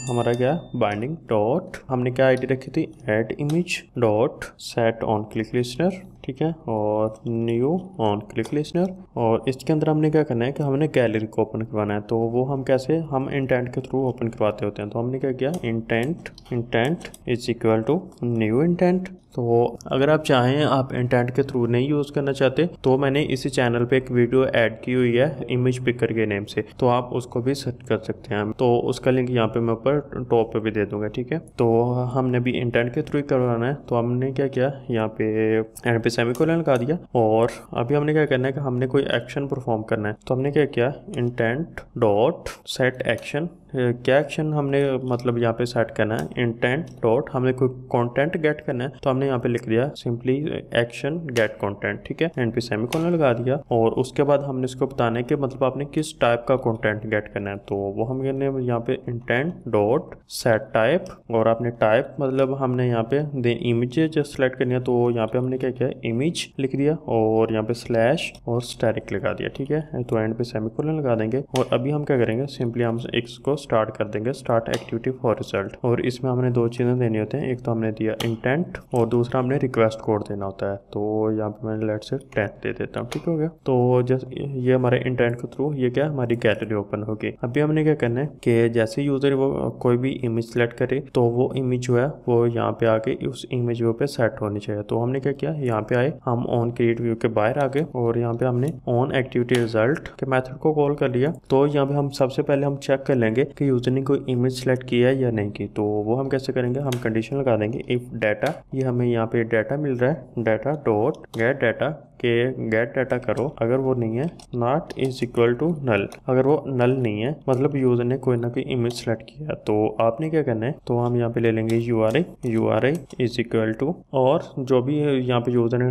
हमारा क्या बाइंडिंग डॉट हमने क्या आईडी रखी थी add image dot set on click listener ठीक है और न्यू ऑन क्लिक लिस्टनर और इसके अंदर हमने क्या करना है कि हमने गैलरी को ओपन करवाना है तो वो हम कैसे हम इंटेंट के थ्रू ओपन करवाते होते हैं तो हमने क्या किया intent intent is equal to new intent तो अगर आप चाहें आप इंटरनेट के थ्रू नहीं यूज़ करना चाहते तो मैंने इसी चैनल पे एक वीडियो ऐड की हुई है इमेज पिकर के नेम से तो आप उसको भी सर्च कर सकते हैं तो उसका लिंक यहाँ पे मैं ऊपर टॉप पे भी दे दूंगा ठीक है तो हमने भी इंटरनेट के थ्रू ही करवाना है तो हमने क्या किया यहाँ पे एंड पे सेमी लगा दिया और अभी हमने क्या करना है कि हमने कोई एक्शन परफॉर्म करना है तो हमने क्या किया इंटेंट डॉट सेट एक्शन क्या एक्शन हमने मतलब यहाँ पे सेट करना है इंटेंट डॉट हमने कोई कंटेंट गेट करना है तो हमने यहाँ पे लिख दिया सिंपली एक्शन गेट कंटेंट ठीक है एंड पे सेमी कॉलन लगा दिया और उसके बाद हमने इसको बताना है कि मतलब आपने किस टाइप का कंटेंट गेट करना है तो वो हम कहने यहाँ पे इंटेंट डॉट सेट टाइप और आपने टाइप मतलब हमने यहाँ पे दे इमेज सेलेक्ट करनी है तो यहाँ पे हमने क्या किया इमेज लिख दिया और यहाँ पे स्लैश और स्टेरिक लगा दिया ठीक है तो एंड पे सेमी लगा देंगे और अभी हम क्या करेंगे सिंपली हम इसको स्टार्ट कर देंगे स्टार्ट एक्टिविटी फॉर रिजल्ट और इसमें हमने दो चीज़ें देनी होती हैं एक तो हमने दिया इंटेंट और दूसरा हमने रिक्वेस्ट कोड देना होता है तो यहाँ पे मैंने लेट से टेंथ दे देता हूँ ठीक हो गया तो जैसे ये हमारे इंटेंट के थ्रू ये क्या हमारी गैलरी ओपन होगी अभी हमने क्या करना है कि जैसे यूज़र वो कोई भी इमेज सेलेक्ट करे तो वो इमेज जो है वो यहाँ पे आके उस इमेज व्यू पे सेट होनी चाहिए तो हमने क्या किया यहाँ पे आए हम ऑन क्रिएट व्यू के बाहर आ गए और यहाँ पे हमने ऑन एक्टिविटी रिजल्ट के मेथड को कॉल कर लिया तो यहाँ पे हम सबसे पहले हम चेक कर लेंगे के यूज़र ने कोई इमेज सेलेक्ट किया है या नहीं की तो वो हम कैसे करेंगे हम कंडीशन लगा देंगे इफ़ डाटा ये हमें यहाँ पे डाटा मिल रहा है डाटा डॉट गेट डाटा कि गेट डाटा करो अगर वो नहीं है not is equal to null अगर वो नल नहीं है मतलब यूजर ने कोई ना कोई इमेज सेलेक्ट किया तो आपने क्या करना है तो हम यहाँ पे ले लेंगे U R I U R I is equal to और जो भी यहाँ पे यूजर ने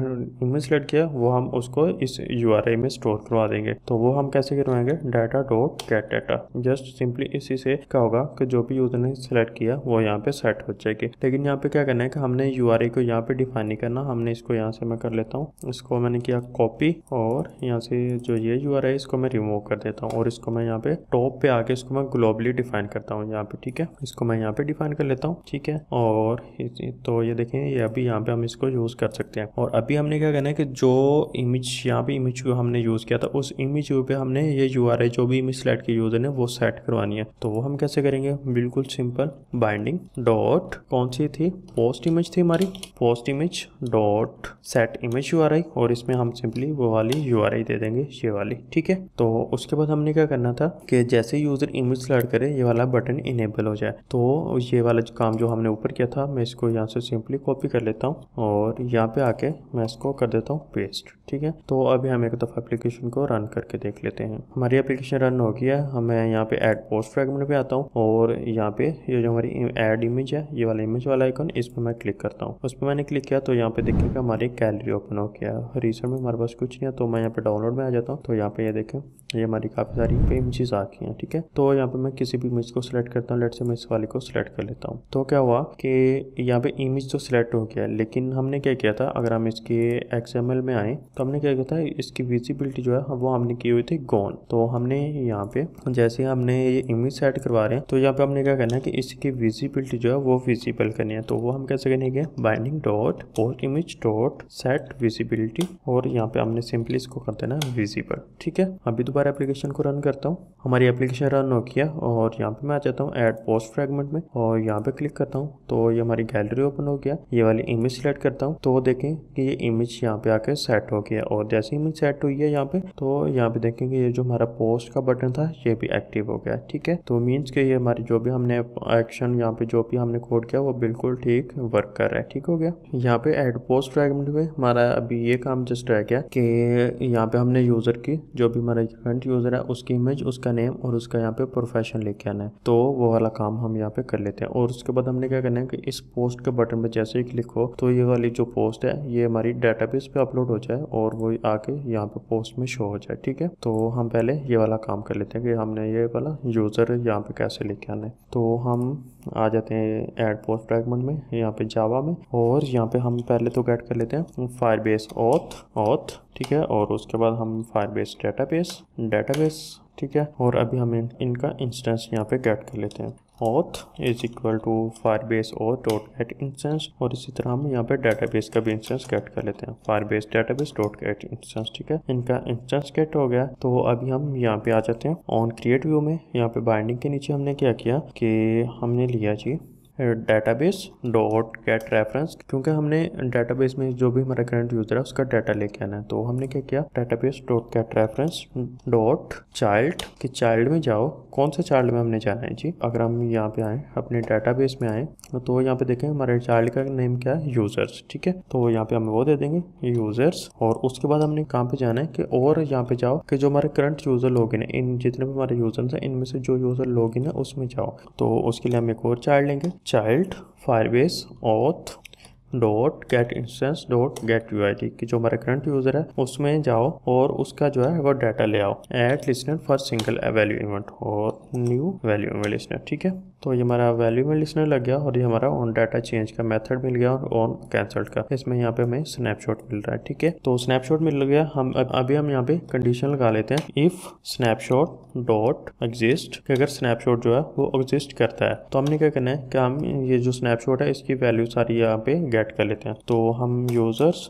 इमेज सेलेक्ट किया वो हम उसको इस यू आर आई में स्टोर करवा देंगे तो वो हम कैसे करवाएंगे data dot get data just simply इसी से क्या होगा कि जो भी यूजर ने सेलेक्ट किया वो यहाँ पे सेट हो जाएगी लेकिन यहाँ पे क्या करना है कि हमने यू आर आई को यहाँ पे डिफाइन नहीं करना हमने इसको यहाँ से मैं कर लेता हूँ इसको मैंने किया कॉपी और यहाँ से जो ये यू है इसको मैं रिमूव कर देता हूँ और इसको मैं यहाँ पे टॉप पे आके इसको मैं ग्लोबली डिफाइन करता हूँ यहाँ पे ठीक है इसको मैं यहाँ पे डिफाइन कर लेता हूँ ठीक है और तो ये देखें ये अभी यहाँ पे हम इसको यूज़ कर सकते हैं और अभी हमने क्या कहना है कि जो इमेज यहाँ पे इमेज व्यू हमने यूज़ किया था उस इमेज व्यू पे हमने ये यू जो भी इमेज स्लाइड की यूज़र ने वो सेट करवानी है तो वो हम कैसे करेंगे बिल्कुल सिंपल बाइंडिंग डॉट कौन सी थी पोस्ट इमेज थी हमारी post image dot set image U और इसमें उसमें हम सिंपली वो वाली यू आर आई दे देंगे ये वाली ठीक है तो उसके बाद हमने क्या करना था कि जैसे यूज़र इमेज सेलेक्ट करे ये वाला बटन इनेबल हो जाए तो ये वाला जो काम जो हमने ऊपर किया था मैं इसको यहाँ से सिंपली कॉपी कर लेता हूँ और यहाँ पे आके मैं इसको कर देता हूँ पेस्ट ठीक है तो अभी हम एक दफ़ा एप्लीकेशन को रन करके देख लेते हैं हमारी एप्लीकेशन रन हो गया है मैं यहाँ पे एड पोस्ट फ्रेगमेंट पे आता हूँ और यहाँ पे ये जो हमारी एड इमेज है ये वाला इमेज वाला आइकन इस पर मैं क्लिक करता हूँ उस पर मैंने क्लिक किया तो यहाँ पे देखिएगा हमारी गैलरी ओपन हो गया है कंडीशन में हमारे पास कुछ नहीं है तो मैं यहाँ पे डाउनलोड में आ जाता हूँ तो यहाँ पे ये देखें ये हमारी काफ़ी सारी पे इमेजेस आ गई हैं ठीक है तो यहाँ पे मैं किसी भी इमेज को सिलेक्ट करता हूँ लेट से मैं इस वाले को सिलेक्ट कर लेता हूँ तो क्या हुआ कि यहाँ पे इमेज तो सिलेक्ट हो गया लेकिन हमने क्या किया था अगर हम इसके एक्स में आए तो हमने क्या किया था इसकी विजिबिलिटी जो है वो हमने की हुई थी गॉन तो हमने यहाँ पे जैसे हमने ये इमेज सेट करवा रहे हैं तो यहाँ पे हमने क्या करना है कि इसकी विजिबिलिटी जो है वो विजिबल करनी है तो वो हम कैसे करेंगे binding dot post image dot set visibility और यहाँ पे हमने सिंपली इसको कर देना है विजिबल पर ठीक है अभी दोबारा एप्लीकेशन को रन करता हूँ हमारी एप्लीकेशन रन हो गया और यहाँ पे मैं आ जाता हूँ एड पोस्ट फ्रेगमेंट में और यहाँ पे क्लिक करता हूँ तो ये हमारी गैलरी ओपन हो गया ये वाली इमेज सिलेक्ट करता हूँ तो देखें कि ये इमेज यहाँ पे आके सेट हो गया और जैसे इमेज सेट हुई है यहाँ पे तो यहाँ पे देखेंगे ये जो हमारा पोस्ट का बटन था ये भी एक्टिव हो गया ठीक है तो मीन्स के ये हमारी जो भी हमने एक्शन यहाँ पे जो भी हमने कोड किया वो बिल्कुल ठीक वर्क कर रहा है ठीक हो गया यहाँ पे एड पोस्ट फ्रेगमेंट में हमारा अभी ये काम जस्ट रह गया कि यहाँ पे हमने यूज़र की जो भी हमारा करंट यूज़र है उसकी इमेज उसका नेम और उसका यहाँ पे प्रोफेशन लेके आना है तो वो वाला काम हम यहाँ पे कर लेते हैं और उसके बाद हमने क्या करना है कि इस पोस्ट के बटन पे जैसे ही क्लिक हो तो ये वाली जो पोस्ट है ये हमारी डाटा पे अपलोड हो जाए और वो आके यहाँ पे पोस्ट में शो हो जाए ठीक है तो हम पहले ये वाला काम कर लेते हैं कि हमने ये वाला यूज़र यहाँ पे कैसे लेके आना है तो हम आ जाते हैं एड पोस्ट फ्रैगमेंट में यहाँ पे जावा में और यहाँ पे हम पहले तो गेट कर लेते हैं फायर बेस ऑथ ऑथ ठीक है और उसके बाद हम firebase database database ठीक है और अभी हम इनका इंस्टेंस यहाँ पे गेट कर लेते हैं auth is equal to firebase और डॉट एट इंसेंस और इसी तरह हम यहाँ पे डेटाबेस का भी इंस्टेंस गेट कर लेते हैं fire base database dot get instance ठीक है इनका इंस्टेंस गेट हो गया तो अभी हम यहाँ पे आ जाते हैं ऑन क्रिएट व्यू में यहाँ पे बाइंडिंग के नीचे हमने क्या किया कि हमने लिया जी डेटाबेस डॉट गेट रेफरेंस क्योंकि हमने डेटाबेस में जो भी हमारा करंट यूजर है उसका डाटा लेके आना है तो हमने क्या किया database dot get reference dot child के चाइल्ड में जाओ कौन से चाइल्ड में हमने जाना है जी अगर हम यहाँ पे आए अपने डेटाबेस में आए तो यहाँ पे देखें हमारे चाइल्ड का नेम क्या है यूजर्स ठीक है तो यहाँ पे हम वो दे देंगे यूजर्स और उसके बाद हमने कहाँ पे जाना है कि और यहाँ पे जाओ कि जो हमारे करंट यूजर लॉग इन है इन जितने भी हमारे यूजर्स हैं इनमें से जो यूजर लॉग इन है उसमें जाओ तो उसके लिए हम एक और चाइल्ड लेंगे child firebase auth dot get instance dot get U I D जो हमारा करंट यूजर है उसमें जाओ और उसका जो है वो डाटा ले आओ add listener for single value event और न्यू वैल्यू इवेंट लिस्टेड ठीक है तो ये हमारा वैल्यू में लिसनर लग गया और ये हमारा ऑन डाटा चेंज का मेथड मिल गया और ऑन कैंसल का इसमें यहाँ पे हमें स्नैपशॉट मिल रहा है ठीक है तो स्नैपशॉट मिल गया हम अभी हम यहाँ पे कंडीशन लगा लेते हैं इफ स्नैपशॉट डॉट एग्जिस्ट अगर स्नैपशॉट जो है वो एग्जिस्ट करता है तो हमने क्या करना है कि हम ये जो स्नैपशॉट है इसकी वैल्यू सारी यहाँ पे गेट कर लेते हैं तो हम users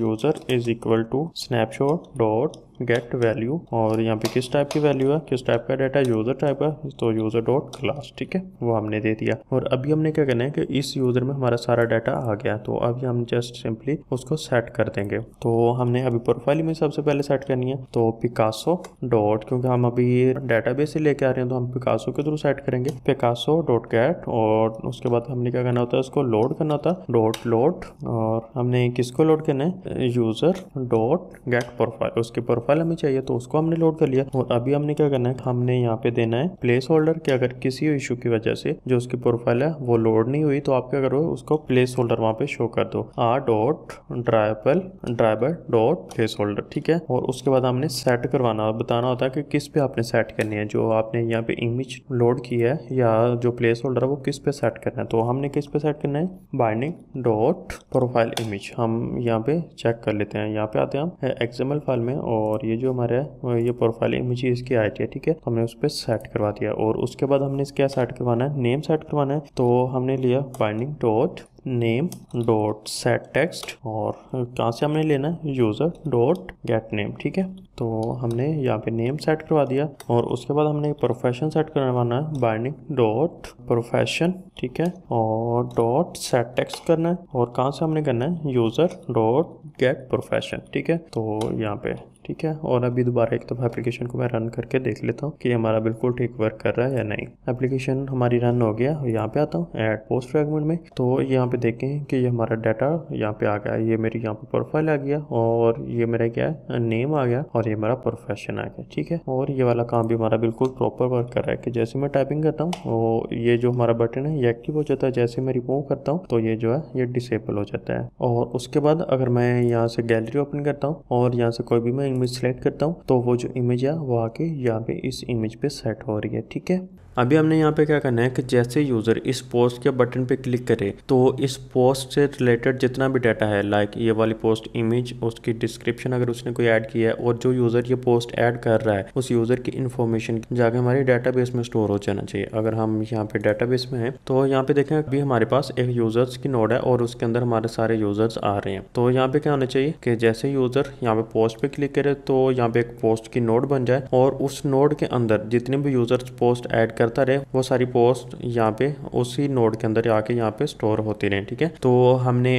user is equal to snapshot dot get value और यहाँ पे किस टाइप की वैल्यू है किस टाइप का डाटा यूजर टाइप है तो यूजर डॉट क्लास ठीक है वो हमने दे दिया और अभी हमने क्या करना है कि इस यूजर में हमारा सारा डाटा आ गया तो अभी हम जस्ट सिंपली उसको सेट कर देंगे तो हमने अभी प्रोफाइल में सबसे पहले सेट करनी है तो पिकासो डॉट क्योंकि हम अभी डेटाबेस से लेके आ रहे हैं तो हम पिकासो के थ्रू सेट करेंगे पिकासो डॉट गेट और उसके बाद हमने क्या करना होता है उसको लोड करना होता है डॉट लोड और हमने किसको लोड करना है यूजर डॉट गेट प्रोफाइल उसकी प्रोफाइल एप्पल हमें चाहिए तो उसको हमने लोड कर लिया और अभी हमने क्या करना है हमने यहाँ पे देना है प्लेस होल्डर कि अगर किसी इशू की वजह से जो उसकी प्रोफाइल है वो लोड नहीं हुई तो आप क्या करो उसको प्लेस होल्डर वहाँ पे शो कर दो R dot drawable driver dot placeholder ठीक है और उसके बाद हमने सेट करवाना बताना होता है कि किस पे आपने सेट करनी है जो आपने यहाँ पे इमेज लोड की है या जो प्लेस होल्डर है वो किस पे सेट करना है तो हमने किस पे सेट करना है बाइंडिंग डॉट प्रोफाइल इमेज हम यहाँ पे चेक कर लेते हैं यहाँ पे आते हैं हम एक्सएमएल फाइल में और और ये जो हमारे ये प्रोफाइल इमेज इसकी आई है ठीक है तो हमने उस पर सेट करवा दिया और उसके बाद हमने क्या सेट करवाना है नेम सेट करवाना है तो हमने लिया binding dot name dot set text और कहाँ से हमने लेना है यूज़र डॉट गेट नेम ठीक है तो हमने यहाँ पे नेम सेट करवा दिया और उसके बाद हमने प्रोफेशन सेट करवाना है बाइंडिंग डॉट प्रोफेशन ठीक है और डॉट सेट टेक्स्ट करना है और कहाँ से हमने करना है यूज़र डॉट गेट प्रोफेशन ठीक है तो यहाँ पे ठीक है और अभी दोबारा एक दफ़ा एप्लीकेशन को मैं रन करके देख लेता हूँ कि हमारा बिल्कुल ठीक वर्क कर रहा है या नहीं एप्लीकेशन हमारी रन हो गया यहाँ पे आता हूँ एड पोस्ट फ्रेगमेंट में तो यहाँ पे देखें कि ये हमारा डाटा यहाँ पे आ गया ये मेरी यहाँ पे प्रोफाइल आ गया और ये मेरा क्या है नेम आ गया और ये मेरा प्रोफेशन आ गया ठीक है और ये वाला काम भी हमारा बिल्कुल प्रॉपर वर्क कर रहा है कि जैसे मैं टाइपिंग करता हूँ और ये जो हमारा बटन है ये एक्टिव हो जाता है जैसे मैं रिमूव करता हूँ तो ये जो है ये डिसेबल हो जाता है और उसके बाद अगर मैं यहाँ से गैलरी ओपन करता हूँ और यहाँ से कोई भी मैं इमेज सेलेक्ट करता हूँ तो वो जो इमेज है वो आके यहाँ पे इस इमेज पे सेट हो रही है ठीक है अभी हमने यहाँ पे क्या करना है कि जैसे यूज़र इस पोस्ट के बटन पे क्लिक करे तो इस पोस्ट से रिलेटेड जितना भी डाटा है लाइक ये वाली पोस्ट इमेज उसकी डिस्क्रिप्शन अगर उसने कोई ऐड किया है और जो यूज़र ये पोस्ट ऐड कर रहा है उस यूज़र की इन्फॉर्मेशन जाके हमारे बेस में स्टोर हो जाना चाहिए अगर हम यहाँ पे डेटाबेस में हैं तो यहाँ पे देखें अभी हमारे पास एक यूज़र्स की नोड है और उसके अंदर हमारे सारे यूज़र्स आ रहे हैं तो यहाँ पे क्या होना चाहिए कि जैसे यूज़र यहाँ पे पोस्ट पे क्लिक करे तो यहाँ पे एक पोस्ट की नोड बन जाए और उस नोड के अंदर जितने भी यूज़र्स पोस्ट ऐड करता रहे वो सारी पोस्ट यहाँ पे उसी नोड के अंदर आके यहाँ पे स्टोर होती रहे ठीक है तो हमने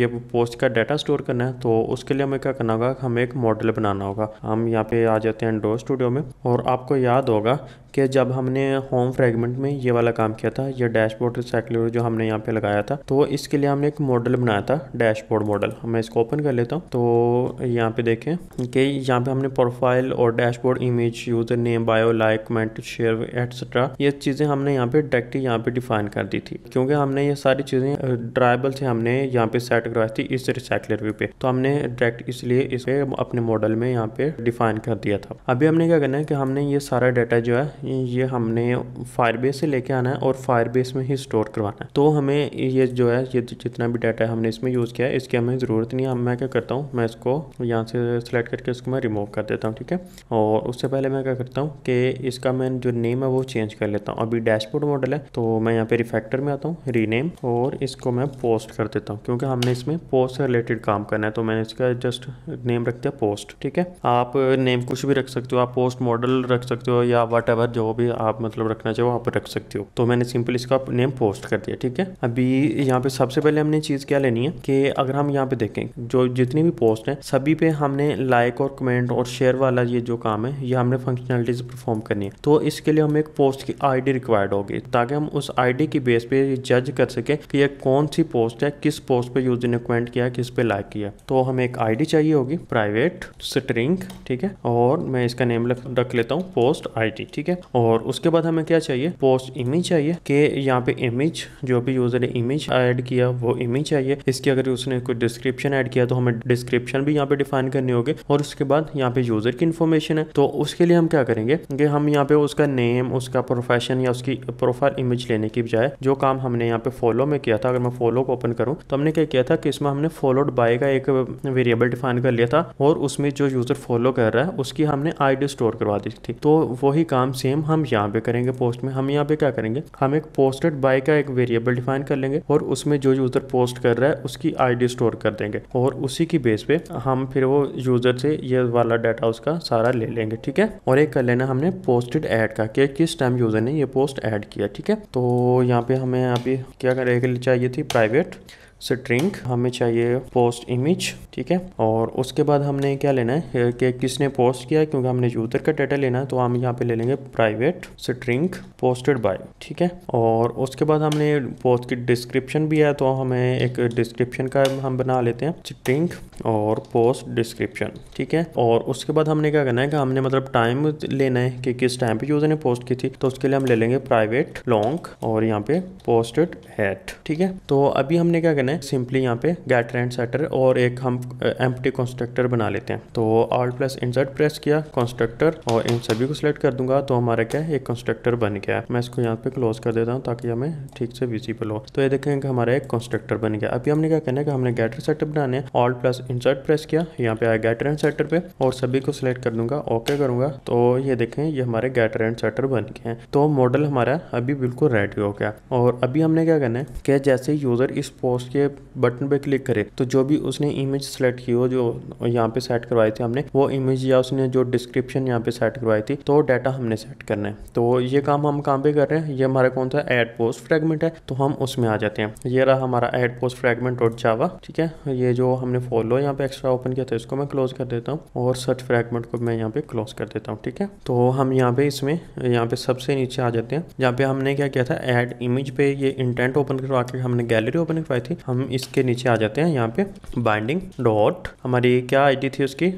ये पोस्ट का डाटा स्टोर करना है तो उसके लिए हमें क्या करना होगा हमें एक मॉडल बनाना होगा हम यहाँ पे आ जाते हैं डोर स्टूडियो में और आपको याद होगा कि जब हमने होम फ्रेगमेंट में ये वाला काम किया था ये डैशबोर्ड रिसाइकलर जो हमने यहाँ पे लगाया था तो इसके लिए हमने एक मॉडल बनाया था डैशबोर्ड मॉडल मैं इसको ओपन कर लेता हूँ तो यहाँ पे देखें कि यहाँ पे हमने प्रोफाइल और dashboard image user name bio like comment share etcetera ये चीज़ें हमने यहाँ पे डायरेक्ट यहाँ पे डिफाइन कर दी थी क्योंकि हमने ये सारी चीज़ें ड्राइबल से हमने यहाँ पे सेट करवाई थी इस रिसाइकलर व्यू पे तो हमने डायरेक्ट इसलिए इसे अपने मॉडल में यहाँ पे डिफाइन कर दिया था अभी हमने क्या करना है कि हमने ये सारा डाटा जो है ये हमने फायरबेस से लेके आना है और फायरबेस में ही स्टोर करवाना है तो हमें ये जो है ये जितना भी डाटा है हमने इसमें यूज़ किया है इसकी हमें ज़रूरत नहीं है मैं क्या करता हूँ मैं इसको यहाँ से सिलेक्ट करके इसको मैं रिमूव कर देता हूँ ठीक है और उससे पहले मैं क्या करता हूँ कि इसका मैं जो नेम है वो चेंज कर लेता हूँ अभी डैशबोर्ड मॉडल है तो मैं यहाँ पे रिफैक्टर में आता हूँ रीनेम और इसको मैं पोस्ट कर देता हूँ क्योंकि हमने इसमें पोस्ट से रिलेटेड काम करना है तो मैंने इसका जस्ट नेम रख दिया पोस्ट ठीक है आप नेम कुछ भी रख सकते हो आप पोस्ट मॉडल रख सकते हो या वट साथ जो भी आप मतलब रखना चाहो आप रख सकते हो तो मैंने सिंपल इसका नेम पोस्ट कर दिया ठीक है अभी यहाँ पे सबसे पहले हमने चीज़ क्या लेनी है कि अगर हम यहाँ पे देखें जो जितनी भी पोस्ट है सभी पे हमने लाइक और कमेंट और शेयर वाला ये जो काम है ये हमने फंक्शनलिटीज परफॉर्म करनी है तो इसके लिए हमें एक पोस्ट की आईडी रिक्वायर्ड होगी ताकि हम उस आईडी की बेस पे जज कर सके कि ये कौन सी पोस्ट है किस पोस्ट पे यूजर ने कमेंट किया किस पे लाइक किया तो हमें एक आईडी चाहिए होगी प्राइवेट स्ट्रिंग ठीक है और मैं इसका नेम रख लेता हूँ पोस्ट आई ठीक है और उसके बाद हमें क्या चाहिए पोस्ट इमेज चाहिए कि यहाँ पे इमेज जो भी यूजर ने इमेज ऐड किया वो इमेज चाहिए इसके अगर उसने कोई डिस्क्रिप्शन ऐड किया तो हमें डिस्क्रिप्शन भी यहाँ पे डिफाइन करनी होगी और उसके बाद यहाँ पे यूजर की इन्फॉर्मेशन है तो उसके लिए हम क्या करेंगे कि हम यहाँ पे उसका नेम उसका प्रोफेशन या उसकी प्रोफाइल इमेज लेने की बजाय जो काम हमने यहाँ पे फॉलो में किया था अगर मैं फॉलो को ओपन करूँ तो हमने क्या किया था कि इसमें हमने फॉलोड बाय का एक वेरिएबल डिफाइन कर लिया था और उसमें जो यूजर फॉलो कर रहा है उसकी हमने आईडी स्टोर करवा दी थी तो वही काम सेम सेम हम यहाँ पे करेंगे पोस्ट में हम यहाँ पे क्या करेंगे हम एक पोस्टेड बाय का एक वेरिएबल डिफाइन कर लेंगे और उसमें जो यूजर पोस्ट कर रहा है उसकी आई स्टोर कर देंगे और उसी की बेस पे हम फिर वो यूजर से ये वाला डाटा उसका सारा ले लेंगे ठीक है और एक कर लेना हमने पोस्टेड एड का कि किस टाइम यूजर ने ये पोस्ट एड किया ठीक है तो यहाँ पे हमें अभी क्या करेगा चाहिए थी प्राइवेट स्ट्रिंग हमें चाहिए पोस्ट इमेज ठीक है और उसके बाद हमने क्या लेना है कि किसने पोस्ट किया क्योंकि हमने यूजर का डाटा लेना है तो हम यहाँ पे ले लेंगे प्राइवेट स्ट्रिंग पोस्टेड बाय ठीक है और उसके बाद हमने पोस्ट की डिस्क्रिप्शन भी है तो हमें एक डिस्क्रिप्शन का हम बना लेते हैं स्ट्रिंग और पोस्ट डिस्क्रिप्शन ठीक है और उसके बाद हमने क्या करना है कि हमने मतलब टाइम लेना है कि किस टाइम पे यूजर ने पोस्ट की थी तो उसके लिए हम ले लेंगे प्राइवेट लॉन्ग और यहाँ पे पोस्टेड हैट ठीक है तो अभी हमने क्या करना हमने सिंपली यहाँ पे गेट रेंट सेटर और एक हम एम्प्टी कंस्ट्रक्टर बना लेते हैं तो आल्ट प्लस इंसर्ट प्रेस किया कंस्ट्रक्टर और इन सभी को सिलेक्ट कर दूंगा तो हमारा क्या है एक कंस्ट्रक्टर बन गया मैं इसको यहाँ पे क्लोज कर देता हूँ ताकि हमें ठीक से विजिबल हो तो ये देखें कि हमारा एक कंस्ट्रक्टर बन गया अभी हमने क्या कहना है कि हमने गेटर सेटर बनाने हैं ऑल्ट प्लस इंसर्ट प्रेस किया यहाँ पे आया गेटर एंड सेटर पे और सभी को सिलेक्ट कर दूंगा ओके करूंगा तो ये देखें ये हमारे गेटर एंड सेटर बन गए हैं तो मॉडल हमारा अभी बिल्कुल रेडी हो गया और अभी हमने क्या करना है कि जैसे यूजर इस पोस्ट के के बटन पे क्लिक करें तो जो भी उसने इमेज सेलेक्ट की हो जो यहाँ पे सेट करवाई थी हमने वो इमेज या उसने जो डिस्क्रिप्शन यहाँ पे सेट करवाई थी तो डाटा हमने सेट करना है तो ये काम हम कहाँ पे कर रहे हैं ये हमारा कौन सा एड पोस्ट फ्रेगमेंट है तो हम उसमें आ जाते हैं ये रहा हमारा add post fragment dot Java ठीक है ये जो हमने फॉलो यहाँ पे एक्स्ट्रा ओपन किया था इसको मैं क्लोज कर देता हूँ और सर्च फ्रेगमेंट को मैं यहाँ पे क्लोज कर देता हूँ ठीक है तो हम यहाँ पे इसमें यहाँ पे सबसे नीचे आ जाते हैं यहाँ पे हमने क्या किया था एड इमेज पे ये इंटेंट ओपन करवा के हमने गैलरी ओपन करवाई थी हम इसके नीचे आ जाते हैं यहाँ पे बाइंडिंग डॉट हमारी क्या आईडी थी उसकी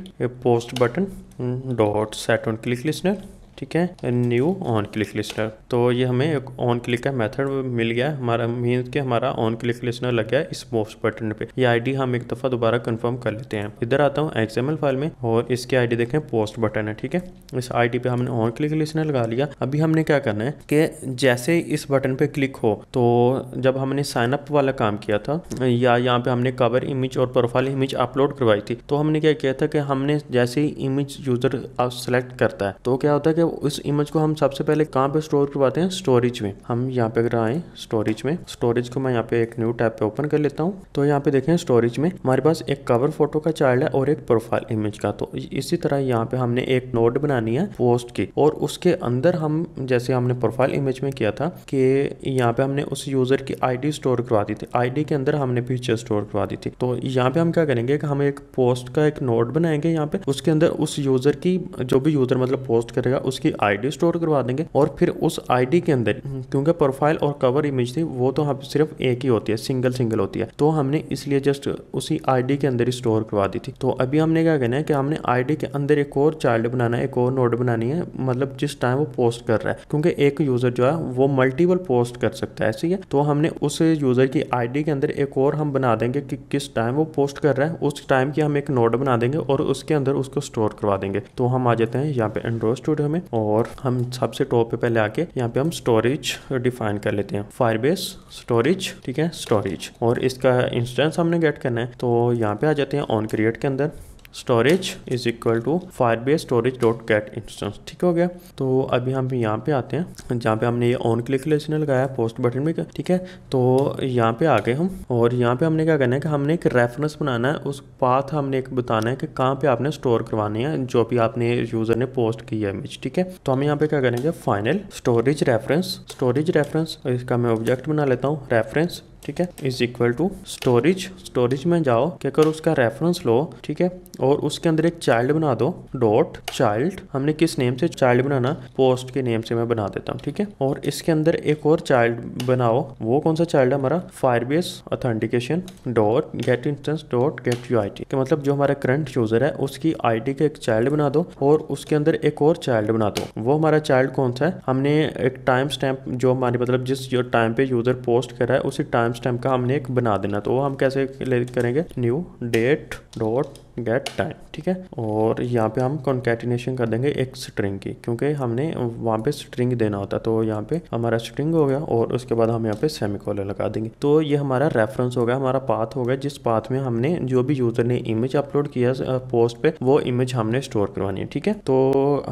post button dot set on click listener ठीक है न्यू ऑन क्लिक लिस्टर तो ये हमें एक ऑन क्लिक का मेथड मिल गया हमारा मीन कि हमारा ऑन क्लिक लिस्टर लग गया इस मोस्ट बटन पे ये आईडी हम एक दफ़ा दोबारा कंफर्म कर लेते हैं इधर आता हूँ एक्सएमएल फाइल में और इसकी आईडी देखें पोस्ट बटन है ठीक है इस आईडी पे हमने ऑन क्लिक लिस्टर लगा लिया अभी हमने क्या करना है कि जैसे इस बटन पे क्लिक हो तो जब हमने साइन अप वाला काम किया था या यहाँ पे हमने कवर इमेज और प्रोफाइल इमेज अपलोड करवाई थी तो हमने क्या किया था कि हमने जैसे ही इमेज यूजर सेलेक्ट करता है तो क्या होता है कि इस इमेज को हम सबसे पहले कहाँ पे स्टोर करवाते हैं स्टोरेज में हम यहाँ पे अगर आए स्टोरेज में स्टोरेज को मैं यहाँ पे एक न्यू टैब पे ओपन कर लेता हूँ तो यहाँ पे देखें स्टोरेज में हमारे पास एक कवर फोटो का चार्ट है और एक प्रोफाइल इमेज का तो इसी तरह यहाँ पे हमने एक नोट बनानी है पोस्ट की और उसके अंदर हम जैसे हमने प्रोफाइल इमेज में किया था कि यहाँ पे हमने उस यूजर की आईडी स्टोर करवा दी थी आईडी के अंदर हमने पिक्चर स्टोर करवा दी थी तो यहाँ पे हम क्या करेंगे कि हम एक पोस्ट का एक नोट बनाएंगे यहाँ पे उसके अंदर उस यूजर की जो भी यूजर मतलब पोस्ट करेगा उसके उसकी आईडी स्टोर करवा देंगे और फिर उस आईडी के अंदर क्योंकि प्रोफाइल और कवर इमेज थी वो तो हम सिर्फ एक ही होती है सिंगल सिंगल होती है तो हमने इसलिए जस्ट उसी आईडी के अंदर ही स्टोर करवा दी थी तो अभी हमने क्या कहना है कि हमने आईडी के अंदर एक और चाइल्ड बनाना है एक और नोट बनानी है मतलब जिस टाइम वो पोस्ट कर रहा है क्योंकि एक यूजर जो है वो मल्टीपल पोस्ट कर सकता है ऐसे ही तो हमने उस यूजर की आईडी के अंदर एक और हम बना देंगे कि किस टाइम वो पोस्ट कर रहा है उस टाइम की हम एक नोट बना देंगे और उसके अंदर उसको स्टोर करवा देंगे तो हम आ जाते हैं यहाँ पे एंड्रॉइड स्टूडियो में हैं और हम सबसे टॉप पे पहले आके यहाँ पे हम स्टोरेज डिफाइन कर लेते हैं फायरबेस स्टोरेज ठीक है स्टोरेज और इसका इंस्टेंस हमने गेट करना है तो यहाँ पे आ जाते हैं ऑन क्रिएट के अंदर storage is equal to fire base storage dot get instance ठीक हो गया तो अभी हम यहाँ पे आते हैं जहाँ पे हमने ये ऑन क्लिक लेसन लगाया पोस्ट बटन में ठीक है तो यहाँ पे आ गए हम और यहाँ पे हमने क्या करना है कि हमने एक रेफरेंस बनाना है उस पाथ हमने एक बताना है कि कहाँ पे आपने स्टोर करवानी है जो भी आपने यूजर ने पोस्ट की है इमेज ठीक है तो हम यहाँ पे क्या करेंगे final storage reference storage reference इसका मैं ऑब्जेक्ट बना लेता हूँ रेफरेंस ठीक है is equal to storage storage में जाओ क्या करो उसका रेफरेंस लो ठीक है और उसके अंदर एक चाइल्ड बना दो डॉट चाइल्ड हमने किस नेम से चाइल्ड बनाना पोस्ट के नेम से मैं बना देता हूँ ठीक है और इसके अंदर एक और चाइल्ड बनाओ वो कौन सा चाइल्ड हमारा Firebase authentication dot get instance dot get U I T मतलब जो हमारा करंट यूजर है उसकी आई डी का एक चाइल्ड बना दो और उसके अंदर एक और चाइल्ड बना दो वो हमारा चाइल्ड कौन सा है हमने एक टाइम स्टैम्प जो हमारे मतलब जिस जो टाइम पे यूजर पोस्ट करा है उसी टाइम टाइम स्टैम्प का हमने एक बना देना तो वो हम कैसे ले करेंगे new date dot get time ठीक है और यहाँ पे हम कॉन्केटिनेशन कर देंगे एक स्ट्रिंग की क्योंकि हमने वहाँ पे स्ट्रिंग देना होता है तो यहाँ पे हमारा स्ट्रिंग हो गया और उसके बाद हम यहाँ पे सेमी लगा देंगे तो ये हमारा रेफरेंस होगा हमारा पाथ होगा जिस पाथ में हमने जो भी यूजर ने इमेज अपलोड किया पोस्ट पे वो इमेज हमने स्टोर करवानी है ठीक है तो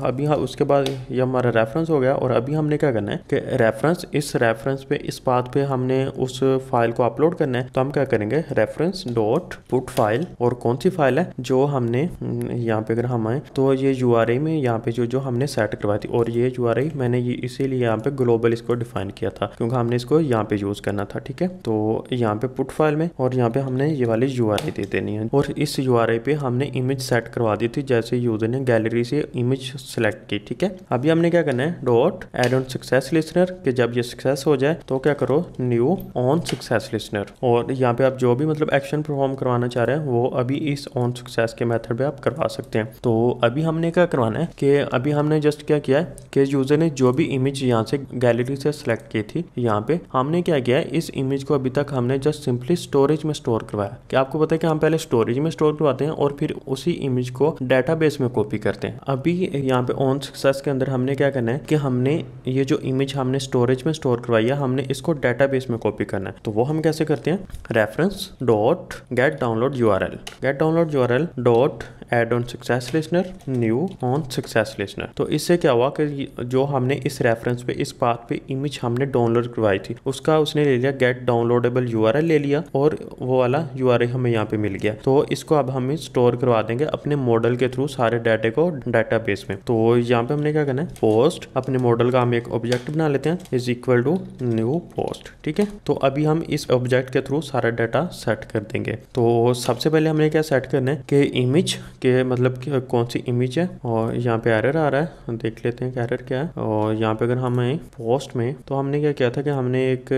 अभी हाँ उसके बाद ये हमारा रेफरेंस हो गया और अभी हमने क्या करना है कि रेफरेंस इस रेफरेंस पे इस पाथ पे हमने उस फाइल को अपलोड करना है तो हम क्या करेंगे रेफरेंस डॉट पुट फाइल और कौन सी फाइल है जो हमने हम्म, यहाँ पे अगर हम आए तो ये यू में यहाँ पे जो जो हमने सेट करवाई थी और ये यू मैंने ये इसीलिए यहाँ पे ग्लोबल इसको डिफाइन किया था क्योंकि हमने इसको यहाँ पे यूज करना था ठीक है तो यहाँ पे पुट फाइल में और यहाँ पे हमने ये वाली यू दे देनी है और इस यू पे हमने इमेज सेट करवा दी थी जैसे यूजर ने गैलरी से इमेज सेलेक्ट की ठीक है अभी हमने क्या करना है dot add on success listener की जब ये सक्सेस हो जाए तो क्या करो न्यू ऑन सक्सेस लिस्टनर और यहाँ पे आप जो भी मतलब एक्शन परफॉर्म करवाना चाह रहे हैं वो अभी इस ऑन सक्सेस के मेथड पे आप करवा सकते हैं तो अभी हमने क्या करवाना है कि अभी हमने जस्ट क्या किया है कि यूज़र ने जो भी इमेज यहाँ से गैलरी से सिलेक्ट की थी यहाँ पे हमने क्या किया इस इमेज को अभी तक हमने जस्ट सिंपली स्टोरेज में स्टोर करवाया कि आपको पता है कि हम पहले स्टोरेज में स्टोर करवाते हैं और फिर उसी इमेज को डाटा में कॉपी करते हैं अभी यहाँ पे ऑन सक्सेस के अंदर हमने क्या करना है कि हमने ये जो इमेज हमने स्टोरेज में स्टोर करवाई है हमने इसको डाटा में कॉपी करना है तो वो हम कैसे करते हैं reference dot get download U R L get download U R L dot add on success listener new on success listener तो इससे क्या हुआ कि जो हमने इस रेफरेंस पे इस पाथ पे इमेज हमने डाउनलोड करवाई थी उसका उसने ले लिया गेट डाउनलोडेबल यू ले लिया और वो वाला यू हमें यहाँ पे मिल गया तो इसको अब हम स्टोर करवा देंगे अपने मॉडल के थ्रू सारे डाटे को डाटा में तो यहाँ पे हमने क्या करना है पोस्ट अपने मॉडल का हम एक ऑब्जेक्ट बना लेते हैं is equal to new post ठीक है तो अभी हम इस ऑब्जेक्ट के थ्रू सारा डाटा सेट कर देंगे तो सबसे पहले हमने क्या सेट करना है कि इमेज के मतलब कि कौन सी इमेज है और यहाँ पे एरर आ रहा है देख लेते हैं एरर क्या है और यहाँ पे अगर आए पोस्ट में तो हमने क्या किया था कि हमने एक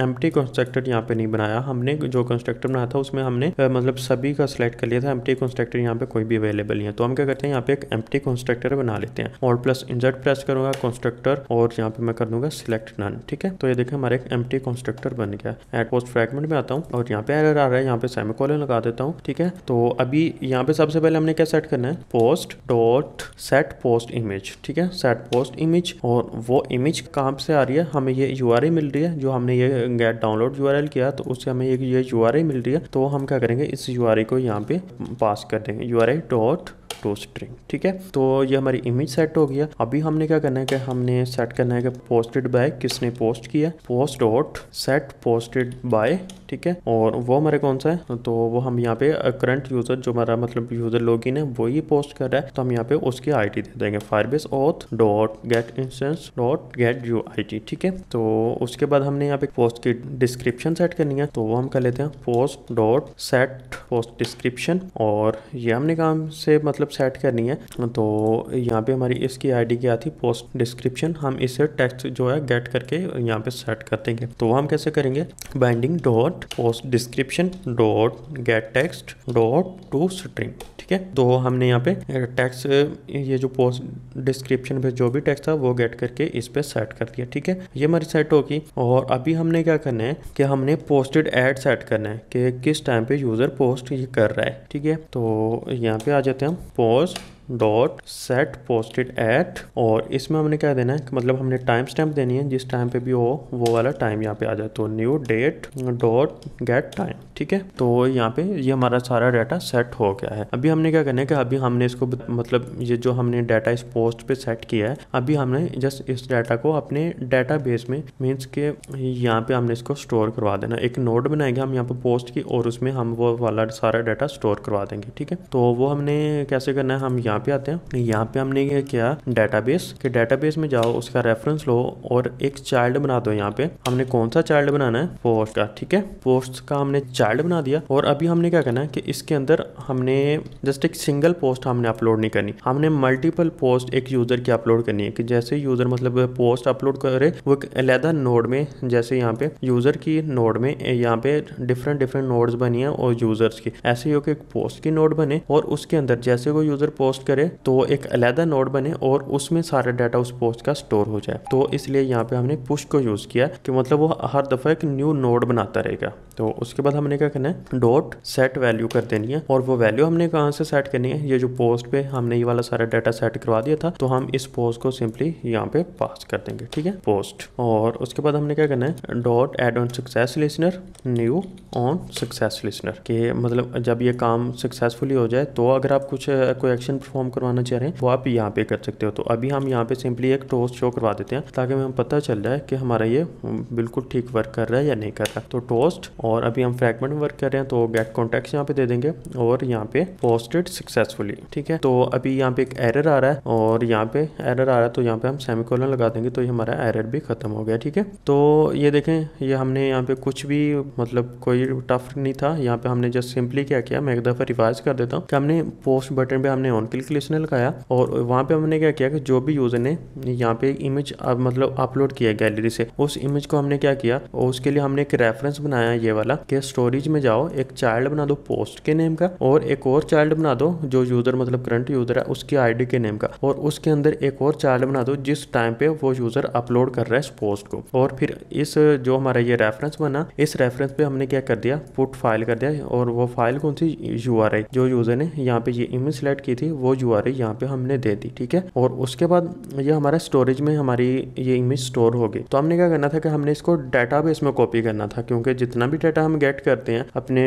एम टी कंस्ट्रक्टर यहाँ पे नहीं बनाया हमने जो कंस्ट्रक्टर बनाया था उसमें हमने uh, मतलब सभी का सिलेक्ट कर लिया था टी कंस्ट्रक्टर यहाँ पे कोई भी अवेलेबल नहीं है तो हम क्या करते हैं यहाँ पे एक एम टी कंस्ट्रक्टर बना लेते हैं और प्लस इंजर्ट प्रेस करूंगा कंस्ट्रक्टर और यहाँ पे मैं कर दूंगा सिलेक्ट नन ठीक है तो ये देखें हमारे एक टी कंस्ट्रक्टर बन गया एट पोस्ट फ्रेगमेंट में आता हूँ और यहाँ पे एरर आ रहा है यहाँ पे सेमिकॉलर लगा देता हूँ ठीक है तो अभी यहाँ पे सबसे पहले हमने क्या सेट करना है post dot set post image ठीक है सेट पोस्ट इमेज और वो इमेज कहाँ से आ रही है हमें ये यू मिल रही है जो हमने ये गेट डाउनलोड यू किया तो उससे हमें ये यू मिल रही है तो हम क्या करेंगे इस यू को यहाँ पे पास कर देंगे यू डॉट टू स्ट्रिंग ठीक है तो ये हमारी इमेज सेट हो गया अभी हमने क्या करना है कि हमने सेट करना है कि पोस्टेड बाय किसने पोस्ट किया post dot set posted by ठीक है और वो हमारे कौन सा है तो वो हम यहाँ पे करंट यूजर जो हमारा मतलब यूजर लॉग है वो ही पोस्ट कर रहा है तो हम यहाँ पे उसकी आई दे देंगे Firebase auth dot get instance dot get U I ठीक है तो उसके बाद हमने यहाँ पे पोस्ट की डिस्क्रिप्शन सेट करनी है तो वो हम कर लेते हैं post dot set post description और ये हमने काम से मतलब सेट करनी है तो यहाँ पे हमारी इसकी आईडी क्या थी पोस्ट डिस्क्रिप्शन हम इसे टेक्स्ट जो है गेट करके यहाँ पे सेट कर देंगे तो हम कैसे करेंगे binding dot dot post description dot get text dot to string ठीक है तो हमने यहाँ पे टैक्स ये जो पोस्ट डिस्क्रिप्शन पे जो भी टैक्स था वो गेट करके इस पे सेट कर दिया ठीक है ये हमारी सेट होगी और अभी हमने क्या करना है कि हमने पोस्टेड एड सेट करना है कि किस टाइम पे यूजर पोस्ट ये कर रहा है ठीक है तो यहाँ पे आ जाते हैं हम post dot set posted at और इसमें हमने क्या देना है मतलब हमने टाइम स्टैम्प देनी है जिस टाइम पे भी हो वो वाला टाइम यहाँ पे आ जाए तो new date dot get time ठीक है तो यहाँ पे ये हमारा सारा डाटा सेट हो गया है अभी हमने क्या करना है कि अभी हमने इसको मतलब ये जो हमने डाटा इस पोस्ट पे सेट किया है अभी हमने जस्ट इस डाटा को अपने डाटा बेस में मीन्स के यहाँ पे हमने इसको स्टोर करवा देना एक नोट बनाएंगे हम यहाँ पे पोस्ट की और उसमें हम वो वाला सारा डाटा स्टोर करवा देंगे ठीक है तो वो हमने कैसे करना है हम यहाँ पे आते हैं यहाँ पे हमने ये किया डाटा बेस के बेस में जाओ उसका रेफरेंस लो और एक चाइल्ड बना दो यहाँ पे हमने कौन सा चाइल्ड बनाना है पोस्ट का ठीक है पोस्ट का हमने चाइल्ड चार्ट बना दिया और अभी हमने क्या करना है कि इसके अंदर हमने जस्ट एक सिंगल पोस्ट हमने अपलोड नहीं करनी हमने मल्टीपल पोस्ट एक यूजर की अपलोड करनी है कि जैसे यूजर मतलब पोस्ट अपलोड करे वो एक अलहदा नोड में जैसे यहाँ पे यूजर की नोड में यहाँ पे डिफरेंट डिफरेंट नोड्स बनी है और यूजर्स की ऐसे ही हो कि एक पोस्ट की नोड बने और उसके अंदर जैसे वो यूजर पोस्ट करे तो एक अलहदा नोड बने और उसमें सारा डाटा उस पोस्ट का स्टोर हो जाए तो इसलिए यहाँ पे हमने पुश को यूज किया कि मतलब वो हर दफा एक न्यू नोड बनाता रहेगा तो उसके बाद हमने क्या करना है डॉट सेट वैल्यू कर देनी है और वो वैल्यू हमने कहाँ से सेट करनी है ये जो पोस्ट पे हमने ये वाला सारा डाटा सेट करवा दिया था तो हम इस पोस्ट को सिंपली यहाँ पे पास कर देंगे ठीक है पोस्ट और उसके बाद हमने क्या करना है dot add on success listener new on success listener के मतलब जब ये काम सक्सेसफुली हो जाए तो अगर आप कुछ कोई एक्शन परफॉर्म करवाना चाह रहे हैं वो आप यहाँ पे कर सकते हो तो अभी हम यहाँ पे सिंपली एक टोस्ट शो करवा देते हैं ताकि हमें पता चल जाए कि हमारा ये बिल्कुल ठीक वर्क कर रहा है या नहीं कर रहा तो टोस्ट और अभी हम फ्रैगमेंट डेवलपमेंट वर्क कर रहे हैं तो गेट कॉन्टेक्ट यहाँ पे दे देंगे और यहाँ पे पोस्टेड सक्सेसफुली ठीक है तो अभी यहाँ पे एक एरर आ रहा है और यहाँ पे एरर आ रहा है तो यहाँ पे हम सेमिकोलन लगा देंगे तो ये हमारा एरर भी खत्म हो गया ठीक है तो ये देखें ये हमने यहाँ पे कुछ भी मतलब कोई टफ नहीं था यहाँ पे हमने जस्ट सिंपली क्या किया मैं एक दफ़ा रिवाइज कर देता हूँ कि हमने पोस्ट बटन पे हमने ऑन क्लिक लिस्टने लगाया और वहाँ पे हमने क्या किया कि जो भी यूज़र ने यहाँ पे इमेज अब मतलब अपलोड किया गैलरी से उस इमेज को हमने क्या किया उसके लिए हमने एक रेफरेंस बनाया ये वाला कि स्टोरी स्टोरीज में जाओ एक चाइल्ड बना दो पोस्ट के नेम का और एक और चाइल्ड बना दो जो यूजर मतलब करंट यूजर है उसकी आईडी के नेम का और उसके अंदर एक और चाइल्ड बना दो जिस टाइम पे वो यूजर अपलोड कर रहा है इस पोस्ट को और फिर इस जो हमारा ये रेफरेंस बना इस रेफरेंस पे हमने क्या कर दिया पुट फाइल कर दिया और वो फाइल कौन सी यू जो यूजर ने यहाँ पे ये इमेज सेलेक्ट की थी वो यू आर यहाँ पे हमने दे दी ठीक है और उसके बाद ये हमारा स्टोरेज में हमारी ये इमेज स्टोर होगी तो हमने क्या करना था कि हमने इसको डेटा में कॉपी करना था क्योंकि जितना भी डाटा हम गेट कर करते हैं अपने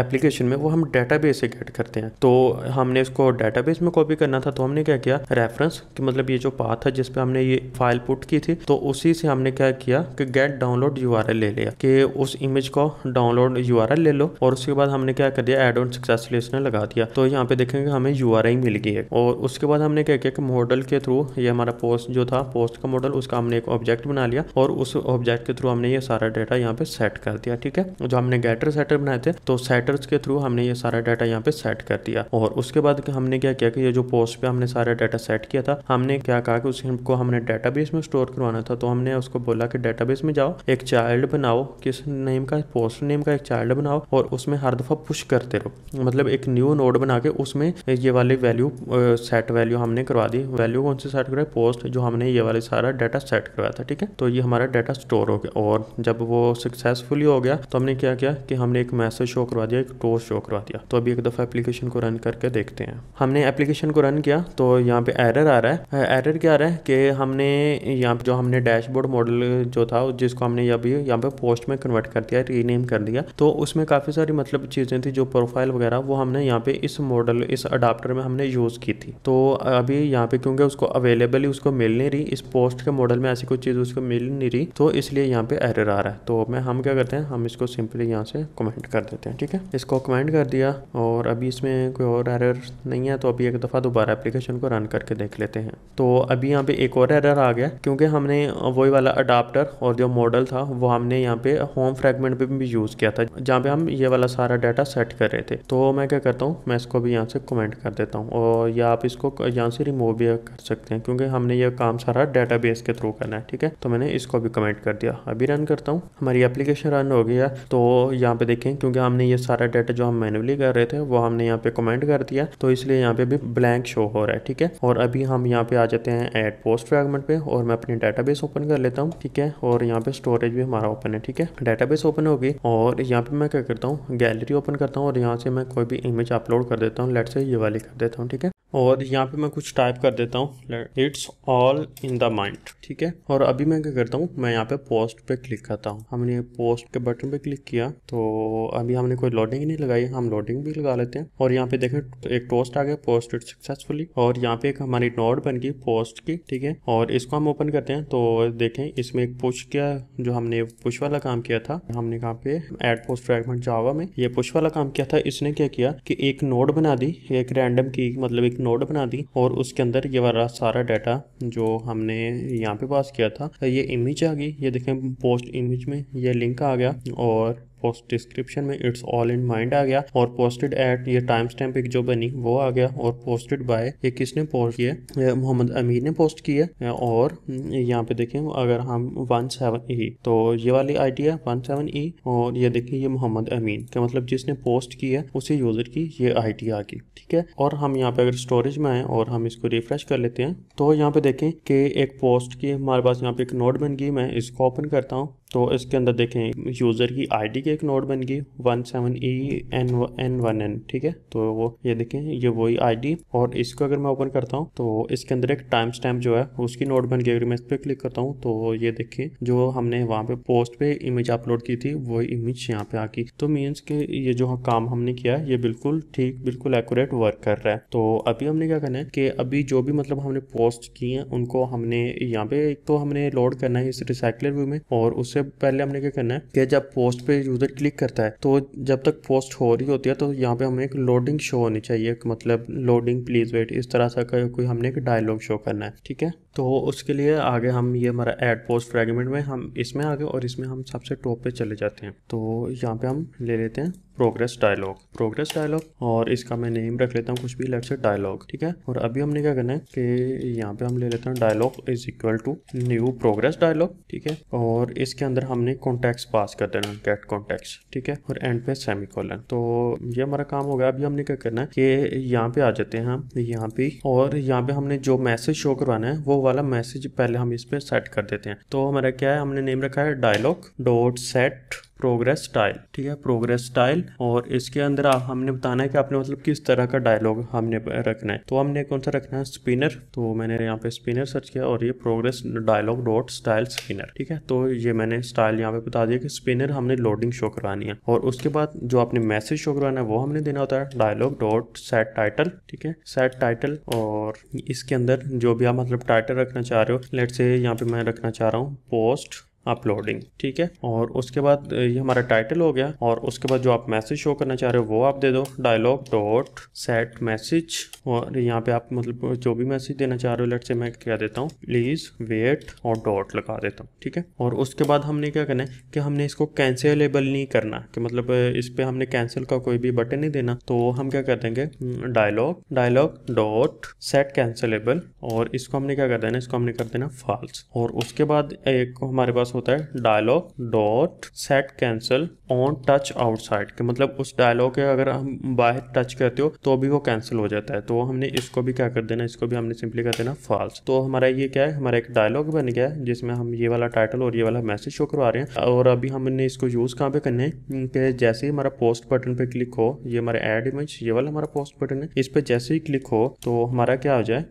एप्लीकेशन में वो हम डेटाबेस से गेट करते हैं तो हमने इसको डेटाबेस में कॉपी करना था तो हमने क्या किया रेफरेंस कि मतलब ये जो पाथ है जिसपे हमने ये फाइल पुट की थी तो उसी से हमने क्या किया कि गेट डाउनलोड यू ले लिया कि उस इमेज को डाउनलोड यू ले लो और उसके बाद हमने क्या कर दिया एड ऑन सक्सेसफुली इसने लगा दिया तो यहाँ पे देखेंगे हमें यू मिल गई है और उसके बाद हमने क्या किया कि मॉडल के थ्रू ये हमारा पोस्ट जो था पोस्ट का मॉडल उसका हमने एक ऑब्जेक्ट बना लिया और उस ऑब्जेक्ट के थ्रू हमने ये सारा डाटा यहाँ पे सेट कर दिया ठीक है जो हमने गेट सेटर सेटर बनाए थे तो सेटर्स के थ्रू हमने ये सारा डाटा यहाँ पे सेट कर दिया और उसके बाद हमने क्या किया कि ये जो पोस्ट पे हमने सारा डाटा सेट किया था हमने क्या कहा कि उसको हमने डाटा में स्टोर करवाना था तो हमने उसको बोला कि डाटा में जाओ एक चाइल्ड बनाओ किस नेम का पोस्ट नेम का एक चाइल्ड बनाओ और उसमें हर दफा पुश करते रहो मतलब एक न्यू नोड बना के उसमें ये वाले वैल्यू सेट वैल्यू हमने करवा दी वैल्यू कौन से सेट करवाए पोस्ट जो हमने ये वाले सारा डाटा सेट करवाया था ठीक है तो ये हमारा डाटा स्टोर हो गया और जब वो सक्सेसफुली हो गया तो हमने क्या किया कि हमने एक मैसेज शो करवा दिया एक टोस शो करवा दिया तो अभी एक दफ़ा एप्लीकेशन को रन करके देखते हैं हमने एप्लीकेशन को रन किया तो यहाँ पे एरर आ रहा है एरर क्या आ रहा है कि हमने यहाँ जो हमने डैशबोर्ड मॉडल जो था जिसको हमने अभी यहाँ पे पोस्ट में कन्वर्ट कर दिया रीनेम कर दिया तो उसमें काफ़ी सारी मतलब चीज़ें थी जो प्रोफाइल वगैरह वो हमने यहाँ पे इस मॉडल इस अडाप्टर में हमने यूज़ की थी तो अभी यहाँ पे क्योंकि उसको अवेलेबल ही उसको मिल नहीं रही इस पोस्ट के मॉडल में ऐसी कोई चीज़ उसको मिल नहीं रही तो इसलिए यहाँ पे एरर आ रहा है तो मैं हम क्या करते हैं हम इसको सिंपली यहाँ से से कमेंट कर देते हैं ठीक है इसको कमेंट कर दिया और अभी इसमें कोई और एरर नहीं है तो अभी एक दफ़ा दोबारा एप्लीकेशन को रन करके देख लेते हैं तो अभी यहाँ पे एक और एरर आ गया क्योंकि हमने वही वाला अडाप्टर और जो मॉडल था वो हमने यहाँ पे होम फ्रेगमेंट पे भी यूज़ किया था जहाँ पे हम ये वाला सारा डाटा सेट कर रहे थे तो मैं क्या करता हूँ मैं इसको अभी यहाँ से कमेंट कर देता हूँ और या आप इसको यहाँ से रिमूव भी कर सकते हैं क्योंकि हमने ये काम सारा डाटा के थ्रू करना है ठीक है तो मैंने इसको भी कमेंट कर दिया अभी रन करता हूँ हमारी एप्लीकेशन रन हो गया तो यहाँ पे देखें क्योंकि हमने ये सारा डाटा जो हम मैनुअली कर रहे थे वो हमने यहाँ पे कमेंट कर दिया तो इसलिए यहाँ पे भी ब्लैंक शो हो रहा है ठीक है और अभी हम यहाँ पे आ जाते हैं एड पोस्ट फ्रेगमेंट पे और मैं अपनी डाटा ओपन कर लेता हूँ ठीक है और यहाँ पे स्टोरेज भी हमारा ओपन है ठीक है डाटा ओपन होगी और यहाँ पे मैं क्या करता हूँ गैलरी ओपन करता हूँ और यहाँ से मैं कोई भी इमेज अपलोड कर देता हूँ लेट से ये वाली कर देता हूँ ठीक है और यहाँ पे मैं कुछ टाइप कर देता हूँ it's all in the mind ठीक है और अभी मैं क्या करता हूँ मैं यहाँ पे पोस्ट पे क्लिक करता हूँ हमने पोस्ट के बटन पे क्लिक किया तो अभी हमने कोई लोडिंग नहीं लगाई हम लोडिंग भी लगा लेते हैं और यहाँ पे देखें एक टोस्ट आ गया पोस्ट इट सक्सेसफुली और यहाँ पे एक हमारी नोट बन गई पोस्ट की ठीक है और इसको हम ओपन करते हैं तो देखें इसमें एक पुश किया जो हमने पुश वाला काम किया था हमने कहा पे एड पोस्ट फ्रेगमेंट जावा में ये पुश वाला काम किया था इसने क्या किया कि एक नोट बना दी एक रैंडम की मतलब एक नोड बना दी और उसके अंदर ये वाला सारा डाटा जो हमने यहाँ पे पास किया था ये इमेज आ गई ये देखें पोस्ट इमेज में ये लिंक आ गया और पोस्ट डिस्क्रिप्शन में इट्स ऑल इन माइंड आ गया और पोस्टेड एट ये टाइम स्टैम्प एक जो बनी वो आ गया और पोस्टेड बाय ये किसने पोस्ट किया मोहम्मद अमीर ने पोस्ट किया और यहाँ पे देखें अगर हम वन सेवन ई तो ये वाली है वन सेवन ई और ये देखें ये मोहम्मद अमीन का मतलब जिसने पोस्ट किया उसी यूजर की ये आईडी आ गई ठीक है और हम यहाँ पे अगर स्टोरेज में आए और हम इसको रिफ्रेश कर लेते हैं तो यहाँ पे देखें कि एक पोस्ट की हमारे पास यहाँ पे एक नोट बन गई मैं इसको ओपन करता हूँ तो इसके अंदर देखें यूज़र की आईडी की एक नोट बन गई one seven E N N one N ठीक है तो वो ये देखें ये वही आईडी और इसको अगर मैं ओपन करता हूँ तो इसके अंदर एक टाइम स्टैम्प जो है उसकी नोट बन गई अगर मैं इस पर क्लिक करता हूँ तो ये देखें जो हमने वहाँ पे पोस्ट पे इमेज अपलोड की थी वो इमेज यहाँ पे आ गई तो मीन्स के ये जो हाँ काम हमने किया ये बिल्कुल ठीक बिल्कुल एक्यूरेट वर्क कर रहा है तो अभी हमने क्या करना है कि अभी जो भी मतलब हमने पोस्ट की है उनको हमने यहाँ पे एक तो हमने लोड करना है इस रिसाइकलर व्यू में और उससे पहले हमने क्या करना है कि जब पोस्ट पे यूज़र क्लिक करता है तो जब तक पोस्ट हो रही होती है तो यहाँ पे हमें एक लोडिंग शो होनी चाहिए मतलब लोडिंग प्लीज़ वेट इस तरह से कोई हमने एक डायलॉग शो करना है ठीक है तो उसके लिए आगे हम ये हमारा एड पोस्ट फ्रेगमेंट में हम इसमें आगे और इसमें हम सबसे टॉप पे चले जाते हैं तो यहाँ पे हम ले लेते हैं प्रोग्रेस डायलॉग प्रोग्रेस डायलॉग और इसका मैं नेम रख लेता हूँ कुछ भी लेट्स डायलॉग ठीक है और अभी हमने क्या करना है कि यहाँ पे हम ले लेते हैं dialog is equal to new progress dialog ठीक है और इसके अंदर हमने कॉन्टेक्स पास कर देना गेट कॉन्टेक्स ठीक है और एंड पे सेमी तो ये हमारा काम हो गया अभी हमने क्या करना है कि यहाँ पे आ जाते हैं हम यहाँ पे और यहाँ पे हमने जो मैसेज शो करवाना है वो वाला मैसेज पहले हम इसमें सेट कर देते हैं तो हमारा क्या है हमने नेम रखा है dialog dot set progress style ठीक है प्रोग्रेस स्टाइल और इसके अंदर आप हमने बताना है कि आपने मतलब किस तरह का डायलॉग हमने रखना है तो हमने कौन सा रखना है स्पिनर तो मैंने यहाँ पे स्पिनर सर्च किया और ये progress dialog dot style spinner ठीक है तो ये मैंने स्टाइल यहाँ पे बता दिया कि स्पिनर हमने लोडिंग शो करवानी है और उसके बाद जो आपने मैसेज शो करवाना है वो हमने देना होता है डायलॉग डॉट सेट टाइटल ठीक है सेट टाइटल और इसके अंदर जो भी आप मतलब टाइटल रखना चाह रहे हो लेट से यहाँ पे मैं रखना चाह रहा हूँ पोस्ट अपलोडिंग ठीक है और उसके बाद ये हमारा टाइटल हो गया और उसके बाद जो आप मैसेज शो करना चाह रहे हो वो आप दे दो डायलॉग डॉट सेट मैसेज और यहाँ पे आप मतलब जो भी मैसेज देना चाह रहे हो लेट से मैं क्या देता हूँ प्लीज वेट और डॉट लगा देता हूँ ठीक है और उसके बाद हमने क्या करना है कि हमने इसको कैंसिलेबल नहीं करना कि मतलब इस पर हमने कैंसिल का कोई भी बटन नहीं देना तो हम क्या कर देंगे dialog dialog dot set cancelable और इसको हमने क्या कर देना इसको हमने कर देना फॉल्स और उसके बाद एक हमारे पास होता है dialog dot set cancel on touch outside के मतलब उस डायलॉग के अगर हम बाहर टच करते हो तो भी वो कैंसिल हो जाता है तो हमने इसको भी क्या कर देना इसको भी हमने सिंपली कर देना फॉल्स तो हमारा ये क्या है हमारा एक डायलॉग बन गया है जिसमें हम ये वाला टाइटल और ये वाला मैसेज शो करवा रहे हैं और अभी हमने इसको यूज कहाँ पे करने है जैसे ही हमारा पोस्ट बटन पे क्लिक हो ये हमारे एड इमेज ये वाला हमारा पोस्ट बटन है इस पर जैसे ही क्लिक हो तो हमारा क्या हो जाए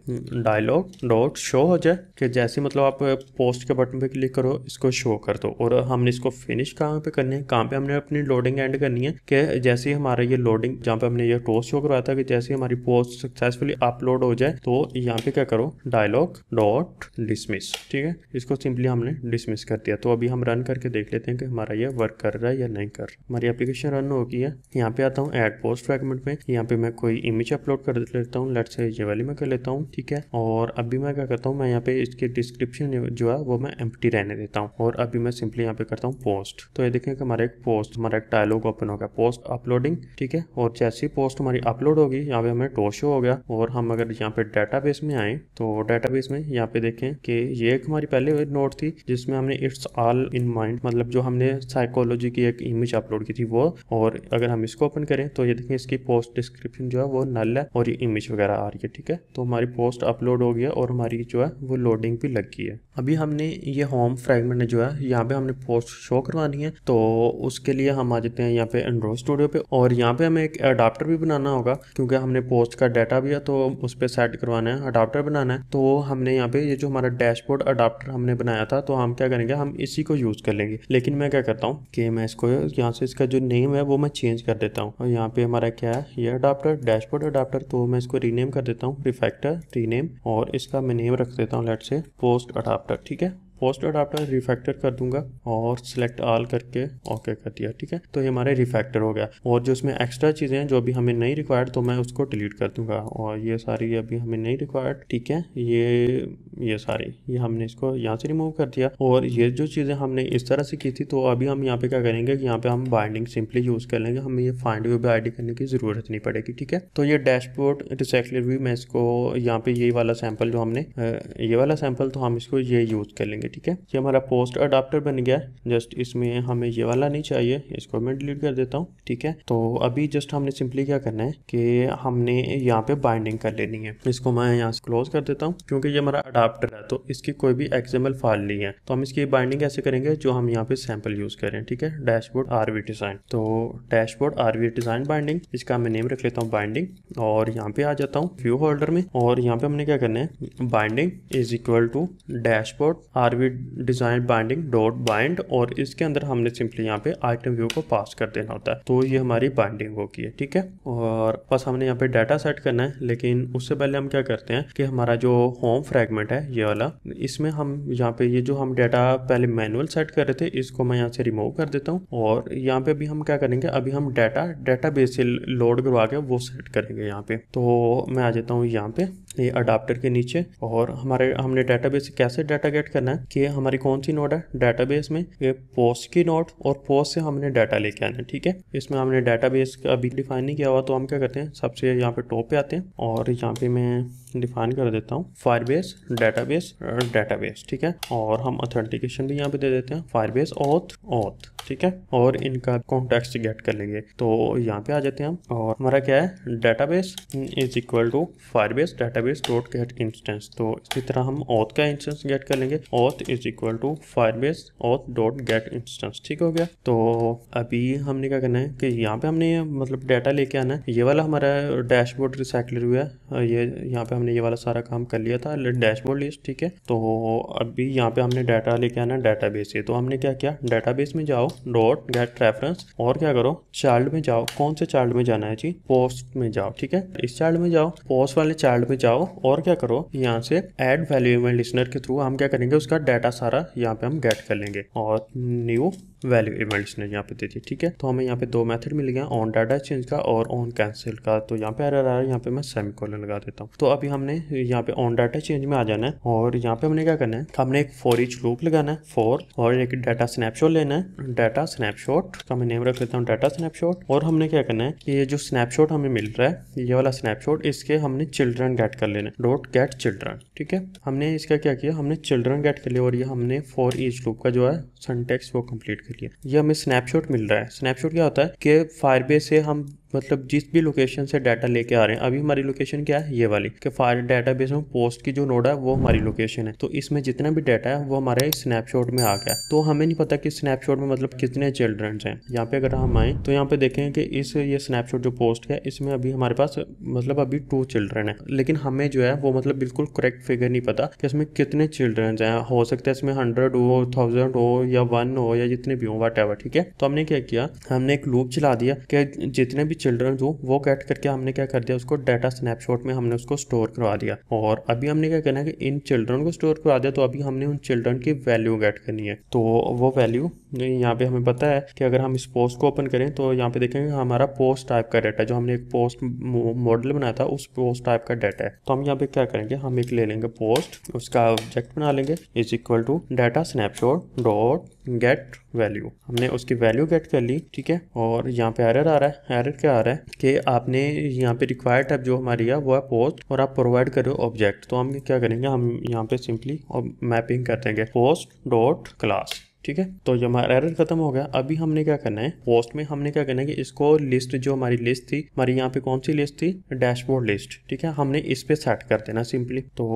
डायलॉग डॉट शो हो जाए कि जैसे मतलब आप पोस्ट के बटन पे क्लिक करो इसको शो कर दो और हमने इसको फिनिश कहाँ पे करनी है कहाँ पे हमने अपनी लोडिंग एंड करनी है कि जैसे ही हमारा ये लोडिंग जहाँ पे हमने ये टोस्ट शो करवाया था कि जैसे ही हमारी पोस्ट सक्सेसफुली अपलोड हो जाए तो यहाँ पे क्या करो डायलॉग डॉट डिसमिस ठीक है इसको सिंपली हमने डिसमिस कर दिया तो अभी हम रन करके देख लेते हैं कि हमारा ये वर्क कर रहा है या नहीं कर रहा हमारी एप्लीकेशन रन हो गई है यहाँ पे आता हूँ एड पोस्ट फ्रेगमेंट में यहाँ पे मैं कोई इमेज अपलोड कर लेता हूँ लेट से ये वाली मैं कर लेता हूँ ठीक है और अभी मैं क्या करता हूँ मैं यहाँ पे इसके डिस्क्रिप्शन जो है वो मैं एम रहने देता हूँ और अभी मैं सिंपली यहाँ पे करता हूँ पोस्ट तो ये देखें कि हमारा एक पोस्ट हमारा एक डायलॉग ओपन हो गया पोस्ट अपलोडिंग ठीक है और जैसी पोस्ट हमारी अपलोड होगी यहाँ पे हमें टो शो हो गया और हम अगर यहाँ पे डाटा में आए तो डाटा में यहाँ पे देखें कि ये एक हमारी पहले नोट थी जिसमें हमने इट्स ऑल इन माइंड मतलब जो हमने साइकोलॉजी की एक इमेज अपलोड की थी वो और अगर हम इसको ओपन करें तो ये देखें इसकी पोस्ट डिस्क्रिप्शन जो है वो नल है और ये इमेज वगैरह आ रही है ठीक है तो हमारी पोस्ट अपलोड हो गया और हमारी जो है वो लोडिंग भी लग गई है अभी हमने ये होम फ्रेगमेंट जो है यहाँ पे हमने पोस्ट शो करवानी है तो उसके लिए हम आ जाते हैं यहाँ पे एंड्रॉइड स्टूडियो पे और यहाँ पे हमें एक अडाप्टर भी बनाना होगा क्योंकि हमने पोस्ट का डाटा भी है तो उस पर सेट करवाना है अडाप्टर बनाना है तो हमने यहाँ पे ये जो हमारा डैशबोर्ड अडाप्टर हमने बनाया था तो हम क्या करेंगे हम इसी को यूज़ कर लेंगे लेकिन मैं क्या करता हूँ कि मैं इसको यहाँ से इसका जो नेम है वो मैं चेंज कर देता हूँ और यहाँ पे हमारा क्या है ये अडाप्टर डैशबोर्ड अडाप्टर तो मैं इसको रीनेम कर देता हूँ रिफेक्टर रीनेम और इसका मैं नेम रख देता हूँ लेट से पोस्ट अडाप्टर चैप्टर ठीक है पोस्ट अडाप्टर रिफैक्टर कर दूंगा और सिलेक्ट आल करके ओके कर दिया ठीक है तो ये हमारे रिफैक्टर हो गया और जो इसमें एक्स्ट्रा चीज़ें हैं जो अभी हमें नहीं रिक्वायर्ड तो मैं उसको डिलीट कर दूंगा और ये सारी अभी हमें नहीं रिक्वायर्ड ठीक है ये ये सारी ये हमने इसको यहाँ से रिमूव कर दिया और ये जो चीज़ें हमने इस तरह से की थी तो अभी हम यहाँ पे क्या करेंगे कि यहाँ पे हम बाइंडिंग सिंपली यूज़ कर लेंगे हमें ये फाइंड व्यू भी आई करने की ज़रूरत नहीं पड़ेगी ठीक है तो ये डैशबोर्ड रिसाइकलर व्यू मैं इसको यहाँ पे ये वाला सैम्पल जो हमने ये वाला सैम्पल तो हम इसको ये यूज़ कर लेंगे देंगे ठीक है ये हमारा पोस्ट अडाप्टर बन गया है जस्ट इसमें हमें ये वाला नहीं चाहिए इसको मैं डिलीट कर देता हूँ ठीक है तो अभी जस्ट हमने सिंपली क्या करना है कि हमने यहाँ पे बाइंडिंग कर लेनी है इसको मैं यहाँ से क्लोज कर देता हूँ क्योंकि ये हमारा अडाप्टर है तो इसकी कोई भी एक्सएमएल फाइल नहीं है तो हम इसकी बाइंडिंग ऐसे करेंगे जो हम यहाँ पे सैंपल यूज करें ठीक है डैशबोर्ड आरवी डिजाइन तो डैशबोर्ड आरवी डिजाइन बाइंडिंग इसका मैं नेम रख लेता हूँ बाइंडिंग और यहाँ पे आ जाता हूँ व्यू होल्डर में और यहाँ पे हमने क्या करना है binding is equal to dashboard R RV design binding dot bind और इसके अंदर हमने सिंपली यहाँ पे आइटम व्यू को पास कर देना होता है तो ये हमारी बाइंडिंग होगी ठीक है और बस हमने यहाँ पे डाटा सेट करना है लेकिन उससे पहले हम क्या करते हैं कि हमारा जो होम फ्रेगमेंट है ये वाला इसमें हम यहाँ पे ये जो हम डाटा पहले मैनुअल सेट कर रहे थे इसको मैं यहाँ से रिमूव कर देता हूँ और यहाँ पे अभी हम क्या करेंगे अभी हम डाटा डाटा बेस से लोड करवा के वो सेट करेंगे यहाँ पे तो मैं आ जाता हूँ यहाँ पे ये अडाप्टर के नीचे और हमारे हमने डेटाबेस बेस कैसे डाटा गेट करना है कि हमारी कौन सी नोड है डेटाबेस में ये पोस्ट की नोड और पोस्ट से हमने डाटा लेके आना है ठीक है इसमें हमने डेटाबेस अभी डिफाइन नहीं किया हुआ तो हम क्या करते हैं सबसे यहाँ पे टॉप पे आते हैं और यहाँ पे मैं डिफाइन कर देता हूँ फायरबेस डेटाबेस डेटाबेस ठीक है और हम ऑथेंटिकेशन भी यहाँ पे दे देते हैं फायरबेस ऑथ ऑथ ठीक है और इनका कॉन्टेक्ट गेट कर लेंगे तो यहाँ पे आ जाते हैं हम और हमारा क्या है database is equal to Firebase database dot get instance तो इसी तरह हम ऑथ का इंस्टेंस गेट कर लेंगे auth is equal to Firebase auth dot get instance ठीक हो गया तो अभी हमने क्या करना है कि यहाँ पे हमने मतलब डाटा लेके आना है ये वाला हमारा डैशबोर्ड रिसाइकलर हुआ है ये यहाँ पे हमने हमने ये वाला सारा काम कर लिया था डैशबोर्ड लिस्ट ठीक है तो अभी यहाँ पे हमने डाटा लेके आना डाटा बेस से तो हमने क्या किया डाटा बेस में जाओ डॉट गेट रेफरेंस और क्या करो चाइल्ड में जाओ कौन से चाइल्ड में जाना है जी पोस्ट में जाओ ठीक है इस चाइल्ड में जाओ पोस्ट वाले चाइल्ड में जाओ और क्या करो यहाँ से एड वैल्यू में लिसनर के थ्रू हम क्या करेंगे उसका डाटा सारा यहाँ पे हम गेट कर लेंगे और न्यू वैल्यू इवेंट्स ने यहाँ पे दे दी ठीक है तो हमें यहाँ पे दो मेथड मिल गया ऑन डाटा चेंज का और ऑन कैंसिल का तो यहाँ पे आ रहा है यहाँ पे मैं सेमी कॉलर लगा देता हूँ तो अभी हमने यहाँ पे ऑन डाटा चेंज में आ जाना है और यहाँ पे हमने क्या करना है हमने एक फोर इच लूप लगाना है फोर और एक डाटा स्नैपशॉट लेना है डाटा स्नैपशॉट का मैं नेम रख लेता हूँ डाटा स्नैपशॉट और हमने क्या करना है कि ये जो स्नैपशॉट हमें मिल रहा है ये वाला स्नैपशॉट इसके हमने चिल्ड्रन गेट कर लेना डॉट गेट चिल्ड्रन ठीक है हमने इसका क्या किया हमने चिल्ड्रन गेट कर लिया और ये हमने फोर ईच लूप का जो है सनटेक्स वो कंप्लीट करिए ये हमें स्नैपशॉट मिल रहा है स्नैपशॉट क्या होता है कि फायरबेस से हम मतलब जिस भी लोकेशन से डाटा लेके आ रहे हैं अभी हमारी लोकेशन क्या है ये वाली कि फायर डाटा बेस में पोस्ट की जो नोड है वो हमारी लोकेशन है तो इसमें जितना भी डाटा है वो हमारे स्नैपशॉट में आ गया तो हमें नहीं पता कि स्नैपशॉट में मतलब कितने चिल्ड्रंस हैं यहाँ पे अगर हम आए तो यहाँ पे देखें कि इस ये स्नैपशॉट जो पोस्ट है इसमें अभी हमारे पास मतलब अभी टू चिल्ड्रन है लेकिन हमें जो है वो मतलब बिल्कुल करेक्ट फिगर नहीं पता कि इसमें कितने चिल्ड्रंस हैं हो सकता है इसमें हंड्रेड हो थाउजेंड हो या वन हो या जितने भी हो वट ठीक है तो हमने क्या किया हमने एक लूप चला दिया कि जितने भी चिल्ड्रन जो वो कैट करके हमने क्या कर दिया उसको डाटा स्नैपशॉट में हमने उसको स्टोर करवा दिया और अभी हमने क्या करना है कि इन चिल्ड्रन को स्टोर करवा दिया तो अभी हमने उन चिल्ड्रन की वैल्यू गेट करनी है तो वो वैल्यू यहाँ पे हमें पता है कि अगर हम इस पोस्ट को ओपन करें तो यहाँ पे देखेंगे हमारा पोस्ट टाइप का डाटा जो हमने एक पोस्ट मॉडल बनाया था उस पोस्ट टाइप का डाटा है तो हम यहाँ पे क्या करेंगे हम एक ले लेंगे पोस्ट उसका ऑब्जेक्ट बना लेंगे is equal to data snapshot dot get value हमने उसकी वैल्यू गेट कर ली ठीक है और यहाँ पे एरर आ रहा है एरर क्या आ रहा है कि आपने यहाँ पे रिक्वायर्ड टाइप जो हमारी है वो है पोस्ट और आप प्रोवाइड करो ऑब्जेक्ट तो हम क्या करेंगे हम यहाँ पे सिंपली मैपिंग कर देंगे पोस्ट डॉट क्लास ठीक है तो जो हमारा एरर खत्म हो गया अभी हमने क्या करना है पोस्ट में हमने क्या करना है कि इसको लिस्ट जो हमारी लिस्ट थी हमारी यहाँ पे कौन सी लिस्ट थी डैशबोर्ड लिस्ट ठीक है हमने इस पे सेट कर देना सिंपली तो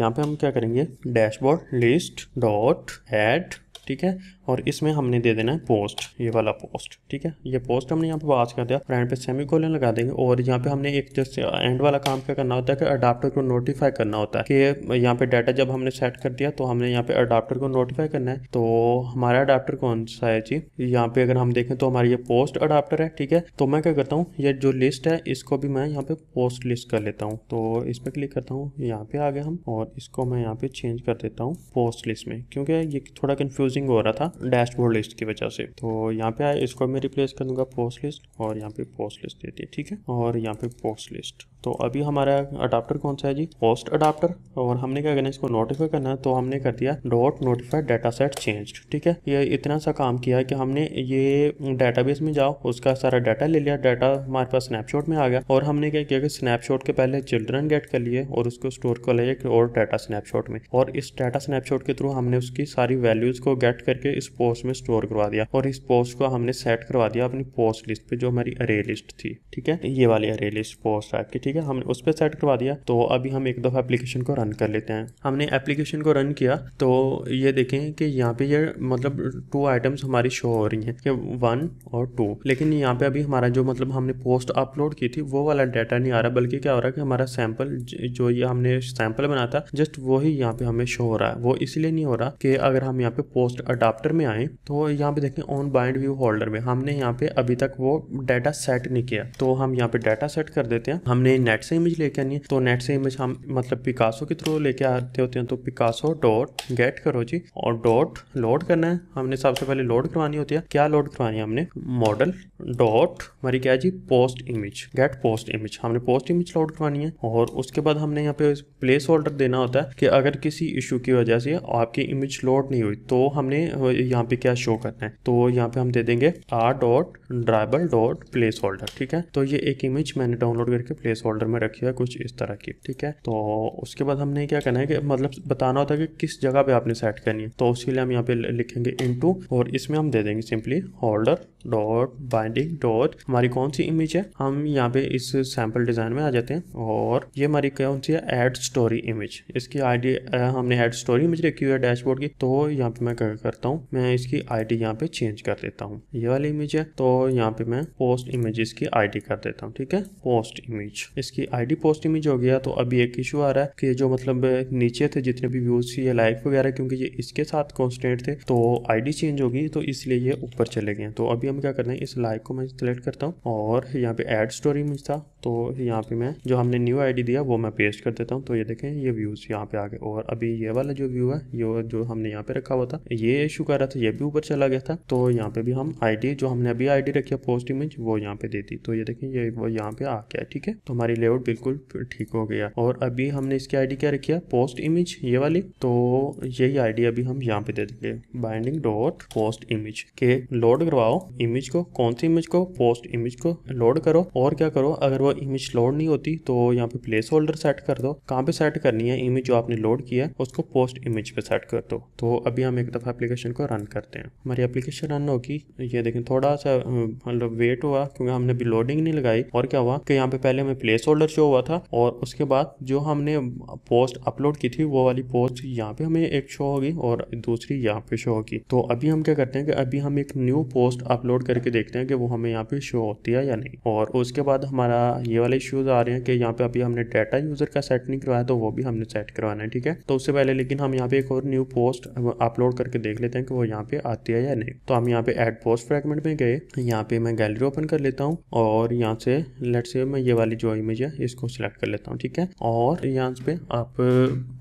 यहाँ पे हम क्या करेंगे डैशबोर्ड लिस्ट डॉट एड ठीक है और इसमें हमने दे देना है पोस्ट ये वाला पोस्ट ठीक है ये पोस्ट हमने यहाँ पे पास कर दिया एंड पे सेमी कोलन लगा देंगे और यहाँ पे हमने एक जैसे एंड वाला काम क्या करना होता है कि अडाप्टर को नोटिफाई करना होता है कि यहाँ पे डाटा जब हमने सेट कर दिया तो हमने यहाँ पे अडाप्टर को नोटिफाई करना है तो हमारा अडाप्टर कौन सा है जी यहाँ पे अगर हम देखें तो हमारी ये पोस्ट अडाप्टर है ठीक है तो मैं क्या करता हूँ ये जो लिस्ट है इसको भी मैं यहाँ पे पोस्ट लिस्ट कर लेता हूँ तो इस पर क्लिक करता हूँ यहाँ पे आ गए हम और इसको मैं यहाँ पे चेंज कर देता हूँ पोस्ट लिस्ट में क्योंकि ये थोड़ा कन्फ्यूज क्लोजिंग हो रहा था डैशबोर्ड लिस्ट की वजह से तो यहाँ पे आया इसको मैं रिप्लेस कर दूंगा पोस्ट लिस्ट और यहाँ पे पोस्ट लिस्ट देती है ठीक है और यहाँ पे पोस्ट लिस्ट तो अभी हमारा अडाप्टर कौन सा है जी पोस्ट अडाप्टर और हमने क्या करना इसको नोटिफाई करना है तो हमने कर दिया dot notified data set change ठीक है ये इतना सा काम किया कि हमने ये डेटाबेस में जाओ उसका सारा डाटा ले लिया डाटा हमारे पास स्नैपशॉट में आ गया और हमने क्या किया कि स्नैपशॉट के पहले चिल्ड्रन गेट कर लिए और उसको स्टोर कर लिया और डाटा स्नैपशॉट में और इस डाटा स्नैपशॉट के थ्रू हमने उसकी सारी वैल्यूज को गेट करके इस पोस्ट में स्टोर करवा दिया और इस पोस्ट को हमने सेट करवा दिया अपनी पोस्ट लिस्ट पे जो हमारी अरे लिस्ट थी ठीक है ये वाली अरे लिस्ट पोस्ट टाइप की ठीक है हमने उस पर सेट करवा दिया तो अभी हम एक दफ़ा एप्लीकेशन को रन कर लेते हैं हमने एप्लीकेशन को रन किया तो ये देखें कि यहाँ पे ये मतलब टू आइटम्स हमारी शो हो रही है कि वन और टू लेकिन यहाँ पे अभी हमारा जो मतलब हमने पोस्ट अपलोड की थी वो वाला डाटा नहीं आ रहा बल्कि क्या हो रहा है कि हमारा सैंपल जो ये हमने सैंपल बनाया था जस्ट वो ही यहाँ पे हमें शो हो रहा है वो इसलिए नहीं हो रहा कि अगर हम यहाँ पे पोस्ट अडाप्टर में आए तो यहाँ पे देखें ऑन बाइंड व्यू होल्डर में हमने यहाँ पे अभी तक वो डाटा सेट नहीं किया तो हम यहाँ पे डाटा सेट कर देते हैं हमने नेट से इमेज लेके आनी है तो नेट से इमेज हम मतलब पिकासो के थ्रू लेके आते होते हैं तो पिकासो डॉट गेट करो जी और डॉट लोड करना है हमने सबसे पहले लोड करवानी होती है क्या लोड करवानी है हमने मॉडल डॉट हमारी क्या जी post image get post image हमने पोस्ट इमेज लोड करवानी है और उसके बाद हमने यहाँ पे प्लेस होल्डर देना होता है कि अगर किसी इशू की वजह से आपकी इमेज लोड नहीं हुई तो हम हमने यहाँ पे क्या शो करना है तो यहाँ पे हम दे देंगे R dot drawable dot placeholder ठीक है तो ये एक इमेज मैंने डाउनलोड करके प्लेस होल्डर में रखी है कुछ इस तरह की ठीक है तो उसके बाद हमने क्या करना है कि मतलब बताना होता है कि किस जगह पे आपने सेट करनी है तो उसके लिए हम यहाँ पे लिखेंगे इन और इसमें हम दे देंगे simply holder dot binding dot हमारी कौन सी इमेज है हम यहाँ पे इस सैम्पल डिज़ाइन में आ जाते हैं और ये हमारी कौन सी है एड स्टोरी इमेज इसकी आईडी हमने एड स्टोरी इमेज रखी हुई है डैशबोर्ड की तो यहाँ पे मैं क्या करता हूँ मैं इसकी आईडी यहाँ पे चेंज कर देता हूँ ये वाली इमेज है तो यहाँ पे मैं पोस्ट इमेज इसकी आई कर देता हूँ ठीक है पोस्ट इमेज इसकी आई पोस्ट इमेज हो गया तो अभी एक इशू आ रहा है कि जो मतलब नीचे थे जितने भी व्यूज थे लाइक वगैरह क्योंकि ये इसके साथ कॉन्स्टेंट थे तो आईडी चेंज होगी तो इसलिए ये ऊपर चले गए तो अभी हम हम क्या करते हैं इस लाइक को मैं सिलेक्ट करता हूँ और यहाँ पे एड स्टोरी में था तो यहाँ पे मैं जो हमने न्यू आईडी दिया वो मैं पेस्ट कर देता हूँ तो ये देखें ये व्यूज़ यहाँ पे आ गए और अभी ये वाला जो व्यू है ये जो हमने यहाँ पे रखा हुआ था ये इशू कर रहा था ये भी ऊपर चला गया था तो यहाँ पे भी हम आईडी जो हमने अभी आईडी रखी है पोस्ट इमेज वो यहाँ पे देती तो ये देखें ये वो यहाँ पे आ गया ठीक है तो हमारी लेआउट बिल्कुल ठीक हो गया और अभी हमने इसकी आई क्या रखी है पोस्ट इमेज ये वाली तो यही आई अभी हम यहाँ पे दे देंगे बाइंडिंग डॉट पोस्ट इमेज के लोड करवाओ इमेज को कौन सी इमेज को पोस्ट इमेज को लोड करो और क्या करो अगर वो इमेज लोड नहीं होती तो यहाँ पे प्लेस होल्डर सेट कर दो कहाँ पे सेट करनी है इमेज जो आपने लोड किया उसको पोस्ट इमेज पे सेट कर दो तो अभी हम एक दफ़ा एप्लीकेशन को रन करते हैं हमारी एप्लीकेशन रन होगी ये देखें थोड़ा सा मतलब वेट हुआ क्योंकि हमने अभी लोडिंग नहीं लगाई और क्या हुआ कि यहाँ पे पहले हमें प्लेस होल्डर शो हुआ था और उसके बाद जो हमने पोस्ट अपलोड की थी वो वाली पोस्ट यहाँ पे हमें एक शो होगी और दूसरी यहाँ पे शो होगी तो अभी हम क्या करते हैं कि अभी हम एक न्यू पोस्ट अपलोड अपलोड करके देखते हैं कि वो हमें यहाँ पे शो होती है या नहीं और उसके बाद हमारा ये वाले इश्यूज आ रहे हैं कि यहाँ पे अभी हमने डाटा यूज़र का सेट नहीं करवाया तो वो भी हमने सेट करवाना है ठीक है तो उससे पहले लेकिन हम यहाँ पे एक और न्यू पोस्ट अपलोड करके देख लेते हैं कि वो यहाँ पे आती है या नहीं तो हम यहाँ पे एड पोस्ट फ्रेगमेंट में गए यहाँ पे मैं गैलरी ओपन कर लेता हूँ और यहाँ से लेट से मैं ये वाली जो इमेज है इसको सिलेक्ट कर लेता हूँ ठीक है और यहाँ पे आप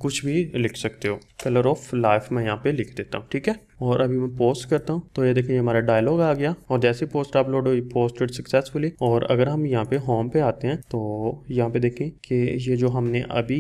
कुछ भी लिख सकते हो कलर ऑफ लाइफ मैं यहाँ पे लिख देता हूँ ठीक है और अभी मैं पोस्ट करता हूँ तो ये देखिए हमारा डायलॉग आ गया और जैसे पोस्ट अपलोड हुई पोस्टेड सक्सेसफुली और अगर हम यहाँ पे होम पे आते हैं तो यहाँ पे देखें कि ये जो हमने अभी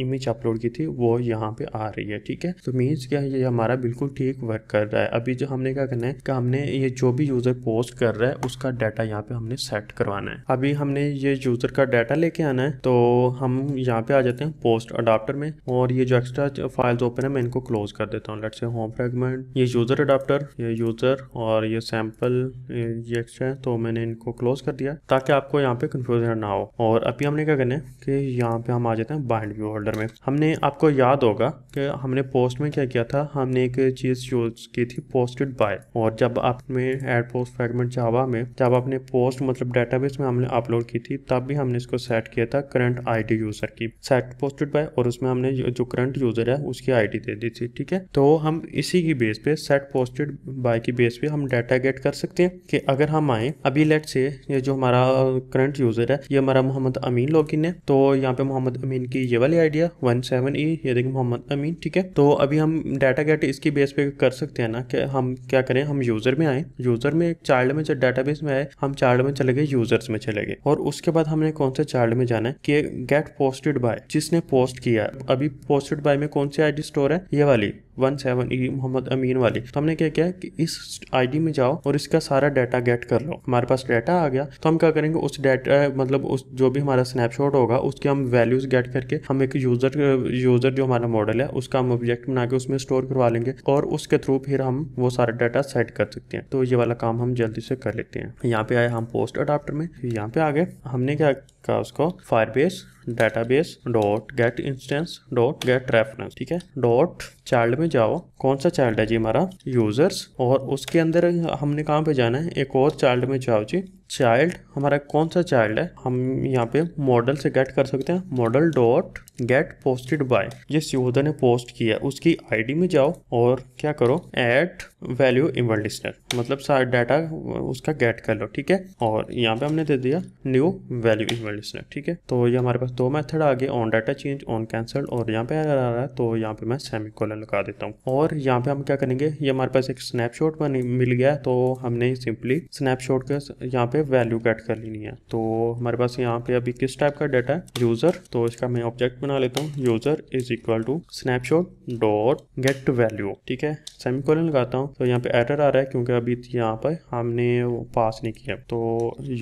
इमेज अपलोड की थी वो यहाँ पे आ रही है ठीक है तो मीन्स क्या ये हमारा बिल्कुल ठीक वर्क कर रहा है अभी जो हमने क्या करना है कि हमने ये जो भी यूजर पोस्ट कर रहा है उसका डाटा यहाँ पे हमने सेट करवाना है अभी हमने ये यूजर का डाटा लेके आना है तो हम यहाँ पे आ जाते हैं पोस्ट अडाप्टर में और ये जो एक्स्ट्रा फाइल्स ओपन है मैं इनको क्लोज कर देता हूँ लेट से होम फ्रेगमेंट ये यूज़र अडाप्टर ये यूज़र और ये सैम्पल ये है तो मैंने इनको क्लोज कर दिया ताकि आपको यहाँ पे कन्फ्यूजन ना हो और अभी हमने क्या करना है कि यहाँ पे हम आ जाते हैं बाइंड व्यू होल्डर में हमने आपको याद होगा कि हमने पोस्ट में क्या किया था हमने एक चीज़ यूज की थी पोस्टेड बाय और जब आपने एड पोस्ट फ्रेगमेंट जावा में जब आपने पोस्ट मतलब डेटाबेस में हमने अपलोड की थी तब भी हमने इसको सेट किया था करंट आई यूजर की सेट पोस्टेड बाय और उसमें हमने जो करंट यूजर है उसकी आई दे दी थी ठीक है तो हम इसी की बेस पे पे सेट पोस्टेड बाय की बेस पे हम डाटा गेट कर सकते हैं कि अगर हम आए अभी लेट से ये जो हमारा करंट यूजर है ये हमारा मोहम्मद अमीन लॉगिन है तो यहाँ पे मोहम्मद अमीन की ये वाली आइडिया वन सेवन ई ये देखिए मोहम्मद अमीन ठीक है तो अभी हम डाटा गेट इसकी बेस पे कर सकते हैं ना कि हम क्या करें हम यूजर में आए यूजर में चाइल्ड में जब डाटा बेस में आए हम चाइल्ड में चले गए यूजर्स में चले गए और उसके बाद हमने कौन से चाइल्ड में जाना है कि गेट पोस्टेड बाय जिसने पोस्ट किया अभी पोस्टेड बाय में कौन सी आईडी स्टोर है ये वाली one seven E Mohammad Amin वाली तो हमने क्या किया कि इस आईडी में जाओ और इसका सारा डाटा गेट कर लो हमारे पास डाटा आ गया तो हम क्या करेंगे उस डाटा मतलब उस जो भी हमारा स्नैपशॉट होगा उसके हम वैल्यूज गेट करके हम एक यूजर यूजर जो हमारा मॉडल है उसका हम ऑब्जेक्ट बना के उसमें स्टोर करवा लेंगे और उसके थ्रू फिर हम वो सारा डाटा सेट कर सकते हैं तो ये वाला काम हम जल्दी से कर लेते हैं यहाँ पे आए हम पोस्ट अडाप्टर में यहाँ पे आ गए हमने क्या का उसको Firebase database dot get instance dot get reference ठीक है डॉट चाइल्ड में जाओ कौन सा चाइल्ड है जी हमारा यूजर्स और उसके अंदर हमने कहाँ पे जाना है एक और चाइल्ड में जाओ जी चाइल्ड हमारा कौन सा चाइल्ड है हम यहाँ पे मॉडल से गेट कर सकते हैं model dot get posted by ये सिहोदा ने पोस्ट किया उसकी आईडी में जाओ और क्या करो एट वैल्यू इमल लिस्नर मतलब सारा डाटा उसका गेट कर लो ठीक है और यहाँ पे हमने दे दिया न्यू वैल्यू इमल लिस्नर ठीक है तो ये हमारे पास दो मेथड आ गए on data change on cancel और यहाँ पे आ रहा है तो यहाँ पे मैं सेमी कॉलर लगा देता हूँ और यहाँ पे हम क्या करेंगे ये हमारे पास एक स्नैपशॉट मिल गया तो हमने सिंपली स्नैपशॉट के यहाँ पे पे वैल्यू कैट कर लेनी है तो हमारे पास यहाँ पे अभी किस टाइप का डाटा है यूजर तो इसका मैं ऑब्जेक्ट बना लेता हूँ user is equal to snapshot dot get value ठीक है सेमी कोलन लगाता हूँ तो यहाँ पे एरर आ रहा है क्योंकि अभी यहाँ पर हमने पास नहीं किया तो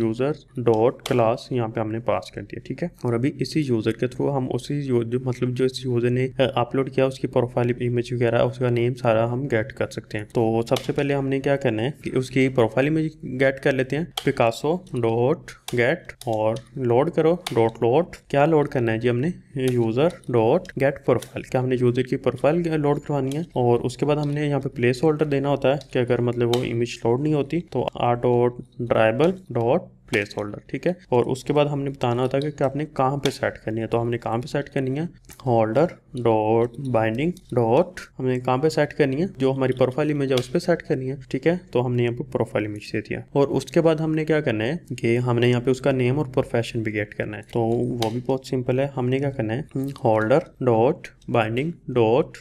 यूजर डॉट क्लास यहाँ पे हमने पास कर दिया ठीक है और अभी इसी यूजर के थ्रू हम उसी जो मतलब जो इस यूजर ने अपलोड किया उसकी प्रोफाइल इमेज वगैरह उसका नेम सारा हम गेट कर सकते हैं तो सबसे पहले हमने क्या करना है कि उसकी प्रोफाइल इमेज गेट कर लेते हैं पिका पासो डॉट गेट और लोड करो डॉट लोड क्या लोड करना है जी हमने यूजर डॉट गेट प्रोफाइल क्या हमने यूजर की प्रोफाइल लोड करवानी है और उसके बाद हमने यहाँ पे प्लेस होल्डर देना होता है कि अगर मतलब वो इमेज लोड नहीं होती तो R dot drawable dot placeholder ठीक है और उसके बाद हमने बताना होता है कि आपने कहाँ पे सेट करनी है तो हमने कहाँ पे सेट करनी है होल्डर डॉट बाइंडिंग डॉट हमने कहाँ पे सेट करनी है जो हमारी प्रोफाइल इमेज है उस पर सेट करनी है ठीक है तो हमने यहाँ पे प्रोफाइल इमेज दे दिया और उसके बाद हमने क्या करना है कि हमने यहाँ पे उसका नेम और प्रोफेशन भी गेट करना है तो वो भी बहुत सिंपल है हमने क्या करना है होल्डर डॉट बाइंडिंग डॉट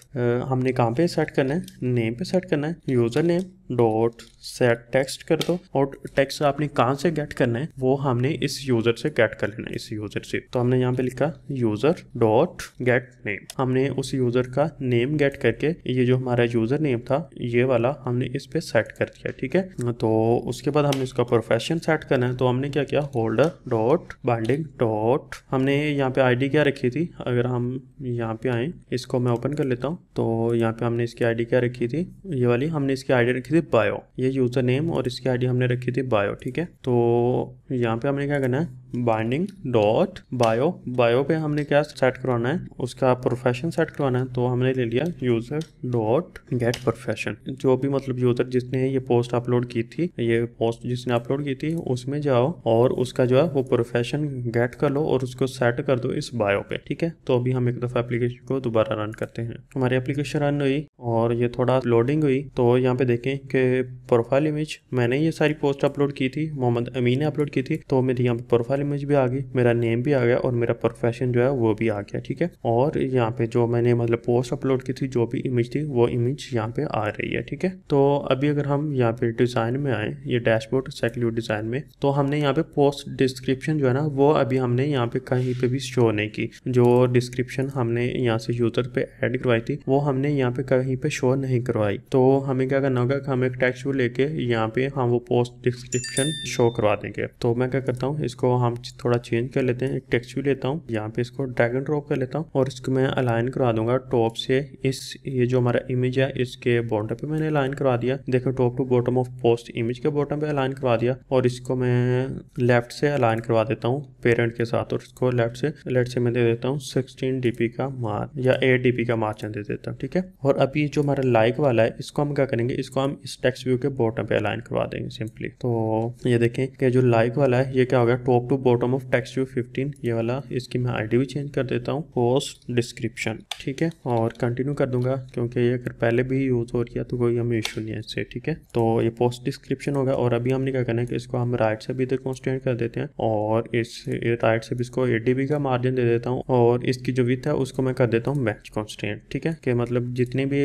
हमने कहाँ पे सेट करना है नेम पे सेट करना है user name dot set text कर दो और टेक्स्ट आपने कहाँ से गेट करना है वो हमने इस यूजर से गेट कर लेना है इस यूजर से तो हमने यहाँ पे लिखा यूजर डॉट गेट नेम हमने उस यूजर का नेम गेट करके ये जो हमारा यूजर नेम था ये वाला हमने इस पे सेट कर दिया ठीक है तो उसके बाद हमने इसका प्रोफेशन सेट करना है तो हमने क्या किया होल्डर डॉट बाइंडिंग डॉट हमने यहाँ पे आई क्या रखी थी अगर हम यहाँ पे आए इसको मैं ओपन कर लेता हूँ तो यहाँ पे हमने इसकी आई क्या रखी थी ये वाली हमने इसकी आईडी रखी थी बायो ये यूज़र नेम और इसकी आईडी हमने रखी थी बायो ठीक है तो यहाँ पे हमने क्या करना है बाइंडिंग डॉट बायो बायो पे हमने क्या सेट करवाना है उसका प्रोफेशन सेट करवाना है तो हमने ले लिया यूज़र डॉट गेट प्रोफेशन जो भी मतलब यूज़र जिसने ये पोस्ट अपलोड की थी ये पोस्ट जिसने अपलोड की थी उसमें जाओ और उसका जो है वो प्रोफेशन गेट कर लो और उसको सेट कर दो इस बायो पे ठीक है तो अभी हम एक दफ़ा एप्लीकेशन को दोबारा रन करते हैं हमारी एप्लीकेशन रन हुई और ये थोड़ा लोडिंग हुई तो यहाँ पे देखें के प्रोफाइल इमेज मैंने ये सारी पोस्ट अपलोड की थी मोहम्मद अमीन ने अपलोड की थी तो मेरी यहाँ पे प्रोफाइल इमेज भी आ गई मेरा नेम भी आ गया और मेरा प्रोफेशन जो है वो भी आ गया ठीक है और यहाँ पे जो मैंने मतलब पोस्ट अपलोड की थी जो भी इमेज थी वो इमेज यहाँ पे आ रही है ठीक है तो अभी अगर हम यहाँ पे डिज़ाइन में आए ये डैशबोर्ड सेक्यूर डिज़ाइन में तो हमने यहाँ पे पोस्ट डिस्क्रिप्शन जो है ना वो अभी हमने यहाँ पे कहीं पे भी शो नहीं की जो डिस्क्रिप्शन हमने यहाँ से यूज़र पे एड करवाई थी वो हमने यहाँ पे कहीं पे शो नहीं करवाई तो हमें क्या करना होगा हम एक टेक्स्ट व्यू लेके यहाँ पे हम वो पोस्ट डिस्क्रिप्शन शो करवा देंगे तो मैं क्या करता हूँ इसको हम थोड़ा चेंज कर लेते हैं एक टेक्स्ट व्यू लेता हूँ यहाँ पे इसको ड्रैग एंड ड्रॉप कर लेता हूँ और इसको मैं अलाइन करवा दूंगा टॉप से इस ये जो हमारा इमेज है इसके बॉर्डर पे मैंने अलाइन करवा दिया देखो top to bottom of post image के बॉटम पे अलाइन करवा दिया और इसको मैं लेफ्ट से अलाइन करवा देता हूँ पेरेंट के साथ और इसको लेफ्ट से लेफ्ट से मैं दे देता हूँ सिक्सटीन डीपी का मार्च या एट डीपी का मार्च दे देता हूँ ठीक है और अभी जो हमारा लाइक वाला है इसको हम क्या करेंगे इसको हम इस टेक्स व्यू के बॉटम पे अलाइन करवा देंगे सिंपली तो ये देखें कि जो लाइक वाला है ये क्या हो गया top to bottom of text view fifteen ये वाला इसकी मैं आईडी भी चेंज कर देता हूँ पोस्ट डिस्क्रिप्शन ठीक है और कंटिन्यू कर दूंगा क्योंकि ये अगर पहले भी यूज़ हो रही है तो कोई हमें इशू नहीं है इससे ठीक है तो ये पोस्ट डिस्क्रिप्शन होगा और अभी हमने क्या करना है कि इसको हम राइट से भी इधर कॉन्स्टेंट कर देते हैं और इस राइट से भी इसको ए का मार्जिन दे देता हूँ और इसकी जो विथ है उसको मैं कर देता हूँ मैच कॉन्स्टेंट ठीक है कि मतलब जितनी भी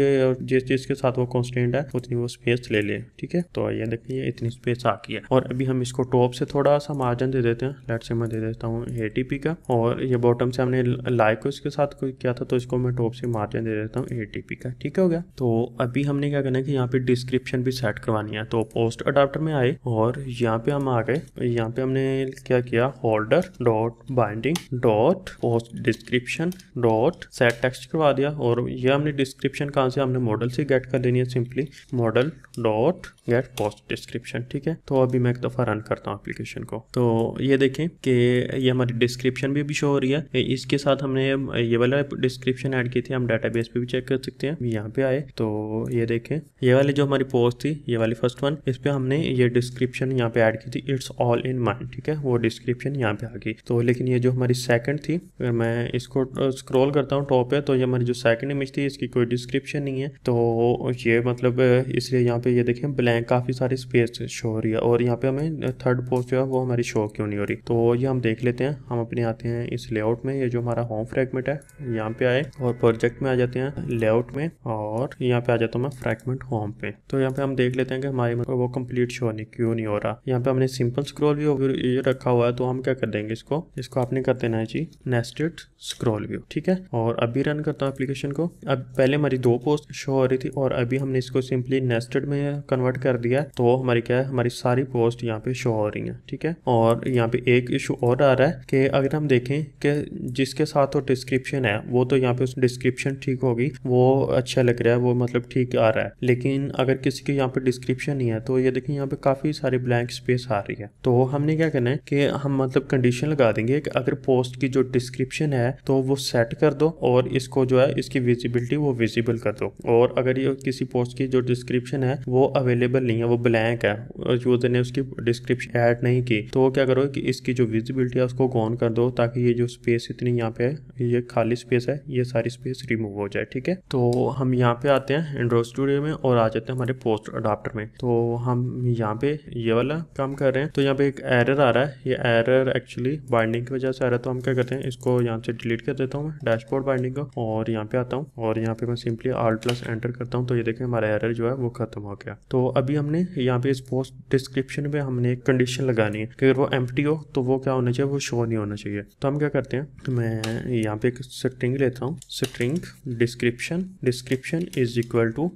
जिस चीज़ के साथ वो कॉन्स्टेंट है उतनी वो स्पेस ले ले ठीक है तो ये देखिए इतनी स्पेस आ गई है और अभी हम इसको टॉप से थोड़ा सा मार्जिन दे देते हैं लेट से मैं दे देता हूँ ए का और ये बॉटम से हमने लाइक को इसके साथ किया था तो इसको मैं टॉप से मार्जिन दे देता हूँ ए का ठीक हो गया तो अभी हमने क्या करना है कि यहाँ पे डिस्क्रिप्शन भी सेट करवानी है तो पोस्ट अडाप्टर में आए और यहाँ पे हम आ गए यहाँ पे हमने क्या किया holder dot binding dot post description dot set text करवा दिया और ये हमने डिस्क्रिप्शन कहाँ से हमने मॉडल से गेट कर देनी है simply model dot get post description ठीक है तो अभी मैं एक दफ़ा रन करता हूँ एप्लीकेशन को तो ये देखें कि ये हमारी डिस्क्रिप्शन भी, अभी शो हो रही है इसके साथ हमने ये वाला डिस्क्रिप्शन ऐड की थी हम डेटाबेस पे भी चेक कर सकते हैं यहाँ पे आए तो ये देखें ये वाली जो हमारी पोस्ट थी ये वाली फर्स्ट वन इस पर हमने ये डिस्क्रिप्शन यहाँ पे ऐड की थी इट्स ऑल इन माइंड ठीक है वो डिस्क्रिप्शन यहाँ पे आ गई तो लेकिन ये जो हमारी सेकंड थी अगर मैं इसको स्क्रॉल करता हूँ टॉप पे तो ये हमारी जो सेकंड इमेज थी इसकी कोई डिस्क्रिप्शन नहीं है तो ये मतलब इसलिए यहाँ पे ये देखें ब्लैंक काफ़ी सारी स्पेस शो हो रही है और यहाँ पे हमें थर्ड पोस्ट जो है वो हमारी शो क्यों नहीं हो रही तो ये हम देख लेते हैं हम अपने आते हैं इस लेआउट में ये जो हमारा होम फ्रेगमेंट है यहाँ पे आए और प्रोजेक्ट में आ जाते हैं लेआउट में और यहाँ पे आ जाता हूँ मैं फ्रेगमेंट होम पे तो यहाँ पे हम देख लेते हैं कि हमारे मतलब वो कम्प्लीट शो नहीं क्यों नहीं हो रहा यहाँ पे हमने सिंपल स्क्रोल व्यू ये रखा हुआ है तो हम क्या कर देंगे इसको इसको आपने कर देना है जी नेस्टेड स्क्रोल व्यू ठीक है और अभी रन करता हूँ एप्लीकेशन को अब पहले हमारी दो पोस्ट शो हो रही थी और अभी हमने इसको सिंपली नेस्ट लिस्टेड में कन्वर्ट कर दिया तो हमारी क्या है हमारी सारी पोस्ट यहाँ पे शो हो रही हैं ठीक है और यहाँ पे एक इशू और आ रहा है कि अगर हम देखें कि जिसके साथ वो डिस्क्रिप्शन है वो तो यहाँ पे उस डिस्क्रिप्शन ठीक होगी वो अच्छा लग रहा है वो मतलब ठीक आ रहा है लेकिन अगर किसी के यहाँ पे डिस्क्रिप्शन नहीं है तो ये देखें यहाँ पे काफ़ी सारे ब्लैंक स्पेस आ रही है तो हमने क्या करना है कि हम मतलब कंडीशन लगा देंगे कि अगर पोस्ट की जो डिस्क्रिप्शन है तो वो सेट कर दो और इसको जो है इसकी विजिबिलिटी वो विजिबल कर दो और अगर ये किसी पोस्ट की जो डिस्क्रिप्शन ऑप्शन है वो अवेलेबल नहीं है वो ब्लैंक है यूजर ने उसकी डिस्क्रिप्शन ऐड नहीं की तो क्या करो कि इसकी जो विजिबिलिटी है उसको ऑन कर दो ताकि ये जो स्पेस इतनी यहाँ पे ये खाली स्पेस है ये सारी स्पेस रिमूव हो जाए ठीक है तो हम यहाँ पे आते हैं एंड्रॉइड स्टूडियो में और आ जाते हैं हमारे पोस्ट अडाप्टर में तो हम यहाँ पे ये वाला काम कर रहे हैं तो यहाँ पे एक एरर आ रहा है ये एरर एक्चुअली बाइंडिंग की वजह से आ रहा है तो हम क्या करते हैं इसको यहाँ से डिलीट कर देता हूँ डैशबोर्ड बाइंडिंग को और यहाँ पे आता हूँ और यहाँ पे मैं सिंपली आल्ट प्लस एंटर करता हूँ तो ये देखें हमारा एरर जो है वो खत्म ख़त्म हो गया तो अभी हमने यहाँ पे इस पोस्ट डिस्क्रिप्शन में हमने एक कंडीशन लगानी है कि अगर वो एम हो तो वो क्या होना चाहिए वो शो नहीं होना चाहिए तो हम क्या करते हैं तो मैं यहाँ पे एक स्ट्रिंग लेता हूँ string description description is equal to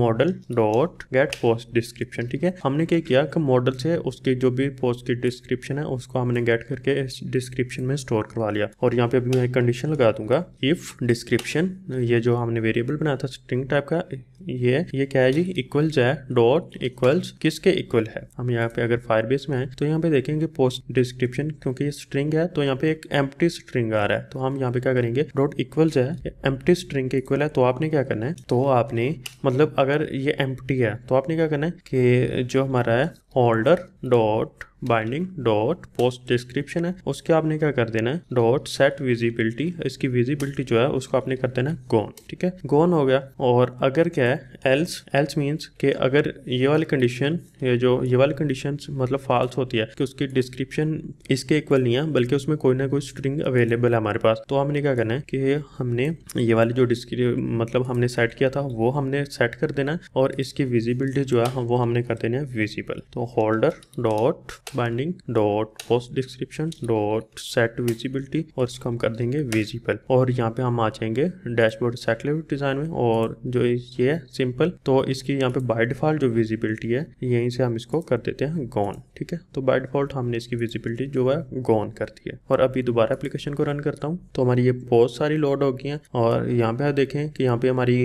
model dot get post description ठीक है हमने क्या किया कि मॉडल से उसकी जो भी पोस्ट की डिस्क्रिप्शन है उसको हमने गेट करके इस डिस्क्रिप्शन में स्टोर करवा लिया और यहाँ पे अभी मैं एक कंडीशन लगा दूंगा इफ डिस्क्रिप्शन ये जो हमने वेरिएबल बनाया था स्ट्रिंग टाइप का ये ये क्या है जी इक्वल इक्वल जो है डॉट इक्वल्स किसके इक्वल है हम यहाँ पे अगर फायरबेस में है तो यहाँ पे देखेंगे पोस्ट डिस्क्रिप्शन क्योंकि ये स्ट्रिंग है तो यहाँ पे एक एम्प्टी स्ट्रिंग आ रहा है तो हम यहाँ पे क्या करेंगे डॉट इक्वल जो है एम्प्टी स्ट्रिंग के इक्वल है तो आपने क्या करना है तो आपने मतलब अगर ये एम्प्टी है तो आपने क्या करना है कि जो हमारा है order dot binding dot post description है उसके आपने क्या कर देना है डॉट सेट विजिबिलिटी इसकी विजिबिलिटी जो है उसको आपने कर देना है गॉन ठीक है गॉन हो गया और अगर क्या है एल्स एल्स मीन्स कि अगर ये वाली कंडीशन ये जो ये वाली कंडीशन मतलब फॉल्स होती है कि उसकी डिस्क्रिप्शन इसके इक्वल नहीं है बल्कि उसमें कोई ना कोई स्ट्रिंग अवेलेबल है हमारे पास तो हमने क्या करना है कि हमने ये वाली जो मतलब हमने सेट किया था वो हमने सेट कर देना है और इसकी विजिबिलिटी जो है वो हमने कर देना है विजिबल तो holder dot binding dot post description dot set visibility और इसको हम कर देंगे विजिबल और यहाँ पे हम आ जाएंगे डैशबोर्ड सैटेलाइट डिजाइन में और जो ये है सिंपल तो इसकी यहाँ पे बाय डिफॉल्ट जो विजिबिलिटी है यहीं से हम इसको कर देते हैं गॉन ठीक है तो बाय डिफॉल्ट हमने इसकी विजिबिलिटी जो है गॉन कर दी है और अभी दोबारा एप्लीकेशन को रन करता हूँ तो हमारी ये बहुत सारी लोड हो गई है और यहाँ पे देखें कि यहाँ पे हमारी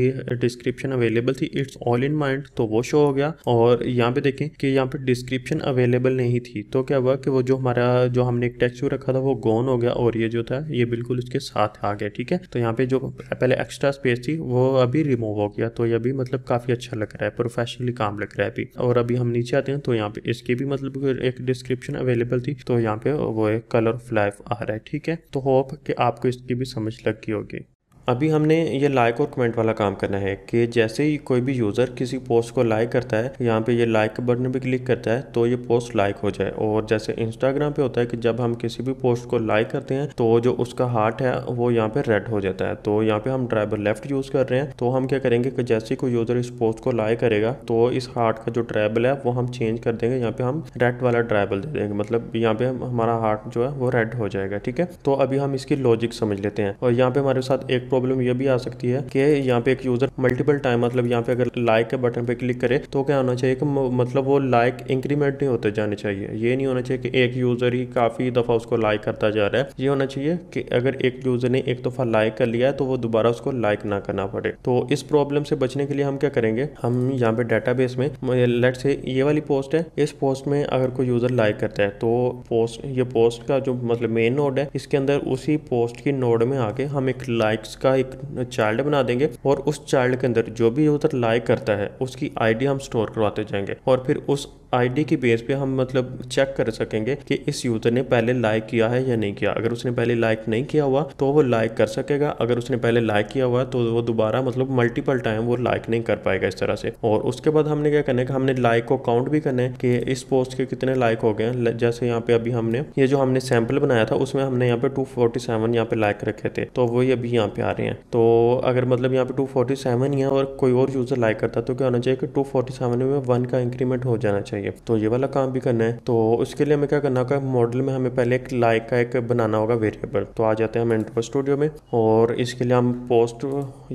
डिस्क्रिप्शन अवेलेबल थी इट्स ऑल इन माइंड तो वो शो हो गया और यहाँ पे देखें कि यहाँ पे डिस्क्रिप्शन अवेलेबल नहीं थी तो क्या हुआ कि वो जो हमारा जो हमने एक टेक्स्ट रखा था वो गॉन हो गया और ये जो था ये बिल्कुल उसके साथ आ गया ठीक है तो यहाँ पे जो पहले एक्स्ट्रा स्पेस थी वो अभी रिमूव हो गया तो ये भी मतलब काफ़ी अच्छा लग रहा है प्रोफेशनली काम लग रहा है अभी और अभी हम नीचे आते हैं तो यहाँ पे इसकी भी मतलब एक डिस्क्रिप्शन अवेलेबल थी तो यहाँ पे वो एक कलर ऑफ लाइफ आ रहा है ठीक है तो होप कि आपको इसकी भी समझ लग गई होगी अभी हमने ये लाइक और कमेंट वाला काम करना है कि जैसे ही कोई भी यूज़र किसी पोस्ट को लाइक करता है यहाँ पे ये लाइक का बटन भी क्लिक करता है तो ये पोस्ट लाइक हो जाए और जैसे इंस्टाग्राम पे होता है कि जब हम किसी भी पोस्ट को लाइक करते हैं तो जो उसका हार्ट है वो यहाँ पे रेड हो जाता है तो यहाँ पे हम ड्राइवर लेफ्ट यूज़ कर रहे हैं तो हम क्या करेंगे कि जैसे ही कोई यूज़र इस पोस्ट को लाइक करेगा तो इस हार्ट का जो ट्राइबल है वो हम चेंज कर देंगे यहाँ पे हम रेड वाला ड्राइवल दे देंगे मतलब यहाँ पे हमारा हार्ट जो है वो रेड हो जाएगा ठीक है तो अभी हम इसकी लॉजिक समझ लेते हैं और यहाँ पे हमारे साथ एक प्रॉब्लम यह भी आ सकती है कि यहाँ पे एक यूज़र मल्टीपल टाइम मतलब यहाँ पे अगर लाइक के बटन पे क्लिक करे तो क्या होना चाहिए कि मतलब वो लाइक इंक्रीमेंट नहीं होते जाने चाहिए ये नहीं होना चाहिए कि एक यूज़र ही काफ़ी दफ़ा उसको लाइक करता जा रहा है ये होना चाहिए कि अगर एक यूज़र ने एक दफ़ा लाइक कर लिया है तो वो दोबारा उसको लाइक ना करना पड़े तो इस प्रॉब्लम से बचने के लिए हम क्या करेंगे हम यहाँ पे डेटाबेस में लेट से ये वाली पोस्ट है इस पोस्ट में अगर कोई यूज़र लाइक करता है तो पोस्ट ये पोस्ट का जो मतलब मेन नोड है इसके अंदर उसी पोस्ट की नोड में आके हम एक लाइक्स का का एक चाइल्ड बना देंगे और उस चाइल्ड के अंदर जो भी उधर लाइक करता है उसकी आईडी हम स्टोर करवाते जाएंगे और फिर उस आईडी के बेस पे हम मतलब चेक कर सकेंगे कि इस यूज़र ने पहले लाइक किया है या नहीं किया अगर उसने पहले लाइक नहीं किया हुआ तो वो लाइक कर सकेगा अगर उसने पहले लाइक किया हुआ तो वो दोबारा मतलब मल्टीपल टाइम वो लाइक नहीं कर पाएगा इस तरह से और उसके बाद हमने क्या करना है कि हमने लाइक को काउंट भी करना है कि इस पोस्ट के कितने लाइक हो गए जैसे यहाँ पे अभी हमने ये जो हमने सैम्पल बनाया था उसमें हमने यहाँ पे टू फोर्टी सेवन यहाँ पे लाइक रखे थे तो वही अभी यहाँ पे आ रहे हैं तो अगर मतलब यहाँ पे टू फोर्टी सेवन ही है और कोई और यूज़र लाइक करता तो क्या होना चाहिए कि टू फोर्टी सेवन में वन का इंक्रीमेंट हो जाना चाहिए चाहिए तो ये वाला काम भी करना है तो उसके लिए हमें क्या करना होगा मॉडल में हमें पहले एक लाइक का एक बनाना होगा वेरिएबल तो आ जाते हैं हम एंटर स्टूडियो में और इसके लिए हम पोस्ट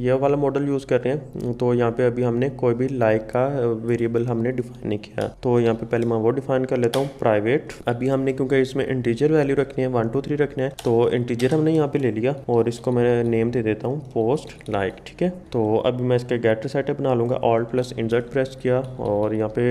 ये वाला मॉडल यूज़ कर रहे हैं तो यहाँ पे अभी हमने कोई भी लाइक का वेरिएबल हमने डिफाइन नहीं किया तो यहाँ पे पहले मैं वो डिफाइन कर लेता हूँ प्राइवेट अभी हमने क्योंकि इसमें इंटीजियर वैल्यू रखनी है वन टू थ्री रखना है तो इंटीजियर हमने यहाँ पर ले लिया और इसको मैं नेम दे देता हूँ पोस्ट लाइक ठीक है तो अभी मैं इसके गेटर सेटअप बना लूँगा ऑल प्लस इंजर्ट प्रेस किया और यहाँ पे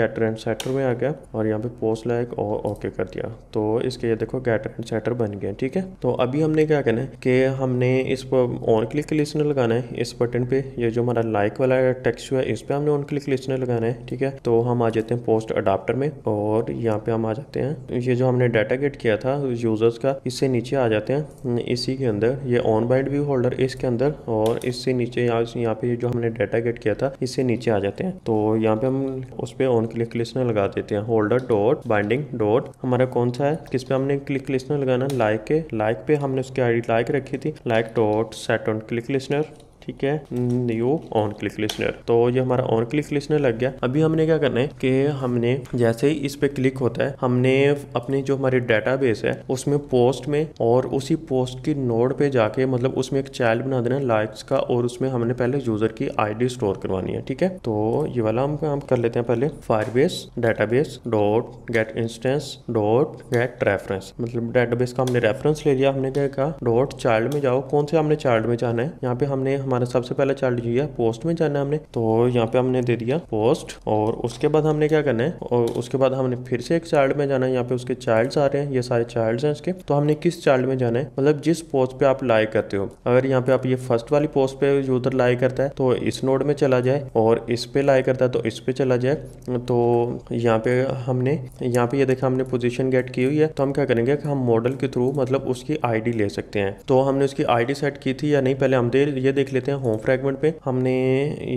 गेटर एंड सेटर में आ गया और यहाँ पे पोस्ट लाइक और ओके कर दिया तो इसके ये देखो गेट एंड सेटर बन गया ठीक है तो अभी हमने क्या करना है कि हमने इस पर ऑन क्लिक लिस्टर लगाना है इस बटन पे ये जो हमारा लाइक वाला टेक्स है इस पर हमने ऑन क्लिक लिस्टर लगाना है ठीक है तो हम आ जाते हैं पोस्ट अडाप्टर में और यहाँ पे हम आ जाते हैं ये जो हमने डाटा गेट किया था यूजर्स का इससे नीचे आ जाते हैं हम्म, इसी के अंदर ये ऑन बाइड व्यू होल्डर इसके अंदर और इससे नीचे यहाँ पे जो हमने डाटा गेट किया था इससे नीचे आ जाते हैं तो यहाँ पे हम उस पर ऑन क्लिक लिस्टनर लगा देते हैं होल्डर डॉट बाइंडिंग डॉट हमारा कौन सा है किस पे हमने क्लिक लिस्टनर लगाना लाइक के लाइक पे हमने उसकी आईडी लाइक रखी थी like dot set on click listener ठीक है न्यू ऑन क्लिक लिसनर तो ये हमारा ऑन क्लिक लिसनर लग गया अभी हमने क्या करना है कि हमने जैसे ही इस पे क्लिक होता है हमने अपने जो हमारे डेटाबेस है उसमें पोस्ट में और उसी पोस्ट की नोड पे जाके मतलब उसमें एक चाइल्ड बना देना लाइक्स का और उसमें हमने पहले यूजर की आई स्टोर करवानी है ठीक है तो ये वाला हम काम कर लेते हैं पहले Firebase database dot get instance dot get reference मतलब डेटाबेस का हमने रेफरेंस ले लिया हमने क्या कहा डॉट चाइल्ड में जाओ कौन से हमने चाइल्ड में जाना है यहाँ पे हमने हमारा सबसे पहला चार्ट जो है पोस्ट में जाना है हमने तो यहाँ पे हमने दे दिया पोस्ट और उसके बाद हमने क्या करना है और उसके बाद हमने फिर से एक चार्ट में जाना है यहाँ पे उसके चाइल्ड आ रहे हैं ये सारे चाइल्ड हैं उसके तो हमने किस चार्ट में जाना है मतलब जिस पोस्ट पे आप लाइक करते हो अगर यहाँ पे आप ये फर्स्ट वाली पोस्ट पे जो उधर लाइक करता है तो इस नोड में चला जाए और इस पे लाइक करता है तो इस पे चला जाए तो यहाँ पे हमने यहाँ पे ये देखा हमने पोजीशन गेट की हुई है तो हम क्या करेंगे कि हम मॉडल के थ्रू मतलब उसकी आईडी ले सकते हैं तो हमने उसकी आईडी सेट की थी या नहीं पहले हम दे, ये देख लेते लेते हैं होम फ्रेगमेंट पे हमने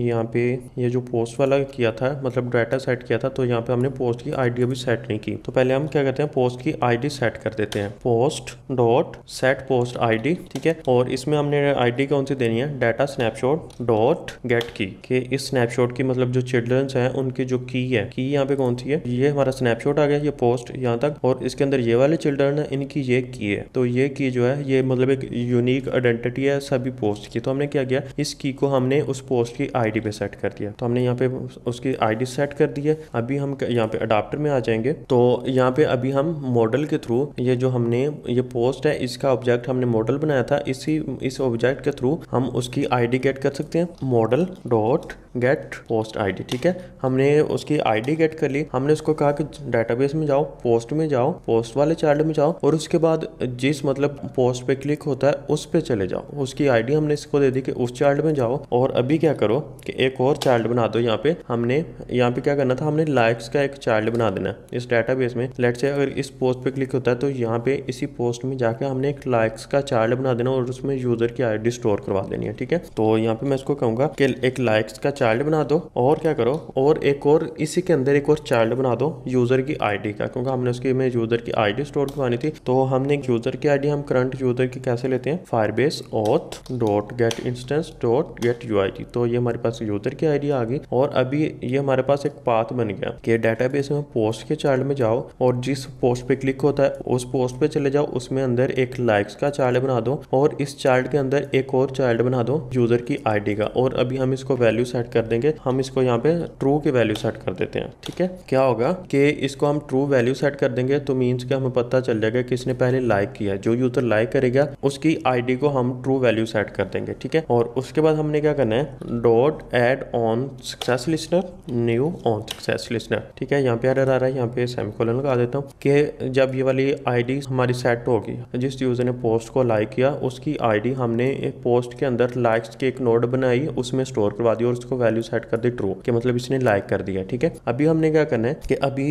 यहाँ पे ये जो पोस्ट वाला किया था मतलब डाटा सेट किया था तो यहाँ पे हमने पोस्ट की आईडी अभी सेट नहीं की तो पहले हम क्या करते हैं पोस्ट की आईडी सेट कर देते हैं post dot set post ID ठीक है और इसमें हमने आईडी कौन सी देनी है डाटा स्नैपशॉट डॉट गेट की के इस स्नैपशॉट की मतलब जो चिल्ड्रंस हैं उनकी जो की है की यहाँ पे कौन सी है ये हमारा स्नैपशॉट आ गया ये पोस्ट यहाँ तक और इसके अंदर ये वाले चिल्ड्रन है इनकी ये की है तो ये की जो है ये मतलब एक यूनिक आइडेंटिटी है सभी पोस्ट की तो हमने क्या दिया इस की को हमने उस पोस्ट की आईडी पे सेट कर दिया तो हमने यहाँ पे उसकी आईडी सेट कर दी है अभी हम यहाँ पे अडाप्टर में आ जाएंगे तो यहाँ पे अभी हम मॉडल के थ्रू ये जो हमने ये पोस्ट है इसका ऑब्जेक्ट हमने मॉडल बनाया था इसी इस ऑब्जेक्ट के थ्रू हम उसकी आईडी गेट कर सकते हैं model dot get post ID ठीक है हमने उसकी आईडी गेट कर ली हमने उसको कहा कि डेटाबेस में जाओ पोस्ट में जाओ पोस्ट वाले चार्ट में जाओ और उसके बाद जिस मतलब पोस्ट पे क्लिक होता है उस पे चले जाओ उसकी आईडी हमने इसको दे दी कि उस चार्ट में जाओ और अभी क्या करो कि एक और चार्ट बना दो यहाँ पे हमने यहाँ पे क्या करना था हमने लाइक्स का एक चार्ट बना देना इस डेटाबेस में लेट से अगर इस पोस्ट पे क्लिक होता है तो यहाँ पे इसी पोस्ट में जाकर हमने एक लाइक्स का चार्ट बना देना और उसमें यूजर की आई स्टोर करवा देनी है ठीक है तो यहाँ पे मैं इसको कहूंगा कि एक लाइक्स का चाइल्ड बना दो और क्या करो और एक और इसी के अंदर एक और चाइल्ड बना दो यूज़र की आईडी का क्योंकि हमने उसकी में यूज़र की आईडी स्टोर करवानी थी तो हमने यूज़र की आईडी हम करंट यूज़र की कैसे लेते हैं Firebase auth dot get instance dot get U तो ये हमारे पास यूज़र की आईडी आ गई और अभी ये हमारे पास एक पाथ बन गया कि डेटाबेस में पोस्ट के चार्ट में जाओ और जिस पोस्ट पे क्लिक होता है उस पोस्ट पे चले जाओ उसमें अंदर एक लाइक्स का चार्ट बना दो और इस चार्ट के अंदर एक और चाइल्ड बना दो यूजर की आईडी का और अभी हम इसको वैल्यू सेट कर देंगे हम इसको यहाँ पे ट्रू की वैल्यू सेट कर देते हैं ठीक है क्या होगा कि इसको हम ट्रू वैल्यू सेट कर देंगे तो मीन्स के हमें पता चल जाएगा कि इसने पहले लाइक किया जो यूजर लाइक करेगा उसकी आई को हम ट्रू वैल्यू सेट कर देंगे ठीक है और उसके बाद हमने क्या करना है dot add on success listener new on success listener ठीक है यहाँ पे आ रहा है यहाँ पे सेमिकोलन लगा देता हूँ कि जब ये वाली आईडी हमारी सेट होगी जिस यूजर ने पोस्ट को लाइक किया उसकी आईडी हमने एक पोस्ट के अंदर लाइक्स की एक नोट बनाई उसमें स्टोर करवा दी और उसको वैल्यू सेट कर दी ट्रू के मतलब इसने लाइक कर दिया ठीक है अभी हमने क्या करना है कि अभी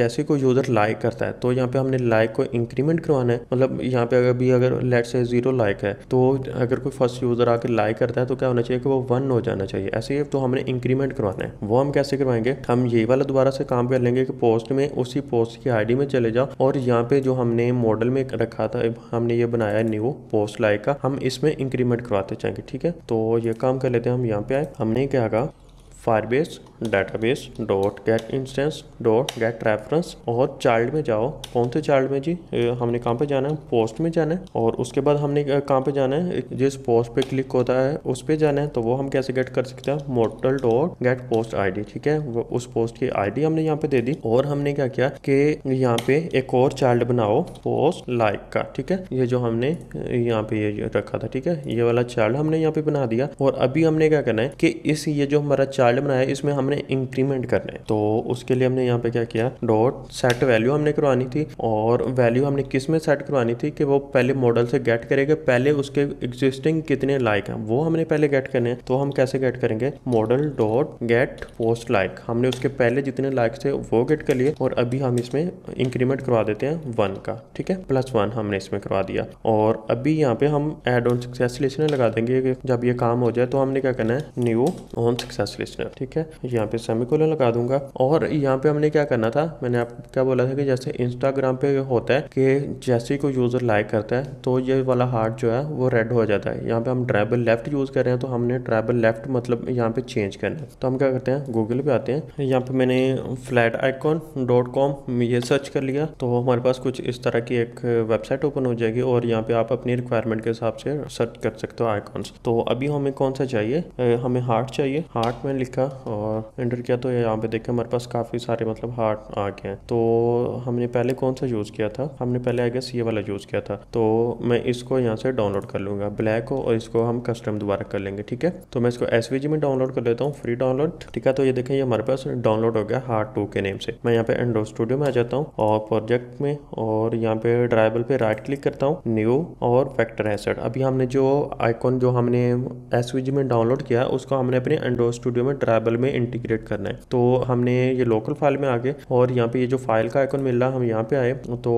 जैसे कोई यूजर लाइक करता है तो यहाँ पे हमने लाइक को इंक्रीमेंट करवाना है मतलब यहाँ पे अगर भी अगर लेट से जीरो लाइक है तो अगर कोई फर्स्ट यूजर आके लाइक करता है तो क्या होना चाहिए कि वो वन हो जाना चाहिए ऐसे ही तो हमने इंक्रीमेंट करवाना है वो हम कैसे करवाएंगे हम ये वाला दोबारा से काम कर लेंगे कि पोस्ट में उसी पोस्ट की आईडी में चले जाओ और यहाँ पे जो हमने मॉडल में रखा था हमने ये बनाया न्यू पोस्ट लाइक का हम इसमें इंक्रीमेंट करवाते जाएंगे ठीक है तो ये काम कर लेते हैं हम यहाँ पे आए हमने क्या का Firebase database dot get instance dot get reference और चाइल्ड में जाओ कौन से चाइल्ड में जी हमने कहाँ पे जाना है पोस्ट में जाना है और उसके बाद हमने कहाँ पे जाना है जिस पोस्ट पे क्लिक होता है उस पे जाना है तो वो हम कैसे गेट कर सकते हैं model dot get post ID ठीक है वो उस पोस्ट की आईडी हमने यहाँ पे दे दी और हमने क्या किया कि यहाँ पे एक और चाइल्ड बनाओ पोस्ट लाइक का ठीक है ये जो हमने यहाँ पे ये रखा था ठीक है ये वाला चाइल्ड हमने यहाँ पे बना दिया और अभी हमने क्या करना है कि इस ये जो हमारा चाइल्ड बनाया इसमें हमने हमने इंक्रीमेंट करना है तो उसके लिए हमने यहाँ पे क्या किया डॉट सेट वैल्यू हमने करवानी थी और वैल्यू हमने किस में सेट करवानी थी कि वो पहले मॉडल से गेट करेगा पहले उसके एग्जिस्टिंग कितने लाइक हैं वो हमने पहले गेट करने हैं तो हम कैसे गेट करेंगे model dot get post like हमने उसके पहले जितने लाइक थे वो गेट कर लिए और अभी हम इसमें इंक्रीमेंट करवा देते हैं वन का ठीक है प्लस वन हमने इसमें करवा दिया और अभी यहाँ पे हम एड ऑन सक्सेस लगा देंगे जब ये काम हो जाए तो हमने क्या करना है न्यू ऑन सक्सेस ठीक है यहाँ पे सेमिकोलन लगा दूंगा और यहाँ पे हमने क्या करना था मैंने आप क्या बोला था कि जैसे इंस्टाग्राम पे होता है कि जैसे ही कोई यूज़र लाइक करता है तो ये वाला हार्ट जो है वो रेड हो जाता है यहाँ पे हम ट्रैबल लेफ्ट यूज़ कर रहे हैं तो हमने ट्रैबल लेफ्ट मतलब यहाँ पे चेंज करना तो हम क्या करते हैं गूगल पे आते हैं यहाँ पे मैंने फ्लैट आइकॉन डॉट कॉम ये सर्च कर लिया तो हमारे पास कुछ इस तरह की एक वेबसाइट ओपन हो जाएगी और यहाँ पे आप अपनी रिक्वायरमेंट के हिसाब से सर्च कर सकते हो आइकॉन्स तो अभी हमें कौन सा चाहिए हमें हार्ट चाहिए हार्ट में लिखा और एंटर किया तो यहाँ पे देखें हमारे पास काफ़ी सारे मतलब हार्ट आ गए हैं तो हमने पहले कौन सा यूज़ किया था हमने पहले आगे सी वाला यूज़ किया था तो मैं इसको यहाँ से डाउनलोड कर लूंगा ब्लैक हो और इसको हम कस्टम दोबारा कर लेंगे ठीक है तो मैं इसको एस में डाउनलोड कर लेता हूँ फ्री डाउनलोड ठीक है तो ये देखें ये हमारे पास डाउनलोड हो गया हार्ट टू के नेम से मैं यहाँ पे एंड्रॉइड स्टूडियो में आ जाता हूँ और प्रोजेक्ट में और यहाँ पे ड्राइवल पे राइट क्लिक करता हूँ न्यू और फैक्टर एसेट अभी हमने जो आइकॉन जो हमने एस में डाउनलोड किया उसको हमने अपने एंड्रॉइड स्टूडियो में ड्राइवल में इंटीग्रेट करना है तो हमने ये लोकल फाइल में आगे और यहाँ पे ये जो फाइल का आइकन मिल रहा हम यहाँ पे आए तो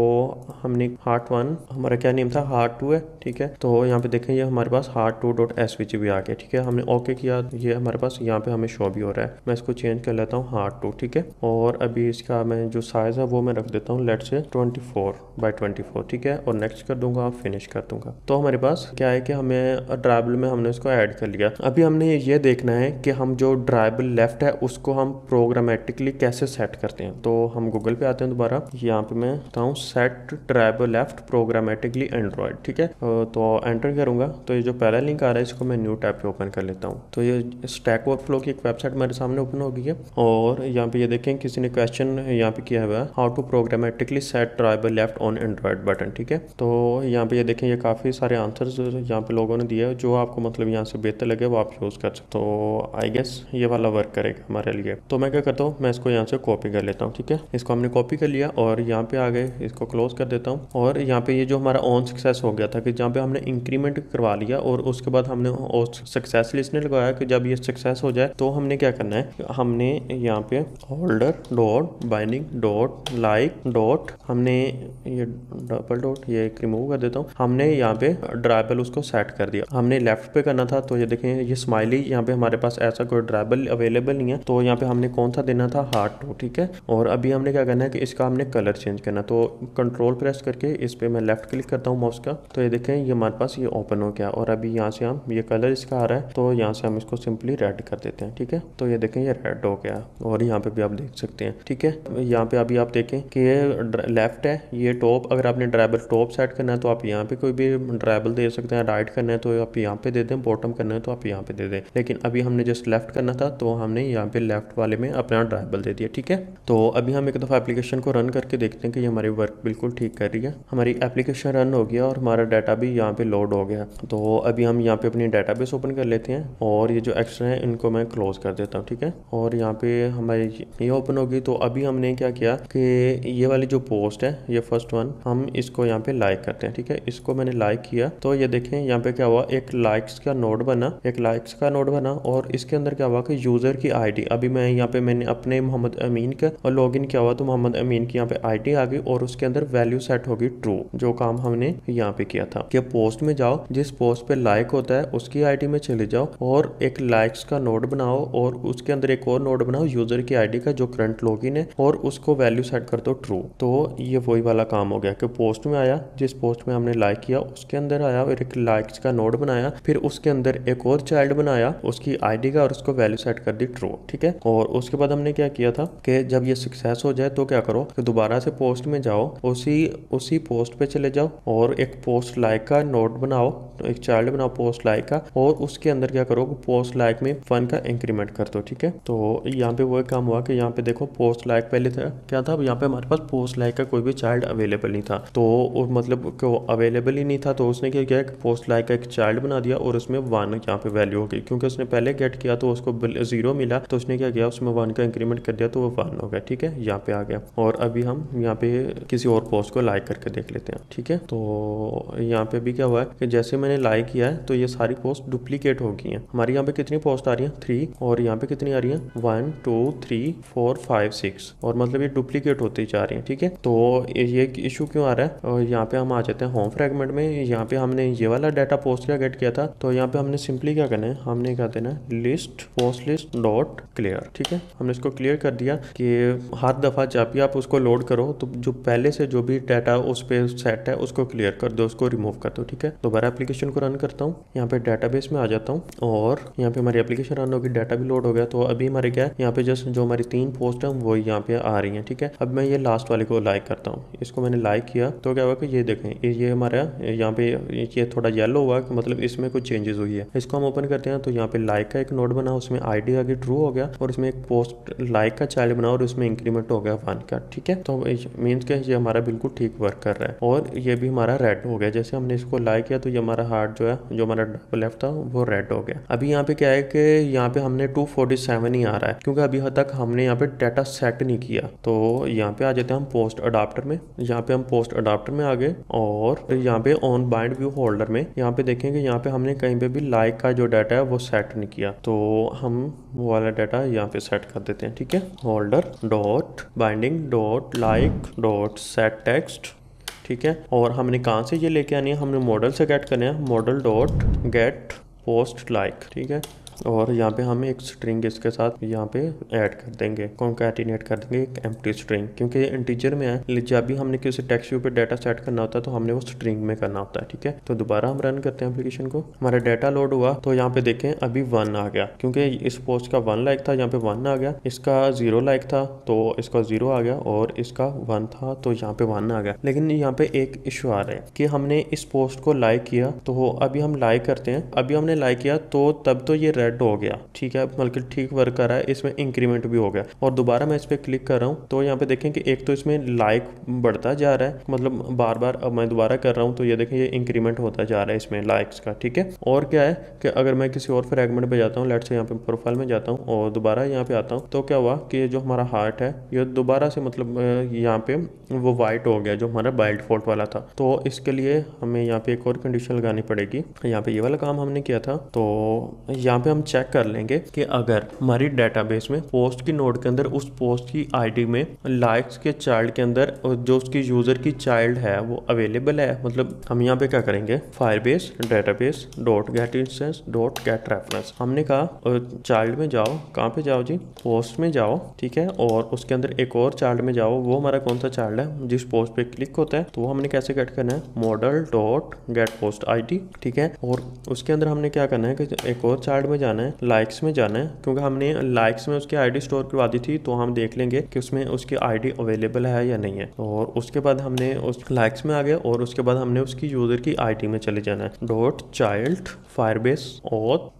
हमने हार्ट वन हमारा क्या नेम था हार्ट टू है ठीक है तो यहाँ पे देखें ये हमारे पास heart two dot S V G भी आ गया ठीक है हमने ओके किया ये हमारे पास यहाँ पे हमें शो भी हो रहा है मैं इसको चेंज कर लेता हूँ हार्ट टू ठीक है और अभी इसका मैं जो साइज़ है वो मैं रख देता हूँ लेट से twenty four by twenty four ठीक है और नेक्स्ट कर दूंगा फिनिश कर दूंगा तो हमारे पास क्या है कि हमें ड्राइबल में हमने इसको ऐड कर लिया अभी हमने ये देखना है कि हम जो ड्राइबल लेफ्ट है उसको हम प्रोग्रामेटिकली कैसे सेट करते हैं तो हम गूगल पे आते हैं दोबारा यहाँ पे मैं बताऊँ set drawable left programmatically Android ठीक है तो एंटर करूँगा तो ये जो पहला लिंक आ रहा है इसको मैं न्यू टैब पे ओपन कर लेता हूँ तो ये स्टैक वर्क फ्लो की एक वेबसाइट मेरे सामने ओपन हो गई है और यहाँ पे ये देखें किसी ने क्वेश्चन यहाँ पे किया हुआ है how to programmatically set drawable left on Android button ठीक है तो यहाँ पे ये देखें ये काफ़ी सारे आंसर यहाँ पे लोगों ने दिए जो आपको मतलब यहाँ से बेहतर लगे वो आप यूज़ कर सकते तो आई गेस ये वाला वर्क करेगा जाएगा हमारे लिए तो मैं क्या करता हूँ मैं इसको यहाँ से कॉपी कर लेता हूँ ठीक है इसको हमने कॉपी कर लिया और यहाँ पे आ गए इसको क्लोज कर देता हूँ और यहाँ पे ये जो हमारा ऑन सक्सेस हो गया था कि जहाँ पे हमने इंक्रीमेंट करवा लिया और उसके बाद हमने सक्सेस इसने लगाया कि जब ये सक्सेस हो जाए तो हमने क्या करना है हमने यहाँ पे holder dot binding dot like dot हमने ये डबल डॉट ये रिमूव कर देता हूँ हमने यहाँ पे ड्राइबल उसको सेट कर दिया हमने लेफ्ट पे करना था तो ये देखें ये स्माइली यहाँ पे हमारे पास ऐसा कोई ड्राइबल अवेलेबल करनी है तो यहाँ पे हमने कौन सा देना था हार्ट टू ठीक है और अभी हमने क्या करना है कि इसका हमने कलर चेंज करना तो कंट्रोल प्रेस करके इस पर मैं लेफ्ट क्लिक करता हूँ माउस का तो ये देखें ये हमारे पास ये ओपन हो गया और अभी यहाँ से हम ये कलर इसका आ रहा है तो यहाँ से हम इसको सिंपली रेड कर देते हैं ठीक है तो ये देखें ये रेड हो गया और यहाँ पे भी आप देख सकते हैं ठीक है यहाँ पे अभी आप देखें कि ये लेफ्ट है ये टॉप अगर आपने ड्राइबल टॉप सेट करना है तो आप यहाँ पे कोई भी ड्राइबल दे सकते हैं राइट करना है तो आप यहाँ पे दे दें बॉटम करना है तो आप यहाँ पे दे दें लेकिन अभी हमने जस्ट लेफ्ट करना था तो हमने यहाँ पे लेफ्ट वाले में अपना ड्राइवल दे दिया ठीक है तो अभी हम एक दफ़ा एप्लीकेशन को रन करके देखते हैं कि ये हमारी वर्क बिल्कुल ठीक कर रही है हमारी एप्लीकेशन रन हो गया और हमारा डाटा भी यहाँ पे लोड हो गया तो अभी हम यहाँ पे अपनी डाटा ओपन कर लेते हैं और ये जो एक्स्ट्रा है इनको मैं क्लोज कर देता हूँ ठीक है और यहाँ पे हमारी ये ओपन होगी तो अभी हमने क्या किया कि ये वाली जो पोस्ट है ये फर्स्ट वन हम इसको यहाँ पे लाइक करते हैं ठीक है इसको मैंने लाइक किया तो ये देखें यहाँ पे क्या हुआ एक लाइक्स का नोट बना एक लाइक्स का नोट बना और इसके अंदर क्या हुआ कि यूजर की आईडी अभी मैं यहाँ पे मैंने अपने मोहम्मद अमीन का और लॉगिन किया हुआ तो मोहम्मद अमीन की यहाँ पे आईडी आ गई और उसके अंदर वैल्यू सेट होगी ट्रू जो काम हमने यहाँ पे किया था कि पोस्ट में जाओ जिस पोस्ट पे लाइक होता है उसकी आईडी में चले जाओ और एक लाइक्स का नोट बनाओ और उसके अंदर एक और नोट बनाओ यूजर की आई का जो करंट इन है और उसको वैल्यू सेट कर दो ट्रू तो ये वही वाला काम हो गया कि पोस्ट में आया जिस पोस्ट में हमने लाइक किया उसके अंदर आया और एक लाइक्स का नोट बनाया फिर उसके अंदर एक और चाइल्ड बनाया उसकी आईडी का और उसको वैल्यू सेट कर दी ट्रू ठीक है और उसके बाद हमने क्या किया था कि जब ये सक्सेस हो जाए तो क्या करो कि दोबारा से पोस्ट में जाओ उसी उसी पोस्ट पे चले जाओ और एक पोस्ट लाइक का नोट बनाओ तो एक चाइल्ड बनाओ पोस्ट लाइक का और उसके अंदर क्या करो पोस्ट लाइक में फन का इंक्रीमेंट कर दो ठीक है तो यहाँ पे वो काम हुआ कि यहाँ पे देखो पोस्ट लाइक पहले था क्या था यहाँ पे हमारे पास पोस्ट लाइक का कोई भी चाइल्ड अवेलेबल नहीं था तो और मतलब अवेलेबल ही नहीं था तो उसने क्या किया पोस्ट लाइक का एक चाइल्ड बना दिया और उसमें वन यहाँ पे वैल्यू हो गई क्योंकि उसने पहले गेट किया तो उसको जीरो मिला था तो उसने क्या किया उसमें वन का इंक्रीमेंट कर दिया तो वो वन हो गया ठीक है यहाँ पे आ गया और अभी हम यहाँ पे किसी और पोस्ट को लाइक करके देख लेते हैं ठीक है तो यहाँ पे भी क्या हुआ है कि जैसे मैंने लाइक किया है तो ये सारी पोस्ट डुप्लीकेट हो गई है हमारे यहाँ पे कितनी पोस्ट आ रही है थ्री और यहाँ पे कितनी आ रही है one two three four five six और मतलब ये डुप्लीकेट होती जा रही है ठीक है तो ये इशू क्यों आ रहा है और यहाँ पे हम आ जाते हैं होम फ्रेगमेंट में यहाँ पे हमने ये वाला डाटा पोस्ट का गेट किया था तो यहाँ पे हमने सिंपली क्या करना है हमने क्या देना है list post list dot dot clear ठीक है हमने इसको क्लियर कर दिया कि हर दफ़ा जब भी आप उसको लोड करो तो जो पहले से जो भी डाटा उस पर सेट है उसको क्लियर कर दो उसको रिमूव कर दो ठीक है दोबारा एप्लीकेशन को रन करता हूँ यहाँ पे डाटा में आ जाता हूँ और यहाँ पे हमारी एप्लीकेशन रन होगी डाटा भी लोड हो गया तो अभी हमारे क्या है यहाँ पे जस्ट जो हमारी तीन पोस्ट है वो यहाँ पे आ रही है ठीक है अब मैं ये लास्ट वाले को लाइक करता हूँ इसको मैंने लाइक किया तो क्या हुआ कि ये देखें ये हमारा यहाँ पे ये थोड़ा येलो हुआ मतलब इसमें कुछ चेंजेस हुई है इसको हम ओपन करते हैं तो यहाँ पे लाइक का एक नोट बना उसमें आईडी डी आ गई ट्रू जीरो हो गया और इसमें एक पोस्ट लाइक का चाइल्ड बना और इसमें इंक्रीमेंट हो गया वन का ठीक है तो मीन्स के ये हमारा बिल्कुल ठीक वर्क कर रहा है और ये भी हमारा रेड हो गया जैसे हमने इसको लाइक किया तो ये हमारा हार्ट जो है जो हमारा लेफ्ट था वो रेड हो गया अभी यहाँ पे क्या है कि यहाँ पे हमने टू ही आ रहा है क्योंकि अभी हद तक हमने यहाँ पे डाटा सेट नहीं किया तो यहाँ पे आ जाते हैं हम पोस्ट अडाप्टर में यहाँ पे हम पोस्ट अडाप्टर में आ गए और यहाँ पे ऑन बाइंड व्यू होल्डर में यहाँ पे देखेंगे यहाँ पे हमने कहीं पे भी लाइक का जो डाटा है वो सेट नहीं किया तो हम वो वाला डाटा यहाँ पे सेट कर देते हैं ठीक है holder dot binding dot like dot set text ठीक है और हमने कहाँ से ये लेके आनी है हमने मॉडल से गेट करना है model dot get post like ठीक है और यहाँ पे हम एक स्ट्रिंग इसके साथ यहाँ पे ऐड कर देंगे कॉन्कैटिनेट कर देंगे एक एम्प्टी स्ट्रिंग क्योंकि इंटीजर में है जब भी हमने किसी टेक्स्ट पे डाटा सेट करना होता है तो हमने वो स्ट्रिंग में करना होता है ठीक है तो दोबारा हम रन करते हैं एप्लीकेशन को हमारा डाटा लोड हुआ तो यहाँ पे देखें अभी वन आ गया क्योंकि इस पोस्ट का वन लाइक था यहाँ पे वन आ गया इसका जीरो लाइक था तो इसका जीरो आ गया और इसका वन था तो यहाँ पे वन आ गया लेकिन यहाँ पे एक इशू आ रहा है कि हमने इस पोस्ट को लाइक किया तो अभी हम लाइक करते हैं अभी हमने लाइक किया तो तब तो ये रेड हो गया ठीक है बल्कि ठीक वर्क कर रहा है इसमें इंक्रीमेंट भी हो गया और दोबारा मैं इस पर क्लिक कर रहा हूँ तो यहाँ पे देखें कि एक तो इसमें लाइक बढ़ता जा रहा है मतलब बार बार अब मैं दोबारा कर रहा हूँ तो ये देखें ये इंक्रीमेंट होता जा रहा है इसमें लाइक्स का ठीक है और क्या है कि अगर मैं किसी और फ्रेगमेंट पर जाता हूँ लेट से यहाँ पे प्रोफाइल में जाता हूँ और दोबारा यहाँ पे आता हूँ तो क्या हुआ कि जो हमारा हार्ट है ये दोबारा से मतलब यहाँ पे वो वाइट हो गया जो हमारा बाइल्ड फोल्ट वाला था तो इसके लिए हमें यहाँ पे एक और कंडीशन लगानी पड़ेगी यहाँ पे ये वाला काम हमने किया था तो यहाँ पे हम चेक कर लेंगे कि अगर हमारी डेटाबेस में पोस्ट की नोड के अंदर उस पोस्ट की आईडी में लाइक्स के चाइल्ड के अंदर जो उसकी यूजर की चाइल्ड है वो अवेलेबल है मतलब हम यहाँ पे क्या करेंगे Firebase database dot get instance dot get reference हमने कहा चाइल्ड में जाओ कहाँ पे जाओ जी पोस्ट में जाओ ठीक है और उसके अंदर एक और चाइल्ड में जाओ वो हमारा कौन सा चाइल्ड है जिस पोस्ट पे क्लिक होता है तो वो हमने कैसे गेट करना है model dot get post I ठीक है और उसके अंदर हमने क्या करना है कि एक और चाइल्ड में जाना है लाइक्स में जाना है क्योंकि हमने लाइक्स में उसकी आईडी स्टोर करवा दी थी तो हम देख लेंगे कि उसमें उसकी आईडी अवेलेबल है या नहीं है और उसके बाद हमने उस लाइक्स में आ गया और उसके बाद हमने उसकी यूजर की आईडी में चले जाना है dot child Firebase auth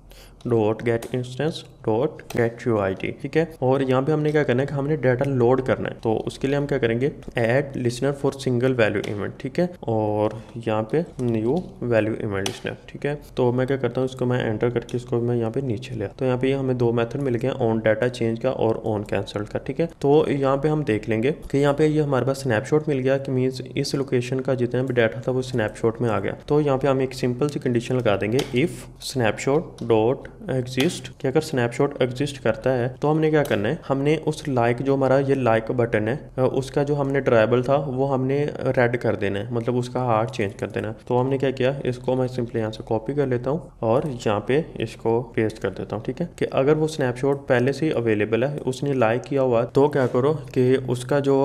dot get instance dot get U I D ठीक है और यहाँ पे हमने क्या करना है कि हमने डाटा लोड करना है तो उसके लिए हम क्या करेंगे add listener for single value event ठीक है और यहाँ पे न्यू वैल्यू इवेंट लिसनर ठीक है तो मैं क्या करता हूँ इसको मैं एंटर करके इसको मैं यहाँ पे नीचे ले तो यहाँ पे हमें दो मेथड मिल गए ऑन डाटा चेंज का और ऑन कैंसल का ठीक है तो यहाँ पे हम देख लेंगे कि यहाँ पे ये यह हमारे पास स्नैपशॉट मिल गया कि मीन्स इस लोकेशन का जितना भी डाटा था वो स्नैपशॉट में आ गया तो यहाँ पे हम एक सिंपल सी कंडीशन लगा देंगे इफ स्नैपशॉट डॉट एग्जिस्ट कि अगर स्नैप स्नैपशॉट एग्जिस्ट करता है तो हमने क्या करना है हमने उस लाइक जो हमारा ये लाइक बटन है उसका जो हमने ट्राइबल था वो हमने रेड कर देना है मतलब उसका हार्ट चेंज कर देना है तो हमने क्या किया इसको मैं सिंपली यहाँ से कॉपी कर लेता हूँ और यहाँ पे इसको पेस्ट कर देता हूँ ठीक है कि अगर वो स्नैपशॉट पहले से ही अवेलेबल है उसने लाइक किया हुआ तो क्या करो कि उसका जो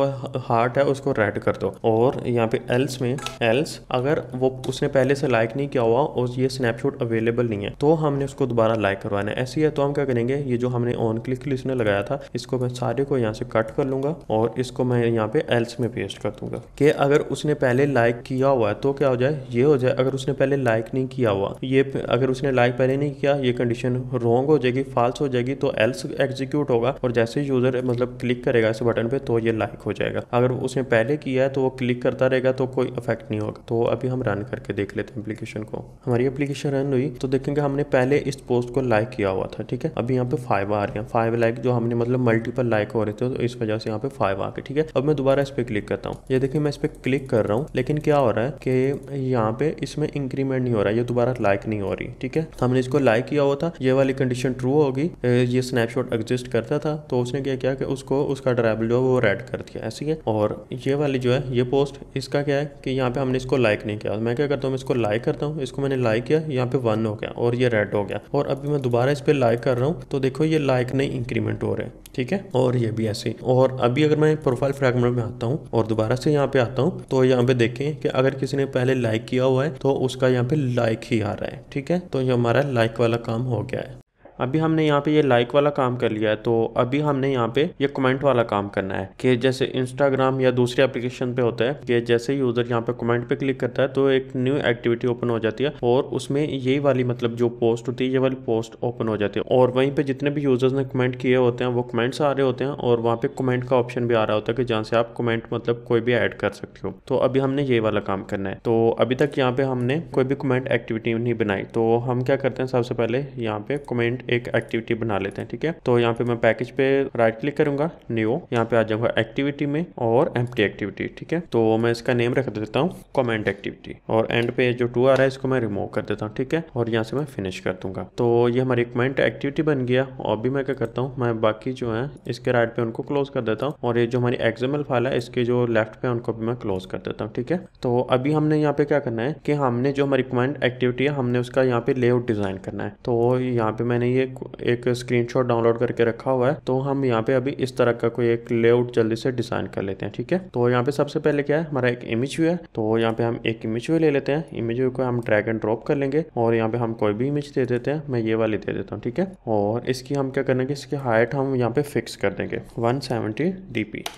हार्ट है उसको रेड कर दो और यहाँ पे एल्स में एल्स अगर वो उसने पहले से लाइक नहीं किया हुआ और ये स्नैपशॉट अवेलेबल नहीं है तो हमने उसको दोबारा लाइक करवाना है ऐसी है तो हम क्या करेंगे ये जो हमने ऑन क्लिक लिसनर लगाया था इसको मैं सारे को यहाँ से कट कर लूंगा और इसको मैं यहाँ पे एल्स में पेस्ट कर दूंगा कि अगर उसने पहले लाइक किया हुआ है तो क्या हो जाए ये हो जाए अगर उसने पहले लाइक नहीं किया हुआ ये अगर उसने लाइक पहले नहीं किया ये कंडीशन रॉन्ग हो जाएगी फॉल्स हो जाएगी तो एल्स एग्जीक्यूट होगा और जैसे यूजर मतलब क्लिक करेगा इस बटन पे तो ये लाइक हो जाएगा अगर उसने पहले किया है तो वो क्लिक करता रहेगा तो कोई इफेक्ट नहीं होगा तो अभी हम रन करके देख लेते हैं एप्लीकेशन को हमारी एप्लीकेशन रन हुई तो देखेंगे हमने पहले इस पोस्ट को लाइक किया हुआ था ठीक है अब अभी यहाँ पे फाइव आ रहे हैं फाइव लाइक जो हमने मतलब मल्टीपल लाइक हो रहे थे तो इस वजह से यहाँ पे फाइव आ गए ठीक है अब मैं दोबारा इस पर क्लिक करता हूँ ये देखिए मैं इस पर क्लिक कर रहा हूँ लेकिन क्या हो रहा है कि यहाँ पे इसमें इंक्रीमेंट नहीं हो रहा है ये दोबारा लाइक नहीं हो रही ठीक है हमने इसको लाइक किया हुआ था ये वाली कंडीशन ट्रू होगी ये स्नैपशॉट एग्जिस्ट करता था तो उसने क्या किया कि उसको उसका ड्राइबल जो है वो रेड कर दिया ऐसी है और ये वाली जो है ये पोस्ट इसका क्या है कि यहाँ पे हमने इसको लाइक नहीं किया मैं क्या करता हूँ इसको लाइक करता हूँ इसको मैंने लाइक किया यहाँ पे वन हो गया और ये रेड हो गया और अभी मैं दोबारा इस पर लाइक कर रहा हूँ तो देखो ये लाइक नहीं इंक्रीमेंट हो रहा है ठीक है और ये भी ऐसे और अभी अगर मैं प्रोफाइल फ्रैगमेंट में आता हूँ और दोबारा से यहाँ पे आता हूँ तो यहाँ पे देखें कि अगर किसी ने पहले लाइक किया हुआ है तो उसका यहाँ पे लाइक ही आ रहा है ठीक है तो ये हमारा लाइक वाला काम हो गया है अभी हमने यहाँ पे ये लाइक वाला काम कर लिया है तो अभी हमने यहाँ पे ये कमेंट वाला काम करना है कि जैसे इंस्टाग्राम या दूसरे एप्लीकेशन पे होता है कि जैसे यूजर यहाँ पे कमेंट पे क्लिक करता है तो एक न्यू एक्टिविटी ओपन हो जाती है और उसमें यही वाली मतलब जो पोस्ट होती है ये वाली पोस्ट ओपन हो जाती है और वहीं पर जितने भी यूजर्स ने कमेंट किए होते हैं वो कमेंट्स आ रहे होते हैं और वहाँ पे कमेंट का ऑप्शन भी आ रहा होता है कि जहाँ से आप कमेंट मतलब कोई भी ऐड कर सकते हो तो अभी हमने ये वाला काम करना है तो अभी तक यहाँ पे हमने कोई भी कमेंट एक्टिविटी नहीं बनाई तो हम क्या करते हैं सबसे पहले यहाँ पे कमेंट एक एक्टिविटी बना लेते हैं ठीक है तो यहाँ पे मैं पैकेज पे राइट क्लिक करूंगा न्यू यहाँ पे आ जाऊंगा एक्टिविटी में और एम एक्टिविटी ठीक है तो मैं इसका नेम रख देता हूँ कॉमेंट एक्टिविटी और एंड पे जो टू आ रहा है इसको मैं रिमूव कर देता हूँ ठीक है और यहाँ से मैं फिनिश कर दूंगा तो ये हमारी कमेंट एक्टिविटी बन गया और भी मैं क्या करता हूँ मैं बाकी जो है इसके राइट पे उनको क्लोज कर देता हूँ और ये जो हमारी एक्जामल फाइल है इसके जो लेफ्ट पे उनको भी मैं क्लोज कर देता हूँ ठीक है तो अभी हमने यहाँ पे क्या करना है कि हमने जो हमारी कमेंट एक्टिविटी है हमने उसका यहाँ पे लेआउट डिजाइन करना है तो यहाँ पे मैंने ये ये एक स्क्रीनशॉट डाउनलोड करके रखा हुआ है तो हम यहाँ पे अभी इस तरह का कोई एक लेआउट जल्दी से डिजाइन कर लेते हैं ठीक है तो यहाँ पे सबसे पहले क्या है हमारा एक इमेज व्यू है तो यहाँ पे हम एक इमेज व्यू ले लेते हैं इमेज व्यू को हम ड्रैग एंड ड्रॉप कर लेंगे और यहाँ पे हम कोई भी इमेज दे देते हैं मैं ये वाली दे देता हूँ ठीक है और इसकी हम क्या करेंगे इसकी हाइट हम यहाँ पे फिक्स कर देंगे वन सेवेंटी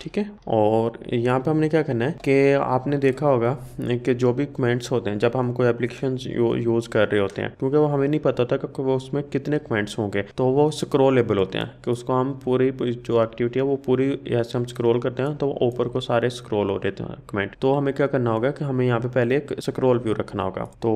ठीक है और यहाँ पे हमने क्या करना है कि आपने देखा होगा कि जो भी कमेंट्स होते हैं जब हम कोई एप्लीकेशन यूज़ कर रहे होते हैं क्योंकि वो हमें नहीं पता था कि वो उसमें कितने कमेंट्स इवेंट्स होंगे तो वो स्क्रोलेबल होते हैं कि उसको हम पूरी जो एक्टिविटी है वो पूरी ऐसे हम स्क्रोल करते हैं तो ऊपर को सारे स्क्रोल हो रहे थे कमेंट तो हमें क्या करना होगा कि हमें यहाँ पे पहले एक स्क्रोल व्यू रखना होगा तो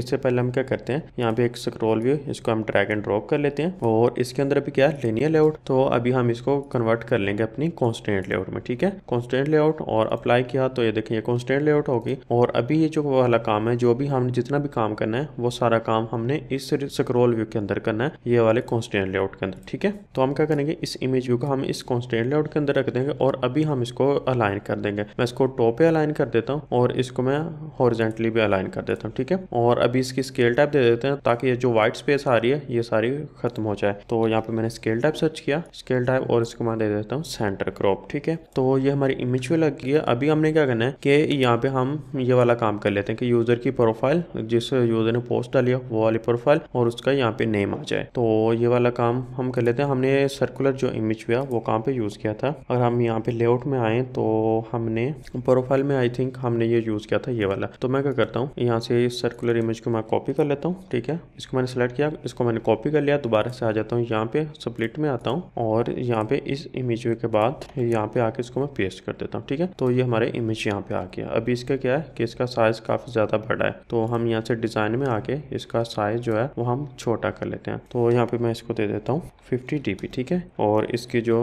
इससे पहले हम क्या करते हैं यहाँ पे एक स्क्रोल व्यू इसको हम ड्रैग एंड ड्रॉप कर लेते हैं और इसके अंदर अभी क्या है लेनियर लेआउट तो अभी हम इसको कन्वर्ट कर लेंगे अपनी कॉन्स्टेंट लेआउट में ठीक है कॉन्स्टेंट लेआउट और अप्लाई किया तो ये देखिए कॉन्स्टेंट लेआउट होगी और अभी ये जो वाला काम है जो भी हमने जितना भी काम करना है वो सारा काम हमने इस स्क्रोल व्यू के अंदर करना है ये वाले कॉन्स्टेंट लेआउट के अंदर ठीक है तो हम क्या करेंगे इस इमेज व्यू को हम इस कॉन्स्टेंट लेआउट के अंदर रख देंगे और अभी हम इसको अलाइन कर देंगे मैं इसको टॉप पे अलाइन कर देता हूँ और इसको मैं हॉर्जेंटली भी अलाइन कर देता हूँ ठीक है और अभी इसकी स्केल टाइप दे देते हैं ताकि ये जो व्हाइट स्पेस आ रही है ये सारी खत्म हो जाए तो यहाँ पे मैंने स्केल टाइप सर्च किया स्केल टाइप और इसको मैं दे देता हूँ सेंटर क्रॉप ठीक है तो ये हमारी इमेज व्यू लग गई है अभी हमने क्या करना है कि यहाँ पे हम ये वाला काम कर लेते हैं कि यूजर की प्रोफाइल जिस यूजर ने पोस्ट डाली है वो वाली प्रोफाइल और उसका यहाँ पे नेम आ जाए तो ये वाला काम हम कर लेते हैं हमने सर्कुलर जो इमेज हुआ वो कहाँ पे यूज़ किया था अगर हम यहाँ पे लेआउट में आए तो हमने प्रोफाइल में आई थिंक हमने ये यूज़ किया था ये वाला तो मैं क्या करता हूँ यहाँ से इस सर्कुलर इमेज को मैं कॉपी कर लेता हूँ ठीक है इसको मैंने सेलेक्ट किया इसको मैंने कॉपी कर लिया दोबारा से आ जाता हूँ यहाँ पे सप्लिट में आता हूँ और यहाँ पे इस इमेज के बाद यहाँ पे आके इसको मैं पेस्ट कर देता हूँ ठीक है तो ये हमारे इमेज यहाँ पे आ गया अभी इसका क्या है कि इसका साइज काफी ज्यादा बड़ा है तो हम यहाँ से डिजाइन में आके इसका साइज जो है वो हम छोटा कर लेते हैं तो तो यहाँ पे मैं इसको दे देता हूँ 50 dp ठीक है और इसकी जो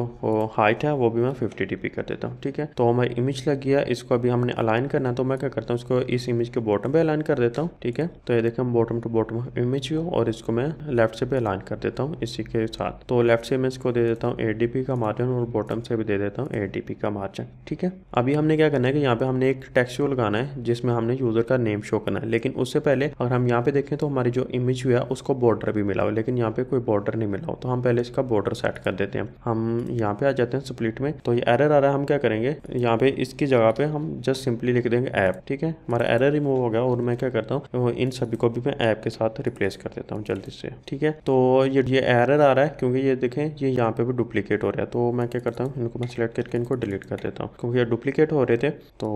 हाइट है वो भी मैं 50 dp कर देता हूँ ठीक है तो हमारी इमेज लग गया इसको अभी हमने अलाइन करना है तो मैं क्या करता हूँ इसको इस इमेज के बॉटम पे अलाइन कर देता हूँ ठीक है तो ये देखें बॉटम टू बॉटम इमेज हो और इसको मैं लेफ्ट से भी अलाइन कर देता हूँ इसी के साथ तो लेफ्ट से मैं इसको दे देता हूँ एट डी का मार्जिन और बॉटम से भी दे देता हूँ एट डी का मार्जिन ठीक है अभी हमने क्या करना है कि यहाँ पे हमने एक टेक्स्ट लगाना है जिसमें हमने यूजर का नेम शो करना है लेकिन उससे पहले अगर हम यहाँ पे देखें तो हमारी जो इमेज हुआ उसको बॉर्डर भी मिला हुआ लेकिन यहाँ पे कोई बॉर्डर नहीं मिला हो तो हम पहले इसका बॉर्डर सेट कर देते हैं हम यहाँ पे आ जाते हैं स्प्लिट में तो ये एरर आ रहा है हम क्या करेंगे यहाँ पे इसकी जगह पे हम जस्ट सिंपली लिख देंगे ऐप ठीक है हमारा एरर रिमूव हो गया और मैं क्या करता हूँ इन सभी को भी मैं ऐप के साथ रिप्लेस कर देता हूँ जल्दी से ठीक है तो ये ये एरर आ रहा है क्योंकि ये देखें ये यहाँ पे भी डुप्लीकेट हो रहा है तो मैं क्या करता हूँ इनको मैं सिलेक्ट करके इनको डिलीट कर देता हूँ क्योंकि ये डुप्लीकेट हो रहे थे तो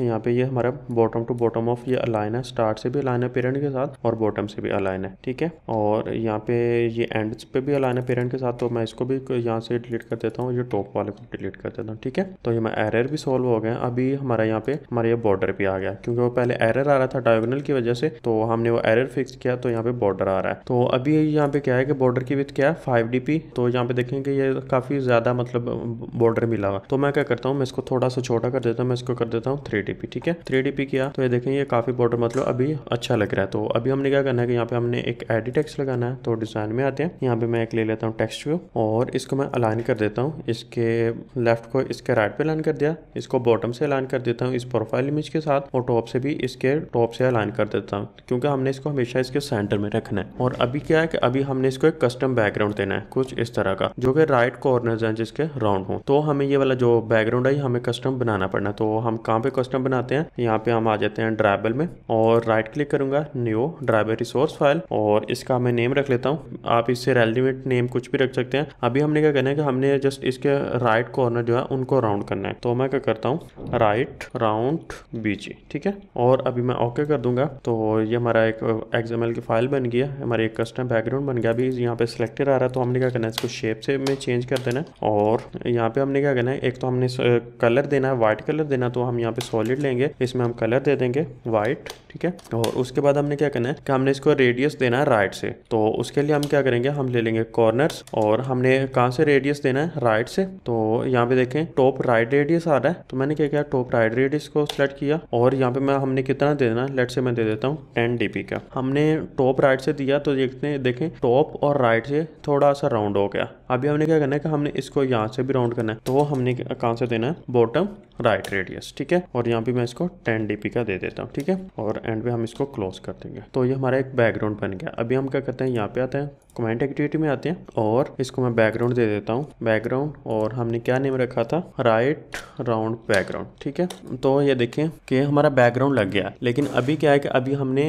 यहाँ पे ये हमारा बॉटम टू बॉटम ऑफ ये अलाइन है स्टार्ट से भी अलाइन है पेरेंट के साथ और बॉटम से भी अलाइन है ठीक है और यहाँ पे ये एंड्स पे भी अलाइन है पेरेंट के साथ तो मैं इसको भी यहाँ से डिलीट कर देता हूँ ये टॉप वाले को डिलीट कर देता हूँ ठीक है तो ये मैं एरर भी सॉल्व हो गया अभी हमारा यहाँ पे हमारे ये बॉर्डर भी आ गया क्योंकि वो पहले एरर आ रहा था डायगोनल की वजह से तो हमने वो एरर फिक्स किया तो यहाँ पे बॉर्डर आ रहा है तो अभी यहाँ पे क्या है कि बॉर्डर की विथ क्या है फाइव तो यहाँ पे देखेंगे ये काफ़ी ज़्यादा मतलब बॉर्डर मिला हुआ तो मैं क्या करता हूँ मैं इसको थोड़ा सा छोटा कर देता हूँ मैं इसको कर देता हूँ थ्री ठीक है थ्री किया तो ये देखें ये काफ़ी बॉर्डर मतलब अभी अच्छा लग रहा है तो अभी हमने क्या करना है कि यहाँ पे हमने एक एडिटेक्स लगाना है तो डिज़ाइन में आते हैं यहाँ पे मैं एक ले लेता हूँ टेक्स्ट व्यू और इसको मैं अलाइन कर देता हूँ इसके लेफ्ट को इसके राइट पे अलाइन कर दिया इसको बॉटम से अलाइन कर देता हूँ इस प्रोफाइल इमेज के साथ और टॉप से भी इसके टॉप से अलाइन कर देता हूँ क्योंकि हमने इसको हमेशा इसके सेंटर में रखना है और अभी क्या है कि अभी हमने इसको एक कस्टम बैकग्राउंड देना है कुछ इस तरह का जो कि राइट कॉर्नर है जिसके राउंड हो तो हमें ये वाला जो बैकग्राउंड है हमें कस्टम बनाना पड़ना तो हम कहाँ पे कस्टम बनाते हैं यहाँ पे हम आ जाते हैं ड्राइबल में और राइट क्लिक करूंगा न्यू ड्राइबल रिसोर्स फाइल और इसका मैं नेम रख लेता हूँ आप इससे रेलिवेंट नेम कुछ भी रख सकते हैं अभी हमने क्या करना है कि हमने जस्ट इसके राइट कॉर्नर जो है उनको राउंड करना है तो मैं क्या करता हूँ राइट राउंड बीजी ठीक है और अभी मैं ओके कर दूंगा तो ये हमारा एक एग्जाम की फाइल बन गया हमारे एक कस्टम बैकग्राउंड बन गया अभी यहाँ पे सिलेक्टेड आ रहा है तो हमने क्या करना है इसको शेप से में चेंज कर देना है और यहाँ पे हमने क्या करना है एक तो हमने कलर देना है व्हाइट कलर देना तो हम यहाँ पे सॉलिड लेंगे इसमें हम कलर दे देंगे व्हाइट ठीक है और उसके बाद हमने क्या करना है कि हमने इसको रेडियस देना है राइट से तो उसके लिए लिए हम क्या करेंगे हम ले लेंगे कॉर्नर्स और हमने कहा से रेडियस देना है राइट से तो यहाँ पे देखें टॉप राइट रेडियस आ रहा है तो मैंने क्या किया टॉप राइट रेडियस को सिलेक्ट किया और यहाँ पे मैं हमने कितना दे देना लेट से मैं दे देता हूँ टेन डी का हमने टॉप राइट से दिया तो देखते देखें टॉप और राइट से थोड़ा सा राउंड हो गया अभी हमने क्या करना है कि हमने इसको यहाँ से भी राउंड करना है तो हमने कहाँ से देना है बॉटम राइट रेडियस ठीक है और यहाँ पे मैं इसको टेन डी का दे देता हूँ ठीक है और एंड पे हम इसको क्लोज कर देंगे तो ये हमारा एक बैकग्राउंड बन गया अभी हम क्या करते हैं यहाँ पे आते हैं कमेंट एक्टिविटी में आते हैं और इसको मैं बैकग्राउंड दे देता हूँ बैकग्राउंड और हमने क्या नेम रखा था राइट राउंड बैकग्राउंड ठीक है तो ये देखें कि हमारा बैकग्राउंड लग गया लेकिन अभी क्या है कि अभी हमने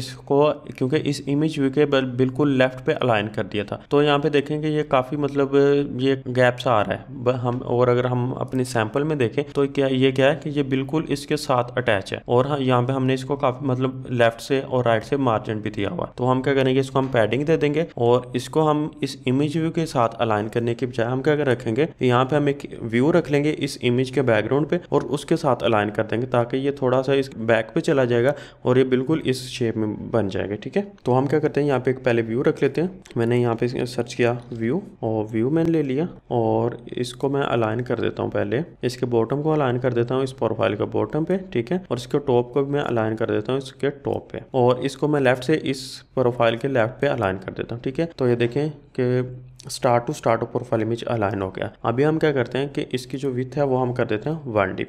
इसको क्योंकि इस इमेज व्यू के बिल्कुल लेफ्ट पे अलाइन कर दिया था तो यहाँ पे देखें कि ये काफ़ी मतलब ये गैप्स आ रहा है हम और अगर हम अपने सैंपल में देखें तो तो क्या ये क्या है कि ये बिल्कुल इसके साथ अटैच है और हाँ यहाँ पे हमने इसको काफी मतलब लेफ्ट से और राइट से मार्जिन भी दिया हुआ है तो हम क्या करेंगे इसको हम पैडिंग दे देंगे और इसको हम इस इमेज व्यू के साथ अलाइन करने के बजाय हम क्या कर रखेंगे यहाँ पे हम एक व्यू रख लेंगे इस इमेज के बैकग्राउंड पे और उसके साथ अलाइन कर देंगे ताकि ये थोड़ा सा इस बैक पे चला जाएगा और ये बिल्कुल इस शेप में बन जाएगा ठीक है तो हम क्या करते हैं यहाँ पे एक पहले व्यू रख लेते हैं मैंने यहाँ पे सर्च किया व्यू और व्यू मैंने ले लिया और इसको मैं अलाइन कर देता हूँ पहले इसके बॉटम को अलाइन कर देता हूँ इस प्रोफाइल के बॉटम पे ठीक है और इसके टॉप को भी मैं अलाइन कर देता हूँ इसके टॉप पे और इसको मैं लेफ्ट से इस प्रोफाइल के लेफ्ट पे अलाइन कर देता हूँ ठीक है तो ये देखें कि start to start profile image align हो गया अभी हम क्या करते हैं कि इसकी जो विथ है वो हम कर देते हैं वन डी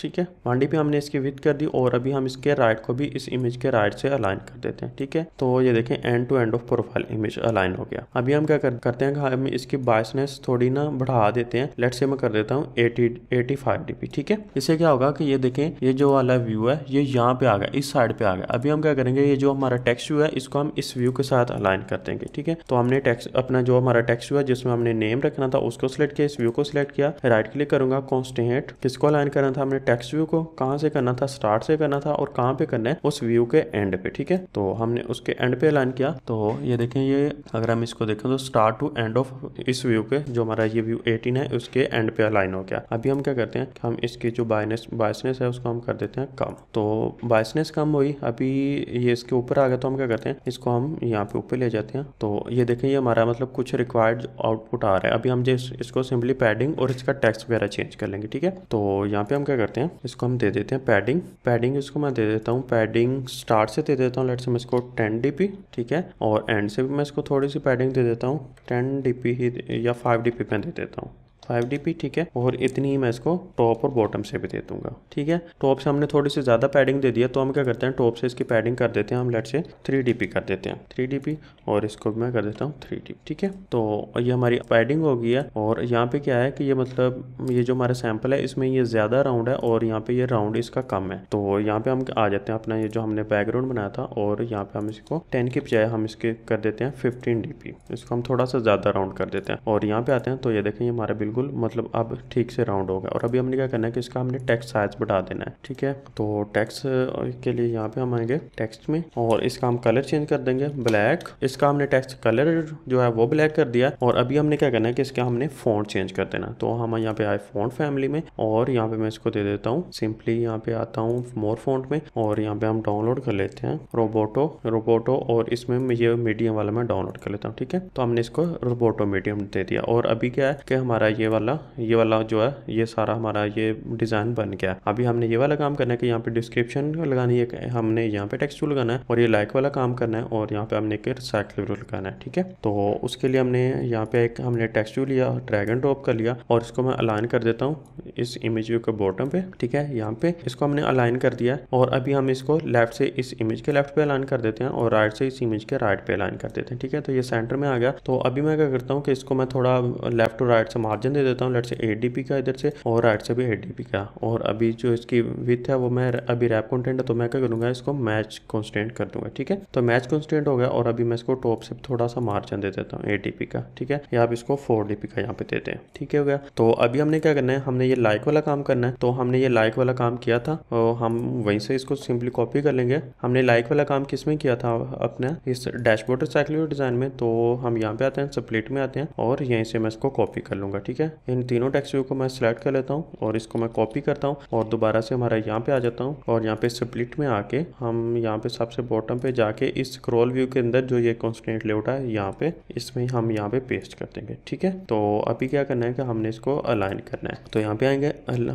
ठीक है वांडी भी हमने इसकी विथ कर दी और अभी हम इसके राइट को भी इस इमेज के राइट से अलाइन कर देते हैं ठीक है तो ये देखें end to end of profile image align हो गया अभी हम क्या कर, करते हैं हम इसकी बाइसनेस थोड़ी ना बढ़ा देते हैं लेट से मैं कर देता हूँ एटी एटी डीपी ठीक है इससे क्या होगा कि ये देखें ये जो वाला व्यू है ये यहाँ पे आ गया इस साइड पे आ गया अभी हम क्या करेंगे ये जो हमारा टेक्स व्यू है इसको हम इस व्यू के साथ अलाइन कर देंगे ठीक है तो हमने टेक्स अपना जो हमारा टेक्स व्यू है जिसमें हमने नेम रखना था उसको सिलेक्ट किया इस व्यू को सिलेक्ट किया राइट क्लिक करूंगा कॉन्स्टेंट किसको अलाइन करना था हमने टेक्स्ट व्यू को कहाँ से करना था स्टार्ट से करना था और कहाँ पे करना है उस व्यू के एंड पे ठीक है तो हमने उसके एंड पे अलाइन किया तो ये देखें ये अगर हम इसको देखें तो स्टार्ट टू एंड ऑफ इस व्यू के जो हमारा ये व्यू 18 है उसके एंड पे अलाइन हो गया अभी हम क्या करते हैं कि हम इसकी जो बायनेस बायसनेस है उसको हम कर देते हैं कम तो बायसनेस कम हुई अभी ये इसके ऊपर आ गया तो हम क्या करते हैं इसको हम यहाँ पे ऊपर ले जाते हैं तो ये देखें ये हमारा मतलब कुछ रिक्वायर्ड आउटपुट आ रहा है अभी हम जिस इसको सिंपली पैडिंग और इसका टेक्स वगैरह चेंज कर लेंगे ठीक है तो यहाँ पे हम क्या करते हैं इसको हम दे देते हैं पैडिंग पैडिंग इसको मैं दे देता हूँ पैडिंग स्टार्ट से दे देता हूँ लेट से मैं इसको टेन डी ठीक है और एंड से भी मैं इसको थोड़ी सी पैडिंग दे देता हूँ टेन डी ही या फाइव डी मैं दे देता हूँ फाइव डी पी ठीक है और इतनी ही मैं इसको टॉप और बॉटम से भी दे दूंगा ठीक है टॉप से हमने थोड़ी सी ज़्यादा पैडिंग दे दी है तो हम क्या करते हैं टॉप से इसकी पैडिंग कर देते हैं हम लेट से थ्री डी पी कर देते हैं थ्री डी पी और इसको मैं कर देता हूँ थ्री डी ठीक है तो ये हमारी पैडिंग हो गई है और यहाँ पे क्या है कि ये मतलब ये जो हमारा सैम्पल है इसमें ये ज़्यादा राउंड है और यहाँ पे ये राउंड इसका कम है तो यहाँ पे हम आ जाते हैं अपना ये जो हमने बैकग्राउंड बनाया था और यहाँ पे हम इसको टेन की बजाय हम इसके कर देते हैं फिफ्टीन डी इसको हम थोड़ा सा ज़्यादा राउंड कर देते हैं और यहाँ पे आते हैं तो ये देखें हमारा बिल्कुल बिल्कुल मतलब अब ठीक से राउंड होगा और अभी हमने क्या करना है कि इसका हमने टेक्स साइज बढ़ा देना है ठीक है तो टेक्स के लिए यहाँ पे हम आएंगे टेक्स्ट में और इसका हम कलर चेंज कर देंगे ब्लैक इसका हमने टेक्स्ट कलर जो है वो ब्लैक कर दिया और अभी हमने क्या करना है कि इसका हमने फोन चेंज कर देना तो हम यहाँ पे आए फोन फैमिली में और यहाँ पे मैं इसको दे देता हूँ सिंपली यहाँ पे आता हूँ मोर फोन में और यहाँ पे हम डाउनलोड कर लेते हैं रोबोटो रोबोटो और इसमें ये मीडियम वाला मैं डाउनलोड कर लेता हूँ ठीक है तो हमने इसको रोबोटो मीडियम दे दिया और अभी क्या है कि हमारा ये ये वाला ये वाला जो है ये सारा हमारा ये डिज़ाइन बन गया अभी हमने ये वाला काम करना है कि यहाँ पे डिस्क्रिप्शन लगानी है हमने यहाँ पे टेक्स्ट टूल लगाना है और ये लाइक वाला काम करना है और यहाँ पे हमने एक रिसाइकल लगाना है ठीक है तो उसके लिए हमने यहाँ पे एक हमने टेक्स्ट टूल लिया ड्रैगन ड्रॉप कर लिया और इसको मैं अलाइन कर देता हूँ इस इमेज के बॉटम पे ठीक है यहाँ पे इसको हमने अलाइन कर दिया और अभी हम इसको लेफ्ट से इस इमेज के लेफ्ट पे अलाइन कर देते हैं और राइट से इस इमेज के राइट पे अलाइन कर देते हैं ठीक है तो ये सेंटर में आ गया तो अभी मैं क्या करता हूँ कि इसको मैं थोड़ा लेफ्ट टू राइट से मार्जिन डिस्टेंस दे देता हूँ लेट से एट का इधर से और राइट से भी एट का और अभी जो इसकी विथ है वो मैं अभी रैप कॉन्टेंट है तो मैं क्या करूँगा इसको मैच कॉन्स्टेंट कर दूंगा ठीक है तो मैच कॉन्स्टेंट हो गया और अभी मैं इसको टॉप से थोड़ा सा मार्जिन दे देता हूँ एट का ठीक है या आप इसको फोर डी का यहाँ पे देते हैं ठीक है हो गया तो अभी हमने क्या करना है हमने ये लाइक वाला काम करना है तो हमने ये लाइक वाला काम किया था और तो हम वहीं से इसको सिंपली कॉपी कर लेंगे हमने लाइक वाला काम किस में किया था अपने इस डैशबोर्ड साइक्लिक डिजाइन में तो हम यहाँ पे आते हैं स्प्लिट में आते हैं और यहीं से मैं इसको कॉपी कर लूंगा ठीक है इन तीनों टेक्स्ट व्यू को मैं सिलेक्ट कर लेता हूँ और इसको मैं कॉपी करता हूँ और दोबारा से हमारा यहाँ पे आ जाता हूँ और यहाँ पे स्प्लिट में आके हम यहाँ पे सबसे बॉटम पे जाके इस स्क्रॉल व्यू के अंदर जो ये कॉन्स्टेंट लेआउट है यहाँ पे इसमें हम यहाँ पे पेस्ट कर देंगे ठीक है तो अभी क्या करना है कि हमने इसको अलाइन करना है तो यहाँ पे आएंगे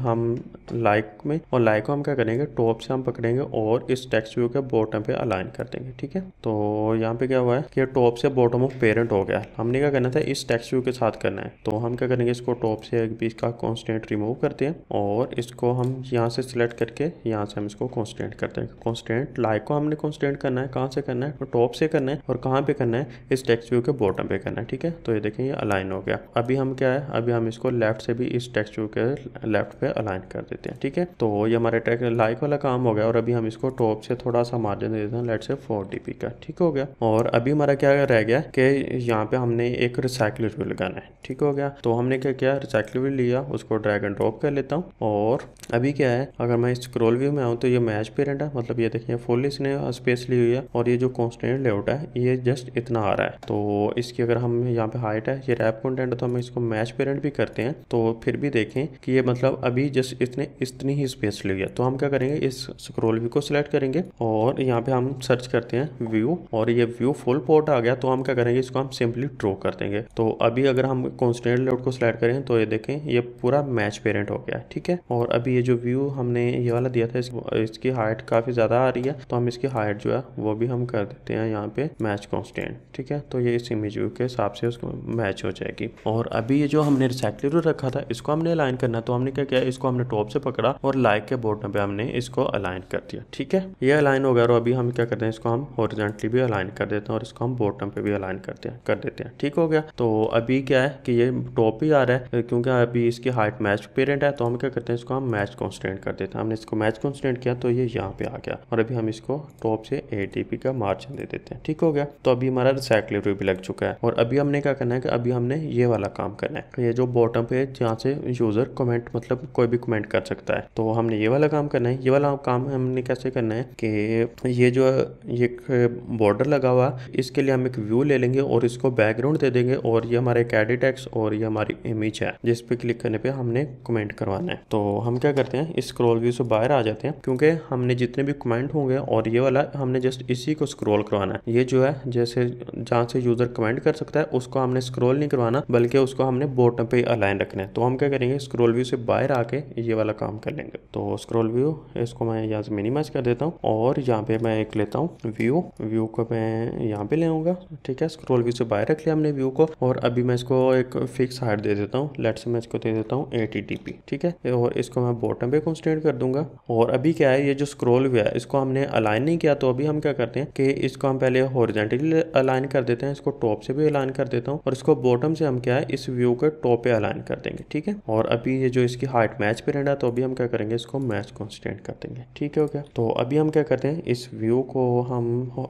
हम लाइक में और लाइक को हम क्या करेंगे टॉप से हम पकड़ेंगे और इस टेक्स व्यू के बॉटम पे अलाइन कर देंगे ठीक है तो यहाँ पे क्या हुआ है कि टॉप से बॉटम ऑफ पेरेंट हो गया हमने क्या करना था इस टेक्स व्यू के साथ करना है तो हम क्या करेंगे इसको टॉप से एक भी इसका कॉन्स्टेंट रिमूव करते हैं और इसको हम यहाँ से सिलेक्ट करके यहाँ से हम इसको कॉन्स्टेंट करते हैं कॉन्स्टेंट लाइक को हमने कॉन्स्टेंट करना है कहाँ से करना है तो टॉप से करना है और कहाँ पे करना है इस टेक्स व्यू के बॉटम पे करना है ठीक है तो ये देखें ये अलाइन हो गया अभी हम क्या है अभी हम इसको लेफ्ट से भी इस टेक्स व्यू के लेफ्ट पे अलाइन कर देते हैं ठीक है तो ये हमारे टेक्स्ट लाइक वाला काम हो गया और अभी हम इसको टॉप से थोड़ा सा मार्जिन दे देते हैं लेट से फोर डी का ठीक हो गया और अभी हमारा क्या रह गया कि यहाँ पे हमने एक रिसाइकिल व्यू लगाना है ठीक हो गया तो हमने क्या किया रिसाइकलेबल लिया उसको ड्रैग एंड ड्रॉप कर लेता हूँ और अभी क्या है अगर मैं स्क्रोल व्यू में आऊँ तो ये मैच पेरेंट है मतलब ये देखिए फुल इसने स्पेस ली हुई है और ये जो कॉन्स्टेंट लेआउट है ये जस्ट इतना आ रहा है तो इसकी अगर हम यहाँ पे हाइट है ये रैप कॉन्टेंट है तो हम इसको मैच पेरेंट भी करते हैं तो फिर भी देखें कि ये मतलब अभी जस्ट इसने इतनी ही स्पेस ली है तो हम क्या करेंगे इस स्क्रोल व्यू को सिलेक्ट करेंगे और यहाँ पे हम सर्च करते हैं व्यू और ये व्यू फुल पोर्ट आ गया तो हम क्या करेंगे इसको हम सिंपली ड्रॉ कर देंगे तो अभी अगर हम कॉन्स्टेंट लेआउट को सिलेक्ट करें तो ये देखें ये पूरा मैच पेरेंट हो गया है ठीक है और अभी ये जो व्यू हमने ये वाला दिया था इसकी हाइट काफ़ी ज़्यादा आ रही है तो हम इसकी हाइट जो है वो भी हम कर देते हैं यहाँ पे मैच कॉन्स्टेंट ठीक है तो ये इस इमेज व्यू के हिसाब से उसको मैच हो जाएगी और अभी ये जो हमने रिसाइकलर रखा था इसको हमने अलाइन करना तो हमने क्या किया इसको हमने टॉप से पकड़ा और लाइक के बोर्ड पे हमने इसको अलाइन कर दिया ठीक है ये अलाइन हो गया और अभी हम क्या करते हैं इसको हम ओरिजेंटली भी अलाइन कर देते हैं और इसको हम बॉटम पे भी अलाइन करते हैं कर देते हैं ठीक हो गया तो अभी क्या है कि ये टॉप ही आ प्यार है क्योंकि अभी इसकी हाइट मैच पेरेंट है तो हम क्या करते हैं इसको हम मैच कॉन्स्टेंट कर देते हैं हमने इसको मैच कॉन्स्टेंट किया तो ये यहाँ पे आ गया और अभी हम इसको टॉप से ए का मार्जिन दे देते हैं ठीक हो गया तो अभी हमारा रिसाइकल भी लग चुका है और अभी हमने क्या करना है कि अभी हमने ये वाला काम करना है ये जो बॉटम पे जहाँ से यूजर कमेंट मतलब कोई भी कमेंट कर सकता है तो हमने ये वाला काम करना है ये वाला काम हमने कैसे करना है कि ये जो ये बॉर्डर लगा हुआ इसके लिए हम एक व्यू ले लेंगे और इसको बैकग्राउंड दे देंगे और ये हमारे कैडिटेक्स और ये हमारी इमेज है जिस पे क्लिक करने पे हमने कमेंट करवाना है तो हम क्या करते हैं इस स्क्रॉल व्यू से बाहर आ जाते हैं क्योंकि हमने जितने भी कमेंट होंगे और ये वाला हमने जस्ट इसी को स्क्रॉल करवाना है ये जो है जैसे जहाँ से यूजर कमेंट कर सकता है उसको हमने स्क्रोल नहीं करवाना बल्कि उसको हमने बोटम पे अलाइन रखना है तो हम क्या करेंगे स्क्रोल व्यू से बाहर आके ये वाला काम कर लेंगे तो स्क्रोल व्यू इसको मैं यहाँ से मिनिमाइज कर देता हूँ और यहाँ पे मैं एक लेता हूँ व्यू व्यू को मैं यहाँ पे ले ठीक है स्क्रोल व्यू से बाहर रख लिया हमने व्यू को और अभी मैं इसको एक फिक्स हाइट दे देता हूँ लेट से मैं इसको दे देता हूँ ए ठीक है और इसको मैं बॉटम पे कॉन्स्टेंट कर दूंगा और अभी क्या है ये जो स्क्रोल हुआ है इसको हमने अलाइन नहीं किया तो अभी हम क्या करते हैं कि इसको हम पहले हॉरिजेंटली अलाइन कर देते हैं इसको टॉप से भी अलाइन कर देता हूँ और इसको बॉटम से हम क्या है इस व्यू के टॉप पे अलाइन कर देंगे ठीक है और अभी ये जो इसकी हाइट मैच पे रहना तो अभी हम क्या करेंगे इसको मैच कॉन्सटेंट कर देंगे ठीक है ओके तो अभी हम क्या करते हैं इस व्यू को हम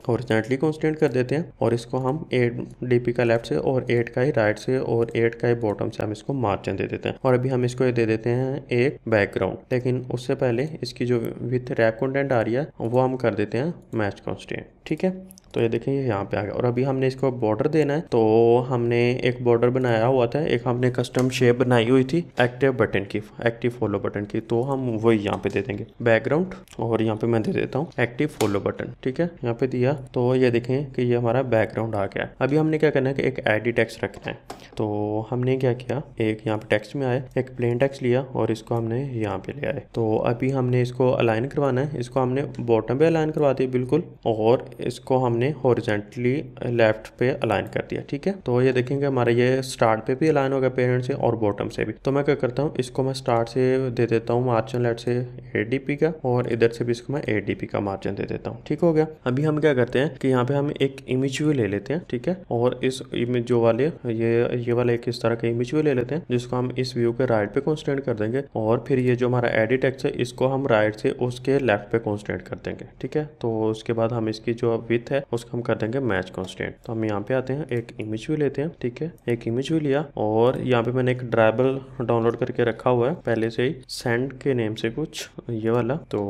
हॉरिजेंटली कॉन्सटेंट कर देते हैं और इसको हम एट डी का लेफ्ट से और एट का ही राइट से और एट का ही बॉटम से हम इसको मार्जिन दे देते हैं और अभी हम इसको ये दे देते हैं एक बैकग्राउंड लेकिन उससे पहले इसकी जो विथ रैप कॉन्टेंट आ रही है वो हम कर देते हैं मैच कॉन्स्टेंट ठीक है तो ये देखें यहाँ पे आ गया और अभी हमने इसको बॉर्डर देना है तो हमने एक बॉर्डर बनाया हुआ था एक हमने कस्टम शेप बनाई हुई थी एक्टिव बटन की एक्टिव फॉलो बटन की तो हम वही यहाँ पे दे देंगे बैकग्राउंड और यहाँ पे मैं दे देता हूँ एक्टिव फॉलो बटन ठीक है यहाँ पे दिया तो ये देखें कि ये हमारा बैकग्राउंड आ गया अभी हमने क्या करना है कि एक एडी टेक्स रखना है तो हमने क्या किया एक यहाँ पे टेक्स में आया एक प्लेन टेक्स लिया और इसको हमने यहाँ पे ले आए तो अभी हमने इसको अलाइन करवाना है इसको हमने बॉटम पे अलाइन करवा दिया बिल्कुल और इसको हम हमने हॉरिजेंटली लेफ्ट uh, पे अलाइन कर दिया ठीक है तो ये देखेंगे हमारा ये स्टार्ट पे भी अलाइन होगा पेरेंट से और बॉटम से भी तो मैं क्या करता हूँ इसको मैं स्टार्ट से दे देता हूँ मार्जिन लेट से एट का और इधर से भी इसको मैं एट का मार्जिन दे देता हूँ ठीक हो गया अभी हम क्या करते हैं कि यहाँ पे हम एक इमेज व्यू ले लेते हैं ठीक है और इस इमेज जो वाले ये ये वाले एक इस तरह का इमेज व्यू ले लेते हैं जिसको हम इस व्यू के राइट पे कॉन्स्टेंट कर देंगे और फिर ये जो हमारा एडिट एक्स है इसको हम राइट से उसके लेफ्ट पे कॉन्स्टेंट कर देंगे ठीक है तो उसके बाद हम इसकी जो विथ है उसको हम कर देंगे मैच कॉन्स्टेंट तो हम यहाँ पे आते हैं एक इमेज भी लेते हैं ठीक है एक इमेज भी लिया और यहाँ पे मैंने एक ड्राइबल डाउनलोड करके रखा हुआ है पहले से ही सेंड के नेम से कुछ ये वाला तो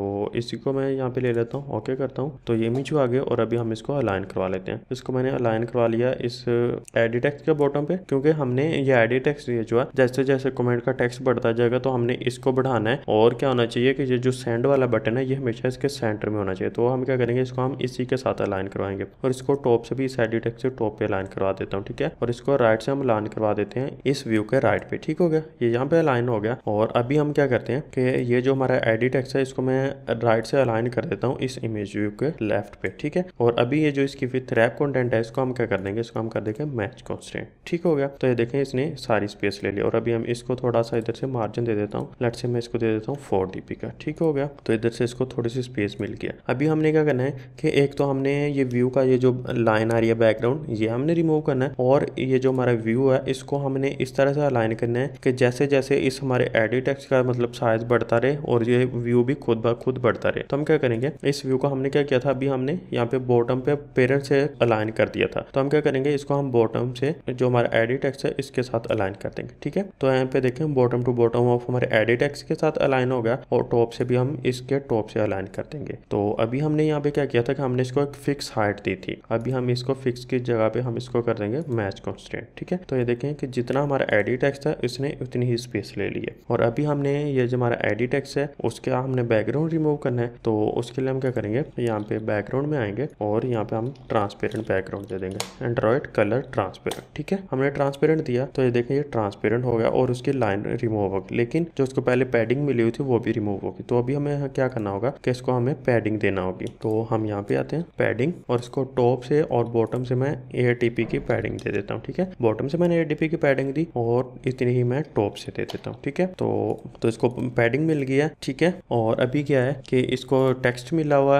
इसी को मैं यहाँ पे ले लेता हूँ ओके करता हूँ तो ये इमेज आ गया और अभी हम इसको अलाइन करवा लेते हैं इसको मैंने अलाइन करवा लिया इस एडी के बॉटम पे क्योंकि हमने ये एडी ये जो है जैसे जैसे कमेंट का टेक्स्ट बढ़ता जाएगा तो हमने इसको बढ़ाना है और क्या होना चाहिए कि ये जो सेंड वाला बटन है ये हमेशा इसके सेंटर में होना चाहिए तो हम क्या करेंगे इसको हम इसी के साथ अलाइन करवाएंगे करवाएंगे और इसको टॉप से भी इस एडिटेक्स से टॉप पे लाइन करवा देता हूँ ठीक है और इसको राइट से हम लाइन करवा देते हैं इस व्यू के राइट पे ठीक हो गया ये यहाँ पे अलाइन हो गया और अभी हम क्या करते हैं कि ये जो हमारा एडिटेक्स है इसको मैं राइट से अलाइन कर देता हूँ इस इमेज व्यू के लेफ्ट पे ठीक है और अभी ये जो इसकी फिर थ्रैप कॉन्टेंट है इसको हम क्या कर देंगे इसको हम कर देंगे मैच कॉन्स्टेंट ठीक हो गया तो ये देखें इसने सारी स्पेस ले ली और अभी हम इसको थोड़ा सा इधर से मार्जिन दे देता हूँ लेट से मैं इसको दे देता हूँ फोर डीपी का ठीक हो गया तो इधर से इसको थोड़ी सी स्पेस मिल गया अभी हमने क्या करना है कि एक तो हमने ये व्यू का ये जो लाइन आ रही है बैकग्राउंड ये हमने रिमूव करना है और ये जो हमारा व्यू है इसको हमने इस तरह से अलाइन करना है कि जैसे जैसे इस हमारे एडिट टेक्स का मतलब साइज बढ़ता रहे और ये व्यू भी खुद ब खुद बढ़ता रहे तो हम क्या करेंगे इस व्यू को हमने क्या किया था अभी हमने यहाँ पे बॉटम पे पेरेंट से अलाइन कर दिया था तो हम क्या करेंगे इसको हम बॉटम से जो हमारा एडिट एक्स है इसके साथ अलाइन कर देंगे ठीक है तो यहाँ पे देखें बॉटम टू बॉटम ऑफ हमारे एडिट एक्स के साथ अलाइन हो गया और टॉप से भी हम इसके टॉप से अलाइन कर देंगे तो अभी हमने यहाँ पे क्या किया था कि हमने इसको एक फिक्स हाइट काट दी थी अभी हम इसको फिक्स की जगह पे हम इसको कर देंगे मैच कॉन्स्टेंट ठीक है तो ये देखें कि जितना हमारा एडी टैक्स था इसने उतनी ही स्पेस ले ली है और अभी हमने ये जो हमारा एडी टैक्स है उसके हमने बैकग्राउंड रिमूव करना है तो उसके लिए हम क्या करेंगे यहाँ पे बैकग्राउंड में आएंगे और यहाँ पे हम ट्रांसपेरेंट बैकग्राउंड दे देंगे एंड्रॉयड कलर ट्रांसपेरेंट ठीक है हमने ट्रांसपेरेंट दिया तो ये देखें ये ट्रांसपेरेंट हो गया और उसकी लाइन रिमूव हो गई लेकिन जो उसको पहले पैडिंग मिली हुई थी वो भी रिमूव होगी तो अभी हमें क्या करना होगा कि इसको हमें पैडिंग देना होगी तो हम यहाँ पे आते हैं पैडिंग और और इसको टॉप से और बॉटम से मैं ए की पैडिंग दे देता हूँ ठीक है बॉटम से मैंने ए की पैडिंग दी और इतनी ही मैं टॉप से दे देता हूँ ठीक है तो तो इसको पैडिंग मिल गया ठीक है और अभी क्या है कि इसको टेक्स्ट मिला हुआ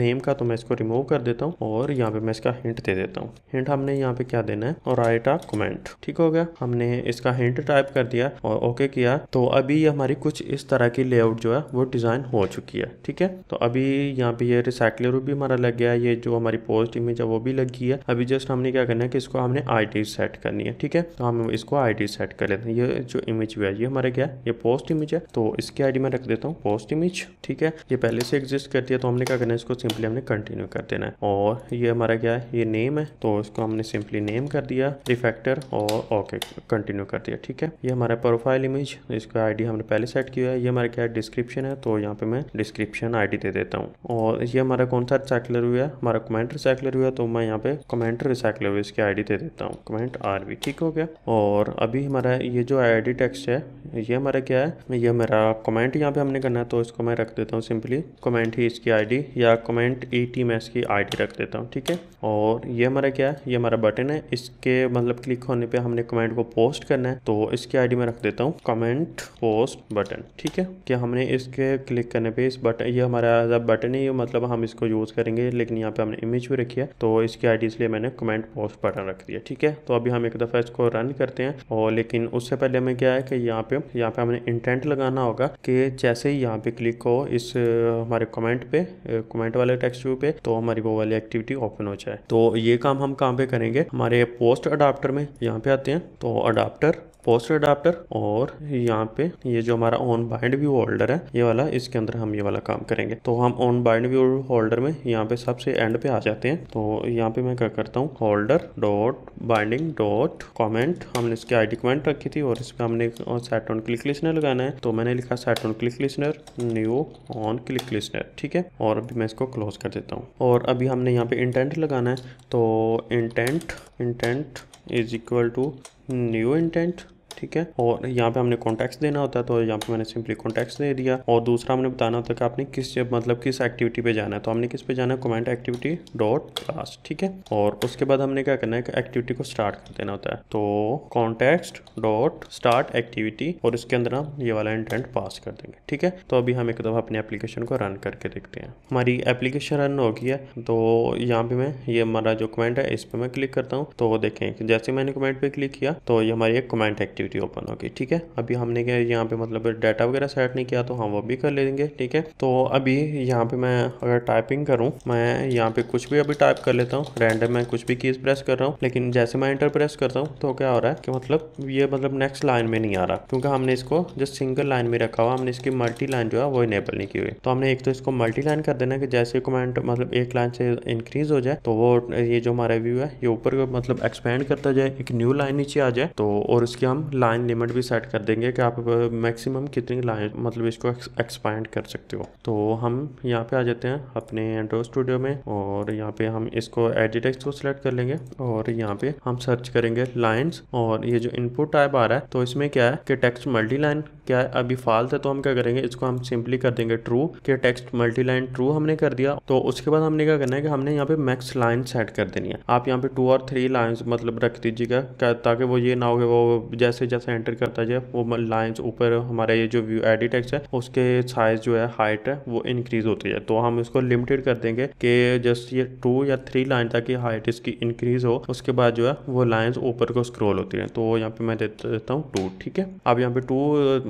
नेम का तो मैं इसको रिमूव कर देता हूँ और यहाँ पे मैं इसका हिंट दे देता हूँ हिंट हमने यहाँ पे क्या देना है और राइट आ कमेंट ठीक हो गया हमने इसका हिंट टाइप कर दिया और ओके किया तो अभी हमारी कुछ इस तरह की लेआउट जो है वो डिजाइन हो चुकी है ठीक है तो अभी यहाँ पे ये रिसाइकलर भी हमारा लग गया ये जो हमारी पोस्ट इमेज है वो भी लग गई है अभी जस्ट हमने क्या करना है कि इसको हमने आई सेट करनी है ठीक है तो हम इसको आई सेट कर लेते हैं ये जो इमेज भी है ये हमारा क्या है ये पोस्ट इमेज है तो इसकी आई मैं रख देता हूँ पोस्ट इमेज ठीक है ये पहले से एग्जिस्ट करती है तो हमने क्या करना है इसको सिंपली हमने कंटिन्यू कर देना है और ये हमारा क्या है ये नेम है तो इसको हमने सिंपली नेम कर दिया रिफेक्टर और ओके कंटिन्यू कर दिया ठीक है ये हमारा प्रोफाइल इमेज इसका आईडी हमने पहले सेट किया है ये हमारा क्या है डिस्क्रिप्शन है तो यहाँ पे मैं डिस्क्रिप्शन आईडी दे देता हूँ और ये हमारा कौन सा चैकलर हुआ है हमारा कमेंट रिसाइकलर हुआ तो मैं यहाँ पे कमेंट रिसाइकलर हुआ इसकी आईडी दे देता हूँ कमेंट आर वी ठीक हो गया और अभी हमारा ये जो आईडी टेक्स्ट है ये हमारा क्या है ये मेरा कमेंट यहाँ पे हमने करना है तो इसको मैं रख देता हूँ सिंपली कमेंट ही इसकी आईडी या कमेंट ई टी मैं इसकी आईडी रख देता हूँ ठीक है और ये हमारा क्या है ये हमारा बटन है इसके मतलब क्लिक होने पर हमने कमेंट को पोस्ट करना है तो इसकी आईडी मैं रख देता हूँ कमेंट पोस्ट बटन ठीक है क्या हमने इसके क्लिक करने पे इस बटन ये हमारा बटन ही मतलब हम इसको यूज़ करेंगे लेकिन यहाँ पे हमने मैंने इमेज भी रखी है तो इसकी आई इसलिए मैंने कमेंट पोस्ट बटन रख दिया ठीक है तो अभी हम एक दफ़ा इसको रन करते हैं और लेकिन उससे पहले हमें क्या है कि यहाँ पे यहाँ पे हमें इंटेंट लगाना होगा कि जैसे ही यहाँ पे क्लिक हो इस हमारे कमेंट पे कमेंट वाले टेक्स्ट व्यू पे तो हमारी वो वाली एक्टिविटी ओपन हो जाए तो ये काम हम कहाँ पे करेंगे हमारे पोस्ट अडाप्टर में यहाँ पे आते हैं तो अडाप्टर पोस्टर अडाप्टर और यहाँ पे ये जो हमारा ऑन बाइंड व्यू होल्डर है ये वाला इसके अंदर हम ये वाला काम करेंगे तो हम ऑन बाइंड व्यू होल्डर में यहाँ पे सबसे एंड पे आ जाते हैं तो यहाँ पे मैं क्या करता हूँ holder dot binding dot comment हमने इसकी आई डी कमेंट रखी थी और इसमें हमने सेट ऑन क्लिक लिस्टनर लगाना है तो मैंने लिखा set on click listener new on click listener ठीक है और अभी मैं इसको क्लोज कर देता हूँ और अभी हमने यहाँ पे इंटेंट लगाना है तो intent intent is equal to new intent ठीक है और यहाँ पे हमने कॉन्टेक्ट देना होता है तो यहाँ पे मैंने सिंपली कॉन्टेक्ट दे दिया और दूसरा हमने बताना होता है कि आपने किस मतलब किस एक्टिविटी पे जाना है तो हमने किस पे जाना है कमेंट एक्टिविटी डॉट क्लास ठीक है और उसके बाद हमने क्या करना है कि एक्टिविटी को स्टार्ट कर देना होता है तो कॉन्टेक्ट डॉट स्टार्ट एक्टिविटी और इसके अंदर हम ये वाला इंटेंट पास कर देंगे ठीक है तो अभी हम एक दफ़ा अपने एप्लीकेशन को रन करके देखते हैं हमारी एप्लीकेशन रन हो गई है तो यहाँ पे मैं ये हमारा जो कमेंट है इस पर मैं क्लिक करता हूँ तो देखें जैसे मैंने कमेंट पे क्लिक किया तो ये हमारी एक कमेंट एक्टिविटी एक्टिविटी ओपन होगी ठीक है अभी हमने क्या यहाँ पे मतलब डाटा वगैरह सेट नहीं किया तो हम वो भी कर लेंगे ठीक है तो अभी यहाँ पे मैं अगर टाइपिंग करूँ मैं यहाँ पे कुछ भी अभी टाइप कर लेता हूँ रैंडम मैं कुछ भी कीज प्रेस कर रहा हूँ लेकिन जैसे मैं इंटर प्रेस करता हूँ तो क्या हो रहा है कि मतलब ये मतलब नेक्स्ट लाइन में नहीं आ रहा क्योंकि हमने इसको जस्ट सिंगल लाइन में रखा हुआ हमने इसकी मल्टी लाइन जो है वो इनेबल नहीं की हुई तो हमने एक तो इसको मल्टी लाइन कर देना कि जैसे कमेंट मतलब एक लाइन से इंक्रीज हो जाए तो वो ये जो हमारा व्यू है ये ऊपर मतलब एक्सपेंड करता जाए एक न्यू लाइन नीचे आ जाए तो और उसकी हम लाइन लिमिट भी सेट कर देंगे कि आप मैक्सिमम कितनी लाइन मतलब इसको एक्सपैंड कर सकते हो तो हम यहाँ पे आ जाते हैं अपने एंड्रो स्टूडियो में और यहाँ पे हम इसको एडिटेक्स को सिलेक्ट कर लेंगे और यहाँ पे हम सर्च करेंगे लाइन्स और ये जो इनपुट टाइप आ रहा है तो इसमें क्या है कि टेक्स्ट मल्टी लाइन क्या है अभी फाल्स है तो हम क्या करेंगे इसको हम सिंपली कर देंगे ट्रू के टेक्स्ट मल्टी लाइन ट्रू हमने कर दिया तो उसके बाद हमने क्या करना है कि हमने यहाँ पे मैक्स लाइन सेट कर देनी है आप यहाँ पे टू और थ्री लाइन मतलब रख दीजिएगा ताकि वो ये ना हो वो जैसे जैसे जैसे एंटर करता जाए वो लाइन्स ऊपर हमारा ये जो व्यू एडिट एक्स है उसके साइज जो है हाइट है वो इंक्रीज होती है तो हम इसको लिमिटेड कर देंगे कि जस्ट ये टू या थ्री लाइन तक की हाइट इसकी इंक्रीज हो उसके बाद जो है वो लाइन्स ऊपर को स्क्रोल होती है तो यहाँ पे मैं देता हूँ टू ठीक है आप यहाँ पे टू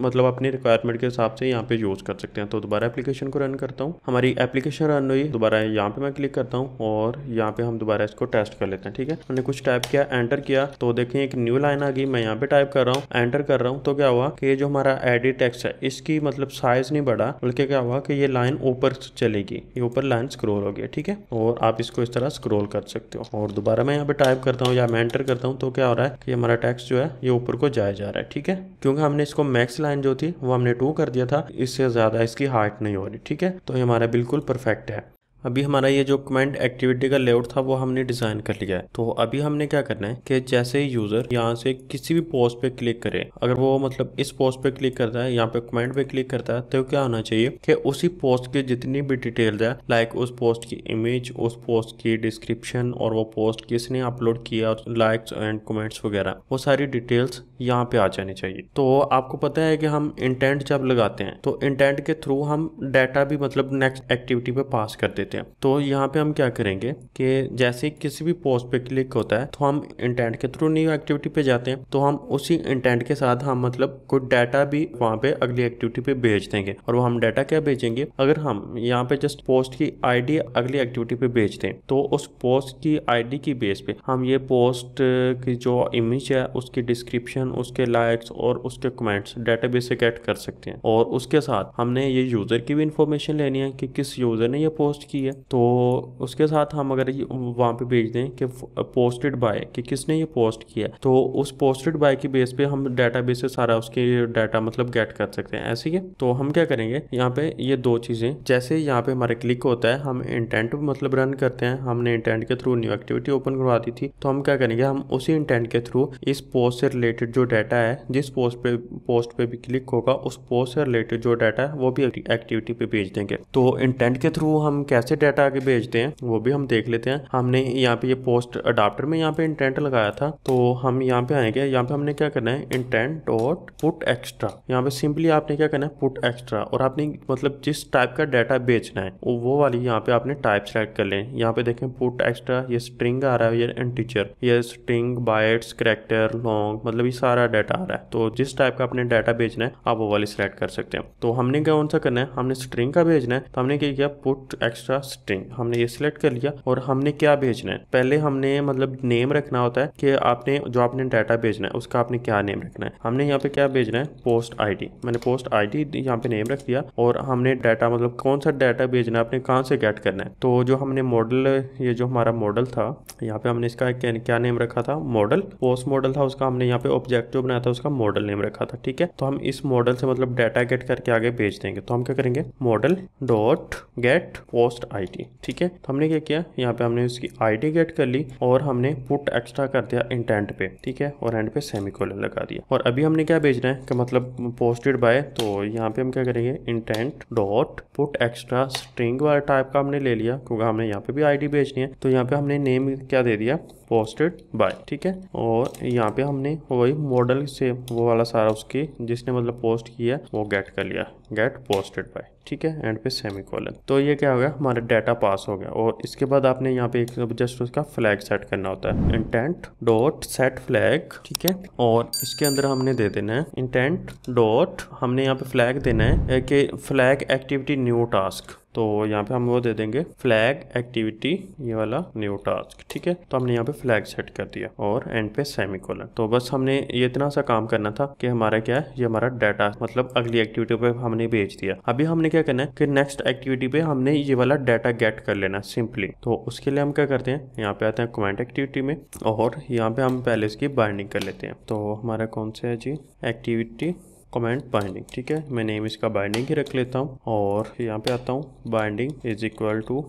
मतलब अपनी रिक्वायरमेंट के हिसाब से यहाँ पे यूज़ कर सकते हैं तो दोबारा एप्लीकेशन को रन करता हूँ हमारी एप्लीकेशन रन हुई दोबारा यहाँ पे मैं क्लिक करता हूँ और यहाँ पे हम दोबारा इसको टेस्ट कर लेते हैं ठीक है हमने कुछ टाइप किया एंटर किया तो देखें एक न्यू लाइन आ गई मैं यहाँ पे टाइप कर कर रहा हूँ एंटर कर रहा हूँ तो क्या हुआ कि ये जो हमारा एडिट टेक्स्ट है इसकी मतलब साइज नहीं बढ़ा बल्कि क्या हुआ कि ये लाइन ऊपर चलेगी ये ऊपर लाइन स्क्रोल होगी ठीक है और आप इसको इस तरह स्क्रोल कर सकते हो और दोबारा मैं यहाँ पे टाइप करता हूँ या मैं एंटर करता हूँ तो क्या हो रहा है कि हमारा टेक्स्ट जो है ये ऊपर को जाया जा रहा है ठीक है क्योंकि हमने इसको मैक्स लाइन जो थी वो हमने टू कर दिया था इससे ज्यादा इसकी हाइट नहीं हो रही ठीक है तो ये हमारा बिल्कुल परफेक्ट है अभी हमारा ये जो कमेंट एक्टिविटी का लेआउट था वो हमने डिज़ाइन कर लिया है तो अभी हमने क्या करना है कि जैसे ही यूज़र यहाँ से किसी भी पोस्ट पे क्लिक करे अगर वो मतलब इस पोस्ट पे क्लिक करता है यहाँ पे कमेंट पे क्लिक करता है तो क्या होना चाहिए कि उसी पोस्ट की जितनी भी डिटेल है लाइक उस पोस्ट की इमेज उस पोस्ट की डिस्क्रिप्शन और वो पोस्ट किसने अपलोड किया लाइक्स एंड कमेंट्स वगैरह वो सारी डिटेल्स यहाँ पे आ जानी चाहिए तो आपको पता है कि हम इंटेंट जब लगाते हैं तो इंटेंट के थ्रू हम डाटा भी मतलब नेक्स्ट एक्टिविटी पे पास कर देते देते हैं तो यहाँ पे हम क्या करेंगे कि जैसे किसी भी पोस्ट पे क्लिक होता है तो हम इंटेंट के थ्रू न्यू एक्टिविटी पे जाते हैं तो हम उसी इंटेंट के साथ हम मतलब कुछ डाटा भी वहाँ पे अगली एक्टिविटी पे भेज देंगे और वो हम डाटा क्या भेजेंगे अगर हम यहाँ पे जस्ट पोस्ट की आईडी अगली एक्टिविटी पे भेज दें तो उस पोस्ट की आईडी की बेस पे हम ये पोस्ट की जो इमेज है उसकी डिस्क्रिप्शन उसके लाइक्स और उसके कमेंट्स डाटा से कैट कर सकते हैं और उसके साथ हमने ये यूजर की भी इंफॉर्मेशन लेनी है कि किस यूजर ने ये पोस्ट की होती है तो उसके साथ हम अगर वहाँ पे भेज दें कि पोस्टेड बाय कि किसने ये पोस्ट किया तो उस पोस्टेड बाय के बेस पे हम डेटाबेस से सारा उसके डाटा मतलब गेट कर सकते हैं ऐसे ही तो हम क्या करेंगे यहाँ पे ये दो चीज़ें जैसे यहाँ पे हमारा क्लिक होता है हम इंटेंट मतलब रन करते हैं हमने इंटेंट के थ्रू न्यू एक्टिविटी ओपन करवा दी थी तो हम क्या करेंगे हम उसी इंटेंट के थ्रू इस पोस्ट से रिलेटेड जो डाटा है जिस पोस्ट पे पोस्ट पे भी क्लिक होगा उस पोस्ट से रिलेटेड जो डाटा है वो भी एक्टिविटी पे भेज देंगे तो इंटेंट के थ्रू हम कैसे से डाटा आगे भेजते हैं वो भी हम देख लेते हैं हमने यहाँ पे ये पोस्ट अडाप्टर में यहाँ पे इंटेंट लगाया था तो हम यहाँ पे आएंगे यहाँ पे हमने क्या करना है इंटेंट डॉट पुट एक्स्ट्रा यहाँ पे सिंपली आपने क्या करना है पुट एक्स्ट्रा और आपने मतलब जिस टाइप का डाटा बेचना है वो वाली यहाँ पे आपने टाइप सेलेक्ट कर ले यहाँ पे देखें पुट एक्स्ट्रा ये स्ट्रिंग आ रहा है ये इंटीचर ये स्ट्रिंग बाइट्स करेक्टर लॉन्ग मतलब ये सारा डाटा आ रहा है तो जिस टाइप का आपने डाटा बेचना है आप वो वाली सिलेक्ट कर सकते हैं तो हमने कौन सा करना है हमने स्ट्रिंग का भेजना है तो हमने क्या किया पुट एक्स्ट्रा स्ट्रिंग हमने ये सिलेक्ट कर लिया और हमने क्या भेजना है पहले हमने मतलब नेम रखना होता है कि आपने जो आपने डाटा भेजना है उसका आपने क्या नेम रखना है हमने यहाँ पे क्या भेजना है पोस्ट आईडी मैंने पोस्ट आईडी यहाँ पे नेम रख दिया और हमने डाटा मतलब कौन सा डाटा भेजना है आपने कहाँ से गेट करना है तो जो हमने मॉडल ये जो हमारा मॉडल था यहाँ पे हमने इसका क्या नेम रखा था मॉडल पोस्ट मॉडल था उसका हमने यहाँ पे ऑब्जेक्ट जो बनाया था उसका मॉडल नेम रखा था ठीक है तो हम इस मॉडल से मतलब डाटा गेट करके आगे भेज देंगे तो हम क्या करेंगे model dot get post ID ठीक है तो हमने क्या किया यहाँ पे हमने उसकी आईडी गेट कर ली और हमने पुट एक्स्ट्रा कर दिया इंटेंट पे ठीक है और एंड पे सेमी लगा दिया और अभी हमने क्या भेजना है कि मतलब पोस्टेड बाय तो यहाँ पे हम क्या करेंगे intent dot put extra string वाले टाइप का हमने ले लिया क्योंकि हमने यहाँ पे भी डी भेजनी है तो यहाँ पे हमने नेम क्या दे दिया पोस्टेड बाय ठीक है और यहाँ पे हमने वही मॉडल से वो वाला सारा उसके जिसने मतलब पोस्ट किया वो गेट कर लिया गेट पोस्टेड बाय ठीक है एंड पे सेमी कॉलन तो ये क्या हो गया हमारा डाटा पास हो गया और इसके बाद आपने यहाँ पे एक जस्ट उसका फ्लैग सेट करना होता है इंटेंट डॉट सेट फ्लैग ठीक है और इसके अंदर हमने दे देना है इंटेंट डॉट हमने यहाँ पे फ्लैग देना है कि फ्लैग एक्टिविटी न्यू टास्क तो यहाँ पे हम वो दे देंगे फ्लैग एक्टिविटी ये वाला न्यू टास्क ठीक है तो हमने यहाँ पे फ्लैग सेट कर दिया और एंड पे सेमी तो बस हमने ये इतना सा काम करना था कि हमारा क्या है ये हमारा डाटा मतलब अगली एक्टिविटी पे हमने भेज दिया अभी हमने क्या करना है कि नेक्स्ट एक्टिविटी पे हमने ये वाला डाटा गेट कर लेना सिंपली तो उसके लिए हम क्या करते हैं यहाँ पे आते हैं कमेंट एक्टिविटी में और यहाँ पे हम पहले इसकी बाइंडिंग कर लेते हैं तो हमारा कौन सा है जी एक्टिविटी कमेंट बाइंडिंग ठीक है मैं नेम इसका बाइंडिंग ही रख लेता हूँ और यहाँ पे आता हूँ binding is equal to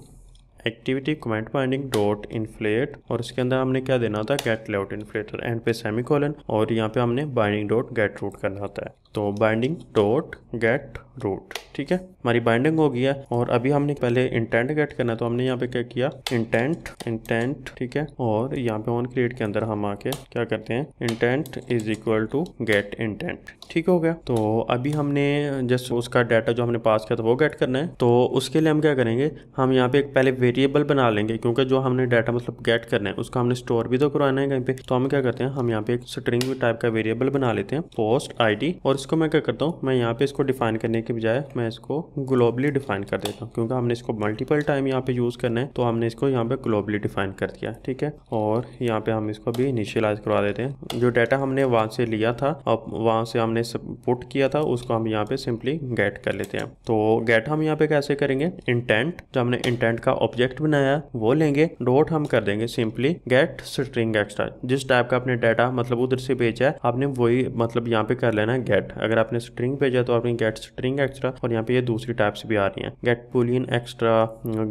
activity comment binding dot inflate और इसके अंदर हमने क्या देना था गेट लेआउट इन्फ्लेटर एंड पे सेमी और यहाँ पे हमने बाइंडिंग डॉट गेट रूट करना होता है तो बाइंडिंग डॉट गेट रूट ठीक है हमारी बाइंडिंग हो गई है और अभी हमने पहले इंटेंट गेट करना है तो हमने यहाँ पे क्या किया इंटेंट इंटेंट ठीक है और यहाँ पे ऑन क्रिएट के अंदर हम आके क्या करते हैं intent is equal to get intent ठीक हो गया तो अभी हमने जस्ट उसका डाटा जो हमने पास किया था वो गेट करना है तो उसके लिए हम क्या करेंगे हम यहाँ पे एक पहले वेरिएबल बना लेंगे क्योंकि जो हमने डाटा मतलब गेट करना है उसका हमने स्टोर भी तो करवाना है कहीं पे तो हम क्या करते हैं हम यहाँ पे एक स्ट्रिंग टाइप का वेरिएबल बना लेते हैं पोस्ट आई और उसको मैं क्या करता हूँ मैं यहाँ पे इसको डिफाइन करने के बजाय मैं इसको ग्लोबली डिफाइन कर देता हूँ क्योंकि हमने इसको मल्टीपल टाइम यहाँ पे यूज़ करना है तो हमने इसको यहाँ पे ग्लोबली डिफाइन कर दिया ठीक है और यहाँ पे हम इसको भी इनिशियलाइज करवा देते हैं जो डाटा हमने वहाँ से लिया था अब वहाँ से हमने पुट किया था उसको हम यहाँ पे सिंपली गेट कर लेते हैं तो गेट हम यहाँ पे कैसे करेंगे इंटेंट जो हमने इंटेंट का ऑब्जेक्ट बनाया वो लेंगे डोट हम कर देंगे सिंपली गेट स्ट्रिंग एक्स्ट्रा जिस टाइप का अपने डाटा मतलब उधर से भेजा है आपने वही मतलब यहाँ पे कर लेना है गेट अगर आपने स्ट्रिंग भेजा तो आपने गेट स्ट्रिंग एक्स्ट्रा और यहाँ पे ये दूसरी टाइप्स भी आ रही हैं get boolean extra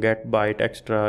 get byte extra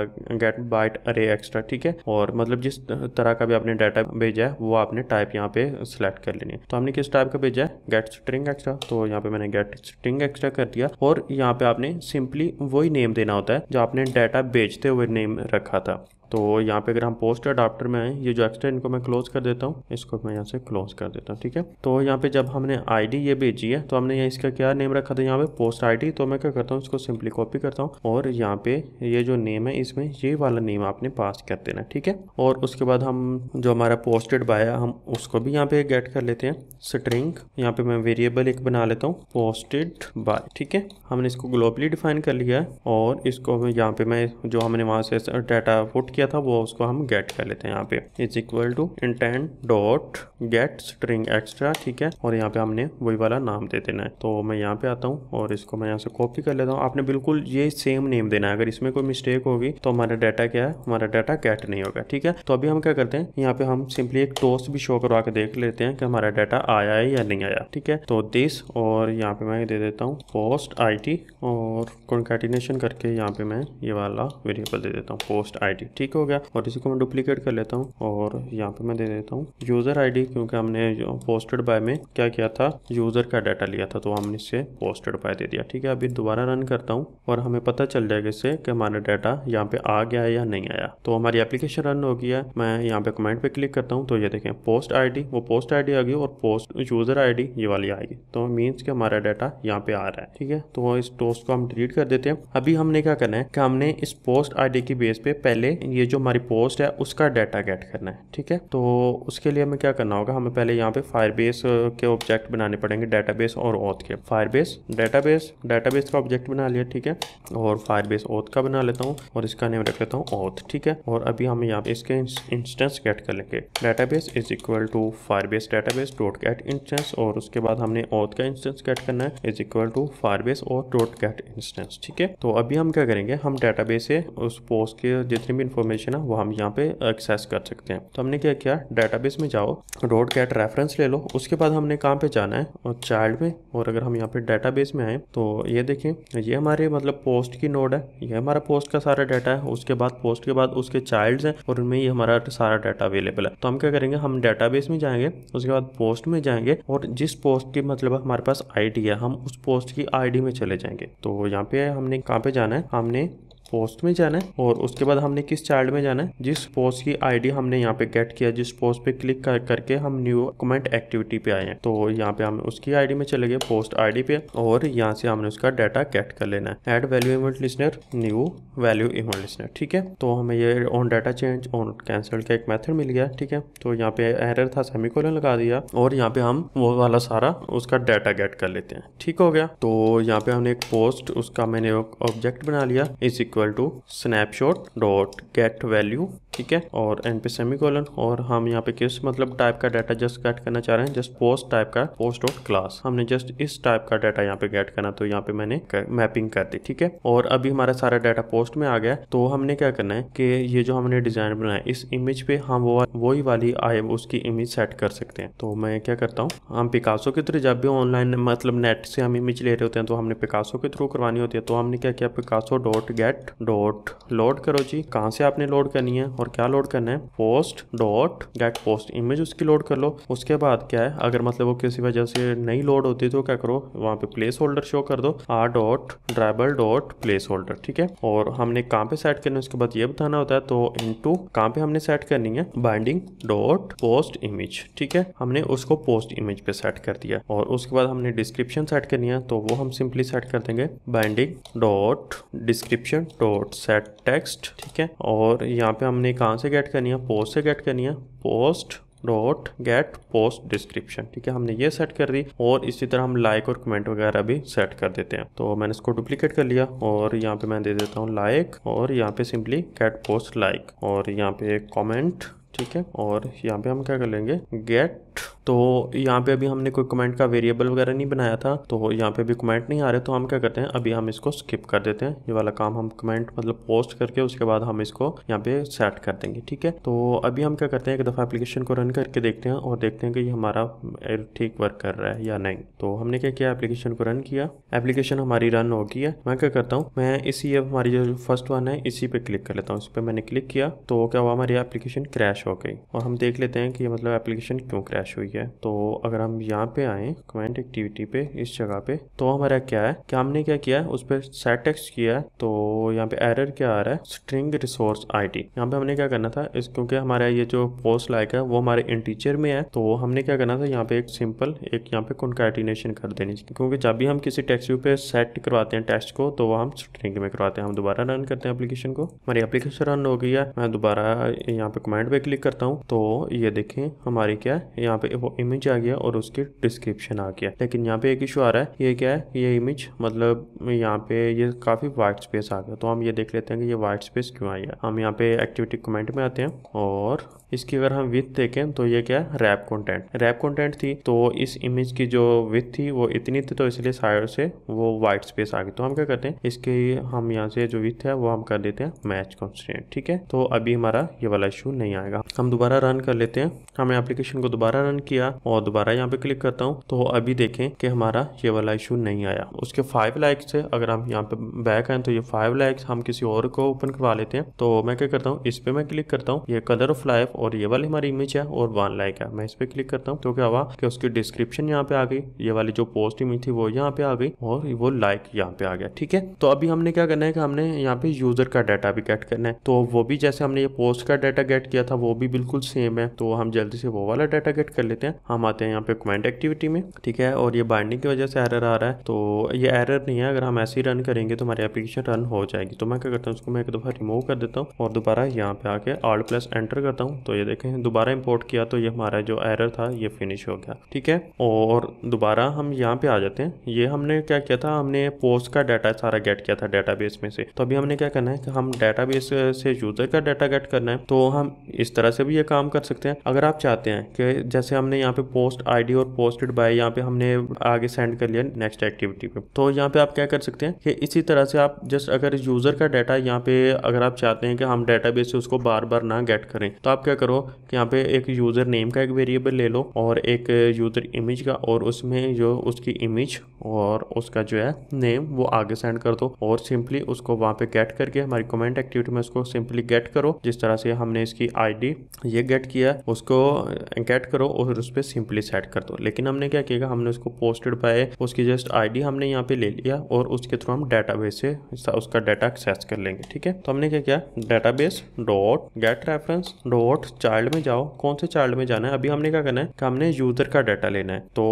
get byte array extra ठीक है और मतलब जिस तरह का भी आपने डाटा भेजा है वो आपने टाइप यहाँ पे सिलेक्ट कर लेनी है तो हमने किस टाइप का भेजा है गेट स्ट्रिंग एक्स्ट्रा तो यहाँ पे मैंने गेट स्ट्रिंग एक्स्ट्रा कर दिया और यहाँ पे आपने सिंपली वही नेम देना होता है जो आपने डाटा भेजते हुए नेम रखा था तो यहाँ पे अगर हम पोस्ट अडाप्टर में आए ये जो एक्स्ट्रा इनको मैं क्लोज कर देता हूँ इसको मैं यहाँ से क्लोज कर देता हूँ ठीक है तो यहाँ पे जब हमने आईडी ये भेजी है तो हमने इसका क्या नेम रखा था यहाँ पे पोस्ट आईडी तो मैं क्या करता हूँ इसको सिंपली कॉपी करता हूँ और यहाँ पे ये जो नेम है इसमें ये वाला नेम आपने पास कर देना ठीक है और उसके बाद हम जो हमारा पोस्टेड बाय हम उसको भी यहाँ पे गेट कर लेते हैं स्ट्रिंग यहाँ पे मैं वेरिएबल एक बना लेता हूँ पोस्टेड बाय ठीक है हमने इसको ग्लोबली डिफाइन कर लिया है और इसको यहाँ पे मैं जो हमने वहाँ से डाटा फुट किया किया था वो उसको हम गेट कर लेते हैं यहाँ पे is equal to intent dot get string extra ठीक है और यहाँ पे हमने वही वाला नाम दे देना है तो मैं यहाँ पे आता हूँ और इसको मैं यहाँ से कॉपी कर लेता हूँ आपने बिल्कुल ये सेम नेम देना है अगर इसमें कोई मिस्टेक होगी तो हमारा डाटा क्या है हमारा डाटा गेट नहीं होगा ठीक है तो अभी हम क्या करते हैं यहाँ पे हम सिंपली एक टोस्ट भी शो करवा के देख लेते हैं कि हमारा डाटा आया है या नहीं आया ठीक है तो दिस और यहाँ पे मैं दे देता हूँ पोस्ट आई और कॉन्टिनेशन करके यहाँ पे मैं ये वाला वेरिएबल दे देता हूँ पोस्ट आई ठीक ठीक हो गया और इसी को मैं डुप्लीकेट कर लेता हूँ और यहाँ पे मैं दे देता हूँ यूज़र आईडी क्योंकि हमने पोस्टेड बाय में क्या किया था यूज़र का डाटा लिया था तो हमने इसे पोस्टेड बाय दे दिया ठीक है अभी दोबारा रन करता हूँ और हमें पता चल जाएगा इससे कि हमारा डाटा यहाँ पे आ गया है या नहीं आया तो हमारी एप्लीकेशन रन हो गया मैं यहाँ पे कमेंट पे क्लिक करता हूँ तो ये देखें पोस्ट आईडी वो पोस्ट आईडी आ गई और पोस्ट यूज़र आईडी ये वाली आएगी तो मीन्स कि हमारा डाटा यहाँ पे आ रहा है ठीक है तो इस पोस्ट को हम डिलीट कर देते हैं अभी हमने क्या करना है कि हमने इस पोस्ट आईडी की बेस पे पहले ये ये जो हमारी पोस्ट है उसका डाटा गेट करना है ठीक है तो उसके लिए हमें क्या करना होगा हमें पहले यहाँ पे फायरबेस uh, के ऑब्जेक्ट बनाने पड़ेंगे डेटाबेस और ओथ के फायरबेस डेटाबेस डेटाबेस का ऑब्जेक्ट बना लिया ठीक है और फायरबेस ऑथ का बना लेता हूँ और इसका नेम रख लेता हूँ ओथ ठीक है और अभी हम यहाँ पे इसके इंस्टेंस गेट कर लेंगे database is equal to Firebase database dot get instance और उसके बाद हमने ओथ का इंस्टेंस गेट करना है is equal to Firebase auth dot get instance ठीक है तो अभी हम क्या करेंगे हम डेटाबेस से उस पोस्ट के जितनी भी इन्फॉर्मेशन इन्फॉर्मेशन है वो हम यहाँ पे एक्सेस कर सकते हैं तो हमने क्या किया डेटाबेस में जाओ रोड कैट रेफरेंस ले लो उसके बाद हमने कहाँ पे जाना है और चाइल्ड में और अगर हम यहाँ पे डेटाबेस में आए तो ये देखें ये हमारे मतलब पोस्ट की नोड है ये हमारा पोस्ट का सारा डाटा है उसके बाद पोस्ट के बाद उसके चाइल्ड हैं और उनमें ये हमारा सारा डाटा अवेलेबल है तो हम क्या करेंगे हम डाटा में जाएंगे उसके बाद पोस्ट में जाएंगे और जिस पोस्ट की मतलब हमारे पास आई है हम उस पोस्ट की आई में चले जाएंगे तो यहाँ पे हमने कहाँ पे जाना है हमने पोस्ट में जाना है और उसके बाद हमने किस चार्ट में जाना है जिस पोस्ट की आईडी हमने यहाँ पे गेट किया जिस पोस्ट पे क्लिक कर करके हम न्यू कमेंट एक्टिविटी पे आए हैं तो यहाँ पे हम उसकी आईडी में चले गए पोस्ट आईडी पे और यहाँ से हमने उसका डाटा गेट कर लेना है add value event listener new value event listener ठीक है तो हमें ये on data change on cancel का एक मेथड मिल गया ठीक है तो यहाँ पे एरर था सेमी लगा दिया और यहाँ पे हम वो वाला सारा उसका डाटा गेट कर लेते हैं ठीक हो गया तो यहाँ पे हमने एक पोस्ट उसका मैंने ऑब्जेक्ट बना लिया is equal equal to snapshot dot get value ठीक है और एंड पे सेमी कॉलन और हम यहाँ पे किस मतलब टाइप का डाटा जस्ट गेट करना चाह रहे हैं जस्ट पोस्ट टाइप का पोस्ट ऑफ क्लास हमने जस्ट इस टाइप का डाटा यहाँ पे गेट करना तो यहाँ पे मैंने कर, मैपिंग कर दी ठीक है और अभी हमारा सारा डाटा पोस्ट में आ गया तो हमने क्या करना है कि ये जो हमने डिजाइन बनाया इस इमेज पे हम वो वही वाली आए उसकी इमेज सेट कर सकते हैं तो मैं क्या करता हूँ हम पिकासो के थ्रू जब भी ऑनलाइन मतलब नेट से हम इमेज ले रहे होते हैं तो हमने पिकासो के थ्रू करवानी होती है तो हमने क्या किया Picasso dot get dot load करो जी कहाँ से आपने लोड करनी है और क्या लोड करना है post dot get post image उसकी लोड कर लो उसके बाद क्या है अगर मतलब वो किसी वजह से नहीं लोड होती तो क्या करो वहाँ पे प्लेस होल्डर शो कर दो R dot drawable dot placeholder ठीक है और हमने कहाँ पे सेट करना है उसके बाद ये बताना होता है तो इनटू कहाँ पे हमने सेट करनी है बाइंडिंग डॉट पोस्ट इमेज ठीक है हमने उसको पोस्ट इमेज पे सेट कर दिया और उसके बाद हमने डिस्क्रिप्शन सेट करनी है तो वो हम सिंपली सेट कर देंगे binding dot description dot set text ठीक है और यहाँ पे हमने ये कहाँ से गेट करनी है पोस्ट से गेट करनी है post dot get post description ठीक है हमने ये सेट कर दी और इसी तरह हम लाइक और कमेंट वगैरह भी सेट कर देते हैं तो मैंने इसको डुप्लीकेट कर लिया और यहाँ पे मैं दे देता हूँ लाइक और यहाँ पे सिंपली गेट पोस्ट लाइक और यहाँ पे कमेंट ठीक है और यहाँ पे हम क्या कर लेंगे गेट तो यहाँ पे अभी हमने कोई कमेंट का वेरिएबल वगैरह नहीं बनाया था तो यहाँ पे अभी कमेंट नहीं आ रहे तो हम क्या करते हैं अभी हम इसको स्किप कर देते हैं ये वाला काम हम कमेंट मतलब पोस्ट करके उसके बाद हम इसको यहाँ पे सेट कर देंगे ठीक है तो अभी हम क्या करते हैं एक दफ़ा एप्लीकेशन को रन करके देखते हैं और देखते हैं कि ये हमारा ठीक वर्क कर रहा है या नहीं तो हमने क्या किया एप्लीकेशन को रन किया एप्लीकेशन हमारी रन हो गई है मैं क्या करता हूँ मैं इसी अब हमारी जो फर्स्ट वन है इसी पे क्लिक कर लेता हूँ इस पर मैंने क्लिक किया तो क्या हुआ हमारी एप्लीकेशन क्रैश हो गई और हम देख लेते हैं कि मतलब एप्लीकेशन क्यों क्रैश कैश हुई है तो अगर हम यहाँ पे आए कमेंट एक्टिविटी पे इस जगह पे तो हमारा क्या है कि हमने क्या किया है उस पर सेटेक्स किया है तो यहाँ पे एरर क्या आ रहा है स्ट्रिंग रिसोर्स आईडी यहाँ पे हमने क्या करना था इस क्योंकि हमारा ये जो पोस्ट लाइक है वो हमारे इंटीचर में है तो हमने क्या करना था यहाँ पे एक सिंपल एक यहाँ पे कॉन्केटिनेशन कर देनी क्योंकि जब भी हम किसी टेक्स्ट व्यू पे सेट करवाते हैं टेस्ट को तो वो हम स्ट्रिंग में करवाते हैं हम दोबारा रन करते हैं एप्लीकेशन को हमारी एप्लीकेशन रन हो गई है मैं दोबारा यहाँ पे कमेंट पे क्लिक करता हूँ तो ये देखें हमारी क्या है यहाँ पे वो इमेज आ गया और उसके डिस्क्रिप्शन आ गया लेकिन यहाँ पे एक इशू आ रहा है ये क्या है ये इमेज मतलब यहाँ पे ये काफ़ी वाइट स्पेस आ गया तो हम ये देख लेते हैं कि ये वाइट स्पेस क्यों गया हम यहाँ पे एक्टिविटी कमेंट में आते हैं और इसकी अगर हम विथ देखें तो ये क्या है रैप कंटेंट रैप कंटेंट थी तो इस इमेज की जो विथ थी वो इतनी थी तो इसलिए साइड से वो वाइट स्पेस आ गई तो हम क्या करते हैं इसके हम यहाँ से जो विथ है वो हम कर देते हैं मैच कॉन्स्टेंट ठीक है तो अभी हमारा ये वाला इशू नहीं आएगा हम दोबारा रन कर लेते हैं हमें एप्लीकेशन को दोबारा रन किया और दोबारा यहाँ पे क्लिक करता हूँ तो अभी देखें कि हमारा ये वाला इशू नहीं आया उसके फाइव लाइक्स है अगर हम यहाँ पे बैक आए तो ये फाइव लाइक्स हम किसी और को ओपन करवा लेते हैं तो मैं क्या करता हूँ इस पर मैं क्लिक करता हूँ ये कलर ऑफ लाइफ और ये वाली हमारी इमेज है और वन लाइक है मैं इस पर क्लिक करता हूँ तो क्या हुआ कि उसकी डिस्क्रिप्शन यहाँ पे आ गई ये वाली जो पोस्ट इमेज थी वो यहाँ पे आ गई और वो लाइक यहाँ पे आ गया ठीक है तो अभी हमने क्या करना है कि हमने यहाँ पे यूजर का डाटा भी गेट करना है तो वो भी जैसे हमने ये पोस्ट का डाटा गेट किया था वो भी बिल्कुल सेम है तो हम जल्दी से वो वाला डाटा गेट कर लेते हैं हम आते हैं यहाँ पे कमेंट एक्टिविटी में ठीक है और ये बाइंडिंग की वजह से एरर आ रहा है तो ये एरर नहीं है अगर हम ऐसे ही रन करेंगे तो हमारी एप्लीकेशन रन हो जाएगी तो मैं क्या करता हूँ उसको मैं एक दफा रिमूव कर देता हूँ और दोबारा यहाँ पे आके आल प्लस एंटर करता हूँ तो तो ये देखें दोबारा इंपोर्ट किया तो ये हमारा जो एरर था ये फिनिश हो गया ठीक है और दोबारा हम यहाँ पे आ जाते हैं ये हमने क्या किया था हमने पोस्ट का डाटा सारा गेट किया था डेटाबेस में से तो अभी हमने क्या करना है कि हम डेटाबेस से यूजर का डाटा गेट करना है तो हम इस तरह से भी ये काम कर सकते हैं अगर आप चाहते हैं कि जैसे हमने यहाँ पे पोस्ट आई और पोस्टेड बाय यहाँ पे हमने आगे सेंड कर लिया नेक्स्ट एक्टिविटी पे तो यहाँ पे आप क्या कर सकते हैं कि इसी तरह से आप जस्ट अगर यूजर का डाटा यहाँ पे अगर आप चाहते हैं कि हम डेटाबेस से उसको बार बार ना गेट करें तो आप क्या क्या करो कि यहाँ पे एक यूज़र नेम का एक वेरिएबल ले लो और एक यूज़र इमेज का और उसमें जो उसकी इमेज और उसका जो है नेम वो आगे सेंड कर दो और सिंपली उसको वहाँ पे गेट करके हमारी कमेंट एक्टिविटी में उसको सिंपली गेट करो जिस तरह से हमने इसकी आईडी ये गेट किया उसको गेट करो और उस पर सिंपली सेट कर दो लेकिन हमने क्या किया हमने उसको पोस्टेड पाए उसकी जस्ट आई हमने यहाँ पे ले लिया और उसके थ्रू हम डेटाबेस से उसका डाटा एक्सेस कर लेंगे ठीक है तो हमने क्या किया database dot get reference dot not child में जाओ कौन से चाइल्ड में जाना है अभी हमने क्या करना है कि हमने यूजर का डाटा लेना है तो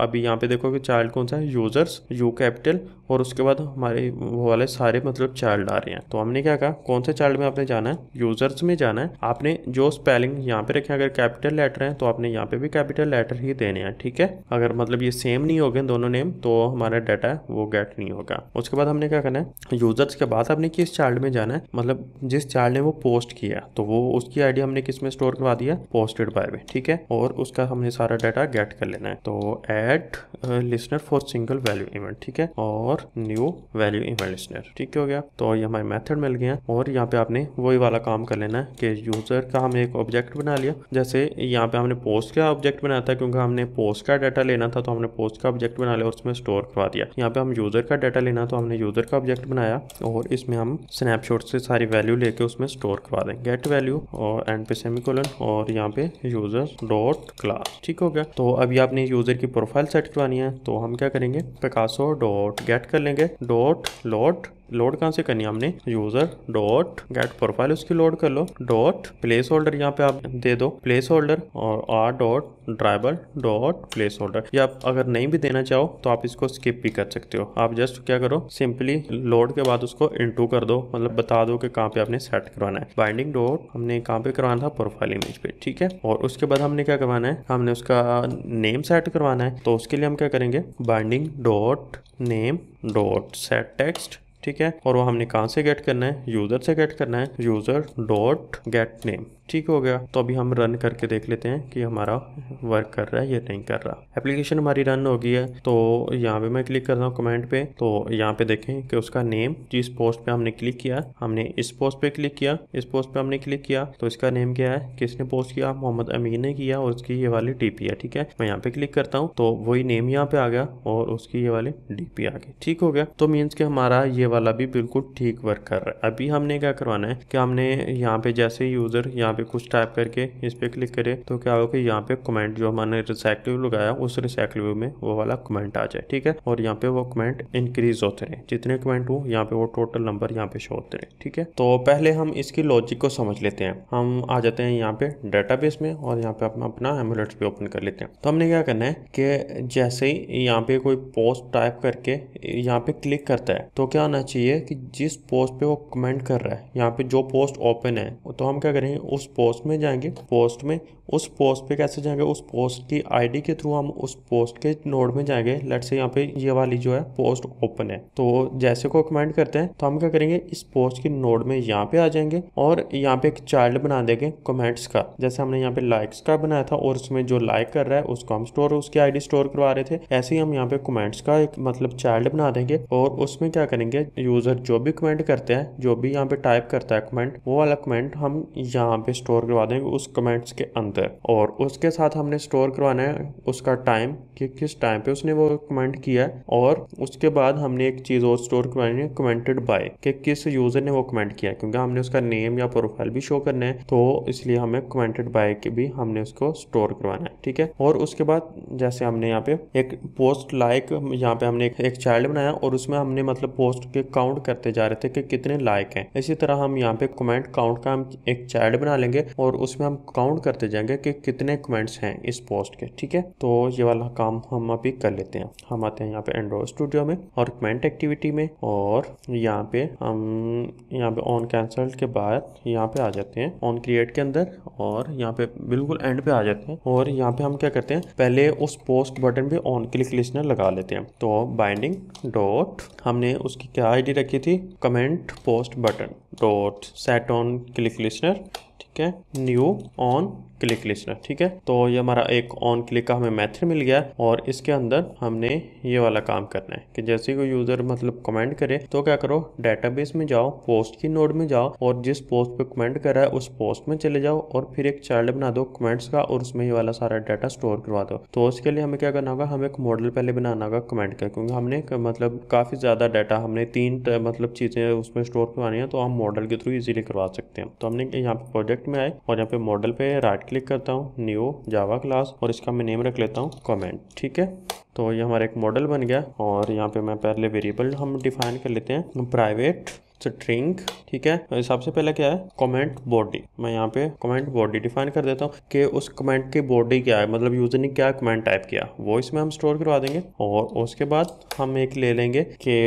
अभी यहाँ पे देखो कि चाइल्ड कौन सा है यूजर्स यू कैपिटल और उसके बाद हमारे वो वाले सारे मतलब चाइल्ड आ रहे हैं तो हमने क्या कहा कौन से चाइल्ड में आपने जाना है यूजर्स में जाना है आपने जो स्पेलिंग यहाँ पे रखे अगर कैपिटल लेटर है तो आपने यहाँ पे भी कैपिटल लेटर ही देने हैं ठीक है अगर मतलब ये सेम नहीं हो गए दोनों नेम तो हमारा डाटा वो गेट नहीं होगा उसके बाद हमने क्या करना है यूजर्स के बाद आपने किस चाइल्ड में जाना है मतलब जिस चाइल्ड ने वो पोस्ट किया तो वो उसकी आईडी हमने किस किस स्टोर करवा दिया पोस्टेड बाय में ठीक है और उसका हमने सारा डाटा गेट कर लेना है तो add listener for single value event ठीक है और न्यू वैल्यू इवेंट लिस्नर ठीक हो गया तो ये हमारे मेथड मिल गया और यहाँ पे आपने वही वाला काम कर लेना है कि यूजर का हमने एक ऑब्जेक्ट बना लिया जैसे यहाँ पे हमने पोस्ट का ऑब्जेक्ट बनाया था क्योंकि हमने पोस्ट का डाटा लेना था तो हमने पोस्ट का ऑब्जेक्ट बना लिया और उसमें स्टोर करवा दिया यहाँ पे हम यूजर का डाटा लेना तो हमने यूजर का ऑब्जेक्ट बनाया और इसमें हम स्नैपशॉट से सारी वैल्यू लेके उसमें स्टोर करवा दें गेट वैल्यू और एंड पे सेमिकोलन और यहाँ पे यूजर डॉट क्लास ठीक हो गया तो अभी आपने यूजर की प्रोफाइल सेट करवानी है तो हम क्या करेंगे पिकासो डॉट गेट कर लेंगे डॉट लॉट लोड कहाँ से करनी है हमने यूजर डॉट गेट प्रोफाइल उसकी लोड कर लो डॉट प्लेस होल्डर यहाँ पे आप दे दो प्लेस होल्डर और R dot drawable dot placeholder या आप अगर नहीं भी देना चाहो तो आप इसको स्किप भी कर सकते हो आप जस्ट क्या करो सिंपली लोड के बाद उसको इंटू कर दो मतलब बता दो कि कहाँ पे आपने सेट करवाना है बाइंडिंग डॉट हमने कहाँ पे करवाना था प्रोफाइल इमेज पे ठीक है और उसके बाद हमने क्या करवाना है हमने उसका नेम सेट करवाना है तो उसके लिए हम क्या करेंगे binding dot name dot set text ठीक है और वो हमने कहा से गेट करना है यूजर से गेट करना है यूजर डॉट गेट नेम ठीक हो गया तो अभी हम रन करके देख लेते हैं कि हमारा वर्क कर रहा है या नहीं कर रहा एप्लीकेशन हमारी रन हो गई है तो यहाँ पे मैं क्लिक कर रहा हूँ कमेंट पे तो यहाँ पे देखें कि उसका नेम जिस पोस्ट पे हमने क्लिक किया हमने इस पोस्ट पे क्लिक किया इस पोस्ट पे हमने क्लिक किया तो इसका नेम क्या है किसने पोस्ट किया मोहम्मद अमीन ने किया और उसकी ये वाली डीपी है ठीक है मैं यहाँ पे क्लिक करता हूँ तो वही नेम यहाँ पे आ गया और उसकी ये वाली डीपी आ गई ठीक हो गया तो मीन्स की हमारा ये वाला भी बिल्कुल ठीक वर्क कर रहा है अभी हमने क्या करवाना है कि हमने यहाँ पे जैसे यूजर यहाँ यहाँ पे कुछ टाइप करके इस पर क्लिक करें तो क्या होगा यहाँ पे कमेंट जो हमारे रिसाइक्लिव लगाया उस रिसाइक्लिव में वो वाला कमेंट आ जाए ठीक है और यहाँ पे वो कमेंट इंक्रीज होते रहे जितने कमेंट हो यहाँ पे वो टोटल नंबर यहाँ पे शो होते रहे ठीक है तो पहले हम इसकी लॉजिक को समझ लेते हैं हम आ जाते हैं यहाँ पे डेटाबेस में और यहाँ पे अपना अपना एमुलेट्स भी ओपन कर लेते हैं तो हमने क्या करना है कि जैसे ही यहाँ पे कोई पोस्ट टाइप करके यहाँ पे क्लिक करता है तो क्या होना चाहिए कि जिस पोस्ट पे वो कमेंट कर रहा है यहाँ पे जो पोस्ट ओपन है तो हम क्या करेंगे उस उस पोस्ट में जाएंगे पोस्ट में उस पोस्ट पे कैसे जाएंगे उस पोस्ट की आईडी के थ्रू हम उस पोस्ट के नोड में जाएंगे लेट से यहाँ पे ये वाली जो है पोस्ट ओपन है तो जैसे को कमेंट करते हैं तो हम क्या करेंगे इस पोस्ट के नोड में यहाँ पे आ जाएंगे और यहाँ पे एक चाइल्ड बना देंगे कमेंट्स का जैसे हमने यहाँ पे लाइक्स का बनाया था और उसमें जो लाइक कर रहा है उसको हम स्टोर उसकी आई स्टोर करवा रहे थे ऐसे ही हम यहाँ पे कमेंट्स का एक मतलब चाइल्ड बना देंगे और उसमें क्या करेंगे यूजर जो भी कमेंट करते हैं जो भी यहाँ पे टाइप करता है कमेंट वो वाला कमेंट हम यहाँ पे स्टोर करवा देंगे उस कमेंट्स के अंदर मंथ है और उसके साथ हमने स्टोर करवाना है उसका टाइम कि किस टाइम पे उसने वो कमेंट किया है और उसके बाद हमने एक चीज़ और स्टोर करवानी है कमेंटेड बाय कि किस यूज़र ने वो कमेंट किया है क्योंकि हमने उसका नेम या प्रोफाइल भी शो करना है तो इसलिए हमें कमेंटेड बाय के भी हमने उसको स्टोर करवाना है ठीक है और उसके बाद जैसे हमने यहाँ पे एक पोस्ट लाइक यहाँ पे हमने एक चाइल्ड बनाया और उसमें हमने मतलब पोस्ट के काउंट करते जा रहे थे कि कितने लाइक हैं इसी तरह हम यहाँ पे कमेंट काउंट का हम एक चाइल्ड बना लेंगे और उसमें हम काउंट करते जाएंगे जाएंगे कि कितने कमेंट्स हैं इस पोस्ट के ठीक है तो ये वाला काम हम अभी कर लेते हैं हम आते हैं यहाँ पे एंड्रॉइड स्टूडियो में और कमेंट एक्टिविटी में और यहाँ पे हम यहाँ पे ऑन कैंसल के बाद यहाँ पे आ जाते हैं ऑन क्रिएट के अंदर और यहाँ पे बिल्कुल एंड पे आ जाते हैं और यहाँ पे हम क्या करते हैं पहले उस पोस्ट बटन पे ऑन क्लिक लिस्टनर लगा लेते हैं तो बाइंडिंग डॉट हमने उसकी क्या आईडी रखी थी comment post button dot set on click listener ठीक है न्यू ऑन क्लिक लिस्टनर ठीक है तो ये हमारा एक ऑन क्लिक का हमें मेथड मिल गया और इसके अंदर हमने ये वाला काम करना है कि जैसे कोई यूजर मतलब कमेंट करे तो क्या करो डेटाबेस में जाओ पोस्ट की नोड में जाओ और जिस पोस्ट पे कमेंट कर रहा है उस पोस्ट में चले जाओ और फिर एक चाइल्ड बना दो कमेंट्स का और उसमें ये वाला सारा डाटा स्टोर करवा दो तो उसके लिए हमें क्या करना होगा हमें एक मॉडल पहले बनाना होगा कमेंट का क्योंकि हमने मतलब काफी ज्यादा डाटा हमने तीन मतलब चीजें उसमें स्टोर करवानी है तो हम मॉडल के थ्रू इजिली करवा सकते हैं तो हमने यहाँ पे प्रोजेक्ट में आए और यहाँ पे मॉडल पे राइट स्टार्ट क्लिक करता हूँ न्यू जावा क्लास और इसका मैं नेम रख लेता हूँ कमेंट ठीक है तो ये हमारा एक मॉडल बन गया और यहाँ पे मैं पहले वेरिएबल हम डिफाइन कर लेते हैं प्राइवेट स्ट्रिंग ठीक है तो सबसे पहले क्या है कमेंट बॉडी मैं यहाँ पे कमेंट बॉडी डिफाइन कर देता हूँ कि उस कमेंट की बॉडी क्या है मतलब यूजर ने क्या कमेंट टाइप किया वो इसमें हम स्टोर करवा देंगे और उसके बाद हम एक ले लेंगे कि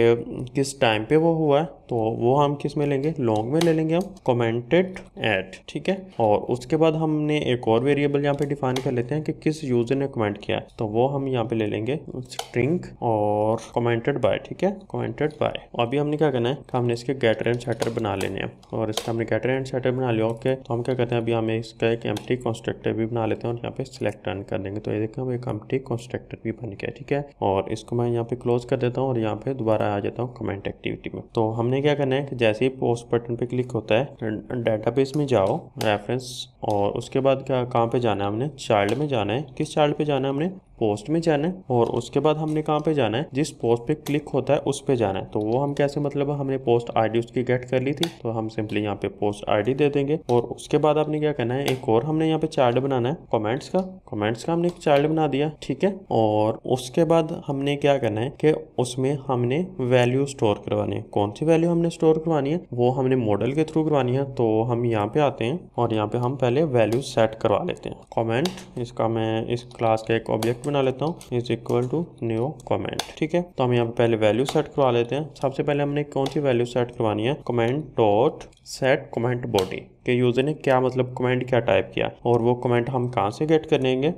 किस टाइम पे वो हुआ है तो वो हम किस में लेंगे लॉन्ग में ले लेंगे हम कमेंटेड एट ठीक है और उसके बाद हमने एक और वेरिएबल यहाँ पे डिफाइन कर लेते हैं कि किस यूजर ने कमेंट किया है तो वो हम यहाँ पे ले लेंगे स्ट्रिंग और कमेंटेड बाय ठीक है कमेंटेड बाय अभी हमने क्या करना है हमने इसके गेटर एंड सेटर बना लेने हैं और इसका हमने गेटर एंड सेटर बना लिया ओके तो हम क्या करते हैं अभी हमें इसका एक एम्प्टी कॉन्स्ट्रक्टर भी बना लेते हैं और यहाँ पे सिलेक्ट रन कर देंगे तो ये देखें हम एक एम्प्टी कॉन्स्ट्रक्टर भी बन गया ठीक है और इसको मैं यहाँ पे क्लोज कर देता हूँ और यहाँ पे दोबारा आ जाता हूँ कमेंट एक्टिविटी में तो हमने हमने क्या करना है कि जैसे ही पोस्ट बटन पे क्लिक होता है डेटाबेस में जाओ रेफरेंस और उसके बाद क्या कहाँ पे जाना है हमने चाइल्ड में जाना है किस चाइल्ड पे जाना है हमने पोस्ट में जाना है और उसके बाद हमने कहाँ पे जाना है जिस पोस्ट पे क्लिक होता है उस पे जाना है तो वो हम कैसे मतलब हमने पोस्ट आईडी उसकी गेट कर ली थी तो हम सिंपली यहाँ पे पोस्ट आईडी दे देंगे और उसके बाद आपने क्या करना है एक और हमने यहाँ पे चार्ट बनाना है कमेंट्स का कमेंट्स का हमने एक चार्ट बना दिया ठीक है और उसके बाद हमने क्या करना है कि उसमें हमने वैल्यू स्टोर करवानी है कौन सी वैल्यू हमने स्टोर करवानी है वो हमने मॉडल के थ्रू करवानी है तो हम यहाँ पे आते हैं और यहाँ पे हम पहले वैल्यू सेट करवा लेते हैं कॉमेंट इसका मैं इस क्लास का एक ऑब्जेक्ट बना लेता हूँ is equal to new comment ठीक है तो हम यहाँ पे पहले वैल्यू सेट करवा लेते हैं सबसे पहले हमने कौन सी वैल्यू सेट करवानी है comment dot set comment body के यूजर ने क्या मतलब कमेंट क्या टाइप किया और वो कमेंट हम कहाँ से गेट करेंगे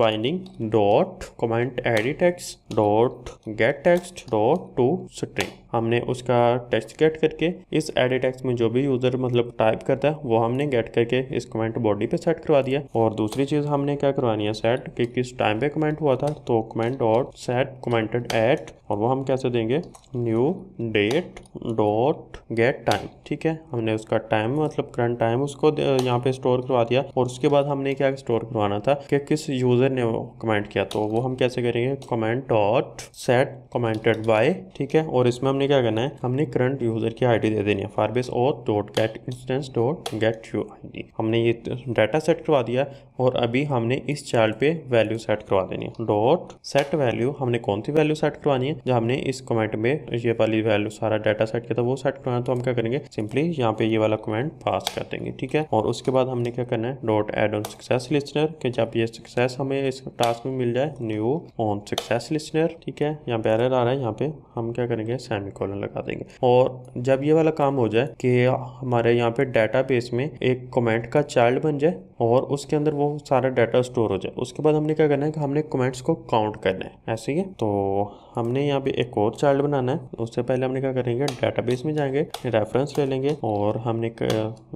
binding dot comment edit text dot get text dot to string हमने उसका टेक्स्ट गेट करके इस एडिट टेक्स्ट में जो भी यूज़र मतलब टाइप करता है वो हमने गेट करके इस कमेंट बॉडी पे सेट करवा दिया और दूसरी चीज़ हमने क्या करवानी है सेट कि किस टाइम पे कमेंट हुआ था तो comment dot set commented at और वो हम कैसे देंगे new date dot get time ठीक है हमने उसका टाइम मतलब करंट टाइम उसको यहाँ पे स्टोर करवा दिया और उसके बाद हमने क्या स्टोर करवाना था कि किस यूजर ने वो कमेंट किया तो वो हम कैसे करेंगे comment dot set commented by ठीक है और इसमें हमने हमने क्या करना है हमने करंट यूजर की आईडी दे देनी है Firebase auth dot get instance dot get U I हमने ये डाटा सेट करवा दिया और अभी हमने इस चाइल्ड पे वैल्यू सेट करवा देनी है डॉट सेट वैल्यू हमने कौन सी वैल्यू सेट करवानी है जो हमने इस कमेंट में ये वाली वैल्यू सारा डाटा सेट किया था वो सेट करवाना तो हम क्या करेंगे सिंपली यहाँ पे ये वाला कमेंट पास कर देंगे ठीक है और उसके बाद हमने क्या करना है dot add on success listener कि जब ये सक्सेस हमें इस टास्क में मिल जाए न्यू ऑन सक्सेस लिस्टनर ठीक है यहाँ पे एरर आ रहा है यहाँ पे हम क्या करेंगे सेमी कॉलन लगा देंगे और जब ये वाला काम हो जाए कि हमारे यहाँ पे बेस में एक कमेंट का चाइल्ड बन जाए और उसके अंदर वो सारा डाटा स्टोर हो जाए उसके बाद हमने क्या करना है कि हमने कमेंट्स को काउंट करना है ऐसे ही तो हमने यहाँ पे एक और चार्ट बनाना है उससे पहले हमने क्या करेंगे बेस में जाएंगे रेफरेंस ले लेंगे और हमने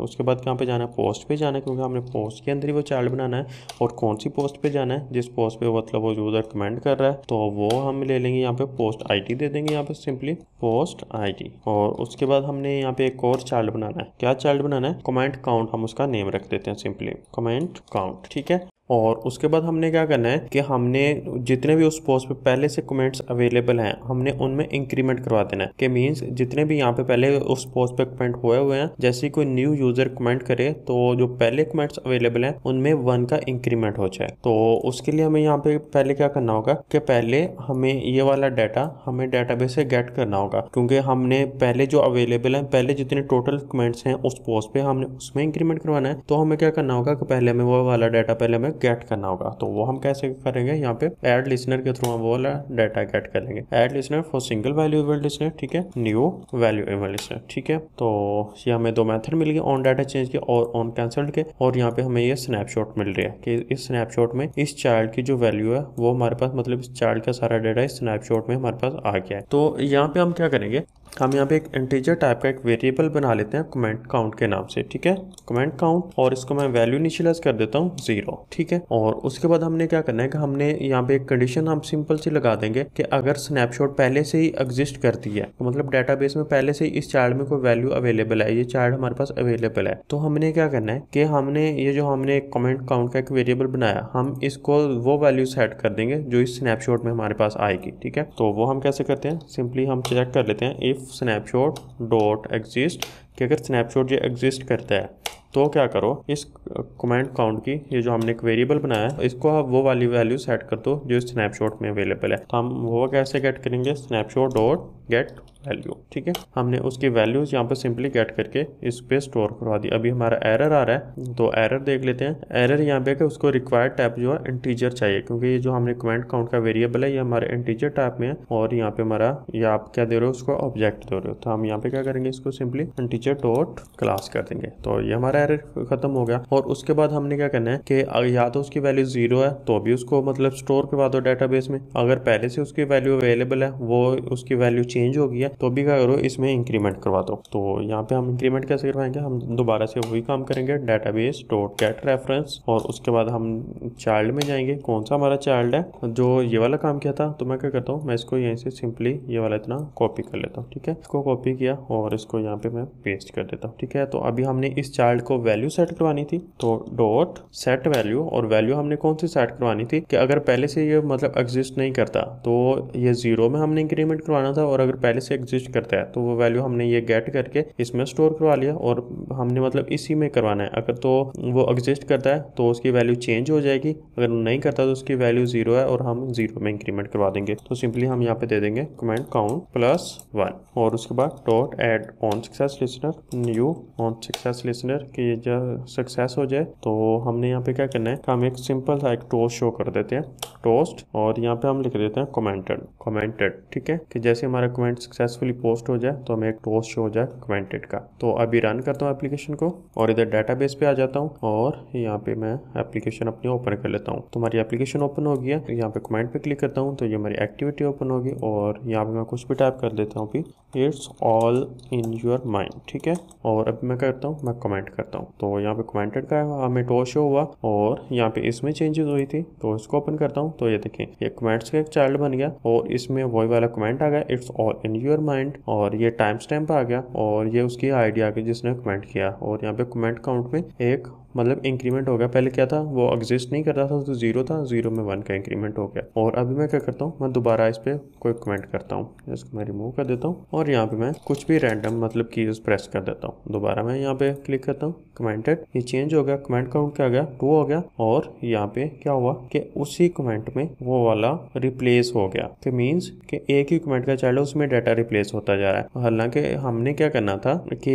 उसके बाद कहाँ पे जाना है पोस्ट पे जाना है क्योंकि हमने पोस्ट के अंदर ही वो चार्ट बनाना है और कौन सी पोस्ट पे जाना है जिस पोस्ट पे मतलब वो यूज़र कमेंट कर रहा है तो वो हम ले लेंगे यहाँ पे पोस्ट आई दे देंगे यहाँ पे सिंपली पोस्ट आई और उसके बाद हमने यहाँ पे एक और चार्ट बनाना है क्या चार्ट बनाना है कमेंट काउंट हम उसका नेम रख देते हैं सिंपली कमेंट काउंट ठीक है और उसके बाद हमने क्या करना है कि हमने जितने भी उस पोस्ट पे पहले से कमेंट्स अवेलेबल हैं हमने उनमें इंक्रीमेंट करवा देना है कि मींस जितने भी यहाँ पे पहले उस पोस्ट पे कमेंट हुए हुए हैं जैसे कोई न्यू यूजर कमेंट करे तो जो पहले कमेंट्स अवेलेबल हैं उनमें वन का इंक्रीमेंट हो जाए तो उसके लिए हमें यहाँ पे पहले क्या करना होगा कि पहले हमें ये वाला डाटा हमें डाटा से गेट करना होगा क्योंकि हमने पहले जो अवेलेबल है पहले जितने टोटल कमेंट्स हैं उस पोस्ट पे हमने उसमें इंक्रीमेंट करवाना है तो हमें क्या करना होगा कि पहले हमें वो वाला डाटा पहले हमें गेट करना होगा तो वो हम कैसे करेंगे यहाँ पे एड लिस्नर के थ्रू हम वो डाटा गेट करेंगे add listener for single value event listener ठीक है न्यू वैल्यू इवेंट लिस्नर ठीक है तो ये हमें दो मेथड मिल गए ऑन डाटा चेंज के और ऑन कैंसल्ड के और यहाँ पे हमें ये स्नैपशॉट मिल रहा है कि इस स्नैपशॉट में इस चाइल्ड की जो वैल्यू है वो हमारे पास मतलब इस चाइल्ड का सारा डाटा इस स्नैपशॉट में हमारे पास आ गया है तो यहाँ पे हम क्या करेंगे हम यहाँ पे एक इंटीजर टाइप का एक वेरिएबल बना लेते हैं कमेंट काउंट के नाम से ठीक है कमेंट काउंट और इसको मैं वैल्यू इनिशियलाइज कर देता हूँ जीरो ठीक है और उसके बाद हमने क्या करना है कि हमने यहाँ पे एक कंडीशन हम सिंपल सी लगा देंगे कि अगर स्नैपशॉट पहले से ही एग्जिस्ट करती है तो मतलब डेटाबेस में पहले से ही इस चार्ड में कोई वैल्यू अवेलेबल है ये चार्ड हमारे पास अवेलेबल है तो हमने क्या करना है कि हमने ये जो हमने कमेंट काउंट का एक वेरिएबल बनाया हम इसको वो वैल्यू सेट कर देंगे जो इस स्नैपशॉट में हमारे पास आएगी ठीक है तो वो हम कैसे करते हैं सिंपली हम चेक कर लेते हैं इफ़ स्नैपशॉट डॉट एग्जिस्ट कि अगर स्नैपशॉट ये एग्जिस्ट करता है तो क्या करो इस कमेंट काउंट की ये जो हमने एक वेरिएबल बनाया है इसको आप वो वाली वैल्यू सेट कर दो जो स्नैपशॉट में अवेलेबल है तो हम वो कैसे गेट करेंगे स्नैपशॉट डॉट गेट वैल्यू ठीक है हमने उसकी वैल्यूज यहाँ पर सिंपली गेट करके इस पे स्टोर करवा दी अभी हमारा एरर आ रहा है तो एरर देख लेते हैं एरर यहाँ पे है उसको रिक्वायर्ड टाइप जो है इंटीजर चाहिए क्योंकि ये जो हमने कमेंट काउंट का वेरिएबल है ये हमारे इंटीजर टाइप में है और यहाँ पे हमारा ये आप क्या दे रहे हो उसको ऑब्जेक्ट दे रहे हो तो हम यहाँ पे क्या करेंगे इसको सिंपली इंटीजर डॉट क्लास कर देंगे तो ये हमारा हमारा एरर खत्म हो गया और उसके बाद हमने क्या करना है कि या तो उसकी वैल्यू जीरो है तो अभी उसको मतलब स्टोर करवा दो डाटा में अगर पहले से उसकी वैल्यू अवेलेबल है वो उसकी वैल्यू चेंज हो गई है तो भी क्या करो इसमें इंक्रीमेंट करवा दो तो यहाँ पे हम इंक्रीमेंट कैसे करवाएंगे हम दोबारा से वही काम करेंगे database dot get reference और उसके बाद हम चाइल्ड में जाएंगे कौन सा हमारा चाइल्ड है जो ये वाला काम किया था तो मैं क्या करता हूँ मैं इसको यहीं से सिंपली ये वाला इतना कॉपी कर लेता हूँ ठीक है इसको कॉपी किया और इसको यहाँ पे मैं पेस्ट कर देता हूँ ठीक है तो अभी हमने इस चाइल्ड को वैल्यू सेट करवानी थी तो डॉट सेट वैल्यू और वैल्यू हमने कौन सी सेट करवानी थी कि अगर पहले से ये मतलब एग्जिस्ट नहीं करता तो ये जीरो में हमने इंक्रीमेंट करवाना था और अगर पहले से एग्जिस्ट करता है तो वो वैल्यू हमने ये गेट करके इसमें स्टोर करवा लिया और हमने मतलब इसी में करवाना है अगर तो वो एग्जिस्ट करता है तो उसकी वैल्यू चेंज हो जाएगी अगर नहीं करता तो उसकी वैल्यू जीरो है और हम जीरो में इंक्रीमेंट करवा देंगे तो सिंपली हम यहाँ पे दे देंगे कमेंट काउंट प्लस वन और उसके बाद dot add on success listener new on success listener कि ये जो सक्सेस हो जाए तो हमने यहाँ पे क्या करना है हम एक सिंपल सा एक टोस्ट शो कर देते हैं टोस्ट और यहाँ पे हम लिख देते हैं कमेंटेड कमेंटेड ठीक है कि जैसे हमारा कमेंट सक्सेसफुली पोस्ट हो जाए तो हमें एक टोस्ट शो हो जाए कमेंटेड का तो अभी रन करता हूँ एप्लीकेशन को और इधर डाटा पे आ जाता हूँ और यहाँ पे मैं एप्लीकेशन अपनी ओपन कर लेता हूँ तो हमारी एप्लीकेशन ओपन हो गया यहाँ पे कमेंट पे क्लिक करता हूँ तो ये हमारी एक्टिविटी ओपन होगी और यहाँ पे मैं कुछ भी टाइप कर देता हूँ it's all in your mind ठीक है और अभी मैं करता हूँ मैं कमेंट कर करता हूँ तो यहाँ पे कमेंटेड का हमें टो शो हुआ और यहाँ पे इसमें चेंजेस हुई थी तो इसको ओपन करता हूँ तो ये देखें ये कमेंट्स का एक चाइल्ड बन गया और इसमें वही वाला कमेंट आ गया it's all in your mind और ये टाइम स्टैम्प आ गया और ये उसकी आइडिया के जिसने कमेंट किया और यहाँ पे कमेंट काउंट में एक मतलब इंक्रीमेंट हो गया पहले क्या था वो एग्जिस्ट नहीं कर रहा था तो जीरो था जीरो में वन का इंक्रीमेंट हो गया और अभी मैं क्या करता हूँ मैं दोबारा इस पर कोई कमेंट करता हूँ इसको मैं रिमूव कर देता हूँ और यहाँ पे मैं कुछ भी रैंडम मतलब की प्रेस कर देता हूँ दोबारा मैं यहाँ पे क्लिक करता हूँ कमेंटेड ये चेंज हो गया कमेंट काउंट क्या गया टू हो गया और यहाँ पे क्या हुआ कि उसी कमेंट में वो वाला रिप्लेस हो गया कि मीन्स कि एक ही कमेंट का चाइल्ड उसमें डाटा रिप्लेस होता जा रहा है हालांकि हमने क्या करना था कि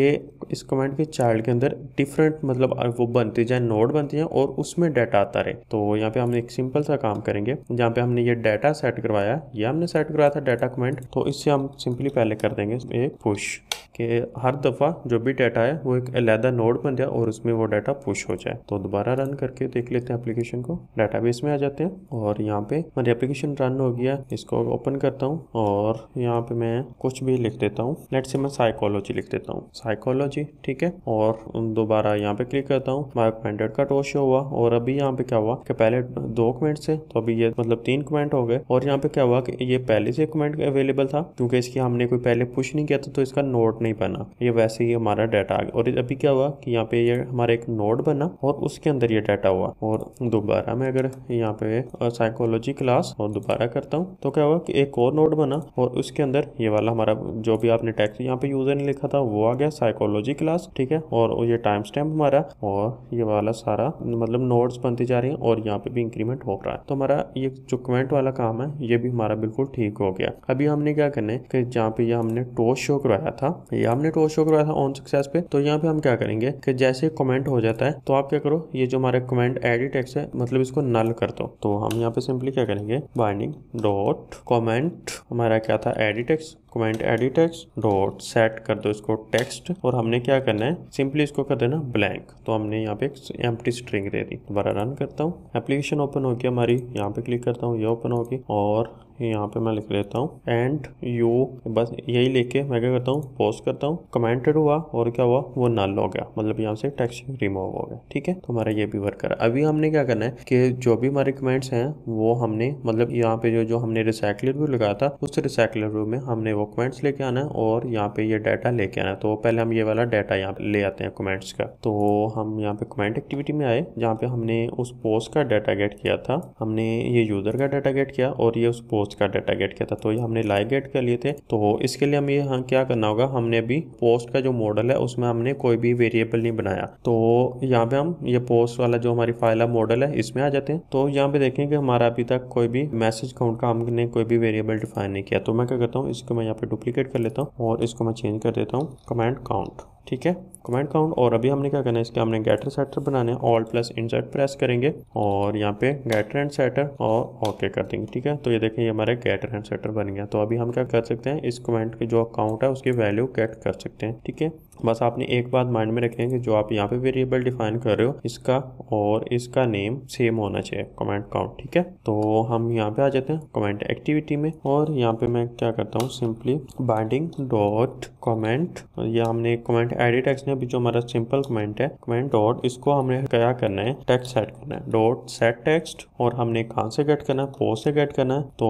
इस कमेंट के चाइल्ड के अंदर डिफरेंट मतलब वो बन बनती जाए नोड बनती जाए और उसमें डाटा आता रहे तो यहाँ पे हम एक सिंपल सा काम करेंगे जहाँ पे हमने ये डाटा सेट करवाया ये हमने सेट करवाया था डाटा कमेंट तो इससे हम सिंपली पहले कर देंगे एक पुश कि हर दफ़ा जो भी डाटा है वो एक अलहदा नोड बन जाए और उसमें वो डाटा पुश हो जाए तो दोबारा रन करके देख लेते हैं एप्लीकेशन को डाटाबेस में आ जाते हैं और यहाँ पे मेरी एप्लीकेशन रन हो गया इसको ओपन करता हूँ और यहाँ पे मैं कुछ भी लिख देता हूँ लेट से मैं साइकोलॉजी लिख देता हूँ साइकोलॉजी ठीक है और दोबारा यहाँ पे क्लिक करता हूँ फाइव कमेंटेड का टॉस शो हुआ और अभी यहाँ पे क्या हुआ कि पहले दो कमेंट थे तो अभी ये मतलब तीन कमेंट हो गए और यहाँ पे क्या हुआ कि ये पहले से कमेंट अवेलेबल था क्योंकि इसकी हमने कोई पहले पुश नहीं किया था तो इसका नोट नहीं बना ये वैसे ही हमारा डाटा आ गया और अभी क्या हुआ कि यहाँ पे ये हमारा एक नोट बना और उसके अंदर ये डाटा हुआ और दोबारा मैं अगर यहाँ पे साइकोलॉजी क्लास और दोबारा करता हूँ तो क्या हुआ कि एक और नोट बना और उसके अंदर ये वाला हमारा जो भी आपने टैक्स यहाँ पे यूजर ने लिखा था वो आ गया साइकोलॉजी क्लास ठीक है और ये टाइम स्टैम्प हमारा और ये वाला सारा मतलब नोट्स बनते जा रहे हैं और यहाँ पे भी इंक्रीमेंट हो रहा है तो हमारा ये जो कमेंट वाला काम है ये भी हमारा बिल्कुल ठीक हो गया अभी हमने क्या करना है कि जहाँ पे ये हमने टोस शो करवाया था ये हमने टोस शो करवाया था ऑन सक्सेस पे तो यहाँ पे हम क्या करेंगे कि जैसे कमेंट हो जाता है तो आप क्या करो ये जो हमारा कमेंट एडिट एक्स है मतलब इसको नल कर दो तो हम यहाँ पे सिंपली क्या करेंगे बाइंडिंग डॉट कॉमेंट हमारा क्या था edit X comment edit X dot set कर दो इसको टेक्स्ट और हमने क्या करना है सिंपली इसको कर देना ब्लैंक तो हमने यहाँ पे एक एम स्ट्रिंग दे दी दोबारा रन करता हूँ एप्लीकेशन ओपन होगी हमारी यहाँ पे क्लिक करता हूँ ये ओपन होगी और यहाँ पे मैं लिख लेता हूँ एंड यू बस यही लेके मैं क्या करता हूँ पोस्ट करता हूँ कमेंटेड हुआ और क्या हुआ वो नल हो गया मतलब यहाँ से टेक्स्ट रिमूव हो गया ठीक है तो हमारा ये भी वर्क करा अभी हमने क्या करना है कि जो भी हमारे कमेंट्स हैं वो हमने मतलब यहाँ पे जो जो हमने रिसाइकलर व्यू लगाया था उस रिसाइकलर व्यू में हमने वो कमेंट्स लेके आना है और यहाँ पे ये डाटा लेके आना है तो पहले हम ये वाला डाटा यहाँ पे ले आते हैं कमेंट्स का तो हम यहाँ पे कमेंट एक्टिविटी में आए जहाँ पे हमने उस पोस्ट का डाटा गेट किया था हमने ये यूजर का डाटा गेट किया और ये उस पोस्ट का डाटा गेट किया था तो ये हमने लाइव गेट कर लिए थे तो इसके लिए हमें यहाँ क्या करना होगा हमने अभी पोस्ट का जो मॉडल है उसमें हमने कोई भी वेरिएबल नहीं बनाया तो यहाँ पे हम ये पोस्ट वाला जो हमारी फाइल है मॉडल है इसमें आ जाते हैं तो यहाँ पे देखें कि हमारा अभी तक कोई भी मैसेज काउंट का हमने कोई भी वेरिएबल डिफाइन नहीं किया तो मैं क्या करता हूँ इसको मैं यहाँ पे डुप्लीकेट कर लेता हूँ और इसको मैं चेंज कर देता हूँ कमेंट काउंट ठीक है कमेंट काउंट और अभी हमने क्या करना है इसके हमने गैटर सेटर बनाने ऑल प्लस इंसर्ट प्रेस करेंगे और यहाँ पे गैटर एंड सेटर और ओके कर देंगे ठीक है तो ये देखें ये हमारे गैटर एंड सेटर बन गया तो अभी हम क्या कर सकते हैं इस कमेंट के जो अकाउंट है उसकी वैल्यू कैट कर सकते हैं ठीक है बस आपने एक बात माइंड में रखें कि जो आप यहाँ पे वेरिएबल डिफाइन कर रहे हो इसका और इसका नेम सेम होना चाहिए कमेंट काउंट ठीक है तो हम यहाँ पे आ जाते हैं कमेंट एक्टिविटी में और यहाँ पे मैं क्या करता हूँ सिंपली बाइंडिंग डॉट कमेंट या हमने कमेंट एडिट एक्शन हैं अभी जो हमारा सिंपल कमेंट है कमेंट डॉट इसको हमने क्या करना है टेक्स्ट सेट करना है डॉट सेट टेक्स्ट और हमने कहाँ से गेट करना है पोस्ट से गेट करना है तो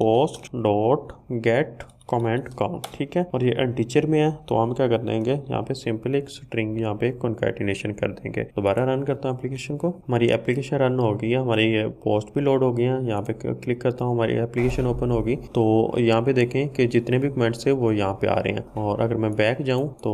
post dot get comment count ठीक है और ये टीचर में है तो हम क्या कर देंगे यहाँ पे सिंपल एक स्ट्रिंग यहाँ पे कॉन्केटिनेशन कर देंगे दोबारा रन करता हूँ एप्लीकेशन को हमारी एप्लीकेशन रन हो गई है हमारी पोस्ट भी लोड हो गई है यहाँ पे क्लिक करता हूँ हमारी एप्लीकेशन ओपन होगी तो यहाँ पे देखें कि जितने भी कमेंट्स है वो यहाँ पे आ रहे हैं और अगर मैं बैक जाऊँ तो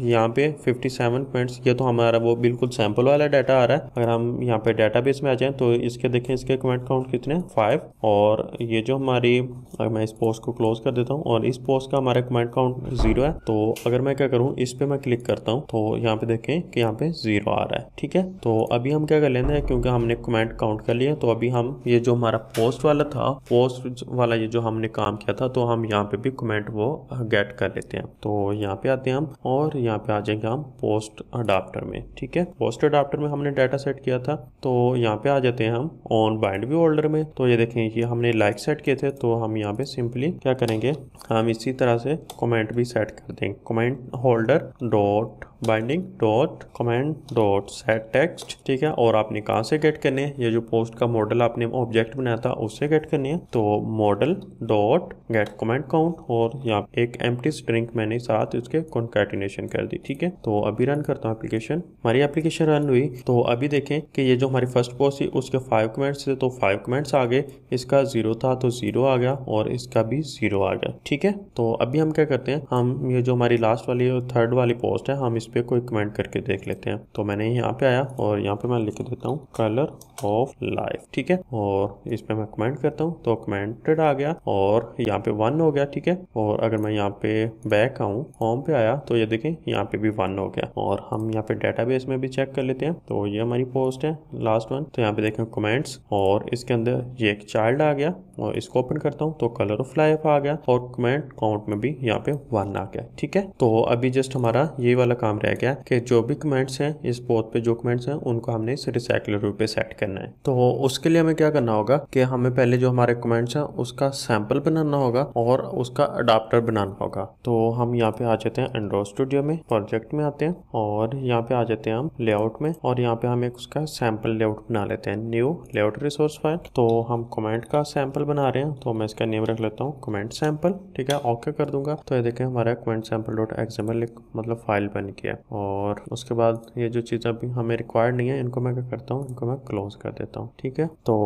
यहाँ पे फिफ्टी सेवन कमेंट्स ये तो हमारा वो बिल्कुल सैम्पल वाला डाटा आ रहा है अगर हम यहाँ पे डाटा बेस में आ जाए तो इसके देखें इसके कमेंट काउंट कितने फाइव और ये जो हमारी अगर मैं इस पोस्ट को क्लोज कर देता हूँ और इस पोस्ट का हमारा कमेंट काउंट जीरो है तो अगर मैं क्या करूँ इस पे मैं क्लिक करता हूँ तो यहाँ पे देखें कि यहाँ पे जीरो आ रहा है ठीक है तो अभी हम क्या कर लेते हैं क्योंकि हमने कमेंट काउंट कर लिया तो अभी हम ये जो हमारा पोस्ट वाला था पोस्ट वाला ये जो हमने काम किया था तो हम यहाँ पे भी कमेंट वो गेट कर लेते हैं तो यहाँ पे आते हैं हम और यहाँ पे आ जाएंगे हम पोस्ट अडाप्टर में ठीक है पोस्ट अडाप्टर में हमने डाटा सेट किया था तो यहाँ पे आ जाते हैं हम ऑन बाइंड व्यू होल्डर में तो ये देखें कि हमने लाइक सेट किए थे तो हम यहाँ पे सिंपली क्या करेंगे हम इसी तरह से कमेंट भी सेट कर देंगे comment holder dot binding dot comment dot set text ठीक है और आपने कहाँ से गेट करने है ये जो पोस्ट का मॉडल आपने ऑब्जेक्ट बनाया था उससे गेट करनी है तो model dot get comment count और यहाँ एक एम्प्टी स्ट्रिंग मैंने साथ इसके कॉन्केटिनेशन कर दी ठीक है तो अभी रन करता हूँ एप्लीकेशन हमारी एप्लीकेशन रन हुई तो अभी देखें कि ये जो हमारी फर्स्ट पोस्ट थी उसके फाइव कमेंट्स थे तो फाइव कमेंट्स आ गए इसका जीरो था तो जीरो आ गया और इसका भी जीरो आ गया ठीक है तो अभी हम क्या करते हैं हम ये जो हमारी लास्ट वाली थर्ड वाली पोस्ट है हम इस पे कोई कमेंट करके देख लेते हैं तो मैंने यहाँ पे आया और यहाँ पे मैं लिख देता हूँ कलर ऑफ लाइफ ठीक है और इस पे मैं कमेंट करता हूँ तो कमेंटेड आ गया और यहाँ पे वन हो गया ठीक है और अगर मैं यहाँ पे बैक आऊँ होम पे आया तो ये देखें यहाँ पे भी वन हो गया और हम यहाँ पे डेटाबेस में भी चेक कर लेते हैं तो ये हमारी पोस्ट है लास्ट वन तो यहाँ पे देखें कमेंट्स और इसके अंदर ये एक चाइल्ड आ गया और इसको ओपन करता हूँ तो कलर ऑफ लाइफ आ गया और कमेंट काउंट में भी यहाँ पे वन आ गया ठीक है तो अभी जस्ट हमारा ये वाला काम रह गया कि जो भी कमेंट्स हैं इस बोर्ड पे जो कमेंट्स हैं उनको हमने इस रिसाइकलर पे सेट करना है तो उसके लिए हमें क्या करना होगा कि हमें पहले जो हमारे कमेंट्स हैं उसका सैंपल बनाना होगा और उसका अडाप्टर बनाना होगा तो हम यहाँ पे आ जाते हैं एंड्रॉय स्टूडियो में प्रोजेक्ट में आते हैं और यहाँ पे आ जाते हैं हम लेआउट में और यहाँ पे हम एक उसका सैंपल लेआउट बना लेते हैं न्यू लेआउट रिसोर्स फाइल तो हम कमेंट का सैंपल बना रहे हैं तो मैं इसका नेम रख लेता हूँ कमेंट सैंपल ठीक है ओके कर दूंगा तो ये देखें हमारा कमेंट सैंपल डॉट एक्सएमएल मतलब फाइल बन गया है और उसके बाद ये जो चीज़ें अभी हमें रिक्वायर्ड नहीं है इनको मैं क्या करता हूँ इनको मैं क्लोज कर देता हूँ ठीक है तो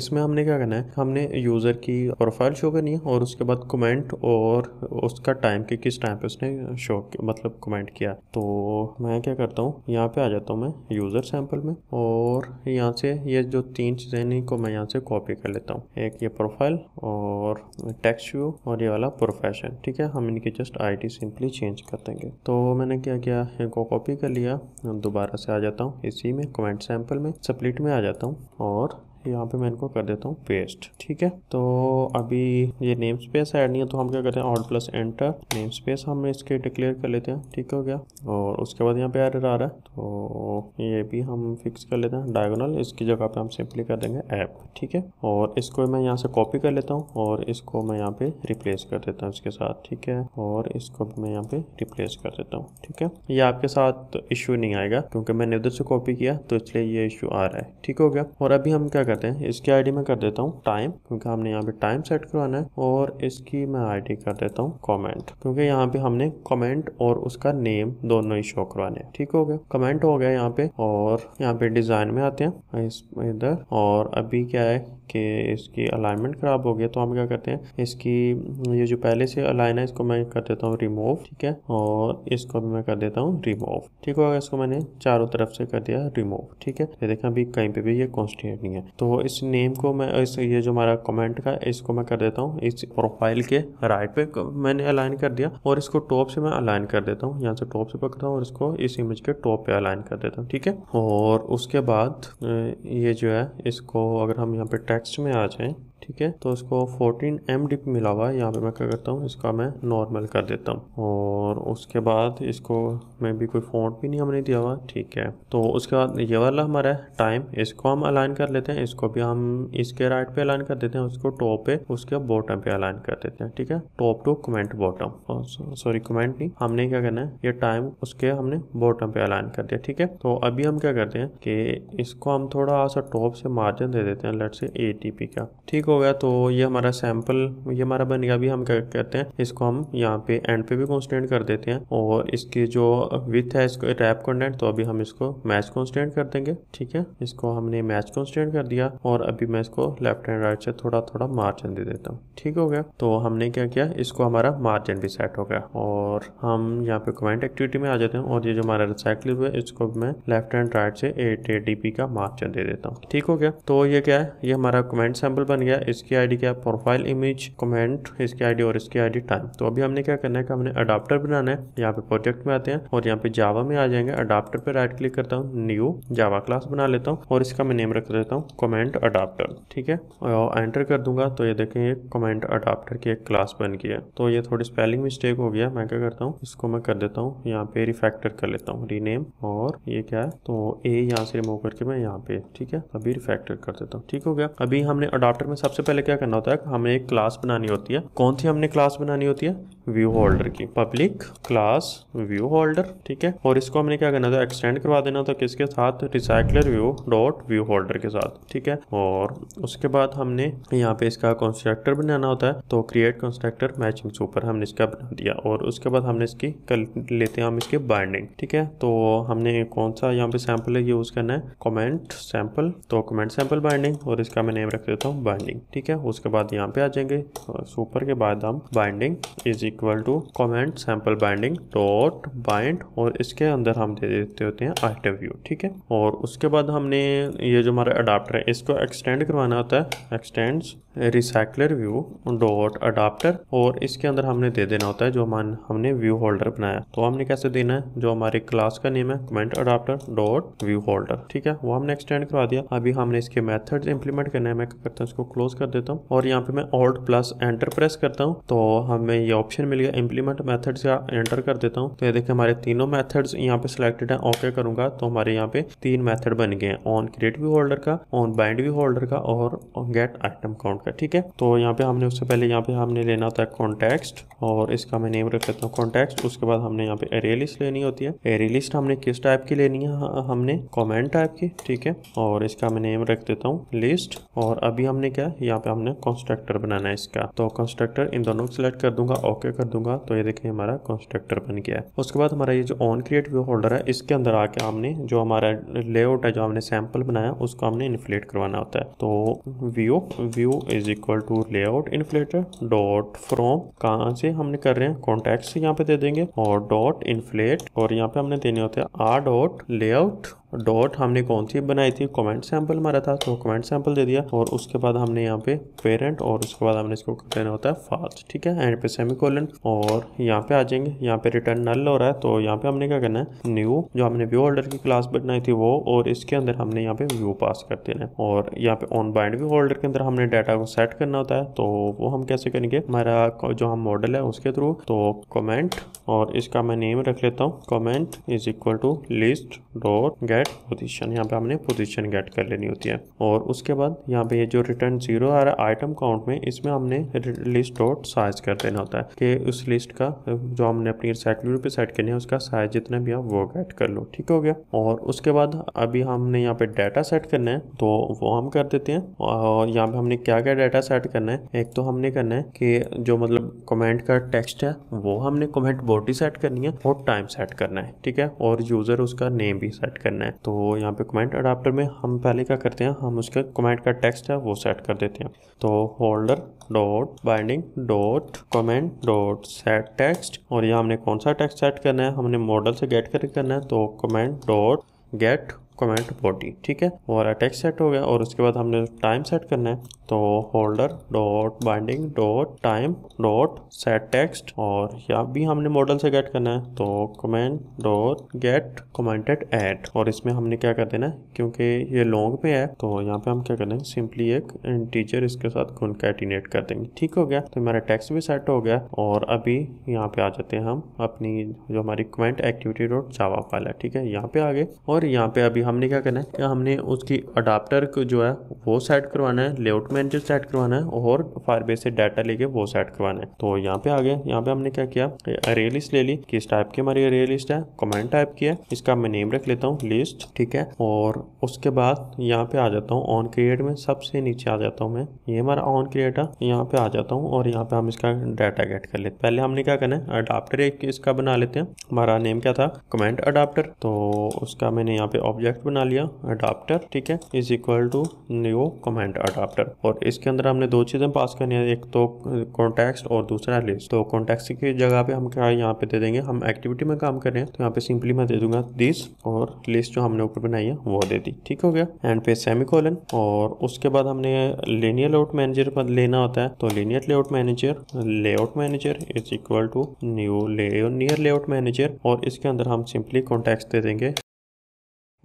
इसमें हमने क्या करना है हमने यूज़र की प्रोफाइल शो करनी है और उसके बाद कमेंट और उसका टाइम कि किस टाइम पे उसने शो मतलब कमेंट किया तो मैं क्या करता हूँ यहाँ पे आ जाता हूँ मैं यूज़र सैम्पल में और यहाँ से ये जो तीन चीज़ें को मैं यहाँ से कॉपी कर लेता हूँ एक ये प्रोफाइल और टेक्स व्यू और ये वाला प्रोफेशन ठीक है हम इनकी just I T simply change कर देंगे तो मैंने क्या किया इनको कॉपी कर लिया दोबारा से आ जाता हूँ इसी में कमेंट सैम्पल में सप्लिट में आ जाता हूँ और यहाँ पे मैं इनको कर देता हूँ पेस्ट ठीक है तो अभी ये नेम स्पेस ऐड नहीं है तो हम क्या करते हैं all plus enter namespace हम इसके डिक्लेयर कर लेते हैं ठीक हो गया और उसके बाद यहाँ पे एरर आ रहा है तो ये भी हम फिक्स कर लेते हैं डायगोनल इसकी जगह पे हम सिंपली कर देंगे ऐप ठीक है और इसको मैं यहाँ से कॉपी कर लेता हूँ और इसको मैं यहाँ पे रिप्लेस कर देता हूँ इसके साथ ठीक है और इसको मैं यहाँ पे रिप्लेस कर देता हूँ ठीक है ये आपके साथ इश्यू नहीं आएगा क्योंकि मैंने उधर से कॉपी किया तो इसलिए ये इश्यू आ रहा है ठीक हो गया और अभी हम क्या करते हैं इसकी आईडी मैं कर देता हूँ टाइम क्योंकि हमने यहाँ पे टाइम सेट करवाना है और इसकी मैं आईडी कर देता हूँ कमेंट क्योंकि यहाँ पे हमने कमेंट और उसका नेम दोनों ही शो करवाने हैं ठीक हो गया कमेंट हो गया यहाँ पे और यहाँ पे डिजाइन में आते हैं इस इधर और अभी क्या है कि इसकी अलाइनमेंट खराब हो गया तो हम क्या करते हैं इसकी ये जो पहले से अलाइन है इसको मैं कर देता हूँ रिमूव ठीक है और इसको भी मैं कर देता हूँ रिमूव ठीक हो गया इसको मैंने चारों तरफ से कर दिया रिमूव ठीक है ये देखें अभी कहीं पे भी ये कॉन्स्टेंट नहीं है तो तो इस नेम को मैं इस ये जो हमारा कमेंट का इसको मैं कर देता हूँ इस प्रोफाइल के राइट पे मैंने अलाइन कर दिया और इसको टॉप से मैं अलाइन कर देता हूँ यहाँ से टॉप से पकड़ता हूँ और इसको इस इमेज के टॉप पे अलाइन कर देता हूँ ठीक है और उसके बाद ये जो है इसको अगर हम यहाँ पे टेक्स्ट में आ जाए ठीक है तो इसको 14 एम डिप मिला हुआ है यहाँ पे मैं क्या करता हूँ इसका मैं नॉर्मल कर देता हूँ और उसके बाद इसको मैं भी कोई फोन भी नहीं हमने दिया हुआ ठीक है तो उसके बाद ये वाला हमारा टाइम इसको हम अलाइन कर लेते हैं इसको भी हम इसके राइट पे अलाइन कर देते हैं उसको टॉप पे उसके बॉटम पे अलाइन कर देते हैं ठीक है top to comment bottom sorry comment नहीं हमने क्या करना है ये टाइम उसके हमने बॉटम पे अलाइन कर दिया ठीक है तो अभी हम क्या करते हैं कि इसको हम थोड़ा सा टॉप से मार्जिन दे देते हैं लेट से ए का ठीक हो गया तो ये हमारा सैम्पल ये हमारा बन गया भी हम क्या कहते हैं इसको हम यहाँ पे एंड पे भी कॉन्स्टेंट कर देते हैं और इसकी जो विथ है इसको रैप कॉन्टेंट तो अभी हम इसको मैच कॉन्स्टेंट कर देंगे ठीक है इसको हमने मैच कॉन्स्टेंट कर दिया और अभी मैं इसको लेफ्ट एंड राइट से थोड़ा थोड़ा मार्जिन दे देता हूँ ठीक हो गया तो हमने क्या किया इसको हमारा मार्जिन भी सेट हो गया और हम यहाँ पे कमेंट एक्टिविटी में आ जाते हैं और ये जो हमारा रिसाइकल है इसको मैं लेफ्ट एंड राइट से एट ए का मार्जिन दे देता हूँ ठीक हो गया तो ये क्या है ये हमारा कमेंट सैम्पल बन गया इसकी आईडी क्या है प्रोफाइल इमेज कमेंट इसकी आईडी और इसकी आईडी टाइम तो अभी हमने क्या करना है कि हमने अडाप्टर बनाना है यहाँ पे प्रोजेक्ट में आते हैं और यहाँ पे जावा में आ जाएंगे अडाप्टर पे राइट क्लिक करता हूँ न्यू जावा क्लास बना लेता हूँ और इसका मैं नेम रख देता हूँ कमेंट अडाप्टर ठीक है और एंटर कर दूंगा तो ये देखें ये कमेंट अडाप्टर की एक क्लास बन गई है तो ये थोड़ी स्पेलिंग मिस्टेक हो गया मैं क्या करता हूँ इसको मैं कर देता हूँ यहाँ पे रिफैक्टर कर लेता हूँ रीनेम और ये क्या है तो ए यहाँ से रिमूव करके मैं यहाँ पे ठीक है अभी रिफैक्टर कर देता हूँ ठीक हो गया अभी हमने अडाप्टर में सब सबसे पहले क्या करना होता है हमें एक क्लास बनानी होती है कौन सी हमने क्लास बनानी होती है व्यू होल्डर की पब्लिक क्लास व्यू होल्डर ठीक है और इसको हमने क्या करना था एक्सटेंड करवा देना था किसके साथ recycler view dot view holder के साथ ठीक है और उसके बाद हमने यहाँ पे इसका कंस्ट्रक्टर बनाना होता है तो क्रिएट कंस्ट्रक्टर मैचिंग सुपर हमने इसका बना दिया और उसके बाद हमने इसकी कल लेते हैं हम इसके बाइंडिंग ठीक है तो हमने कौन सा यहाँ पे सैंपल यूज करना है कॉमेंट सैंपल तो कमेंट सैंपल बाइंडिंग और इसका मैं नेम रख देता हूँ बाइंडिंग ठीक है उसके बाद यहाँ पे आ जाएंगे सुपर के बाद हम binding is equal to comment sample binding dot bind और इसके अंदर हम दे देते होते हैं आइटम व्यू ठीक है और उसके बाद हमने ये जो हमारा अडाप्टर है इसको एक्सटेंड करवाना होता है extend recycler view dot adapter और इसके अंदर हमने दे देना होता है जो हम हमने व्यू होल्डर बनाया तो हमने कैसे देना है जो हमारे क्लास का नेम है comment adapter dot view holder ठीक है वो हमने एक्सटेंड करवा दिया अभी हमने इसके मेथड्स इंप्लीमेंट करना है मैं करता हूँ इसको क्लोज क्लोज कर देता हूँ और यहाँ पे मैं ऑल्ट प्लस एंटर प्रेस करता हूँ तो हमें ये ऑप्शन मिल गया इम्प्लीमेंट मैथड का एंटर कर देता हूँ तो ये देखिए हमारे तीनों मैथड्स यहाँ पे सिलेक्टेड है ओके करूंगा तो हमारे यहाँ पे तीन मैथड बन गए ऑन क्रिएट व्यू होल्डर का ऑन बाइंड व्यू होल्डर का और गेट आइटम काउंट का ठीक है तो यहाँ पे हमने उससे पहले यहाँ पे हमने लेना होता है कॉन्टेक्स्ट और इसका मैं नेम रख लेता हूँ कॉन्टेक्स्ट उसके बाद हमने यहाँ पे एरियलिस्ट लेनी होती है एरियलिस्ट हमने किस टाइप की लेनी है हाँ, हमने कॉमेंट टाइप की ठीक है और इसका मैं नेम रख देता हूँ लिस्ट और अभी हमने क्या यहाँ पे हमने कंस्ट्रक्टर बनाना है इसका तो कंस्ट्रक्टर इन दोनों को सिलेक्ट कर दूंगा ओके कर दूंगा तो ये देखिए हमारा कंस्ट्रक्टर बन गया है उसके बाद हमारा ये जो ऑन क्रिएट व्यू होल्डर है इसके अंदर आके हमने जो हमारा लेआउट है जो हमने सैम्पल बनाया उसको हमने इन्फ्लेट करवाना होता है तो view view is equal to layout inflater dot from कहाँ से हमने कर रहे हैं कॉन्टेक्ट यहाँ पे दे देंगे और डॉट इन्फ्लेट और यहाँ पे हमने देने होते हैं आर डॉट लेआउट डॉट हमने कौन सी बनाई थी कमेंट सैंपल हमारा था तो कमेंट सैंपल दे दिया और उसके बाद हमने यहाँ पे पेरेंट और उसके बाद हमने इसको देना होता है फास्ट ठीक है एंड पे सेमी कोलन और यहाँ पे आ जाएंगे यहाँ पे रिटर्न नल हो रहा है तो यहाँ पे हमने क्या करना है न्यू जो हमने व्यू होल्डर की क्लास बनाई थी वो और इसके अंदर हमने यहाँ पे व्यू पास कर देना है और यहाँ पे ऑन बाइंड व्यू होल्डर के अंदर हमने डाटा को सेट करना होता है तो वो हम कैसे करेंगे हमारा जो हम मॉडल है उसके थ्रू तो कॉमेंट और इसका मैं नेम रख लेता हूँ comment is equal to list dot get at position यहाँ पे हमने पोजीशन गेट कर लेनी होती है और उसके बाद यहाँ पे ये जो रिटर्न जीरो आ रहा है आइटम काउंट में इसमें हमने लिस्ट डॉट साइज कर देना होता है कि उस लिस्ट का जो हमने अपनी सेट पे सेट करनी है उसका साइज जितना भी है वो गेट कर लो ठीक हो गया और उसके बाद अभी हमने यहाँ पे डाटा सेट करना है तो वो हम कर देते हैं और यहाँ पे हमने क्या क्या डाटा सेट करना है एक तो हमने करना है कि जो मतलब कमेंट का टेक्स्ट है वो हमने कमेंट बॉडी सेट करनी है और टाइम सेट करना है ठीक है और यूजर उसका नेम भी सेट करना है हैं तो यहाँ पे कमेंट अडाप्टर में हम पहले क्या करते हैं हम उसके कमेंट का टेक्स्ट है वो सेट कर देते हैं तो holder dot binding dot comment dot set text और यहाँ हमने कौन सा टेक्स्ट सेट करना है हमने मॉडल से गेट कर करना है तो comment dot get comment body ठीक है और टेक्स्ट सेट हो गया और उसके बाद हमने टाइम सेट करना है तो holder dot binding dot time dot set text और यहाँ भी हमने मॉडल से गेट करना है तो comment dot get commented at और इसमें हमने क्या कर देना है क्योंकि ये लॉन्ग में है तो यहाँ पे हम क्या करें सिंपली एक इंटीजर इसके साथ कैटिनेट कर देंगे ठीक हो गया तो हमारा टेक्स्ट भी सेट हो गया और अभी यहाँ पे आ जाते हैं हम अपनी जो हमारी comment activity dot Java file है ठीक है यहाँ पे आ गए और यहाँ पे अभी हमने क्या करना है कि हमने उसकी अडाप्टर को जो है वो सेट करवाना है लेआउट में डिपेंडेंसी सेट करवाना है और फायरबेस से डाटा लेके वो सेट करवाना है तो यहाँ पे आ गए यहाँ पे हमने क्या किया अरे लिस्ट ले ली किस टाइप की हमारी अरे लिस्ट है कमेंट टाइप की है इसका मैं नेम रख लेता हूँ लिस्ट ठीक है और उसके बाद यहाँ पे आ जाता हूँ ऑन क्रिएट में सबसे नीचे आ जाता हूँ मैं ये हमारा ऑन क्रिएट है यहाँ पे आ जाता हूँ और यहाँ पे हम इसका डाटा गेट कर लेते पहले हमने क्या करना है अडाप्टर एक इसका बना लेते हैं हमारा नेम क्या था कमेंट अडाप्टर तो उसका मैंने यहाँ पे ऑब्जेक्ट बना लिया अडाप्टर ठीक है is equal to new comment adapter और इसके अंदर हमने दो चीज़ें पास करनी है एक तो कॉन्टेक्स्ट और दूसरा लिस्ट तो कॉन्टेक्स्ट की जगह पे हम क्या यहाँ पे दे देंगे हम एक्टिविटी में काम कर रहे हैं तो यहाँ पे सिंपली मैं दे दूंगा दिस और लिस्ट जो हमने ऊपर बनाई है वो दे दी ठीक हो गया एंड पे सेमी और उसके बाद हमने लेनियर लेआउट मैनेजर लेना होता है तो linear layout manager layout manager is equal to new linear layout manager और इसके अंदर हम सिंपली कॉन्टेक्स्ट दे देंगे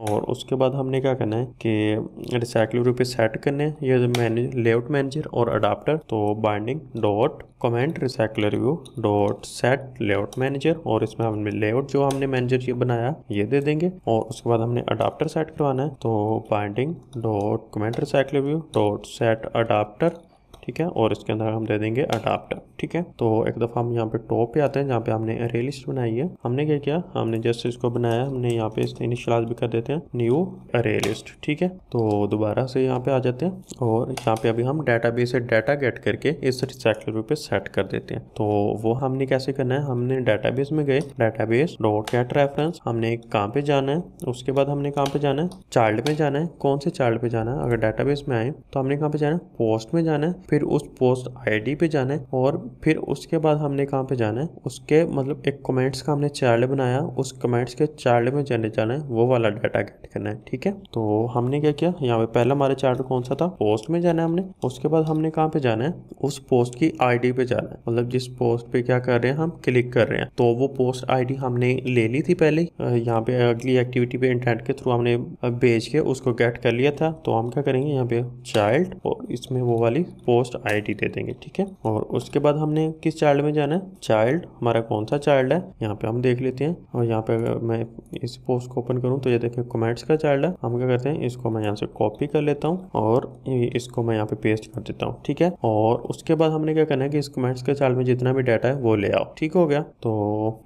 और उसके बाद हमने क्या करना है कि रिसाइकल रूप सेट करने हैं ये मैनेज लेआउट मैनेजर और अडाप्टर तो binding dot comment recycler view dot set layout manager और इसमें हमने लेआउट जो हमने मैनेजर ये बनाया ये दे देंगे और उसके बाद हमने अडाप्टर सेट करवाना है तो binding dot comment recycler view dot set adapter ठीक है और इसके अंदर हम दे देंगे अडाप्टर ठीक है तो एक दफ़ा हम यहाँ पे टॉप पे आते हैं जहाँ पे हमने अरे लिस्ट बनाई है हमने क्या किया हमने जस्ट इसको बनाया हमने यहाँ पे इनिशलाइज भी कर देते हैं न्यू अरे लिस्ट ठीक है तो दोबारा से यहाँ पे आ जाते हैं और यहाँ पे अभी हम डाटा बेस से डाटा गेट करके इस रिसाइकल पे सेट कर देते हैं तो वो हमने कैसे करना है हमने डाटा बेस में गए database dot get reference हमने कहाँ पे जाना है उसके बाद हमने कहाँ पे जाना है चाइल्ड में जाना है कौन से चाइल्ड पे जाना है अगर बेस में आए तो हमने कहाँ पे जाना है पोस्ट में जाना है फिर उस पोस्ट डी पे जाना है और फिर उसके बाद हमने कहाँ पे जाना है उसके मतलब एक कमेंट्स का हमने चार्ट बनाया उस कमेंट्स के चार्ट में जाने जाना है वो वाला डाटा गेट करना है ठीक है तो हमने क्या किया यहाँ पे पहला हमारा चार्ट कौन सा था पोस्ट में जाना है हमने उसके बाद हमने कहाँ पे जाना है उस पोस्ट की आई पे जाना है मतलब जिस पोस्ट पे क्या कर रहे हैं हम क्लिक कर रहे हैं तो वो पोस्ट आई हमने ले ली थी पहले यहाँ पे अगली एक्टिविटी पे इंटरनेट के थ्रू हमने भेज के उसको गेट कर लिया था तो हम क्या करेंगे यहाँ पे चाइल्ड और इसमें वो वाली पोस्ट आईडी दे देंगे ठीक है और उसके बाद बाद हमने किस चाइल्ड में जाना है चाइल्ड हमारा कौन सा चाइल्ड है यहाँ पे हम देख लेते हैं और यहाँ पे अगर मैं इस पोस्ट को ओपन करूँ तो ये देखें कमेंट्स का चाइल्ड है हम क्या करते हैं इसको मैं यहाँ से कॉपी कर लेता हूँ और इसको मैं यहाँ पे पेस्ट कर देता हूँ ठीक है और उसके बाद हमने क्या करना है कि इस कमेंट्स के चाइल्ड में जितना भी डाटा है वो ले आओ ठीक हो गया तो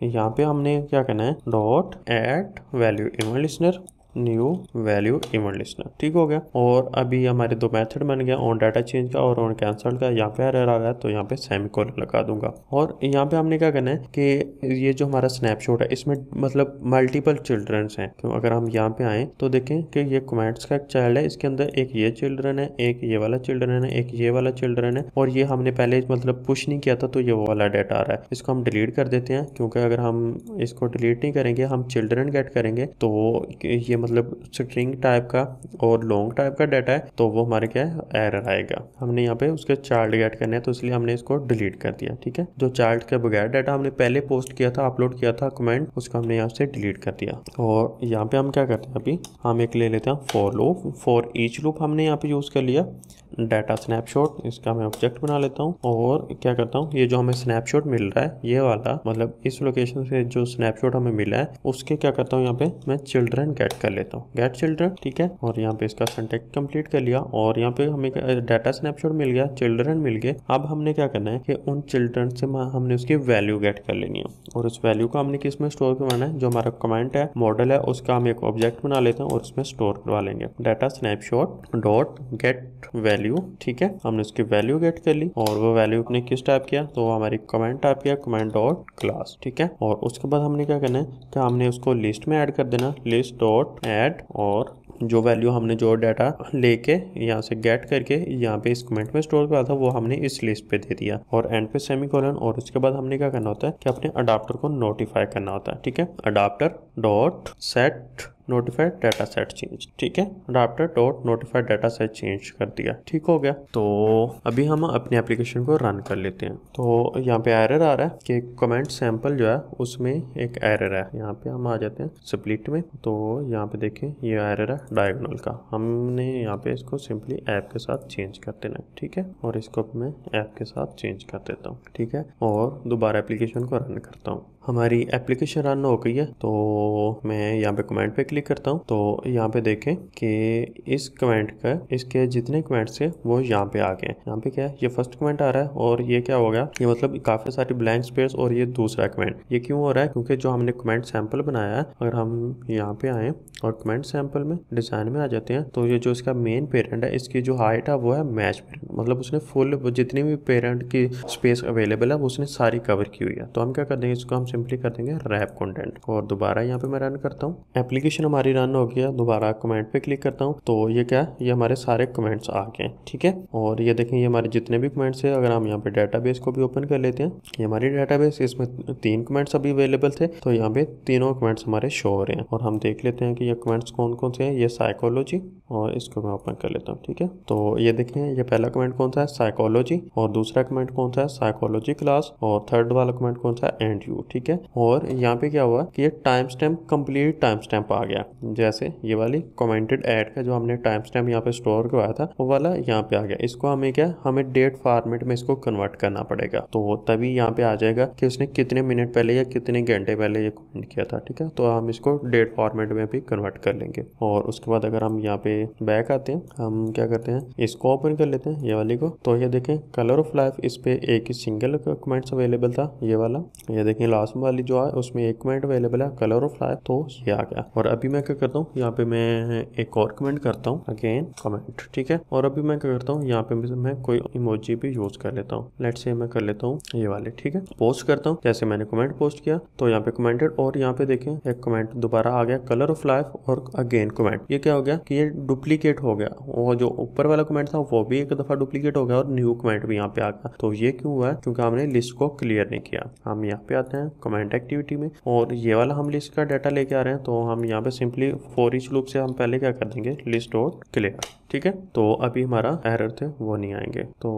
यहाँ पे हमने क्या करना है dot add value event listener new value event listener ठीक हो गया और अभी हमारे दो मेथड बन गया ऑन डाटा चेंज का और ऑन कैंसल का यहाँ पे आ रहा है तो यहाँ पे सेमी कॉलर लगा दूंगा और यहाँ पे हमने क्या करना है कि ये जो हमारा स्नैपशॉट है इसमें मतलब मल्टीपल चिल्ड्रन हैं तो अगर हम यहाँ पे आए तो देखें कि ये कमेंट्स का एक चाइल्ड है इसके अंदर एक ये चिल्ड्रन है एक ये वाला चिल्ड्रन है एक ये वाला चिल्ड्रन है और ये हमने पहले मतलब पुश नहीं किया था तो ये वो वाला डेटा आ रहा है इसको हम डिलीट कर देते हैं क्योंकि अगर हम इसको डिलीट नहीं करेंगे हम चिल्ड्रन गेट करेंगे तो ये मतलब स्ट्रिंग टाइप का और लॉन्ग टाइप का डाटा है तो वो हमारे क्या है एरर आएगा हमने यहाँ पे उसके चार्ट गैड करने हैं तो इसलिए हमने इसको डिलीट कर दिया ठीक है जो चार्ट के बगैर डाटा हमने पहले पोस्ट किया था अपलोड किया था कमेंट उसका हमने यहाँ से डिलीट कर दिया और यहाँ पे हम क्या करते हैं अभी हम एक ले लेते हैं for loop for each loop हमने यहाँ पे यूज़ कर लिया डाटा स्नैपशॉट इसका मैं ऑब्जेक्ट बना लेता हूँ और क्या करता हूँ ये जो हमें स्नैपशॉट मिल रहा है ये वाला मतलब इस लोकेशन से जो स्नैपशॉट हमें मिला है उसके क्या करता हूँ यहाँ पे मैं चिल्ड्रन गेट कर कर लेता हूँ गेट चिल्ड्रन ठीक है और यहाँ पे इसका सेंटेक्स कंप्लीट कर लिया और यहाँ पे हमें डाटा स्नैपशॉट मिल गया चिल्ड्रन मिल गए अब हमने क्या करना है कि उन चिल्ड्रन से हमने उसकी वैल्यू गेट कर लेनी है और उस वैल्यू को हमने किस में स्टोर करवाना है जो हमारा कमेंट है मॉडल है उसका हम एक ऑब्जेक्ट बना लेते हैं और उसमें स्टोर करवा लेंगे data snapshot dot get value ठीक है हमने उसकी वैल्यू गेट कर ली और वो वैल्यू अपने किस टाइप किया तो हमारी कमेंट टाइप किया कमेंट डॉट क्लास ठीक है और उसके बाद हमने क्या करना है कि हमने उसको लिस्ट में ऐड कर देना लिस्ट डॉट ऐड और जो वैल्यू हमने जो डाटा लेके यहाँ से गेट करके यहाँ पे इस कमेंट में स्टोर करा था वो हमने इस लिस्ट पे दे दिया और एंड पे सेमी कॉलन और उसके बाद हमने क्या करना होता है कि अपने अडाप्टर को नोटिफाई करना होता है ठीक है adapter dot set notified data set change ठीक है adapter dot notified data set change कर दिया ठीक हो गया तो अभी हम अपनी एप्लीकेशन को रन कर लेते हैं तो यहाँ पे एरर आ रहा है कि कमेंट सैंपल जो है उसमें एक एरर है यहाँ पे हम आ जाते हैं स्प्लिट में तो यहाँ पे देखें ये एरर है डायगोनल का हमने यहाँ पे इसको सिंपली ऐप के साथ चेंज कर देना है ठीक है और इसको मैं ऐप के साथ चेंज कर देता हूँ ठीक है और दोबारा एप्लीकेशन को रन करता हूँ हमारी एप्लीकेशन रन हो गई है तो मैं यहाँ पे कमेंट पे क्लिक करता हूँ तो यहाँ पे देखें कि इस कमेंट का इसके जितने कमेंट्स है वो यहाँ पे आ गए यहाँ पे क्या है ये फर्स्ट कमेंट आ रहा है और ये क्या हो गया ये मतलब काफ़ी सारी ब्लैंक स्पेस और ये दूसरा कमेंट ये क्यों हो रहा है क्योंकि जो हमने कमेंट सैम्पल बनाया है अगर हम यहाँ पे आए और कमेंट सैम्पल में डिज़ाइन में आ जाते हैं तो ये जो इसका मेन पेरेंट है इसकी जो हाइट है वो है मैच पेरेंट मतलब उसने फुल जितनी भी पेरेंट की स्पेस अवेलेबल है उसने सारी कवर की हुई है तो हम क्या कर देंगे इसको हम सिंपली कर देंगे रैप कंटेंट और दोबारा यहाँ पे मैं रन करता हूँ एप्लीकेशन हमारी रन हो गया दोबारा कमेंट पे क्लिक करता हूँ तो ये क्या ये हमारे सारे कमेंट्स आ गए ठीक है और ये देखें ये हमारे जितने भी कमेंट्स है अगर हम यहाँ पे डाटा को भी ओपन कर लेते हैं ये हमारी डाटा इसमें तीन कमेंट्स अभी अवेलेबल थे तो यहाँ पे तीनों कमेंट्स हमारे शो हो रहे हैं और हम देख लेते हैं कि ये कमेंट्स कौन कौन से हैं ये साइकोलॉजी और इसको मैं ओपन कर लेता हूँ ठीक है तो ये देखें ये पहला कमेंट कौन सा है साइकोलॉजी और दूसरा कमेंट कौन सा है साइकोलॉजी क्लास और थर्ड वाला कमेंट कौन सा है एंड यू ठीक ठीक है और यहाँ पे क्या हुआ कि ये timestamp complete timestamp आ गया जैसे ये वाली कमेंटेड एड का जो हमने टाइम स्टैम्प यहाँ पे स्टोर करवाया था वो वाला यहाँ पे आ गया इसको हमें क्या हमें डेट फॉर्मेट में इसको कन्वर्ट करना पड़ेगा तो तभी यहाँ पे आ जाएगा कि उसने कितने मिनट पहले या कितने घंटे पहले ये कमेंट किया था ठीक है तो हम इसको डेट फॉर्मेट में भी कन्वर्ट कर लेंगे और उसके बाद अगर हम यहाँ पे बैक आते हैं हम क्या करते हैं इसको ओपन कर लेते हैं ये वाली को तो ये देखें कलर ऑफ लाइफ इस पे एक ही सिंगल कमेंट्स अवेलेबल था ये वाला ये देखें लास्ट लास्ट वाली जो है उसमें एक कमेंट अवेलेबल है कलर ऑफ लाइफ तो ये आ गया और अभी मैं क्या करता हूँ यहाँ पे मैं एक और कमेंट करता हूँ अगेन कमेंट ठीक है और अभी मैं क्या करता हूँ यहाँ पे मैं कोई इमोजी भी यूज कर लेता हूँ लेट से मैं कर लेता हूँ ये वाले ठीक है पोस्ट करता हूँ जैसे मैंने कमेंट पोस्ट किया तो यहाँ पे कमेंटेड और यहाँ पे देखें एक कमेंट दोबारा आ गया कलर ऑफ लाइफ और अगेन कमेंट ये क्या हो गया कि ये डुप्लीकेट हो गया और जो ऊपर वाला कमेंट था वो भी एक दफा डुप्लीकेट हो गया और न्यू कमेंट भी यहाँ पे आ गया तो ये क्यों हुआ है क्योंकि हमने लिस्ट को क्लियर नहीं किया हम यहाँ पे आते हैं कमेंट एक्टिविटी में और ये वाला हम लिस्ट का डाटा लेके आ रहे हैं तो हम यहाँ पे सिंपली फोर इच लूप से हम पहले क्या कर देंगे लिस्ट डॉट क्लियर ठीक है तो अभी हमारा एरर थे वो नहीं आएंगे तो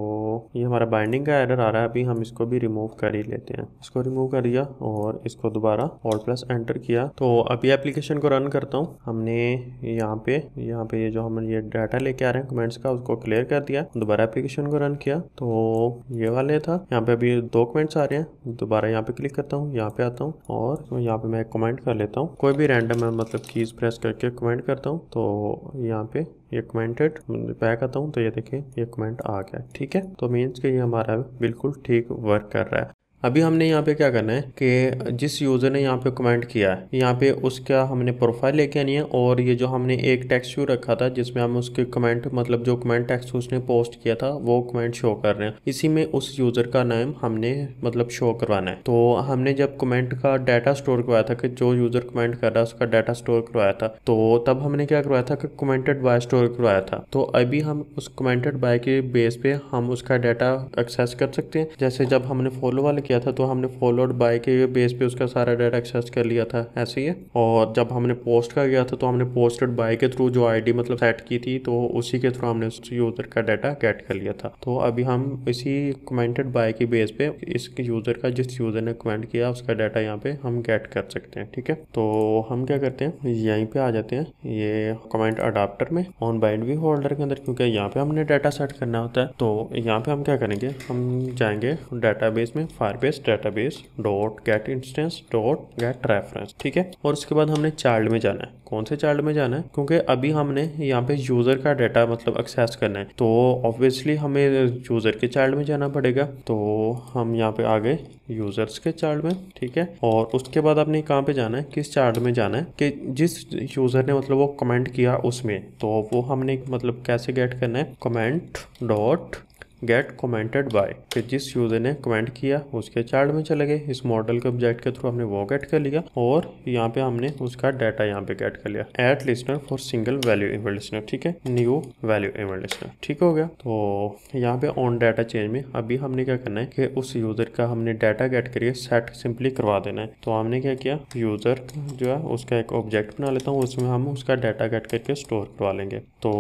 ये हमारा बाइंडिंग का एरर आ रहा है अभी हम इसको भी रिमूव कर ही लेते हैं इसको रिमूव कर दिया और इसको दोबारा और प्लस एंटर किया तो अभी एप्लीकेशन को रन करता हूँ हमने यहाँ पे यहाँ पे ये जो हम ये डाटा लेके आ रहे हैं कमेंट्स का उसको क्लियर कर दिया दोबारा एप्लीकेशन को रन किया तो ये वाले था यहाँ पे अभी दो कमेंट्स आ रहे हैं दोबारा यहाँ पे क्लिक करता हूँ यहाँ पे आता हूँ और यहाँ पे मैं कमेंट कर लेता हूँ कोई भी रैंडम मतलब कीज प्रेस करके कमेंट करता हूँ तो यहाँ पे ये कमेंटेड तो बैक आता हूँ तो ये देखें ये कमेंट आ गया ठीक है तो मीन्स कि ये हमारा बिल्कुल ठीक वर्क कर रहा है अभी हमने यहाँ पे क्या करना है कि जिस यूज़र ने यहाँ पे कमेंट किया है यहाँ पे उसका हमने प्रोफाइल लेके आनी है और ये जो हमने एक टेक्स्ट व्यू रखा था जिसमें हम उसके कमेंट मतलब जो कमेंट टेक्स्ट उसने पोस्ट किया था वो कमेंट शो कर रहे हैं इसी में उस यूज़र का नाम हमने मतलब शो करवाना है तो हमने जब कमेंट का डाटा स्टोर करवाया था कि जो यूज़र कमेंट कर रहा है उसका डाटा स्टोर करवाया था तो तब हमने क्या करवाया था कि कमेंटेड बाय स्टोर करवाया था तो अभी हम उस कमेंटेड बाय के बेस पे हम उसका डाटा एक्सेस कर सकते हैं जैसे जब हमने फॉलो वाले किया था तो हमने फॉलोड बाय के बेस पे उसका सारा डाटा एक्सेस कर लिया था ऐसे ही और जब हमने पोस्ट का गया था तो हमने पोस्टेड बाय के थ्रू जो आईडी मतलब सेट की थी तो उसी के थ्रू हमने उस यूज़र का डाटा गेट कर लिया था तो अभी हम इसी कमेंटेड बाय के बेस पे इस यूज़र का जिस यूज़र ने कमेंट किया उसका डाटा यहाँ पे हम गेट कर सकते हैं ठीक है तो हम क्या करते हैं यहीं पे आ जाते हैं ये कमेंट अडाप्टर में ऑन बाइंड व्यू होल्डर के अंदर क्योंकि यहाँ पे हमने डाटा सेट करना होता है तो यहाँ पे हम क्या करेंगे हम जाएंगे डाटा में fire database database dot get instance dot get reference ठीक है और उसके बाद हमने चाइल्ड में जाना है कौन से चाइल्ड में जाना है क्योंकि अभी हमने यहाँ पे यूजर का डाटा मतलब एक्सेस करना है तो ऑब्वियसली हमें यूजर के चाइल्ड में जाना पड़ेगा तो हम यहाँ पे आ गए यूजर्स के चार्ट में ठीक है और उसके बाद आपने कहाँ पे जाना है किस चार्ट में जाना है कि जिस यूजर ने मतलब वो कमेंट किया उसमें तो वो हमने मतलब कैसे गेट करना है comment dot get commented by कि जिस यूज़र ने कमेंट किया उसके चार्ट में चले गए इस मॉडल के ऑब्जेक्ट के थ्रू हमने वो गेट कर लिया और यहाँ पे हमने उसका डाटा यहाँ पे गेट कर लिया add listener for single value event listener ठीक है न्यू वैल्यू इवेंट लिस्नर ठीक हो गया तो यहाँ पे ऑन डाटा चेंज में अभी हमने क्या करना है कि उस यूजर का हमने डाटा गेट करिए सेट सिंपली करवा देना है तो हमने क्या किया यूजर जो है उसका एक ऑब्जेक्ट बना लेता हूँ उसमें हम उसका डाटा गेट करके स्टोर करवा लेंगे तो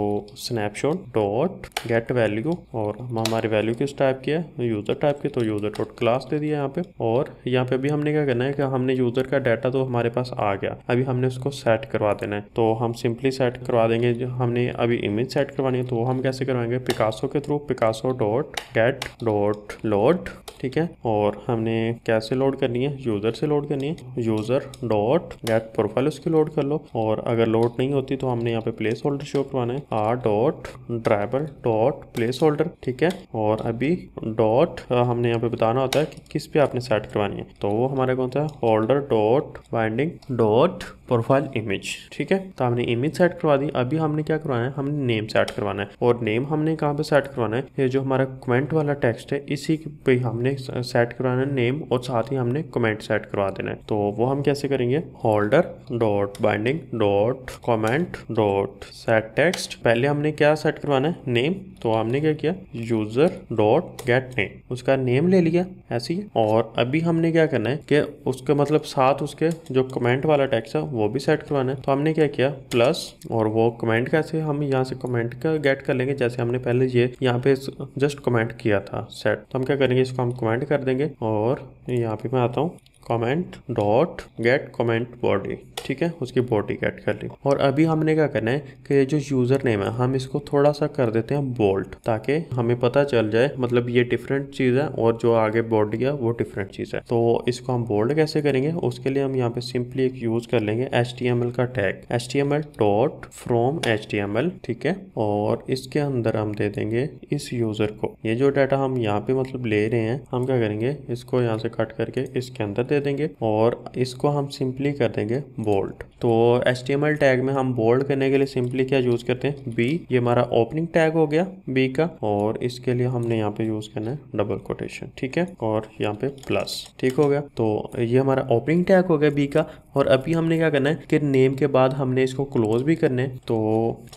स्नैपशॉट डॉट गेट वैल्यू और हम हमारे वैल्यू किस टाइप की है यूज़र टाइप की तो यूज़र डॉट क्लास दे दिया यहाँ पे और यहाँ पे अभी हमने क्या करना है कि हमने यूज़र का डाटा तो हमारे पास आ गया अभी हमने उसको सेट करवा देना है तो हम सिंपली सेट करवा देंगे जो हमने अभी इमेज सेट करवानी है तो हम कैसे करवाएंगे पिकासो के through Picasso dot get dot load ठीक है और हमने कैसे लोड करनी है यूज़र से लोड करनी है यूज़र डॉट गेट प्रोफाइल उसकी लोड कर लो और अगर लोड नहीं होती तो हमने यहाँ पे प्लेस होल्डर शो करवाना है R dot drawable dot placeholder ठीक है और अभी डॉट हमने यहाँ पे बताना होता है कि किस पे आपने सेट करवानी है तो वो हमारा कौन सा है holder dot binding dot profile image ठीक है तो हमने इमेज सेट करवा दी अभी हमने क्या करवाना है हमने नेम सेट करवाना है और नेम हमने कहाँ पे सेट करवाना है ये जो हमारा कमेंट वाला टेक्स्ट है इसी पे हमने सेट करवाना है नेम और साथ ही हमने कमेंट सेट करवा देना है तो वो हम कैसे करेंगे holder dot binding dot comment dot set text पहले हमने क्या सेट करवाना है नेम तो हमने क्या किया यूजर डॉट गेट नेम उसका नेम ले लिया ऐसी और अभी हमने क्या करना है कि उसके मतलब साथ उसके जो कमेंट वाला टेक्स्ट है वो वो भी सेट करवाना है तो हमने क्या किया प्लस और वो कमेंट कैसे हम यहाँ से कमेंट का गेट कर लेंगे जैसे हमने पहले ये यहाँ पे जस्ट कमेंट किया था सेट तो हम क्या करेंगे इसको हम कमेंट कर देंगे और यहाँ पे मैं आता हूँ comment dot get comment body ठीक है उसकी बॉडी कैट कर ली और अभी हमने क्या करना है कि जो यूज़र नेम है हम इसको थोड़ा सा कर देते हैं बोल्ट ताकि हमें पता चल जाए मतलब ये डिफरेंट चीज़ है और जो आगे बॉडी है वो डिफरेंट चीज़ है तो इसको हम बोल्ड कैसे करेंगे उसके लिए हम यहाँ पे सिंपली एक यूज़ कर लेंगे एच का tag H dot from H ठीक है और इसके अंदर हम दे देंगे इस यूज़र को ये जो डाटा हम यहाँ पे मतलब ले रहे हैं हम क्या करेंगे इसको यहाँ से कट करके इसके अंदर दे देंगे और इसको हम सिंपली कर देंगे बोल्ड तो एस टैग में हम बोल्ड करने के लिए सिंपली क्या यूज़ करते हैं बी ये हमारा ओपनिंग टैग हो गया बी का और इसके लिए हमने यहाँ पे यूज़ करना है डबल कोटेशन ठीक है और यहाँ पे प्लस ठीक हो गया तो ये हमारा ओपनिंग टैग हो गया बी का और अभी हमने क्या करना है कि नेम के बाद हमने इसको क्लोज भी करना है तो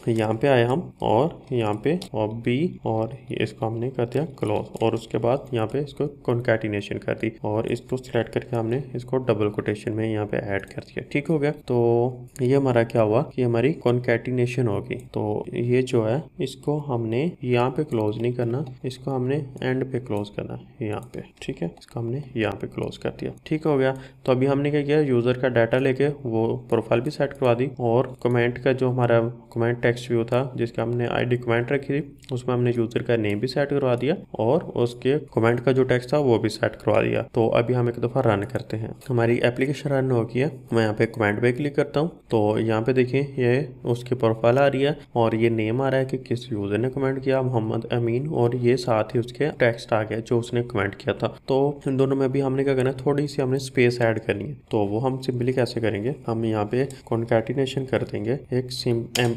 यहाँ पे आए हम और यहाँ पे और बी और इसको हमने कर दिया क्लोज और उसके बाद यहाँ पे इसको कॉन्कैटिनेशन कर दी और इसको सिलेक्ट करके हमने इसको डबल कोटेशन में यहाँ पे ऐड कर दिया ठीक हो गया गया तो ये हमारा क्या हुआ कि हमारी कॉन्केटिनेशन होगी तो ये जो है इसको हमने यहाँ पे क्लोज नहीं करना इसको हमने एंड पे क्लोज करना यहाँ पे ठीक है इसको हमने यहाँ पे क्लोज कर दिया ठीक हो गया तो अभी हमने क्या किया यूजर का डाटा लेके वो प्रोफाइल भी सेट करवा दी और कमेंट का जो हमारा कमेंट टेक्स्ट व्यू था जिसका हमने आई डी कमेंट रखी थी उसमें हमने यूजर का नेम भी सेट करवा दिया और उसके कमेंट का जो टेक्स्ट था वो भी सेट करवा दिया तो अभी हम एक दफा रन करते हैं हमारी एप्लीकेशन रन हो गई है मैं यहाँ पे कमेंट ऐड पे क्लिक करता हूँ तो यहाँ पे देखिए ये उसकी प्रोफाइल आ रही है और ये नेम आ रहा है कि किस यूज़र ने कमेंट किया मोहम्मद अमीन और ये साथ ही उसके टेक्स्ट आ गया जो उसने कमेंट किया था तो इन दोनों में भी हमने क्या करना है थोड़ी सी हमने स्पेस ऐड करनी है तो वो हम सिंपली कैसे करेंगे हम यहाँ पे कॉन्कैटिनेशन कर देंगे एक सिम एम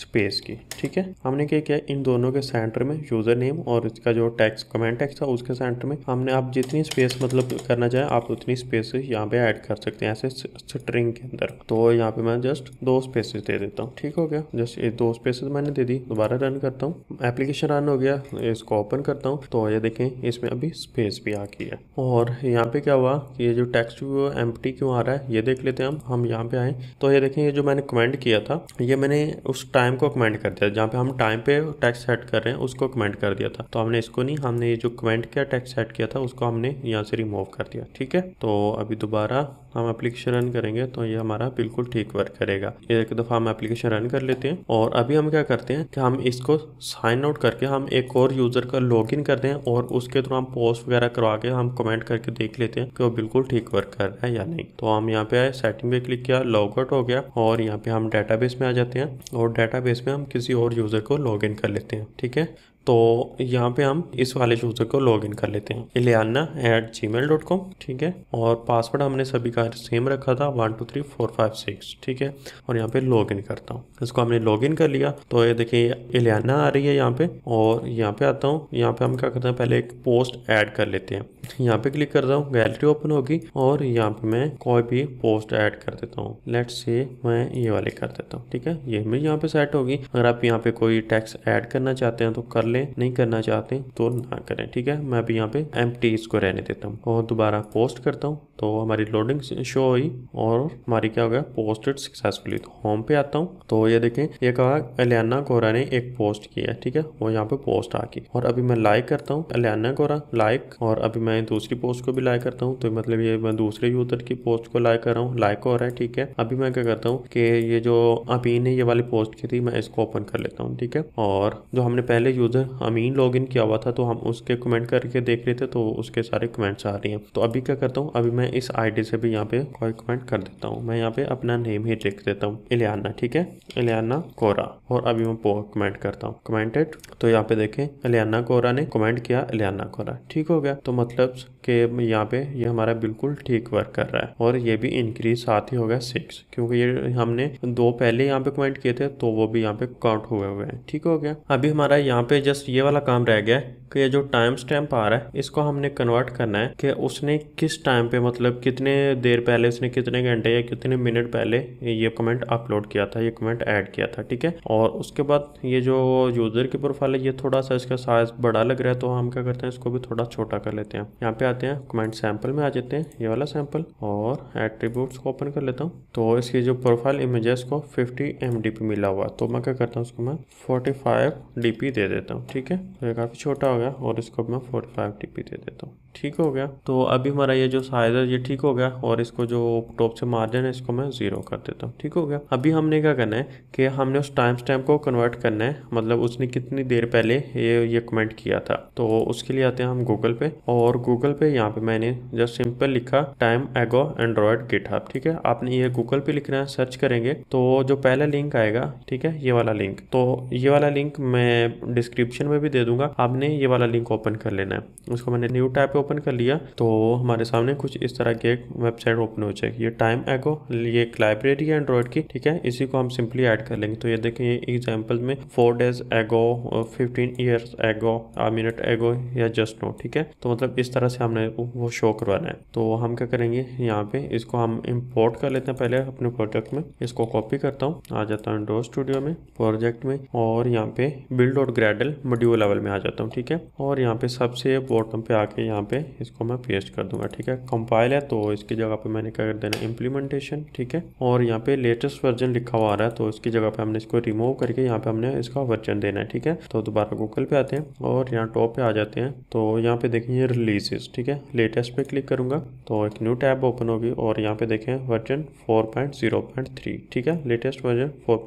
स्पेस की ठीक है हमने क्या किया इन दोनों के सेंटर में यूज़र नेम और इसका जो टैक्स कमेंट टैक्स था उसके सेंटर में हमने आप जितनी स्पेस मतलब करना चाहें आप उतनी स्पेस यहाँ पे ऐड कर सकते हैं ऐसे स्ट्रिंग के अंदर तो यहाँ पे मैं जस्ट दो स्पेसेस दे देता हूँ ठीक हो गया जस्ट ये दो स्पेसेस मैंने दे दी दोबारा रन करता हूँ एप्लीकेशन रन हो गया इसको ओपन करता हूँ तो ये देखें इसमें अभी स्पेस भी आ गई है और यहाँ पे क्या हुआ ये जो टेक्स्ट एम क्यों आ रहा है ये देख लेते हैं हम हम यहाँ पे आए तो ये देखें ये जो मैंने कमेंट किया था ये मैंने उस टाइम को कमेंट कर दिया जहाँ पे हम टाइम पे टैक्स सेट कर रहे हैं उसको कमेंट कर दिया था तो हमने इसको नहीं हमने ये जो कमेंट किया टैक्स सेट किया था उसको हमने यहाँ से रिमूव कर दिया ठीक है तो अभी दोबारा हम एप्लीकेशन रन करेंगे तो ये हमारा बिल्कुल ठीक वर्क करेगा एक दफ़ा हम एप्लीकेशन रन कर लेते हैं और अभी हम क्या करते हैं कि हम इसको साइन आउट करके हम एक और यूज़र का लॉग इन करते हैं और उसके थ्रू हम पोस्ट वगैरह करवा के हम कमेंट करके देख लेते हैं कि वो बिल्कुल ठीक वर्क कर रहा है या नहीं तो हम यहाँ पे आए सेटिंग पे क्लिक किया लॉग आउट हो गया और यहाँ पे हम डेटाबेस में आ जाते हैं और डेटाबेस में हम किसी और यूज़र को लॉग इन कर लेते हैं ठीक है तो यहाँ पे हम इस वाले यूज़र को लॉग इन कर लेते हैं Iliana at ji mail dot com ठीक है और पासवर्ड हमने सभी का सेम रखा था one two three four five six ठीक है और यहाँ पे लॉग इन करता हूँ इसको हमने लॉग इन कर लिया तो ये देखिए इलियाना आ रही है यहाँ पे और यहाँ पे आता हूँ यहाँ पे हम क्या करते हैं पहले एक पोस्ट ऐड कर लेते हैं यहाँ पे क्लिक करता हूँ गैलरी ओपन होगी और यहाँ पे मैं कोई भी पोस्ट ऐड कर देता हूँ लेट से मैं ये वाले कर देता हूँ ठीक है ये मेरी यहाँ पे सेट होगी अगर आप यहाँ पे कोई टैक्स ऐड करना चाहते हैं तो कर ले लें नहीं करना चाहते तो ना करें ठीक है मैं अभी यहाँ पे एम इसको रहने देता हूँ और दोबारा पोस्ट करता हूँ तो हमारी लोडिंग शो हुई और हमारी क्या हो गया पोस्टेड सक्सेसफुली तो होम पे आता हूँ तो ये देखें ये कहा अलियाना कोरा ने एक पोस्ट किया ठीक है वो यहाँ पे पोस्ट आ गई और अभी मैं लाइक करता हूँ अलियाना कोरा लाइक और अभी मैं दूसरी पोस्ट को भी लाइक करता हूँ तो मतलब ये मैं दूसरे यूजर की पोस्ट को लाइक कर रहा हूँ लाइक हो रहा है ठीक है अभी मैं क्या करता हूँ कि ये जो अभी ने ये वाली पोस्ट की थी मैं इसको ओपन कर लेता हूँ ठीक है और जो हमने पहले यूजर हमीन लॉगिन किया हुआ था तो हम उसके कमेंट करके देख रहे थे तो उसके सारे कमेंट्स आ रहे हैं तो अभी क्या करता हूँ अभी मैं इस आईडी से भी यहाँ पे कोई कमेंट कर देता हूँ मैं यहाँ पे अपना नेम ही लिख देता हूँ इलियाना ठीक है इलियाना कोरा और अभी मैं कमेंट करता हूँ कमेंटेड तो यहाँ पे देखे इलियाना कोरा ने कमेंट किया इलियाना कोरा ठीक हो गया तो मतलब के यहाँ पे ये यह हमारा बिल्कुल ठीक वर्क कर रहा है और ये भी इंक्रीज साथ ही हो गया सिक्स क्योंकि ये हमने दो पहले यहाँ पे कमेंट किए थे तो वो भी यहाँ पे काउंट हुए हुए हैं ठीक हो गया अभी हमारा यहाँ पे जस्ट ये वाला काम रह गया है कि ये जो टाइम स्टैम्प आ रहा है इसको हमने कन्वर्ट करना है कि उसने किस टाइम पे मतलब कितने देर पहले उसने कितने घंटे या कितने मिनट पहले ये कमेंट अपलोड किया था ये कमेंट ऐड किया था ठीक है और उसके बाद ये जो यूज़र की प्रोफाइल है ये थोड़ा सा इसका साइज बड़ा लग रहा है तो हम क्या करते हैं इसको भी थोड़ा छोटा कर लेते हैं यहाँ पे आते हैं कमेंट सैम्पल में आ जाते हैं ये वाला सैम्पल और एट्रीब्यूट्स को ओपन कर लेता हूँ तो इसकी जो प्रोफाइल इमेज है इसको फिफ्टी एम मिला हुआ तो मैं क्या करता हूँ उसको मैं फोर्टी फाइव दे देता हूँ ठीक है तो ये काफ़ी छोटा हो गया और इसको मैं 45 फाइव दे देता हूँ ठीक हो गया तो अभी हमारा ये जो साइज है ये ठीक हो गया और इसको जो टॉप से मार्जिन है इसको मैं जीरो कर देता हूँ ठीक हो गया अभी हमने क्या करना है कि हमने उस टाइम स्टैम्प को कन्वर्ट करना है मतलब उसने कितनी देर पहले ये ये कमेंट किया था तो उसके लिए आते हैं हम गूगल पे और गूगल पे यहाँ पे मैंने जस्ट सिंपल लिखा टाइम एगो एंड्रॉयड गिट ठीक है आपने ये गूगल पे लिखना है सर्च करेंगे तो जो पहला लिंक आएगा ठीक है ये वाला लिंक तो ये वाला लिंक मैं डिस्क्रिप्शन में भी दे दूंगा आपने ये वाला लिंक ओपन कर लेना है उसको मैंने न्यू टाइप ओपन ओपन कर लिया तो हमारे सामने कुछ इस तरह की एक वेबसाइट ओपन हो जाएगी ये टाइम एगो ये एक लाइब्रेरी है एंड्रॉयड की ठीक है इसी को हम सिंपली ऐड कर लेंगे तो ये देखें ये एग्जाम्पल में four days ago fifteen years ago a minute एगो या जस्ट नो ठीक है तो मतलब इस तरह से हमने वो शो करवाना है तो हम क्या करेंगे यहाँ पे इसको हम इम्पोर्ट कर लेते हैं पहले अपने प्रोजेक्ट में इसको कॉपी करता हूँ आ जाता हूँ डोर स्टूडियो में प्रोजेक्ट में और यहाँ पे बिल्ड और ग्रेडल मॉड्यूल लेवल में आ जाता हूँ ठीक है और यहाँ पे सबसे बॉटम पे आके यहाँ पे इसको मैं पेस्ट कर दूंगा ठीक है कंपाइल है तो इसकी जगह पे मैंने क्या कर देना इम्प्लीमेंटेशन ठीक है और यहाँ पे लेटेस्ट वर्जन लिखा हुआ आ रहा है तो इसकी जगह पे हमने इसको रिमूव करके यहाँ पे हमने इसका वर्जन देना है ठीक है तो दोबारा गूगल पे आते हैं और यहाँ टॉप पे आ जाते हैं तो यहाँ पे देखेंगे रिलीजेस ठीक है लेटेस्ट पे क्लिक करूंगा तो एक न्यू टैब ओपन होगी और यहाँ पे देखें वर्जन फोर ठीक है लेटेस्ट वर्जन फोर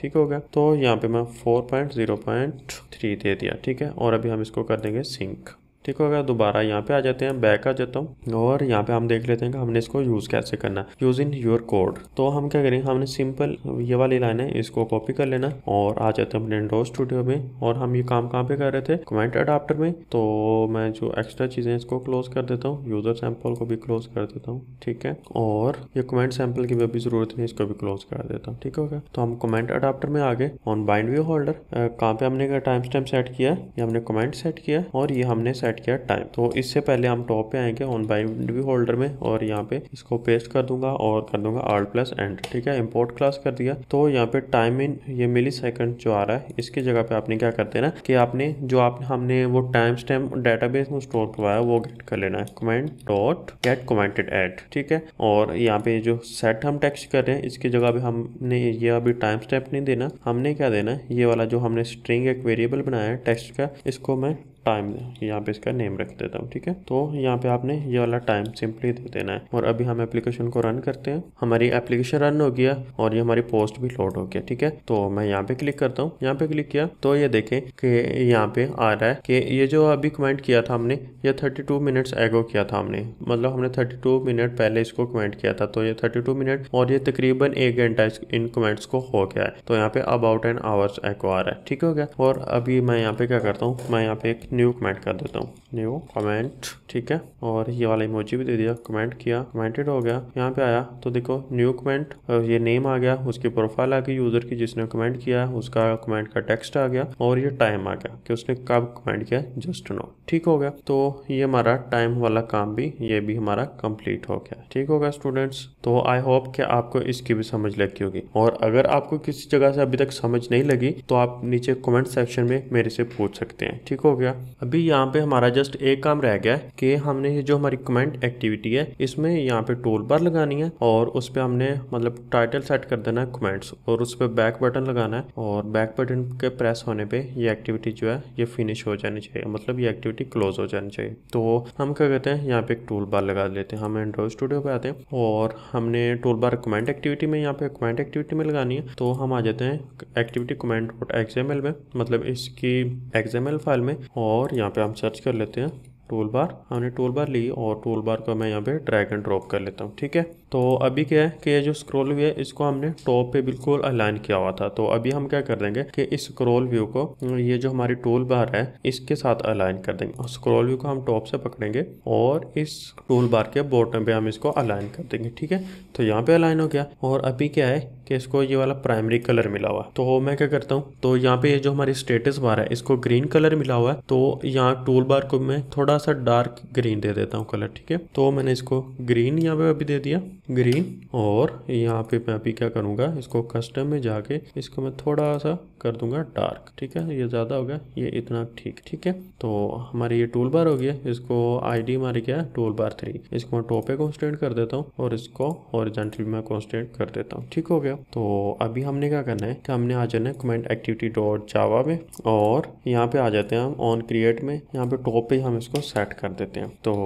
ठीक हो गया तो यहाँ पे मैं फोर दे दिया ठीक है और अभी हम इसको कर देंगे सिंक ठीक हो गया दोबारा यहाँ पे आ जाते हैं बैक आ जाता हूँ और यहाँ पे हम देख लेते हैं कि हमने इसको यूज़ कैसे करना है यूज इन योर कोड तो हम क्या करेंगे हमने सिंपल ये वाली लाइन है इसको कॉपी कर लेना और आ जाते हैं अपने इंडो स्टूडियो में और हम ये काम कहाँ पे कर रहे थे कमेंट अडाप्टर में तो मैं जो एक्स्ट्रा चीज़ें इसको क्लोज कर देता हूँ यूज़र सैंपल को भी क्लोज कर देता हूँ ठीक है और ये कमेंट सैंपल की भी ज़रूरत नहीं इसको भी क्लोज कर देता हूँ ठीक हो गया तो हम कमेंट अडाप्टर में आगे ऑन बाइंड व्यू होल्डर कहाँ पे हमने टाइम स्टैम्प सेट किया ये हमने कमेंट सेट किया और ये हमने सेट सेट किया टाइम तो इससे पहले हम टॉप पे आएंगे ऑन बाइंड व्यू होल्डर में और यहाँ पे इसको पेस्ट कर दूंगा और कर दूंगा आर्ट प्लस एंड ठीक है इम्पोर्ट क्लास कर दिया तो यहाँ पे टाइम इन ये मिली सेकंड जो आ रहा है इसकी जगह पे आपने क्या कर देना कि आपने जो आपने हमने वो टाइम स्टैम्प डेटाबेस में स्टोर करवाया वो गेट कर लेना है comment dot get commented at ठीक है और यहाँ पे जो सेट हम टेक्स्ट कर रहे हैं इसकी जगह पे हमने ये अभी टाइम स्टैम्प नहीं देना हमने क्या देना है ये वाला जो हमने स्ट्रिंग एक वेरिएबल बनाया है टेक्स्ट का इसको मैं टाइम यहाँ पे इसका नेम रख देता हूँ ठीक है तो यहाँ पे आपने ये वाला टाइम सिंपली दे देना है और अभी हम एप्लीकेशन को रन करते हैं हमारी एप्लीकेशन रन हो गया और ये हमारी पोस्ट भी लोड हो गया ठीक है तो मैं यहाँ पे क्लिक करता हूँ यहाँ पे क्लिक किया तो ये देखें कि यहाँ पे आ रहा है कि ये जो अभी कमेंट किया था हमने ये थर्टी टू मिनट्स एगो किया था हमने मतलब हमने थर्टी टू मिनट पहले इसको कमेंट किया था तो ये थर्टी टू मिनट और ये तकरीबन एक घंटा इन कमेंट्स को हो गया है तो यहाँ पे अबाउट एन आवर्स एगो आ रहा है ठीक हो गया और अभी मैं यहाँ पे क्या करता हूँ मैं यहाँ पे एक न्यू कमेंट कर देता हूँ न्यू कमेंट ठीक है और ये वाला इमोजी भी दे दिया कमेंट किया कमेंटेड हो गया यहाँ पे आया तो देखो न्यू कमेंट ये नेम आ गया उसकी प्रोफाइल आ गई यूजर की जिसने कमेंट किया उसका कमेंट का टेक्स्ट आ गया और ये टाइम आ गया कि उसने कब कमेंट किया जस्ट नो ठीक हो गया तो ये हमारा टाइम वाला काम भी ये भी हमारा कम्प्लीट हो गया ठीक हो गया स्टूडेंट्स तो आई होप कि आपको इसकी भी समझ लगी होगी और अगर आपको किसी जगह से अभी तक समझ नहीं लगी तो आप नीचे कमेंट सेक्शन में मेरे से पूछ सकते हैं ठीक हो गया अभी यहाँ पे हमारा जस्ट एक काम रह गया है कि हमने ये जो हमारी कमेंट एक्टिविटी है इसमें यहाँ पे टूल बार लगानी है और उस पर हमने मतलब टाइटल सेट कर देना है कमेंट्स और उस पर बैक बटन लगाना है और बैक बटन के प्रेस होने पे ये एक्टिविटी जो है ये फिनिश हो जानी चाहिए मतलब ये एक्टिविटी क्लोज हो जानी चाहिए तो हम क्या कहते हैं यहाँ पे एक टूल बार लगा लेते हैं हम एंड्रॉइड स्टूडियो पे आते हैं और हमने टूल बार कमेंट एक्टिविटी में यहाँ पे कमेंट एक्टिविटी में लगानी है तो हम आ जाते हैं एक्टिविटी कमेंट डॉट में मतलब इसकी एक्सएमएल फाइल में और यहाँ पे हम सर्च कर लेते हैं लेते हैं टोल बार हमने टोल बार ली और टोल बार का मैं यहाँ पे ड्रैग एंड ड्रॉप कर लेता हूँ ठीक है तो अभी क्या है कि ये जो स्क्रॉल व्यू है इसको हमने टॉप पे बिल्कुल अलाइन किया हुआ था तो अभी हम क्या कर देंगे कि इस स्क्रॉल व्यू को ये जो हमारी टूल बार है इसके साथ अलाइन कर देंगे स्क्रॉल व्यू को हम टॉप से पकड़ेंगे और इस टूल बार के बॉटम पे हम इसको अलाइन कर देंगे ठीक है तो यहाँ पे अलाइन हो गया और अभी क्या है कि इसको ये वाला प्राइमरी कलर मिला हुआ तो मैं क्या करता हूँ तो यहाँ पे ये जो हमारी स्टेटस बार है इसको ग्रीन कलर मिला हुआ है तो यहाँ टूल बार को मैं थोड़ा सा डार्क ग्रीन दे देता हूँ कलर ठीक है तो मैंने इसको ग्रीन यहाँ पे अभी दे दिया ग्रीन और यहाँ पे मैं अभी क्या करूँगा इसको कस्टम में जाके इसको मैं थोड़ा सा कर दूंगा डार्क ठीक है ये ज़्यादा हो गया ये इतना ठीक ठीक है तो हमारी ये टूल बार हो गया इसको आईडी हमारी क्या है टूल बार थ्री इसको मैं टोपे कॉन्स्टेंट कर देता हूँ और इसको हॉरिजेंटल मैं कॉन्स्टेंट कर देता हूँ ठीक हो गया तो अभी हमने क्या करना है कि हमने आ जाना है कमेंट एक्टिविटी डॉट जावा में और यहाँ पे आ जाते हैं हम ऑन क्रिएट में यहाँ पे टॉप पे हम इसको सेट कर देते हैं तो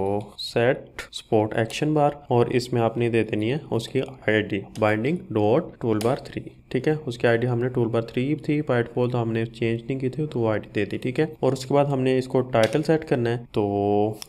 सेट स्पोर्ट एक्शन बार और इसमें आपने दे देनी है उसकी D binding dot toolbar three ठीक है उसकी आईडी हमने टूल बार थ्री थी बाइट फोल तो हमने चेंज नहीं की थी तो वो आईडी दे दी ठीक है और उसके बाद हमने इसको टाइटल सेट करना है तो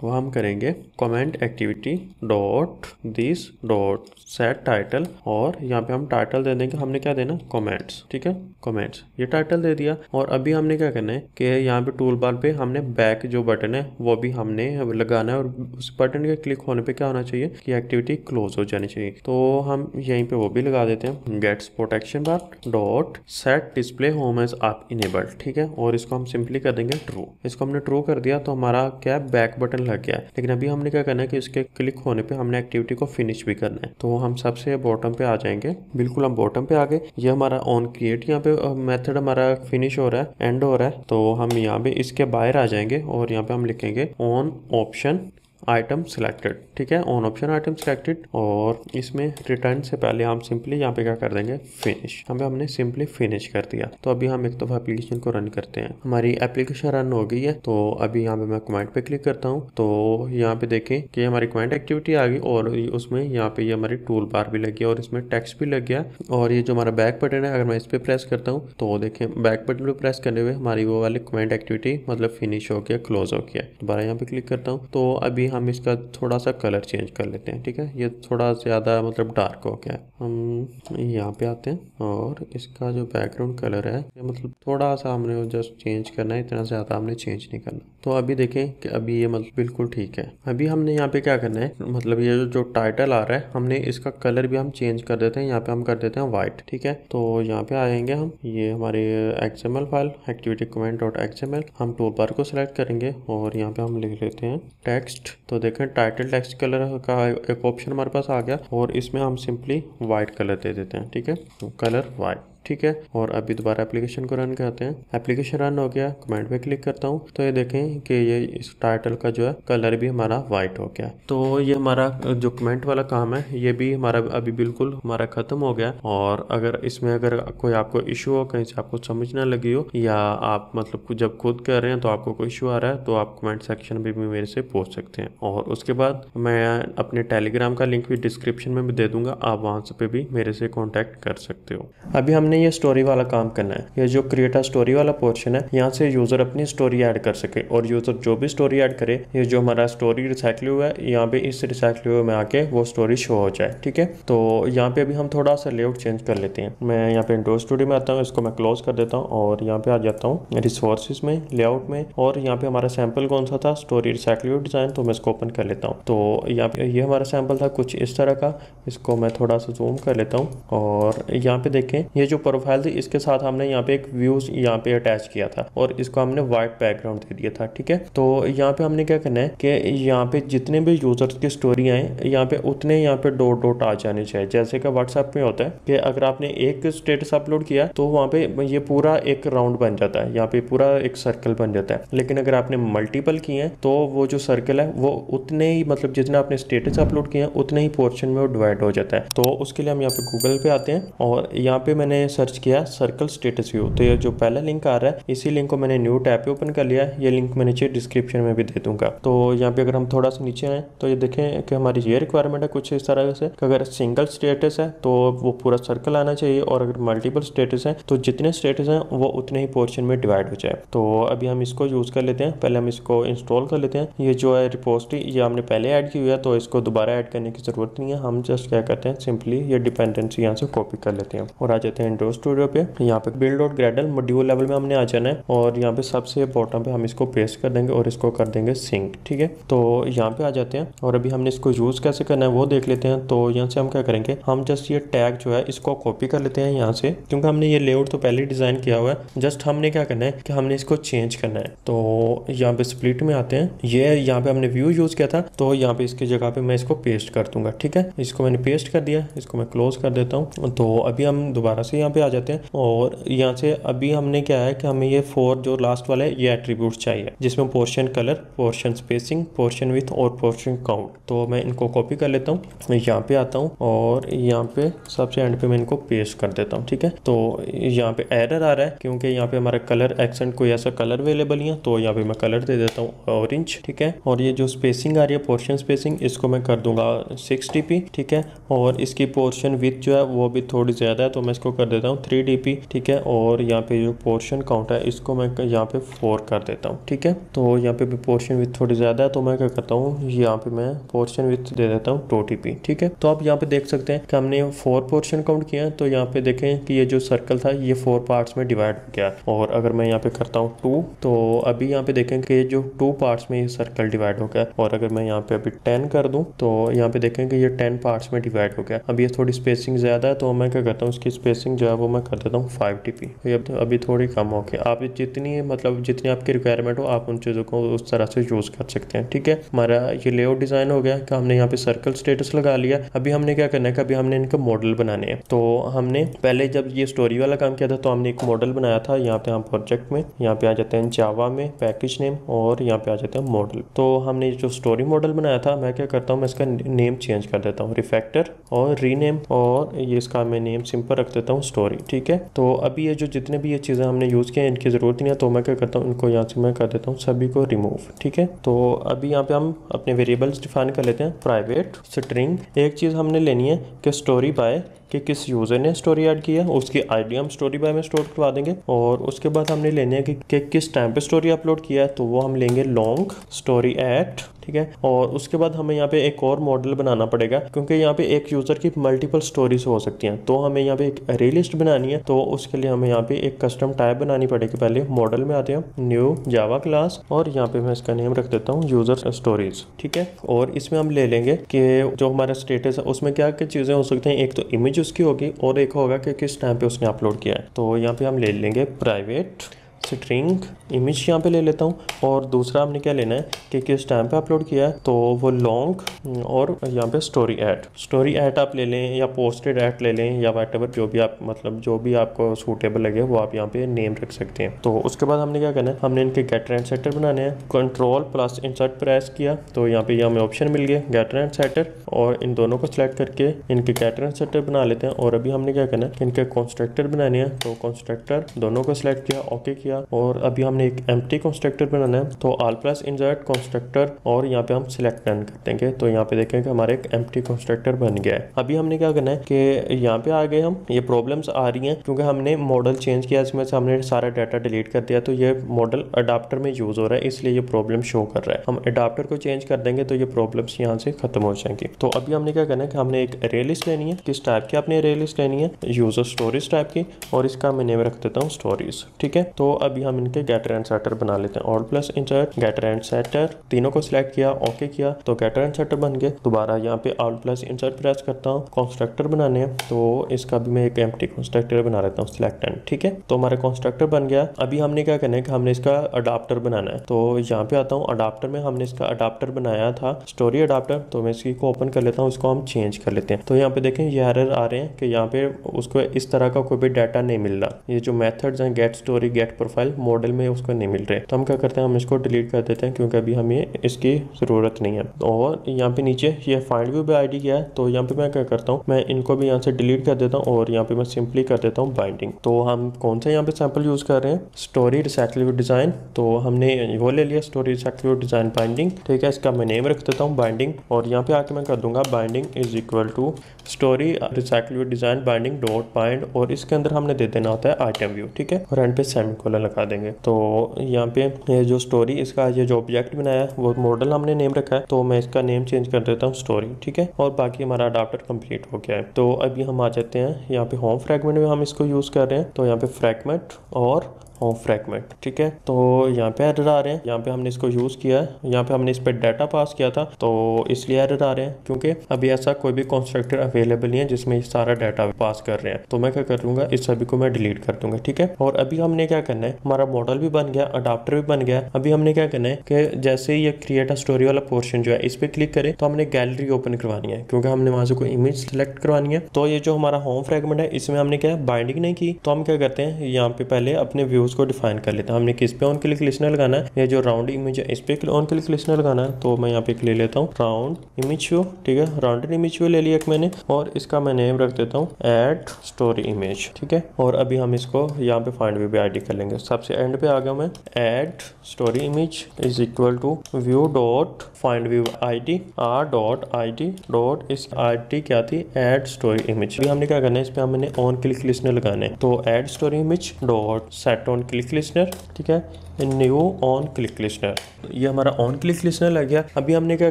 वह हम करेंगे comment activity dot this dot set title और यहाँ पे हम टाइटल दे देंगे हमने क्या देना कमेंट्स ठीक है कमेंट्स ये टाइटल दे दिया और अभी हमने क्या करना है कि यहाँ पे टूल बार पे हमने बैक जो बटन है वो भी हमने लगाना है और उस बटन के क्लिक होने पे क्या होना चाहिए कि एक्टिविटी क्लोज हो जानी चाहिए तो हम यहीं पे वो भी लगा देते हैं gets protection bar dot set display home as up enabled ठीक है और इसको हम सिंपली कर देंगे ट्रू इसको हमने ट्रू कर दिया तो हमारा क्या बैक बटन लग गया है लेकिन अभी हमने क्या करना है कि इसके क्लिक होने पर हमने एक्टिविटी को फिनिश भी करना है तो हम सबसे बॉटम पे आ जाएंगे बिल्कुल हम बॉटम पे आ गए ये हमारा ऑन क्रिएट यहाँ पे मेथड हमारा फिनिश हो रहा है एंड हो रहा है तो हम यहाँ पे इसके बाहर आ जाएंगे और यहाँ पे हम लिखेंगे ऑन ऑप्शन आइटम सिलेक्टेड ठीक है ऑन ऑप्शन आइटम सिलेक्टेड और इसमें रिटर्न से पहले हम सिंपली यहाँ पे क्या कर देंगे फिनिश हमें हमने सिंपली फिनिश कर दिया तो अभी हम एक दफा एप्लीकेशन को रन करते हैं हमारी एप्लीकेशन रन हो गई है तो अभी यहाँ पे मैं कमेंट पे क्लिक करता हूँ तो यहाँ पे देखें कि हमारी कमेंट एक्टिविटी आ गई और उसमें यहाँ पे हमारी टूल बार भी लग गया और इसमें टेक्स भी लग गया और ये जो हमारा बैक बटन है अगर मैं इस पर प्रेस करता हूँ तो देखें बैक बटन पर प्रेस करने हुए हमारी वो वाली कमेंट एक्टिविटी मतलब फिनिश हो गया क्लोज हो गया दोबारा यहाँ पे क्लिक करता हूँ तो अभी हम इसका थोड़ा सा कलर चेंज कर लेते हैं ठीक है ये थोड़ा ज़्यादा मतलब डार्क हो गया हम यहाँ पे आते हैं और इसका जो बैकग्राउंड कलर है ये मतलब थोड़ा सा हमने जस्ट चेंज करना है इतना ज़्यादा हमने चेंज नहीं करना तो अभी देखें कि अभी ये मतलब बिल्कुल ठीक है अभी हमने यहाँ पे क्या करना है मतलब ये जो टाइटल आ रहा है हमने इसका कलर भी हम चेंज कर देते हैं यहाँ पे हम कर देते हैं वाइट ठीक है तो यहाँ पे आएंगे हम ये हमारे XML file activity comment dot XML हम टू बार को सिलेक्ट करेंगे और यहाँ पे हम लिख लेते हैं टेक्स्ट तो देखें टाइटल टेक्स्ट कलर का एक ऑप्शन हमारे पास आ गया और इसमें हम सिंपली व्हाइट कलर दे देते हैं ठीक है कलर तो वाइट ठीक है और अभी दोबारा एप्लीकेशन को रन करते हैं एप्लीकेशन रन हो गया कमेंट पे क्लिक करता हूँ तो ये देखें कि ये इस टाइटल का जो है कलर भी हमारा वाइट हो गया तो ये हमारा जो कमेंट वाला काम है ये भी हमारा अभी बिल्कुल हमारा खत्म हो गया और अगर इसमें अगर कोई आपको इशू हो कहीं से आपको समझ ना लगी हो या आप मतलब जब खुद कर रहे हैं तो आपको कोई इशू आ रहा है तो आप कमेंट सेक्शन में भी मेरे से पूछ सकते हैं और उसके बाद मैं अपने टेलीग्राम का लिंक भी डिस्क्रिप्शन में भी दे दूंगा आप वहां से पे भी मेरे से कॉन्टेक्ट कर सकते हो अभी हमने हमें ये स्टोरी वाला काम करना है ये जो क्रिएटर स्टोरी वाला पोर्शन है यहाँ से यूजर अपनी स्टोरी ऐड कर सके और यूजर जो भी स्टोरी ऐड करे ये जो हमारा स्टोरी रिसाइकिल हुआ है यहाँ पे इस रिसाइकिल में आके वो स्टोरी शो हो जाए ठीक है तो यहाँ पे अभी हम थोड़ा सा लेआउट चेंज कर लेते हैं मैं यहाँ पे इंडोर स्टूडियो में आता हूँ इसको मैं क्लोज कर देता हूँ और यहाँ पे आ जाता हूँ रिसोर्सेज में लेआउट में और यहाँ पे हमारा सैम्पल कौन सा था स्टोरी रिसाइकिल डिज़ाइन तो मैं इसको ओपन कर लेता हूँ तो यहाँ पे ये हमारा सैम्पल था कुछ इस तरह का इसको मैं थोड़ा सा जूम कर लेता हूँ और यहाँ पे देखें ये जो प्रोफाइल थी इसके साथ हमने यहाँ पे एक व्यूज यहाँ पे अटैच किया था और इसको हमने व्हाइट बैकग्राउंड दे दिया था ठीक है तो यहाँ पे हमने क्या करना है कि यहाँ पे जितने भी यूजर्स की स्टोरी आए यहाँ पे उतने यहाँ पे डॉट डॉट आ जाने चाहिए जैसे कि व्हाट्सएप में होता है कि अगर आपने एक स्टेटस अपलोड किया तो वहाँ पे ये पूरा एक राउंड बन जाता है यहाँ पे पूरा एक सर्कल बन जाता है लेकिन अगर आपने मल्टीपल किए हैं तो वो जो सर्कल है वो उतने ही मतलब जितने आपने स्टेटस अपलोड किए हैं उतने ही पोर्शन में वो डिवाइड हो जाता है तो उसके लिए हम यहाँ पे गूगल पे आते हैं और यहाँ पे मैंने सर्च किया सर्कल स्टेटस व्यू तो ये जो पहला लिंक आ रहा है इसी लिंक को मैंने न्यू टैप पे ओपन कर लिया ये लिंक मैं नीचे डिस्क्रिप्शन में भी दे दूंगा तो यहाँ पे अगर हम थोड़ा सा नीचे आए तो ये देखें कि हमारी ये रिक्वायरमेंट है कुछ इस तरह से अगर सिंगल स्टेटस है तो वो पूरा सर्कल आना चाहिए और अगर मल्टीपल स्टेटस है तो जितने स्टेटस हैं वो उतने ही पोर्शन में डिवाइड हो जाए तो अभी हम इसको यूज़ कर लेते हैं पहले हम इसको इंस्टॉल कर लेते हैं ये जो है रिपोर्ट ये हमने पहले ऐड की हुई है तो इसको दोबारा ऐड करने की ज़रूरत नहीं है हम जस्ट क्या करते हैं सिंपली ये डिपेंडेंसी यहाँ से कॉपी कर लेते हैं और आ जाते हैं कंट्रोल स्टूडियो पे यहाँ पे बिल्ड और ग्रेडल मोड्यूल लेवल में हमने आ जाना है और यहाँ पे सबसे बॉटम पे हम इसको प्रेस कर देंगे और इसको कर देंगे सिंक ठीक है तो यहाँ पे आ जाते हैं और अभी हमने इसको यूज़ कैसे करना है वो देख लेते हैं तो यहाँ से हम क्या करेंगे हम जस्ट ये टैग जो है इसको कॉपी कर लेते हैं यहाँ से क्योंकि हमने ये लेआउट तो पहले डिज़ाइन किया हुआ है जस्ट हमने क्या करना है कि हमने इसको चेंज करना है तो यहाँ पे स्प्लिट में आते हैं ये यहाँ पे हमने व्यू यूज़ किया था तो यहाँ पे इसकी जगह पे मैं इसको पेस्ट कर दूंगा ठीक है इसको मैंने पेस्ट कर दिया इसको मैं क्लोज कर देता हूँ तो अभी हम दोबारा से यहाँ यहाँ पे आ जाते हैं और यहाँ से अभी हमने क्या है कि हमें ये फोर जो लास्ट वाला है ये एट्रीब्यूट चाहिए जिसमें portion colour portion spacing portion width और पोर्शन काउंट तो मैं इनको कॉपी कर लेता हूँ यहाँ पे आता हूँ और यहाँ पे सबसे एंड पे मैं इनको पेस्ट कर देता हूँ ठीक है तो यहाँ पे एरर आ रहा है क्योंकि यहाँ पे हमारा कलर एक्सेंट कोई ऐसा कलर अवेलेबल नहीं है तो यहाँ पे मैं कलर दे देता हूँ ऑरेंज ठीक है और ये जो स्पेसिंग आ रही है पोर्शन स्पेसिंग इसको मैं कर दूंगा सिक्स ठीक है और इसकी पोर्शन विथ जो है वो भी थोड़ी ज़्यादा है तो मैं इसको कर देता हूँ थ्री डी ठीक है और यहाँ पे जो पोर्शन काउंट है इसको मैं यहाँ पे फोर कर देता हूँ ठीक है तो यहाँ पे भी पोर्शन विथ थोड़ी ज़्यादा है तो मैं क्या करता हूँ यहाँ पे मैं पोर्शन विथ दे देता हूँ टू टी ठीक है तो आप यहाँ पे देख सकते हैं कि हमने फोर पोर्शन काउंट किया है तो यहाँ पे देखें कि ये जो सर्कल था ये फोर पार्ट्स में डिवाइड हो गया और अगर मैं यहाँ पे करता हूँ टू तो अभी यहाँ पे देखें कि जो टू पार्ट्स में ये सर्कल डिवाइड हो गया और अगर मैं यहाँ पे अभी टेन कर दूँ तो यहाँ पे देखें कि ये टेन पार्ट्स में डिवाइड हो गया अभी ये थोड़ी स्पेसिंग ज़्यादा है तो मैं क्या करता हूँ इसकी स्पेसिंग जो है वो मैं कर देता हूँ फाइव टी पी अभी थोड़ी कम होगी आप जितनी मतलब जितनी आपकी रिक्वायरमेंट हो आप उन चीज़ों को उस तरह से यूज़ कर सकते हैं ठीक है हमारा ये लेआउट डिज़ाइन हो गया कि हमने यहाँ पे सर्कल स्टेटस लगा लिया अभी हमने क्या करना है कि अभी हमने इनके मॉडल बनाने हैं तो हमने पहले जब ये स्टोरी वाला काम किया था तो हमने एक मॉडल बनाया था यहाँ पे हम प्रोजेक्ट में यहाँ पे आ जाते हैं जावा में पैकेज नेम और यहाँ पे आ जाते हैं मॉडल तो हमने जो स्टोरी मॉडल बनाया था मैं क्या करता हूँ मैं इसका नेम चेंज कर देता हूँ रिफैक्टर और रीनेम और ये इसका मैं नेम सिंपल रख देता हूँ सॉरी ठीक है तो अभी ये जो जितने भी ये चीज़ें हमने यूज़ किया इनकी ज़रूरत नहीं है तो मैं क्या करता हूँ इनको यहाँ से मैं कर देता हूँ सभी को रिमूव ठीक है तो अभी यहाँ पे हम अपने वेरिएबल्स डिफाइन कर लेते हैं प्राइवेट स्ट्रिंग एक चीज़ हमने लेनी है कि स्टोरी बाय कि किस यूज़र ने स्टोरी ऐड किया उसकी आईडी हम स्टोरी बाय में स्टोर करवा देंगे और उसके बाद हमने लेने हैं कि, कि किस टाइम पे स्टोरी अपलोड किया है तो वो हम लेंगे लॉन्ग स्टोरी एट ठीक है और उसके बाद हमें यहाँ पे एक और मॉडल बनाना पड़ेगा क्योंकि यहाँ पे एक यूज़र की मल्टीपल स्टोरीज हो सकती हैं तो हमें यहाँ पे एक अरे लिस्ट बनानी है तो उसके लिए हमें यहाँ पे एक कस्टम टाइप बनानी पड़ेगी पहले मॉडल में आते हैं न्यू जावा क्लास और यहाँ पे मैं इसका नेम रख देता हूँ यूज़र स्टोरीज ठीक है और इसमें हम ले लेंगे कि जो हमारा स्टेटस है उसमें क्या क्या चीज़ें हो सकती हैं एक तो इमेज उसकी होगी और एक होगा कि किस टाइम पे उसने अपलोड किया है तो यहाँ पे हम ले लेंगे प्राइवेट स्ट्रिंग इमेज यहाँ पे ले लेता हूँ और दूसरा हमने क्या लेना है कि किस टाइम पे अपलोड किया है तो वो लॉन्ग और यहाँ पे स्टोरी ऐड स्टोरी ऐड आप ले लें या पोस्टेड ऐड ले लें या वाइट जो भी आप मतलब जो भी आपको सूटेबल लगे वो आप यहाँ पे नेम रख सकते हैं तो उसके बाद हमने क्या करना है हमने इनके गेटर एंड सेटर बनाने हैं कंट्रोल प्लस इंसर्ट प्रेस किया तो यहाँ पे हमें ऑप्शन मिल गया गेट एंड सेटर और इन दोनों को सिलेक्ट करके इनके गेट एंड सेटर बना लेते हैं और अभी हमने क्या करना है इनके कॉन्स्ट्रक्टर बनाने हैं तो कॉन्स्ट्रक्टर दोनों को सिलेक्ट किया ओके किया किया और अभी हमने एक एम टी कॉन्स्ट्रक्टर बनाना है तो आल प्लस इंजर्ट कॉन्स्ट्रक्टर और यहाँ पे हम सिलेक्ट डन कर देंगे तो यहाँ पे देखें कि हमारा एक एम टी कॉन्स्ट्रक्टर बन गया है अभी हमने क्या करना है कि यहाँ पे आ गए हम ये प्रॉब्लम्स आ रही हैं क्योंकि हमने मॉडल चेंज किया इसमें से हमने सारा डाटा डिलीट कर दिया तो ये मॉडल अडाप्टर में यूज़ हो रहा है इसलिए ये प्रॉब्लम शो कर रहा है हम अडाप्टर को चेंज कर देंगे तो ये प्रॉब्लम्स यहाँ से खत्म हो जाएंगी तो अभी हमने क्या करना है कि हमने एक रेलिस्ट लेनी है किस टाइप की आपने रेलिस्ट लेनी है यूजर स्टोरीज टाइप की और इसका मैं नेम रख देता हूँ स्टोरीज ठीक है तो अभी हम इनके गेटर एंड सेटर बना लेते हैं all plus insert getter and setter तीनों को सिलेक्ट किया ओके किया तो गेटर एंड सेटर बन गए दोबारा यहाँ पे ऑल प्लस इंसर्ट प्रेस करता हूँ कॉन्स्ट्रक्टर बनाने तो इसका भी मैं एक एम्प्टी कॉन्स्ट्रक्टर बना लेता हूँ सिलेक्ट एंड ठीक है तो हमारा कॉन्स्ट्रक्टर बन गया अभी हमने क्या करना है कि हमने इसका अडाप्टर बनाना है तो यहाँ पे आता हूँ अडाप्टर में हमने इसका अडाप्टर बनाया था स्टोरी अडाप्टर तो मैं इसी को ओपन कर लेता हूँ इसको हम चेंज कर लेते हैं तो यहाँ पे देखें ये एरर आ रहे हैं कि यहाँ पे उसको इस तरह का कोई भी डाटा नहीं मिल रहा ये जो मेथड्स हैं get story get profile model में उसको नहीं मिल रहे तो हम क्या करते हैं हम इसको डिलीट कर देते हैं क्योंकि अभी हमें इसकी ज़रूरत नहीं है और यहाँ पे नीचे ये फाइंड व्यू भी आईडी क्या है तो यहाँ पे मैं क्या करता हूँ मैं इनको भी यहाँ से डिलीट कर देता हूँ और यहाँ पे मैं सिंपली कर देता हूँ बाइंडिंग तो हम कौन सा यहाँ पे सैम्पल यूज़ कर रहे हैं स्टोरी रिसाइकल डिज़ाइन तो हमने वो ले लिया स्टोरी रिसाइकल डिज़ाइन बाइंडिंग ठीक है इसका मैं नेम रख देता हूँ बाइंडिंग और यहाँ पे आके मैं कर दूंगा binding is equal to story recycle design binding dot bind और इसके अंदर हमने दे देना होता है आइटम व्यू ठीक है और एंड पे सेमी कोलन लगा देंगे तो यहाँ पे ये जो स्टोरी इसका ये जो ऑब्जेक्ट बनाया है वो मॉडल हमने नेम रखा है तो मैं इसका नेम चेंज कर देता हूँ स्टोरी ठीक है और बाकी हमारा अडाप्टर कंप्लीट हो गया है तो अभी हम आ जाते हैं यहाँ पे होम फ्रेगमेंट में हम इसको यूज कर रहे हैं तो यहाँ पे फ्रेगमेंट और होम हाँ, फ्रेगमेंट ठीक है तो यहाँ पे एरर आ रहे हैं यहाँ पे हमने इसको यूज़ किया है यहाँ पे हमने इस पर डाटा पास किया था तो इसलिए एरर आ रहे हैं क्योंकि अभी ऐसा कोई भी कॉन्स्ट्रक्टर अवेलेबल नहीं है जिसमें सारा डाटा पास कर रहे हैं तो मैं क्या कर लूंगा इस सभी को मैं डिलीट कर दूंगा ठीक है और अभी हमने क्या करना है हमारा मॉडल भी बन गया अडाप्टर भी बन गया अभी हमने क्या करना है कि जैसे ये क्रिएट अ स्टोरी वाला पोर्शन जो है इस पर क्लिक करें तो हमने गैलरी ओपन करवानी है क्योंकि हमने वहां से कोई इमेज सेलेक्ट करवानी है तो ये जो हमारा होम फ्रेगमेंट है इसमें हमने क्या बाइंडिंग नहीं की तो हम क्या करते हैं यहाँ पे पहले अपने व्यूज को डिफाइन कर लेते हैं हमने किस पे ऑन क्लिक लिस्टनर लगाना है या जो राउंड इमेज है इस पे ऑन क्लिक लिस्टनर लगाना है तो मैं यहाँ पे ले लेता हूँ राउंड इमेज व्यू ठीक है राउंडेड इमेज व्यू ले लिया एक मैंने और इसका मैं नेम रख देता हूँ एट स्टोरी इमेज ठीक है और अभी हम इसको यहाँ पे फाइंड वी आई डी कर लेंगे सबसे एंड पे आ गया मैं add story image is equal to view dot find view I D R dot I D dot is I D क्या थी एड स्टोरी इमेज हमने क्या करना है इस पे हमने ऑन क्लिक लिस्टनर लगाना है तो add story image dot set on on click listener ठीक है न्यू ऑन क्लिक लिस्नर ये हमारा ऑन क्लिक लिस्नर लग गया अभी हमने क्या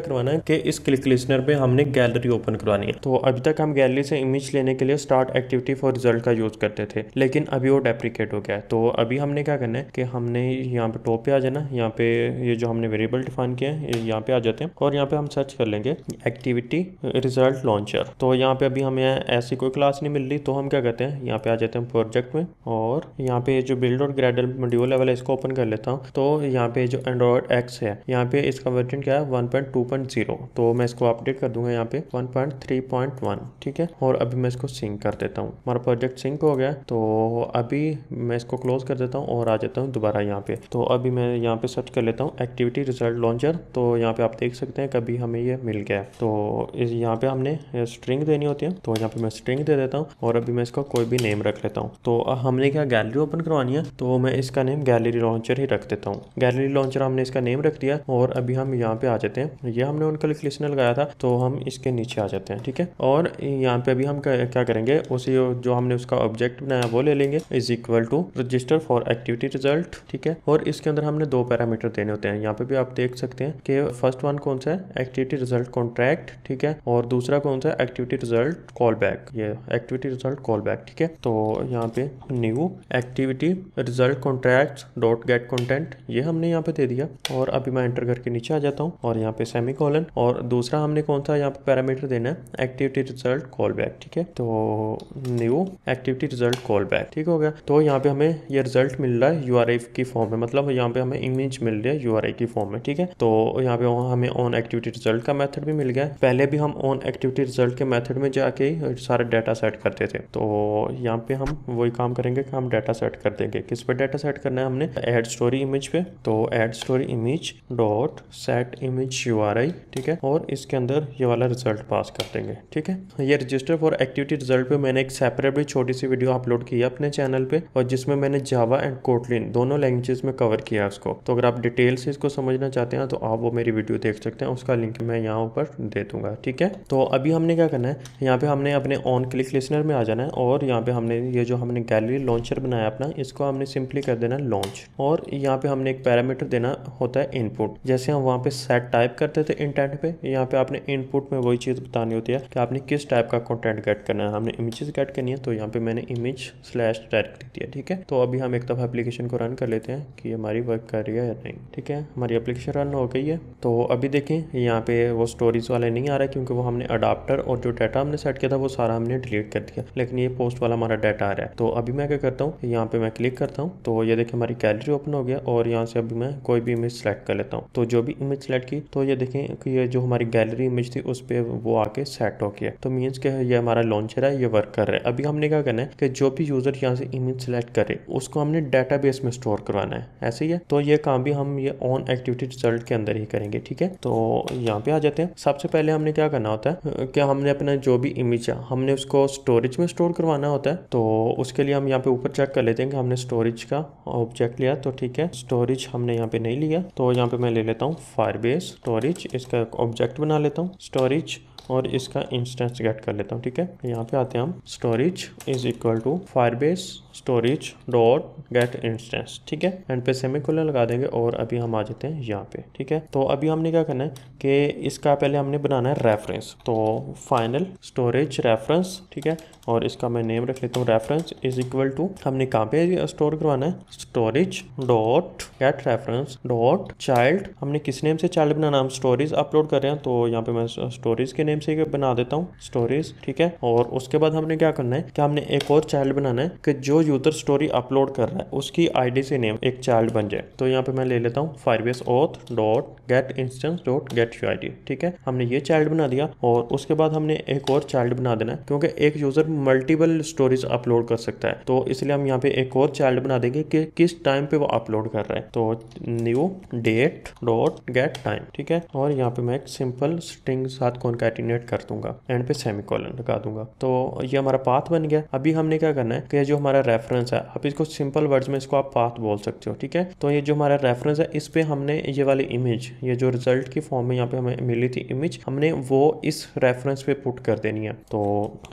करवाना है कि इस क्लिक लिस्नर पे हमने गैलरी ओपन करवानी है तो अभी तक हम गैलरी से इमेज लेने के लिए स्टार्ट एक्टिविटी फॉर रिजल्ट का यूज करते थे लेकिन अभी वो डेप्रिकेट हो गया है तो अभी हमने क्या करना है कि हमने यहाँ पे टॉप पे आ जाना यहाँ पे ये जो हमने वेरिएबल डिफाइन किया है यहाँ पे आ जाते हैं और यहाँ पे हम सर्च कर लेंगे एक्टिविटी रिजल्ट लॉन्चर तो यहाँ पे अभी हमें ऐसी कोई क्लास नहीं मिल रही तो हम क्या करते हैं यहाँ पे आ जाते हैं प्रोजेक्ट में और यहाँ पे जो बिल्ड और ग्रेडल मॉड्यूल है इसको ओपन कर लेते लेता हूँ तो यहाँ पे जो एंड्रॉयड एक्स है यहाँ पे इसका वर्जन क्या है 1.2.0 तो मैं इसको अपडेट कर दूंगा यहाँ पे 1.3.1 ठीक है और अभी मैं इसको सिंक कर देता हूँ हमारा प्रोजेक्ट सिंक हो गया तो अभी मैं इसको क्लोज कर देता हूँ और आ जाता हूँ दोबारा यहाँ पे तो अभी मैं यहाँ पे सर्च कर लेता हूँ एक्टिविटी रिजल्ट लॉन्चर तो यहाँ पे आप देख सकते हैं कभी हमें ये मिल गया तो यहाँ पे हमने स्ट्रिंग देनी होती है तो यहाँ पे मैं स्ट्रिंग दे देता हूँ और अभी मैं इसका कोई भी नेम रख लेता हूँ तो हमने क्या गैलरी ओपन करवानी है तो मैं इसका नेम गैलरी लॉन्चर रख देता हूँ गैलरी लॉन्चर हमने इसका नेम रख दिया और अभी हम यहाँ पे आ जाते हैं ये हमने उनका लिस्ट लगाया था तो हम इसके नीचे आ जाते हैं ठीक है और यहाँ पे अभी हम क्या करेंगे उसी जो हमने उसका ऑब्जेक्ट बनाया वो ले लेंगे is equal to register for activity result ठीक है और इसके अंदर हमने दो पैरामीटर देने होते हैं यहाँ पे भी आप देख सकते हैं कि फर्स्ट वन कौन सा है एक्टिविटी रिजल्ट कॉन्ट्रैक्ट ठीक है और दूसरा कौन सा है एक्टिविटी रिजल्ट कॉल बैक ये एक्टिविटी रिजल्ट कॉल बैक ठीक है तो यहाँ पे new activity result contract dot get content ये हमने यहाँ पे दे दिया और अभी मैं एंटर करके नीचे आ जाता हूँ और यहाँ पे सेमी कॉलन और दूसरा हमने कौन सा यहाँ पे पैरामीटर देना है एक्टिविटी रिजल्ट कॉल बैक ठीक है तो new activity result callback ठीक हो गया तो यहाँ पे हमें ये रिजल्ट मिल रहा है यू की फॉर्म में मतलब यहाँ पे हमें इमेज मिल रही है यू की फॉर्म में ठीक है तो यहाँ पे हमें ऑन एक्टिविटी रिजल्ट का मैथड भी मिल गया पहले भी हम ऑन एक्टिविटी रिजल्ट के मैथड में जाके सारे डाटा सेट करते थे तो यहाँ पे हम वही काम करेंगे कि हम डाटा सेट कर देंगे किस पर डाटा सेट करना है हमने एड स्टोर स्टोरी इमेज पे तो add story image dot set image U ठीक है और इसके अंदर ये वाला रिजल्ट पास कर देंगे ठीक है ये रजिस्टर फॉर एक्टिविटी रिजल्ट पे मैंने एक सेपरेट भी छोटी सी वीडियो अपलोड की है अपने चैनल पे और जिसमें मैंने जावा एंड कोटलिन दोनों लैंग्वेजेस में कवर किया है उसको तो अगर आप डिटेल से इसको समझना चाहते हैं तो आप वो मेरी वीडियो देख सकते हैं उसका लिंक मैं यहाँ ऊपर दे दूंगा ठीक है तो अभी हमने क्या करना है यहाँ पे हमने अपने ऑन क्लिक लिसनर में आ जाना है और यहाँ पे हमने ये जो हमने गैलरी लॉन्चर बनाया अपना इसको हमने सिंपली कर देना लॉन्च और यहाँ पे हमने एक पैरामीटर देना होता है इनपुट जैसे हम वहाँ पे सेट टाइप करते थे इंटेंट पे यहाँ पे आपने इनपुट में वही चीज़ बतानी होती है कि आपने किस टाइप का कंटेंट गेट करना है हमने इमेजेस गेट करनी है तो यहाँ पे मैंने इमेज स्लैश डायरेक्ट दिया ठीक है तो अभी हम एक दफ़ा एप्लीकेशन को रन कर लेते हैं कि हमारी वर्क कर रही है या नहीं ठीक है हमारी एप्लीकेशन रन हो गई है तो अभी देखें यहाँ पे वो स्टोरीज वाले नहीं आ रहा क्योंकि वो हमने अडाप्टर और जो डाटा हमने सेट किया था वो सारा हमने डिलीट कर दिया लेकिन ये पोस्ट वाला हमारा डाटा आ रहा है तो अभी मैं क्या करता हूँ यहाँ पे मैं क्लिक करता हूँ तो ये देखिए हमारी गैलरी ओपन हो गया और यहाँ से अभी मैं कोई भी इमेज सेलेक्ट कर लेता हूँ तो जो भी इमेज सेलेक्ट की तो ये देखें कि ये जो हमारी गैलरी इमेज थी उस पर वो आके सेट हो गया तो मीन्स के ये हमारा लॉन्चर है ये वर्क कर रहा है अभी हमने क्या करना है कि जो भी यूजर यहाँ से इमेज सेलेक्ट करे उसको हमने डाटा में स्टोर करवाना है ऐसे ही है तो ये काम भी हम ये ऑन एक्टिविटी रिजल्ट के अंदर ही करेंगे ठीक है तो यहाँ पे आ जाते हैं सबसे पहले हमने क्या करना होता है कि हमने अपना जो भी इमेज है हमने उसको स्टोरेज में स्टोर करवाना होता है तो उसके लिए हम यहाँ पे ऊपर चेक कर लेते हैं कि हमने स्टोरेज का ऑब्जेक्ट लिया तो ठीक ठीक है स्टोरेज हमने यहाँ पे नहीं लिया तो यहाँ पे मैं ले लेता हूँ फायरबेस स्टोरेज इसका एक ऑब्जेक्ट बना लेता हूँ स्टोरेज और इसका इंस्टेंस गेट कर लेता हूँ ठीक है यहाँ पे आते हैं हम storage is equal to Firebase storage dot get instance ठीक है एंड पे सेमी कोलर लगा देंगे और अभी हम आ जाते हैं यहाँ पे ठीक है तो अभी हमने क्या करना है कि इसका पहले हमने बनाना है रेफरेंस तो फाइनल स्टोरेज रेफरेंस ठीक है और इसका मैं नेम रख लेता हूँ रेफरेंस इज इक्वल टू हमने कहाँ पे स्टोर करवाना है storage dot get reference dot child हमने किस नेम से चाइल्ड बनाना हम स्टोरीज अपलोड कर रहे हैं तो यहाँ पे मैं स्टोरीज के नेम से बना देता हूँ स्टोरीज ठीक है और उसके बाद हमने क्या करना है कि हमने एक और चाइल्ड बनाना है कि जो यूजर स्टोरी अपलोड कर रहा है उसकी आईडी से नेम एक चाइल्ड बन जाए तो यहाँ पे मैं ले लेता हूँ Firebase auth dot get instance dot get U I ठीक है हमने ये चाइल्ड बना दिया और उसके बाद हमने एक और चाइल्ड बना देना है क्योंकि एक यूजर मल्टीपल स्टोरीज अपलोड कर सकता है तो इसलिए हम यहाँ पे एक और चाइल्ड बना देंगे कि किस टाइम पे वो अपलोड कर रहा है तो new date dot get time ठीक है और यहाँ पे मैं एक सिंपल स्ट्रिंग साथ कॉन्कैटिनेट कर दूंगा एंड पे सेमी लगा दूंगा तो ये हमारा पाथ बन गया अभी हमने क्या करना है कि जो हमारा रेफरेंस है आप इसको सिंपल वर्ड्स में इसको आप पाथ बोल सकते हो ठीक है तो ये जो हमारा रेफरेंस है इस पे हमने ये वाली इमेज ये जो रिजल्ट की फॉर्म में यहाँ पे हमें मिली थी इमेज हमने वो इस रेफरेंस पे पुट कर देनी है तो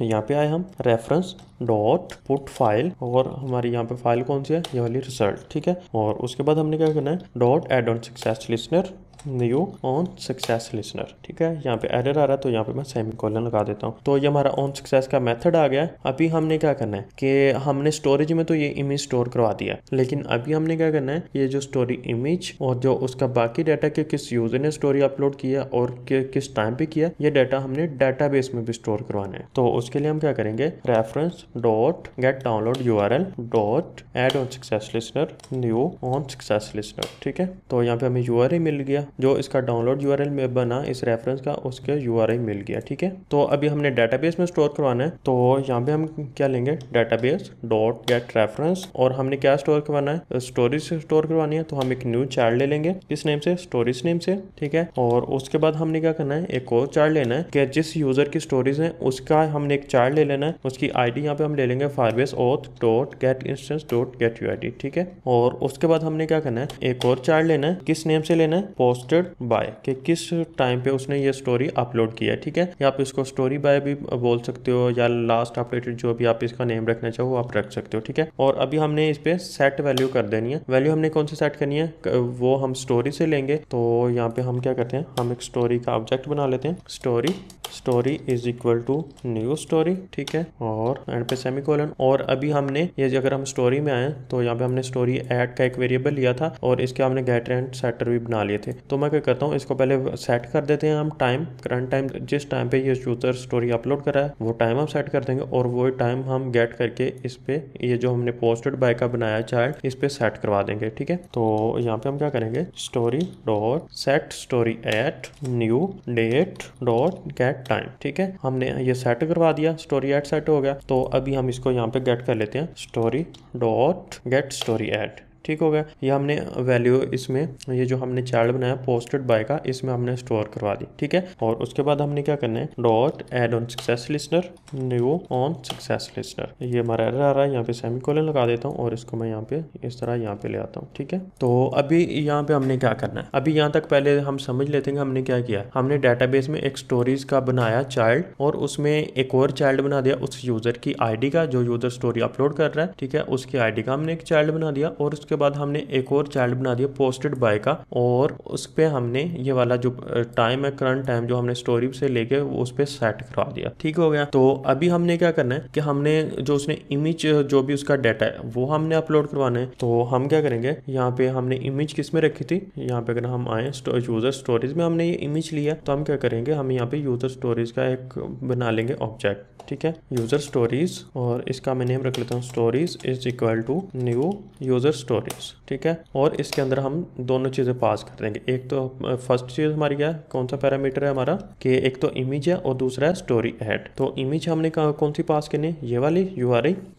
यहाँ पे आए हम रेफरेंस डॉट पुट फाइल और हमारी यहाँ पे फाइल कौन सी है ये वाली रिजल्ट ठीक है और उसके बाद हमने क्या करना है dot add on success listener new on success listener ठीक है यहाँ पे एरर आ रहा है तो यहाँ पे मैं सेमी कॉलन लगा देता हूँ तो ये हमारा ऑन सक्सेस का मेथड आ गया अभी हमने क्या करना है कि हमने स्टोरेज में तो ये इमेज स्टोर करवा दिया लेकिन अभी हमने क्या करना है ये जो स्टोरी इमेज और जो उसका बाकी डाटा के किस यूजर ने स्टोरी अपलोड किया और कि किस टाइम पे किया ये डाटा हमने डाटा में भी स्टोर करवाना है तो उसके लिए हम क्या करेंगे reference dot get download U R L dot add on success listener new on success listener ठीक है तो यहाँ पे हमें यू मिल गया जो इसका डाउनलोड यू में बना इस रेफरेंस का उसके यू मिल गया ठीक है तो अभी हमने डेटाबेस में स्टोर करवाना है तो यहाँ पे हम क्या लेंगे बेस डॉट गेट रेफरेंस और हमने क्या स्टोर करवाना है स्टोरेज से स्टोर करवानी है तो हम एक न्यू चार्ट ले लेंगे किस नेम से स्टोरेज नेम से ठीक है और उसके बाद हमने क्या करना है एक और चार्ट लेना है कि जिस यूजर की स्टोरेज है उसका हमने एक चार्ट ले लेना है उसकी डी यहाँ पे हम ले लेंगे Firebase auth dot get instance dot get U ठीक है और उसके बाद हमने क्या करना है एक और चार्ट लेना है किस नेम से लेना है पोस्ट पोस्टेड बाय कि किस टाइम पे उसने ये स्टोरी अपलोड किया है ठीक है या आप इसको स्टोरी बाय भी बोल सकते हो या लास्ट अपडेटेड जो भी आप इसका नेम रखना चाहो आप रख सकते हो ठीक है और अभी हमने इस पर सेट वैल्यू कर देनी है वैल्यू हमने कौन सी सेट करनी है वो हम स्टोरी से लेंगे तो यहाँ पे हम क्या करते हैं हम एक स्टोरी का ऑब्जेक्ट बना लेते हैं story story is equal to new story ठीक है और एंड पे सेमी कोलन और अभी हमने ये अगर हम स्टोरी में आए तो यहाँ पे हमने स्टोरी एड का एक वेरिएबल लिया था और इसके हमने गेटर एंड सेटर भी बना लिए थे तो मैं क्या करता हूँ इसको पहले सेट कर देते हैं हम टाइम करंट टाइम जिस टाइम पे ये यूजर स्टोरी अपलोड करा है वो टाइम हम सेट कर देंगे और वो टाइम हम गेट करके इस पे ये जो हमने पोस्टेड बाय का बनाया चाइल्ड इस पे सेट करवा देंगे ठीक है तो यहाँ पे हम क्या करेंगे story dot set story at new date dot get at time ठीक है हमने ये सेट करवा दिया स्टोरी एट सेट हो गया तो अभी हम इसको यहाँ पे गेट कर लेते हैं story dot get story at ठीक हो गया ये हमने वैल्यू इसमें ये जो हमने चार्ट बनाया पोस्टेड बाय का इसमें हमने स्टोर करवा दी ठीक है और उसके बाद हमने क्या करना है dot add on success listener new on success listener ये हमारा एरर आ रहा है यहाँ पे सेमी कोलन लगा देता हूँ और इसको मैं यहाँ पे इस तरह यहाँ पे ले आता हूँ ठीक है तो अभी यहाँ पे हमने क्या करना है अभी यहाँ तक पहले हम समझ लेते हैं हमने क्या किया हमने डाटा में एक स्टोरीज का बनाया चाइल्ड और उसमें एक और चाइल्ड बना दिया उस यूजर की आई का जो यूजर स्टोरी अपलोड कर रहा है ठीक है उसकी आई का हमने एक चाइल्ड बना दिया और उसके उसके बाद हमने एक और चाइल्ड बना दिया पोस्टेड बाय का और उस पर हमने ये वाला जो टाइम है करंट टाइम जो हमने स्टोरी से लेके उस पर सेट करवा दिया ठीक हो गया तो अभी हमने क्या करना है कि हमने जो उसने इमेज जो भी उसका डाटा है वो हमने अपलोड करवाना है तो हम क्या करेंगे यहाँ पे हमने इमेज किस में रखी थी यहाँ पे अगर हम आए यूजर स्टोरेज में हमने ये इमेज लिया तो हम क्या करेंगे हम यहाँ पे यूजर स्टोरेज का एक बना लेंगे ऑब्जेक्ट ठीक है यूजर स्टोरीज और इसका मैं नेम रख लेता हूँ stories is equal to new user stories ठीक है और इसके अंदर हम दोनों चीजें पास कर देंगे एक तो फर्स्ट चीज हमारी क्या है कौन सा पैरामीटर है हमारा कि एक तो इमेज है और दूसरा है स्टोरी एड तो इमेज हमने कौन सी पास करनी है ये वाली यू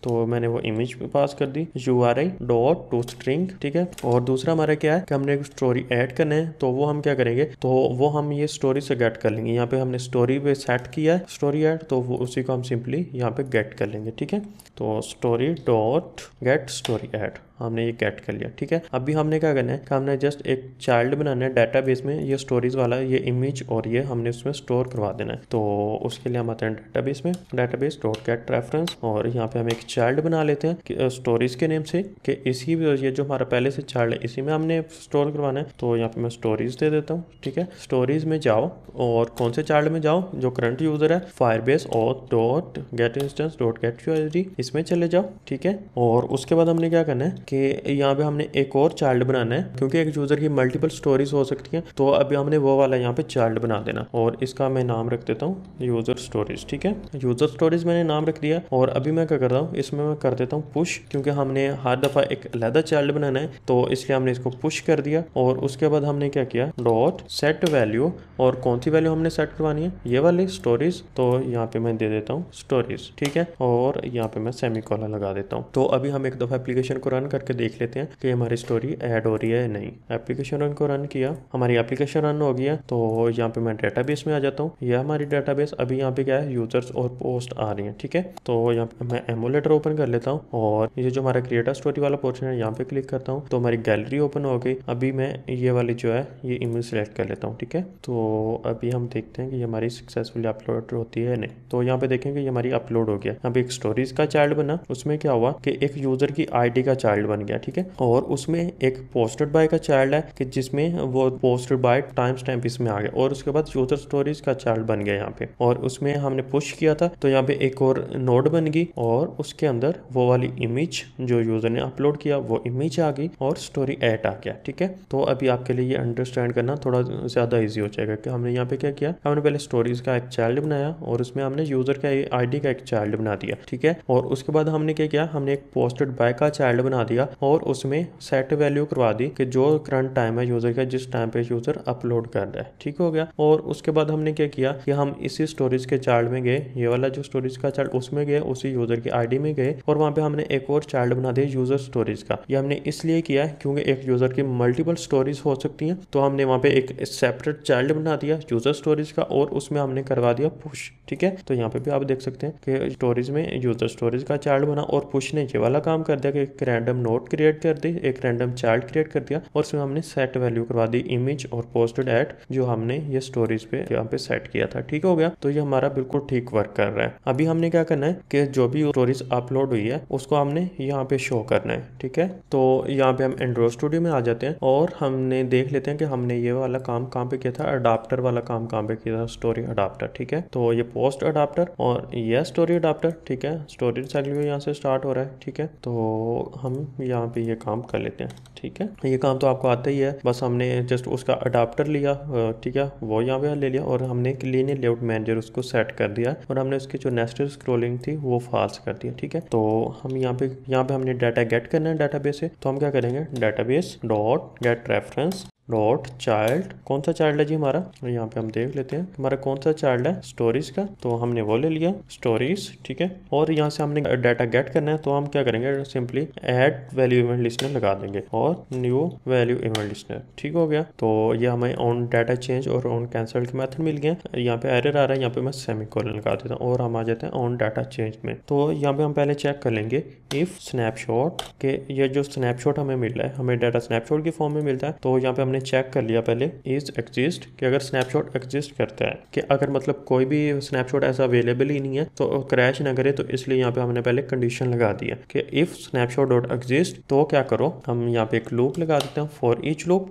तो मैंने वो इमेज पास कर दी U R I dot to string ठीक है और दूसरा हमारा क्या है कि हमने स्टोरी एड करना है तो वो हम क्या करेंगे तो वो हम ये स्टोरी से गेट कर लेंगे यहाँ पे हमने स्टोरी पे सेट किया है स्टोरी एड तो वो उसी को हम सिंपली यहाँ पे गेट कर लेंगे ठीक है तो story dot get story at हमने ये गेट कर लिया ठीक है अभी हमने क्या करना है कि हमने जस्ट एक चाइल्ड बनाना है बेस में ये स्टोरीज वाला ये इमेज और ये हमने उसमें स्टोर करवा देना है तो उसके लिए हम आते हैं बेस में बेस डॉट गेट रेफरेंस और यहाँ पे हम एक चाइल्ड बना लेते हैं स्टोरीज के नेम से कि इसी ये जो हमारा पहले से चाइल्ड है इसी में हमने स्टोर करवाना है तो यहाँ पे मैं स्टोरीज दे देता हूँ ठीक है स्टोरीज में जाओ और कौन से चाइल्ड में जाओ जो करंट यूजर है बेस और dot get instance dot get U इसमें चले जाओ ठीक है और उसके बाद हमने क्या करना है कि यहाँ पे हमने एक और चाइल्ड बनाना है क्योंकि एक यूजर की मल्टीपल स्टोरीज हो सकती हैं तो अभी हमने वो वाला यहाँ पे चाइल्ड बना देना और इसका मैं नाम रख देता हूँ यूजर स्टोरीज ठीक है यूजर स्टोरीज मैंने नाम रख दिया और अभी मैं क्या कर रहा हूँ इसमें मैं कर देता हूँ पुश क्योंकि हमने हर दफा एक अलहदा चाइल्ड बनाना है तो इसलिए हमने इसको पुश कर दिया और उसके बाद हमने क्या किया डॉट सेट वैल्यू और कौन सी वैल्यू हमने सेट करवानी है ये वाली स्टोरीज तो यहाँ पे मैं दे देता हूँ स्टोरीज ठीक है और यहाँ पे मैं सेमी कॉलर लगा देता हूँ तो अभी हम एक दफ़ा एप्लीकेशन को रन करके देख लेते हैं कि हमारी स्टोरी ऐड हो रही है या नहीं एप्लीकेशन रन को रन किया हमारी एप्लीकेशन रन हो गया तो यहाँ पे मैं डेटाबेस में आ जाता हूँ यह हमारी डेटाबेस अभी यहाँ पे क्या है यूजर्स और पोस्ट आ रही है ठीक है तो यहाँ पे मैं एमोलेटर ओपन कर लेता हूँ और ये जो हमारा क्रिएटर स्टोरी वाला पोर्शन है यहाँ पे क्लिक करता हूँ तो हमारी गैलरी ओपन हो गई अभी मैं ये वाली जो है ये इमेज सेलेक्ट कर लेता हूँ ठीक है तो अभी हम देखते हैं कि हमारी सक्सेसफुली अपलोड होती है नहीं तो यहाँ पे देखेंगे हमारी अपलोड हो गया अभी एक स्टोरीज का चार्ट चाइल्ड बना उसमें क्या हुआ कि एक यूजर की आईडी का चाइल्ड बन गया ठीक है और उसमें एक पोस्टेड बाय का चाइल्ड है कि जिसमें वो पोस्टेड बाय टाइम स्टैम्प इसमें आ गया और उसके बाद यूजर स्टोरीज का चाइल्ड बन गया यहाँ पे और उसमें हमने पुश किया था तो यहाँ पे एक और नोड बन गई और उसके अंदर वो वाली इमेज जो यूजर ने अपलोड किया वो इमेज आ गई और स्टोरी एट आ गया ठीक है तो अभी आपके लिए ये अंडरस्टैंड करना थोड़ा ज्यादा ईजी हो जाएगा कि हमने यहाँ पे क्या किया हमने पहले स्टोरीज का एक चाइल्ड बनाया और उसमें हमने यूजर का आईडी का एक चाइल्ड बना दिया ठीक है और उसके बाद हमने क्या किया हमने एक पोस्टेड बाय का चाइल्ड बना दिया और उसमें सेट वैल्यू करवा दी कि जो करंट टाइम है यूजर का जिस टाइम पे यूजर अपलोड कर रहा है ठीक हो गया और उसके बाद हमने क्या किया कि हम इसी स्टोरेज के चाइल्ड में गए ये वाला जो स्टोरेज का चाइल्ड उसमें गए उसी यूजर की आईडी में गए और वहां पे हमने एक और चाइल्ड बना दिया यूजर स्टोरेज का ये हमने इसलिए किया क्योंकि एक यूजर की मल्टीपल स्टोरीज हो सकती है तो हमने वहां पे एक सेपरेट चाइल्ड बना दिया यूजर स्टोरेज का और उसमें हमने करवा दिया पुश ठीक है तो यहाँ पे भी आप देख सकते हैं कि स्टोरेज में यूजर स्टोरेज मैरिज का चार्ट बना और पुश ने ये वाला काम कर दिया कि एक रैंडम नोट क्रिएट कर दी एक रैंडम चार्ट क्रिएट कर दिया और उसमें हमने सेट वैल्यू करवा दी इमेज और पोस्टेड एट जो हमने ये स्टोरीज पे यहाँ पे सेट किया था ठीक हो गया तो ये हमारा बिल्कुल ठीक वर्क कर रहा है अभी हमने क्या करना है कि जो भी स्टोरीज अपलोड हुई है उसको हमने यहाँ पे शो करना है ठीक है तो यहाँ पे हम एंड्रॉइड स्टूडियो में आ जाते हैं और हमने देख लेते हैं कि हमने ये वाला काम कहाँ पे किया था अडाप्टर वाला काम कहाँ पे किया था स्टोरी अडाप्टर ठीक है तो ये पोस्ट अडाप्टर और ये स्टोरी अडाप्टर ठीक है स्टोरी इग्जैक्टली यहाँ से स्टार्ट हो रहा है ठीक है तो हम यहाँ पे ये काम कर लेते हैं ठीक है ये काम तो आपको आता ही है बस हमने जस्ट उसका अडाप्टर लिया ठीक है वो यहाँ पे ले लिया और हमने एक लीनियर लेआउट मैनेजर उसको सेट कर दिया और हमने उसकी जो नेस्टेड स्क्रोलिंग थी वो फास्ट कर दिया ठीक है तो हम यहाँ पे यहाँ पे हमने डाटा गेट करना है डाटा से तो हम क्या करेंगे data dot get reference dot child कौन सा चाइल्ड है जी हमारा यहाँ पे हम देख लेते हैं हमारा कौन सा चाइल्ड है स्टोरीज का तो हमने वो ले लिया स्टोरीज ठीक है और यहाँ से हमने डाटा गेट करना है तो हम क्या करेंगे simply add value event listener लगा देंगे और न्यू वैल्यू इवेंट लिस्टनर ठीक हो गया तो ये हमें ऑन डाटा चेंज और ऑन कैंसल के मैथड मिल गया यहाँ पे एर आ रहा है यहाँ पे मैं सेमी कॉलर लगा देता हूँ और हम आ जाते हैं ऑन डाटा चेंज में तो यहाँ पे हम पहले चेक कर लेंगे इफ स्नैपशॉट के ये जो स्नैपशॉट हमें मिल रहा है हमें डाटा स्नैपशॉट के फॉर्म में मिलता है तो यहाँ पे हमने हमने चेक कर लिया पहले इज एग्जिस्ट कि अगर स्नैपशॉट एग्जिस्ट करता है कि अगर मतलब कोई भी स्नैपशॉट ऐसा अवेलेबल ही नहीं है तो क्रैश ना करे तो इसलिए यहाँ पे हमने पहले कंडीशन लगा दी है कि इफ स्नैपशॉट डॉट एग्जिस्ट तो क्या करो हम यहाँ पे एक लूप लगा देते हैं for each loop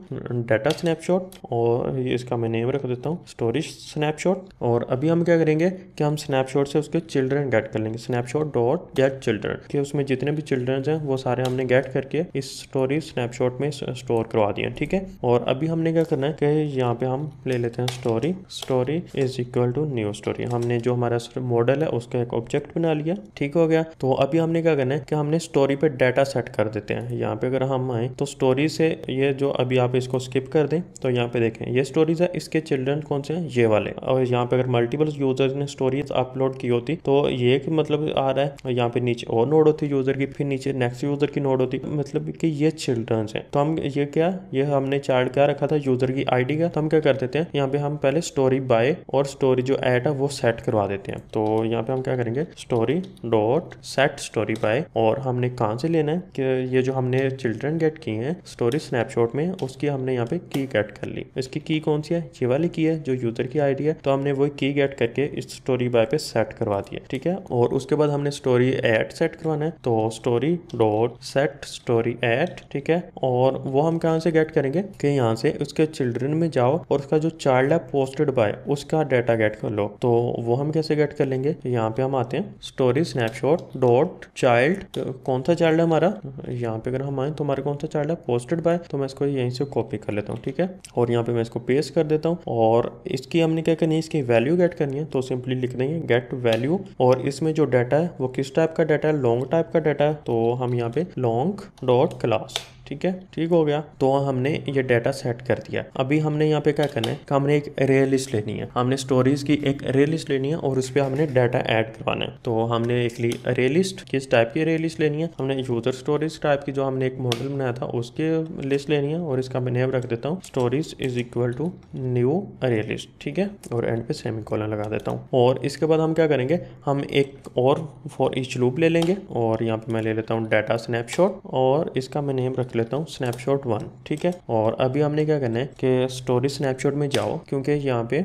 data snapshot और इसका मैं नेम रख देता हूँ स्टोरेज स्नैपशॉट और अभी हम क्या करेंगे कि हम स्नैपशॉट से उसके चिल्ड्रन गेट कर लेंगे स्नैपशॉट डॉट गेट चिल्ड्रन कि उसमें जितने भी चिल्ड्रन हैं वो सारे हमने गेट करके इस स्टोरेज स्नैपशॉट में स्टोर करवा दिए ठीक है और और अभी हमने क्या करना है कि यहाँ पे हम ले लेते हैं story story is equal to new story हमने जो हमारा मॉडल है उसका एक ऑब्जेक्ट बना लिया ठीक हो गया तो अभी हमने क्या करना है कि हमने स्टोरी पे डाटा सेट कर देते हैं यहाँ पे अगर हम आए तो स्टोरी से ये जो अभी आप इसको स्किप कर दें तो यहाँ पे देखें ये स्टोरीज है इसके चिल्ड्रन कौन से हैं ये वाले और यहाँ पे अगर मल्टीपल यूजर्स ने स्टोरीज अपलोड की होती तो ये मतलब आ रहा है यहाँ पे नीचे और नोड होती यूजर की फिर नीचे नेक्स्ट यूजर की नोड होती मतलब कि ये चिल्ड्रंस है तो हम ये क्या ये हमने चार ऐड क्या रखा था यूजर की आईडी का तो हम क्या कर देते हैं यहाँ पे हम पहले स्टोरी बाय और स्टोरी जो ऐड है वो सेट करवा देते हैं तो यहाँ पे हम क्या करेंगे story dot set story by और हमने कहाँ से लेना है कि ये जो हमने चिल्ड्रन गेट की है स्टोरी स्नैपशॉट में उसकी हमने यहाँ पे की गेट कर ली इसकी की कौन सी है ये वाली की है जो यूजर की आई है तो हमने वो की गेट करके इस स्टोरी बाय पे सेट करवा दिया ठीक है और उसके बाद हमने स्टोरी एट सेट करवाना है तो story dot set story at ठीक है और वो हम कहाँ से गेट करेंगे कि यहाँ से उसके चिल्ड्रन में जाओ और उसका जो चाइल्ड है पोस्टेड बाय उसका डाटा गेट कर लो तो वो हम कैसे गेट कर लेंगे यहाँ पे हम आते हैं स्टोरी स्नैपशॉट डॉट चाइल्ड कौन सा चाइल्ड है हमारा यहाँ पे अगर हम आए तो हमारे कौन सा चाइल्ड है पोस्टेड बाय तो मैं इसको यहीं से कॉपी कर लेता हूँ ठीक है और यहाँ पे मैं इसको पेस्ट कर देता हूँ और इसकी हमने क्या करनी है इसकी वैल्यू गेट करनी है तो सिंपली लिख देंगे गेट वैल्यू और इसमें जो डाटा है वो किस टाइप का डाटा है लॉन्ग टाइप का डाटा है तो हम यहाँ पे लॉन्ग डॉट क्लास ठीक है ठीक हो गया तो हमने ये डाटा सेट कर दिया अभी हमने यहाँ पे क्या करना है हमने एक रे लिस्ट लेनी है हमने स्टोरीज की एक रे लिस्ट लेनी है और उस पर हमने डाटा ऐड करवाना है तो हमने एक ली रे लिस्ट किस टाइप की रे लिस्ट लेनी है हमने यूजर स्टोरीज टाइप की जो हमने एक मॉडल बनाया था उसके लिस्ट लेनी है और इसका मैं नेम रख देता हूँ stories is equal to new array list ठीक है और एंड पे सेमी कॉलन लगा देता हूँ और इसके बाद हम क्या करेंगे हम एक और फॉर ईच लूप ले लेंगे और यहाँ पे मैं ले लेता हूँ डाटा स्नैपशॉट और इसका मैं नेम रख रख लेता हूँ स्नैपशॉट वन ठीक है और अभी हमने क्या करना है कि स्टोरी स्नैपशॉट में जाओ क्योंकि यहाँ पे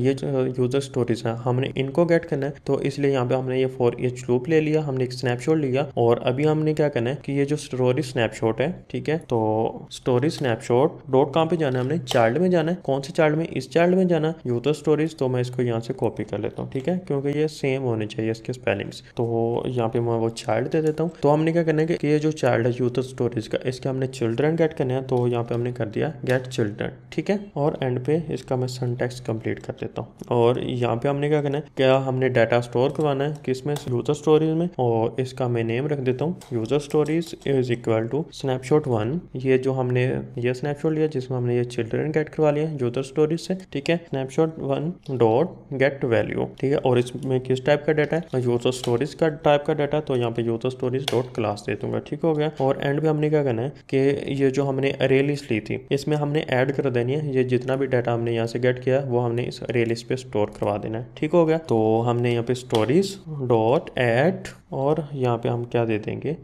ये यूजर स्टोरीज हैं हमने इनको गेट करना है तो इसलिए यहाँ पे हमने ये फोर एच लूप ले लिया हमने एक स्नैपशॉट लिया और अभी हमने क्या करना है कि ये जो स्टोरी स्नैपशॉट है ठीक है तो स्टोरी स्नैपशॉट डॉट कॉम पे जाना है हमने चाइल्ड में जाना है कौन से चाइल्ड में इस चाइल्ड में जाना है यूजर स्टोरीज तो मैं इसको यहाँ से कॉपी कर लेता हूँ ठीक है क्योंकि ये सेम होने चाहिए इसके स्पेलिंग्स तो यहाँ पे मैं वो चाइल्ड दे देता हूँ तो हमने क्या करना है कि ये जो चाइल्ड है यूथ स्टोरीज का इसके हमने चिल्ड्रन गेट करने हैं तो यहाँ पे हमने कर दिया गेट चिल्ड्रन ठीक है और एंड पे इसका मैं सेंटेक्स कंप्लीट कर देता हूँ और यहाँ पे हमने क्या करना है क्या हमने डाटा स्टोर करवाना है किसमें यूजर स्टोरीज में और इसका मैं नेम रख देता हूँ user stories is equal to snapshot one ये जो हमने ये स्नैपशॉट लिया जिसमें हमने ये चिल्ड्रन गेट करवा लिया यूजर स्टोरीज से ठीक है snapshot one dot get value ठीक है और इसमें किस टाइप का डाटा है यूजर स्टोरीज का टाइप का डाटा तो यहाँ पे यूजर स्टोरीज डॉट क्लास दे दूंगा ठीक हो गया और एंड पे हमने क्या करना है कि ये जो हमने अरे लिस्ट ली थी इसमें हमने ऐड कर देनी है ये जितना भी डाटा हमने यहाँ से गेट किया वो हमने इस अरे लिस्ट पे स्टोर करवा देना है ठीक हो गया तो हमने यहाँ पे स्टोरीज डॉट एट और यहाँ पे हम क्या दे देंगे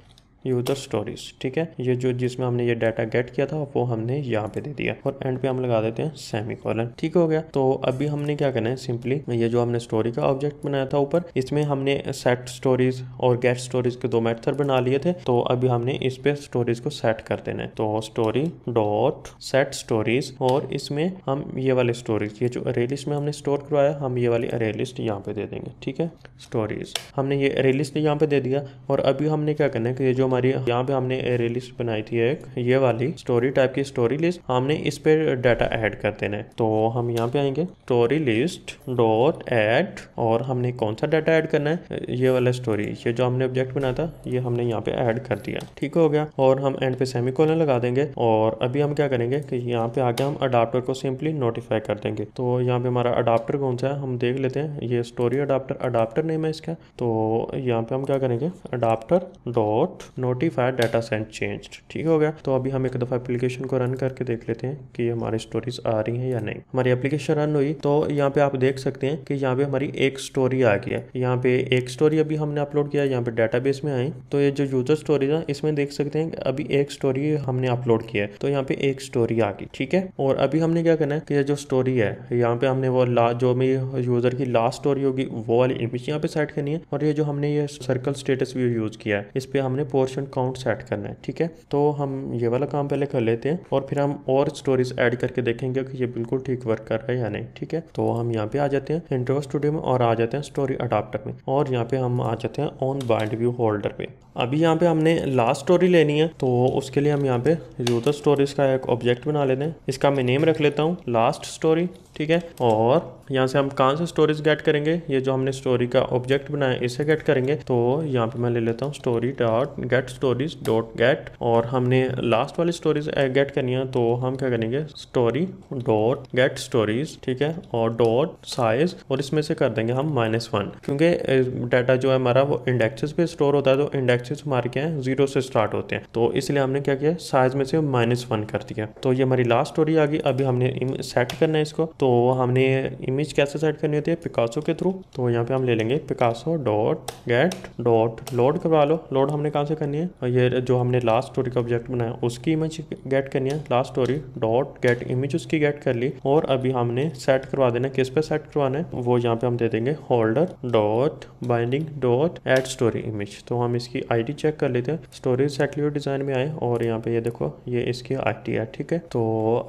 यूजर स्टोरीज ठीक है ये जो जिसमें हमने ये डाटा गेट किया था वो हमने यहाँ पे दे दिया और एंड पे हम लगा देते हैं सेमी कॉलन ठीक हो गया तो अभी हमने क्या करना है सिंपली ये जो हमने स्टोरी का ऑब्जेक्ट बनाया था ऊपर इसमें हमने सेट स्टोरीज और गेट स्टोरीज के दो मेथड बना लिए थे तो अभी हमने इस पे स्टोरीज को सेट कर देना है तो स्टोरी डॉट सेट स्टोरीज और इसमें हम ये वाले स्टोरीज ये जो अरे लिस्ट में हमने स्टोर करवाया हम ये वाली अरे लिस्ट यहाँ पे दे देंगे ठीक है स्टोरीज हमने ये अरे लिस्ट यहाँ पे दे दिया और अभी हमने क्या करना है कि ये जो हमारी यहाँ पे हमने एरे लिस्ट बनाई थी एक ये वाली स्टोरी टाइप की स्टोरी लिस्ट हमने इस पे डाटा ऐड कर देना है तो हम यहाँ पे आएंगे स्टोरी लिस्ट डॉट ऐड और हमने कौन सा डाटा ऐड करना है ये वाला स्टोरी ये जो हमने ऑब्जेक्ट बनाया था ये हमने यहाँ पे ऐड कर दिया ठीक हो गया और हम एंड पे सेमी लगा देंगे और अभी हम क्या करेंगे कि यहाँ पे आके हम अडाप्टर को सिंपली नोटिफाई कर देंगे तो यहाँ पे हमारा अडाप्टर कौन सा है हम देख लेते हैं ये स्टोरी अडाप्टर अडाप्टर नेम है इसका तो यहाँ पे हम क्या करेंगे adapter dot notified data set change ठीक हो गया तो अभी हम एक दफ़ा एप्लीकेशन को रन करके देख लेते हैं कि हमारी स्टोरीज आ रही हैं या नहीं हमारी एप्लीकेशन रन हुई तो यहाँ पे आप देख सकते हैं कि यहाँ पे हमारी एक स्टोरी आ गई है यहाँ पे एक स्टोरी अभी हमने अपलोड किया यहाँ पे डाटा में आई तो ये जो यूजर स्टोरीज है इसमें देख सकते हैं कि अभी एक स्टोरी हमने अपलोड किया है तो यहाँ पे एक स्टोरी आ गई ठीक है और अभी हमने क्या करना है कि ये जो स्टोरी है यहाँ पे हमने वो ला जो मेरी यूजर की लास्ट स्टोरी होगी वो वाली इमेज यहाँ पे सेट करनी है और ये जो हमने ये सर्कल स्टेटस व्यू यूज किया है इस पर हमने पोस्ट क्वेश्चन काउंट सेट करना है ठीक है तो हम ये वाला काम पहले कर लेते हैं और फिर हम और स्टोरीज ऐड करके देखेंगे कि ये बिल्कुल ठीक वर्क कर रहा है या नहीं ठीक है तो हम यहाँ पे आ जाते हैं इंटरव स्टूडियो में और आ जाते हैं स्टोरी अडाप्टर में और यहाँ पे हम आ जाते हैं ऑन बाइंड व्यू होल्डर पे अभी यहाँ पे हमने लास्ट स्टोरी लेनी है तो उसके लिए हम यहाँ पे यूजर स्टोरीज का एक ऑब्जेक्ट बना लेते हैं इसका मैं नेम रख लेता हूँ लास्ट स्टोरी ठीक है और यहाँ से हम कहाँ से स्टोरेज गेट करेंगे ये जो हमने स्टोरी का ऑब्जेक्ट बनाया इसे गेट करेंगे तो यहाँ पे मैं ले लेता हूँ story dot get stories dot get और हमने लास्ट वाली स्टोरीज गेट करनी है तो हम क्या करेंगे स्टोरी डॉट गेट स्टोरीज ठीक है और डॉट साइज और इसमें से कर देंगे हम माइनस वन क्योंकि डाटा जो है हमारा वो इंडेक्सेस पे स्टोर होता है तो इंडेक्सेस हमारे क्या है जीरो से स्टार्ट होते हैं तो इसलिए हमने क्या किया साइज में से माइनस वन कर दिया तो ये हमारी लास्ट स्टोरी आ गई अभी हमने सेट करना है इसको तो तो हमने इमेज कैसे सेट करनी होती है पिकासो के थ्रू तो यहाँ पे हम ले लेंगे Picasso dot get dot load करवा लो लोड हमने कहाँ से करनी है और ये जो हमने लास्ट स्टोरी का ऑब्जेक्ट बनाया उसकी इमेज गेट करनी है last story dot get image उसकी गेट कर ली और अभी हमने सेट करवा देना किस पे सेट करवाना है वो यहाँ पे हम दे देंगे holder dot binding dot add story image तो हम इसकी आई चेक कर लेते हैं स्टोरी लियो डिजाइन में आए और यहाँ पे ये देखो ये इसकी आई है ठीक है तो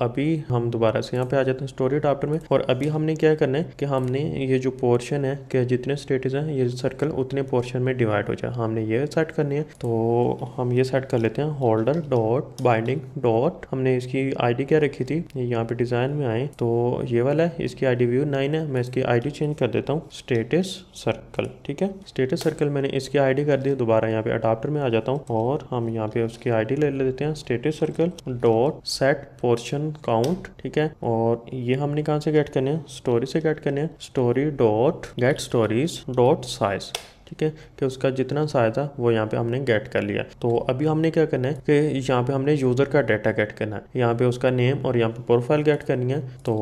अभी हम दोबारा से यहाँ पे आ जाते हैं स्टोरी डॉट चैप्टर में और अभी हमने क्या करना है कि हमने ये जो पोर्शन है कि जितने स्टेटस हैं ये सर्कल उतने पोर्शन में डिवाइड हो जाए हमने ये सेट करनी है तो हम ये सेट कर लेते हैं होल्डर डॉट बाइंडिंग डॉट हमने इसकी आईडी क्या रखी थी यहाँ पे डिज़ाइन में आए तो ये वाला है इसकी आईडी व्यू नाइन है मैं इसकी आईडी चेंज कर देता हूँ स्टेटस सर्कल ठीक है स्टेटस सर्कल मैंने इसकी आईडी कर दी दोबारा यहाँ पे अडाप्टर में आ जाता हूँ और हम यहाँ पे उसकी आईडी ले लेते हैं status circle dot set portion count ठीक है और ये हमने कहाँ से गेट करने हैं स्टोरी से गेट करने हैं story dot get stories dot size ठीक है कि उसका जितना साइज है वो यहाँ पे हमने गेट कर लिया तो अभी हमने क्या करना है कि यहाँ पे हमने यूज़र का डाटा गेट करना है यहाँ पे उसका नेम और यहाँ पे प्रोफाइल गेट करनी है तो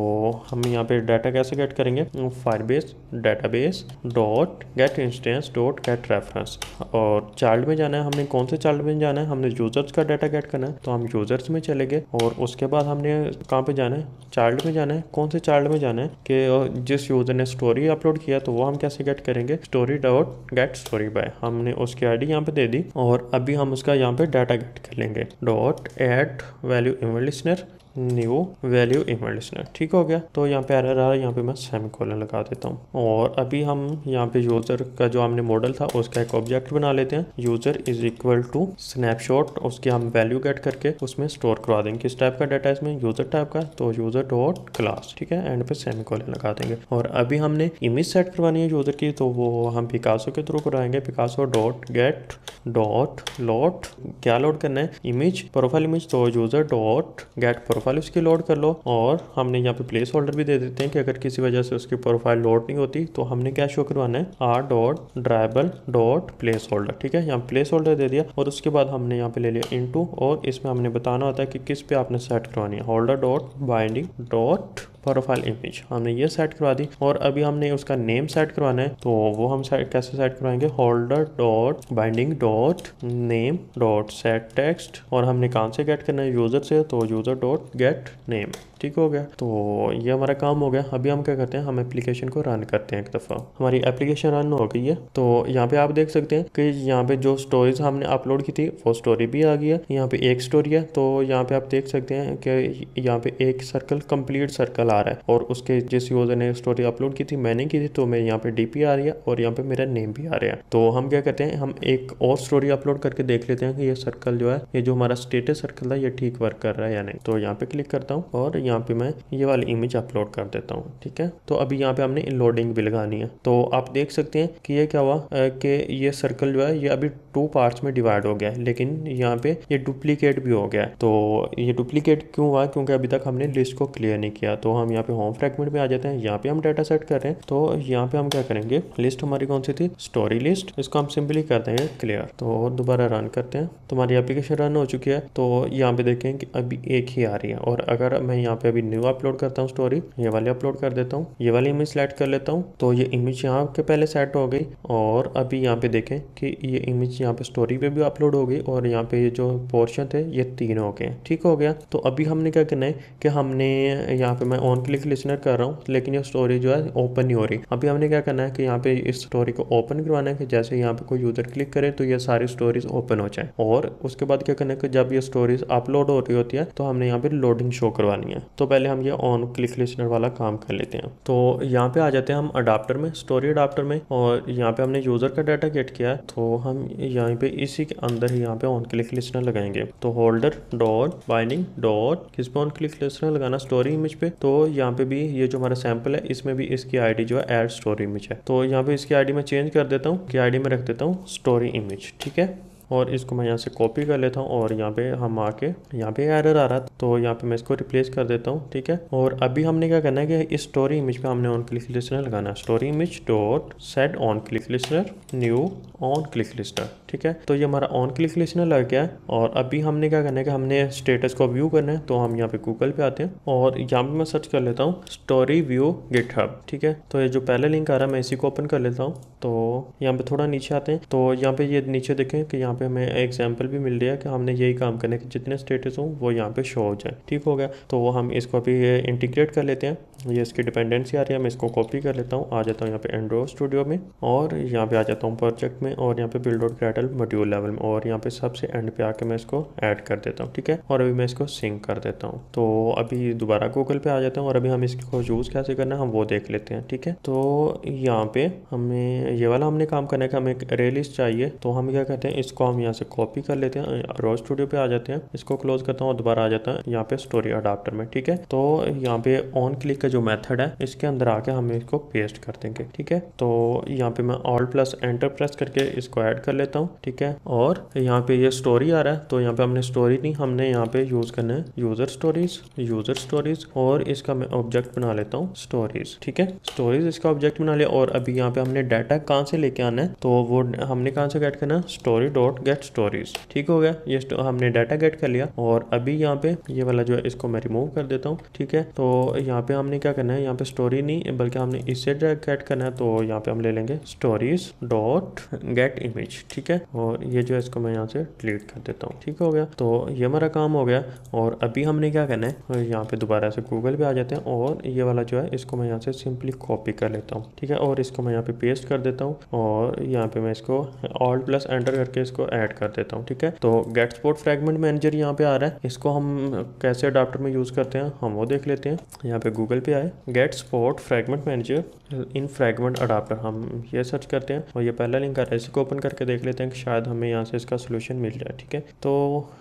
हम यहाँ पे डाटा कैसे गेट करेंगे fire base database dot get instance dot get reference और चाइल्ड में जाना है हमने कौन से चाइल्ड में जाना है हमने यूजर्स का डाटा गेट करना है तो हम यूजर्स में चले गए और उसके बाद हमने कहाँ पे जाना है चाइल्ड में जाना है कौन से चाइल्ड में जाना है कि जिस यूजर ने स्टोरी अपलोड किया तो वो हम कैसे गेट करेंगे story dot get story by हमने उसकी आई डी यहाँ पे दे दी और अभी हम उसका यहाँ पे डाटा गेट कर लेंगे dot add value event listener new value email listener ठीक हो गया तो यहाँ पे एरर आ रहा है यहाँ पे मैं सेमी कॉलन लगा देता हूँ और अभी हम यहाँ पे यूजर का जो हमने मॉडल था उसका एक ऑब्जेक्ट बना लेते हैं user is equal to snapshot उसकी हम वैल्यू गेट करके उसमें स्टोर करवा देंगे किस टाइप का डाटा इसमें यूजर टाइप का तो यूजर डॉट क्लास ठीक है एंड पे सेमी कॉलन लगा देंगे और अभी हमने इमेज सेट करवानी है यूजर की तो वो हम पिकासो के थ्रू करवाएंगे Picasso dot get dot load क्या लोड करना है इमेज प्रोफाइल इमेज तो user dot get profile profile उसकी लोड कर लो और हमने यहाँ पे प्लेस होल्डर भी दे देते हैं कि अगर किसी वजह से उसकी प्रोफाइल लोड नहीं होती तो हमने क्या शो करवाना है R dot drawable dot placeholder ठीक है यहाँ प्लेस होल्डर दे दिया और उसके बाद हमने यहाँ पे ले लिया इन और इसमें हमने बताना होता है कि किस पे आपने सेट करवानी है holder dot binding dot profile image हमने ये सेट करवा दी और अभी हमने उसका नेम सेट करवाना है तो वो हम सेट कैसे सेट करवाएंगे holder dot binding dot name dot set text और हमने कहाँ से गेट करना है यूजर से तो यूजर डॉट get name ठीक हो गया तो ये हमारा काम हो गया अभी हम क्या करते हैं हम एप्लीकेशन को रन करते हैं एक दफ़ा हमारी एप्लीकेशन रन हो गई है तो यहाँ पे आप देख सकते हैं कि यहाँ पे जो स्टोरीज हमने अपलोड की थी वो स्टोरी भी आ गई है यहाँ पे एक स्टोरी है तो यहाँ पे आप देख सकते हैं कि यहाँ पे एक सर्कल कंप्लीट सर्कल आ रहा है और उसके जिस यूजर ने स्टोरी अपलोड की थी मैंने की थी तो मेरे यहाँ पे डी आ रही है और यहाँ पे मेरा नेम भी आ रहा है तो हम क्या कहते हैं हम एक और स्टोरी अपलोड करके देख लेते हैं कि ये सर्कल जो है ये जो हमारा स्टेटस सर्कल था ये ठीक वर्क कर रहा है या नहीं तो यहाँ पे क्लिक करता हूँ और यहाँ यहाँ पे मैं ये वाली इमेज अपलोड कर देता हूँ ठीक है तो अभी यहाँ पे हमने लोडिंग भी लगानी है तो आप देख सकते हैं कि ये क्या हुआ कि ये सर्कल जो है ये अभी टू पार्ट्स में डिवाइड हो गया है लेकिन यहाँ पे ये डुप्लीकेट भी हो गया है तो ये डुप्लीकेट क्यों हुआ क्योंकि अभी तक हमने लिस्ट को क्लियर नहीं किया तो हम यहाँ पे होम फ्रेगमेंट में आ जाते हैं यहाँ पे हम डाटा सेट कर रहे हैं तो यहाँ पे हम क्या करेंगे लिस्ट हमारी कौन सी थी स्टोरी लिस्ट इसको हम सिंपली कर देंगे क्लियर तो दोबारा रन करते हैं तुम्हारी एप्लीकेशन रन हो चुकी है तो यहाँ पे देखें कि अभी एक ही आ रही है और अगर मैं यहाँ पे अभी न्यू अपलोड करता हूँ स्टोरी ये वाली अपलोड कर देता हूँ ये वाली इमेज सेलेक्ट कर लेता हूँ तो ये इमेज यहाँ के पहले सेट हो गई और अभी यहाँ पे देखें कि ये इमेज यहाँ पे स्टोरी पे भी अपलोड हो गई और यहाँ पे ये जो पोर्शन थे ये तीन हो गए ठीक हो गया तो अभी हमने क्या करना है कि हमने यहाँ पे मैं ऑन क्लिक लिसनर कर रहा हूँ लेकिन ये स्टोरी जो है ओपन नहीं हो रही अभी हमने क्या करना है कि यहाँ पे इस स्टोरी को ओपन करवाना है कि जैसे यहाँ पे कोई यूजर क्लिक करे तो ये सारी स्टोरीज ओपन हो जाए और उसके बाद क्या करना है कि जब ये स्टोरीज अपलोड हो रही होती है तो हमने यहाँ पे लोडिंग शो करवानी है तो पहले हम ये ऑन क्लिक लिस्टनर वाला काम कर लेते हैं तो यहाँ पे आ जाते हैं हम अडाप्टर में स्टोरी अडाप्टर में और यहाँ पे हमने यूज़र का डाटा गेट किया है तो हम यहाँ पे इसी के अंदर ही यहाँ पे ऑन क्लिक लिस्टनर लगाएंगे तो होल्डर डॉट बाइनिंग डॉट किस पे ऑन क्लिक लिस्टनर लगाना स्टोरी इमेज पे तो यहाँ पे भी ये जो हमारा सैम्पल है इसमें भी इसकी आई जो है एड स्टोरी इमेज है तो यहाँ पे इसकी आई मैं चेंज कर देता हूँ कि आई में रख देता हूँ स्टोरी इमेज ठीक है और इसको मैं यहाँ से कॉपी कर लेता हूँ और यहाँ पे हम आके यहाँ पे एरर आ रहा था तो यहाँ पे मैं इसको रिप्लेस कर देता हूँ ठीक है और अभी हमने क्या करना है कि इस स्टोरी इमेज पे हमने ऑन क्लिक लिस्टर लगाना है story image dot set on click listener new on click listener ठीक है तो ये हमारा ऑन क्लिक लिखने लग गया है और अभी हमने क्या करना है कि हमने स्टेटस को व्यू करना है तो हम यहाँ पे गूगल पे आते हैं और यहाँ पे मैं सर्च कर लेता हूँ स्टोरी व्यू गिटहब ठीक है तो ये जो पहले लिंक आ रहा है मैं इसी को ओपन कर लेता हूँ तो यहाँ पे थोड़ा नीचे आते हैं तो यहाँ पे ये नीचे देखें कि यहाँ पे हमें एग्जाम्पल भी मिल रहा है कि हमने यही काम करना है कि जितने स्टेटस हों वो यहाँ पे शो हो जाए ठीक हो गया तो हम इसको अभी इंटीग्रेट कर लेते हैं ये इसकी डिपेंडेंसी आ रही है मैं इसको कॉपी कर लेता हूँ आ जाता हूँ यहाँ पे एंड्रो स्टूडियो में और यहाँ पे आ जाता हूँ प्रोजेक्ट में और यहाँ पे build dot gradle module level में और यहाँ पे सबसे एंड पे आके मैं इसको ऐड कर देता हूँ ठीक है और अभी मैं इसको सिंक कर देता हूँ तो अभी दोबारा गूगल पे आ जाता हूँ और अभी हम इसको यूज़ कैसे करना है हम वो देख लेते हैं ठीक है तो यहाँ पे हमें ये वाला हमने काम करने का हमें एक रेलिस्ट चाहिए तो हम क्या कहते हैं इसको हम यहाँ से कॉपी कर लेते हैं रोज स्टूडियो पे आ जाते हैं इसको क्लोज करता हूँ और दोबारा आ जाता है यहाँ पे स्टोरी अडाप्टर में ठीक है तो यहाँ पे ऑन क्लिक जो मेथड है इसके अंदर आके हम इसको पेस्ट कर देंगे ठीक है तो यहाँ पे मैं ऑल प्लस एंटर प्रेस करके इसको ऐड कर लेता हूँ ठीक है और यहाँ पे ये यह स्टोरी आ रहा है तो यहाँ पे हमने स्टोरी नहीं हमने यहाँ पे यूज करना है यूजर स्टोरीज यूजर स्टोरीज और इसका मैं ऑब्जेक्ट बना लेता हूँ स्टोरीज ठीक है स्टोरीज इसका ऑब्जेक्ट बना लिया और अभी यहाँ पे हमने डाटा कहाँ से लेके आना है तो वो हमने कहाँ से गेट करना है स्टोरी डॉट गेट स्टोरीज ठीक हो गया ये हमने डाटा गेट कर लिया और अभी यहाँ पे ये वाला जो है इसको मैं रिमूव कर देता हूँ ठीक है तो यहाँ पे हमने क्या करना है यहाँ पे स्टोरी नहीं बल्कि हमने इससे गेट करना है तो यहाँ पे हम ले लेंगे स्टोरीज डॉट गेट इमेज ठीक है और ये जो है इसको मैं यहाँ से डिलीट कर देता हूँ ठीक हो गया तो ये हमारा काम हो गया और अभी हमने क्या करना है यहाँ पे दोबारा से गूगल पे आ जाते हैं और ये वाला जो है इसको मैं यहाँ से सिंपली कॉपी कर लेता हूँ ठीक है और इसको मैं यहाँ पे पेस्ट कर देता हूँ और यहाँ पे मैं इसको ऑल प्लस एंटर करके इसको ऐड कर देता हूँ ठीक है तो गेट स्पोर्ट फ्रेगमेंट मैनेजर यहाँ पे आ रहा है इसको हम कैसे अडाप्टर में यूज करते हैं हम वो देख लेते हैं यहाँ पे गूगल पे पे आए get support fragment manager in fragment adapter हम ये सर्च करते हैं और ये पहला लिंक आ रहा है इसको ओपन करके देख लेते हैं कि शायद हमें यहाँ से इसका सोल्यूशन मिल जाए ठीक है तो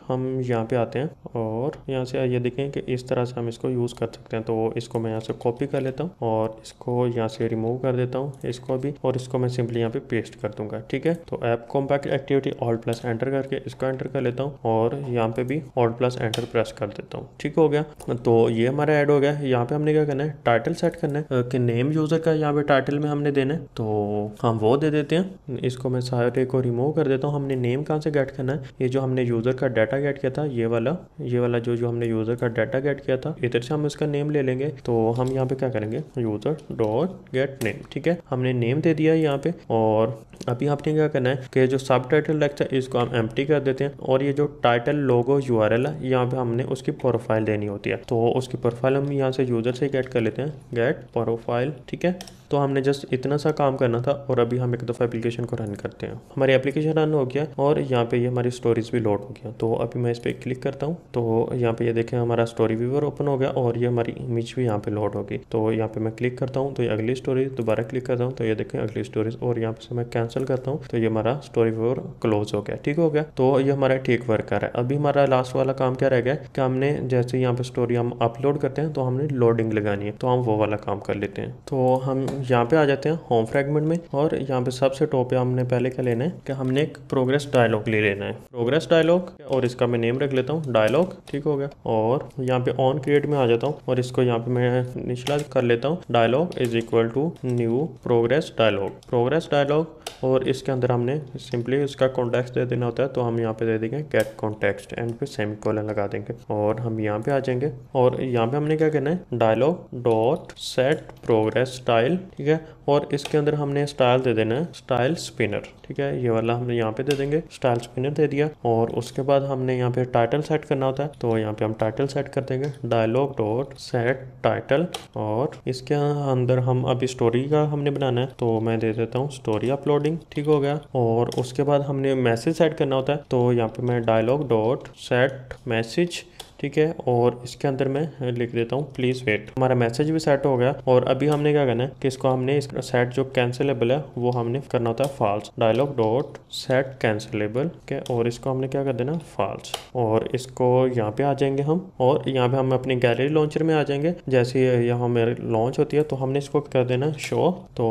हम यहाँ पे आते हैं और यहाँ से ये देखें कि इस तरह से हम इसको यूज़ कर सकते हैं तो इसको मैं यहाँ से कॉपी कर लेता हूँ और इसको यहाँ से रिमूव कर देता हूँ इसको भी और इसको मैं सिंपली यहाँ पे पेस्ट कर दूंगा ठीक है तो app compact activity alt plus enter करके इसको एंटर कर लेता हूँ और यहाँ पे भी ऑल प्लस एंटर प्रेस कर देता हूँ ठीक हो गया तो ये हमारा ऐड हो गया यहाँ पे हमने क्या करना करना है टाइटल सेट करना है कि नेम यूज़र का यहाँ पे टाइटल में हमने देना है तो हम वो दे देते हैं इसको मैं सारे को रिमूव कर देता हूँ हमने नेम कहाँ से गेट करना है ये जो हमने यूज़र का डाटा गेट किया था ये वाला ये वाला जो जो हमने यूज़र का डाटा गेट किया था इधर से हम इसका नेम ले लेंगे तो हम यहाँ पे क्या करेंगे यूज़र डॉट गेट नेम ठीक है हमने नेम दे दिया है यहाँ पे और अभी आपने क्या करना है कि जो सब टाइटल लेक्चर इसको हम एम कर देते हैं और ये जो टाइटल लोगो यू है यहाँ पे हमने उसकी प्रोफाइल देनी होती है तो उसकी प्रोफाइल हम यहाँ से यूज़र से गेट कर लेते हैं गेट प्रोफाइल ठीक है तो हमने जस्ट इतना सा काम करना था और अभी हम एक दफ़ा एप्लीकेशन को रन करते हैं हमारी एप्लीकेशन रन हो गया और यहाँ पे ये यह हमारी स्टोरीज भी लोड हो गया तो अभी मैं इस पर क्लिक करता हूँ तो यहाँ पे ये यह देखें हमारा स्टोरी व्यूवर ओपन हो गया और ये हमारी इमेज भी यहाँ पे लोड होगी तो यहाँ पे मैं क्लिक करता हूँ तो ये अगली स्टोरी दोबारा क्लिक करता हूँ तो ये देखें अगली स्टोरीज और यहाँ पे मैं कैंसिल करता हूँ तो ये हमारा स्टोरी व्यूवर क्लोज हो गया ठीक हो गया तो ये हमारा ठीक वर्क कर रहा है अभी हमारा लास्ट वाला काम क्या रह गया कि हमने जैसे यहाँ पे स्टोरी हम अपलोड करते हैं तो हमने लोडिंग लगानी है तो हम वो वाला काम कर लेते हैं तो हम यहाँ पे आ जाते हैं होम फ्रेगमेंट में और यहाँ पे सबसे टॉप पे हमने पहले क्या लेना है कि हमने एक प्रोग्रेस डायलॉग ले लेना है प्रोग्रेस डायलॉग और इसका मैं नेम रख लेता हूँ डायलॉग ठीक हो गया और यहाँ पे ऑन क्रिएट में आ जाता हूँ और इसको यहाँ पे मैं निचला कर लेता हूँ dialog is equal to new progress dialog progress dialog और इसके अंदर हमने सिंपली इसका कॉन्टेक्स्ट दे देना होता है तो हम यहाँ पे दे देंगे गेट कॉन्टेक्स्ट एंड पे सेमी कॉलन लगा देंगे और हम यहाँ पे आ जाएंगे और यहाँ पे हमने क्या कहना है dialog dot set progress style ठीक है और इसके अंदर हमने स्टाइल दे देना है स्टाइल स्पिनर ठीक है ये वाला हमने यहाँ पे दे देंगे स्टाइल स्पिनर दे दिया और उसके बाद हमने यहाँ पे टाइटल सेट करना होता है तो यहाँ पे हम टाइटल सेट कर देंगे डायलॉग डॉट सेट टाइटल और इसके अंदर हम अभी स्टोरी का हमने बनाना है तो मैं दे देता हूँ स्टोरी अपलोडिंग ठीक हो गया और उसके बाद हमने मैसेज सेट करना होता है तो यहाँ पे मैं डायलॉग डॉट सेट मैसेज ठीक है और इसके अंदर मैं लिख देता हूँ प्लीज़ वेट हमारा मैसेज भी सेट हो गया और अभी हमने क्या करना है कि इसको हमने इसका सेट जो कैंसिलेबल है वो हमने करना होता है false dialog dot set cancelable के और इसको हमने क्या कर देना फॉल्स और इसको यहाँ पे आ जाएंगे हम और यहाँ पे हम अपनी गैलरी लॉन्चर में आ जाएंगे जैसे यहाँ मेरी लॉन्च होती है तो हमने इसको कर देना शो तो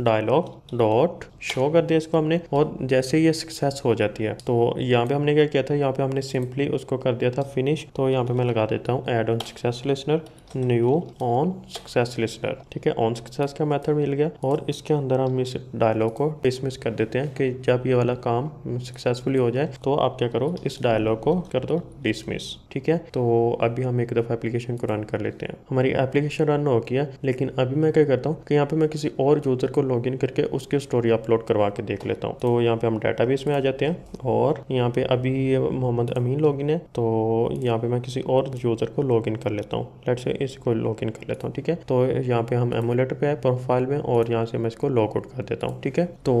डायलॉग डॉट शो कर दिया इसको हमने और जैसे ये सक्सेस हो जाती है तो यहाँ पे हमने क्या किया था यहाँ पे हमने सिंपली उसको कर दिया था फिनिश तो यहाँ पे मैं लगा देता हूँ add on success listener new on success listener ठीक है ऑन सक्सेस का मेथड मिल गया और इसके अंदर हम इस डायलॉग को डिसमिस कर देते हैं कि जब ये वाला काम सक्सेसफुली हो जाए तो आप क्या करो इस डायलॉग को कर दो डिसमिस ठीक है तो अभी हम एक दफ़ा एप्लीकेशन को रन कर लेते हैं हमारी एप्लीकेशन रन हो गया लेकिन अभी मैं क्या करता हूँ कि यहाँ पे मैं किसी और यूज़र को लॉग इन करके उसकी स्टोरी अपलोड करवा के देख लेता हूँ तो यहाँ पे हम डाटा में आ जाते हैं और यहाँ पे अभी मोहम्मद अमीन लॉग है तो यहाँ पे मैं किसी और यूज़र को लॉग कर लेता हूँ लेट से इसको लॉग इन कर लेता हूँ ठीक है तो यहाँ पे हम एमुलेटर पे है प्रोफाइल में और यहाँ से मैं इसको लॉग आउट कर देता हूँ ठीक है तो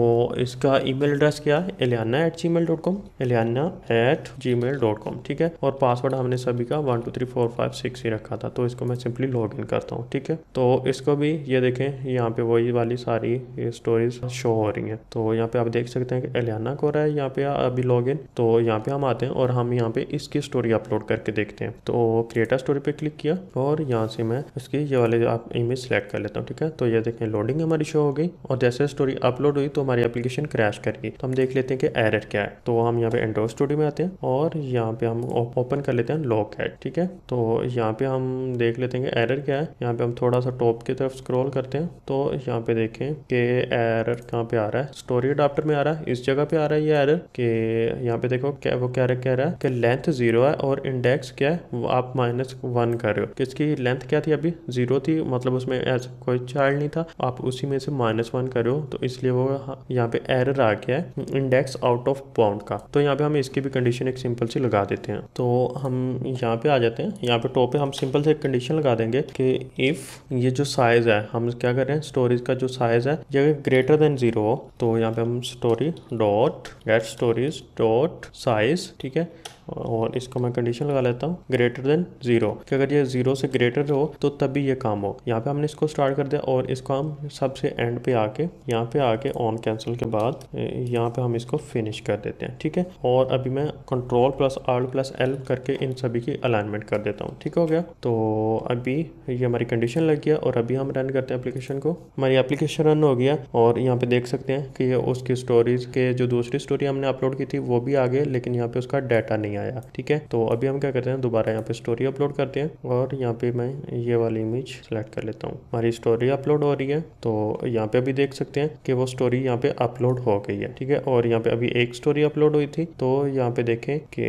इसका ईमेल एड्रेस क्या है Eliana at ji mail dot com Eliana at ji mail dot com ठीक है और पासवर्ड हमने सभी का one two three four five six ही रखा था तो इसको मैं सिंपली लॉग इन करता हूँ ठीक है तो इसको भी ये देखें यहाँ पे वही वाली सारी स्टोरीज शो हो रही हैं तो यहाँ पे आप देख सकते हैं कि एलियाना को रहा है यहाँ पे अभी लॉग इन तो यहाँ पे हम आते हैं और हम यहाँ पे इसकी स्टोरी अपलोड करके देखते हैं तो क्रिएटर स्टोरी पे क्लिक किया और यहाँ से मैं उसकी ये वाले आप इमेज सेलेक्ट कर लेता हूँ ठीक है तो ये देखें लोडिंग हमारी शो हो गई और जैसे स्टोरी अपलोड हुई तो हमारी एप्लीकेशन क्रैश कर गई तो हम देख लेते हैं कि एरर क्या है तो हम यहाँ पे एंड्रॉइड स्टोरी में आते हैं और यहाँ पे हम ओपन कर लेते हैं लॉक हैड ठीक है तो यहाँ पे हम देख लेते हैं कि एरर क्या है यहाँ पे हम थोड़ा सा टॉप की तरफ स्क्रॉल करते हैं तो यहाँ पे देखें कि एरर कहाँ पे आ रहा है स्टोरी अडाप्टर में आ रहा है इस जगह पे आ रहा है ये एरर कि यहाँ पे देखो क्या वो क्या कह रहा है कि लेंथ जीरो है और इंडेक्स क्या है वो आप माइनस वन कर रहे हो किसकी लेंथ क्या थी अभी जीरो थी मतलब उसमें ऐसा कोई चार्ट नहीं था आप उसी में से माइनस वन करो तो इसलिए वो यहाँ पे एरर आ गया है इंडेक्स आउट ऑफ बाउंड का तो यहाँ पे हम इसकी भी कंडीशन एक सिंपल सी लगा देते हैं तो हम यहाँ पे आ जाते हैं यहाँ पे टॉप पे हम सिंपल से कंडीशन लगा देंगे कि इफ ये जो साइज है हम क्या कर रहे हैं स्टोरेज का जो साइज है ये ग्रेटर देन जीरो हो तो यहाँ पे हम story dot get stories dot size ठीक है और इसको मैं कंडीशन लगा लेता हूँ ग्रेटर देन जीरो कि अगर ये जीरो से ग्रेटर हो तो तभी ये काम हो यहाँ पे हमने इसको स्टार्ट कर दिया और इसको हम सबसे एंड पे आके यहाँ पे आके ऑन कैंसिल के बाद यहाँ पे हम इसको फिनिश कर देते हैं ठीक है और अभी मैं control plus R plus L करके इन सभी की अलाइनमेंट कर देता हूँ ठीक हो गया तो अभी ये हमारी कंडीशन लग गया और अभी हम रन करते हैं एप्लीकेशन को हमारी एप्लीकेशन रन हो गया और यहाँ पे देख सकते हैं कि ये उसकी स्टोरीज के जो दूसरी स्टोरी हमने अपलोड की थी वो भी आ लेकिन यहाँ पे उसका डाटा नहीं नहीं आया ठीक है तो अभी हम क्या करते हैं दोबारा यहाँ पे स्टोरी अपलोड करते हैं और यहाँ पे मैं ये वाली इमेज सेलेक्ट कर लेता हूँ हमारी स्टोरी अपलोड हो रही है तो यहाँ पे अभी देख सकते हैं कि वो स्टोरी यहाँ पे अपलोड हो गई है ठीक है और यहाँ पे अभी एक स्टोरी अपलोड हुई थी तो यहाँ पे देखें कि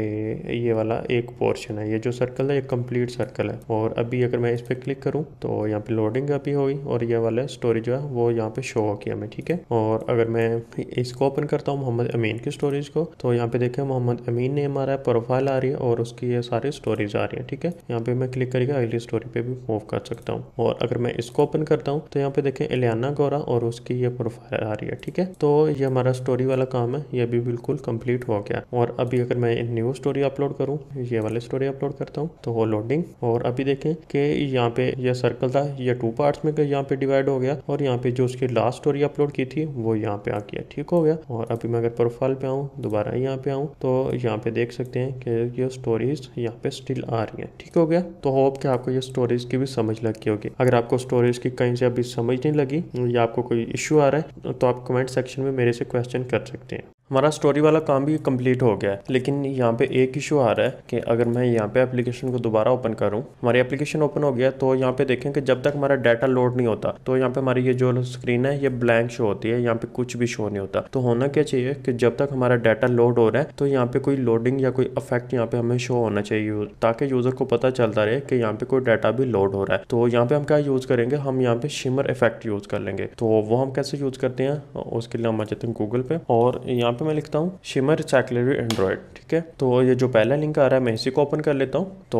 ये वाला एक पोर्शन है ये जो सर्कल है ये कम्प्लीट सर्कल है और अभी अगर मैं इस पर क्लिक करूँ तो यहाँ पे लोडिंग अभी हुई और ये वाला स्टोरी जो है वो यहाँ पे शो हो गया हमें ठीक है और अगर मैं इसको ओपन करता हूँ मोहम्मद अमीन की स्टोरीज को तो यहाँ पे देखें मोहम्मद अमीन ने हमारा प्रोफाइल आ रही है और उसकी ये सारी स्टोरीज आ रही है ठीक है यहाँ पे मैं क्लिक करके अगली स्टोरी पे भी मूव कर सकता हूँ और अगर मैं इसको ओपन करता हूँ तो यहाँ पे देखें एलियाना गौरा और उसकी ये प्रोफाइल आ रही है ठीक है तो ये हमारा स्टोरी वाला काम है ये भी बिल्कुल कंप्लीट हो गया और अभी अगर मैं न्यू स्टोरी अपलोड करूँ ये वाली स्टोरी अपलोड करता हूँ तो वो लोडिंग और अभी देखें कि यहाँ पे यह सर्कल था यह टू पार्ट्स में यहाँ पे डिवाइड हो गया और यहाँ पे जो उसकी लास्ट स्टोरी अपलोड की थी वो यहाँ पे आ गया ठीक हो गया और अभी मैं अगर प्रोफाइल पे आऊँ दोबारा यहाँ पे आऊँ तो यहाँ पे देख सकते हैं हैं कि ये स्टोरीज यहाँ पे स्टिल आ रही हैं ठीक हो गया तो होप कि आपको ये स्टोरीज की भी समझ लगी होगी अगर आपको स्टोरीज की कहीं से अभी समझ नहीं लगी या आपको कोई इशू आ रहा है तो आप कमेंट सेक्शन में मेरे से क्वेश्चन कर सकते हैं हमारा स्टोरी वाला काम भी कंप्लीट हो गया है लेकिन यहाँ पे एक इशू आ रहा है कि अगर मैं यहाँ पे एप्लीकेशन को दोबारा ओपन करूँ हमारी एप्लीकेशन ओपन हो गया तो यहाँ पे देखें कि जब तक हमारा डाटा लोड नहीं होता तो यहाँ पे हमारी ये जो स्क्रीन है ये ब्लैंक शो होती है यहाँ पे कुछ भी शो नहीं होता तो होना क्या चाहिए कि जब तक हमारा डाटा लोड हो रहा है तो यहाँ पे कोई लोडिंग या कोई अफेक्ट यहाँ पे हमें शो होना चाहिए ताकि यूजर को पता चलता रहे कि यहाँ पे कोई डाटा भी लोड हो रहा है तो यहाँ पे हम क्या यूज करेंगे हम यहाँ पे शिमर इफेक्ट यूज कर लेंगे तो वो हम कैसे यूज करते हैं उसके लिए हम आ जाते हैं गूगल पे और यहाँ पे मैं लिखता हूँ शिमर सैकलरी एंड्रॉयड ठीक है तो ये जो पहला लिंक आ रहा है मैं इसी को ओपन कर लेता हूँ तो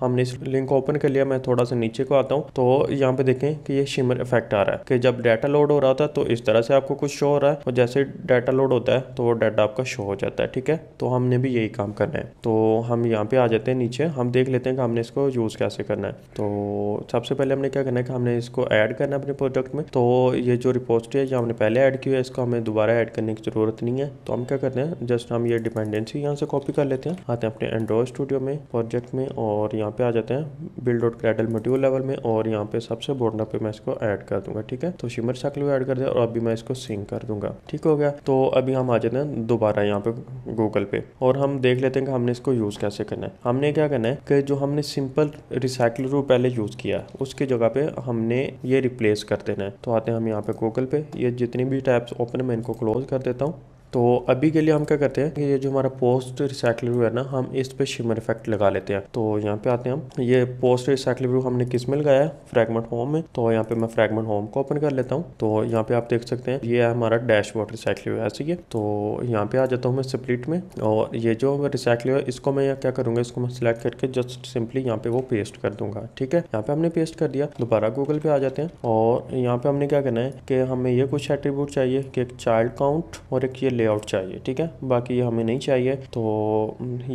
हमने इस लिंक को ओपन कर लिया मैं थोड़ा सा नीचे को आता हूँ तो यहाँ पे देखें कि ये शिमर इफेक्ट आ रहा है कि जब डाटा लोड हो रहा था तो इस तरह से आपको कुछ शो हो रहा है और जैसे डाटा लोड होता है तो वो डाटा आपका शो हो जाता है ठीक है तो हमने भी यही काम करना है तो हम यहाँ पे आ जाते हैं नीचे हम देख लेते हैं कि हमने इसको यूज़ कैसे करना है तो सबसे पहले हमने क्या करना है कि हमने इसको ऐड करना है अपने प्रोडक्ट में तो ये जो रिपोर्ट है जो हमने पहले ऐड किया है इसको हमें दोबारा ऐड करने की ज़रूरत नहीं है है तो हम क्या करते हैं जस्ट हम ये डिपेंडेंसी यहाँ से कॉपी कर लेते हैं आते हैं अपने एंड्रॉयड स्टूडियो में प्रोजेक्ट में और यहाँ पे आ जाते हैं build dot Gradle module level में और यहाँ पे सबसे बॉर्डर पे मैं इसको ऐड कर दूंगा ठीक है तो शिमर शक्ल भी ऐड कर दिया और अभी मैं इसको सिंक कर दूंगा ठीक हो गया तो अभी हम आ जाते हैं दोबारा यहाँ पे गूगल पे और हम देख लेते हैं कि हमने इसको यूज़ कैसे करना है हमने क्या करना है कि जो हमने सिंपल रिसाइकल रू पहले यूज़ किया उसकी जगह पे हमने ये रिप्लेस कर देना है तो आते हैं हम यहाँ पे गूगल पे ये जितनी भी टैब्स ओपन है मैं इनको क्लोज कर देता हूँ तो अभी के लिए हम क्या करते हैं कि ये जो हमारा पोस्ट रिसाइकल व्यू है ना हम इस पे शिमर इफेक्ट लगा लेते हैं तो यहाँ पे आते हैं हम ये पोस्ट रिसाइकल व्यू हमने किस में लगाया है फ्रेगमेंट होम में तो यहाँ पे मैं फ्रेगमेंट होम को ओपन कर लेता हूँ तो यहाँ पे आप देख सकते हैं ये है हमारा डैशबोर्ड रिसाइकल व्यू ऐसे ही तो यहाँ पे आ जाता हूँ मैं स्प्लिट में और ये जो रिसाइकल व्यू है इसको मैं क्या करूँगा इसको मैं सिलेक्ट करके जस्ट सिंपली यहाँ पे वो पेस्ट कर दूंगा ठीक है यहाँ पे हमने पेस्ट कर दिया दोबारा गूगल पे आ जाते हैं और यहाँ पे हमने क्या करना है कि हमें ये कुछ एट्रीब्यूट चाहिए कि एक चाइल्ड काउंट और एक ये लेआउट चाहिए ठीक है बाकी ये हमें नहीं चाहिए तो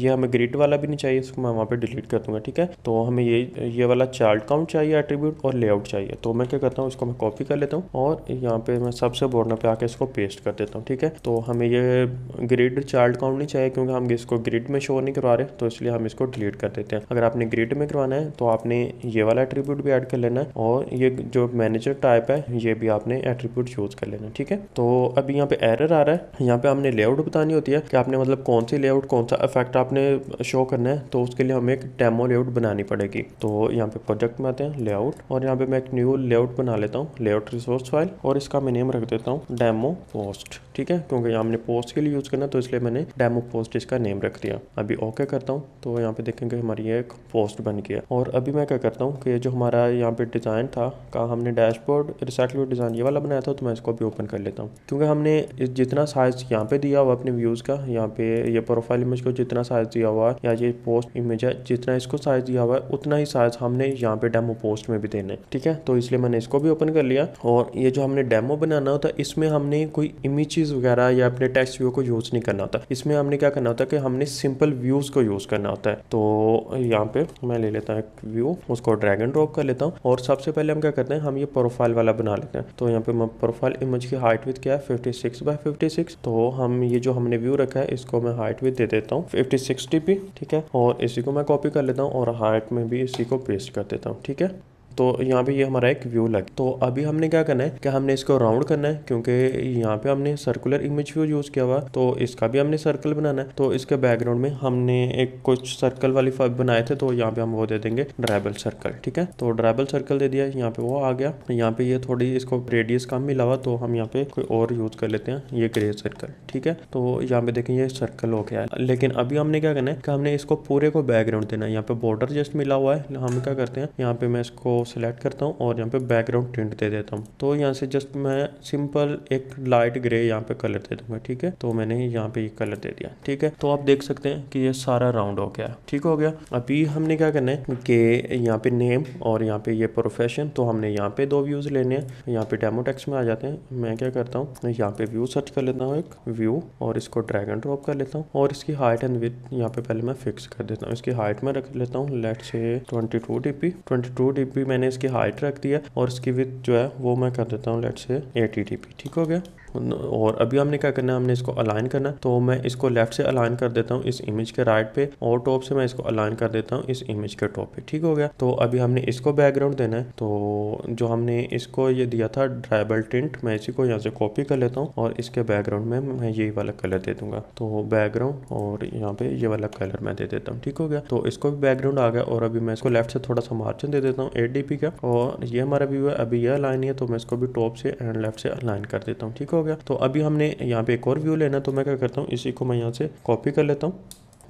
ये हमें ग्रिड वाला भी नहीं चाहिए इसको मैं वहाँ पे डिलीट कर दूँगा ठीक है तो हमें ये ये वाला चार्ट काउंट चाहिए एट्रीब्यूट और लेआउट चाहिए तो मैं क्या करता हूँ इसको मैं कॉपी कर लेता हूँ और यहाँ पे मैं सबसे बॉर्डर पे आके इसको पेस्ट कर देता हूँ ठीक है तो हमें ये ग्रिड चार्ट काउंट नहीं चाहिए क्योंकि हम इसको ग्रिड में शो नहीं करवा रहे तो इसलिए हम इसको डिलीट कर देते हैं अगर आपने ग्रिड में करवाना है तो आपने ये वाला एट्रीब्यूट भी ऐड कर लेना है और ये जो मैनेजर टाइप है ये भी आपने एट्रीब्यूट चूज कर लेना ठीक है तो अभी यहाँ पे एरर आ रहा है यहाँ पे हमने लेआउट बतानी होती है कि आपने मतलब कौन सी लेआउट कौन सा इफेक्ट आपने शो करना है तो उसके लिए हमें एक डेमो लेआउट बनानी पड़ेगी तो यहाँ पे प्रोजेक्ट में आते हैं लेआउट और यहाँ पे मैं एक न्यू लेआउट बना लेता हूँ लेआउट रिसोर्स फाइल और इसका मैं नेम रख देता हूँ डेमो पोस्ट ठीक है क्योंकि यहाँ हमने पोस्ट के लिए यूज़ करना तो इसलिए मैंने डेमो पोस्ट इसका नेम रख दिया अभी ओके करता हूँ तो यहाँ पे देखेंगे हमारी ये एक पोस्ट बन गया और अभी मैं क्या करता हूँ कि जो हमारा यहाँ पे डिज़ाइन था कहा हमने डैशबोर्ड रिसाइकल डिज़ाइन ये वाला बनाया था तो मैं इसको भी ओपन कर लेता हूँ क्योंकि हमने जितना साइज़ यहाँ पे दिया हुआ अपने व्यूज़ का यहाँ पे ये प्रोफाइल इमेज को जितना साइज़ दिया हुआ या ये पोस्ट इमेज है जितना इसको साइज़ दिया हुआ है उतना ही साइज़ हमने यहाँ पे डेमो पोस्ट में भी देना है ठीक है तो इसलिए मैंने इसको भी ओपन कर लिया और ये जो हमने डेमो बनाना होता है इसमें हमने कोई इमेज चीज़ वगैरह या अपने टेक्स्ट व्यू को यूज़ नहीं करना होता इसमें हमने क्या करना होता है कि हमने सिंपल व्यूज़ को यूज़ करना होता है तो यहाँ पे मैं ले लेता हूँ एक व्यू उसको ड्रैग एंड ड्रॉप कर लेता हूँ और सबसे पहले हम क्या करते हैं हम ये प्रोफाइल वाला बना लेते हैं तो यहाँ पे मैं प्रोफाइल इमेज की हाइट विथ क्या है fifty six by fifty six तो हम ये जो हमने व्यू रखा है इसको मैं हाइट विथ दे देता हूँ फिफ्टी सिक्स ठीक है और इसी को मैं कॉपी कर लेता हूँ और हाइट में भी इसी को पेस्ट कर देता हूँ ठीक है तो यहाँ पे ये यह हमारा एक व्यू लग तो अभी हमने क्या करना है कि हमने इसको राउंड करना है क्योंकि यहाँ पे हमने सर्कुलर इमेज व्यू यूज़ किया हुआ तो इसका भी हमने सर्कल बनाना है तो इसके बैकग्राउंड में हमने एक कुछ सर्कल वाली बनाए थे तो यहाँ पे हम वो दे देंगे ड्राइबल सर्कल ठीक है तो ड्राइबल सर्कल दे दिया यहाँ पे वो आ गया यहाँ पे ये यह थोड़ी इसको रेडियस काम मिला हुआ तो हम यहाँ पे कोई और यूज कर लेते हैं ये ग्रे सर्कल ठीक है तो यहाँ पे देखें ये सर्कल हो गया है लेकिन अभी हमने क्या करना है कि हमने इसको पूरे को बैकग्राउंड देना है यहाँ पे बॉर्डर जस्ट मिला हुआ है हम क्या करते हैं यहाँ पे मैं इसको सिलेक्ट करता हूँ और यहाँ पे बैकग्राउंड टिंट दे देता हूँ तो यहाँ से जस्ट मैं सिंपल एक लाइट ग्रे यहाँ पे कलर दे दूंगा ठीक है तो मैंने यहाँ पे ये कलर दे दिया ठीक है तो आप देख सकते हैं कि ये सारा राउंड हो गया ठीक हो गया अभी हमने क्या करना है कि यहाँ पे नेम और यहाँ पे ये प्रोफेशन तो हमने यहाँ पे दो व्यूज लेने हैं यहाँ पे डेमो टेक्स में आ जाते हैं मैं क्या करता हूँ यहाँ पे व्यू सर्च कर लेता हूँ एक व्यू और इसको ड्रैग एंड ड्रॉप कर लेता हूँ और इसकी हाइट एंड विथ यहाँ पे पहले मैं फिक्स कर देता हूँ इसकी हाइट में रख लेता हूँ लेट से twenty two D P twenty two D P मैंने इसकी हाइट रख दिया है और इसकी विथ जो है वो मैं कर देता हूँ लेट से एटी ठीक हो गया और अभी हमने क्या करना है हमने इसको अलाइन करना तो मैं इसको लेफ्ट से अलाइन कर देता हूँ इस इमेज के राइट पे और टॉप से मैं इसको अलाइन कर देता हूँ इस इमेज के टॉप पे ठीक हो गया तो अभी हमने इसको बैकग्राउंड देना है तो जो हमने इसको ये दिया था ड्राइबल टिंट मैं इसी को यहाँ से कॉपी कर लेता हूँ और इसके बैकग्राउंड में मैं यही वाला कलर दे दूंगा तो बैकग्राउंड और यहाँ पे ये वाला कलर मैं दे देता हूँ ठीक हो गया तो इसको भी बैकग्राउंड आ गया और अभी मैं इसको लेफ्ट से थोड़ा सा मार्जिन दे देता हूँ एट का और ये हमारा व्यू है अभी यह अलाइन है तो मैं इसको भी टॉप से एंड लेफ्ट से अलाइन कर देता हूँ ठीक हो हो गया तो अभी हमने यहाँ पे एक और व्यू लेना तो मैं क्या करता हूँ इसी को मैं यहाँ से कॉपी कर लेता हूँ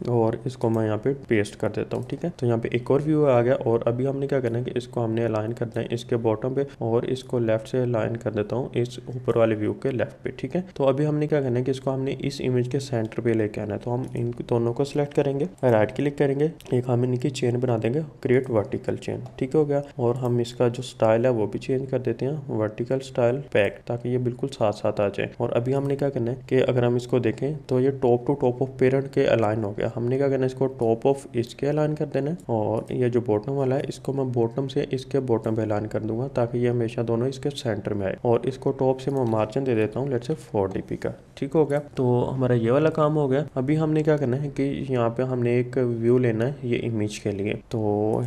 और इसको मैं यहाँ पे पेस्ट कर देता हूँ ठीक है तो यहाँ पे एक और व्यू आ गया और अभी हमने क्या करना है कि इसको हमने अलाइन करना है इसके बॉटम पे और इसको लेफ्ट से अलाइन कर देता हूँ इस ऊपर वाले व्यू के लेफ्ट पे ठीक है तो अभी हमने क्या करना है कि इसको हमने इस इमेज के सेंटर पे लेके आना है तो हम इन दोनों को सिलेक्ट करेंगे राइट क्लिक करेंगे एक हम इनकी चेन बना देंगे क्रिएट वर्टिकल चेन ठीक हो गया और हम इसका जो स्टाइल है वो भी चेंज कर देते हैं वर्टिकल स्टाइल पैक ताकि ये बिल्कुल साथ साथ आ जाए और अभी हमने क्या करना है कि अगर हम इसको देखें तो ये top to top of parent के अलाइन हो गया है हमने क्या करना है इसको टॉप ऑफ इसके अलाइन कर देना है और ये जो बॉटम वाला है इसको मैं बॉटम से इसके बॉटम पे अलाइन कर दूंगा ताकि ये हमेशा दोनों इसके सेंटर में आए और इसको टॉप से मैं मार्जिन दे देता हूँ लेट से फोर डी का ठीक हो गया तो हमारा ये वाला काम हो गया अभी हमने क्या करना है कि यहाँ पे हमने एक व्यू लेना है ये इमेज के लिए तो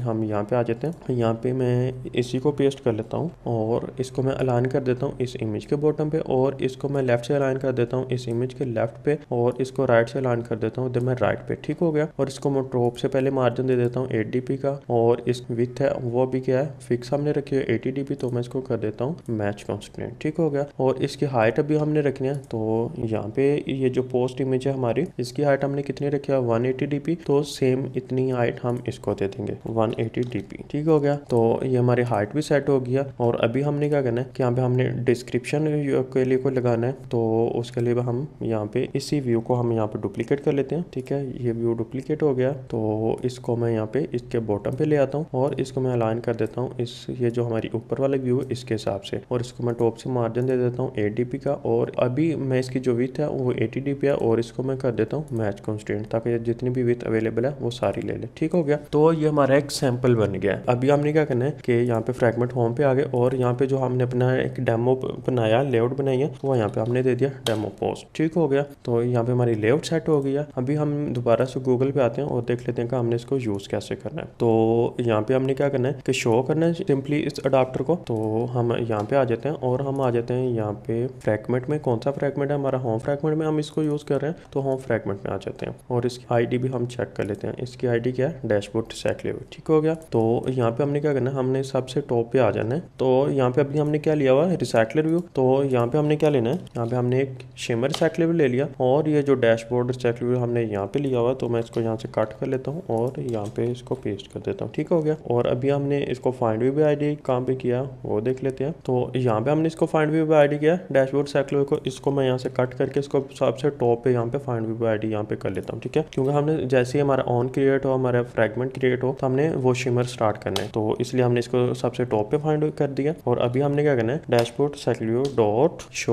हम यहाँ पे आ जाते हैं यहाँ पे मैं इसी को पेस्ट कर लेता हूँ और इसको मैं अलाइन कर देता हूँ इस इमेज के बॉटम पे और इसको मैं लेफ्ट से अलाइन कर देता हूँ इस इमेज के लेफ्ट पे और इसको राइट से अलाइन कर देता हूँ इधर मैं राइट पे ठीक हो गया और इसको मैं ट्रोप से पहले मार्जिन दे देता हूँ एट डी का और इस विथ है वो भी क्या है फिक्स हमने रखी है एटी डी तो मैं इसको कर देता हूँ मैच कॉन्स्टेंट ठीक हो गया और इसकी हाइट अभी हमने रखनी है तो यहाँ पे ये जो पोस्ट इमेज है हमारी इसकी हाइट हमने कितनी रखी है वन एटी तो सेम इतनी हाइट हम इसको दे देंगे वन एटी ठीक हो गया तो ये हमारी हाइट भी सेट हो गया और अभी हमने क्या करना है कि यहाँ पे हमने डिस्क्रिप्शन के लिए को लगाना है तो उसके लिए हम यहाँ पे इसी व्यू को हम यहाँ पे डुप्लीकेट कर लेते हैं ठीक है ये व्यू डुप्लीकेट हो गया तो इसको मैं यहाँ पे इसके बॉटम पे ले आता हूँ और इसको मैं अलाइन कर देता हूँ इस ये जो हमारी ऊपर वाला व्यू है इसके हिसाब से और इसको मैं टॉप से मार्जिन दे देता हूँ एट का और अभी मैं इसकी जो विथ है वो एटी डी है और इसको मैं कर देता हूँ मैच कॉन्स्टेंट ताकि जितनी भी विथ अवेलेबल है वो सारी ले ले ठीक हो गया तो ये हमारा एक सैम्पल बन गया अभी हमने क्या करना है कि यहाँ पे फ्रेगमेंट होम पे आ गए और यहाँ पे जो हमने अपना एक डेमो बनाया लेआउट बनाई है वो यहाँ पे हमने दे दिया डेमो पोस्ट ठीक हो गया तो यहाँ पे हमारी लेआउट सेट हो गया अभी हम दोबारा से गूगल पे आते हैं और देख लेते हैं कि हमने इसको यूज कैसे करना है तो यहाँ पे हमने क्या करना है कि शो करना है सिंपली इस अडाप्टर को तो हम यहाँ पे आ जाते हैं और हम आ जाते हैं यहाँ पे फ्रेगमेंट में कौन सा फ्रेगमेंट है हमारा हमारा होम फ्रैगमेंट में हम इसको यूज़ कर रहे हैं तो होम फ्रैगमेंट में आ जाते हैं और इसकी आईडी भी हम चेक कर लेते हैं इसकी आईडी क्या है डैशबोर्ड सेक्लेव ठीक हो गया तो यहाँ पे हमने क्या करना है हमने सबसे टॉप पे आ जाना है तो यहाँ पे अभी हमने क्या लिया हुआ है रिसाइकलर व्यू तो यहाँ पे हमने क्या लेना है यहाँ पे हमने एक शेमर शिमर रिसाइकलर ले लिया और ये जो डैशबोर्ड रिसाइकलर व्यू हमने यहाँ पे लिया हुआ तो मैं इसको यहाँ से कट कर लेता हूँ और यहाँ पे इसको पेस्ट कर देता हूँ ठीक हो गया और अभी हमने इसको फाइंड व्यू आई डी कहाँ पे किया वो देख लेते हैं तो यहाँ पे हमने इसको फाइंड व्यू आई डी किया डैशबोर्ड साइकिल को इसको मैं यहाँ से कट कट करके इसको सबसे टॉप पे यहाँ पे फाइंड व्यू आई डी यहाँ पे कर लेता हूँ ठीक है क्योंकि हमने जैसे ही हमारा ऑन क्रिएट हो हमारा फ्रेगमेंट क्रिएट हो तो हमने वो शिमर स्टार्ट करना है तो इसलिए हमने इसको सबसे टॉप पे फाइंड कर दिया और अभी हमने क्या करना है डैशबोर्ड सेक्लियो डॉट शो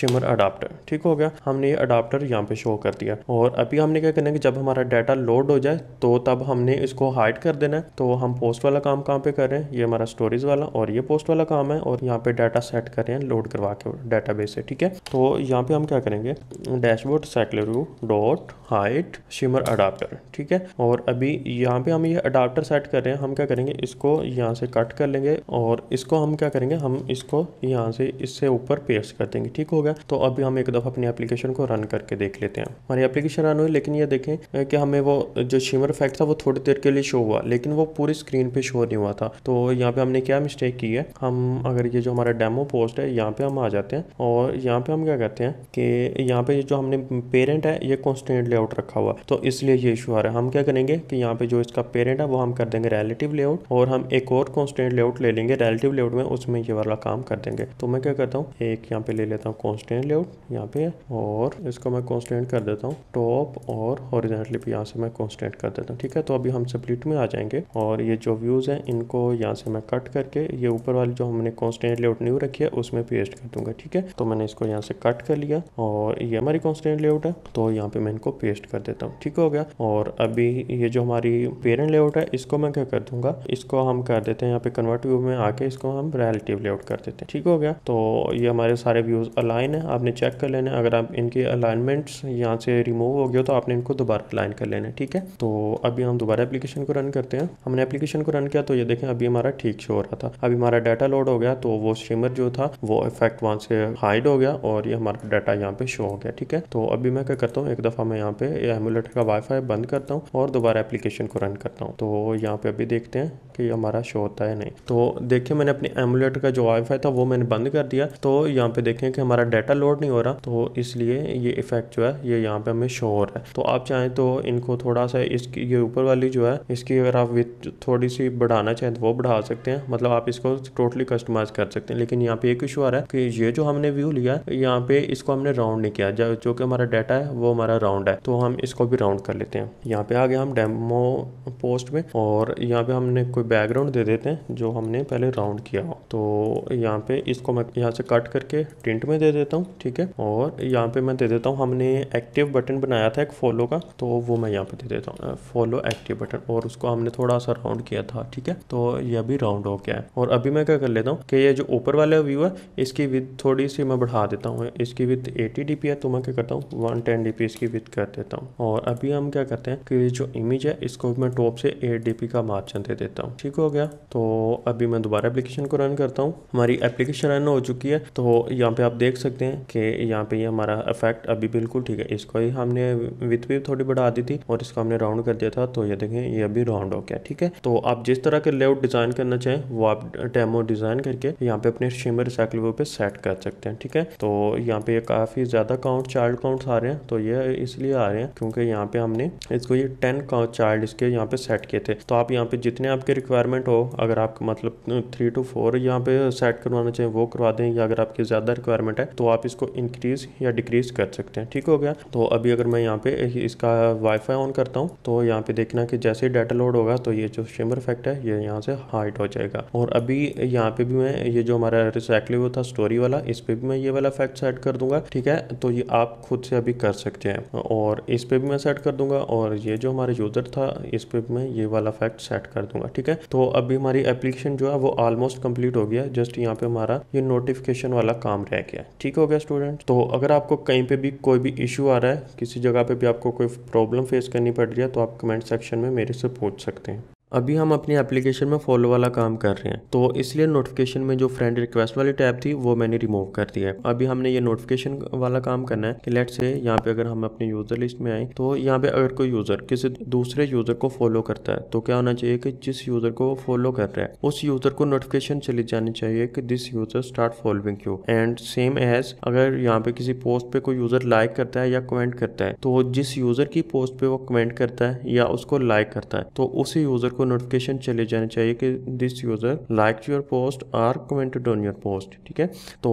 शिमर अडाप्टर ठीक हो गया हमने ये अडाप्टर यहाँ पे शो कर दिया और अभी हमने क्या करना है कि जब हमारा डाटा लोड हो जाए तो तब हमने इसको हाइड कर देना है तो हम पोस्ट वाला काम कहाँ पे कर रहे हैं ये हमारा स्टोरेज वाला और ये पोस्ट वाला काम है और यहाँ पे डाटा सेट कर रहे हैं लोड करवा के डाटा बेस से ठीक है तो यहाँ पे हम क्या करेंगे dashboard cycle dot height shimmer adapter ठीक है और अभी यहाँ पे हम ये अडाप्टर सेट कर रहे हैं हम क्या करेंगे इसको यहाँ से कट कर लेंगे और इसको हम क्या करेंगे हम इसको यहाँ से इससे ऊपर पेस्ट कर देंगे ठीक गया तो अभी हम एक दफ़ा अपनी एप्लीकेशन को रन करके देख लेते हैं हमारी एप्लीकेशन रन हुई लेकिन ये देखें कि हमें वो जो शिमर इफेक्ट था वो थोड़ी देर के लिए शो हुआ लेकिन वो पूरी स्क्रीन पे शो नहीं हुआ था तो यहाँ पे हमने क्या मिस्टेक की है हम अगर ये जो हमारा डेमो पोस्ट है यहाँ पे हम आ जाते हैं और यहाँ पे हम क्या कहते हैं कि यहाँ पे जो हमने पेरेंट है ये कॉन्स्टेंट ले लेआउट रखा हुआ तो इसलिए ये इशू आ रहा है हम क्या करेंगे कि यहाँ पे जो इसका पेरेंट है वो हम कर देंगे रेलेटिव लेआउट और हम एक और कॉन्स्टेंट लेआउट ले लेंगे रेलेटिव लेआउट में उसमें ये वाला काम कर देंगे तो मैं क्या करता हूँ एक यहाँ पे ले लेता हूँ कॉन्स्टेंट लेआउट यहाँ पे और इसको मैं कॉन्स्टेंट कर देता हूँ टॉप और हॉरिजेंटली भी यहाँ से मैं कॉन्स्टेंट कर देता हूँ ठीक है तो अभी हम स्प्लिट में आ जाएंगे और ये जो व्यूज़ है इनको यहाँ से मैं कट करके ये ऊपर वाली जो हमने कॉन्स्टेंट लेआउट न्यू रखी है उसमें पेस्ट कर दूंगा ठीक है तो मैंने इसको यहाँ से कट कर लिया और ये हमारी कॉन्स्टेंट लेआउट है तो यहाँ पे मैं इनको पेस्ट पेस्ट कर देता हूँ ठीक हो गया और अभी ये जो हमारी पेरेंट लेआउट है इसको मैं क्या कर दूंगा इसको हम कर देते हैं यहाँ पे कन्वर्ट व्यू में आके इसको हम रिलेटिव लेआउट कर देते हैं ठीक हो गया तो ये हमारे सारे व्यूज अलाइन है आपने चेक कर लेना अगर आप इनके अलाइनमेंट्स यहाँ से रिमूव हो गया तो आपने इनको दोबारा अलाइन कर लेना ठीक है तो अभी हम दोबारा एप्लीकेशन को रन करते हैं हमने एप्लीकेशन को रन किया तो ये देखें अभी हमारा ठीक शो हो रहा था अभी हमारा डाटा लोड हो गया तो वो स्ट्रीमर जो था वो इफेक्ट वहां से हाइड हो गया और ये हमारा डाटा यहाँ पे शो हो गया ठीक है तो अभी मैं क्या करता हूँ एक दफ़ा मैं यहाँ पे एमुलेटर का वाईफाई बंद करता हूँ और दोबारा एप्लीकेशन को रन करता हूँ तो यहाँ पे अभी देखते हैं कि हमारा शो होता है नहीं तो देखिए मैंने अपने एमुलेटर का जो वाईफाई था वो मैंने बंद कर दिया तो यहाँ पे देखें कि हमारा डाटा लोड नहीं हो रहा तो इसलिए ये इफेक्ट जो है ये यहाँ पे हमें शो हो रहा है तो आप चाहें तो इनको थोड़ा सा इसकी ये ऊपर वाली जो है इसकी अगर आप विथ थोड़ी सी बढ़ाना चाहें तो वो बढ़ा सकते हैं मतलब आप इसको टोटली कस्टमाइज कर सकते हैं लेकिन यहाँ पे एक इशू आ रहा है कि ये जो हमने व्यू लिया यहाँ पे इसको हमने राउंड नहीं किया जो कि हमारा डाटा है वो हमारा राउंड है तो हम इसको भी राउंड कर लेते हैं यहाँ पे आ गया हम डेमो पोस्ट में और यहाँ पे हमने कोई बैकग्राउंड दे देते हैं जो हमने पहले राउंड किया हो तो यहाँ पे इसको मैं यहाँ से कट करके प्रिंट में दे देता हूँ ठीक है और यहाँ पे मैं दे देता हूँ हमने एक्टिव बटन बनाया था एक फॉलो का तो वो मैं यहाँ पे दे देता हूँ फॉलो एक्टिव बटन और उसको हमने थोड़ा सा राउंड किया था ठीक है तो ये अभी राउंड हो गया है और अभी मैं क्या कर लेता हूँ कि ये जो ऊपर वाला व्यू है इसकी विथ थोड़ी सी मैं बढ़ा देता हूँ इसकी विथ एटी डी है तो मैं क्या करता हूँ वन टेन डी इसकी विथ कर कर देता हूँ और अभी हम क्या करते हैं कि जो इमेज है इसको मैं टॉप से एट डी का मार्जिन दे देता हूँ ठीक हो गया तो अभी मैं दोबारा एप्लीकेशन को रन करता हूँ हमारी एप्लीकेशन रन हो चुकी है तो यहाँ पे आप देख सकते हैं कि यहाँ पे ये यह हमारा इफेक्ट अभी बिल्कुल ठीक है इसको ही हमने विथ भी थोड़ी बढ़ा दी थी और इसको हमने राउंड कर दिया था तो ये देखें ये अभी राउंड हो गया ठीक है तो आप जिस तरह के लेआउट डिजाइन करना चाहें वो आप डेमो डिजाइन करके यहाँ पे अपने शिमर साइकिल पे सेट कर सकते हैं ठीक है तो यहाँ पे काफी ज्यादा काउंट चाइल्ड काउंट आ रहे हैं तो ये इसलिए आ रहे हैं क्योंकि यहाँ पे हमने इसको ये टेन चाइल्ड इसके यहाँ पे सेट किए थे तो आप यहाँ पे जितने आपके रिक्वायरमेंट हो अगर आप मतलब थ्री टू फोर यहाँ पे सेट करवाना चाहें वो करवा दें या अगर आपकी ज़्यादा रिक्वायरमेंट है तो आप इसको इंक्रीज या डिक्रीज कर सकते हैं ठीक हो गया तो अभी अगर मैं यहाँ पे इसका वाईफाई ऑन करता हूँ तो यहाँ पे देखना कि जैसे ही डाटा लोड होगा तो ये जो शिमर इफेक्ट है ये यहाँ से हाइट हो जाएगा और अभी यहाँ पे भी मैं ये जो हमारा रिसाइकलिव था स्टोरी वाला इस पर भी मैं ये वाला इफेक्ट सेट कर दूंगा ठीक है तो ये आप खुद से अभी कर सकते हैं और और इस पे भी मैं सेट कर दूंगा और ये जो हमारा यूज़र था इस पे मैं ये वाला फैक्ट सेट कर दूंगा ठीक है तो अभी हमारी एप्लीकेशन जो है वो ऑलमोस्ट कंप्लीट हो गया जस्ट यहाँ पे हमारा ये नोटिफिकेशन वाला काम रह गया ठीक हो गया स्टूडेंट तो अगर आपको कहीं पे भी कोई भी इशू आ रहा है किसी जगह पे भी आपको कोई प्रॉब्लम फेस करनी पड़ रही है तो आप कमेंट सेक्शन में मेरे से पूछ सकते हैं अभी हम अपनी एप्लीकेशन में फॉलो वाला काम कर रहे हैं तो इसलिए नोटिफिकेशन में जो फ्रेंड रिक्वेस्ट वाली टैब थी वो मैंने रिमूव कर दी है अभी हमने ये नोटिफिकेशन वाला काम करना है कि लेट से यहाँ पे अगर हम अपने यूजर लिस्ट में आए तो यहाँ पे अगर कोई यूजर किसी दूसरे यूजर को फॉलो करता है तो क्या होना चाहिए कि जिस यूजर को वो फॉलो कर रहा है उस यूजर को नोटिफिकेशन चली जानी चाहिए कि this user start following you and same as अगर यहाँ पे किसी पोस्ट पे कोई यूजर लाइक करता है या कमेंट करता है तो जिस यूजर की पोस्ट पे वो कमेंट करता है या उसको लाइक करता है तो उसी यूजर को आपको नोटिफिकेशन चले जाने चाहिए कि this user like your post or commented on your post ठीक है तो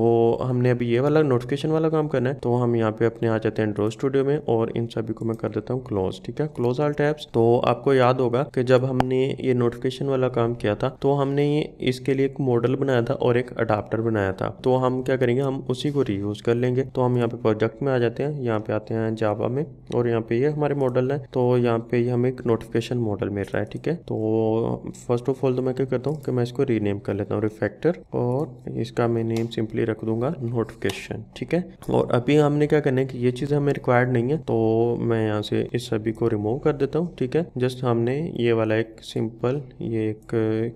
हमने अभी ये वाला नोटिफिकेशन वाला काम करना है तो हम यहाँ पे अपने आ जाते हैं ड्रो स्टूडियो में और इन सभी को मैं कर देता हूँ क्लोज ठीक है क्लोज आल टैब्स तो आपको याद होगा कि जब हमने ये नोटिफिकेशन वाला काम किया था तो हमने ये इसके लिए एक मॉडल बनाया था और एक अडाप्टर बनाया था तो हम क्या करेंगे हम उसी को रीयूज कर लेंगे तो हम यहाँ पे प्रोजेक्ट में आ जाते हैं यहाँ पे आते हैं जावा में और यहाँ पे ये हमारे मॉडल है तो यहाँ पे हमें एक नोटिफिकेशन मॉडल मिल रहा है ठीक है तो फर्स्ट ऑफ ऑल तो मैं क्या करता हूँ कि मैं इसको रीनेम कर लेता हूँ रिफैक्टर और इसका मैं नेम सिंपली रख दूंगा नोटिफिकेशन ठीक है और अभी हमने क्या करना है कि ये चीज़ हमें रिक्वायर्ड नहीं है तो मैं यहाँ से इस सभी को रिमूव कर देता हूँ ठीक है जस्ट हमने ये वाला एक सिंपल ये एक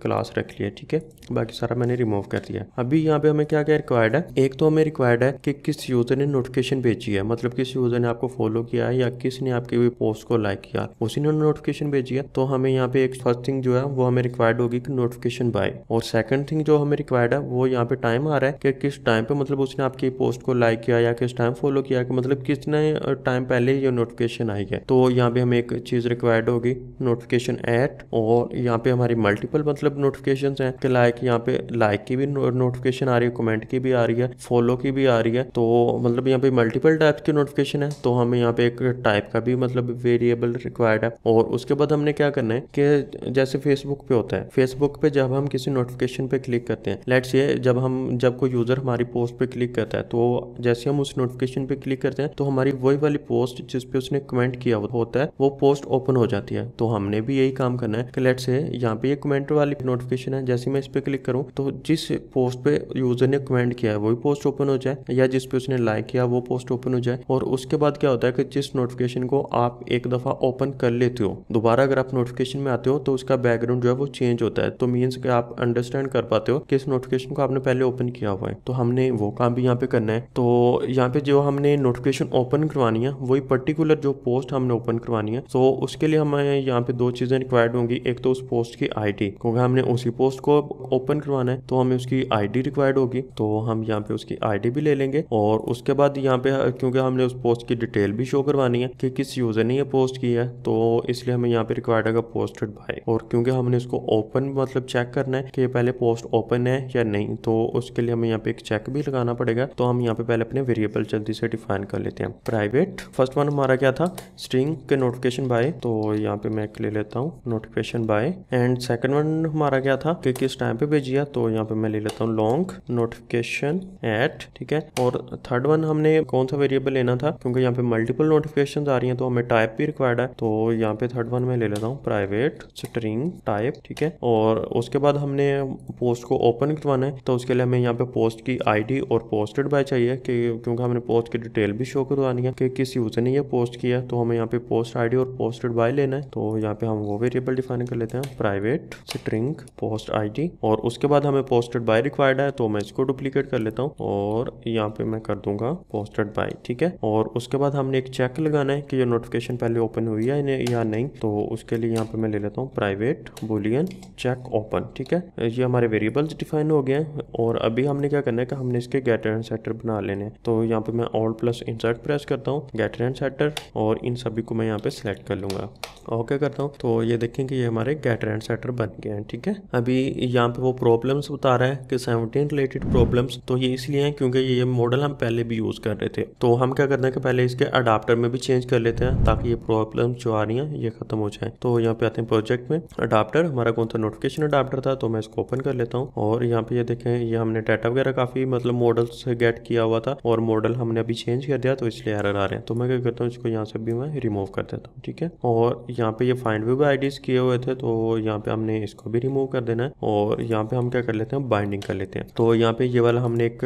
क्लास रख लिया ठीक है बाकी सारा मैंने रिमूव कर दिया अभी यहाँ पे हमें क्या क्या रिक्वायर्ड है एक तो हमें रिक्वायर्ड है कि किस यूजर ने नोटिफिकेशन भेजी है मतलब किस यूजर ने आपको फॉलो किया है या किसने आपकी पोस्ट को लाइक किया उसी ने नोटिफिकेशन भेजी है तो हमें यहाँ पे एक फर्स्ट थिंग जो है वो हमें रिक्वायर्ड होगी कि नोटिफिकेशन बाय और सेकंड थिंग जो हमें रिक्वायर्ड है वो यहाँ पे टाइम आ रहा है कि किस टाइम पे मतलब उसने आपकी पोस्ट को लाइक किया या किस टाइम फॉलो किया कि मतलब कितने टाइम पहले ये नोटिफिकेशन आई है तो यहाँ पे हमें एक चीज रिक्वायर्ड होगी नोटिफिकेशन एट और यहाँ पे हमारी मल्टीपल मतलब नोटिफिकेशन है कि लाइक यहाँ पे लाइक की भी नोटिफिकेशन आ रही है कमेंट की भी आ रही है फॉलो की भी आ रही है तो मतलब यहाँ पे मल्टीपल टाइप की नोटिफिकेशन है तो हमें यहाँ पे एक टाइप का भी मतलब वेरिएबल रिक्वायर्ड है और उसके बाद हमने क्या करना है कि जैसे फेसबुक पे होता है फेसबुक पे जब हम किसी नोटिफिकेशन पे क्लिक करते हैं लेट्स ये जब हम जब कोई यूज़र हमारी पोस्ट पे क्लिक करता है तो जैसे हम उस नोटिफिकेशन पे क्लिक करते हैं तो हमारी वही वाली पोस्ट जिसपे उसने कमेंट किया होता है वो पोस्ट ओपन हो जाती है तो हमने भी यही काम करना है कि लेट्स से यहाँ पे ये कमेंट वाली नोटिफिकेशन है जैसे मैं इस पर क्लिक करूँ तो जिस पोस्ट पे यूज़र ने कमेंट किया है वही पोस्ट ओपन हो जाए या जिस पे उसने लाइक किया वो पोस्ट ओपन हो जाए और उसके बाद क्या होता है कि जिस नोटिफिकेशन को आप एक दफ़ा ओपन कर लेते हो दोबारा अगर आप नोटिफिकेशन में आते हो तो उसका बैकग्राउंड जो है वो चेंज होता है तो मीन्स कि आप अंडरस्टैंड कर पाते हो कि इस नोटिफिकेशन को आपने पहले ओपन किया हुआ है तो हमने वो काम भी यहाँ पे करना है तो यहाँ पे जो हमने नोटिफिकेशन ओपन करवानी है वही पर्टिकुलर जो पोस्ट हमने ओपन करवानी है तो उसके लिए हमें यहाँ पे दो चीज़ें रिक्वायर्ड होंगी एक तो उस पोस्ट की आई क्योंकि हमने उसी पोस्ट को ओपन करवाना है तो हमें उसकी आई रिक्वायर्ड होगी तो हम यहाँ पे उसकी आई भी ले लेंगे और उसके बाद यहाँ पे क्योंकि हमने उस पोस्ट की डिटेल भी शो करवानी है कि किस यूज़र ने यह पोस्ट की है तो इसलिए हमें यहाँ पे रिक्वायर्ड होगा पोस्टेड बाय है और क्योंकि हमने इसको ओपन मतलब चेक करना है कि पहले पोस्ट ओपन है या नहीं तो उसके लिए हमें यहाँ पे एक चेक भी लगाना पड़ेगा तो हम यहाँ पे पहले अपने वेरिएबल जल्दी से डिफाइन कर लेते हैं प्राइवेट फर्स्ट वन हमारा क्या था स्ट्रिंग के नोटिफिकेशन तो बाय तो यहाँ पे मैं ले लेता हूँ notification by and second one हमारा क्या था कि किस टाइम पे भेजिया तो यहाँ पे मैं ले लेता हूँ लॉन्ग नोटिफिकेशन एट ठीक है और थर्ड वन हमने कौन सा वेरिएबल लेना था क्योंकि यहाँ पे मल्टीपल नोटिफिकेशन आ रही है तो हमें टाइप भी रिक्वायर्ड है तो यहाँ पे थर्ड वन में ले लेता हूँ प्राइवेट स्ट्रिंग टाइप ठीक है और उसके बाद हमने पोस्ट को ओपन करवाना है तो उसके लिए हमें यहाँ पे पोस्ट की आईडी और पोस्टेड बाय चाहिए कि क्योंकि हमने पोस्ट की डिटेल भी शो करवानी है कि किस यूजर ने ये पोस्ट किया तो हमें यहाँ पे पोस्ट आईडी और पोस्टेड बाय लेना है तो यहाँ पे हम वो वेरिएबल डिफाइन कर लेते हैं प्राइवेट स्ट्रिंग पोस्ट आईडी और उसके बाद हमें पोस्टेड बाय रिक्वायर्ड है तो मैं इसको डुप्लीकेट कर लेता हूँ और यहाँ पे मैं कर दूंगा पोस्टेड बाय ठीक है और उसके बाद हमने एक चेक लगाना है कि ये नोटिफिकेशन पहले ओपन हुई है या नहीं तो उसके लिए यहाँ पे मैं ले लेता हूँ प्राइवेट बुलियन चेक ओपन ठीक है ये हमारे वेरिएबल्स डिफाइन हो गए हैं और अभी हमने क्या करना है कि हमने इसके गेटर एंड सेटर बना लेने हैं तो यहाँ पे मैं ऑल प्लस इंसर्ट प्रेस करता हूँ गेटर एंड सेटर और इन सभी को मैं यहाँ पे सिलेक्ट कर लूंगा और क्या करता हूँ तो ये देखें कि ये हमारे गेटर एंड सेटर बन गए हैं ठीक है अभी यहाँ पे वो प्रॉब्लम्स बता रहा है कि सेवनटीन रिलेटेड प्रॉब्लम्स तो ये इसलिए हैं क्योंकि ये मॉडल हम पहले भी यूज़ कर रहे थे तो हम क्या करते हैं कि पहले इसके अडाप्टर में भी चेंज कर लेते हैं ताकि ये प्रॉब्लम जो आ रही है ये खत्म हो जाए तो यहाँ पे आते हैं प्रोजेक्ट प्रोजेक्ट में अडाप्टर हमारा कौन सा नोटिफिकेशन अडाप्टर था तो मैं इसको ओपन कर लेता हूँ और यहाँ पे ये देखें ये हमने डाटा वगैरह काफ़ी मतलब मॉडल से गेट किया हुआ था और मॉडल हमने अभी चेंज कर दिया तो इसलिए एरर आ रहे हैं तो मैं क्या करता हूँ इसको यहाँ से भी मैं रिमूव कर देता हूँ ठीक है और यहाँ पे ये फाइंड व्यू आई किए हुए थे तो यहाँ पे हमने इसको भी रिमूव कर देना है और यहाँ पे हम क्या कर लेते हैं बाइंडिंग कर लेते हैं तो यहाँ पे ये वाला हमने एक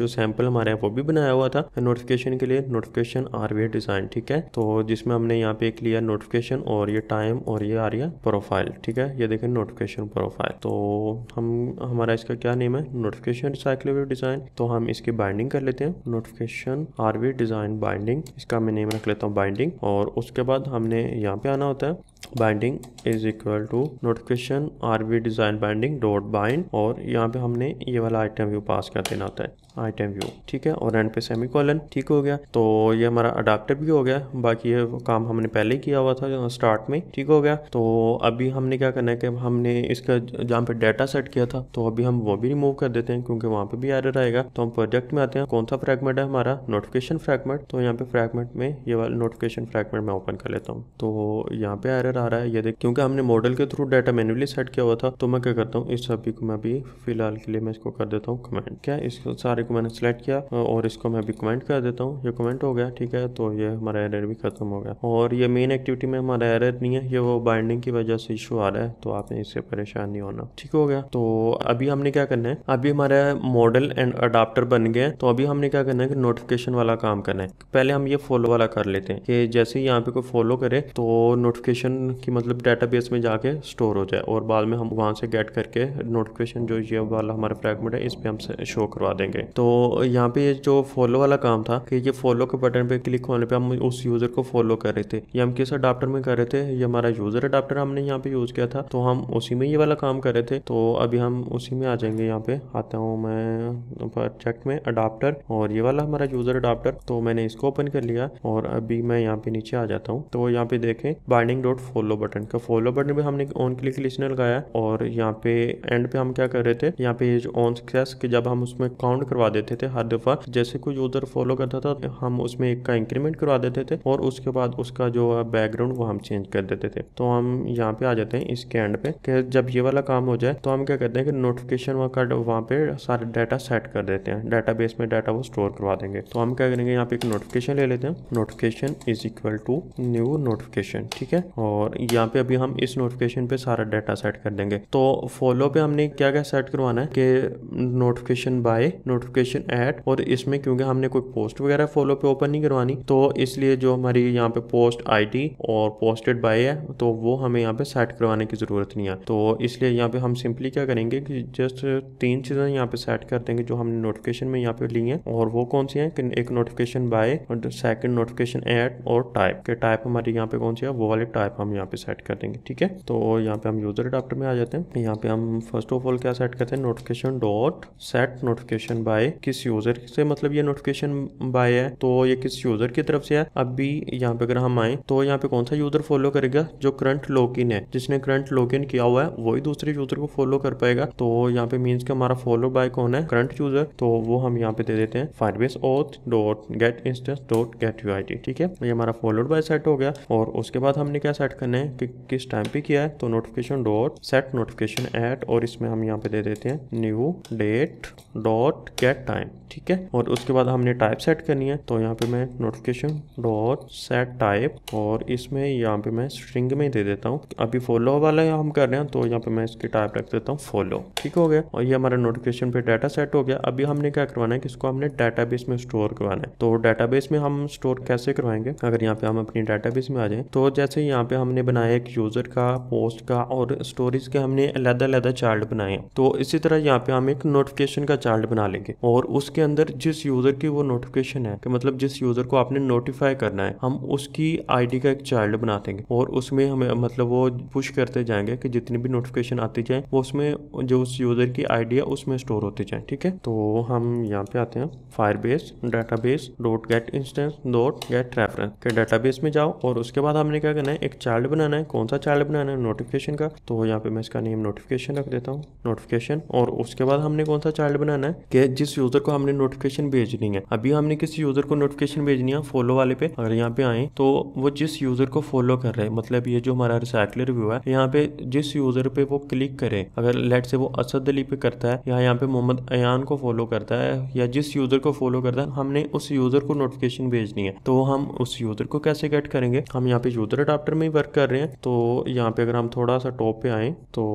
जो सैंपल हमारे वो भी बनाया हुआ था नोटिफिकेशन के लिए नोटिफिकेशन आरवीआर डिजाइन ठीक है तो जिसमें हमने यहाँ पे एक लिया नोटिफिकेशन और ये टाइम और ये आ रही प्रोफाइल ठीक है ये देखें नोटिफिकेशन प्रोफाइल तो हम हमारा इसका क्या नेम है नोटिफिकेशन रिसाइकलेबल डिज़ाइन तो हम इसकी बाइंडिंग कर लेते हैं नोटिफिकेशन आरवी डिज़ाइन बाइंडिंग इसका मैं नेम रख लेता हूँ बाइंडिंग और उसके बाद हमने यहाँ पे आना होता है binding is equal to notification R V design binding dot bind और यहाँ पे हमने ये वाला आइटम व्यू पास कर देना होता है आइटम व्यू ठीक है और एंड पे सेमी कॉलन ठीक हो गया तो ये हमारा अडाप्टर भी हो गया बाकी ये काम हमने पहले ही किया हुआ था स्टार्ट में ठीक हो गया तो अभी हमने क्या करना है कि हमने इसका जहाँ पे डाटा सेट किया था तो अभी हम वो भी रिमूव कर देते हैं क्योंकि वहाँ पे भी आ रहेगा तो हम प्रोजेक्ट में आते हैं कौन सा फ्रैगमेंट है हमारा नोटिफिकेशन फ्रैगमेंट तो यहाँ पे फ्रैगमेंट में ये वाला नोटिफिकेशन फ्रैगमेंट मैं ओपन कर लेता हूँ तो यहाँ पे एरर आ रहा है ये देख क्योंकि हमने मॉडल के थ्रू डाटा मैनुअली सेट किया हुआ था तो मैं क्या करता हूँ इस सभी को मैं अभी फिलहाल के लिए मैं इसको कर देता हूँ कमेंट क्या इसको सारे को मैंने सेलेक्ट किया और इसको मैं अभी कमेंट कर देता हूँ ये कमेंट हो गया ठीक है तो ये हमारा एरर भी खत्म हो गया और ये मेन एक्टिविटी में हमारा एरर नहीं है ये वो बाइंडिंग की वजह से इशू आ रहा है तो आपने इससे परेशान नहीं होना ठीक हो गया तो अभी हमने क्या करना है अभी हमारा मॉडल एंड अडाप्टर बन गए तो अभी हमने क्या करना है कि नोटिफिकेशन वाला काम करना है पहले हम ये फॉलो वाला कर लेते हैं कि जैसे ही यहाँ पे कोई फॉलो करे तो नोटिफिकेशन की मतलब डेटाबेस में जाके स्टोर हो जाए और बाद में हम वहां से गेट करके नोटिफिकेशन जो ये वाला हमारा फ्रैगमेंट है इस पे हम शो करवा देंगे तो यहाँ पे जो फॉलो वाला काम था कि ये फॉलो के बटन पे क्लिक होने पे हम उस यूजर को फॉलो कर रहे थे ये हम किस अडाप्टर में कर रहे थे ये हमारा यूजर अडाप्टर हमने यहाँ पे यूज किया था तो हम उसी में ये वाला काम कर रहे थे तो अभी हम उसी में आ जाएंगे यहाँ पे आता हूँ मैं चेक में अडाप्टर और ये वाला हमारा यूजर अडाप्टर तो मैंने इसको ओपन कर लिया और अभी मैं यहाँ पे नीचे आ जाता हूँ तो यहाँ पे देखें बाइंडिंग डॉट फॉलो बटन का फॉलो बटन पे हमने ऑन क्लिक लिस्ट लगाया और यहाँ पे एंड पे हम क्या कर रहे थे यहाँ पे ऑन सक्सेस जब हम उसमें काउंट करवा देते थे हर दफा जैसे कोई यूजर फॉलो करता था हम उसमें एक का इंक्रीमेंट करवा देते थे और उसके बाद उसका जो है बैकग्राउंड वो हम चेंज कर देते थे तो हम यहाँ पे आ जाते हैं इसके एंड पे कि जब ये वाला काम हो जाए तो हम क्या करते हैं कि नोटिफिकेशन का वहाँ पे सारे डाटा सेट कर देते हैं डाटा बेस में डाटा वो स्टोर करवा देंगे तो हम क्या करेंगे यहाँ पे एक नोटिफिकेशन ले लेते हैं notification is equal to new notification ठीक है और यहाँ पे अभी हम इस नोटिफिकेशन पे सारा डाटा सेट कर देंगे तो फॉलो पे हमने क्या क्या सेट करवाना है कि notification by notification notification at और इसमें क्योंकि हमने कोई पोस्ट वगैरह फॉलो पे ओपन नहीं करवानी तो इसलिए जो हमारी यहाँ पे पोस्ट आईडी और पोस्टेड बाय है तो वो हमें यहाँ पे सेट करवाने की ज़रूरत नहीं है तो इसलिए यहाँ पे हम सिंपली क्या करेंगे कि जस्ट तीन चीज़ें यहाँ पे सेट कर देंगे जो हमने नोटिफिकेशन में यहाँ पे ली है और वो कौन सी है कि एक नोटिफिकेशन बाय और सेकंड नोटिफिकेशन एड और टाइप के टाइप हमारी यहाँ पे कौन सी है वो वाले टाइप हम यहाँ पे सेट कर देंगे ठीक है तो यहाँ पे हम यूजर अडाप्टर में आ जाते हैं यहाँ पे हम फर्स्ट ऑफ ऑल क्या सेट करते हैं notification dot set notification by by किस यूजर से मतलब ये नोटिफिकेशन बाय है तो ये किस यूजर की तरफ से है अभी यहाँ पे अगर हम आए तो यहाँ पे कौन सा यूजर फॉलो करेगा जो करंट लॉग है जिसने करंट लॉग किया हुआ है वही दूसरे यूजर को फॉलो कर पाएगा तो यहाँ पे मीन्स के हमारा फॉलो बाय कौन है करंट यूजर तो वो हम यहाँ पे दे देते हैं Firebase auth dot get instance dot get U ठीक है ये हमारा फॉलोड बाय सेट हो गया और उसके बाद हमने क्या सेट करना है कि किस टाइम पे किया है तो notification dot set notification at और इसमें हम यहाँ पे दे देते हैं new date dot check time ठीक है और उसके बाद हमने टाइप सेट करनी है तो यहाँ पे मैं नोटिफिकेशन डॉट सेट टाइप और इसमें यहाँ पे मैं स्ट्रिंग में दे देता हूँ अभी फॉलो वाला हम कर रहे हैं तो यहाँ पे मैं इसकी टाइप रख देता हूँ फॉलो ठीक हो गया और ये हमारा नोटिफिकेशन पे डाटा सेट हो गया अभी हमने क्या करवाना है कि इसको हमने डाटा में स्टोर करवाना है तो डाटा में हम स्टोर कैसे करवाएंगे अगर यहाँ पे हम अपनी डाटा में आ जाए तो जैसे यहाँ पे हमने बनाया एक यूजर का पोस्ट का और स्टोरीज के हमने अलहदा अलहदा चार्ट बनाए तो इसी तरह यहाँ पे हम एक नोटिफिकेशन का चार्ट बना लेंगे और उसके अंदर जिस यूजर की वो नोटिफिकेशन है कि मतलब जिस यूजर को आपने नोटिफाई करना है हम उसकी आईडी का एक चाइल्ड बना देंगे और उसमें हमें मतलब वो पुश करते जाएंगे कि जितनी भी नोटिफिकेशन आती जाए वो उसमें जो उस यूजर की आईडी है उसमें स्टोर होती जाए ठीक है तो हम यहाँ पे आते हैं fire base database dot get instance dot get reference के डाटा बेस में जाओ और उसके बाद हमने क्या करना है एक चाइल्ड बनाना है कौन सा चाइल्ड बनाना है नोटिफिकेशन का तो यहाँ पे मैं इसका नेम नोटिफिकेशन रख देता हूँ नोटिफिकेशन और उसके बाद हमने कौन सा चाइल्ड बनाना है कि जिस किस यूजर को हमने नोटिफिकेशन भेजनी है अभी हमने किस यूजर को नोटिफिकेशन भेजनी है फॉलो वाले पे अगर यहाँ पे आए तो वो जिस यूजर को फॉलो कर रहे हैं मतलब ये जो हमारा रिसाइकलर व्यू है यहाँ पे जिस यूजर पे वो क्लिक करे अगर लेट से वो असद अली पे करता है या यहाँ पे मोहम्मद अयान को फॉलो करता है या जिस यूजर को फॉलो करता है हमने उस यूजर को नोटिफिकेशन भेजनी है तो हम उस यूजर को कैसे गेट करेंगे हम यहाँ पे यूजर अडाप्टर में ही वर्क कर रहे हैं तो यहाँ पे अगर हम थोड़ा सा टॉप पे आए तो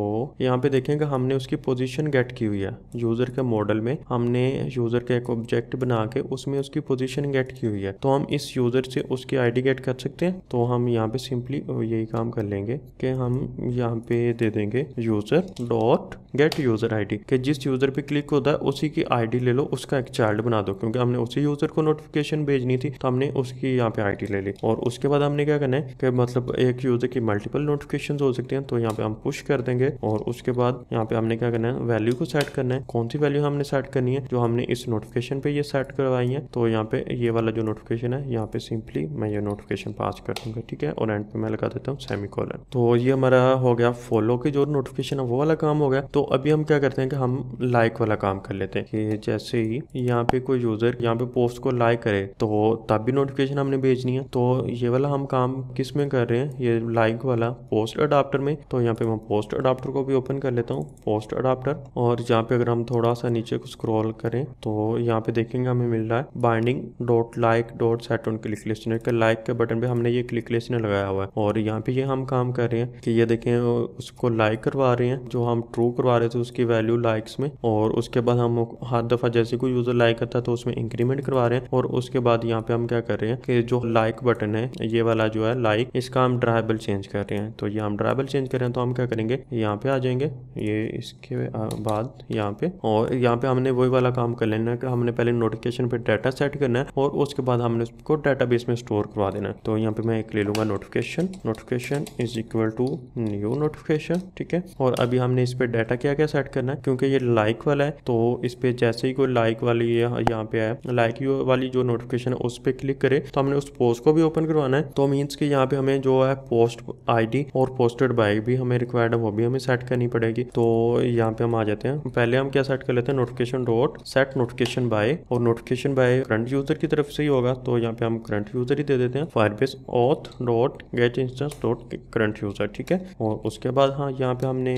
यहाँ पे देखेंगे हमने उसकी पोजिशन गेट की हुई है यूजर के मॉडल में हमने यूज़र का एक ऑब्जेक्ट बना के उसमें उसकी पोजीशन गेट की हुई है तो हम इस यूज़र से उसकी आईडी गेट कर सकते हैं तो हम यहाँ पे सिंपली यही काम कर लेंगे कि हम यहाँ पे दे देंगे user dot get user ID कि जिस यूज़र पे क्लिक होता है उसी की आईडी ले लो उसका एक चाइल्ड बना दो क्योंकि हमने उसी यूज़र को नोटिफिकेशन भेजनी थी तो हमने उसकी यहाँ पे आईडी ले ली और उसके बाद हमने क्या करना है कि मतलब एक यूज़र की मल्टीपल नोटिफिकेशन हो सकती हैं तो यहाँ पे हम पुश कर देंगे और उसके बाद यहाँ पे हमने क्या करना है वैल्यू को सेट करना है कौन सी वैल्यू हमने सेट करनी है जो हमने इस नोटिफिकेशन पे ये सेट करवाई है तो यहाँ पे ये वाला जो नोटिफिकेशन है यहाँ पे सिंपली मैं ये नोटिफिकेशन पास कर दूंगा ठीक है और एंड पे मैं लगा देता हूँ सेमी कॉलन तो ये हमारा हो गया फॉलो के जो नोटिफिकेशन है वो वाला काम हो गया तो अभी हम क्या करते हैं कि हम लाइक वाला काम कर लेते हैं कि जैसे ही यहाँ पे कोई यूजर यहाँ पे पोस्ट को लाइक करे तो तब भी नोटिफिकेशन हमने भेजनी है तो ये वाला हम काम किस में कर रहे हैं ये लाइक वाला पोस्ट अडाप्टर में तो यहाँ पे मैं पोस्ट अडाप्टर को भी ओपन कर लेता हूँ पोस्ट अडाप्टर और यहाँ पे अगर हम थोड़ा सा नीचे को स्क्रॉल करें तो यहाँ पे देखेंगे हमें मिल रहा है binding dot like dot set on click listener के लाइक के बटन पे हमने ये क्लिक लिस्टनर लगाया हुआ है और यहाँ पे ये हम काम कर रहे हैं कि ये देखें उसको लाइक करवा रहे हैं जो हम ट्रू करवा रहे थे उसकी वैल्यू लाइक्स में और उसके बाद हम हर दफ़ा जैसे कोई यूज़र लाइक करता है तो उसमें इंक्रीमेंट करवा रहे हैं और उसके बाद यहाँ पे हम क्या कर रहे हैं कि जो लाइक बटन है ये वाला जो है लाइक इसका हम ड्राइबल चेंज कर रहे हैं तो ये हम ड्राइबल चेंज कर रहे हैं तो हम क्या करेंगे यहाँ पे आ जाएंगे ये इसके बाद यहाँ पे और यहाँ पे हमने वही वाला काम कर लेना है कि हमने पहले नोटिफिकेशन पे डाटा सेट करना है और उसके बाद हमने उसको डाटा बेस में स्टोर करवा देना है तो यहाँ पे मैं एक ले लूंगा notification notification is equal to new notification ठीक है और अभी हमने इस पर डाटा क्या क्या सेट करना है क्योंकि ये लाइक वाला है तो इस पर जैसे ही कोई लाइक वाली यहाँ पे आया लाइक वाली जो नोटिफिकेशन है उस पर क्लिक करे तो हमने उस पोस्ट को भी ओपन करवाना है तो मीन्स की यहाँ पे हमें जो है पोस्ट आई और पोस्टेड बाइक भी हमें रिक्वायर्ड है वो भी हमें सेट करनी पड़ेगी तो यहाँ पे हम आ जाते हैं पहले हम क्या सेट कर लेते हैं notification dot about set notification by और नोटिफिकेशन बाय करंट यूजर की तरफ से ही होगा तो यहाँ पे हम करंट यूजर ही दे देते हैं Firebase auth dot get instance dot current user ठीक है और उसके बाद हाँ यहाँ पे हमने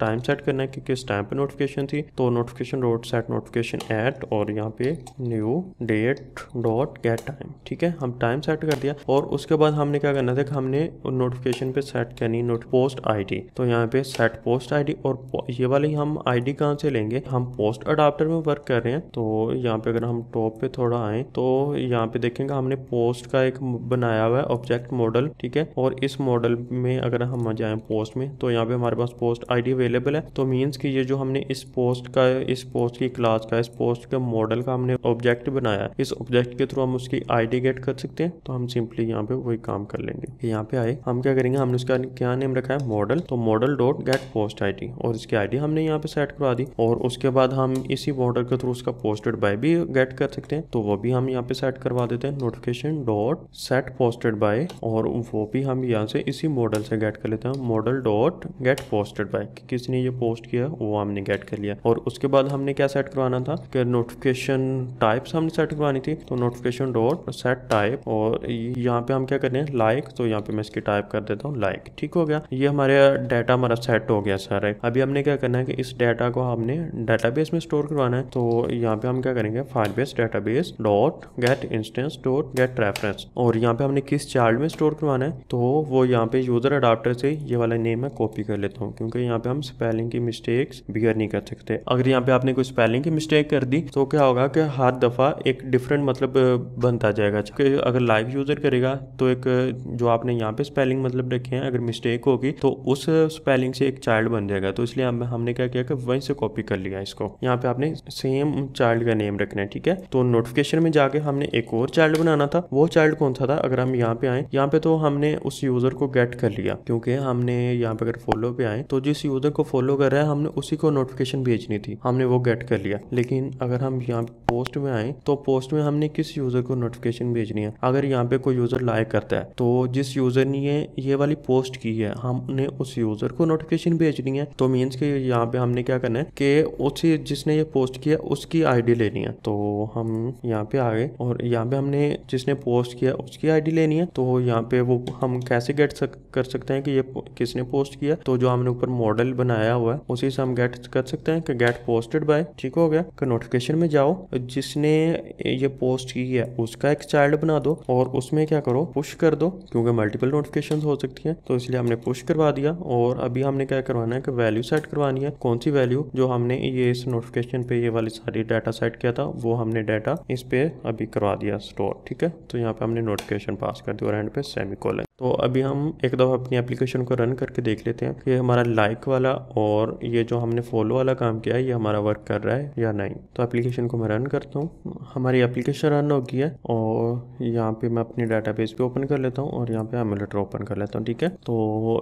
टाइम सेट करना है कि किस टाइम पे नोटिफिकेशन थी तो notification dot set notification at और यहाँ पे new date dot get time ठीक है हम टाइम सेट कर दिया और उसके बाद हमने क्या करना था कि हमने नोटिफिकेशन पे सेट करनी नोट पोस्ट आईडी तो यहाँ पे सेट पोस्ट आईडी और ये वाली हम आई डी कहाँ से लेंगे हम पोस्ट अडाप्टर में वर्क कर रहे हैं तो यहाँ पे अगर हम टॉप पे थोड़ा आए तो यहाँ पे देखेंगे हमने पोस्ट का एक बनाया हुआ है ऑब्जेक्ट मॉडल ठीक है और इस मॉडल में अगर हम जाए पोस्ट में तो यहाँ पे हमारे पास पोस्ट आईडी अवेलेबल है तो मीन्स कि ये जो हमने इस पोस्ट का इस पोस्ट की क्लास का इस पोस्ट के मॉडल का हमने ऑब्जेक्ट बनाया इस ऑब्जेक्ट के थ्रू हम उसकी आईडी गेट कर सकते हैं तो हम सिंपली यहाँ पे वही काम कर लेंगे यहाँ पे आए हम क्या करेंगे हमने उसका क्या नेम रखा है मॉडल तो model dot get post I और इसकी आई हमने यहाँ पे सेट करवा दी और उसके बाद हम इसी मॉडल फोल्डर के थ्रू उसका पोस्टेड बाय भी गेट कर सकते हैं तो वो भी हम यहाँ पे सेट करवा देते हैं notification dot set posted by और वो भी हम यहाँ से इसी मॉडल से गेट कर लेते हैं model dot get posted by किसने ये पोस्ट किया वो हमने गेट कर लिया और उसके बाद हमने क्या सेट करवाना था कि नोटिफिकेशन टाइप्स हमने सेट करवानी थी तो नोटिफिकेशन डॉट सेट टाइप और यहाँ पे हम क्या कर रहे हैं लाइक तो यहाँ पे मैं इसकी टाइप कर देता हूँ लाइक ठीक हो गया ये हमारे डाटा हमारा सेट हो गया सर अभी हमने क्या करना है कि इस डाटा को हमने डाटा में स्टोर करवाना है तो यहाँ पे हम क्या करेंगे Firebase database dot get instance dot get reference और यहाँ पे हमने किस चार्ड में स्टोर करवाना है तो वो यहाँ पे यूजर अडाप्टर से ये वाला नेम मैं कॉपी कर लेता हूँ क्योंकि यहाँ पे हम स्पेलिंग की मिस्टेक्स बियर नहीं कर सकते अगर यहाँ पे आपने कोई स्पेलिंग की मिस्टेक कर दी तो क्या होगा कि हर दफा एक डिफरेंट मतलब बनता जाएगा अगर लाइव यूजर करेगा तो एक जो आपने यहाँ पे स्पेलिंग मतलब रखे हैं अगर मिस्टेक होगी तो उस स्पेलिंग से एक चाइल्ड बन जाएगा तो इसलिए हमने क्या किया कि वहीं से कॉपी कर लिया इसको यहाँ पे आपने सेम चाइल्ड का नेम रखना है ठीक है तो नोटिफिकेशन में जाके हमने एक और चाइल्ड बनाना था वो चाइल्ड कौन सा था अगर हम यहाँ पे आए यहाँ पे तो हमने उस यूजर को गेट कर लिया क्योंकि हमने यहाँ पे अगर फॉलो पे आए तो जिस यूजर को फॉलो कर रहा है हमने उसी को नोटिफिकेशन भेजनी थी हमने वो गेट कर लिया लेकिन अगर हम यहाँ पोस्ट में आए तो पोस्ट में हमने किस यूजर को नोटिफिकेशन भेजनी है अगर यहाँ पे कोई यूजर लाइक करता है तो जिस यूजर ने ये वाली पोस्ट की है हमने उस यूजर को नोटिफिकेशन भेजनी है तो मीन्स के यहाँ पे हमने क्या करना है कि उसी जिसने ये पोस्ट किया उसकी आईडी लेनी है तो हम यहाँ पे आ गए और यहाँ पे हमने जिसने पोस्ट किया उसकी आईडी लेनी है तो यहाँ पे वो हम कैसे गेट सक, कर सकते हैं कि ये किसने पोस्ट किया तो जो हमने ऊपर मॉडल बनाया हुआ है उसी से हम गेट कर सकते हैं कि गेट पोस्टेड बाय ठीक हो गया कि तो नोटिफिकेशन में जाओ जिसने ये पोस्ट की है उसका एक चाइल्ड बना दो और उसमें क्या करो पुश कर दो क्योंकि मल्टीपल नोटिफिकेशन हो सकती है तो इसलिए हमने पुश करवा दिया और अभी हमने क्या करवाना है कि वैल्यू सेट करवानी है कौन सी वैल्यू जो हमने ये इस नोटिफिकेशन पे ये वाली सारी डाटा सेट किया था वो हमने डाटा इस पर अभी करवा दिया स्टोर ठीक है तो यहाँ पे हमने नोटिफिकेशन पास कर दिया और एंड पे सेमी कॉलन तो अभी हम एक दफ़ा अपनी एप्लीकेशन को रन करके देख लेते हैं कि हमारा लाइक वाला और ये जो हमने फॉलो वाला काम किया है ये हमारा वर्क कर रहा है या नहीं तो एप्लीकेशन को मैं रन करता हूँ हमारी एप्लीकेशन रन हो गई है और यहाँ पे मैं अपनी डाटा भी ओपन कर लेता हूँ और यहाँ पे एमुलेटर ओपन कर लेता हूँ ठीक है तो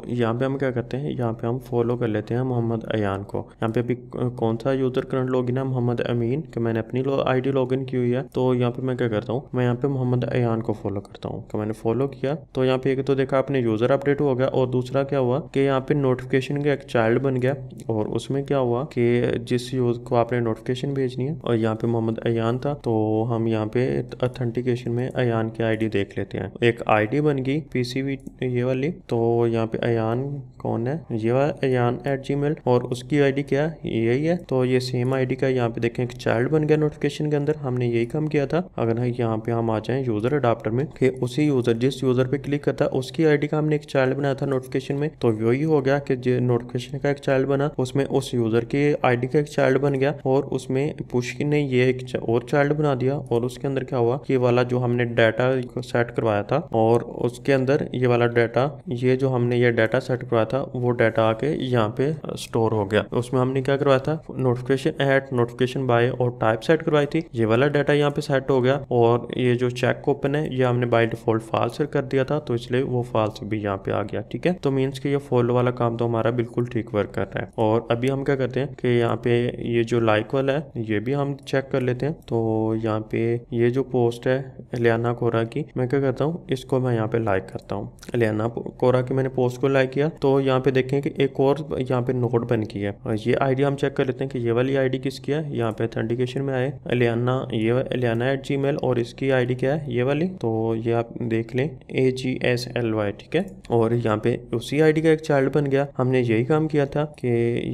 यहाँ पे हम क्या करते हैं यहाँ पे हम फॉलो कर लेते हैं मोहम्मद अयान को यहाँ पे अभी कौन सा यूजर करंट लॉगिन है मोहम्मद अमीन कि मैंने अपनी आई डी लॉगिन की हुई है तो यहाँ पे मैं क्या करता हूँ मैं यहाँ पे मोहम्मद अयान को फॉलो करता हूँ कि मैंने फॉलो किया तो यहाँ पे एक तो देखा आपने यूज़र अपडेट हो गया और दूसरा क्या हुआ कि यहाँ पे नोटिफिकेशन का एक चाइल्ड बन गया और उसमें क्या हुआ कि जिस यूज को आपने नोटिफिकेशन भेजनी है और यहाँ पे मोहम्मद अयान था तो हम यहाँ पे अथेंटिकेशन में अयान की आईडी देख लेते हैं एक आईडी बन गई पीसीबी ये वाली तो यहाँ पे अयान कौन है ये अयान एट जी और उसकी आईडी क्या यही है तो ये सेम आईडी का यहाँ पे देखें एक चाइल्ड बन गया नोटिफिकेशन के अंदर हमने यही काम किया था अगर यहाँ पे हम आ जाए यूजर अडाप्टर में कि उसी यूजर जिस यूजर पे क्लिक करता उसकी आईडी का हमने एक चाइल्ड बनाया था नोटिफिकेशन में तो यही हो गया कि नोटिफिकेशन का एक चाइल्ड बना उसमें उस यूजर की आईडी का एक चाइल्ड बन गया और उसमें पुशकी ने ये एक और चाइल्ड बना दिया और उसके अंदर क्या हुआ ये वाला जो हमने डाटा सेट करवाया था और उसके अंदर ये वाला डाटा ये जो हमने ये डाटा सेट करवाया था वो डाटा आके यहाँ पे स्टोर हो गया उसमें हमने क्या करवाया था नोटिफिकेशन एट नोटिफिकेशन बाय और टाइप सेट करवाई थी ये वाला डाटा यहाँ पे सेट हो गया और ये जो चेक ओपन है ये हमने बाय डिफॉल्ट फाल्स कर दिया था तो इसलिए वो फॉल्स भी यहाँ पे आ गया ठीक है तो मीन्स कि ये फोल्ड वाला काम तो हमारा बिल्कुल ठीक वर्क कर रहा है और अभी हम क्या करते हैं कि यहाँ पे ये जो लाइक वाला है ये भी हम चेक कर लेते हैं तो यहाँ पे ये जो पोस्ट है एलियाना कोरा की मैं क्या करता हूँ इसको मैं यहाँ पे लाइक करता हूँ एलियाना कोरा की मैंने पोस्ट को लाइक किया तो यहाँ पे देखें कि एक और यहाँ पे नोट बन की है और ये आईडी हम चेक कर लेते हैं कि ये वाली आईडी किसकी है यहाँ पे ऑथेंटिकेशन में आए एलियाना ये एलियाना एट जी और इसकी आईडी क्या है ये वाली तो ये आप देख लें A G S L Y ठीक है और यहाँ पे उसी आई का एक चाइल्ड बन गया हमने यही काम किया था कि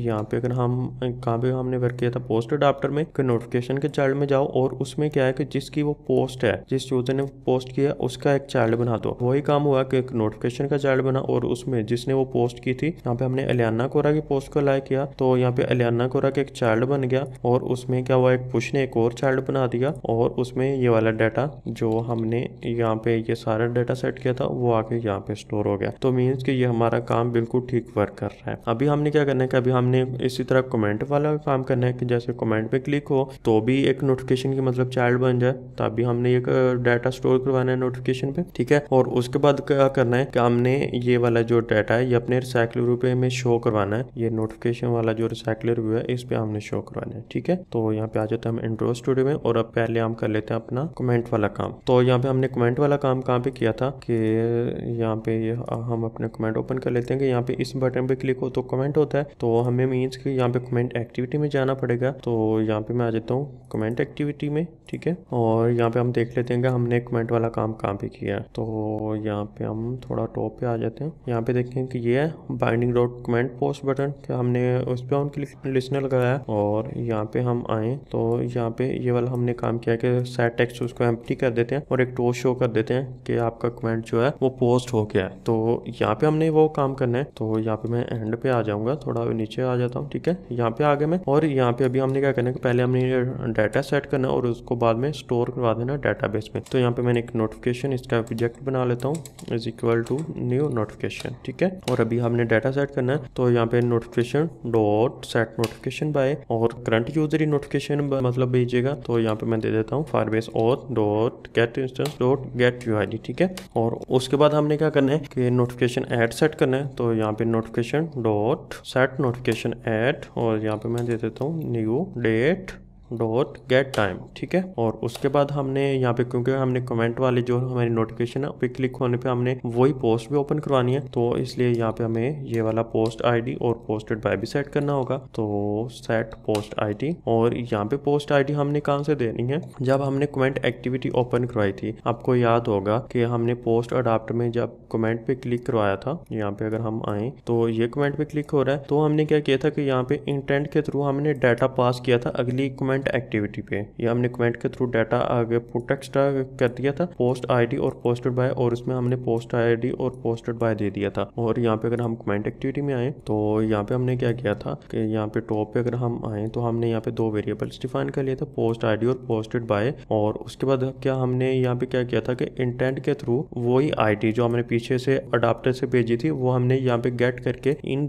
यहाँ पे अगर हम कहाँ पे हमने वर्क किया था पोस्ट अडाप्टर में कि नोटिफिकेशन के चाइल्ड में जाओ और उसमें क्या है कि जिसकी वो पोस्ट है जिस यूजर ने पोस्ट किया उसका एक चाइल्ड बना दो वही काम हुआ कि एक नोटिफिकेशन का चाइल्ड बना और उसमें जिसने वो पोस्ट की थी यहाँ पे हमने अलियाना कोरा की पोस्ट को लाइक किया तो यहाँ पे अलियाना कोरा का एक चाइल्ड बन गया और उसमें क्या हुआ एक पुश ने एक और चाइल्ड बना दिया और उसमें ये वाला डाटा जो हमने यहाँ पे ये सारा डाटा सेट किया था वो आके पे यहाँ पे स्टोर हो गया तो मीन्स कि ये हमारा काम बिल्कुल ठीक वर्क कर रहा है अभी हमने क्या करना है कि अभी हमने इसी तरह कमेंट वाला काम करना है कि जैसे कमेंट पे क्लिक हो तो भी एक नोटिफिकेशन की मतलब चाइल्ड बन जाए अभी हमने एक डाटा स्टोर करवाना है नोटिफिकेशन पे ठीक है और उसके बाद क्या करना है कि हमने ये वाला जो डाटा है ये अपने रिसाइकल व्यू में शो करवाना है ये नोटिफिकेशन वाला जो रिसाइकलर व्यू है इस पे हमने शो करवाना है ठीक है तो यहाँ पे आ जाते हैं हम इंड्रो स्टूडियो में और अब पहले हम कर लेते हैं अपना कमेंट वाला काम तो यहाँ पे हमने कमेंट वाला काम कहाँ पे किया था कि यहाँ पे ये हम अपने कमेंट ओपन कर लेते हैं कि यहाँ पे इस बटन पे क्लिक हो तो कमेंट होता है तो हमें मीन्स कि यहाँ पे कमेंट एक्टिविटी में जाना पड़ेगा तो यहाँ पे मैं आ जाता हूँ कमेंट एक्टिविटी में ठीक है और यहाँ पे हम देख लेते हैं कि हमने कमेंट वाला काम कहाँ पे किया है तो यहाँ पे हम थोड़ा टॉप पे आ जाते हैं यहाँ पे देखें कि ये है binding dot comment post button हमने उस पर ऑन क्लिक लगाया और यहाँ पे हम आए तो यहाँ पे ये वाला हमने काम किया कि सैड टेक्स्ट उसको एम्प्टी कर देते हैं और एक टोस्ट शो कर देते हैं कि आपका कमेंट जो है वो पोस्ट हो गया है तो यहाँ पे हमने वो काम करना है तो यहाँ पे मैं एंड पे आ जाऊंगा थोड़ा नीचे आ जाता हूँ ठीक है यहाँ पे आगे मैं और यहाँ पे अभी हमने क्या करना है पहले हमने डाटा सेट करना है और उसको बाद में स्टोर करवा देना डाटा में तो यहाँ पे मैंने एक नोटिफिकेशन इसका ऑब्जेक्ट बना लेता हूँ is equal to new notification ठीक है और अभी हमने डाटा सेट करना है तो यहाँ पे notification dot set notification by और करंट यूजर ही नोटिफिकेशन मतलब भेजेगा तो यहाँ पे मैं दे देता हूँ Firebase auth dot get instance dot get U ठीक है और उसके बाद बाद हमने क्या करना है कि नोटिफिकेशन ऐड सेट करना है तो यहाँ पे notification dot set notification at और यहाँ पे मैं दे देता हूँ new date dot get time ठीक है और उसके बाद हमने यहाँ पे क्योंकि हमने कमेंट वाले जो हमारी नोटिफिकेशन है पे क्लिक होने पे हमने वही पोस्ट भी ओपन करवानी है तो इसलिए यहाँ पे हमें ये वाला पोस्ट आईडी और पोस्टेड बाय भी सेट करना होगा तो सेट पोस्ट आईडी और यहाँ पे पोस्ट आईडी हमने कहाँ से देनी है जब हमने कमेंट एक्टिविटी ओपन करवाई थी आपको याद होगा कि हमने पोस्ट अडाप्ट में जब कमेंट पे क्लिक करवाया था यहाँ पे अगर हम आए तो ये कमेंट पे क्लिक हो रहा है तो हमने क्या किया था कि यहाँ पे इंटेंट के थ्रू हमने डाटा पास किया था अगली कमेंट कमेंट एक्टिविटी पे ये हमने कमेंट के थ्रू डाटा आगे टेक्स्ट कर दिया था पोस्ट आईडी और पोस्टेड बाय और इसमें हमने पोस्ट आईडी और पोस्टेड बाय दे दिया था और यहाँ पे अगर हम कमेंट एक्टिविटी में आए तो यहाँ पे हमने क्या किया था कि यहाँ पे टॉप पे अगर हम आए तो हमने यहाँ पे दो वेरिएबल्स डिफाइन कर लिए थे पोस्ट आईडी और पोस्टेड बाय और उसके बाद क्या हमने यहाँ पे क्या किया था कि इंटेंट के थ्रू वही आईडी जो हमने पीछे से अडाप्टर से भेजी थी वो हमने यहाँ पे गेट करके इन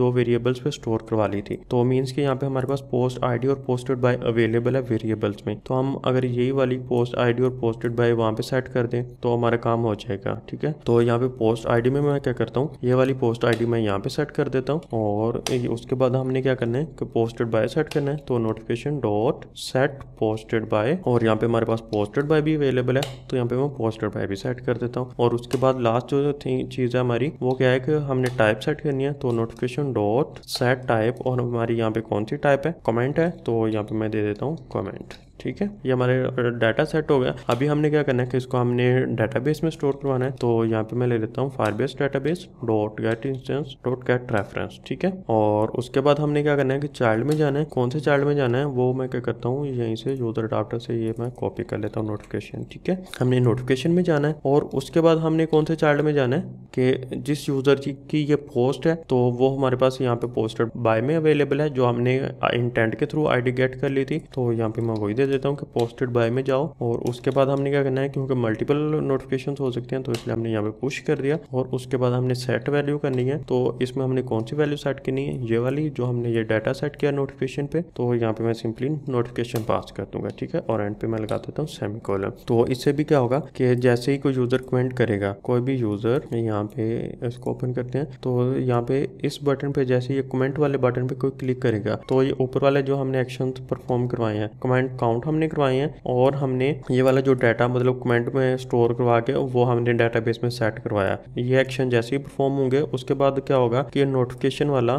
दो वेरिएबल्स पे स्टोर करवा ली थी तो मीन्स कि यहाँ पे हमारे पास पोस्ट आईडी और पोस्टेड बाय अवेलेबल है वेरिएबल्स में तो हम अगर यही वाली पोस्ट आई और पोस्टेड बाय वहाँ पे सेट कर दें तो हमारा काम हो जाएगा ठीक है तो यहाँ पे पोस्ट आई में मैं क्या करता हूँ ये वाली पोस्ट आई मैं यहाँ पे सेट कर देता हूँ और उसके बाद हमने क्या करना है कि पोस्टेड बाय सेट करना है तो notification dot set posted by और यहाँ पे हमारे पास पोस्टेड बाय भी अवेलेबल है तो यहाँ पे मैं पोस्टेड बाय भी सेट कर देता हूँ और उसके बाद लास्ट जो चीज़ है हमारी वो क्या है कि हमने टाइप सेट करनी है तो नोटिफिकेशन डॉट सेट टाइप और हमारी यहाँ पे कौन सी टाइप है कमेंट है तो यहाँ पे मैं दे देता हूँ कमेंट ठीक है ये हमारे डाटा सेट हो गया अभी हमने क्या करना है कि इसको हमने डाटाबेस में स्टोर करवाना है तो यहाँ पे मैं ले लेता हूँ Firebase database dot get instance dot get reference ठीक है और उसके बाद हमने क्या करना है कि चाइल्ड में जाना है कौन से चाइल्ड में जाना है वो मैं क्या करता हूँ यहीं से यूजर डाटा से ये मैं कॉपी कर लेता हूँ नोटिफिकेशन ठीक है हमने नोटिफिकेशन में जाना है और उसके बाद हमने कौन से चाइल्ड में जाना है कि जिस यूजर की ये पोस्ट है तो वो हमारे पास यहाँ पे पोस्टेड बाय में अवेलेबल है जो हमने इंटेंट के थ्रू आई गेट कर ली थी तो यहाँ पे मैं वही दे दे देता हूँ कि पोस्टेड बाय में जाओ और उसके बाद हमने क्या करना है क्योंकि मल्टीपल नोटिफिकेशन हो सकते हैं तो इसलिए हमने यहाँ पे पुश कर दिया और उसके बाद हमने सेट वैल्यू करनी है तो इसमें हमने कौन सी वैल्यू सेट करनी है ये वाली जो हमने ये डाटा सेट किया नोटिफिकेशन पे तो यहाँ पे मैं सिंपली नोटिफिकेशन पास कर दूंगा ठीक है और एंड पे मैं लगा देता हूँ सेमी कॉलम तो इससे भी क्या होगा कि जैसे ही कोई यूजर कमेंट करेगा कोई भी यूजर यहाँ पे इसको ओपन करते हैं तो यहाँ पे इस बटन पे जैसे ये कमेंट वाले बटन पे कोई क्लिक करेगा तो ये ऊपर वाले जो हमने एक्शन परफॉर्म करवाए हैं कमेंट काउंट अकाउंट हमने करवाए हैं और हमने ये वाला जो डाटा मतलब कमेंट में स्टोर करवा के वो हमने डेटाबेस में सेट करवाया ये एक्शन जैसे ही परफॉर्म होंगे उसके बाद क्या होगा कि नोटिफिकेशन वाला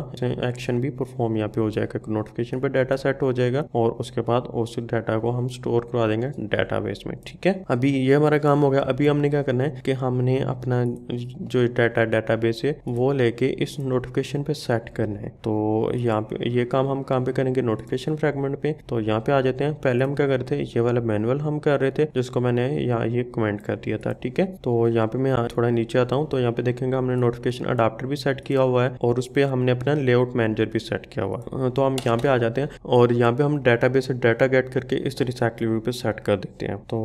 एक्शन भी परफॉर्म यहाँ पे हो जाएगा नोटिफिकेशन पे डाटा सेट हो जाएगा और उसके बाद उस डाटा को हम स्टोर करवा देंगे डेटाबेस में ठीक है अभी ये हमारा काम हो गया अभी हमने क्या करना है कि हमने अपना जो डाटा डेटाबेस है वो लेके इस नोटिफिकेशन पे सेट करना है तो यहाँ पे ये काम हम कहाँ पे करेंगे नोटिफिकेशन फ्रेगमेंट पे तो यहाँ पे आ जाते हैं पहले हम क्या करते हैं ये वाला मैनुअल हम कर रहे थे जिसको मैंने यहाँ ये कमेंट कर दिया था ठीक है तो यहाँ पे मैं थोड़ा नीचे आता हूँ तो यहाँ पे देखेंगे हमने नोटिफिकेशन अडाप्टर भी सेट किया हुआ है और उस पर हमने अपना लेआउट मैनेजर भी सेट किया हुआ है तो हम यहाँ पे आ जाते हैं और यहाँ पे हम डाटा बेस से डाटा गेट करके इस रिसाइकल व्यू पे सेट कर देते हैं तो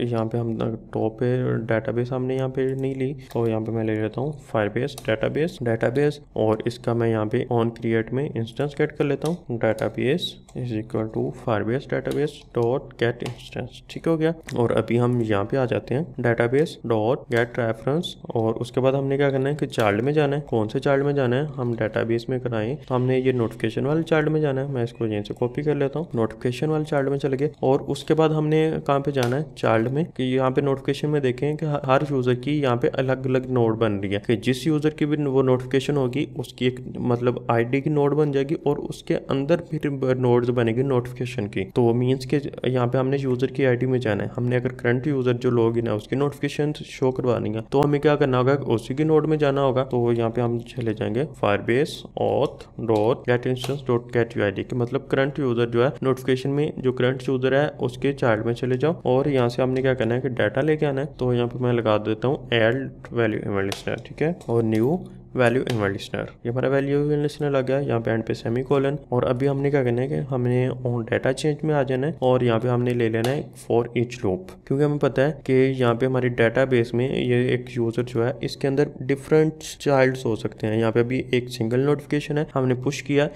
यहाँ पे हम टॉप पे डाटा बेस हमने यहाँ पे नहीं ली तो यहाँ पे मैं ले लेता हूँ fire base database database और इसका मैं यहाँ पे ऑन क्रिएट में इंस्टेंस गेट कर लेता हूँ database is equal to fire base database dot get instance ठीक हो गया और अभी हम यहाँ पे आ जाते हैं डेटाबेस डॉट गेट रेफरेंस और उसके बाद हमने क्या करना है कि चार्ट में जाना है कौन से चार्ल्ड में जाना है हम डेटाबेस में कराएं तो हमने ये नोटिफिकेशन वाले चार्ट में जाना है मैं इसको यहीं से कॉपी कर लेता हूँ नोटिफिकेशन वाले चार्ट में चले गए और उसके बाद हमने कहाँ पे जाना है चार्ल्ड में कि यहाँ पे नोटिफिकेशन में देखें कि हर यूजर की यहाँ पे अलग अलग नोट बन रही है कि जिस यूजर की भी वो नोटिफिकेशन होगी उसकी एक मतलब आई की नोट बन जाएगी और उसके अंदर फिर नोट बनेगी नोटिफिकेशन की तो मीन्स के यहाँ पे हमने यूज़र की आईडी में जाना है हमने अगर करंट यूज़र जो लॉग इन है उसकी नोटिफिकेशन शो करवानी है तो हमें क्या करना होगा उसी के नोड में जाना होगा तो यहाँ पे हम चले जाएंगे Firebase auth dot get instance dot get U I D मतलब करंट यूज़र जो है नोटिफिकेशन में जो करंट यूज़र है उसके चाइल्ड में चले जाओ और यहाँ से हमने क्या करना है कि डाटा लेके आना है तो यहाँ पे मैं लगा देता हूँ एड वैल्यू इमेल ठीक है और न्यू वैल्यू इन लिसनर ये हमारा वैल्यू इन लिसनर लग गया यहाँ पे एंड पे सेमी कॉलन और अभी हमने क्या करना है कि हमने ऑन डाटा चेंज में आ जाना है और यहाँ पे हमने ले लेना है फॉर ईच लूप क्योंकि हमें पता है कि यहाँ पे हमारे डाटा बेस में ये एक यूजर जो है इसके अंदर डिफरेंट चाइल्ड हो सकते हैं यहाँ पे अभी एक सिंगल नोटिफिकेशन है हमने पुश किया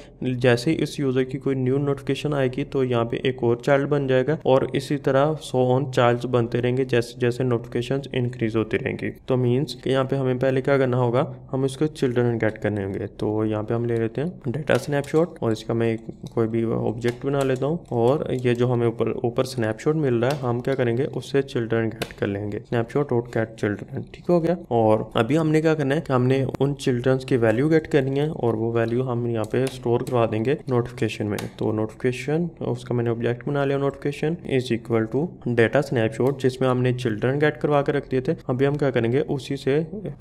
जैसे ही इस यूजर की कोई न्यू नोटिफिकेशन आएगी तो यहाँ पे एक और चाइल्ड बन जाएगा और इसी तरह सो ऑन चाइल्ड बनते रहेंगे जैसे जैसे नोटिफिकेशन इंक्रीज होती रहेंगी तो मीन्स यहाँ पे हमें पहले क्या करना होगा हम इसको चिल्ड्रन गेट करने होंगे तो यहाँ पे हम ले लेते हैं डेटा स्नैपशॉट और इसका मैं कोई भी ऑब्जेक्ट बना लेता हूँ और ये जो हमें ऊपर ऊपर स्नैपशॉट मिल रहा है हम क्या करेंगे उससे चिल्ड्रन गेट कर लेंगे स्नैपशॉट और कैट चिल्ड्रन ठीक हो गया और अभी हमने क्या करना है कि हमने उन चिल्ड्रन की वैल्यू गेट करनी है और वो वैल्यू हम यहाँ पे स्टोर करवा देंगे नोटिफिकेशन में तो नोटिफिकेशन उसका मैंने ऑब्जेक्ट बना लिया notification is equal to data snapshot जिसमें हमने चिल्ड्रन गेट करवा के रख दिए थे अभी हम क्या करेंगे उसी से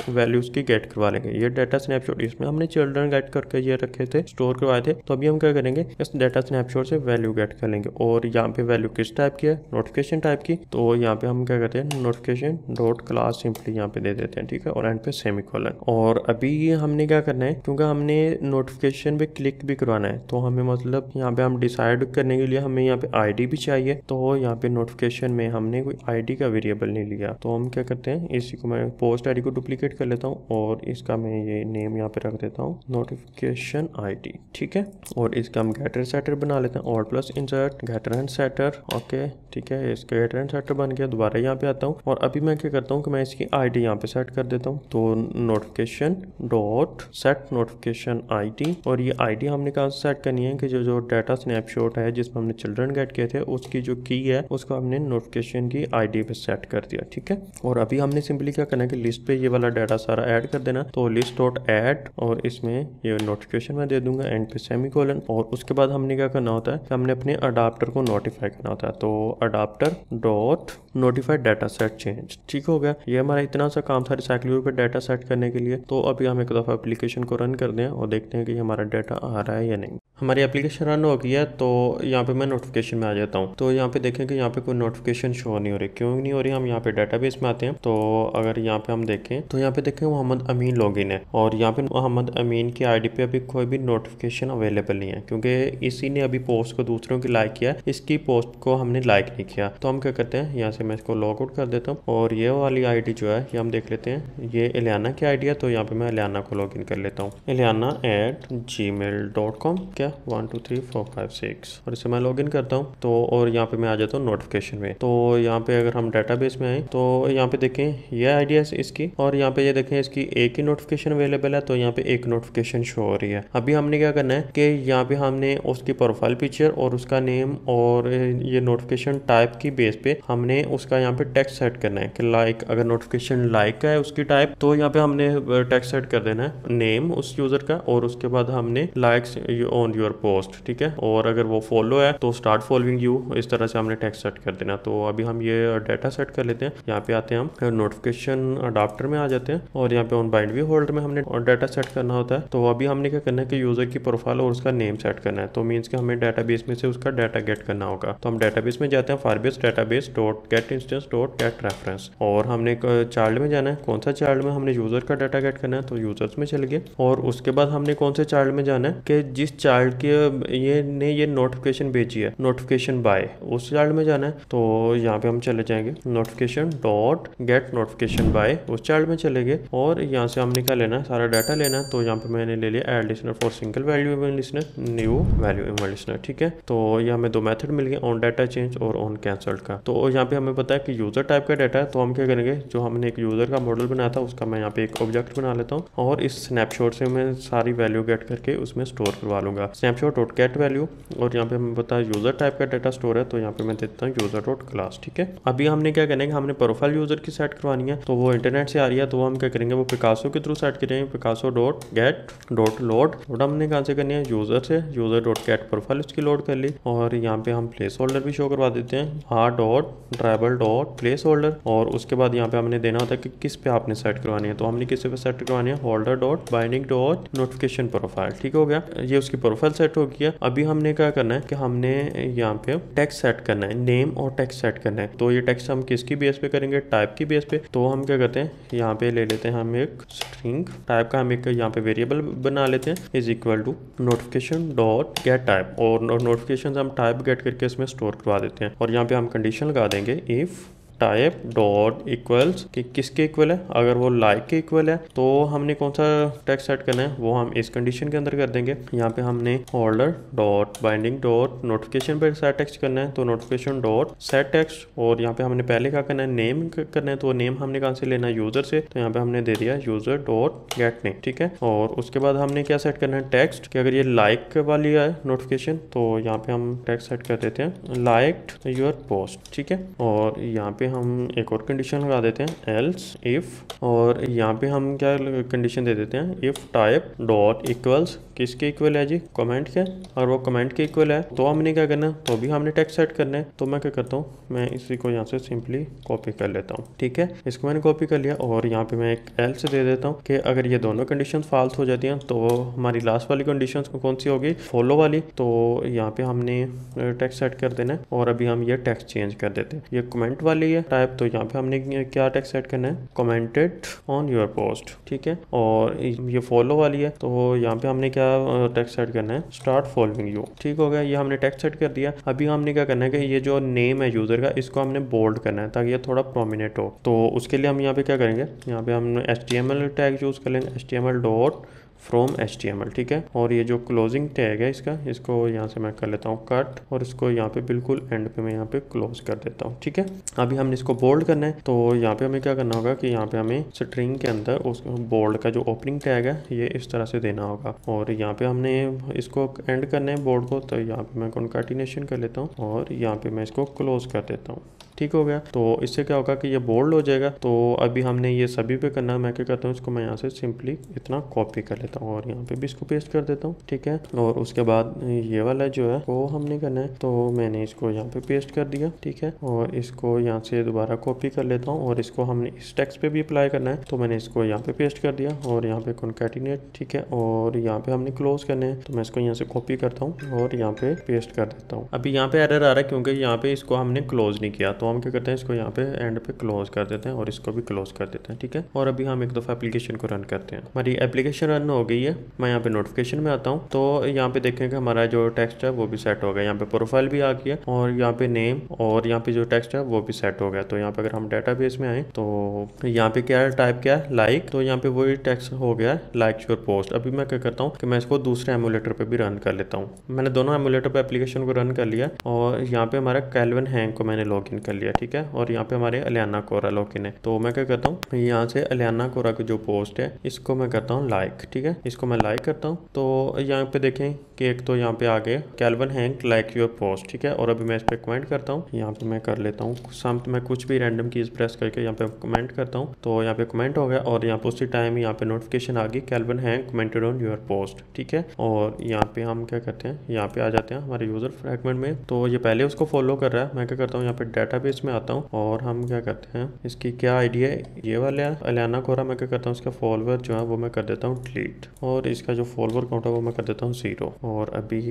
वैल्यूज की गेट करवा लेंगे ये डाटा स्नैपशॉट इसमें हमने चिल्ड्रन गेट करके ये रखे थे स्टोर करवाए थे तो अभी हम क्या करेंगे इस डाटा स्नैपशॉट से वैल्यू गेट कर लेंगे और यहाँ पे वैल्यू किस टाइप की है नोटिफिकेशन टाइप की तो यहाँ पे हम क्या करते हैं नोटिफिकेशन डॉट क्लास सिंपली यहाँ पे दे देते हैं ठीक है और एंड पे सेमी कॉलन और अभी हमने क्या करना है क्योंकि हमने नोटिफिकेशन पे क्लिक भी करवाना है तो हमें मतलब यहाँ पे हम डिसाइड करने के लिए हमें यहाँ पे आईडी भी चाहिए तो यहाँ पे नोटिफिकेशन में हमने कोई आईडी का वेरिएबल नहीं लिया तो हम क्या करते हैं इसी को मैं पोस्ट आईडी को डुप्लीकेट कर लेता हूँ और इसका मैं ये नेम यहाँ पे रख देता हूँ नोटिफिकेशन आईडी ठीक है और इसका हम गैटर सेटर बना लेते हैं और plus insert getter and setter okay ठीक है इसका गैटर एंड सेटर बन गया दोबारा यहाँ पे आता हूँ और अभी मैं क्या करता हूँ कि मैं इसकी आई डी यहाँ पे सेट कर देता हूँ तो notification dot set notification I D और ये आई डी हमने कहा सेट करनी है कि जो जो डाटा स्नैपशॉट है जिसमें हमने चिल्ड्रन गेट किए थे उसकी जो की है उसको हमने नोटिफिकेशन की आई डी पे सेट कर दिया ठीक है और अभी हमने सिंपली क्या करना है कि लिस्ट पे ये वाला डाटा सारा ऐड कर देना तो लिस्ट कोर्स डॉट ऐड और इसमें ये नोटिफिकेशन मैं दे दूंगा एंड पे सेमी कॉलन और उसके बाद हमने क्या करना होता है हमने अपने अडाप्टर को नोटिफाई करना होता है तो adapter dot notified data set change ठीक हो गया ये हमारा इतना सा काम था रिसाइक्लिंग पर डाटा सेट करने के लिए तो अभी हम एक दफ़ा एप्लीकेशन को रन कर दें और देखते हैं कि हमारा डाटा आ रहा है या नहीं हमारी एप्लीकेशन रन हो गई है तो यहाँ पे मैं नोटिफिकेशन में आ जाता हूँ तो यहाँ पे देखें कि यहाँ पे कोई नोटिफिकेशन शो नहीं हो रही क्यों नहीं हो रही हम यहाँ पे बेस में आते हैं तो अगर यहाँ पे हम देखें तो यहाँ पे देखें मोहम्मद अमीन लॉगिन है और यहाँ पे मोहम्मद अमीन की आईडी पे अभी कोई भी नोटिफिकेशन अवेलेबल नहीं है क्योंकि इसी ने अभी पोस्ट को दूसरों की लाइक किया इसकी पोस्ट को हमने लाइक नहीं किया तो हम क्या करते हैं यहाँ से मैं इसको लॉग आउट कर देता हूँ और ये वाली आई जो है ये हम देख लेते हैं ये एलियाना की आईडी है तो यहाँ पे मैं एलियाना को लॉग कर लेता हूँ Eliana at ji mail dot com क्या one two three four five six और इसे मैं लॉग करता हूँ तो और यहाँ पे मैं आ जाता हूँ नोटिफिकेशन में तो यहाँ पे अगर हम डेटाबेस में आए तो यहाँ पे देखें ये आईडी है इसकी और यहाँ पे ये देखें इसकी एक ही नोटिफिकेशन नोटिफिकेशन अवेलेबल है तो यहाँ पे एक नोटिफिकेशन शो हो रही है अभी हमने क्या करना है कि यहाँ पे हमने उसकी प्रोफाइल पिक्चर और उसका नेम और ये नोटिफिकेशन टाइप की बेस पे हमने उसका यहाँ पे टेक्स्ट सेट करना है कि लाइक अगर नोटिफिकेशन लाइक का है उसकी टाइप तो यहाँ पे हमने टेक्स्ट सेट कर देना है नेम उस यूजर का और उसके बाद हमने लाइक्स ऑन योर पोस्ट ठीक है और अगर वो फॉलो है तो स्टार्ट फॉलोइंग यू इस तरह से हमने टेक्स्ट सेट कर देना तो अभी हम ये डाटा सेट कर लेते हैं यहाँ पे आते हैं हम नोटिफिकेशन अडाप्टर में आ जाते हैं और यहाँ पे ऑन बाइंड व्यू होल्ड में हमने डाटा सेट करना होता है तो अभी हमने क्या करना है कि यूजर की प्रोफाइल और उसका नेम सेट करना है तो मीन्स कि हमें डेटाबेस में से उसका डाटा गेट करना होगा तो हम डेटाबेस में जाते हैं firebase database dot get instance dot get reference और हमने चार्ड में जाना है कौन सा चार्ड में हमने यूजर का डाटा गेट करना है तो यूजर्स में चल गए और उसके बाद हमने कौन से चार्ड में जाना है कि जिस चार्ड के ये ने ये नोटिफिकेशन भेजी है नोटिफिकेशन बाय उस चार्ड में जाना है तो यहाँ पे हम चले जाएंगे notification dot get notification by उस चार्ड में चले गए और यहाँ से हमने क्या लेना है सारा डाटा लेना है तो यहाँ पे मैंने ले लिया add listener for single valuable listener new value valuable listener ठीक है तो ये हमें दो मेथड मिल गए ऑन डाटा चेंज और ऑन कैंसल्ड का तो यहाँ पे हमें पता है कि यूजर टाइप का डाटा है तो हम क्या करेंगे जो हमने एक यूजर का मॉडल बनाया था उसका मैं यहाँ पे एक ऑब्जेक्ट बना लेता हूँ और इस स्नैपशॉट से मैं सारी वैल्यू गेट करके उसमें स्टोर करवा लूंगा स्नैपशॉट डॉट गेट वैल्यू और यहाँ पे हमें पता है यूजर टाइप का डाटा स्टोर है तो यहाँ पे मैं देता हूँ यूजर डॉट क्लास ठीक है अभी हमने क्या करेंगे हमने प्रोफाइल यूजर की सेट करवानी है तो वो इंटरनेट से आ रही है तो हम क्या करेंगे वो पिकासो के थ्रू सेट मेथड करें Picasso dot get dot load load हमने कहाँ से करनी है यूजर से यूजर डॉट गेट प्रोफाइल उसकी लोड कर ली और यहाँ पे हम प्लेस होल्डर भी शो करवा देते हैं हा dot drawable dot placeholder और उसके बाद यहाँ पे हमने देना होता है कि किस पे आपने सेट करवानी है तो हमने किस पे सेट करवानी है holder dot binding dot notification profile ठीक हो गया ये उसकी प्रोफाइल सेट हो गया अभी हमने क्या करना है कि हमने यहाँ पे टेक्स्ट सेट करना है नेम और टेक्स्ट सेट करना है तो ये टेक्स्ट हम किसकी बेस पे करेंगे टाइप की बेस पे तो हम क्या करते हैं यहाँ पे ले लेते हैं हम एक स्ट्रिंग स्ट्रिंग टाइप का हम एक यहाँ पे वेरिएबल बना लेते हैं is equal to notification dot get type और नोटिफिकेशन हम टाइप गेट करके इसमें स्टोर करवा देते हैं और यहाँ पे हम कंडीशन लगा देंगे इफ़ टाइप डॉट इक्वल्स कि किसके इक्वल है अगर वो लाइक के इक्वल है तो हमने कौन सा टैक्स सेट करना है वो हम इस कंडीशन के अंदर कर देंगे यहाँ पे हमने holder dot binding dot notification पर सेट टैक्स करना है तो नोटिफिकेशन डॉट सेट टैक्स और यहाँ पे हमने पहले क्या करना है नेम करना है तो नेम हमने कहाँ से लेना है यूजर से तो यहाँ पे हमने दे दिया यूजर डॉट गेट नेम ठीक है और उसके बाद हमने क्या सेट करना है टेक्स्ट कि अगर ये लाइक वाली है नोटिफिकेशन तो यहाँ पे हम टेक्स्ट सेट कर देते हैं लाइक योर पोस्ट ठीक है और यहाँ पे हम एक और कंडीशन लगा देते हैं एल्स इफ़ और यहाँ पे हम क्या कंडीशन दे देते हैं इफ़ टाइप डॉट इक्वल्स किसके इक्वल है जी कमेंट के और वो कमेंट के इक्वल है तो हमने क्या करना है तो भी हमने टेक्स्ट सेट करना है तो मैं क्या करता हूँ मैं इसी को यहाँ से सिंपली कॉपी कर लेता हूँ ठीक है इसको मैंने कॉपी कर लिया और यहाँ पे मैं एक एल्स दे देता हूँ कि अगर ये दोनों कंडीशन फॉल्स हो जाती हैं तो हमारी लास्ट वाली कंडीशन कौन सी होगी फॉलो वाली तो यहाँ पे हमने टेक्स्ट सेट कर देना है और अभी हम ये टेक्स्ट चेंज कर देते हैं ये कमेंट वाली है टाइप तो यहाँ पे हमने क्या टेक्स सेट करना है कमेंटेड ऑन योर पोस्ट ठीक है और ये फॉलो वाली है तो यहाँ पे हमने क्या टेक्स सेट करना है स्टार्ट फॉलोइंग यू ठीक हो गया ये हमने टेक्स सेट कर दिया अभी हमने क्या करना है कि ये जो नेम है यूजर का इसको हमने बोल्ड करना है ताकि ये थोड़ा प्रोमिनेट हो तो उसके लिए हम यहाँ पे क्या करेंगे यहाँ पे हम एच टैग यूज कर लेंगे एच डॉट फ्रॉम एच ठीक है और ये जो क्लोजिंग टैग है इसका इसको यहाँ से मैं कर लेता हूँ कट और इसको यहाँ पे बिल्कुल एंड पे मैं यहाँ पे क्लोज कर देता हूँ ठीक है अभी हमने इसको बोल्ड करना है तो यहाँ पे हमें क्या करना होगा कि यहाँ पे हमें स्ट्रिंग के अंदर उस बोल्ड का जो ओपनिंग टैग है ये इस तरह से देना होगा और यहाँ पे हमने इसको एंड करना है बोर्ड को तो यहाँ पे मैं कॉन्काटिनेशन कर लेता हूँ और यहाँ पे मैं इसको क्लोज कर देता हूँ ठीक हो गया तो इससे क्या होगा कि ये बोल्ड हो जाएगा तो अभी हमने ये सभी पे करना है मैं क्या करता हूँ इसको मैं यहाँ से सिंपली इतना कॉपी कर लेता हूँ और यहाँ पे भी इसको पेस्ट कर देता हूँ ठीक है और उसके बाद ये वाला जो है वो हमने करना है तो मैंने इसको यहाँ पे पेस्ट कर दिया ठीक है और इसको यहाँ से दोबारा कॉपी कर लेता हूँ और इसको हमने इस टेक्स पे भी अप्लाई करना है तो मैंने इसको यहाँ पे पेस्ट कर दिया और यहाँ पे कॉन्केटिनेट ठीक है और यहाँ पे हमने क्लोज करना है तो मैं इसको यहाँ से कॉपी करता हूँ और यहाँ पे पेस्ट कर देता हूँ अभी यहाँ पे एरर आ रहा है क्योंकि यहाँ पे इसको हमने क्लोज नहीं किया तो हम क्या करते हैं इसको यहाँ पे एंड पे क्लोज कर देते हैं और इसको भी क्लोज कर देते हैं ठीक है और अभी हम एक दफ़ा एप्लीकेशन को रन करते हैं हमारी एप्लीकेशन रन हो गई है मैं यहाँ पे नोटिफिकेशन में आता हूँ तो यहाँ पे देखें कि हमारा जो टेक्स्ट है वो भी सेट हो गया यहाँ पे प्रोफाइल भी आ गया और यहाँ पे नेम और यहाँ पे जो टेक्स्ट है वो भी सेट हो गया तो यहाँ पे अगर हम डाटा में आए तो यहाँ पे क्या टाइप क्या है लाइक तो यहाँ पे वही टेक्स्ट हो गया है लाइक योर पोस्ट अभी मैं क्या करता हूँ कि मैं इसको दूसरे एमुलेटर पर भी रन कर लेता हूँ मैंने दोनों एमुलेटर पर एप्लीकेशन को रन कर लिया और यहाँ पे हमारा कैलवन हैंग को मैंने लॉग कर लिया ठीक है और यहाँ पे हमारे अलियाना कोरा लॉकिन है तो मैं क्या करता हूँ यहाँ से अलियाना कोरा की जो पोस्ट है इसको मैं करता हूँ लाइक ठीक है इसको मैं लाइक करता हूँ तो यहाँ पे देखें कि एक तो यहाँ पे आ गए Calvin Hank like your post ठीक है और अभी मैं इस पर कमेंट करता हूँ यहाँ पे मैं कर लेता हूँ समथ मैं कुछ भी रैंडम चीज़ प्रेस करके यहाँ पे कमेंट करता हूँ तो यहाँ पे कमेंट हो गया और यहाँ पे उसी टाइम यहाँ पे नोटिफिकेशन आ गई Calvin Hank commented on your post ठीक है और यहाँ पे हम क्या करते हैं यहाँ पे आ जाते हैं हमारे यूजर फ्रेगमेंट में तो ये पहले उसको फॉलो कर रहा है मैं क्या करता हूँ यहाँ पे डाटा डेटाबेस में आता हूँ और हम क्या करते हैं इसकी क्या आइडिया है ये वाला अलियाना कोरा मैं क्या करता हूँ इसका फॉलोअर जो है वो मैं कर देता हूँ डिलीट और इसका जो फॉलोअर काउंट है वो मैं कर देता हूँ जीरो और अभी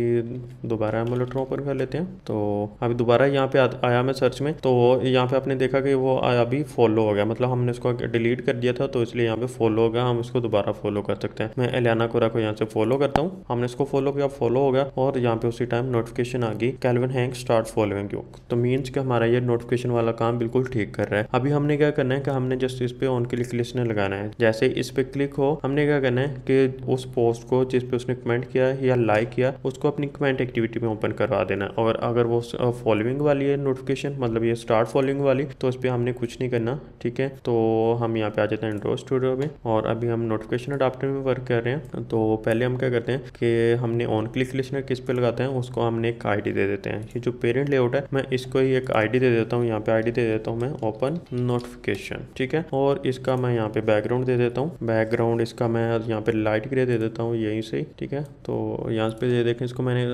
दोबारा हम लोटरों पर कर लेते हैं तो अभी दोबारा यहाँ पे आया मैं सर्च में तो यहाँ पे आपने देखा कि वो अभी फॉलो हो गया मतलब हमने उसको डिलीट कर दिया था तो इसलिए यहाँ पे फॉलो हो गया हम इसको दोबारा फॉलो कर सकते हैं मैं एलियाना कोरा को यहाँ से फॉलो करता हूँ हमने इसको फॉलो किया फॉलो हो गया और यहाँ पे उसी टाइम नोटिफिकेशन आ गई Calvin Hang start following you तो मीन्स कि हमारा ये नोट नोटिफिकेशन वाला काम बिल्कुल ठीक कर रहा है अभी हमने क्या करना है कि हमने जस्ट इस पे ऑन क्लिक लिस्ट लगाना है जैसे इस पे क्लिक हो हमने क्या करना है कि उस पोस्ट को जिस पे उसने कमेंट किया या लाइक किया उसको अपनी कमेंट एक्टिविटी में ओपन करवा देना और अगर वो फॉलोइंग वाली है नोटिफिकेशन मतलब ये स्टार्ट फॉलोइंग वाली तो उस पर हमने कुछ नहीं करना ठीक है तो हम यहाँ पे आ जाते हैं एंड्रो स्टूडियो में और अभी हम नोटिफिकेशन अडाप्टर में वर्क कर रहे हैं तो पहले हम क्या करते हैं कि हमने ऑन क्लिक लिस्ट किस पे लगाते हैं उसको हमने एक आई दे देते हैं ये जो पेरेंट लेआउट है मैं इसको ही एक आई दे देता देता हूँ यहाँ पे आईडी दे देता हूँ मैं ओपन नोटिफिकेशन ठीक है और इसका मैं यहाँ पे बैकग्राउंड दे देता हूँ बैकग्राउंड इसका मैं यहाँ पे लाइट ग्रे दे देता हूँ यहीं से ठीक है तो यहाँ पे ये देखें इसको मैंने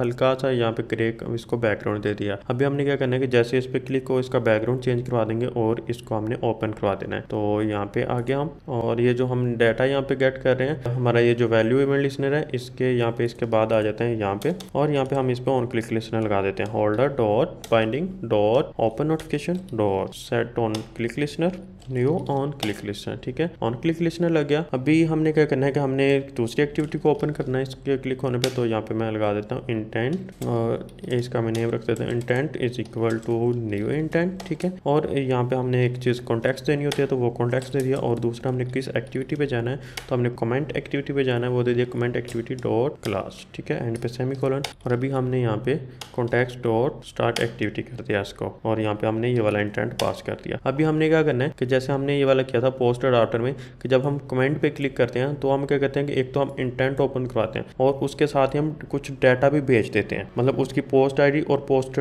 हल्का सा यहाँ पे ग्रे इसको बैकग्राउंड दे दिया अभी हमने क्या करना है कि जैसे इस पर क्लिक हो इसका बैकग्राउंड चेंज करवा देंगे और इसको हमने ओपन करवा देना है तो यहाँ पे आ गया हम और ये जो हम डाटा यहाँ पे गेट कर रहे हैं हमारा ये जो वैल्यू इवेंट लिस्नर है इसके यहाँ पे इसके बाद आ जाते हैं यहाँ पे और यहाँ पे हम इस पर ऑन क्लिक लिस्नर लगा देते हैं holder dot binding dot open notification dot set on click listener new on click listener ठीक है ऑन क्लिक लिस्टनर लग गया अभी हमने क्या करना है कि हमने दूसरी एक्टिविटी को ओपन करना है इसके क्लिक होने पे तो यहाँ पे मैं लगा देता हूँ इंटेंट और इसका मैं नेम रख देता हूँ intent is equal to new intent ठीक है और यहाँ पे हमने एक चीज़ कॉन्टेक्ट देनी होती है तो वो कॉन्टेक्ट दे दिया और दूसरा हमने किस एक्टिविटी पे जाना है तो हमने कमेंट एक्टिविटी पे जाना है वो दे दिया कमेंट एक्टिविटी डॉट क्लास ठीक है एंड पे सेमी कॉलन और अभी हमने यहाँ पे कॉन्टेक्ट डॉट स्टार्ट एक्टिविटी कर दिया इसको और यहाँ पे हमने ये वाला इंटेंट पास कर दिया अभी हमने क्या करना है कि जैसे हमने ये वाला किया था पोस्ट अडाप्टर में कि जब हम कमेंट पे क्लिक करते हैं तो हम क्या कहते हैं कि एक तो हम इंटेंट ओपन करवाते हैं और उसके साथ ही हम कुछ डाटा भी भेज देते हैं मतलब उसकी पोस्ट आईडी और पोस्ट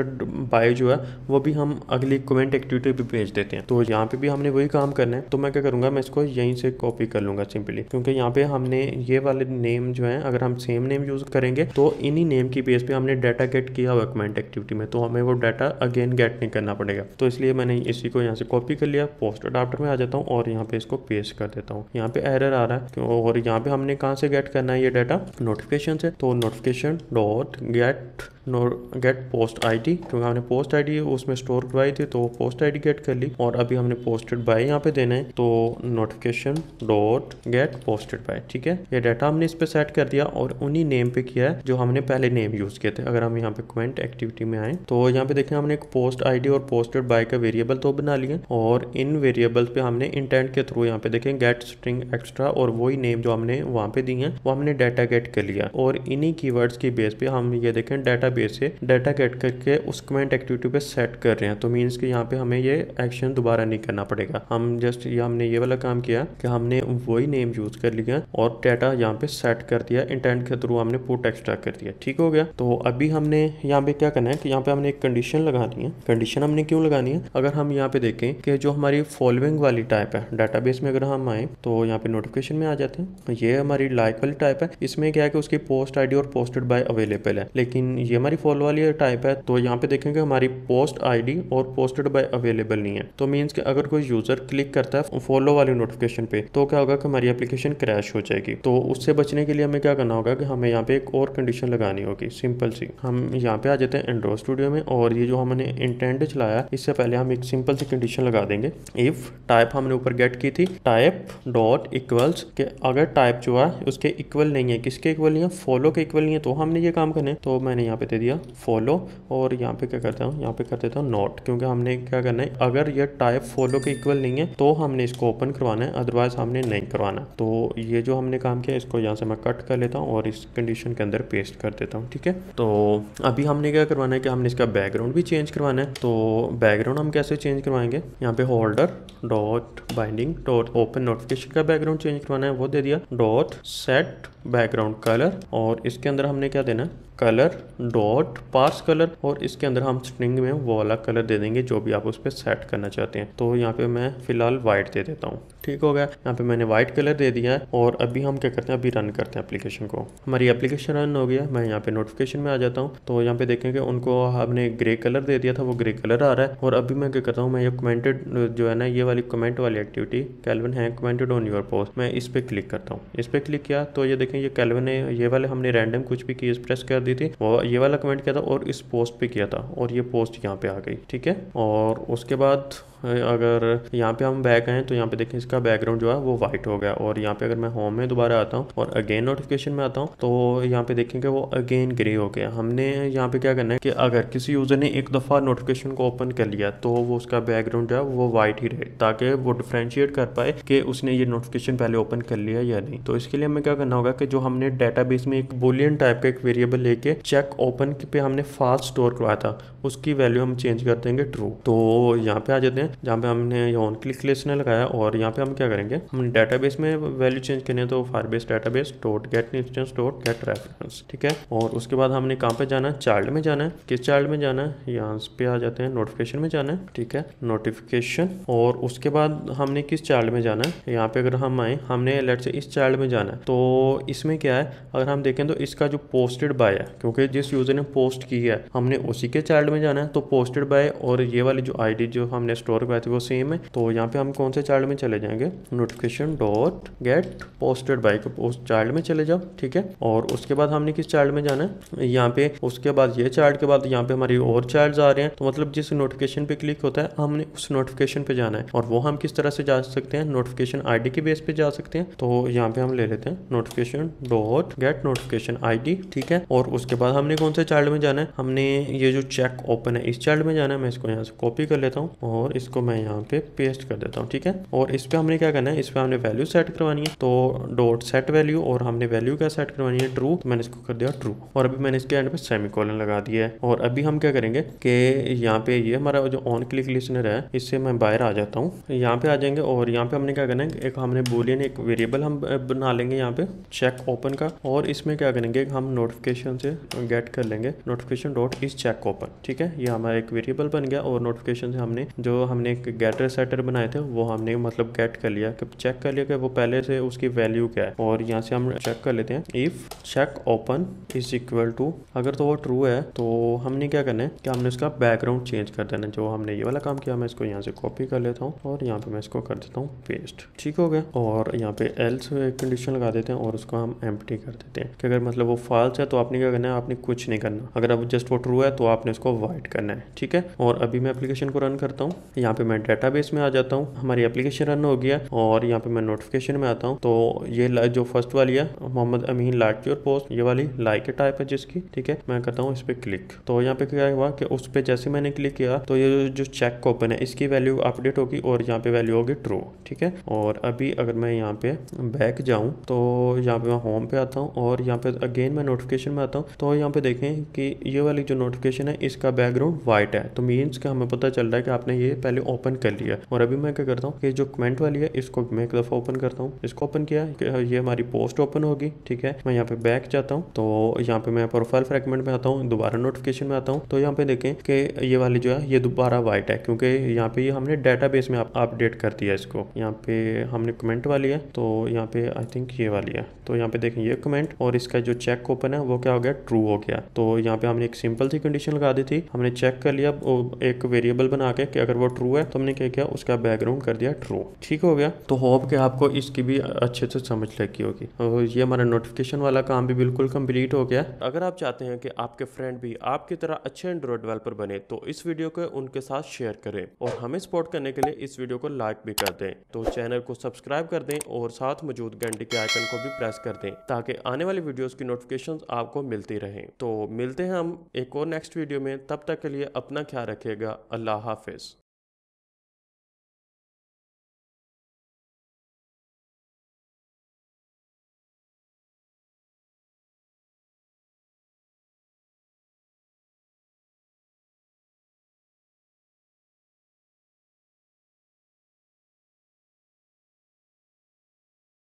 बायो जो है वो भी हम अगली कमेंट एक्टिविटी भी भेज देते हैं तो यहाँ पे भी हमने वही काम करना है तो मैं क्या करूँगा मैं इसको यहीं से कॉपी कर लूँगा सिंपली क्योंकि यहाँ पे हमने ये वाले नेम जो है अगर हम सेम नेम यूज़ करेंगे तो इन्हीं नेम की बेस पे हमने डाटा गेट किया हुआ कमेंट एक्टिविटी में तो हमें वो डाटा अगेन गेट नहीं करना पड़ेगा तो इसलिए मैंने इसी को यहाँ से कॉपी कर लिया पोस्ट ड्राफ्टर में आ जाता हूँ और यहाँ पे इसको पेस्ट कर देता हूँ यहाँ पे एरर आ रहा है और यहाँ पे हमने कहाँ से गेट करना है ये डाटा नोटिफिकेशन से तो नोटिफिकेशन डॉट गेट नोर गेट पोस्ट आईडी क्योंकि हमने पोस्ट आईडी उसमें स्टोर करवाई थी तो वो पोस्ट आईडी गेट कर ली और अभी हमने पोस्टेड बाय यहाँ पे देना है तो notification dot get posted by ठीक है ये डाटा हमने इस पर सेट कर दिया और उन्हीं नेम पे किया है जो हमने पहले नेम यूज किए थे अगर हम यहाँ पे क्वेंट एक्टिविटी में आए तो यहाँ पे देखें हमने एक पोस्ट डी और पोस्टेड बाय का वेरिएबल तो बना लिया और इन वेरिएबल पे हमने इंटेंट के थ्रू यहाँ पे देखें गेट स्ट्रिंग एक्स्ट्रा और वही नेम जो हमने वहाँ पे दी है वो हमने डाटा गेट कर लिया और इन्हीं कीवर्ड्स की बेस पे हम ये देखें डाटा डेटाबेस से डाटा कैट करके उस कमेंट एक्टिविटी पे सेट कर रहे हैं तो मीन्स कि यहाँ पे हमें ये एक्शन दोबारा नहीं करना पड़ेगा हम जस्ट ये हमने ये वाला काम किया कि हमने वही नेम यूज कर लिया और डाटा यहाँ पे सेट कर दिया इंटेंट के थ्रू हमने पुट एक्स्ट्रा कर दिया ठीक हो गया तो अभी हमने यहाँ पे क्या करना है कि यहाँ पे हमने एक कंडीशन लगानी है कंडीशन हमने क्यों लगानी है अगर हम यहाँ पे देखें कि जो हमारी फॉलोइंग वाली टाइप है डाटाबेस में अगर हम आए तो यहाँ पे नोटिफिकेशन में आ जाते हैं ये हमारी लाइक वाली टाइप है इसमें क्या है कि उसकी पोस्ट आईडी और पोस्टेड बाय अवेलेबल है लेकिन ये प्राइमरी फॉल वाली टाइप है तो यहाँ पे देखेंगे हमारी पोस्ट आईडी और पोस्टेड बाय अवेलेबल नहीं है तो मीन्स कि अगर कोई यूजर क्लिक करता है फॉलो वाली नोटिफिकेशन पे तो क्या होगा कि हमारी एप्लीकेशन क्रैश हो जाएगी तो उससे बचने के लिए हमें क्या करना होगा कि हमें यहाँ पे एक और कंडीशन लगानी होगी सिंपल सी हम यहाँ पे आ जाते हैं एंड्रॉइड स्टूडियो में और ये जो हमने इंटेंट चलाया इससे पहले हम एक सिंपल सी कंडीशन लगा देंगे इफ टाइप हमने ऊपर गेट की थी टाइप डॉट इक्वल्स के अगर टाइप जो है उसके इक्वल नहीं है किसके इक्वल नहीं है फॉलो के इक्वल नहीं है तो हमने ये काम करने तो मैंने यहाँ पे दे दिया फॉलो और यहाँ पे क्या करता हूँ यहाँ पे कर देता हूँ नॉट क्योंकि हमने क्या करना है अगर ये टाइप फॉलो के इक्वल नहीं है तो हमने इसको ओपन करवाना है अदरवाइज हमने नहीं करवाना तो ये जो हमने काम किया इसको यहाँ से मैं कट कर लेता हूँ और इस कंडीशन के अंदर पेस्ट कर देता हूँ ठीक है तो अभी हमने क्या करवाना है कि हमने इसका बैकग्राउंड भी चेंज करवाना है तो बैकग्राउंड हम कैसे चेंज करवाएंगे यहाँ पे holder dot binding dot open notification का बैकग्राउंड चेंज करवाना है वो दे दिया डॉट सेट बैकग्राउंड कलर और इसके अंदर हमने क्या देना है colour dot dot parse colour और इसके अंदर हम स्ट्रिंग में वो वाला कलर दे देंगे जो भी आप उस पर सेट करना चाहते हैं तो यहाँ पे मैं फिलहाल वाइट दे देता हूँ ठीक हो गया यहाँ पे मैंने व्हाइट कलर दे दिया है और अभी हम क्या करते हैं अभी रन करते हैं एप्लीकेशन को हमारी एप्लीकेशन रन हो गया मैं यहाँ पे नोटिफिकेशन में आ जाता हूँ तो यहाँ पे देखेंगे उनको हमने ग्रे कलर दे दिया था वो ग्रे कलर आ रहा है और अभी मैं क्या करता हूँ मैं ये कमेंटेड जो है ना ये वाली कमेंट वाली एक्टिविटी कैलवन है कमेंटेड ऑन योर पोस्ट मैं इस पर क्लिक करता हूँ इस पर क्लिक किया तो ये देखें ये कैलवन है ये वाले हमने रैंडम कुछ भी कीज प्रेस कर दी थी वो ये वाला कमेंट किया था और इस पोस्ट पर किया था और ये पोस्ट यहाँ पे आ गई ठीक है और उसके बाद अगर यहाँ पे हम बैक आए तो यहाँ पे देखें इसका बैकग्राउंड जो है वो व्हाइट हो गया और यहाँ पे अगर मैं होम में दोबारा आता हूँ और अगेन नोटिफिकेशन में आता हूँ तो यहाँ पे देखेंगे वो अगेन ग्रे हो गया हमने यहाँ पे क्या करना है कि अगर किसी यूजर ने एक दफा नोटिफिकेशन को ओपन कर लिया तो वो उसका बैकग्राउंड जो है वो व्हाइट ही रहे ताकि वो डिफ्रेंशिएट कर पाए कि उसने ये नोटिफिकेशन पहले ओपन कर लिया या नहीं तो इसके लिए हमें क्या करना होगा कि जो हमने डाटा में एक बोलियन टाइप का एक वेरिएबल लेके चेक ओपन पे हमने फास्ट स्टोर करवाया था उसकी वैल्यू हम चेंज कर देंगे ट्रू तो यहाँ पे आ जाते हैं जहाँ पे हमने ऑन क्लिक लिस्टनर लगाया और यहाँ पे हम क्या करेंगे हम डेटाबेस में वैल्यू चेंज तो fire base database dot get instance dot get reference ठीक है और उसके बाद हमने कहाँ पे जाना है चाइल्ड में जाना है किस चाइल्ड में जाना है यहाँ पे आ जाते हैं नोटिफिकेशन में जाना है ठीक है नोटिफिकेशन और उसके बाद हमने किस चाइल्ड में जाना है यहाँ पे अगर हम आए हमने लेट से इस चाइल्ड में जाना है तो इसमें क्या है अगर हम देखें तो इसका जो पोस्टेड बाय है क्योंकि जिस यूजर ने पोस्ट की है हमने उसी के चाइल्ड में जाना है तो पोस्टेड बाय और ये वाली जो आईडी जो हमने स्टोर और बैच वो सेम है तो यहाँ पे हम कौन से चाइल्ड में चले जाएंगे notification dot get posted by उस चाइल्ड में चले जाओ ठीक है और उसके बाद हमने किस चाइल्ड में जाना है यहाँ पे उसके बाद ये चाइल्ड के बाद यहाँ पे हमारी और चाइल्ड आ रहे हैं तो मतलब जिस नोटिफिकेशन पे क्लिक होता है हमने उस नोटिफिकेशन पे जाना है और वो हम किस तरह से जा सकते हैं नोटिफिकेशन आई के बेस पे जा सकते हैं तो यहाँ पे हम ले लेते हैं notification dot get notification I ठीक है और उसके बाद हमने कौन से चाइल्ड में जाना है हमने ये जो चेक ओपन है इस चाइल्ड में जाना है मैं इसको यहाँ से कॉपी कर लेता हूँ और इस इसको मैं यहाँ पे पेस्ट कर देता हूँ ठीक है और इस पर हमने क्या करना है इस पर हमने वैल्यू सेट करवानी है तो डॉट सेट वैल्यू और हमने वैल्यू क्या सेट करवानी है ट्रू तो मैंने इसको कर दिया ट्रू और अभी मैंने इसके एंड पे सेमी कॉलन लगा दिया है और अभी हम क्या करेंगे कि यहाँ पे ये हमारा जो ऑन क्लिक लिस्टनर है इससे मैं बाहर आ जाता हूँ यहाँ पे आ जाएंगे और यहाँ पे हमने क्या करना है एक हमने बोलियन एक वेरिएबल हम बना लेंगे यहाँ पे चेक ओपन का और इसमें क्या करेंगे हम नोटिफिकेशन से गेट कर लेंगे notification dot is check open ठीक है ये हमारा एक वेरिएबल बन गया और नोटिफिकेशन से हमने जो हमने हमने एक गेटर सेटर बनाए थे वो हमने मतलब गेट कर लिया कि चेक कर लिया कि वो पहले से उसकी वैल्यू क्या है और यहाँ से हम चेक कर लेते हैं if check open is equal to अगर तो वो ट्रू है तो हमने क्या करना है कि हमने उसका बैकग्राउंड चेंज कर देना है जो हमने ये वाला काम किया मैं इसको यहाँ से कॉपी कर लेता हूँ और यहाँ पे मैं इसको कर देता हूँ पेस्ट ठीक हो गया और यहाँ पे एल्स कंडीशन लगा देते हैं और उसको हम एम कर देते हैं कि अगर मतलब वो फॉल्स है तो आपने क्या करना है आपने कुछ नहीं करना अगर अब जस्ट वो ट्रू है तो आपने उसको अवॉइड करना है ठीक है और अभी मैं एप्लीकेशन को रन करता हूँ यहाँ पे मैं डेटाबेस में आ जाता हूँ हमारी एप्लीकेशन रन हो गया और यहाँ पे मैं नोटिफिकेशन में आता हूँ तो ये जो फर्स्ट वाली है Mohammad Amin like your post ये वाली लाइक टाइप है जिसकी ठीक है मैं करता हूँ इस पर क्लिक तो यहाँ पे क्या हुआ कि उस पर जैसे मैंने क्लिक किया तो ये जो चेक कूपन है इसकी वैल्यू अपडेट होगी और यहाँ पे वैल्यू होगी ट्रू ठीक है और अभी अगर मैं यहाँ पे बैक जाऊँ तो यहाँ पे मैं होम पे आता हूँ और यहाँ पे अगेन मैं नोटिफिकेशन में आता हूँ तो यहाँ पे देखें कि ये वाली जो नोटिफिकेशन है इसका बैकग्राउंड व्हाइट है तो मीन्स कि हमें पता चल रहा है कि आपने ये पहले ओपन कर लिया और अभी मैं क्या करता हूँ कि जो कमेंट वाली है इसको मैं एक दफ़ा ओपन करता हूँ इसको ओपन किया हाँ, ये हमारी पोस्ट ओपन होगी ठीक है मैं यहाँ पे बैक जाता हूँ तो यहाँ पे मैं प्रोफाइल फ्रेगमेंट में आता हूँ दोबारा नोटिफिकेशन में आता हूँ तो यहाँ पे देखें कि ये वाली जो है ये दोबारा वाइट है क्योंकि यहाँ पे ये हमने डाटा में अपडेट कर दिया इसको यहाँ पे हमने कमेंट वाली है तो यहाँ पे आई थिंक ये वाली है तो यहाँ पे देखें ये कमेंट और इसका जो चेक ओपन है वो क्या हो गया ट्रू हो गया तो यहाँ पे हमने एक सिंपल सी कंडीशन लगा दी थी हमने चेक कर लिया एक वेरिएबल बना के अगर वो ट्रू है तो हमने क्या किया उसका बैकग्राउंड कर दिया ट्रू ठीक हो गया तो होप के आपको इसकी भी अच्छे से समझ लगी होगी और ये हमारा नोटिफिकेशन वाला काम भी बिल्कुल कंप्लीट हो गया अगर आप चाहते हैं कि आपके फ्रेंड भी आपकी तरह अच्छे एंड्रॉइड डेवलपर बने तो इस वीडियो को उनके साथ शेयर करें और हमें सपोर्ट करने के लिए इस वीडियो को लाइक भी कर दें तो चैनल को सब्सक्राइब कर दें और साथ मौजूद घंटे के आइकन को भी प्रेस कर दें ताकि आने वाली वीडियोस की नोटिफिकेशन आपको मिलती रहे तो मिलते हैं हम एक और नेक्स्ट वीडियो में तब तक के लिए अपना ख्याल रखेगा अल्लाह हाफिज़